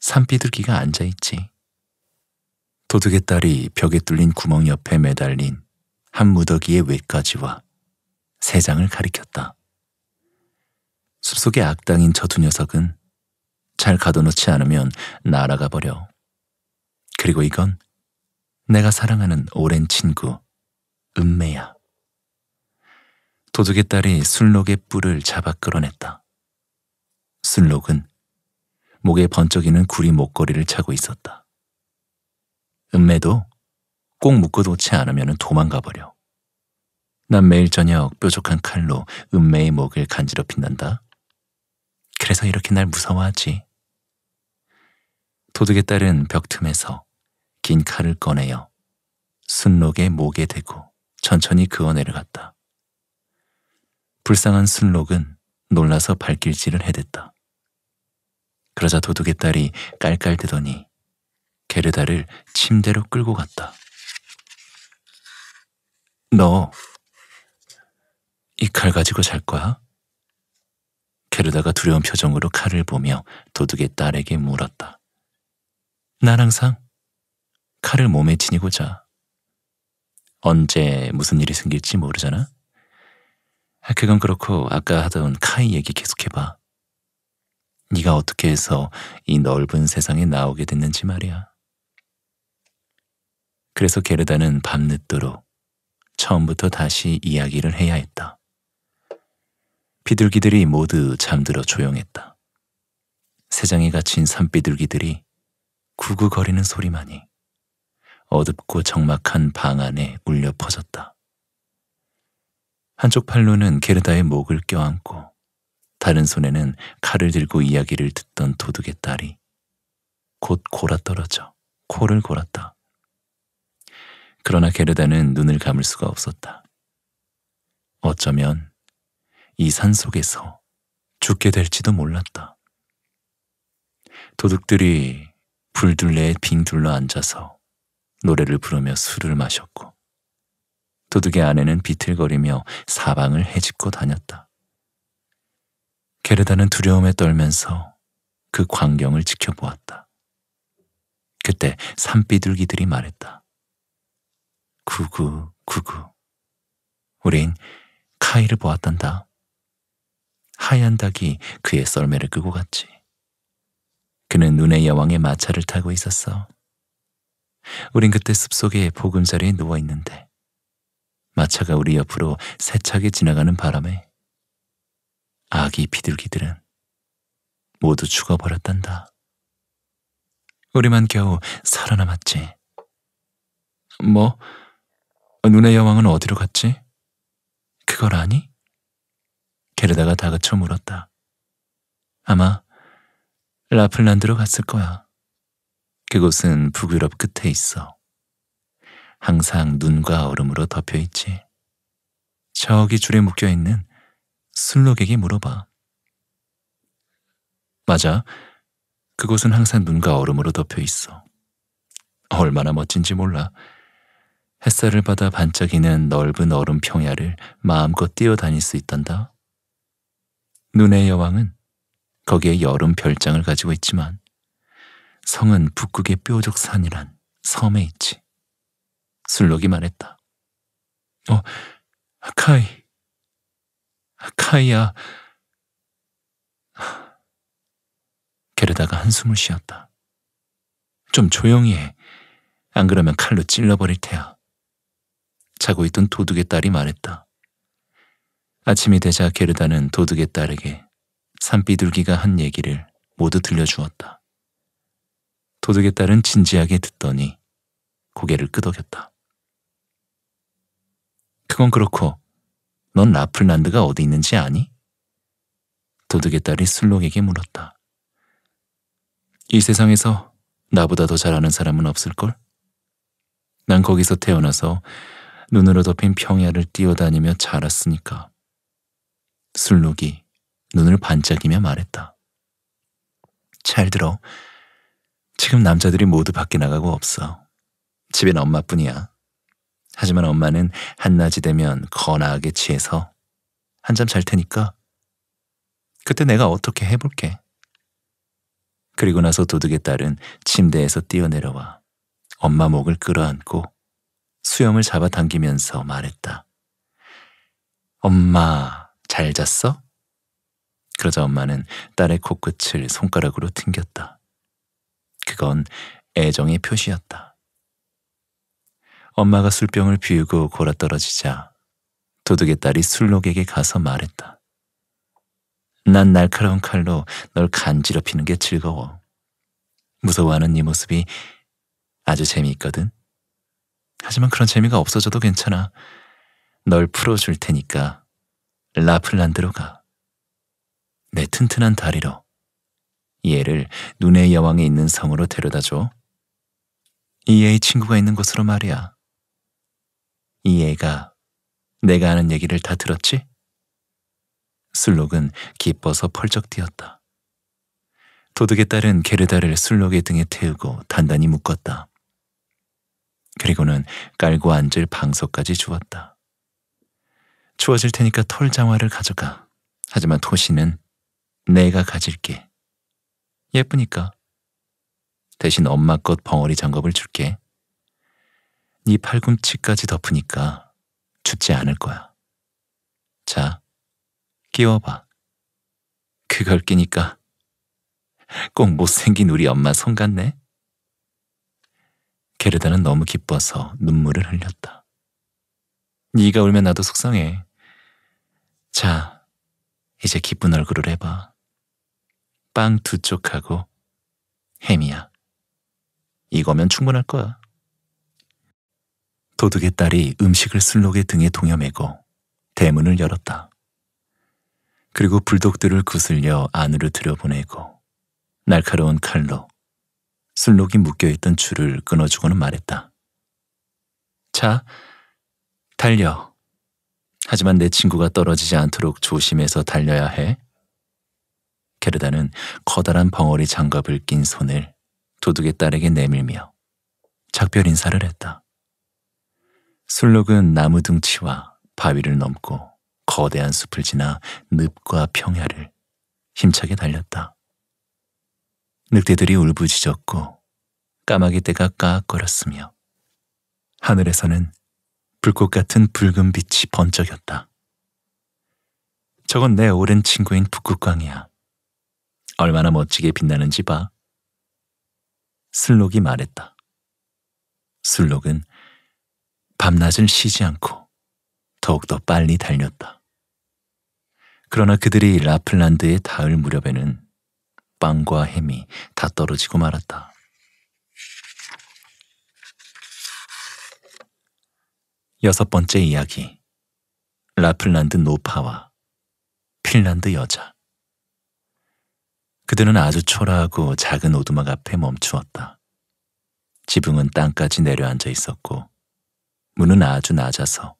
산비둘기가 앉아있지. 도둑의 딸이 벽에 뚫린 구멍 옆에 매달린 한 무더기의 외까지와 세 장을 가리켰다. 숲속의 악당인 저 두 녀석은 잘 가둬놓지 않으면 날아가 버려. 그리고 이건 내가 사랑하는 오랜 친구, 은매야. 도둑의 딸이 순록의 뿔을 잡아 끌어냈다. 순록은 목에 번쩍이는 구리 목걸이를 차고 있었다. 은매도 꼭 묶어 놓지 않으면 도망가 버려. 난 매일 저녁 뾰족한 칼로 은매의 목을 간지럽힌단다. 그래서 이렇게 날 무서워하지. 도둑의 딸은 벽 틈에서 긴 칼을 꺼내어 순록의 목에 대고 천천히 그어 내려갔다. 불쌍한 순록은 놀라서 발길질을 해댔다. 그러자 도둑의 딸이 깔깔대더니 게르다를 침대로 끌고 갔다. 너, 이 칼 가지고 잘 거야? 게르다가 두려운 표정으로 칼을 보며 도둑의 딸에게 물었다. 난 항상 칼을 몸에 지니고자 언제 무슨 일이 생길지 모르잖아. 아, 그건 그렇고 아까 하던 카이 얘기 계속해봐. 네가 어떻게 해서 이 넓은 세상에 나오게 됐는지 말이야. 그래서 게르다는 밤늦도록 처음부터 다시 이야기를 해야 했다. 비둘기들이 모두 잠들어 조용했다. 세장에 갇힌 산비둘기들이 구구거리는 소리만이 어둡고 적막한 방 안에 울려 퍼졌다. 한쪽 팔로는 게르다의 목을 껴안고 다른 손에는 칼을 들고 이야기를 듣던 도둑의 딸이 곧 골아떨어져 코를 골았다. 그러나 게르다는 눈을 감을 수가 없었다. 어쩌면 이 산 속에서 죽게 될지도 몰랐다. 도둑들이 불둘레에 빙 둘러 앉아서 노래를 부르며 술을 마셨고 도둑의 아내는 비틀거리며 사방을 헤집고 다녔다. 게르다는 두려움에 떨면서 그 광경을 지켜보았다. 그때 산비둘기들이 말했다. 구구 구구 우린 카이를 보았단다. 하얀 닭이 그의 썰매를 끄고 갔지. 그는 눈의 여왕의 마차를 타고 있었어. 우린 그때 숲속에 보금자리에 누워 있는데 마차가 우리 옆으로 세차게 지나가는 바람에 아기 비둘기들은 모두 죽어버렸단다. 우리만 겨우 살아남았지. 뭐? 눈의 여왕은 어디로 갔지? 그걸 아니? 게르다가 다그쳐 물었다. 아마 라플란드로 갔을 거야. 그곳은 북유럽 끝에 있어. 항상 눈과 얼음으로 덮여 있지. 저기 줄에 묶여 있는 슬록에게 물어봐. 맞아. 그곳은 항상 눈과 얼음으로 덮여 있어. 얼마나 멋진지 몰라. 햇살을 받아 반짝이는 넓은 얼음 평야를 마음껏 뛰어다닐 수 있단다. 눈의 여왕은 거기에 여름 별장을 가지고 있지만 성은 북극의 뾰족 산이란 섬에 있지. 술록이 말했다. 어, 카이. 카이야. 게르다가 한숨을 쉬었다. 좀 조용히 해. 안 그러면 칼로 찔러버릴 테야. 자고 있던 도둑의 딸이 말했다. 아침이 되자 게르다는 도둑의 딸에게 산비둘기가 한 얘기를 모두 들려주었다. 도둑의 딸은 진지하게 듣더니 고개를 끄덕였다. 그건 그렇고 넌 라플란드가 어디 있는지 아니? 도둑의 딸이 술록에게 물었다. 이 세상에서 나보다 더 잘 아는 사람은 없을걸? 난 거기서 태어나서 눈으로 덮인 평야를 뛰어다니며 자랐으니까. 술록이 눈을 반짝이며 말했다. 잘 들어. 지금 남자들이 모두 밖에 나가고 없어. 집엔 엄마뿐이야. 하지만 엄마는 한낮이 되면 거나하게 취해서 한잠 잘 테니까 그때 내가 어떻게 해볼게. 그리고 나서 도둑의 딸은 침대에서 뛰어내려와 엄마 목을 끌어안고 수염을 잡아당기면서 말했다. 엄마, 잘 잤어? 그러자 엄마는 딸의 코끝을 손가락으로 튕겼다. 그건 애정의 표시였다. 엄마가 술병을 비우고 골아 떨어지자 도둑의 딸이 술록에게 가서 말했다. 난 날카로운 칼로 널 간지럽히는 게 즐거워. 무서워하는 네 모습이 아주 재미있거든. 하지만 그런 재미가 없어져도 괜찮아. 널 풀어줄 테니까 라플란드로 가. 내 튼튼한 다리로 이 애를 눈의 여왕에 있는 성으로 데려다 줘. 이 애의 친구가 있는 곳으로 말이야. 이 애가 내가 하는 얘기를 다 들었지? 술록은 기뻐서 펄쩍 뛰었다. 도둑의 딸은 게르다를 술록의 등에 태우고 단단히 묶었다. 그리고는 깔고 앉을 방석까지 주었다. 추워질 테니까 털 장화를 가져가. 하지만 토시는 내가 가질게. 예쁘니까. 대신 엄마 것 벙어리 장갑을 줄게. 네 팔꿈치까지 덮으니까 춥지 않을 거야. 자, 끼워봐. 그걸 끼니까 꼭 못생긴 우리 엄마 손 같네. 게르다는 너무 기뻐서 눈물을 흘렸다. 네가 울면 나도 속상해. 자, 이제 기쁜 얼굴을 해봐. 빵두 쪽하고 햄이야. 이거면 충분할 거야. 도둑의 딸이 음식을 슬록의 등에 동여매고 대문을 열었다. 그리고 불독들을 구슬려 안으로 들여보내고 날카로운 칼로 슬록이 묶여있던 줄을 끊어주고는 말했다. 자, 달려. 하지만 내 친구가 떨어지지 않도록 조심해서 달려야 해. 게르다는 커다란 벙어리 장갑을 낀 손을 도둑의 딸에게 내밀며 작별 인사를 했다. 술록은 나무 둥치와 바위를 넘고 거대한 숲을 지나 늪과 평야를 힘차게 달렸다. 늑대들이 울부짖었고 까마귀 떼가 까악거렸으며 하늘에서는 불꽃 같은 붉은 빛이 번쩍였다. 저건 내 오랜 친구인 북극광이야. 얼마나 멋지게 빛나는지 봐. 슬록이 말했다. 슬록은 밤낮을 쉬지 않고 더욱더 빨리 달렸다. 그러나 그들이 라플란드에 닿을 무렵에는 빵과 햄이 다 떨어지고 말았다. 여섯 번째 이야기. 라플란드 노파와 핀란드 여자. 그들은 아주 초라하고 작은 오두막 앞에 멈추었다. 지붕은 땅까지 내려앉아 있었고 문은 아주 낮아서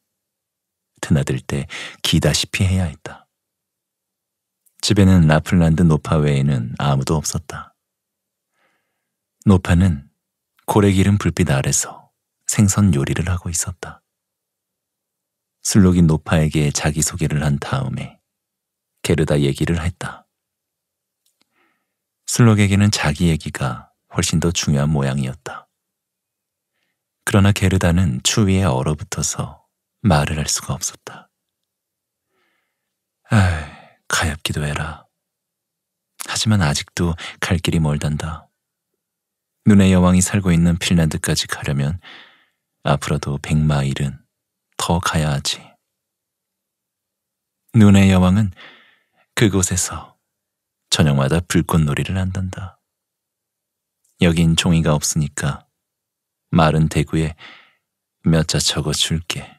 드나들 때 기다시피 해야 했다. 집에는 라플란드 노파 외에는 아무도 없었다. 노파는 고래 기름 불빛 아래서 생선 요리를 하고 있었다. 슬록이 노파에게 자기소개를 한 다음에 게르다 얘기를 했다. 슬록에게는 자기 얘기가 훨씬 더 중요한 모양이었다. 그러나 게르다는 추위에 얼어붙어서 말을 할 수가 없었다. 아이, 가엾기도 해라. 하지만 아직도 갈 길이 멀단다. 눈의 여왕이 살고 있는 핀란드까지 가려면 앞으로도 백마일은 더 가야 하지. 눈의 여왕은 그곳에서 저녁마다 불꽃놀이를 한단다. 여긴 종이가 없으니까 마른 대구에 몇 자 적어 줄게.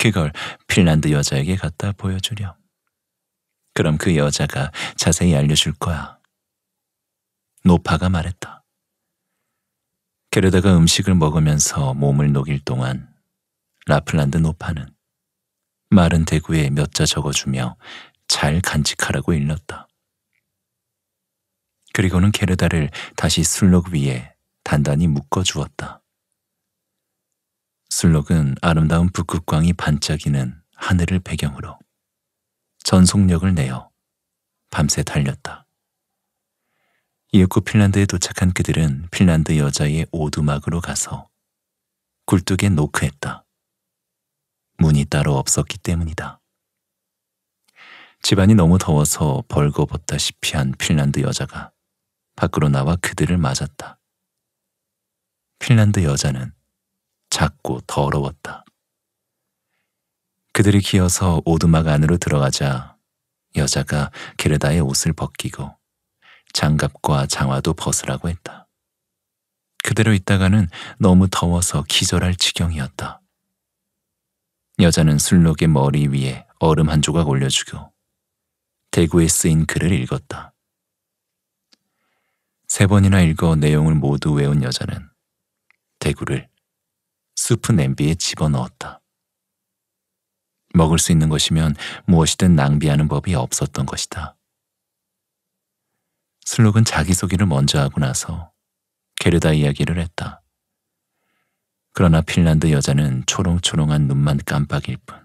그걸 핀란드 여자에게 갖다 보여주렴. 그럼 그 여자가 자세히 알려줄 거야. 노파가 말했다. 게르다가 음식을 먹으면서 몸을 녹일 동안 라플란드 노파는 마른 대구에 몇 자 적어주며 잘 간직하라고 일렀다. 그리고는 게르다를 다시 술록 위에 단단히 묶어 주었다. 술록은 아름다운 북극광이 반짝이는 하늘을 배경으로 전속력을 내어 밤새 달렸다. 이윽고 핀란드에 도착한 그들은 핀란드 여자의 오두막으로 가서 굴뚝에 노크했다. 문이 따로 없었기 때문이다. 집안이 너무 더워서 벌거벗다시피 한 핀란드 여자가 밖으로 나와 그들을 맞았다. 핀란드 여자는 작고 더러웠다. 그들이 기어서 오두막 안으로 들어가자 여자가 게르다의 옷을 벗기고 장갑과 장화도 벗으라고 했다. 그대로 있다가는 너무 더워서 기절할 지경이었다. 여자는 술록의 머리 위에 얼음 한 조각 올려주고 대구에 쓰인 글을 읽었다. 세 번이나 읽어 내용을 모두 외운 여자는 대구를 수프 냄비에 집어넣었다. 먹을 수 있는 것이면 무엇이든 낭비하는 법이 없었던 것이다. 슬록은 자기소개를 먼저 하고 나서 게르다 이야기를 했다. 그러나 핀란드 여자는 초롱초롱한 눈만 깜빡일 뿐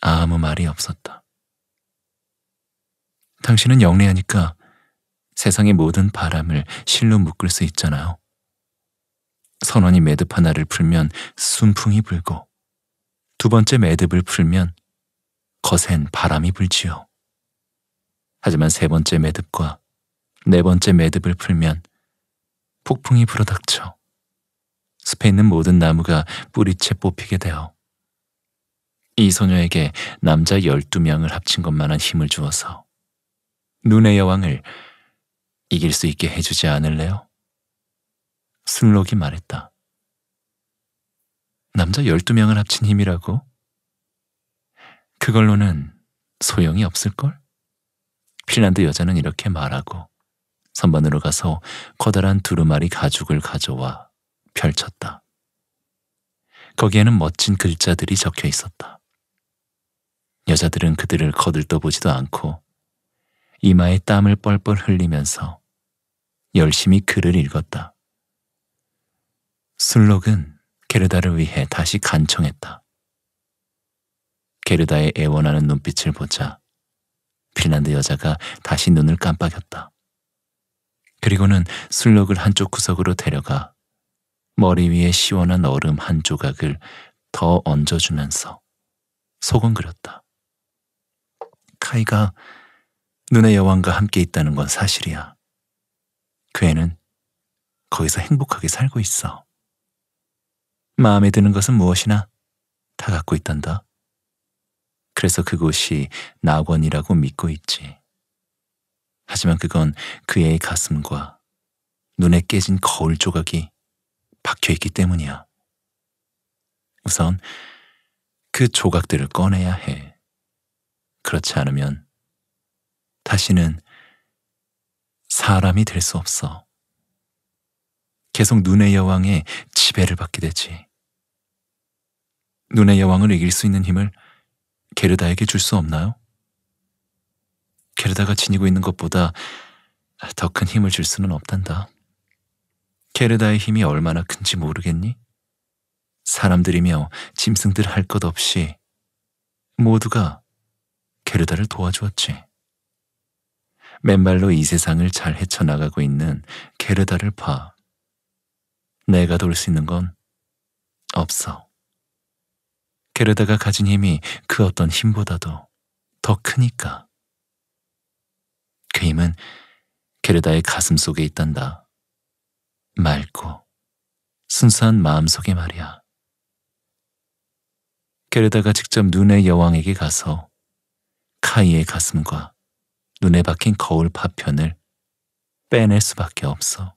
아무 말이 없었다. 당신은 영리하니까 세상의 모든 바람을 실로 묶을 수 있잖아요. 선원이 매듭 하나를 풀면 순풍이 불고 두 번째 매듭을 풀면 거센 바람이 불지요. 하지만 세 번째 매듭과 네 번째 매듭을 풀면 폭풍이 불어닥쳐 숲에 있는 모든 나무가 뿌리채 뽑히게 되어 이 소녀에게 남자 12명을 합친 것만한 힘을 주어서 눈의 여왕을 이길 수 있게 해주지 않을래요? 슬록이 말했다. 남자 12명을 합친 힘이라고? 그걸로는 소용이 없을걸? 핀란드 여자는 이렇게 말하고 선반으로 가서 커다란 두루마리 가죽을 가져와 펼쳤다. 거기에는 멋진 글자들이 적혀 있었다. 여자들은 그들을 거들떠보지도 않고 이마에 땀을 뻘뻘 흘리면서 열심히 글을 읽었다. 슬록은 게르다를 위해 다시 간청했다. 게르다의 애원하는 눈빛을 보자 핀란드 여자가 다시 눈을 깜빡였다. 그리고는 슬록을 한쪽 구석으로 데려가 머리 위에 시원한 얼음 한 조각을 더 얹어주면서 속은 그렸다. 카이가 눈의 여왕과 함께 있다는 건 사실이야. 그 애는 거기서 행복하게 살고 있어. 마음에 드는 것은 무엇이나 다 갖고 있단다. 그래서 그곳이 낙원이라고 믿고 있지. 하지만 그건 그 애의 가슴과 눈에 깨진 거울 조각이 박혀 있기 때문이야. 우선 그 조각들을 꺼내야 해. 그렇지 않으면 다시는 사람이 될 수 없어. 계속 눈의 여왕의 지배를 받게 되지. 눈의 여왕을 이길 수 있는 힘을 게르다에게 줄 수 없나요? 게르다가 지니고 있는 것보다 더 큰 힘을 줄 수는 없단다. 게르다의 힘이 얼마나 큰지 모르겠니? 사람들이며 짐승들 할 것 없이 모두가 게르다를 도와주었지. 맨발로 이 세상을 잘 헤쳐나가고 있는 게르다를 봐. 내가 도울 수 있는 건 없어. 게르다가 가진 힘이 그 어떤 힘보다도 더 크니까. 그 힘은 게르다의 가슴 속에 있단다. 맑고 순수한 마음 속에 말이야. 게르다가 직접 눈의 여왕에게 가서 카이의 가슴과 눈에 박힌 거울 파편을 빼낼 수밖에 없어.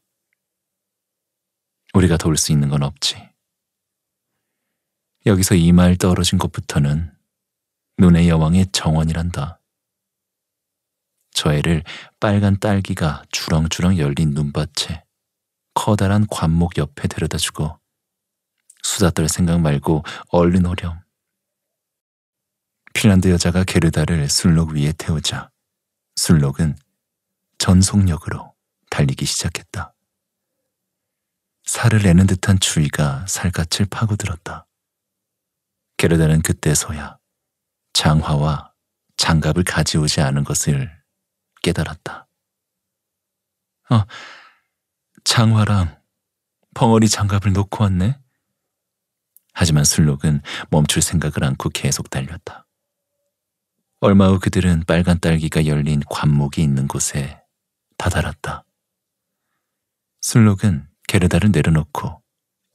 우리가 도울 수 있는 건 없지. 여기서 이 말 떨어진 것부터는 눈의 여왕의 정원이란다. 저 애를 빨간 딸기가 주렁주렁 열린 눈밭에 커다란 관목 옆에 데려다주고 수다 떨 생각 말고 얼른 오렴. 핀란드 여자가 게르다를 술록 위에 태우자 술록은 전속력으로 달리기 시작했다. 살을 내는 듯한 추위가 살갗을 파고들었다. 게르다는 그때서야 장화와 장갑을 가져오지 않은 것을 깨달았다. 어, 장화랑 벙어리 장갑을 놓고 왔네. 하지만 술록은 멈출 생각을 않고 계속 달렸다. 얼마 후 그들은 빨간 딸기가 열린 관목이 있는 곳에 다다랐다. 슬록은 게르다를 내려놓고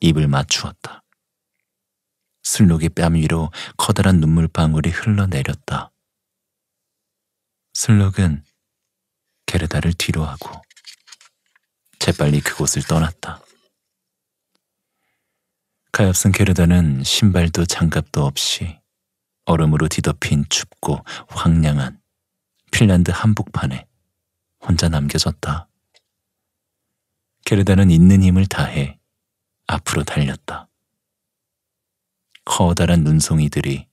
입을 맞추었다. 슬록의뺨 위로 커다란 눈물방울이 흘러내렸다. 슬록은 게르다를 뒤로 하고 재빨리 그곳을 떠났다. 가엾은 게르다는 신발도 장갑도 없이 얼음으로 뒤덮인 춥고 황량한 핀란드 한복판에 혼자 남겨졌다. 게르다는 있는 힘을 다해 앞으로 달렸다. 커다란 눈송이들이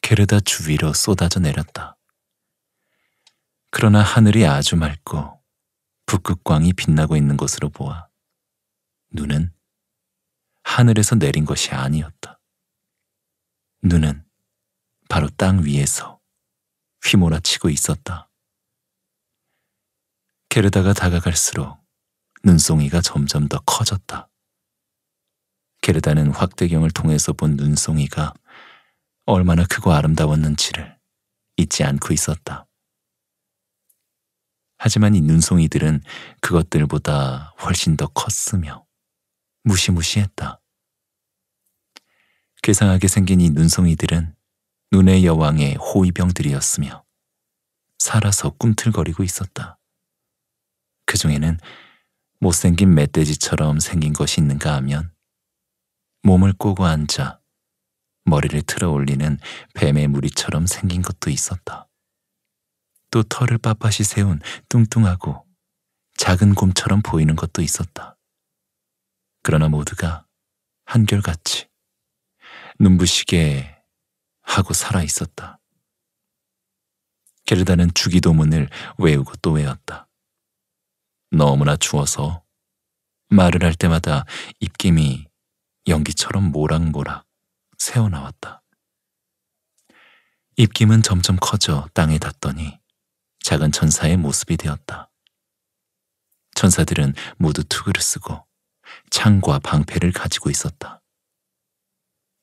게르다 주위로 쏟아져 내렸다. 그러나 하늘이 아주 맑고 북극광이 빛나고 있는 것으로 보아 눈은 하늘에서 내린 것이 아니었다. 눈은 바로 땅 위에서 휘몰아치고 있었다. 게르다가 다가갈수록 눈송이가 점점 더 커졌다. 게르다는 확대경을 통해서 본 눈송이가 얼마나 크고 아름다웠는지를 잊지 않고 있었다. 하지만 이 눈송이들은 그것들보다 훨씬 더 컸으며 무시무시했다. 괴상하게 생긴 이 눈송이들은 눈의 여왕의 호위병들이었으며 살아서 꿈틀거리고 있었다. 그 중에는 못생긴 멧돼지처럼 생긴 것이 있는가 하면 몸을 꼬고 앉아 머리를 틀어 올리는 뱀의 무리처럼 생긴 것도 있었다. 또 털을 빳빳이 세운 뚱뚱하고 작은 곰처럼 보이는 것도 있었다. 그러나 모두가 한결같이 눈부시게 하고 살아 있었다. 게르다는 주기도문을 외우고 또 외웠다. 너무나 추워서 말을 할 때마다 입김이 연기처럼 모락모락 새어나왔다. 입김은 점점 커져 땅에 닿더니 작은 천사의 모습이 되었다. 천사들은 모두 투구를 쓰고 창과 방패를 가지고 있었다.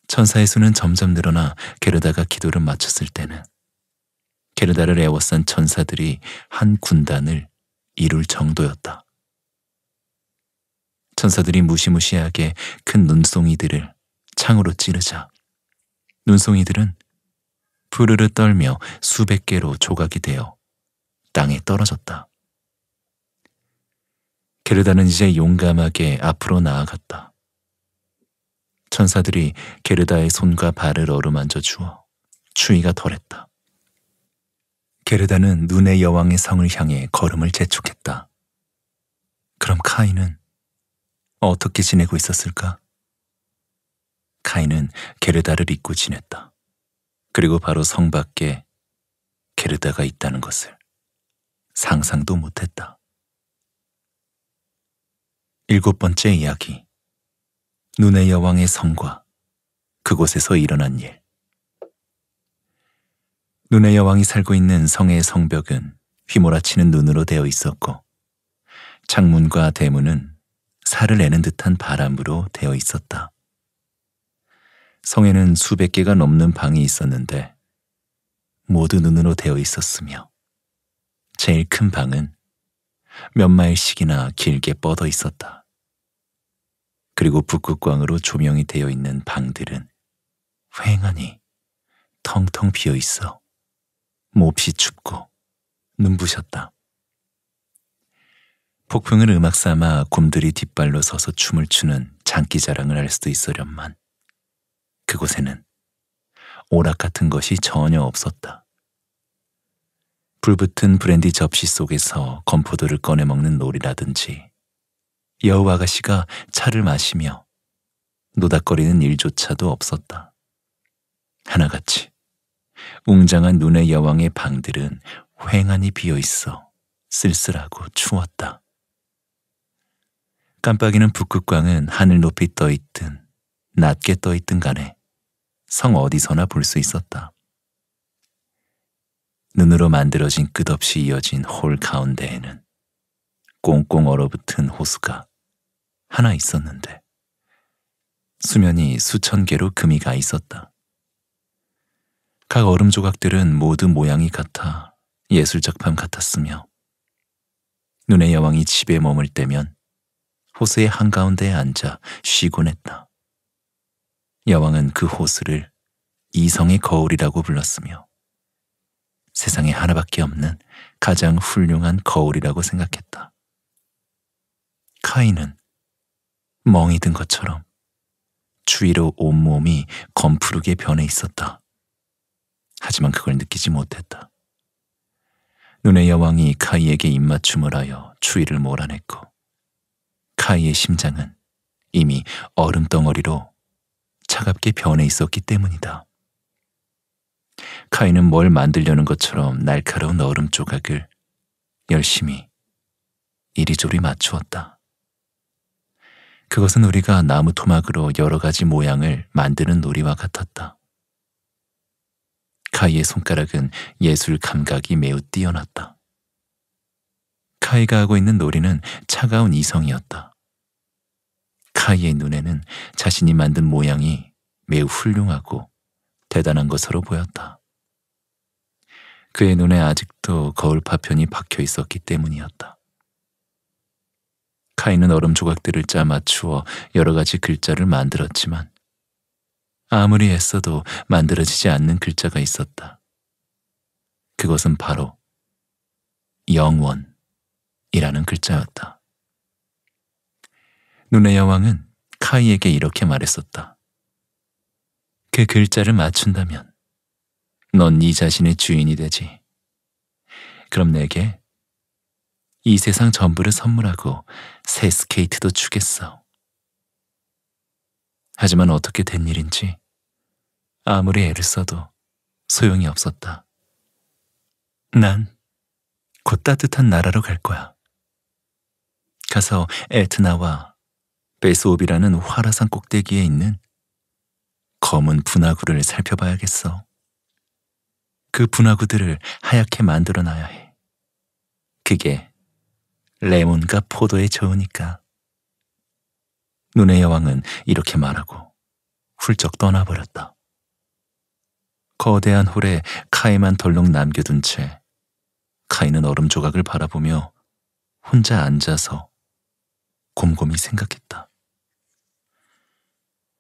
천사의 수는 점점 늘어나 게르다가 기도를 마쳤을 때는 게르다를 애워싼 천사들이 한 군단을 이룰 정도였다. 천사들이 무시무시하게 큰 눈송이들을 창으로 찌르자 눈송이들은 푸르르 떨며 수백 개로 조각이 되어 땅에 떨어졌다. 게르다는 이제 용감하게 앞으로 나아갔다. 천사들이 게르다의 손과 발을 어루만져 주어 추위가 덜했다. 게르다는 눈의 여왕의 성을 향해 걸음을 재촉했다. 그럼 카이는 어떻게 지내고 있었을까? 카이는 게르다를 잊고 지냈다. 그리고 바로 성 밖에 게르다가 있다는 것을 상상도 못했다. 일곱 번째 이야기 눈의 여왕의 성과 그곳에서 일어난 일. 눈의 여왕이 살고 있는 성의 성벽은 휘몰아치는 눈으로 되어 있었고 창문과 대문은 살을 내는 듯한 바람으로 되어 있었다. 성에는 수백 개가 넘는 방이 있었는데 모두 눈으로 되어 있었으며 제일 큰 방은 몇 마일씩이나 길게 뻗어 있었다. 그리고 북극광으로 조명이 되어 있는 방들은 휑하니 텅텅 비어 있어 몹시 춥고 눈부셨다. 폭풍을 음악 삼아 곰들이 뒷발로 서서 춤을 추는 장기 자랑을 할 수도 있으련만 그곳에는 오락 같은 것이 전혀 없었다. 불붙은 브랜디 접시 속에서 건포도를 꺼내 먹는 놀이라든지 여우 아가씨가 차를 마시며 노닥거리는 일조차도 없었다. 하나같이 웅장한 눈의 여왕의 방들은 휑하니 비어 있어 쓸쓸하고 추웠다. 깜빡이는 북극광은 하늘 높이 떠 있든 낮게 떠 있든 간에 성 어디서나 볼 수 있었다. 눈으로 만들어진 끝없이 이어진 홀 가운데에는 꽁꽁 얼어붙은 호수가 하나 있었는데 수면이 수천 개로 금이 가 있었다. 각 얼음 조각들은 모두 모양이 같아 예술 작품 같았으며 눈의 여왕이 집에 머물 때면 호수의 한가운데에 앉아 쉬곤 했다. 여왕은 그 호수를 이성의 거울이라고 불렀으며 세상에 하나밖에 없는 가장 훌륭한 거울이라고 생각했다. 카이는 멍이 든 것처럼 추위로 온몸이 검푸르게 변해 있었다. 하지만 그걸 느끼지 못했다. 눈의 여왕이 카이에게 입맞춤을 하여 추위를 몰아냈고 카이의 심장은 이미 얼음 덩어리로 차갑게 변해 있었기 때문이다. 카이는 뭘 만들려는 것처럼 날카로운 얼음 조각을 열심히 이리저리 맞추었다. 그것은 우리가 나무 토막으로 여러 가지 모양을 만드는 놀이와 같았다. 카이의 손가락은 예술 감각이 매우 뛰어났다. 카이가 하고 있는 놀이는 차가운 이성이었다. 카이의 눈에는 자신이 만든 모양이 매우 훌륭하고 대단한 것으로 보였다. 그의 눈에 아직도 거울 파편이 박혀 있었기 때문이었다. 카이는 얼음 조각들을 짜 맞추어 여러 가지 글자를 만들었지만 아무리 애써도 만들어지지 않는 글자가 있었다. 그것은 바로 영원이라는 글자였다. 눈의 여왕은 카이에게 이렇게 말했었다. 그 글자를 맞춘다면 넌 네 자신의 주인이 되지. 그럼 내게 이 세상 전부를 선물하고 새 스케이트도 주겠어. 하지만 어떻게 된 일인지 아무리 애를 써도 소용이 없었다. 난 곧 따뜻한 나라로 갈 거야. 가서 에트나와 베스옵이라는 화라산 꼭대기에 있는 검은 분화구를 살펴봐야겠어. 그 분화구들을 하얗게 만들어 놔야 해. 그게 레몬과 포도에 저으니까. 눈의 여왕은 이렇게 말하고 훌쩍 떠나버렸다. 거대한 홀에 카이만 덜렁 남겨둔 채 카이는 얼음 조각을 바라보며 혼자 앉아서 곰곰이 생각했다.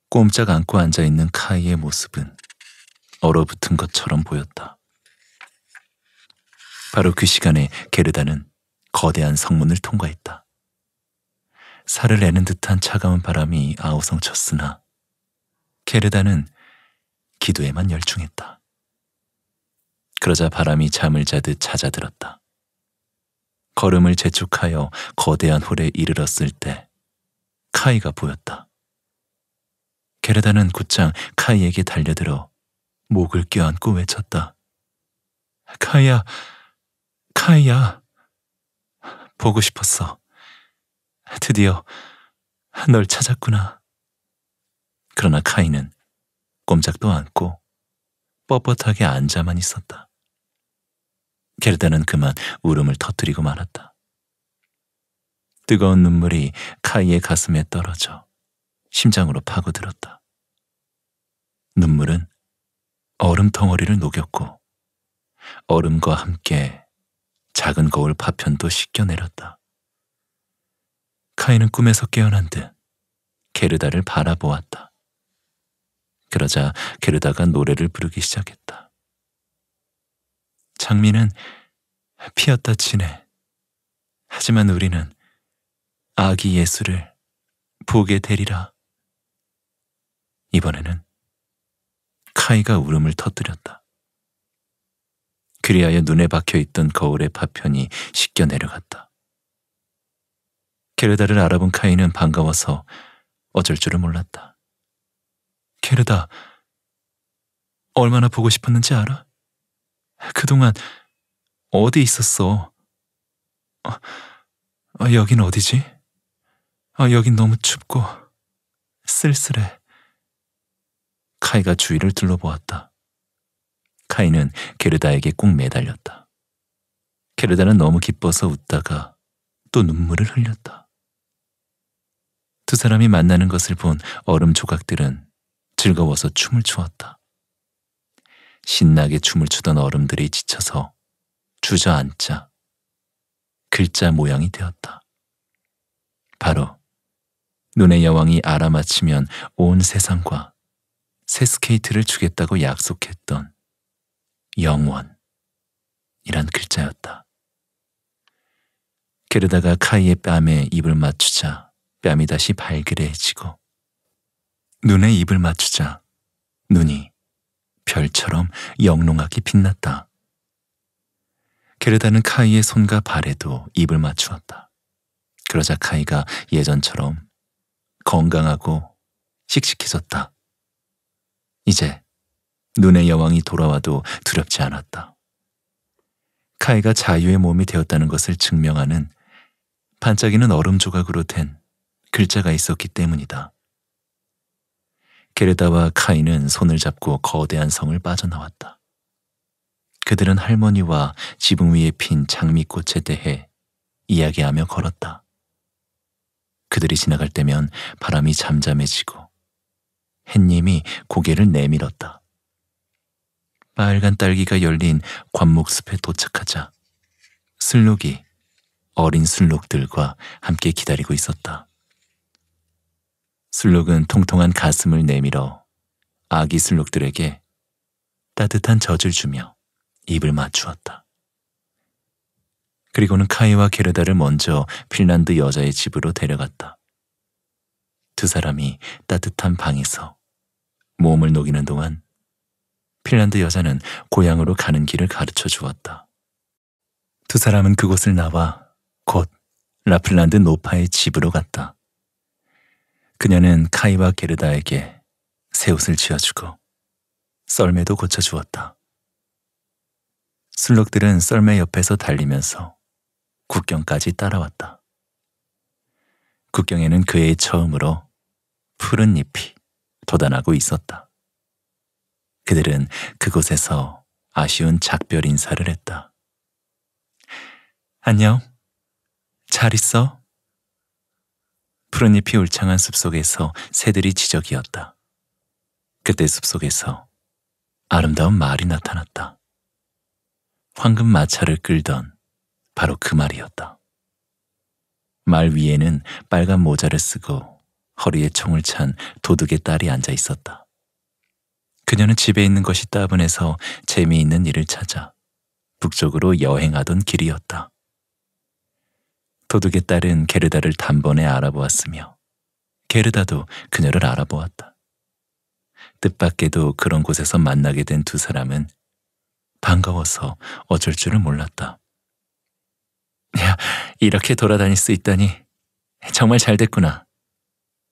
꼼짝 않고 앉아있는 카이의 모습은 얼어붙은 것처럼 보였다. 바로 그 시간에 게르다는 거대한 성문을 통과했다. 살을 내는 듯한 차가운 바람이 아우성쳤으나 게르다는 기도에만 열중했다. 그러자 바람이 잠을 자듯 찾아들었다. 걸음을 재촉하여 거대한 홀에 이르렀을 때 카이가 보였다. 게르다는 곧장 카이에게 달려들어 목을 껴안고 외쳤다. 카이야, 카이야. 보고 싶었어. 드디어 널 찾았구나. 그러나 카이는 꼼짝도 않고 뻣뻣하게 앉아만 있었다. 게르다는 그만 울음을 터뜨리고 말았다. 뜨거운 눈물이 카이의 가슴에 떨어져 심장으로 파고들었다. 눈물은 얼음 덩어리를 녹였고 얼음과 함께 작은 거울 파편도 씻겨내렸다. 카이는 꿈에서 깨어난 듯 게르다를 바라보았다. 그러자 게르다가 노래를 부르기 시작했다. 장미는 피었다 지네. 하지만 우리는 아기 예수를 보게 되리라. 이번에는 카이가 울음을 터뜨렸다. 그리하여 눈에 박혀있던 거울의 파편이 씻겨 내려갔다. 게르다를 알아본 카이는 반가워서 어쩔 줄을 몰랐다. 게르다, 얼마나 보고 싶었는지 알아? 그동안 어디 있었어? 어, 어, 여긴 어디지? 어, 여긴 너무 춥고 쓸쓸해. 카이가 주위를 둘러보았다. 카이는 게르다에게 꼭 매달렸다. 게르다는 너무 기뻐서 웃다가 또 눈물을 흘렸다. 두 사람이 만나는 것을 본 얼음 조각들은 즐거워서 춤을 추었다. 신나게 춤을 추던 얼음들이 지쳐서 주저앉자 글자 모양이 되었다. 바로 눈의 여왕이 알아맞히면 온 세상과 새 스케이트를 주겠다고 약속했던 영원이란 글자였다. 게르다가 카이의 뺨에 입을 맞추자 뺨이 다시 발그레해지고 눈에 입을 맞추자 눈이 별처럼 영롱하게 빛났다. 게르다는 카이의 손과 발에도 입을 맞추었다. 그러자 카이가 예전처럼 건강하고 씩씩해졌다. 이제 눈의 여왕이 돌아와도 두렵지 않았다. 카이가 자유의 몸이 되었다는 것을 증명하는 반짝이는 얼음 조각으로 된 글자가 있었기 때문이다. 게르다와 카이는 손을 잡고 거대한 성을 빠져나왔다. 그들은 할머니와 지붕 위에 핀 장미꽃에 대해 이야기하며 걸었다. 그들이 지나갈 때면 바람이 잠잠해지고 햇님이 고개를 내밀었다. 빨간 딸기가 열린 관목숲에 도착하자 슬록이 어린 슬록들과 함께 기다리고 있었다. 슬록은 통통한 가슴을 내밀어 아기 슬록들에게 따뜻한 젖을 주며 입을 맞추었다. 그리고는 카이와 게르다를 먼저 핀란드 여자의 집으로 데려갔다. 두 사람이 따뜻한 방에서 몸을 녹이는 동안 핀란드 여자는 고향으로 가는 길을 가르쳐 주었다. 두 사람은 그곳을 나와 곧 라플란드 노파의 집으로 갔다. 그녀는 카이와 게르다에게 새 옷을 지어주고 썰매도 고쳐주었다. 술록들은 썰매 옆에서 달리면서 국경까지 따라왔다. 국경에는 그의 처음으로 푸른 잎이 돋아나고 있었다. 그들은 그곳에서 아쉬운 작별 인사를 했다. 안녕. 잘 있어? 푸른잎이 울창한 숲속에서 새들이 지적이었다. 그때 숲속에서 아름다운 말이 나타났다. 황금 마차를 끌던 바로 그 말이었다. 말 위에는 빨간 모자를 쓰고 허리에 총을 찬 도둑의 딸이 앉아 있었다. 그녀는 집에 있는 것이 따분해서 재미있는 일을 찾아 북쪽으로 여행하던 길이었다. 도둑의 딸은 게르다를 단번에 알아보았으며 게르다도 그녀를 알아보았다. 뜻밖에도 그런 곳에서 만나게 된 두 사람은 반가워서 어쩔 줄을 몰랐다. 야, 이렇게 돌아다닐 수 있다니 정말 잘 됐구나.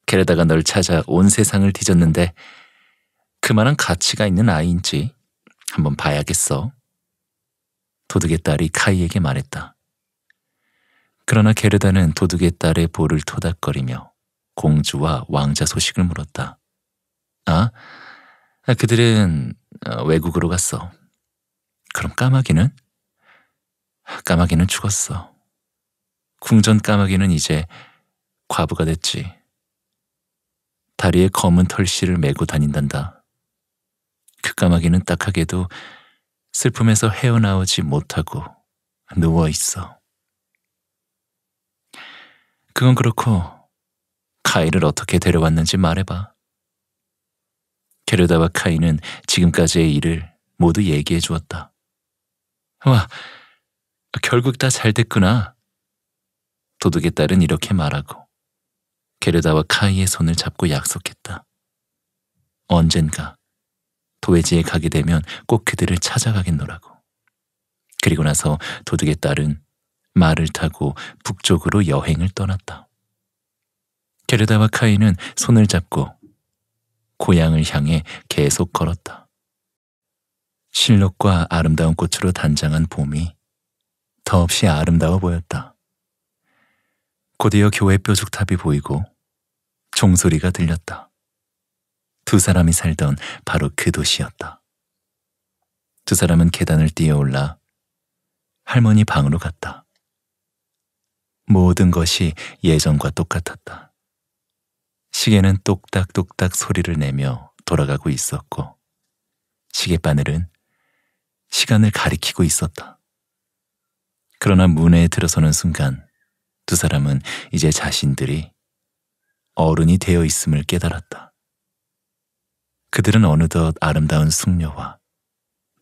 게르다가 널 찾아 온 세상을 뒤졌는데 그만한 가치가 있는 아이인지 한번 봐야겠어. 도둑의 딸이 카이에게 말했다. 그러나 게르다는 도둑의 딸의 볼을 토닥거리며 공주와 왕자 소식을 물었다. 아, 아 그들은 어, 외국으로 갔어. 그럼 까마귀는? 까마귀는 죽었어. 궁전 까마귀는 이제 과부가 됐지. 다리에 검은 털씨를 메고 다닌단다. 극 까마귀는 딱하게도 슬픔에서 헤어나오지 못하고 누워 있어. 그건 그렇고 카이를 어떻게 데려왔는지 말해봐. 게르다와 카이는 지금까지의 일을 모두 얘기해 주었다. 와, 결국 다 잘 됐구나. 도둑의 딸은 이렇게 말하고 게르다와 카이의 손을 잡고 약속했다. 언젠가 도회지에 가게 되면 꼭 그들을 찾아가겠노라고. 그리고 나서 도둑의 딸은 말을 타고 북쪽으로 여행을 떠났다. 게르다와 카이는 손을 잡고 고향을 향해 계속 걸었다. 실록과 아름다운 꽃으로 단장한 봄이 더없이 아름다워 보였다. 곧이어 교회 뾰족탑이 보이고 종소리가 들렸다. 두 사람이 살던 바로 그 도시였다. 두 사람은 계단을 뛰어올라 할머니 방으로 갔다. 모든 것이 예전과 똑같았다. 시계는 똑딱똑딱 소리를 내며 돌아가고 있었고, 시계바늘은 시간을 가리키고 있었다. 그러나 문에 들어서는 순간 두 사람은 이제 자신들이 어른이 되어 있음을 깨달았다. 그들은 어느덧 아름다운 숙녀와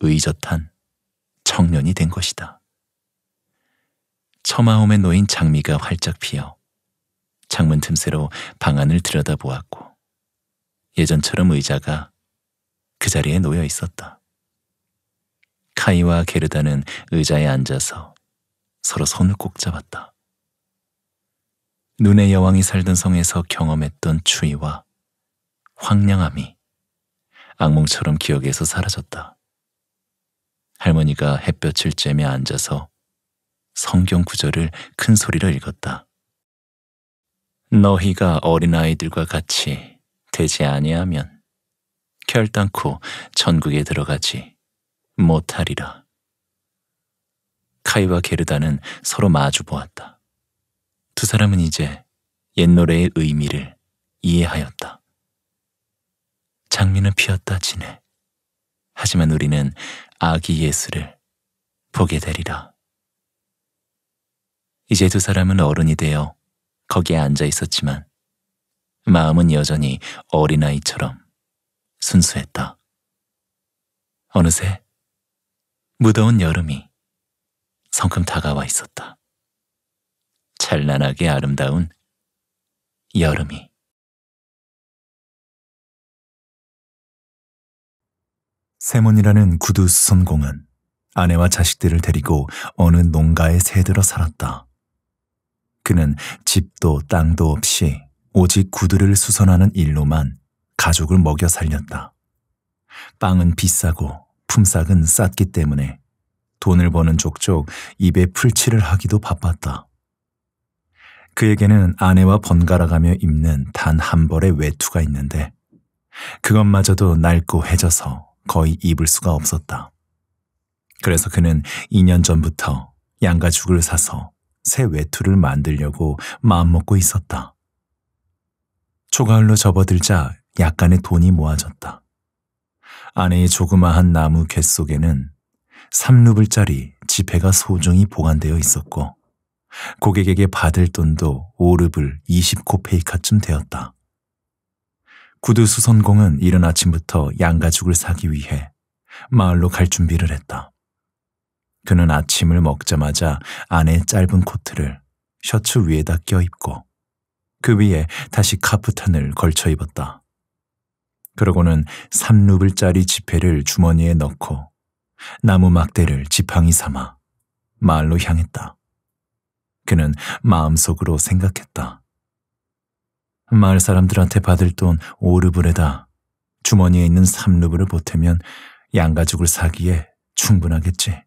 의젓한 청년이 된 것이다. 처마홈에 놓인 장미가 활짝 피어 창문 틈새로 방 안을 들여다보았고 예전처럼 의자가 그 자리에 놓여 있었다. 카이와 게르다는 의자에 앉아서 서로 손을 꼭 잡았다. 눈의 여왕이 살던 성에서 경험했던 추위와 황량함이 악몽처럼 기억에서 사라졌다. 할머니가 햇볕을 쬐며 앉아서 성경 구절을 큰 소리로 읽었다. 너희가 어린아이들과 같이 되지 아니하면 결단코 천국에 들어가지 못하리라. 카이와 게르다는 서로 마주 보았다. 두 사람은 이제 옛 노래의 의미를 이해하였다. 장미는 피었다 지네. 하지만 우리는 아기 예수를 보게 되리라. 이제 두 사람은 어른이 되어 거기에 앉아 있었지만 마음은 여전히 어린아이처럼 순수했다. 어느새 무더운 여름이 성큼 다가와 있었다. 찬란하게 아름다운 여름이. 세몬이라는 구두 수선공은 아내와 자식들을 데리고 어느 농가에 새들어 살았다. 그는 집도 땅도 없이 오직 구두를 수선하는 일로만 가족을 먹여 살렸다. 빵은 비싸고 품삯은 쌌기 때문에 돈을 버는 족족 입에 풀칠을 하기도 바빴다. 그에게는 아내와 번갈아가며 입는 단 한 벌의 외투가 있는데 그것마저도 낡고 해져서 거의 입을 수가 없었다. 그래서 그는 2년 전부터 양가죽을 사서 새 외투를 만들려고 마음먹고 있었다. 초가을로 접어들자 약간의 돈이 모아졌다. 아내의 조그마한 나무 갯 속에는 3루블짜리 지폐가 소중히 보관되어 있었고 고객에게 받을 돈도 5루블 20코페이카쯤 되었다. 구두수 선공은 이른 아침부터 양가죽을 사기 위해 마을로 갈 준비를 했다. 그는 아침을 먹자마자 안에 짧은 코트를 셔츠 위에다 껴입고 그 위에 다시 카프탄을 걸쳐 입었다. 그러고는 3루블짜리 지폐를 주머니에 넣고 나무 막대를 지팡이 삼아 마을로 향했다. 그는 마음속으로 생각했다. 마을 사람들한테 받을 돈 5르블에다 주머니에 있는 3루블을 보태면 양가죽을 사기에 충분하겠지.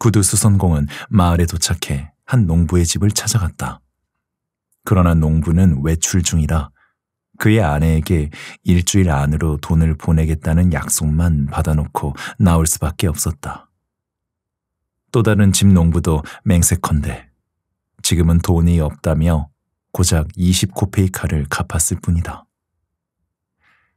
구두수선공은 마을에 도착해 한 농부의 집을 찾아갔다. 그러나 농부는 외출 중이라 그의 아내에게 일주일 안으로 돈을 보내겠다는 약속만 받아놓고 나올 수밖에 없었다. 또 다른 집 농부도 맹세컨대 지금은 돈이 없다며 고작 20코페이카를 갚았을 뿐이다.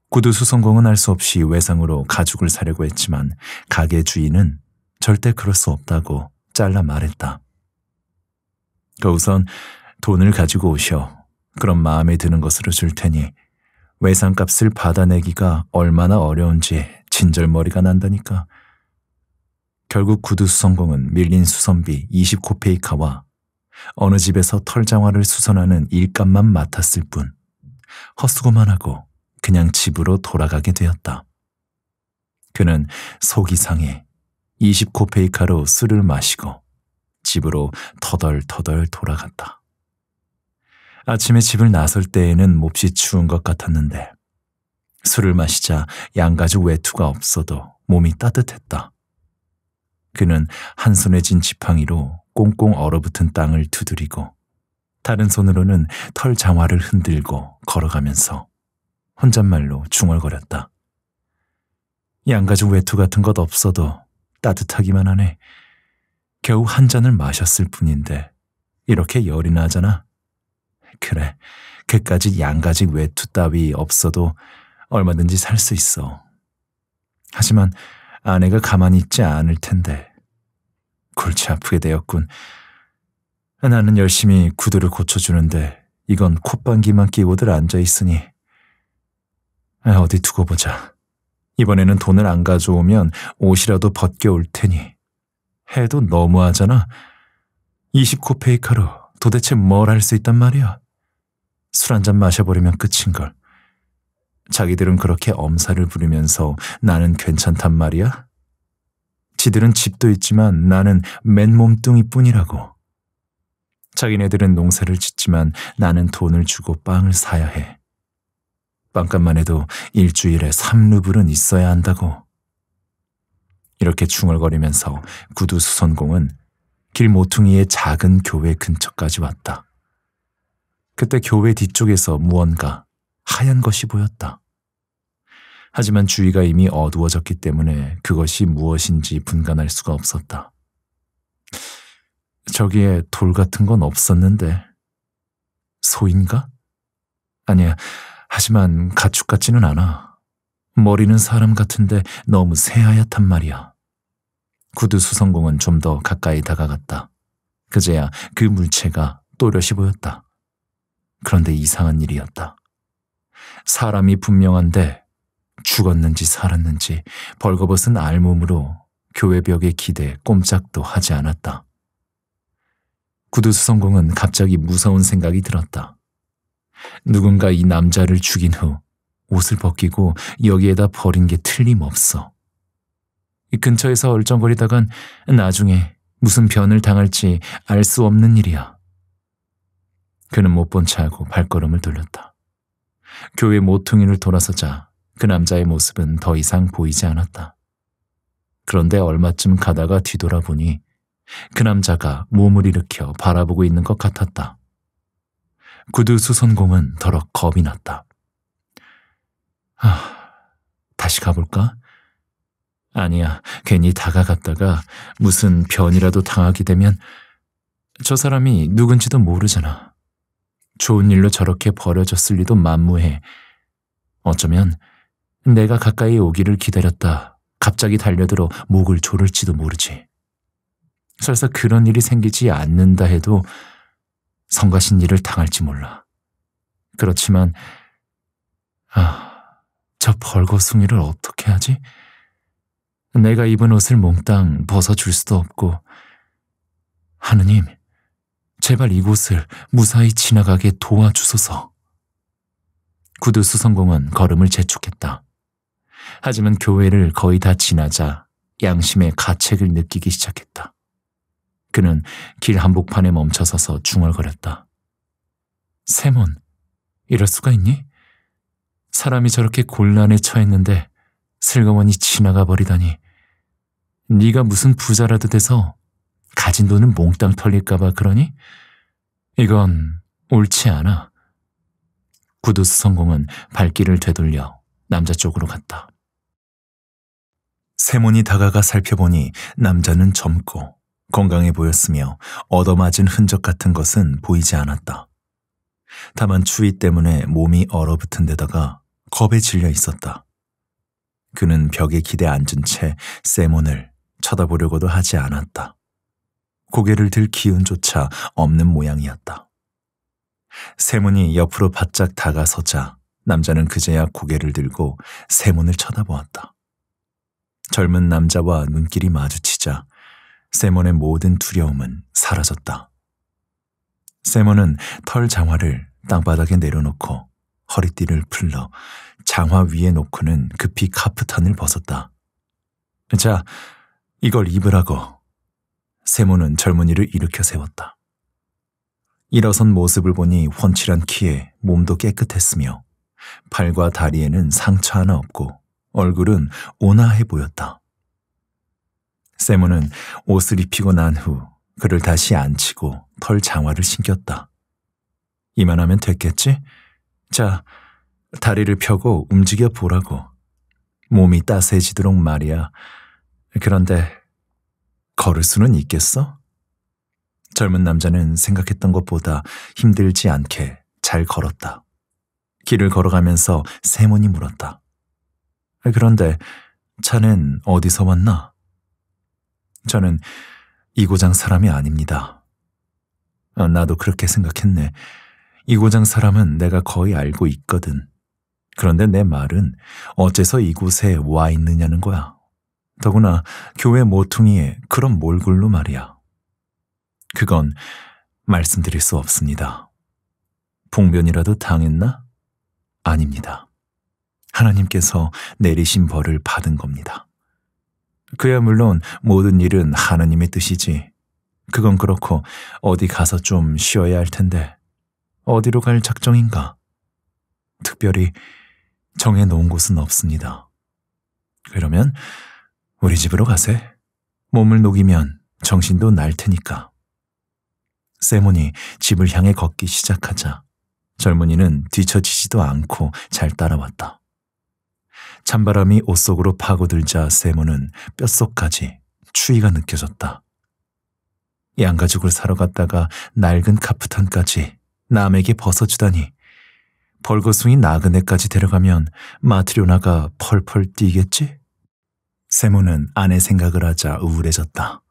구두수 성공은 알 수 없이 외상으로 가죽을 사려고 했지만 가게 주인은 절대 그럴 수 없다고 잘라 말했다. 그 우선 돈을 가지고 오셔. 그런 마음에 드는 것으로 줄 테니 외상값을 받아내기가 얼마나 어려운지 진절머리가 난다니까. 결국 구두수 성공은 밀린 수선비 20코페이카와 어느 집에서 털장화를 수선하는 일감만 맡았을 뿐 헛수고만 하고 그냥 집으로 돌아가게 되었다. 그는 속이 상해 20코페이카로 술을 마시고 집으로 터덜터덜 돌아갔다. 아침에 집을 나설 때에는 몹시 추운 것 같았는데 술을 마시자 양가죽 외투가 없어도 몸이 따뜻했다. 그는 한 손에 진 지팡이로 꽁꽁 얼어붙은 땅을 두드리고 다른 손으로는 털 장화를 흔들고 걸어가면서 혼잣말로 중얼거렸다. 양가죽 외투 같은 것 없어도 따뜻하기만 하네. 겨우 한 잔을 마셨을 뿐인데 이렇게 열이 나잖아. 그래, 그까지 양가죽 외투 따위 없어도 얼마든지 살 수 있어. 하지만 아내가 가만히 있지 않을 텐데. 골치 아프게 되었군. 나는 열심히 구두를 고쳐주는데 이건 콧방귀만 끼고들 앉아있으니. 아, 어디 두고 보자. 이번에는 돈을 안 가져오면 옷이라도 벗겨올 테니. 해도 너무하잖아. 20코 페이카로 도대체 뭘 할 수 있단 말이야. 술 한 잔 마셔버리면 끝인걸. 자기들은 그렇게 엄살을 부리면서 나는 괜찮단 말이야? 지들은 집도 있지만 나는 맨몸뚱이 뿐이라고. 자기네들은 농사를 짓지만 나는 돈을 주고 빵을 사야 해. 빵값만 해도 일주일에 3루블은 있어야 한다고. 이렇게 중얼거리면서 구두 수선공은 길 모퉁이의 작은 교회 근처까지 왔다. 그때 교회 뒤쪽에서 무언가 하얀 것이 보였다. 하지만 주위가 이미 어두워졌기 때문에 그것이 무엇인지 분간할 수가 없었다. 저기에 돌 같은 건 없었는데. 소인가? 아니야. 하지만 가축 같지는 않아. 머리는 사람 같은데 너무 새하얗단 말이야. 구두 수성공은 좀 더 가까이 다가갔다. 그제야 그 물체가 또렷이 보였다. 그런데 이상한 일이었다. 사람이 분명한데 죽었는지 살았는지 벌거벗은 알몸으로 교회 벽에 기대 꼼짝도 하지 않았다. 구두수 성공은 갑자기 무서운 생각이 들었다. 누군가 이 남자를 죽인 후 옷을 벗기고 여기에다 버린 게 틀림없어. 근처에서 얼쩡거리다간 나중에 무슨 변을 당할지 알 수 없는 일이야. 그는 못본채 하고 발걸음을 돌렸다. 교회 모퉁이를 돌아서자 그 남자의 모습은 더 이상 보이지 않았다. 그런데 얼마쯤 가다가 뒤돌아보니 그 남자가 몸을 일으켜 바라보고 있는 것 같았다. 구두 수선공은 더럭 겁이 났다. 아, 다시 가볼까? 아니야, 괜히 다가갔다가 무슨 변이라도 당하게 되면 저 사람이 누군지도 모르잖아. 좋은 일로 저렇게 버려졌을 리도 만무해. 어쩌면 내가 가까이 오기를 기다렸다. 갑자기 달려들어 목을 조를지도 모르지. 설사 그런 일이 생기지 않는다 해도 성가신 일을 당할지 몰라. 그렇지만 아, 저 벌거숭이를 어떻게 하지? 내가 입은 옷을 몽땅 벗어줄 수도 없고 하느님 제발 이곳을 무사히 지나가게 도와주소서. 구두 수성공은 걸음을 재촉했다. 하지만 교회를 거의 다 지나자 양심의 가책을 느끼기 시작했다. 그는 길 한복판에 멈춰서서 중얼거렸다. 세몬, 이럴 수가 있니? 사람이 저렇게 곤란에 처했는데 슬그머니 지나가 버리다니. 네가 무슨 부자라도 돼서 가진 돈은 몽땅 털릴까봐 그러니? 이건 옳지 않아. 구두스 성공은 발길을 되돌려 남자 쪽으로 갔다. 세몬이 다가가 살펴보니 남자는 젊고 건강해 보였으며 얻어맞은 흔적 같은 것은 보이지 않았다. 다만 추위 때문에 몸이 얼어붙은 데다가 겁에 질려 있었다. 그는 벽에 기대 앉은 채 세몬을 쳐다보려고도 하지 않았다. 고개를 들 기운조차 없는 모양이었다. 세문이 옆으로 바짝 다가서자 남자는 그제야 고개를 들고 세문을 쳐다보았다. 젊은 남자와 눈길이 마주치자 세몬의 모든 두려움은 사라졌다. 세몬은 털 장화를 땅바닥에 내려놓고 허리띠를 풀러 장화 위에 놓고는 급히 카프탄을 벗었다. 자, 이걸 입으라고. 세모는 젊은이를 일으켜 세웠다. 일어선 모습을 보니 훤칠한 키에 몸도 깨끗했으며 팔과 다리에는 상처 하나 없고 얼굴은 온화해 보였다. 세모는 옷을 입히고 난 후 그를 다시 앉히고 털 장화를 신겼다. 이만 하면 됐겠지? 자, 다리를 펴고 움직여 보라고. 몸이 따세지도록 말이야. 그런데 걸을 수는 있겠어? 젊은 남자는 생각했던 것보다 힘들지 않게 잘 걸었다. 길을 걸어가면서 세모니 물었다. 그런데 차는 어디서 왔나? 저는 이 고장 사람이 아닙니다. 어, 나도 그렇게 생각했네. 이 고장 사람은 내가 거의 알고 있거든. 그런데 내 말은 어째서 이곳에 와 있느냐는 거야. 더구나 교회 모퉁이에 그런 몰골로 말이야. 그건 말씀드릴 수 없습니다. 봉변이라도 당했나? 아닙니다. 하나님께서 내리신 벌을 받은 겁니다. 그야 물론 모든 일은 하나님의 뜻이지. 그건 그렇고 어디 가서 좀 쉬어야 할 텐데 어디로 갈 작정인가? 특별히 정해 놓은 곳은 없습니다. 그러면 우리 집으로 가세. 몸을 녹이면 정신도 날 테니까. 세몬이 집을 향해 걷기 시작하자 젊은이는 뒤처지지도 않고 잘 따라왔다. 찬바람이 옷 속으로 파고들자 세몬은 뼛속까지 추위가 느껴졌다. 양가죽을 사러 갔다가 낡은 카프탄까지 남에게 벗어주다니 벌거숭이 나그네까지 데려가면 마트료나가 펄펄 뛰겠지? 세모는 아내 생각을 하자 우울해졌다.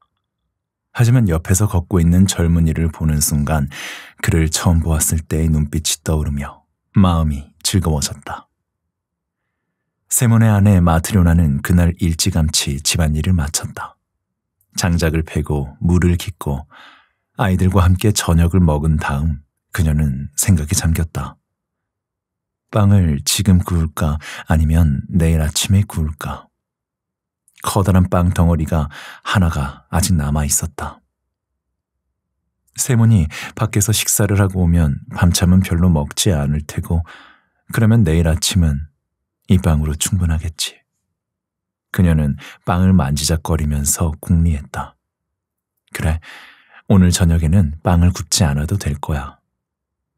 하지만 옆에서 걷고 있는 젊은이를 보는 순간 그를 처음 보았을 때의 눈빛이 떠오르며 마음이 즐거워졌다. 세몬의 아내 마트료나는 그날 일찌감치 집안일을 마쳤다. 장작을 패고 물을 깃고 아이들과 함께 저녁을 먹은 다음 그녀는 생각에 잠겼다. 빵을 지금 구울까 아니면 내일 아침에 구울까? 커다란 빵 덩어리가 하나가 아직 남아 있었다. 세모이 밖에서 식사를 하고 오면 밤참은 별로 먹지 않을 테고 그러면 내일 아침은 이 빵으로 충분하겠지. 그녀는 빵을 만지작거리면서 궁리했다. 그래, 오늘 저녁에는 빵을 굽지 않아도 될 거야.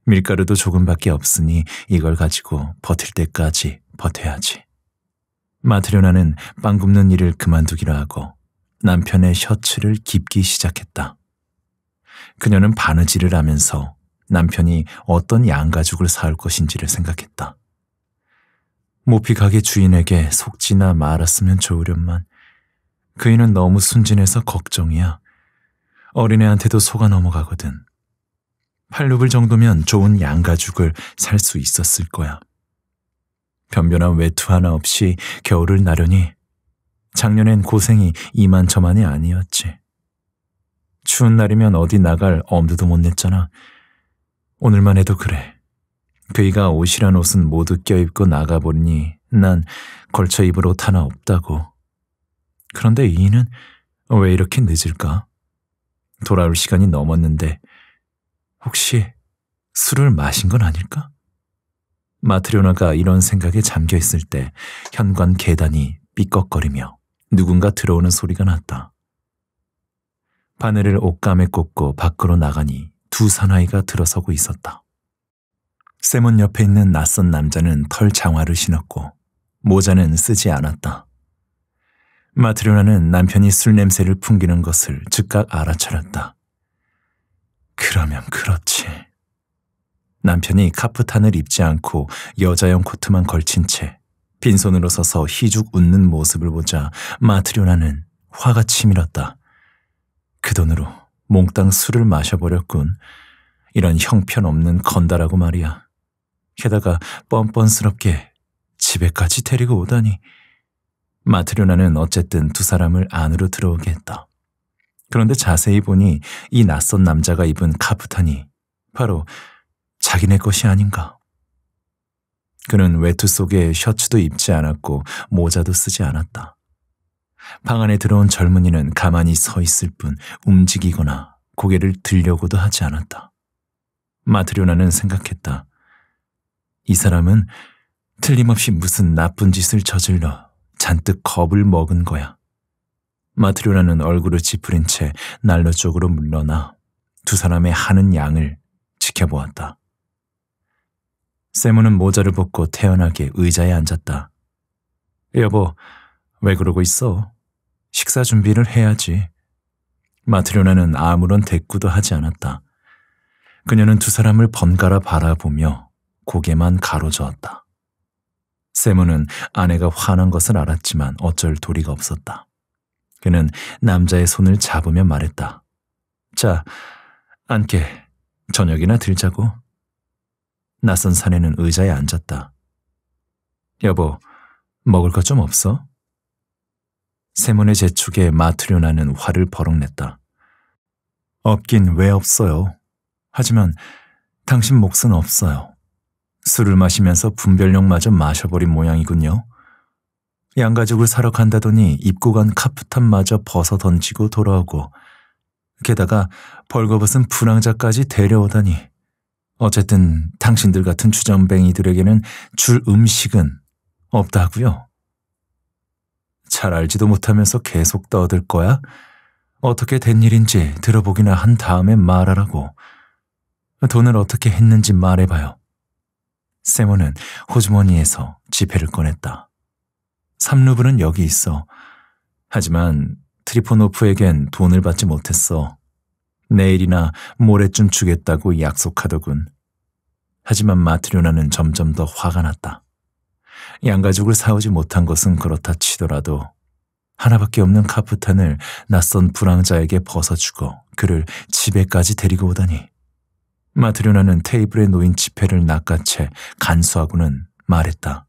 밀가루도 조금밖에 없으니 이걸 가지고 버틸 때까지 버텨야지. 마트려나는 빵 굽는 일을 그만두기로 하고 남편의 셔츠를 깁기 시작했다. 그녀는 바느질을 하면서 남편이 어떤 양가죽을 사올 것인지를 생각했다. 모피 가게 주인에게 속지나 말았으면 좋으련만 그이는 너무 순진해서 걱정이야. 어린애한테도 속아 넘어가거든. 팔루블 정도면 좋은 양가죽을 살 수 있었을 거야. 변변한 외투 하나 없이 겨울을 나려니 작년엔 고생이 이만저만이 아니었지. 추운 날이면 어디 나갈 엄두도 못 냈잖아. 오늘만 해도 그래. 그이가 옷이란 옷은 모두 껴입고 나가보니 난 걸쳐 입을 옷 하나 없다고. 그런데 이인은 왜 이렇게 늦을까? 돌아올 시간이 넘었는데 혹시 술을 마신 건 아닐까? 마트료나가 이런 생각에 잠겨 있을 때 현관 계단이 삐걱거리며 누군가 들어오는 소리가 났다. 바늘을 옷감에 꽂고 밖으로 나가니 두 사나이가 들어서고 있었다. 세몬 옆에 있는 낯선 남자는 털 장화를 신었고 모자는 쓰지 않았다. 마트료나는 남편이 술 냄새를 풍기는 것을 즉각 알아차렸다. 그러면 그렇지. 남편이 카프탄을 입지 않고 여자용 코트만 걸친 채 빈손으로 서서 희죽 웃는 모습을 보자 마트료나는 화가 치밀었다. 그 돈으로 몽땅 술을 마셔버렸군. 이런 형편없는 건다라고 말이야. 게다가 뻔뻔스럽게 집에까지 데리고 오다니. 마트료나는 어쨌든 두 사람을 안으로 들어오게 했다. 그런데 자세히 보니 이 낯선 남자가 입은 카프탄이 바로 자기네 것이 아닌가. 그는 외투 속에 셔츠도 입지 않았고 모자도 쓰지 않았다. 방 안에 들어온 젊은이는 가만히 서 있을 뿐 움직이거나 고개를 들려고도 하지 않았다. 마트료나는 생각했다. 이 사람은 틀림없이 무슨 나쁜 짓을 저질러 잔뜩 겁을 먹은 거야. 마트료나는 얼굴을 찌푸린 채 난로 쪽으로 물러나 두 사람의 하는 양을 지켜보았다. 세무는 모자를 벗고 태연하게 의자에 앉았다. 여보, 왜 그러고 있어? 식사 준비를 해야지. 마트리오나는 아무런 대꾸도 하지 않았다. 그녀는 두 사람을 번갈아 바라보며 고개만 가로저었다. 세무는 아내가 화난 것을 알았지만 어쩔 도리가 없었다. 그는 남자의 손을 잡으며 말했다. 자, 앉게. 저녁이나 들자고. 낯선 사내는 의자에 앉았다. 여보, 먹을 것 좀 없어? 세모의 재촉에 마트류 나는 화를 버럭냈다. 없긴 왜 없어요. 하지만 당신 몫은 없어요. 술을 마시면서 분별력마저 마셔버린 모양이군요. 양가죽을 사러 간다더니 입고 간 카프탄마저 벗어 던지고 돌아오고 게다가 벌거벗은 분황자까지 데려오다니 어쨌든 당신들 같은 주전뱅이들에게는 줄 음식은 없다고요. 잘 알지도 못하면서 계속 떠들 거야? 어떻게 된 일인지 들어보기나 한 다음에 말하라고. 돈을 어떻게 했는지 말해봐요. 세모는 호주머니에서 지폐를 꺼냈다. 삼루브는 여기 있어. 하지만 트리포노프에겐 돈을 받지 못했어. 내일이나 모레쯤 주겠다고 약속하더군. 하지만 마트료나는 점점 더 화가 났다. 양가죽을 사오지 못한 것은 그렇다 치더라도 하나밖에 없는 카프탄을 낯선 불황자에게 벗어주고 그를 집에까지 데리고 오다니. 마트료나는 테이블에 놓인 지폐를 낚아채 간수하고는 말했다.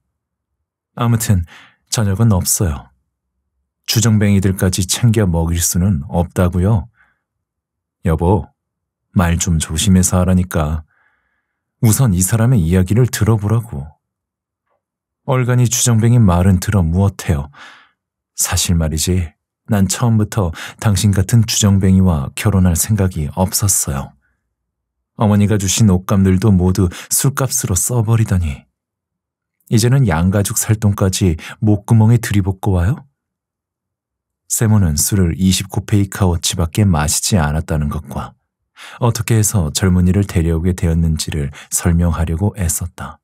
아무튼 저녁은 없어요. 주정뱅이들까지 챙겨 먹일 수는 없다고요. 여보, 말 좀 조심해서 하라니까. 우선 이 사람의 이야기를 들어보라고. 얼간이 주정뱅이 말은 들어 무엇해요. 사실 말이지, 난 처음부터 당신 같은 주정뱅이와 결혼할 생각이 없었어요. 어머니가 주신 옷감들도 모두 술값으로 써버리더니 이제는 양가죽 살 돈까지 목구멍에 들이붓고 와요? 세모는 술을 29페이카워치 밖에 마시지 않았다는 것과 어떻게 해서 젊은이를 데려오게 되었는지를 설명하려고 애썼다.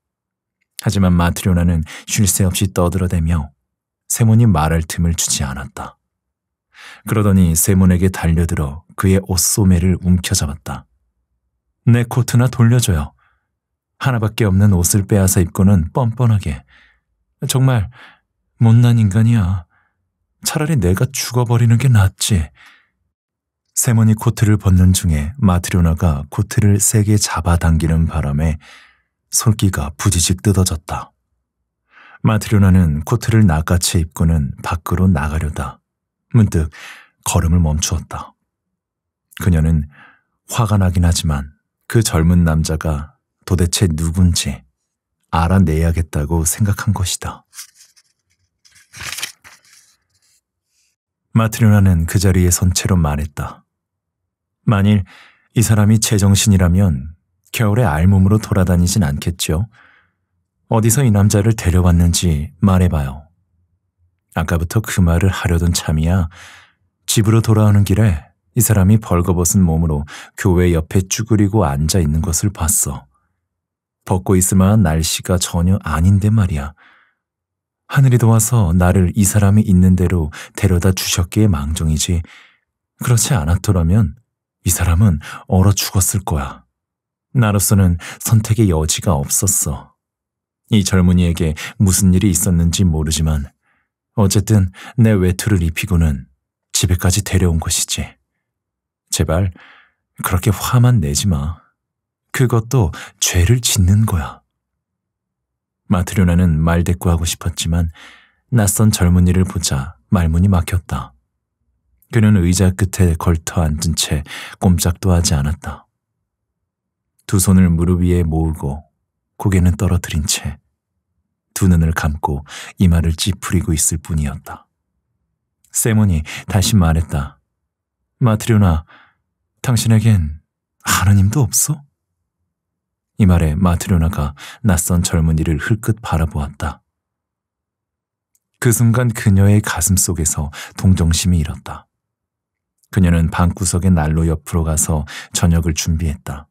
하지만 마트료나는 쉴 새 없이 떠들어대며 세몬이 말할 틈을 주지 않았다. 그러더니 세몬에게 달려들어 그의 옷소매를 움켜잡았다. 내 코트나 돌려줘요. 하나밖에 없는 옷을 빼앗아 입고는 뻔뻔하게. 정말 못난 인간이야. 차라리 내가 죽어버리는 게 낫지. 세모니 코트를 벗는 중에 마트료나가 코트를 세게 잡아당기는 바람에 솔기가 부지직 뜯어졌다. 마트료나는 코트를 낚아채 입고는 밖으로 나가려다 문득 걸음을 멈추었다. 그녀는 화가 나긴 하지만 그 젊은 남자가 도대체 누군지 알아내야겠다고 생각한 것이다. 마트리오나는 그 자리에 선 채로 말했다. 만일 이 사람이 제정신이라면 겨울에 알몸으로 돌아다니진 않겠죠. 어디서 이 남자를 데려왔는지 말해봐요. 아까부터 그 말을 하려던 참이야 집으로 돌아오는 길에 이 사람이 벌거벗은 몸으로 교회 옆에 쭈그리고 앉아 있는 것을 봤어. 벗고 있으면 날씨가 전혀 아닌데 말이야. 하늘이 도와서 나를 이 사람이 있는 대로 데려다 주셨기에 망정이지 그렇지 않았더라면 이 사람은 얼어 죽었을 거야. 나로서는 선택의 여지가 없었어. 이 젊은이에게 무슨 일이 있었는지 모르지만 어쨌든 내 외투를 입히고는 집에까지 데려온 것이지. 제발 그렇게 화만 내지 마. 그것도 죄를 짓는 거야. 마트료나는 말대꾸하고 싶었지만 낯선 젊은이를 보자 말문이 막혔다. 그는 의자 끝에 걸터 앉은 채 꼼짝도 하지 않았다. 두 손을 무릎 위에 모으고 고개는 떨어뜨린 채 두 눈을 감고 이마를 찌푸리고 있을 뿐이었다. 세몬이 다시 말했다. 마트료나, 당신에겐 하느님도 없어? 이 말에 마트료나가 낯선 젊은이를 흘끗 바라보았다. 그 순간 그녀의 가슴 속에서 동정심이 일었다. 그녀는 방구석의 난로 옆으로 가서 저녁을 준비했다.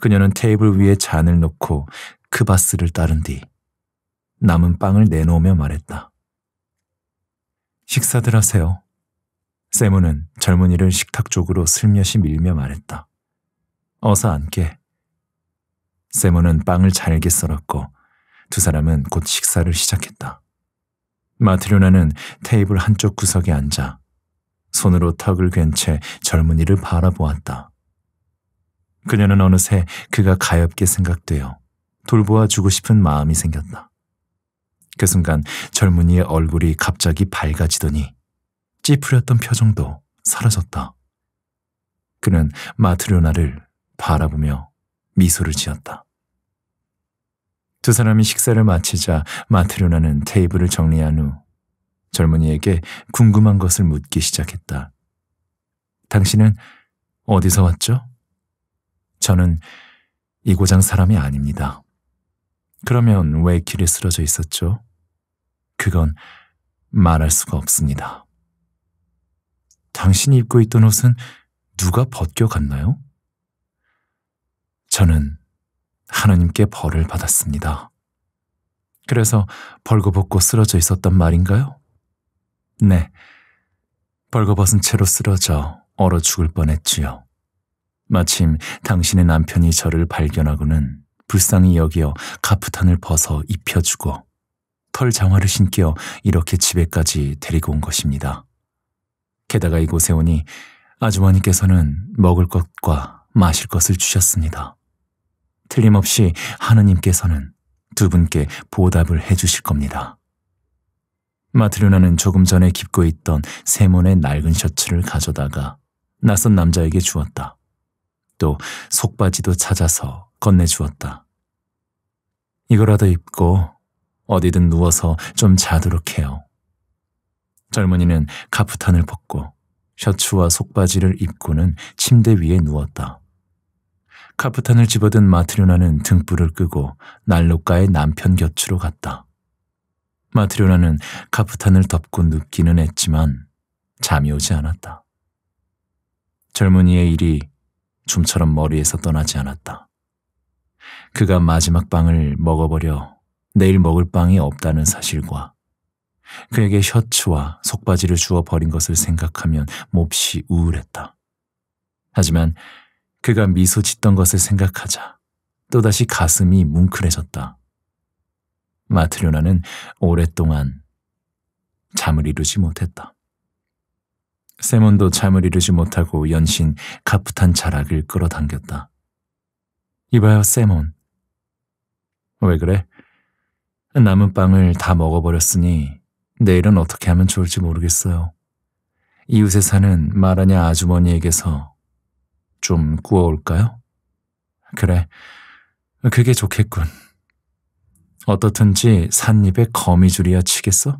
그녀는 테이블 위에 잔을 놓고 크바스를 그 따른 뒤 남은 빵을 내놓으며 말했다. 식사들 하세요. 세무는 젊은이를 식탁 쪽으로 슬며시 밀며 말했다. 어서 앉게. 세모는 빵을 잘게 썰었고 두 사람은 곧 식사를 시작했다. 마트료나는 테이블 한쪽 구석에 앉아 손으로 턱을 괜채 젊은이를 바라보았다. 그녀는 어느새 그가 가엾게 생각되어 돌보아 주고 싶은 마음이 생겼다. 그 순간 젊은이의 얼굴이 갑자기 밝아지더니 찌푸렸던 표정도 사라졌다. 그는 마트료나를 바라보며 미소를 지었다. 두 사람이 식사를 마치자 마트로나는 테이블을 정리한 후 젊은이에게 궁금한 것을 묻기 시작했다. 당신은 어디서 왔죠? 저는 이 고장 사람이 아닙니다. 그러면 왜 길에 쓰러져 있었죠? 그건 말할 수가 없습니다. 당신이 입고 있던 옷은 누가 벗겨갔나요? 저는 하나님께 벌을 받았습니다. 그래서 벌거벗고 쓰러져 있었단 말인가요? 네. 벌거벗은 채로 쓰러져 얼어 죽을 뻔했지요. 마침 당신의 남편이 저를 발견하고는 불쌍히 여기어 가프탄을 벗어 입혀주고 털 장화를 신겨 이렇게 집에까지 데리고 온 것입니다. 게다가 이곳에 오니 아주머니께서는 먹을 것과 마실 것을 주셨습니다. 틀림없이 하느님께서는 두 분께 보답을 해주실 겁니다. 마트르나는 조금 전에 깊고 있던 세몬의 낡은 셔츠를 가져다가 낯선 남자에게 주었다. 또 속바지도 찾아서 건네주었다. 이거라도 입고 어디든 누워서 좀 자도록 해요. 젊은이는 카프탄을 벗고 셔츠와 속바지를 입고는 침대 위에 누웠다. 카프탄을 집어든 마트료나는 등불을 끄고 난로가의 남편 곁으로 갔다. 마트료나는 카프탄을 덮고 눕기는 했지만 잠이 오지 않았다. 젊은이의 일이 좀처럼 머리에서 떠나지 않았다. 그가 마지막 빵을 먹어버려 내일 먹을 빵이 없다는 사실과 그에게 셔츠와 속바지를 주워 버린 것을 생각하면 몹시 우울했다. 하지만 그가 미소 짓던 것을 생각하자 또다시 가슴이 뭉클해졌다. 마트료나는 오랫동안 잠을 이루지 못했다. 세몬도 잠을 이루지 못하고 연신 가풋한 자락을 끌어당겼다. 이봐요, 세몬. 왜 그래? 남은 빵을 다 먹어버렸으니 내일은 어떻게 하면 좋을지 모르겠어요. 이웃에 사는 마라냐 아주머니에게서 좀 구워올까요? 그래, 그게 좋겠군. 어떻든지 산입에 거미줄이야 치겠어?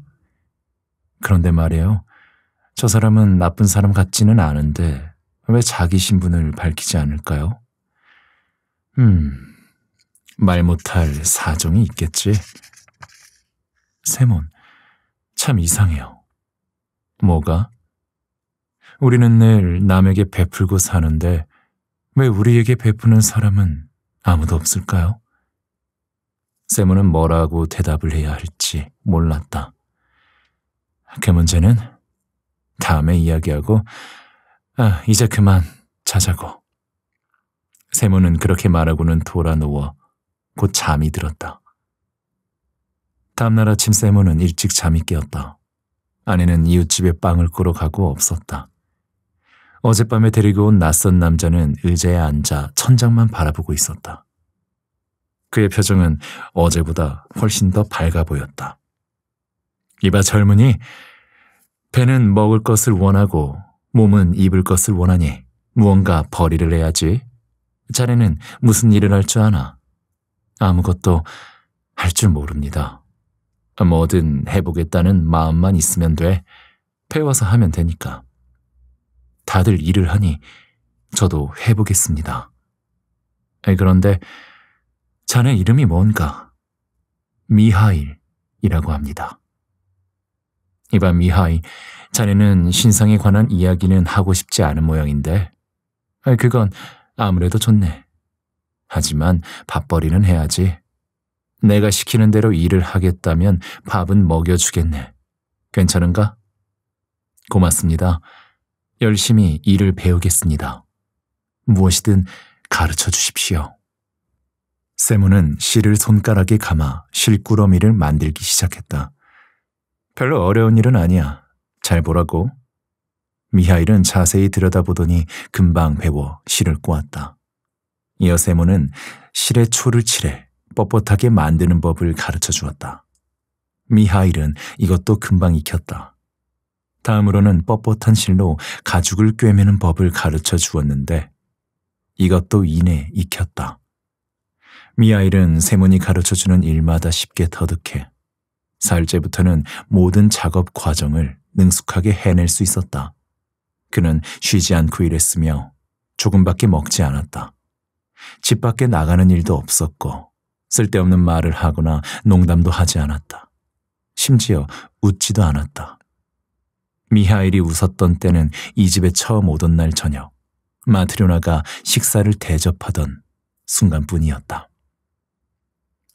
그런데 말이에요. 저 사람은 나쁜 사람 같지는 않은데 왜 자기 신분을 밝히지 않을까요? 음, 말 못할 사정이 있겠지. 세몬, 참 이상해요. 뭐가? 우리는 늘 남에게 베풀고 사는데 왜 우리에게 베푸는 사람은 아무도 없을까요? 세모는 뭐라고 대답을 해야 할지 몰랐다. 그 문제는 다음에 이야기하고, 아, 이제 그만 자자고. 세모는 그렇게 말하고는 돌아 누워 곧 잠이 들었다. 다음날 아침 세모는 일찍 잠이 깨었다. 아내는 이웃집에 빵을 꾸러 가고 없었다. 어젯밤에 데리고 온 낯선 남자는 의자에 앉아 천장만 바라보고 있었다. 그의 표정은 어제보다 훨씬 더 밝아 보였다. 이봐 젊은이, 배는 먹을 것을 원하고 몸은 입을 것을 원하니 무언가 벌이를 해야지. 자네는 무슨 일을 할 줄 아나? 아무것도 할 줄 모릅니다. 뭐든 해보겠다는 마음만 있으면 돼. 배워서 하면 되니까. 다들 일을 하니 저도 해보겠습니다. 그런데 자네 이름이 뭔가? 미하일이라고 합니다. 이봐 미하일 자네는 신상에 관한 이야기는 하고 싶지 않은 모양인데 그건 아무래도 좋네. 하지만 밥벌이는 해야지. 내가 시키는 대로 일을 하겠다면 밥은 먹여주겠네. 괜찮은가? 고맙습니다. 열심히 일을 배우겠습니다. 무엇이든 가르쳐 주십시오. 세모는 실을 손가락에 감아 실꾸러미를 만들기 시작했다. 별로 어려운 일은 아니야. 잘 보라고. 미하일은 자세히 들여다보더니 금방 배워 실을 꼬았다. 이어 세모는 실에 초를 칠해 뻣뻣하게 만드는 법을 가르쳐 주었다. 미하일은 이것도 금방 익혔다. 다음으로는 뻣뻣한 실로 가죽을 꿰매는 법을 가르쳐 주었는데 이것도 이내 익혔다. 미아일은 세문이 가르쳐 주는 일마다 쉽게 터득해 살제부터는 모든 작업 과정을 능숙하게 해낼 수 있었다. 그는 쉬지 않고 일했으며 조금밖에 먹지 않았다. 집 밖에 나가는 일도 없었고 쓸데없는 말을 하거나 농담도 하지 않았다. 심지어 웃지도 않았다. 미하일이 웃었던 때는 이 집에 처음 오던 날 저녁, 마트료나가 식사를 대접하던 순간뿐이었다.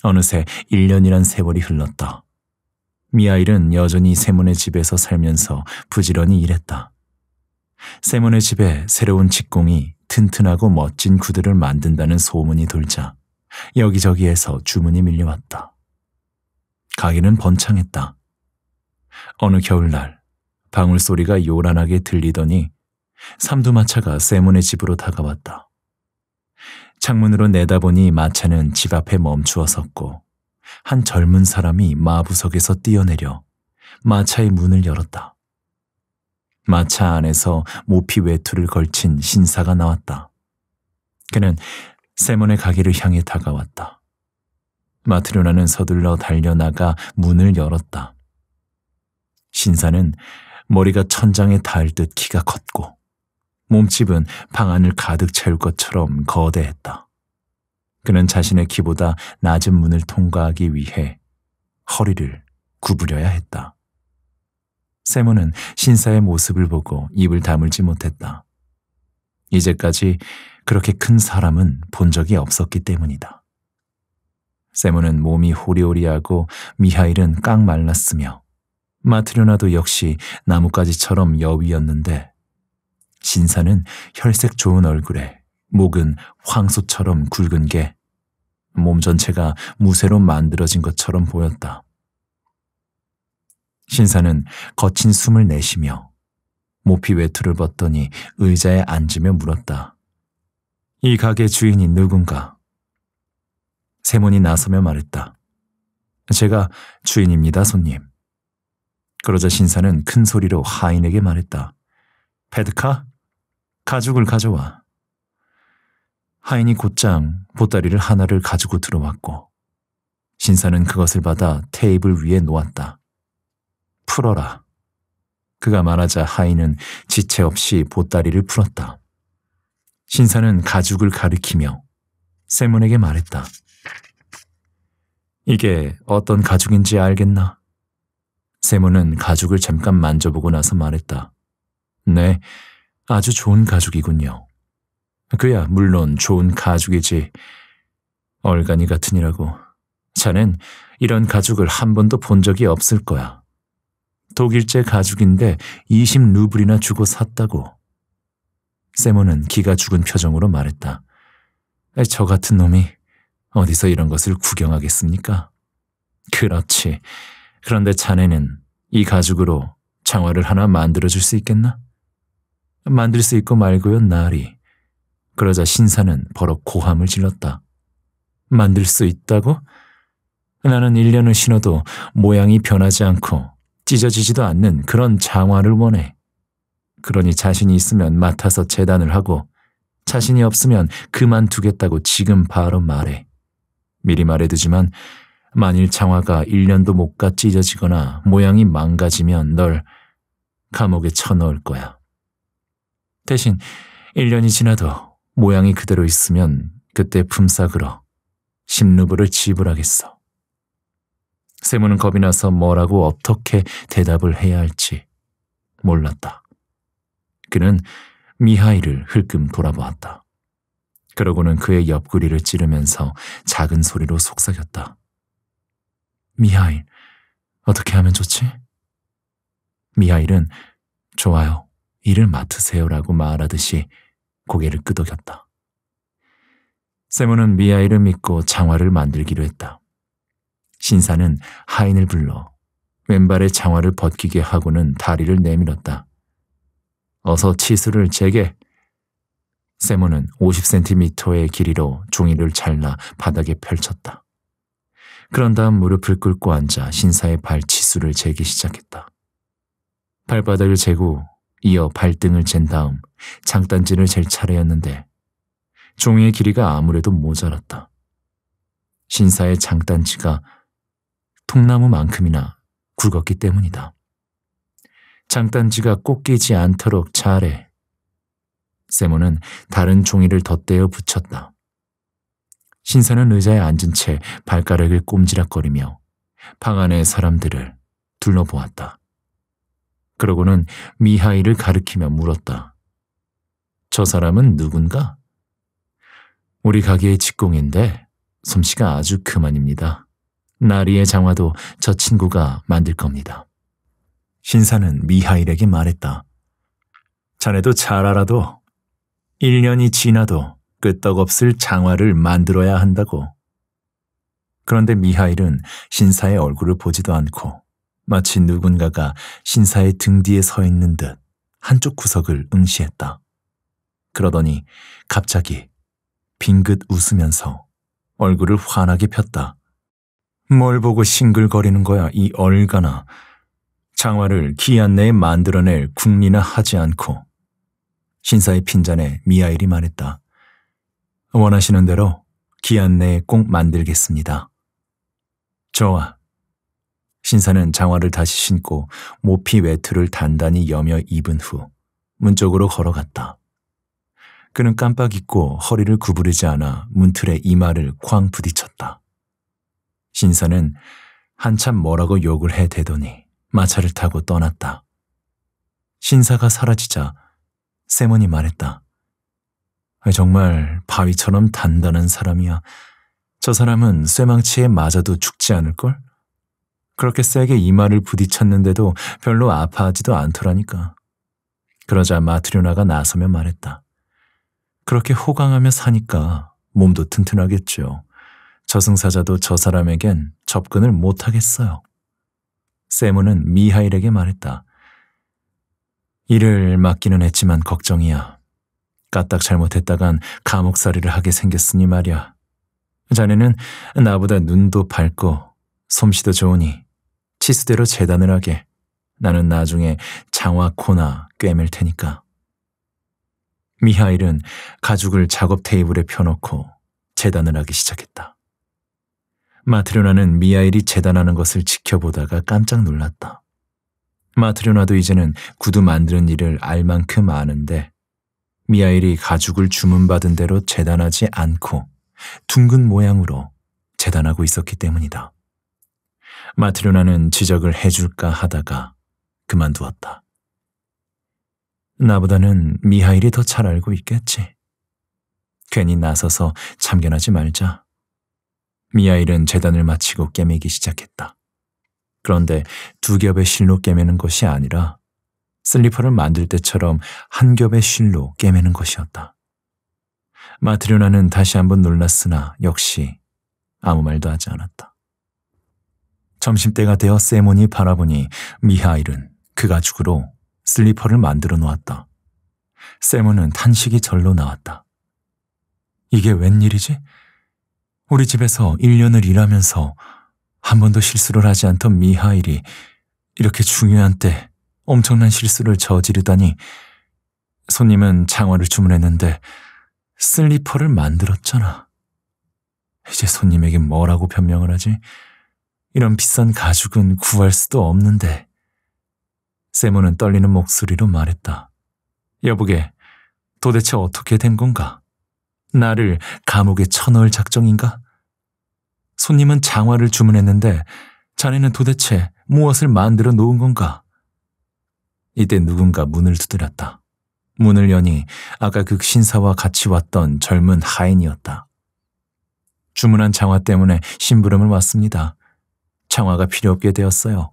어느새 1년이란 세월이 흘렀다. 미하일은 여전히 세문의 집에서 살면서 부지런히 일했다. 세문의 집에 새로운 직공이 튼튼하고 멋진 구두를 만든다는 소문이 돌자 여기저기에서 주문이 밀려왔다. 가게는 번창했다. 어느 겨울날 방울소리가 요란하게 들리더니 삼두마차가 세문의 집으로 다가왔다. 창문으로 내다보니 마차는 집 앞에 멈추어 섰고 한 젊은 사람이 마부석에서 뛰어내려 마차의 문을 열었다. 마차 안에서 모피 외투를 걸친 신사가 나왔다. 그는 세몬의 가게를 향해 다가왔다. 마트로나는 서둘러 달려나가 문을 열었다. 신사는 머리가 천장에 닿을 듯 키가 컸고 몸집은 방 안을 가득 채울 것처럼 거대했다. 그는 자신의 키보다 낮은 문을 통과하기 위해 허리를 구부려야 했다. 세모는 신사의 모습을 보고 입을 다물지 못했다. 이제까지 그렇게 큰 사람은 본 적이 없었기 때문이다. 세모는 몸이 호리호리하고 미하일은 깡 말랐으며 마트료나도 역시 나뭇가지처럼 여위였는데 신사는 혈색 좋은 얼굴에 목은 황소처럼 굵은 게 몸 전체가 무쇠로 만들어진 것처럼 보였다. 신사는 거친 숨을 내쉬며 모피 외투를 벗더니 의자에 앉으며 물었다. 이 가게 주인이 누군가? 세몬이 나서며 말했다. 제가 주인입니다, 손님. 그러자 신사는 큰 소리로 하인에게 말했다. 페드카? 가죽을 가져와. 하인이 곧장 보따리를 하나를 가지고 들어왔고 신사는 그것을 받아 테이블 위에 놓았다. 풀어라. 그가 말하자 하인은 지체 없이 보따리를 풀었다. 신사는 가죽을 가리키며 세문에게 말했다. 이게 어떤 가죽인지 알겠나? 세모는 가죽을 잠깐 만져보고 나서 말했다. 네, 아주 좋은 가죽이군요. 그야 물론 좋은 가죽이지. 얼간이 같으니라고. 자넨 이런 가죽을 한 번도 본 적이 없을 거야. 독일제 가죽인데 20루블이나 주고 샀다고. 세모는 기가 죽은 표정으로 말했다. 저 같은 놈이 어디서 이런 것을 구경하겠습니까? 그렇지. 그런데 자네는 이 가죽으로 장화를 하나 만들어줄 수 있겠나? 만들 수 있고 말고요, 나리. 그러자 신사는 버럭 고함을 질렀다. 만들 수 있다고? 나는 1년을 신어도 모양이 변하지 않고 찢어지지도 않는 그런 장화를 원해. 그러니 자신이 있으면 맡아서 재단을 하고 자신이 없으면 그만두겠다고 지금 바로 말해. 미리 말해두지만 만일 장화가 1년도 못 가 찢어지거나 모양이 망가지면 널 감옥에 쳐넣을 거야. 대신 1년이 지나도 모양이 그대로 있으면 그때 품삯으로 10루블을 지불하겠어. 세무는 겁이 나서 뭐라고 어떻게 대답을 해야 할지 몰랐다. 그는 미하이를 흘끔 돌아보았다. 그러고는 그의 옆구리를 찌르면서 작은 소리로 속삭였다. 미하일, 어떻게 하면 좋지? 미하일은 좋아요, 일을 맡으세요라고 말하듯이 고개를 끄덕였다. 세무는 미하일을 믿고 장화를 만들기로 했다. 신사는 하인을 불러 왼발에 장화를 벗기게 하고는 다리를 내밀었다. 어서 치수를 재게. 세모는 50cm의 길이로 종이를 잘라 바닥에 펼쳤다. 그런 다음 무릎을 꿇고 앉아 신사의 발치수를 재기 시작했다. 발바닥을 재고 이어 발등을 잰 다음 장단지를 잴 차례였는데 종이의 길이가 아무래도 모자랐다. 신사의 장단지가 통나무만큼이나 굵었기 때문이다. 장단지가 꼭 끼지 않도록 잘해. 세모는 다른 종이를 덧대어 붙였다. 신사는 의자에 앉은 채 발가락을 꼼지락거리며 방 안의 사람들을 둘러보았다. 그러고는 미하이를 가리키며 물었다. 저 사람은 누군가? 우리 가게의 직공인데 솜씨가 아주 그만입니다. 나리의 장화도 저 친구가 만들 겁니다. 신사는 미하일에게 말했다. 자네도 잘 알아도 1년이 지나도 끄떡없을 장화를 만들어야 한다고. 그런데 미하일은 신사의 얼굴을 보지도 않고 마치 누군가가 신사의 등 뒤에 서 있는 듯 한쪽 구석을 응시했다. 그러더니 갑자기 빙긋 웃으면서 얼굴을 환하게 폈다. 뭘 보고 싱글거리는 거야, 이 얼가나. 장화를 기한 내에 만들어낼 궁리나 하지 않고. 신사의 핀잔에 미하일이 말했다. 원하시는 대로 기한 내에 꼭 만들겠습니다. 저와 신사는 장화를 다시 신고 모피 외투를 단단히 여며 입은 후 문쪽으로 걸어갔다. 그는 깜빡 잊고 허리를 구부리지 않아 문틀에 이마를 쾅 부딪혔다. 신사는 한참 뭐라고 욕을 해대더니 마차를 타고 떠났다. 신사가 사라지자 세몬이 말했다. 정말 바위처럼 단단한 사람이야. 저 사람은 쇠망치에 맞아도 죽지 않을걸? 그렇게 세게 이마를 부딪혔는데도 별로 아파하지도 않더라니까. 그러자 마트료나가 나서며 말했다. 그렇게 호강하며 사니까 몸도 튼튼하겠죠. 저승사자도 저 사람에겐 접근을 못하겠어요. 세무는 미하일에게 말했다. 일을 맡기는 했지만 걱정이야. 까딱 잘못했다간 감옥살이를 하게 생겼으니 말이야. 자네는 나보다 눈도 밝고 솜씨도 좋으니 치수대로 재단을 하게. 나는 나중에 장화 코나 꿰맬 테니까. 미하일은 가죽을 작업 테이블에 펴놓고 재단을 하기 시작했다. 마트료나는 미하일이 재단하는 것을 지켜보다가 깜짝 놀랐다. 마트료나도 이제는 구두 만드는 일을 알 만큼 아는데 미하일이 가죽을 주문받은 대로 재단하지 않고 둥근 모양으로 재단하고 있었기 때문이다. 마트로나는 지적을 해줄까 하다가 그만두었다. 나보다는 미하일이 더 잘 알고 있겠지. 괜히 나서서 참견하지 말자. 미하일은 재단을 마치고 깨매기 시작했다. 그런데 두 겹의 실로 깨매는 것이 아니라 슬리퍼를 만들 때처럼 한 겹의 실로 꿰매는 것이었다. 마트리오나는 다시 한번 놀랐으나 역시 아무 말도 하지 않았다. 점심때가 되어 세몬이 바라보니 미하일은 그 가죽으로 슬리퍼를 만들어 놓았다. 세몬은 탄식이 절로 나왔다. 이게 웬일이지? 우리 집에서 1년을 일하면서 한 번도 실수를 하지 않던 미하일이 이렇게 중요한 때 엄청난 실수를 저지르다니 손님은 장화를 주문했는데 슬리퍼를 만들었잖아. 이제 손님에게 뭐라고 변명을 하지? 이런 비싼 가죽은 구할 수도 없는데. 세모는 떨리는 목소리로 말했다. 여보게, 도대체 어떻게 된 건가? 나를 감옥에 쳐넣을 작정인가? 손님은 장화를 주문했는데 자네는 도대체 무엇을 만들어 놓은 건가? 이때 누군가 문을 두드렸다. 문을 여니 아까 극신사와 같이 왔던 젊은 하인이었다. 주문한 장화 때문에 심부름을 왔습니다. 장화가 필요 없게 되었어요.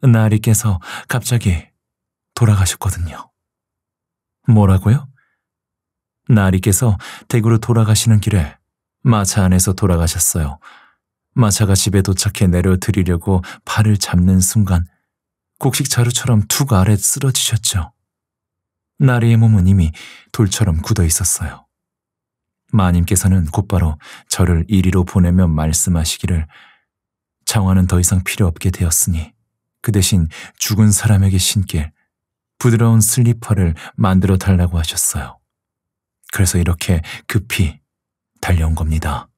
나리께서 갑자기 돌아가셨거든요. 뭐라고요? 나리께서 대구로 돌아가시는 길에 마차 안에서 돌아가셨어요. 마차가 집에 도착해 내려드리려고 팔을 잡는 순간 곡식 자루처럼 툭 아래 쓰러지셨죠. 나리의 몸은 이미 돌처럼 굳어 있었어요. 마님께서는 곧바로 저를 이리로 보내며 말씀하시기를 장화는 더 이상 필요 없게 되었으니 그 대신 죽은 사람에게 신길 부드러운 슬리퍼를 만들어 달라고 하셨어요. 그래서 이렇게 급히 달려온 겁니다.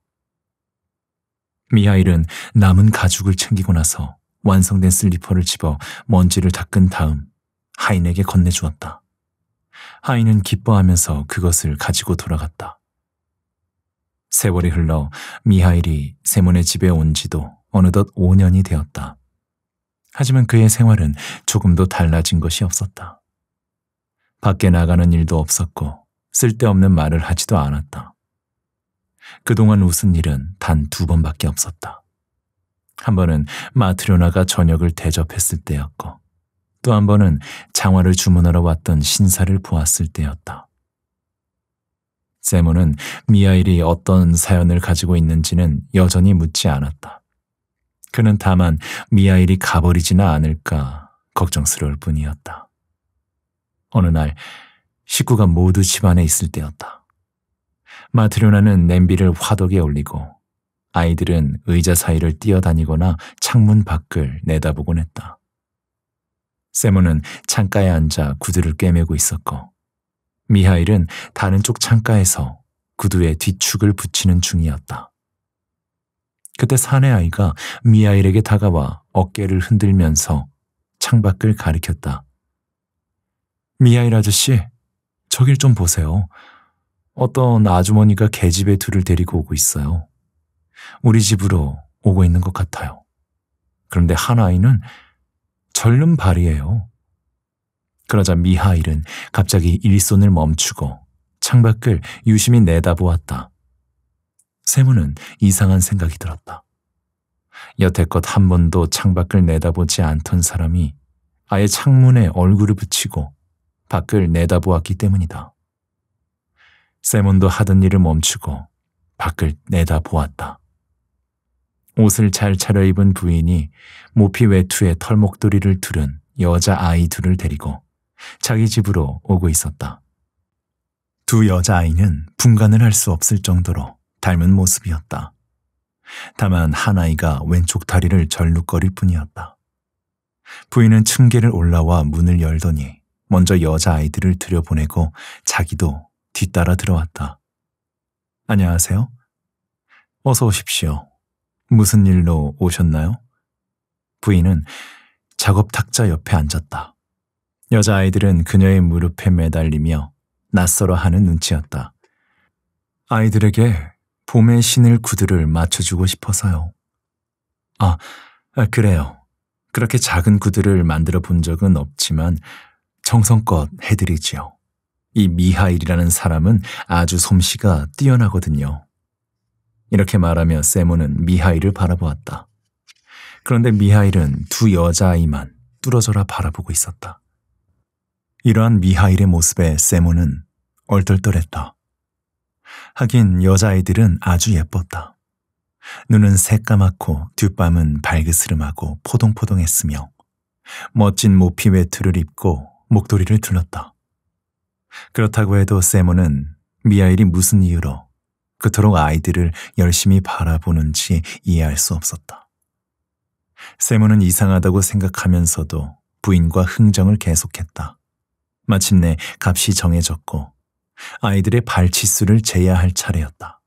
미하일은 남은 가죽을 챙기고 나서 완성된 슬리퍼를 집어 먼지를 닦은 다음 하인에게 건네주었다. 하인은 기뻐하면서 그것을 가지고 돌아갔다. 세월이 흘러 미하일이 세몬의 집에 온 지도 어느덧 5년이 되었다. 하지만 그의 생활은 조금도 달라진 것이 없었다. 밖에 나가는 일도 없었고 쓸데없는 말을 하지도 않았다. 그동안 웃은 일은 단 두 번밖에 없었다. 한 번은 마트료나가 저녁을 대접했을 때였고 또 한 번은 장화를 주문하러 왔던 신사를 보았을 때였다. 세몬은 미아일이 어떤 사연을 가지고 있는지는 여전히 묻지 않았다. 그는 다만 미아일이 가버리지나 않을까 걱정스러울 뿐이었다. 어느 날 식구가 모두 집안에 있을 때였다. 마트료나는 냄비를 화덕에 올리고 아이들은 의자 사이를 뛰어다니거나 창문 밖을 내다보곤 했다. 세모는 창가에 앉아 구두를 꿰매고 있었고 미하일은 다른 쪽 창가에서 구두에 뒤축을 붙이는 중이었다. 그때 사내 아이가 미하일에게 다가와 어깨를 흔들면서 창밖을 가리켰다. 미하일 아저씨, 저길 좀 보세요. 어떤 아주머니가 계집애 둘을 데리고 오고 있어요. 우리 집으로 오고 있는 것 같아요. 그런데 한 아이는 절름 발이에요. 그러자 미하일은 갑자기 일손을 멈추고 창밖을 유심히 내다보았다. 세무는 이상한 생각이 들었다. 여태껏 한 번도 창밖을 내다보지 않던 사람이 아예 창문에 얼굴을 붙이고 밖을 내다보았기 때문이다. 세몬도 하던 일을 멈추고 밖을 내다보았다. 옷을 잘 차려입은 부인이 모피 외투에 털목도리를 두른 여자 아이 둘을 데리고 자기 집으로 오고 있었다. 두 여자 아이는 분간을 할 수 없을 정도로 닮은 모습이었다. 다만 한 아이가 왼쪽 다리를 절룩거릴 뿐이었다. 부인은 층계를 올라와 문을 열더니 먼저 여자 아이들을 들여보내고 자기도 뒤따라 들어왔다. 안녕하세요. 어서 오십시오. 무슨 일로 오셨나요? 부인은 작업 탁자 옆에 앉았다. 여자아이들은 그녀의 무릎에 매달리며 낯설어 하는 눈치였다. 아이들에게 봄에 신을 구두를 맞춰주고 싶어서요. 아, 아, 그래요. 그렇게 작은 구두를 만들어 본 적은 없지만 정성껏 해드리지요. 이 미하일이라는 사람은 아주 솜씨가 뛰어나거든요. 이렇게 말하며 세모는 미하일을 바라보았다. 그런데 미하일은 두 여자아이만 뚫어져라 바라보고 있었다. 이러한 미하일의 모습에 세모는 얼떨떨했다. 하긴 여자아이들은 아주 예뻤다. 눈은 새까맣고 뒷밤은 발그스름하고 포동포동했으며 멋진 모피 외투를 입고 목도리를 둘렀다. 그렇다고 해도 세모는 미하일이 무슨 이유로 그토록 아이들을 열심히 바라보는지 이해할 수 없었다. 세모는 이상하다고 생각하면서도 부인과 흥정을 계속했다. 마침내 값이 정해졌고 아이들의 발치수를 재야할 차례였다.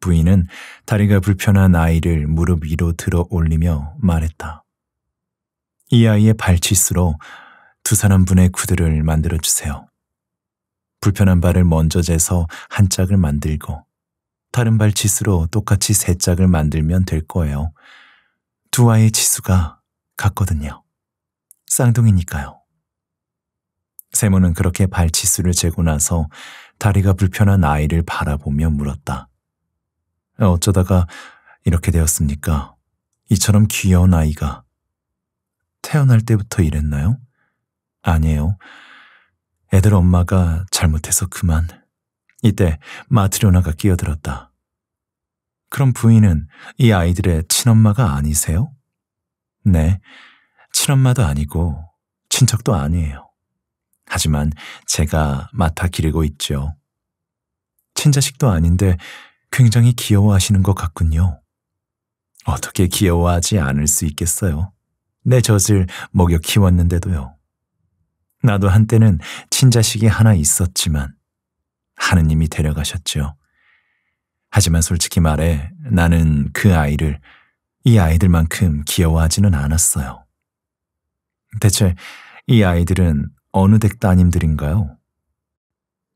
부인은 다리가 불편한 아이를 무릎 위로 들어 올리며 말했다. 이 아이의 발치수로 두 사람분의 구두를 만들어 주세요. 불편한 발을 먼저 재서 한 짝을 만들고 다른 발 치수로 똑같이 세 짝을 만들면 될 거예요. 두 아이의 치수가 같거든요. 쌍둥이니까요. 세모는 그렇게 발 치수를 재고 나서 다리가 불편한 아이를 바라보며 물었다. 어쩌다가 이렇게 되었습니까? 이처럼 귀여운 아이가 태어날 때부터 이랬나요? 아니에요. 애들 엄마가 잘못해서 그만. 이때 마트리오나가 끼어들었다. 그럼 부인은 이 아이들의 친엄마가 아니세요? 네, 친엄마도 아니고 친척도 아니에요. 하지만 제가 맡아 기르고 있죠. 친자식도 아닌데 굉장히 귀여워하시는 것 같군요. 어떻게 귀여워하지 않을 수 있겠어요? 내 젖을 먹여 키웠는데도요. 나도 한때는 친자식이 하나 있었지만 하느님이 데려가셨죠. 하지만 솔직히 말해 나는 그 아이를 이 아이들만큼 귀여워하지는 않았어요. 대체 이 아이들은 어느 댁 따님들인가요?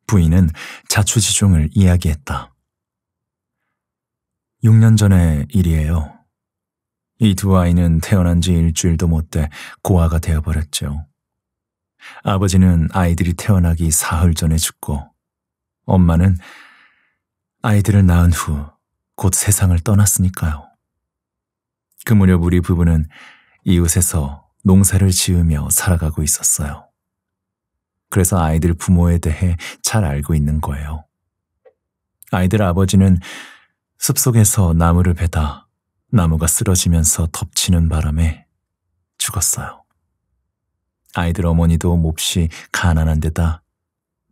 부인은 자초지종을 이야기했다. 6년 전의 일이에요. 이 두 아이는 태어난 지 일주일도 못 돼 고아가 되어버렸죠. 아버지는 아이들이 태어나기 사흘 전에 죽고 엄마는 아이들을 낳은 후 곧 세상을 떠났으니까요. 그 무렵 우리 부부는 이웃에서 농사를 지으며 살아가고 있었어요. 그래서 아이들 부모에 대해 잘 알고 있는 거예요. 아이들 아버지는 숲속에서 나무를 베다 나무가 쓰러지면서 덮치는 바람에 죽었어요. 아이들 어머니도 몹시 가난한 데다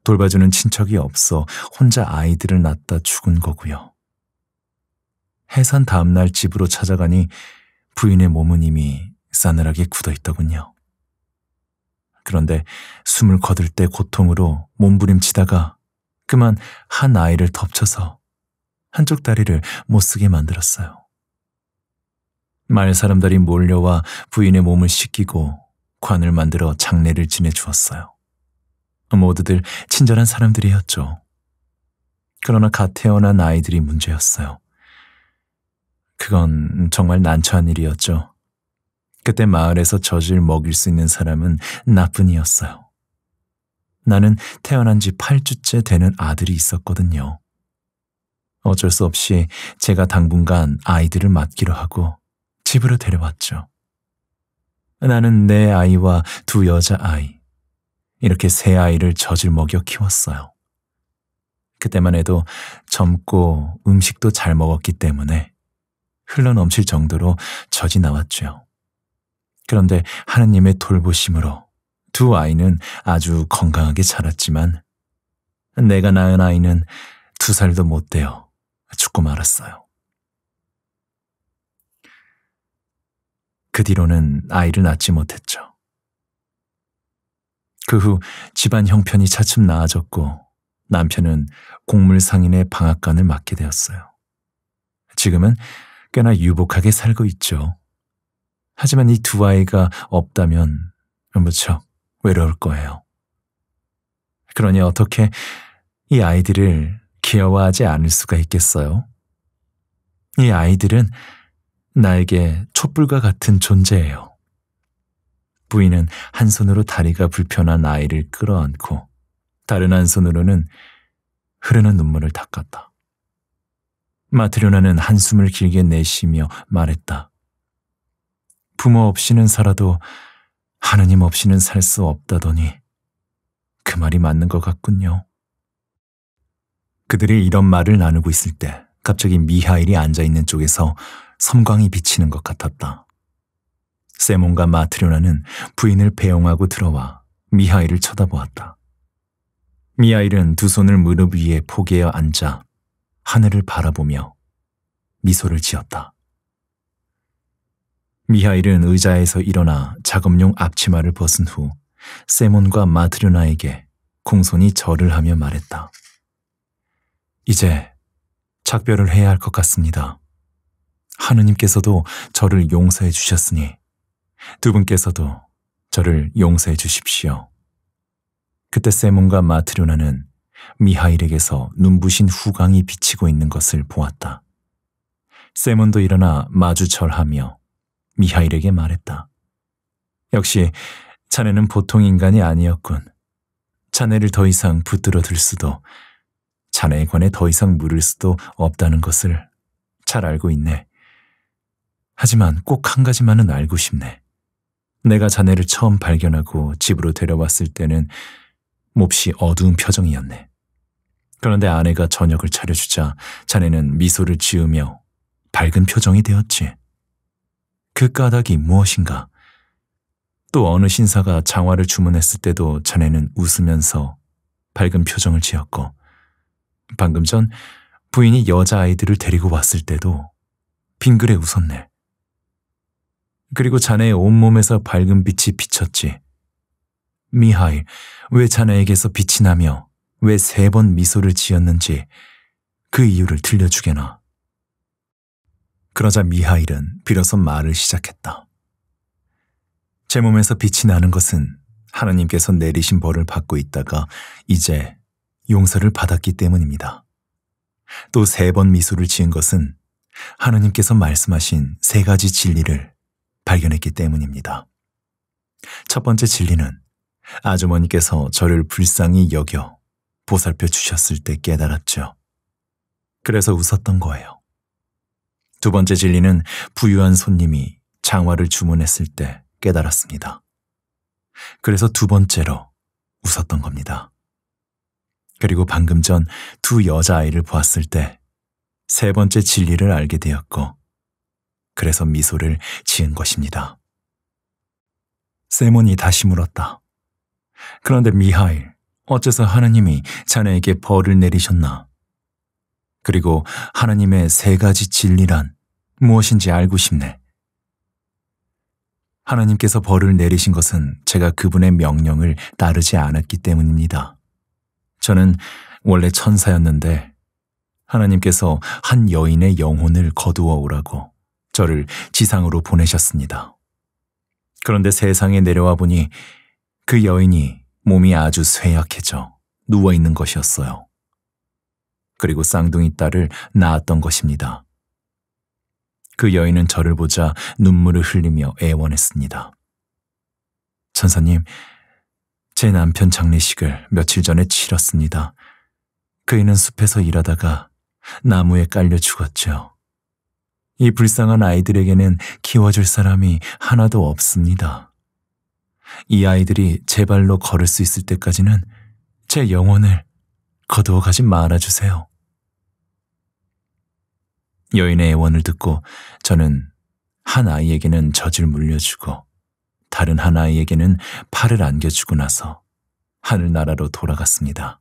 돌봐주는 친척이 없어 혼자 아이들을 낳다 죽은 거고요. 해산 다음날 집으로 찾아가니 부인의 몸은 이미 싸늘하게 굳어 있더군요. 그런데 숨을 거둘 때 고통으로 몸부림치다가 그만 한 아이를 덮쳐서 한쪽 다리를 못 쓰게 만들었어요. 말 사람들이 몰려와 부인의 몸을 씻기고 관을 만들어 장례를 지내주었어요. 모두들 친절한 사람들이었죠. 그러나 갓 태어난 아이들이 문제였어요. 그건 정말 난처한 일이었죠. 그때 마을에서 젖을 먹일 수 있는 사람은 나뿐이었어요. 나는 태어난 지 8주째 되는 아들이 있었거든요. 어쩔 수 없이 제가 당분간 아이들을 맡기로 하고 집으로 데려왔죠. 나는 내 아이와 두 여자아이, 이렇게 세 아이를 젖을 먹여 키웠어요. 그때만 해도 젊고 음식도 잘 먹었기 때문에 흘러넘칠 정도로 젖이 나왔죠. 그런데 하느님의 돌보심으로 두 아이는 아주 건강하게 자랐지만 내가 낳은 아이는 두 살도 못 되어 죽고 말았어요. 그 뒤로는 아이를 낳지 못했죠. 그 후 집안 형편이 차츰 나아졌고 남편은 곡물상인의 방앗간을 맡게 되었어요. 지금은 꽤나 유복하게 살고 있죠. 하지만 이 두 아이가 없다면 무척 외로울 거예요. 그러니 어떻게 이 아이들을 귀여워하지 않을 수가 있겠어요? 이 아이들은 나에게 촛불과 같은 존재예요. 부인은 한 손으로 다리가 불편한 아이를 끌어안고 다른 한 손으로는 흐르는 눈물을 닦았다. 마트료나는 한숨을 길게 내쉬며 말했다. 부모 없이는 살아도 하느님 없이는 살 수 없다더니 그 말이 맞는 것 같군요. 그들이 이런 말을 나누고 있을 때 갑자기 미하일이 앉아 있는 쪽에서 섬광이 비치는 것 같았다. 세몬과 마트료나는 부인을 배웅하고 들어와 미하일을 쳐다보았다. 미하일은 두 손을 무릎 위에 포개어 앉아 하늘을 바라보며 미소를 지었다. 미하일은 의자에서 일어나 작업용 앞치마를 벗은 후 세몬과 마트료나에게 공손히 절을 하며 말했다. 이제 작별을 해야 할 것 같습니다. 하느님께서도 저를 용서해 주셨으니 두 분께서도 저를 용서해 주십시오. 그때 세몬과 마트료나는 미하일에게서 눈부신 후광이 비치고 있는 것을 보았다. 세몬도 일어나 마주 절하며 미하일에게 말했다. 역시 자네는 보통 인간이 아니었군. 자네를 더 이상 붙들어 들 수도, 자네에 관해 더 이상 물을 수도 없다는 것을 잘 알고 있네. 하지만 꼭 한 가지만은 알고 싶네. 내가 자네를 처음 발견하고 집으로 데려왔을 때는 몹시 어두운 표정이었네. 그런데 아내가 저녁을 차려주자 자네는 미소를 지으며 밝은 표정이 되었지. 그 까닭이 무엇인가? 또 어느 신사가 장화를 주문했을 때도 자네는 웃으면서 밝은 표정을 지었고, 방금 전 부인이 여자아이들을 데리고 왔을 때도 빙그레 웃었네. 그리고 자네의 온몸에서 밝은 빛이 비쳤지. 미하일, 왜 자네에게서 빛이 나며 왜 세 번 미소를 지었는지 그 이유를 들려주게나. 그러자 미하일은 비로소 말을 시작했다. 제 몸에서 빛이 나는 것은 하나님께서 내리신 벌을 받고 있다가 이제 용서를 받았기 때문입니다. 또 세 번 미소를 지은 것은 하나님께서 말씀하신 세 가지 진리를 발견했기 때문입니다. 첫 번째 진리는 아주머니께서 저를 불쌍히 여겨 보살펴 주셨을 때 깨달았죠. 그래서 웃었던 거예요. 두 번째 진리는 부유한 손님이 장화를 주문했을 때 깨달았습니다. 그래서 두 번째로 웃었던 겁니다. 그리고 방금 전 두 여자아이를 보았을 때 세 번째 진리를 알게 되었고 그래서 미소를 지은 것입니다. 세몬이 다시 물었다. 그런데 미하일, 어째서 하나님이 자네에게 벌을 내리셨나? 그리고 하나님의 세 가지 진리란 무엇인지 알고 싶네. 하나님께서 벌을 내리신 것은 제가 그분의 명령을 따르지 않았기 때문입니다. 저는 원래 천사였는데 하나님께서 한 여인의 영혼을 거두어 오라고 저를 지상으로 보내셨습니다. 그런데 세상에 내려와 보니 그 여인이 몸이 아주 쇠약해져 누워있는 것이었어요. 그리고 쌍둥이 딸을 낳았던 것입니다. 그 여인은 저를 보자 눈물을 흘리며 애원했습니다. 천사님, 제 남편 장례식을 며칠 전에 치렀습니다. 그이는 숲에서 일하다가 나무에 깔려 죽었죠. 이 불쌍한 아이들에게는 키워줄 사람이 하나도 없습니다. 이 아이들이 제 발로 걸을 수 있을 때까지는 제 영혼을 거두어 가지 말아주세요. 여인의 애원을 듣고 저는 한 아이에게는 젖을 물려주고 다른 한 아이에게는 팔을 안겨주고 나서 하늘나라로 돌아갔습니다.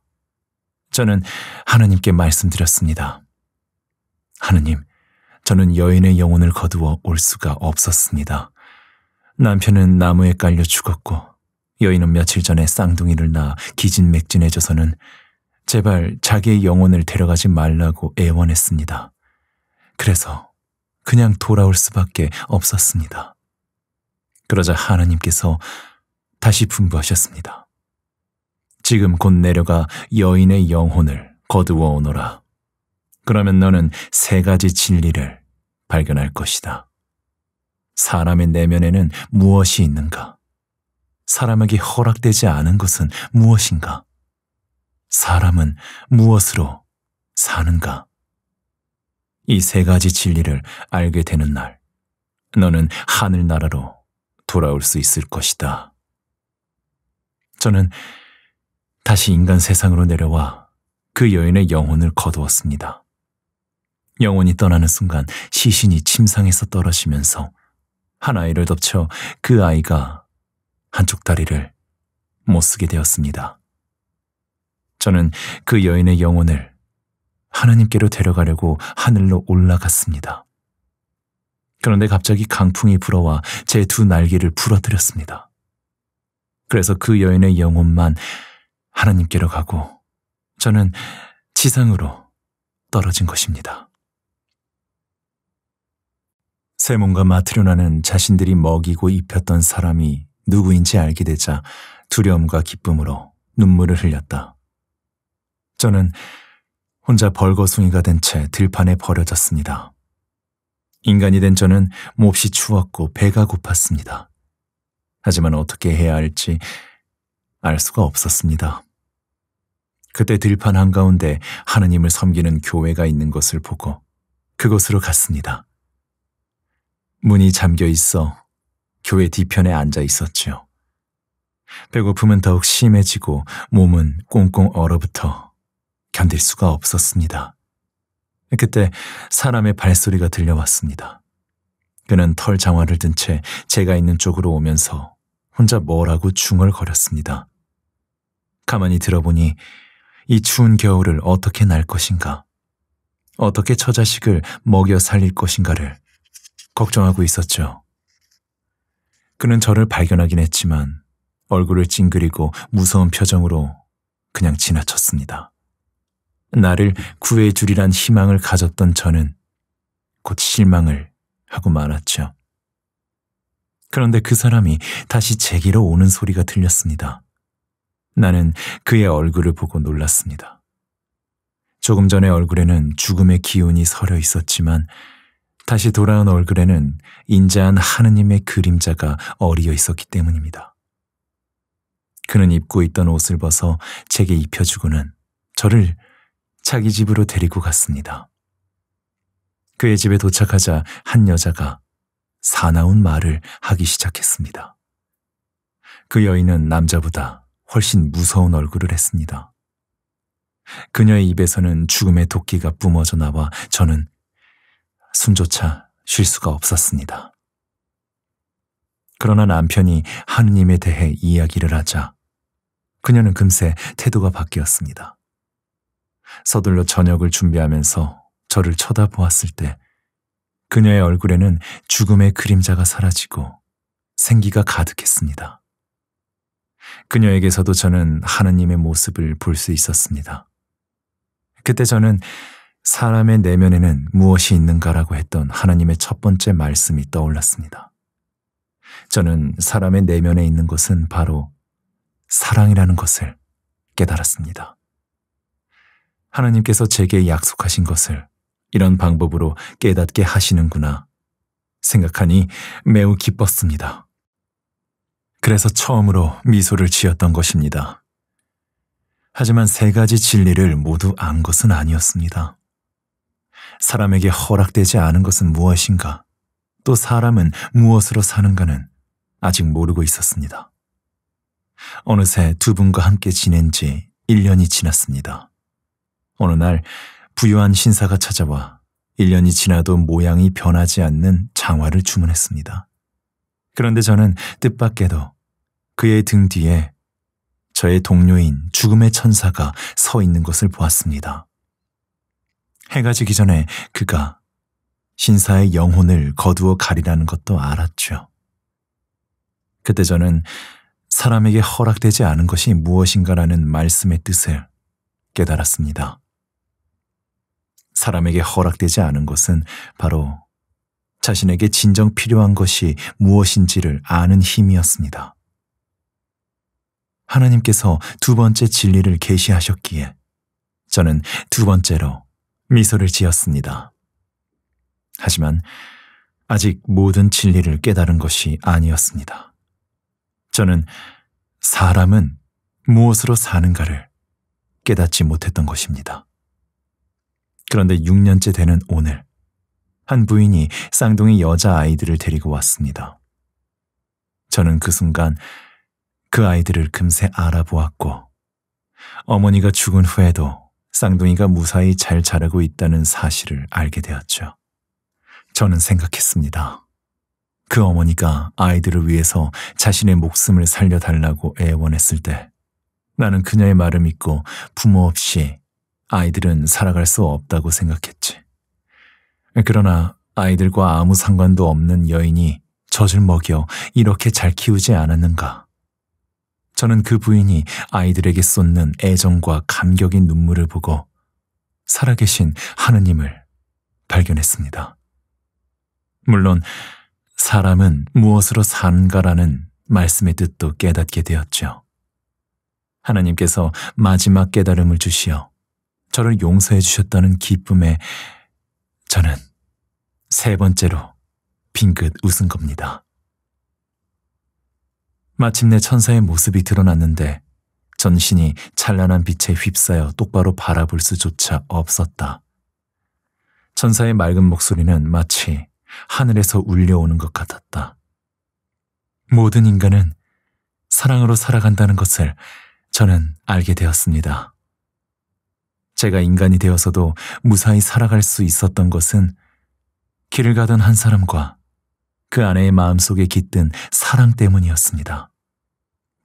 저는 하느님께 말씀드렸습니다. 하느님, 저는 여인의 영혼을 거두어 올 수가 없었습니다. 남편은 나무에 깔려 죽었고 여인은 며칠 전에 쌍둥이를 낳아 기진맥진해져서는 제발 자기의 영혼을 데려가지 말라고 애원했습니다. 그래서 그냥 돌아올 수밖에 없었습니다. 그러자 하나님께서 다시 분부하셨습니다. 지금 곧 내려가 여인의 영혼을 거두어 오너라. 그러면 너는 세 가지 진리를 발견할 것이다. 사람의 내면에는 무엇이 있는가? 사람에게 허락되지 않은 것은 무엇인가? 사람은 무엇으로 사는가? 이 세 가지 진리를 알게 되는 날, 너는 하늘나라로 돌아올 수 있을 것이다. 저는 다시 인간 세상으로 내려와 그 여인의 영혼을 거두었습니다. 영혼이 떠나는 순간 시신이 침상에서 떨어지면서 한 아이를 덮쳐 그 아이가 한쪽 다리를 못 쓰게 되었습니다. 저는 그 여인의 영혼을 하나님께로 데려가려고 하늘로 올라갔습니다. 그런데 갑자기 강풍이 불어와 제 두 날개를 부러뜨렸습니다. 그래서 그 여인의 영혼만 하나님께로 가고 저는 지상으로 떨어진 것입니다. 세몬과 마트려나는 자신들이 먹이고 입혔던 사람이 누구인지 알게 되자 두려움과 기쁨으로 눈물을 흘렸다. 저는 혼자 벌거숭이가 된 채 들판에 버려졌습니다. 인간이 된 저는 몹시 추웠고 배가 고팠습니다. 하지만 어떻게 해야 할지 알 수가 없었습니다. 그때 들판 한가운데 하느님을 섬기는 교회가 있는 것을 보고 그곳으로 갔습니다. 문이 잠겨 있어 교회 뒤편에 앉아 있었지요. 배고픔은 더욱 심해지고 몸은 꽁꽁 얼어붙어 견딜 수가 없었습니다. 그때 사람의 발소리가 들려왔습니다. 그는 털 장화를 든 채 제가 있는 쪽으로 오면서 혼자 뭐라고 중얼거렸습니다. 가만히 들어보니 이 추운 겨울을 어떻게 날 것인가, 어떻게 처자식을 먹여 살릴 것인가를 걱정하고 있었죠. 그는 저를 발견하긴 했지만 얼굴을 찡그리고 무서운 표정으로 그냥 지나쳤습니다. 나를 구해주리란 희망을 가졌던 저는 곧 실망을 하고 말았죠. 그런데 그 사람이 다시 제기로 오는 소리가 들렸습니다. 나는 그의 얼굴을 보고 놀랐습니다. 조금 전에 얼굴에는 죽음의 기운이 서려 있었지만 다시 돌아온 얼굴에는 인자한 하느님의 그림자가 어리어 있었기 때문입니다. 그는 입고 있던 옷을 벗어 제게 입혀주고는 저를 자기 집으로 데리고 갔습니다. 그의 집에 도착하자 한 여자가 사나운 말을 하기 시작했습니다. 그 여인은 남자보다 훨씬 무서운 얼굴을 했습니다. 그녀의 입에서는 죽음의 도끼가 뿜어져 나와 저는 숨조차 쉴 수가 없었습니다. 그러나 남편이 하느님에 대해 이야기를 하자 그녀는 금세 태도가 바뀌었습니다. 서둘러 저녁을 준비하면서 저를 쳐다보았을 때 그녀의 얼굴에는 죽음의 그림자가 사라지고 생기가 가득했습니다. 그녀에게서도 저는 하느님의 모습을 볼 수 있었습니다. 그때 저는 사람의 내면에는 무엇이 있는가라고 했던 하나님의 첫 번째 말씀이 떠올랐습니다. 저는 사람의 내면에 있는 것은 바로 사랑이라는 것을 깨달았습니다. 하나님께서 제게 약속하신 것을 이런 방법으로 깨닫게 하시는구나 생각하니 매우 기뻤습니다. 그래서 처음으로 미소를 지었던 것입니다. 하지만 세 가지 진리를 모두 안 것은 아니었습니다. 사람에게 허락되지 않은 것은 무엇인가, 또 사람은 무엇으로 사는가는 아직 모르고 있었습니다. 어느새 두 분과 함께 지낸 지 1년이 지났습니다. 어느 날 부유한 신사가 찾아와 1년이 지나도 모양이 변하지 않는 장화를 주문했습니다. 그런데 저는 뜻밖에도 그의 등 뒤에 저의 동료인 죽음의 천사가 서 있는 것을 보았습니다. 해가 지기 전에 그가 신사의 영혼을 거두어 가리라는 것도 알았죠. 그때 저는 사람에게 허락되지 않은 것이 무엇인가라는 말씀의 뜻을 깨달았습니다. 사람에게 허락되지 않은 것은 바로 자신에게 진정 필요한 것이 무엇인지를 아는 힘이었습니다. 하나님께서 두 번째 진리를 계시하셨기에 저는 두 번째로 미소를 지었습니다. 하지만 아직 모든 진리를 깨달은 것이 아니었습니다. 저는 사람은 무엇으로 사는가를 깨닫지 못했던 것입니다. 그런데 6년째 되는 오늘, 한 부인이 쌍둥이 여자아이들을 데리고 왔습니다. 저는 그 순간 그 아이들을 금세 알아보았고, 어머니가 죽은 후에도 쌍둥이가 무사히 잘 자라고 있다는 사실을 알게 되었죠. 저는 생각했습니다. 그 어머니가 아이들을 위해서 자신의 목숨을 살려달라고 애원했을 때 나는 그녀의 말을 믿고 부모 없이 아이들은 살아갈 수 없다고 생각했지. 그러나 아이들과 아무 상관도 없는 여인이 젖을 먹여 이렇게 잘 키우지 않았는가. 저는 그 부인이 아이들에게 쏟는 애정과 감격인 눈물을 보고 살아계신 하느님을 발견했습니다. 물론 사람은 무엇으로 사가라는 말씀의 뜻도 깨닫게 되었죠. 하나님께서 마지막 깨달음을 주시어 저를 용서해 주셨다는 기쁨에 저는 세 번째로 빙긋 웃은 겁니다. 마침내 천사의 모습이 드러났는데 전신이 찬란한 빛에 휩싸여 똑바로 바라볼 수조차 없었다. 천사의 맑은 목소리는 마치 하늘에서 울려오는 것 같았다. 모든 인간은 사랑으로 살아간다는 것을 저는 알게 되었습니다. 제가 인간이 되어서도 무사히 살아갈 수 있었던 것은 길을 가던 한 사람과 그 아내의 마음속에 깃든 사랑 때문이었습니다.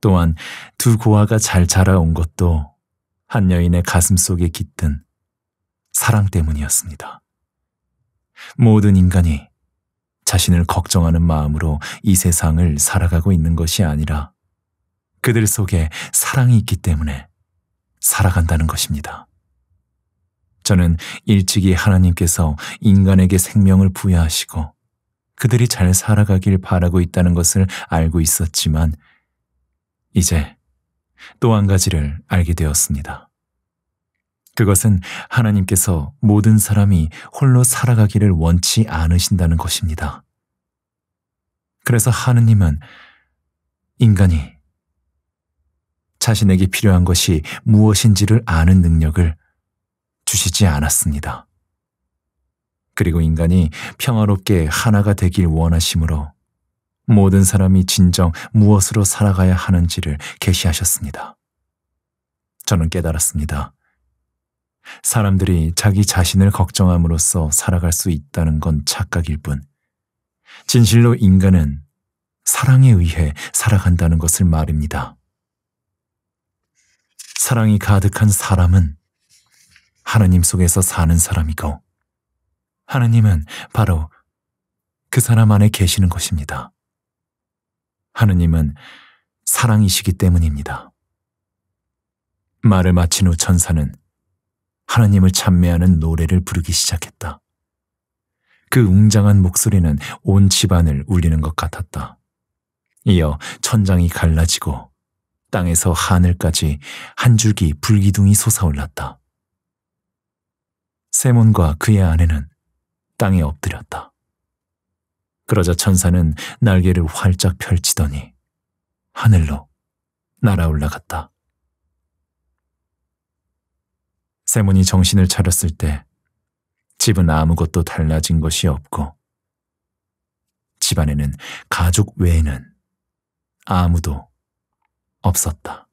또한 두 고아가 잘 자라온 것도 한 여인의 가슴 속에 깃든 사랑 때문이었습니다. 모든 인간이 자신을 걱정하는 마음으로 이 세상을 살아가고 있는 것이 아니라 그들 속에 사랑이 있기 때문에 살아간다는 것입니다. 저는 일찍이 하나님께서 인간에게 생명을 부여하시고 그들이 잘 살아가길 바라고 있다는 것을 알고 있었지만 이제 또 한 가지를 알게 되었습니다. 그것은 하나님께서 모든 사람이 홀로 살아가기를 원치 않으신다는 것입니다. 그래서 하느님은 인간이 자신에게 필요한 것이 무엇인지를 아는 능력을 주시지 않았습니다. 그리고 인간이 평화롭게 하나가 되길 원하심으로 모든 사람이 진정 무엇으로 살아가야 하는지를 계시하셨습니다. 저는 깨달았습니다. 사람들이 자기 자신을 걱정함으로써 살아갈 수 있다는 건 착각일 뿐, 진실로 인간은 사랑에 의해 살아간다는 것을 말입니다. 사랑이 가득한 사람은 하나님 속에서 사는 사람이고, 하나님은 바로 그 사람 안에 계시는 것입니다. 하느님은 사랑이시기 때문입니다. 말을 마친 후 천사는 하나님을 찬미하는 노래를 부르기 시작했다. 그 웅장한 목소리는 온 집안을 울리는 것 같았다. 이어 천장이 갈라지고 땅에서 하늘까지 한 줄기 불기둥이 솟아올랐다. 세몬과 그의 아내는 땅에 엎드렸다. 그러자 천사는 날개를 활짝 펼치더니 하늘로 날아 올라갔다. 세몬이 정신을 차렸을 때 집은 아무것도 달라진 것이 없고 집안에는 가족 외에는 아무도 없었다.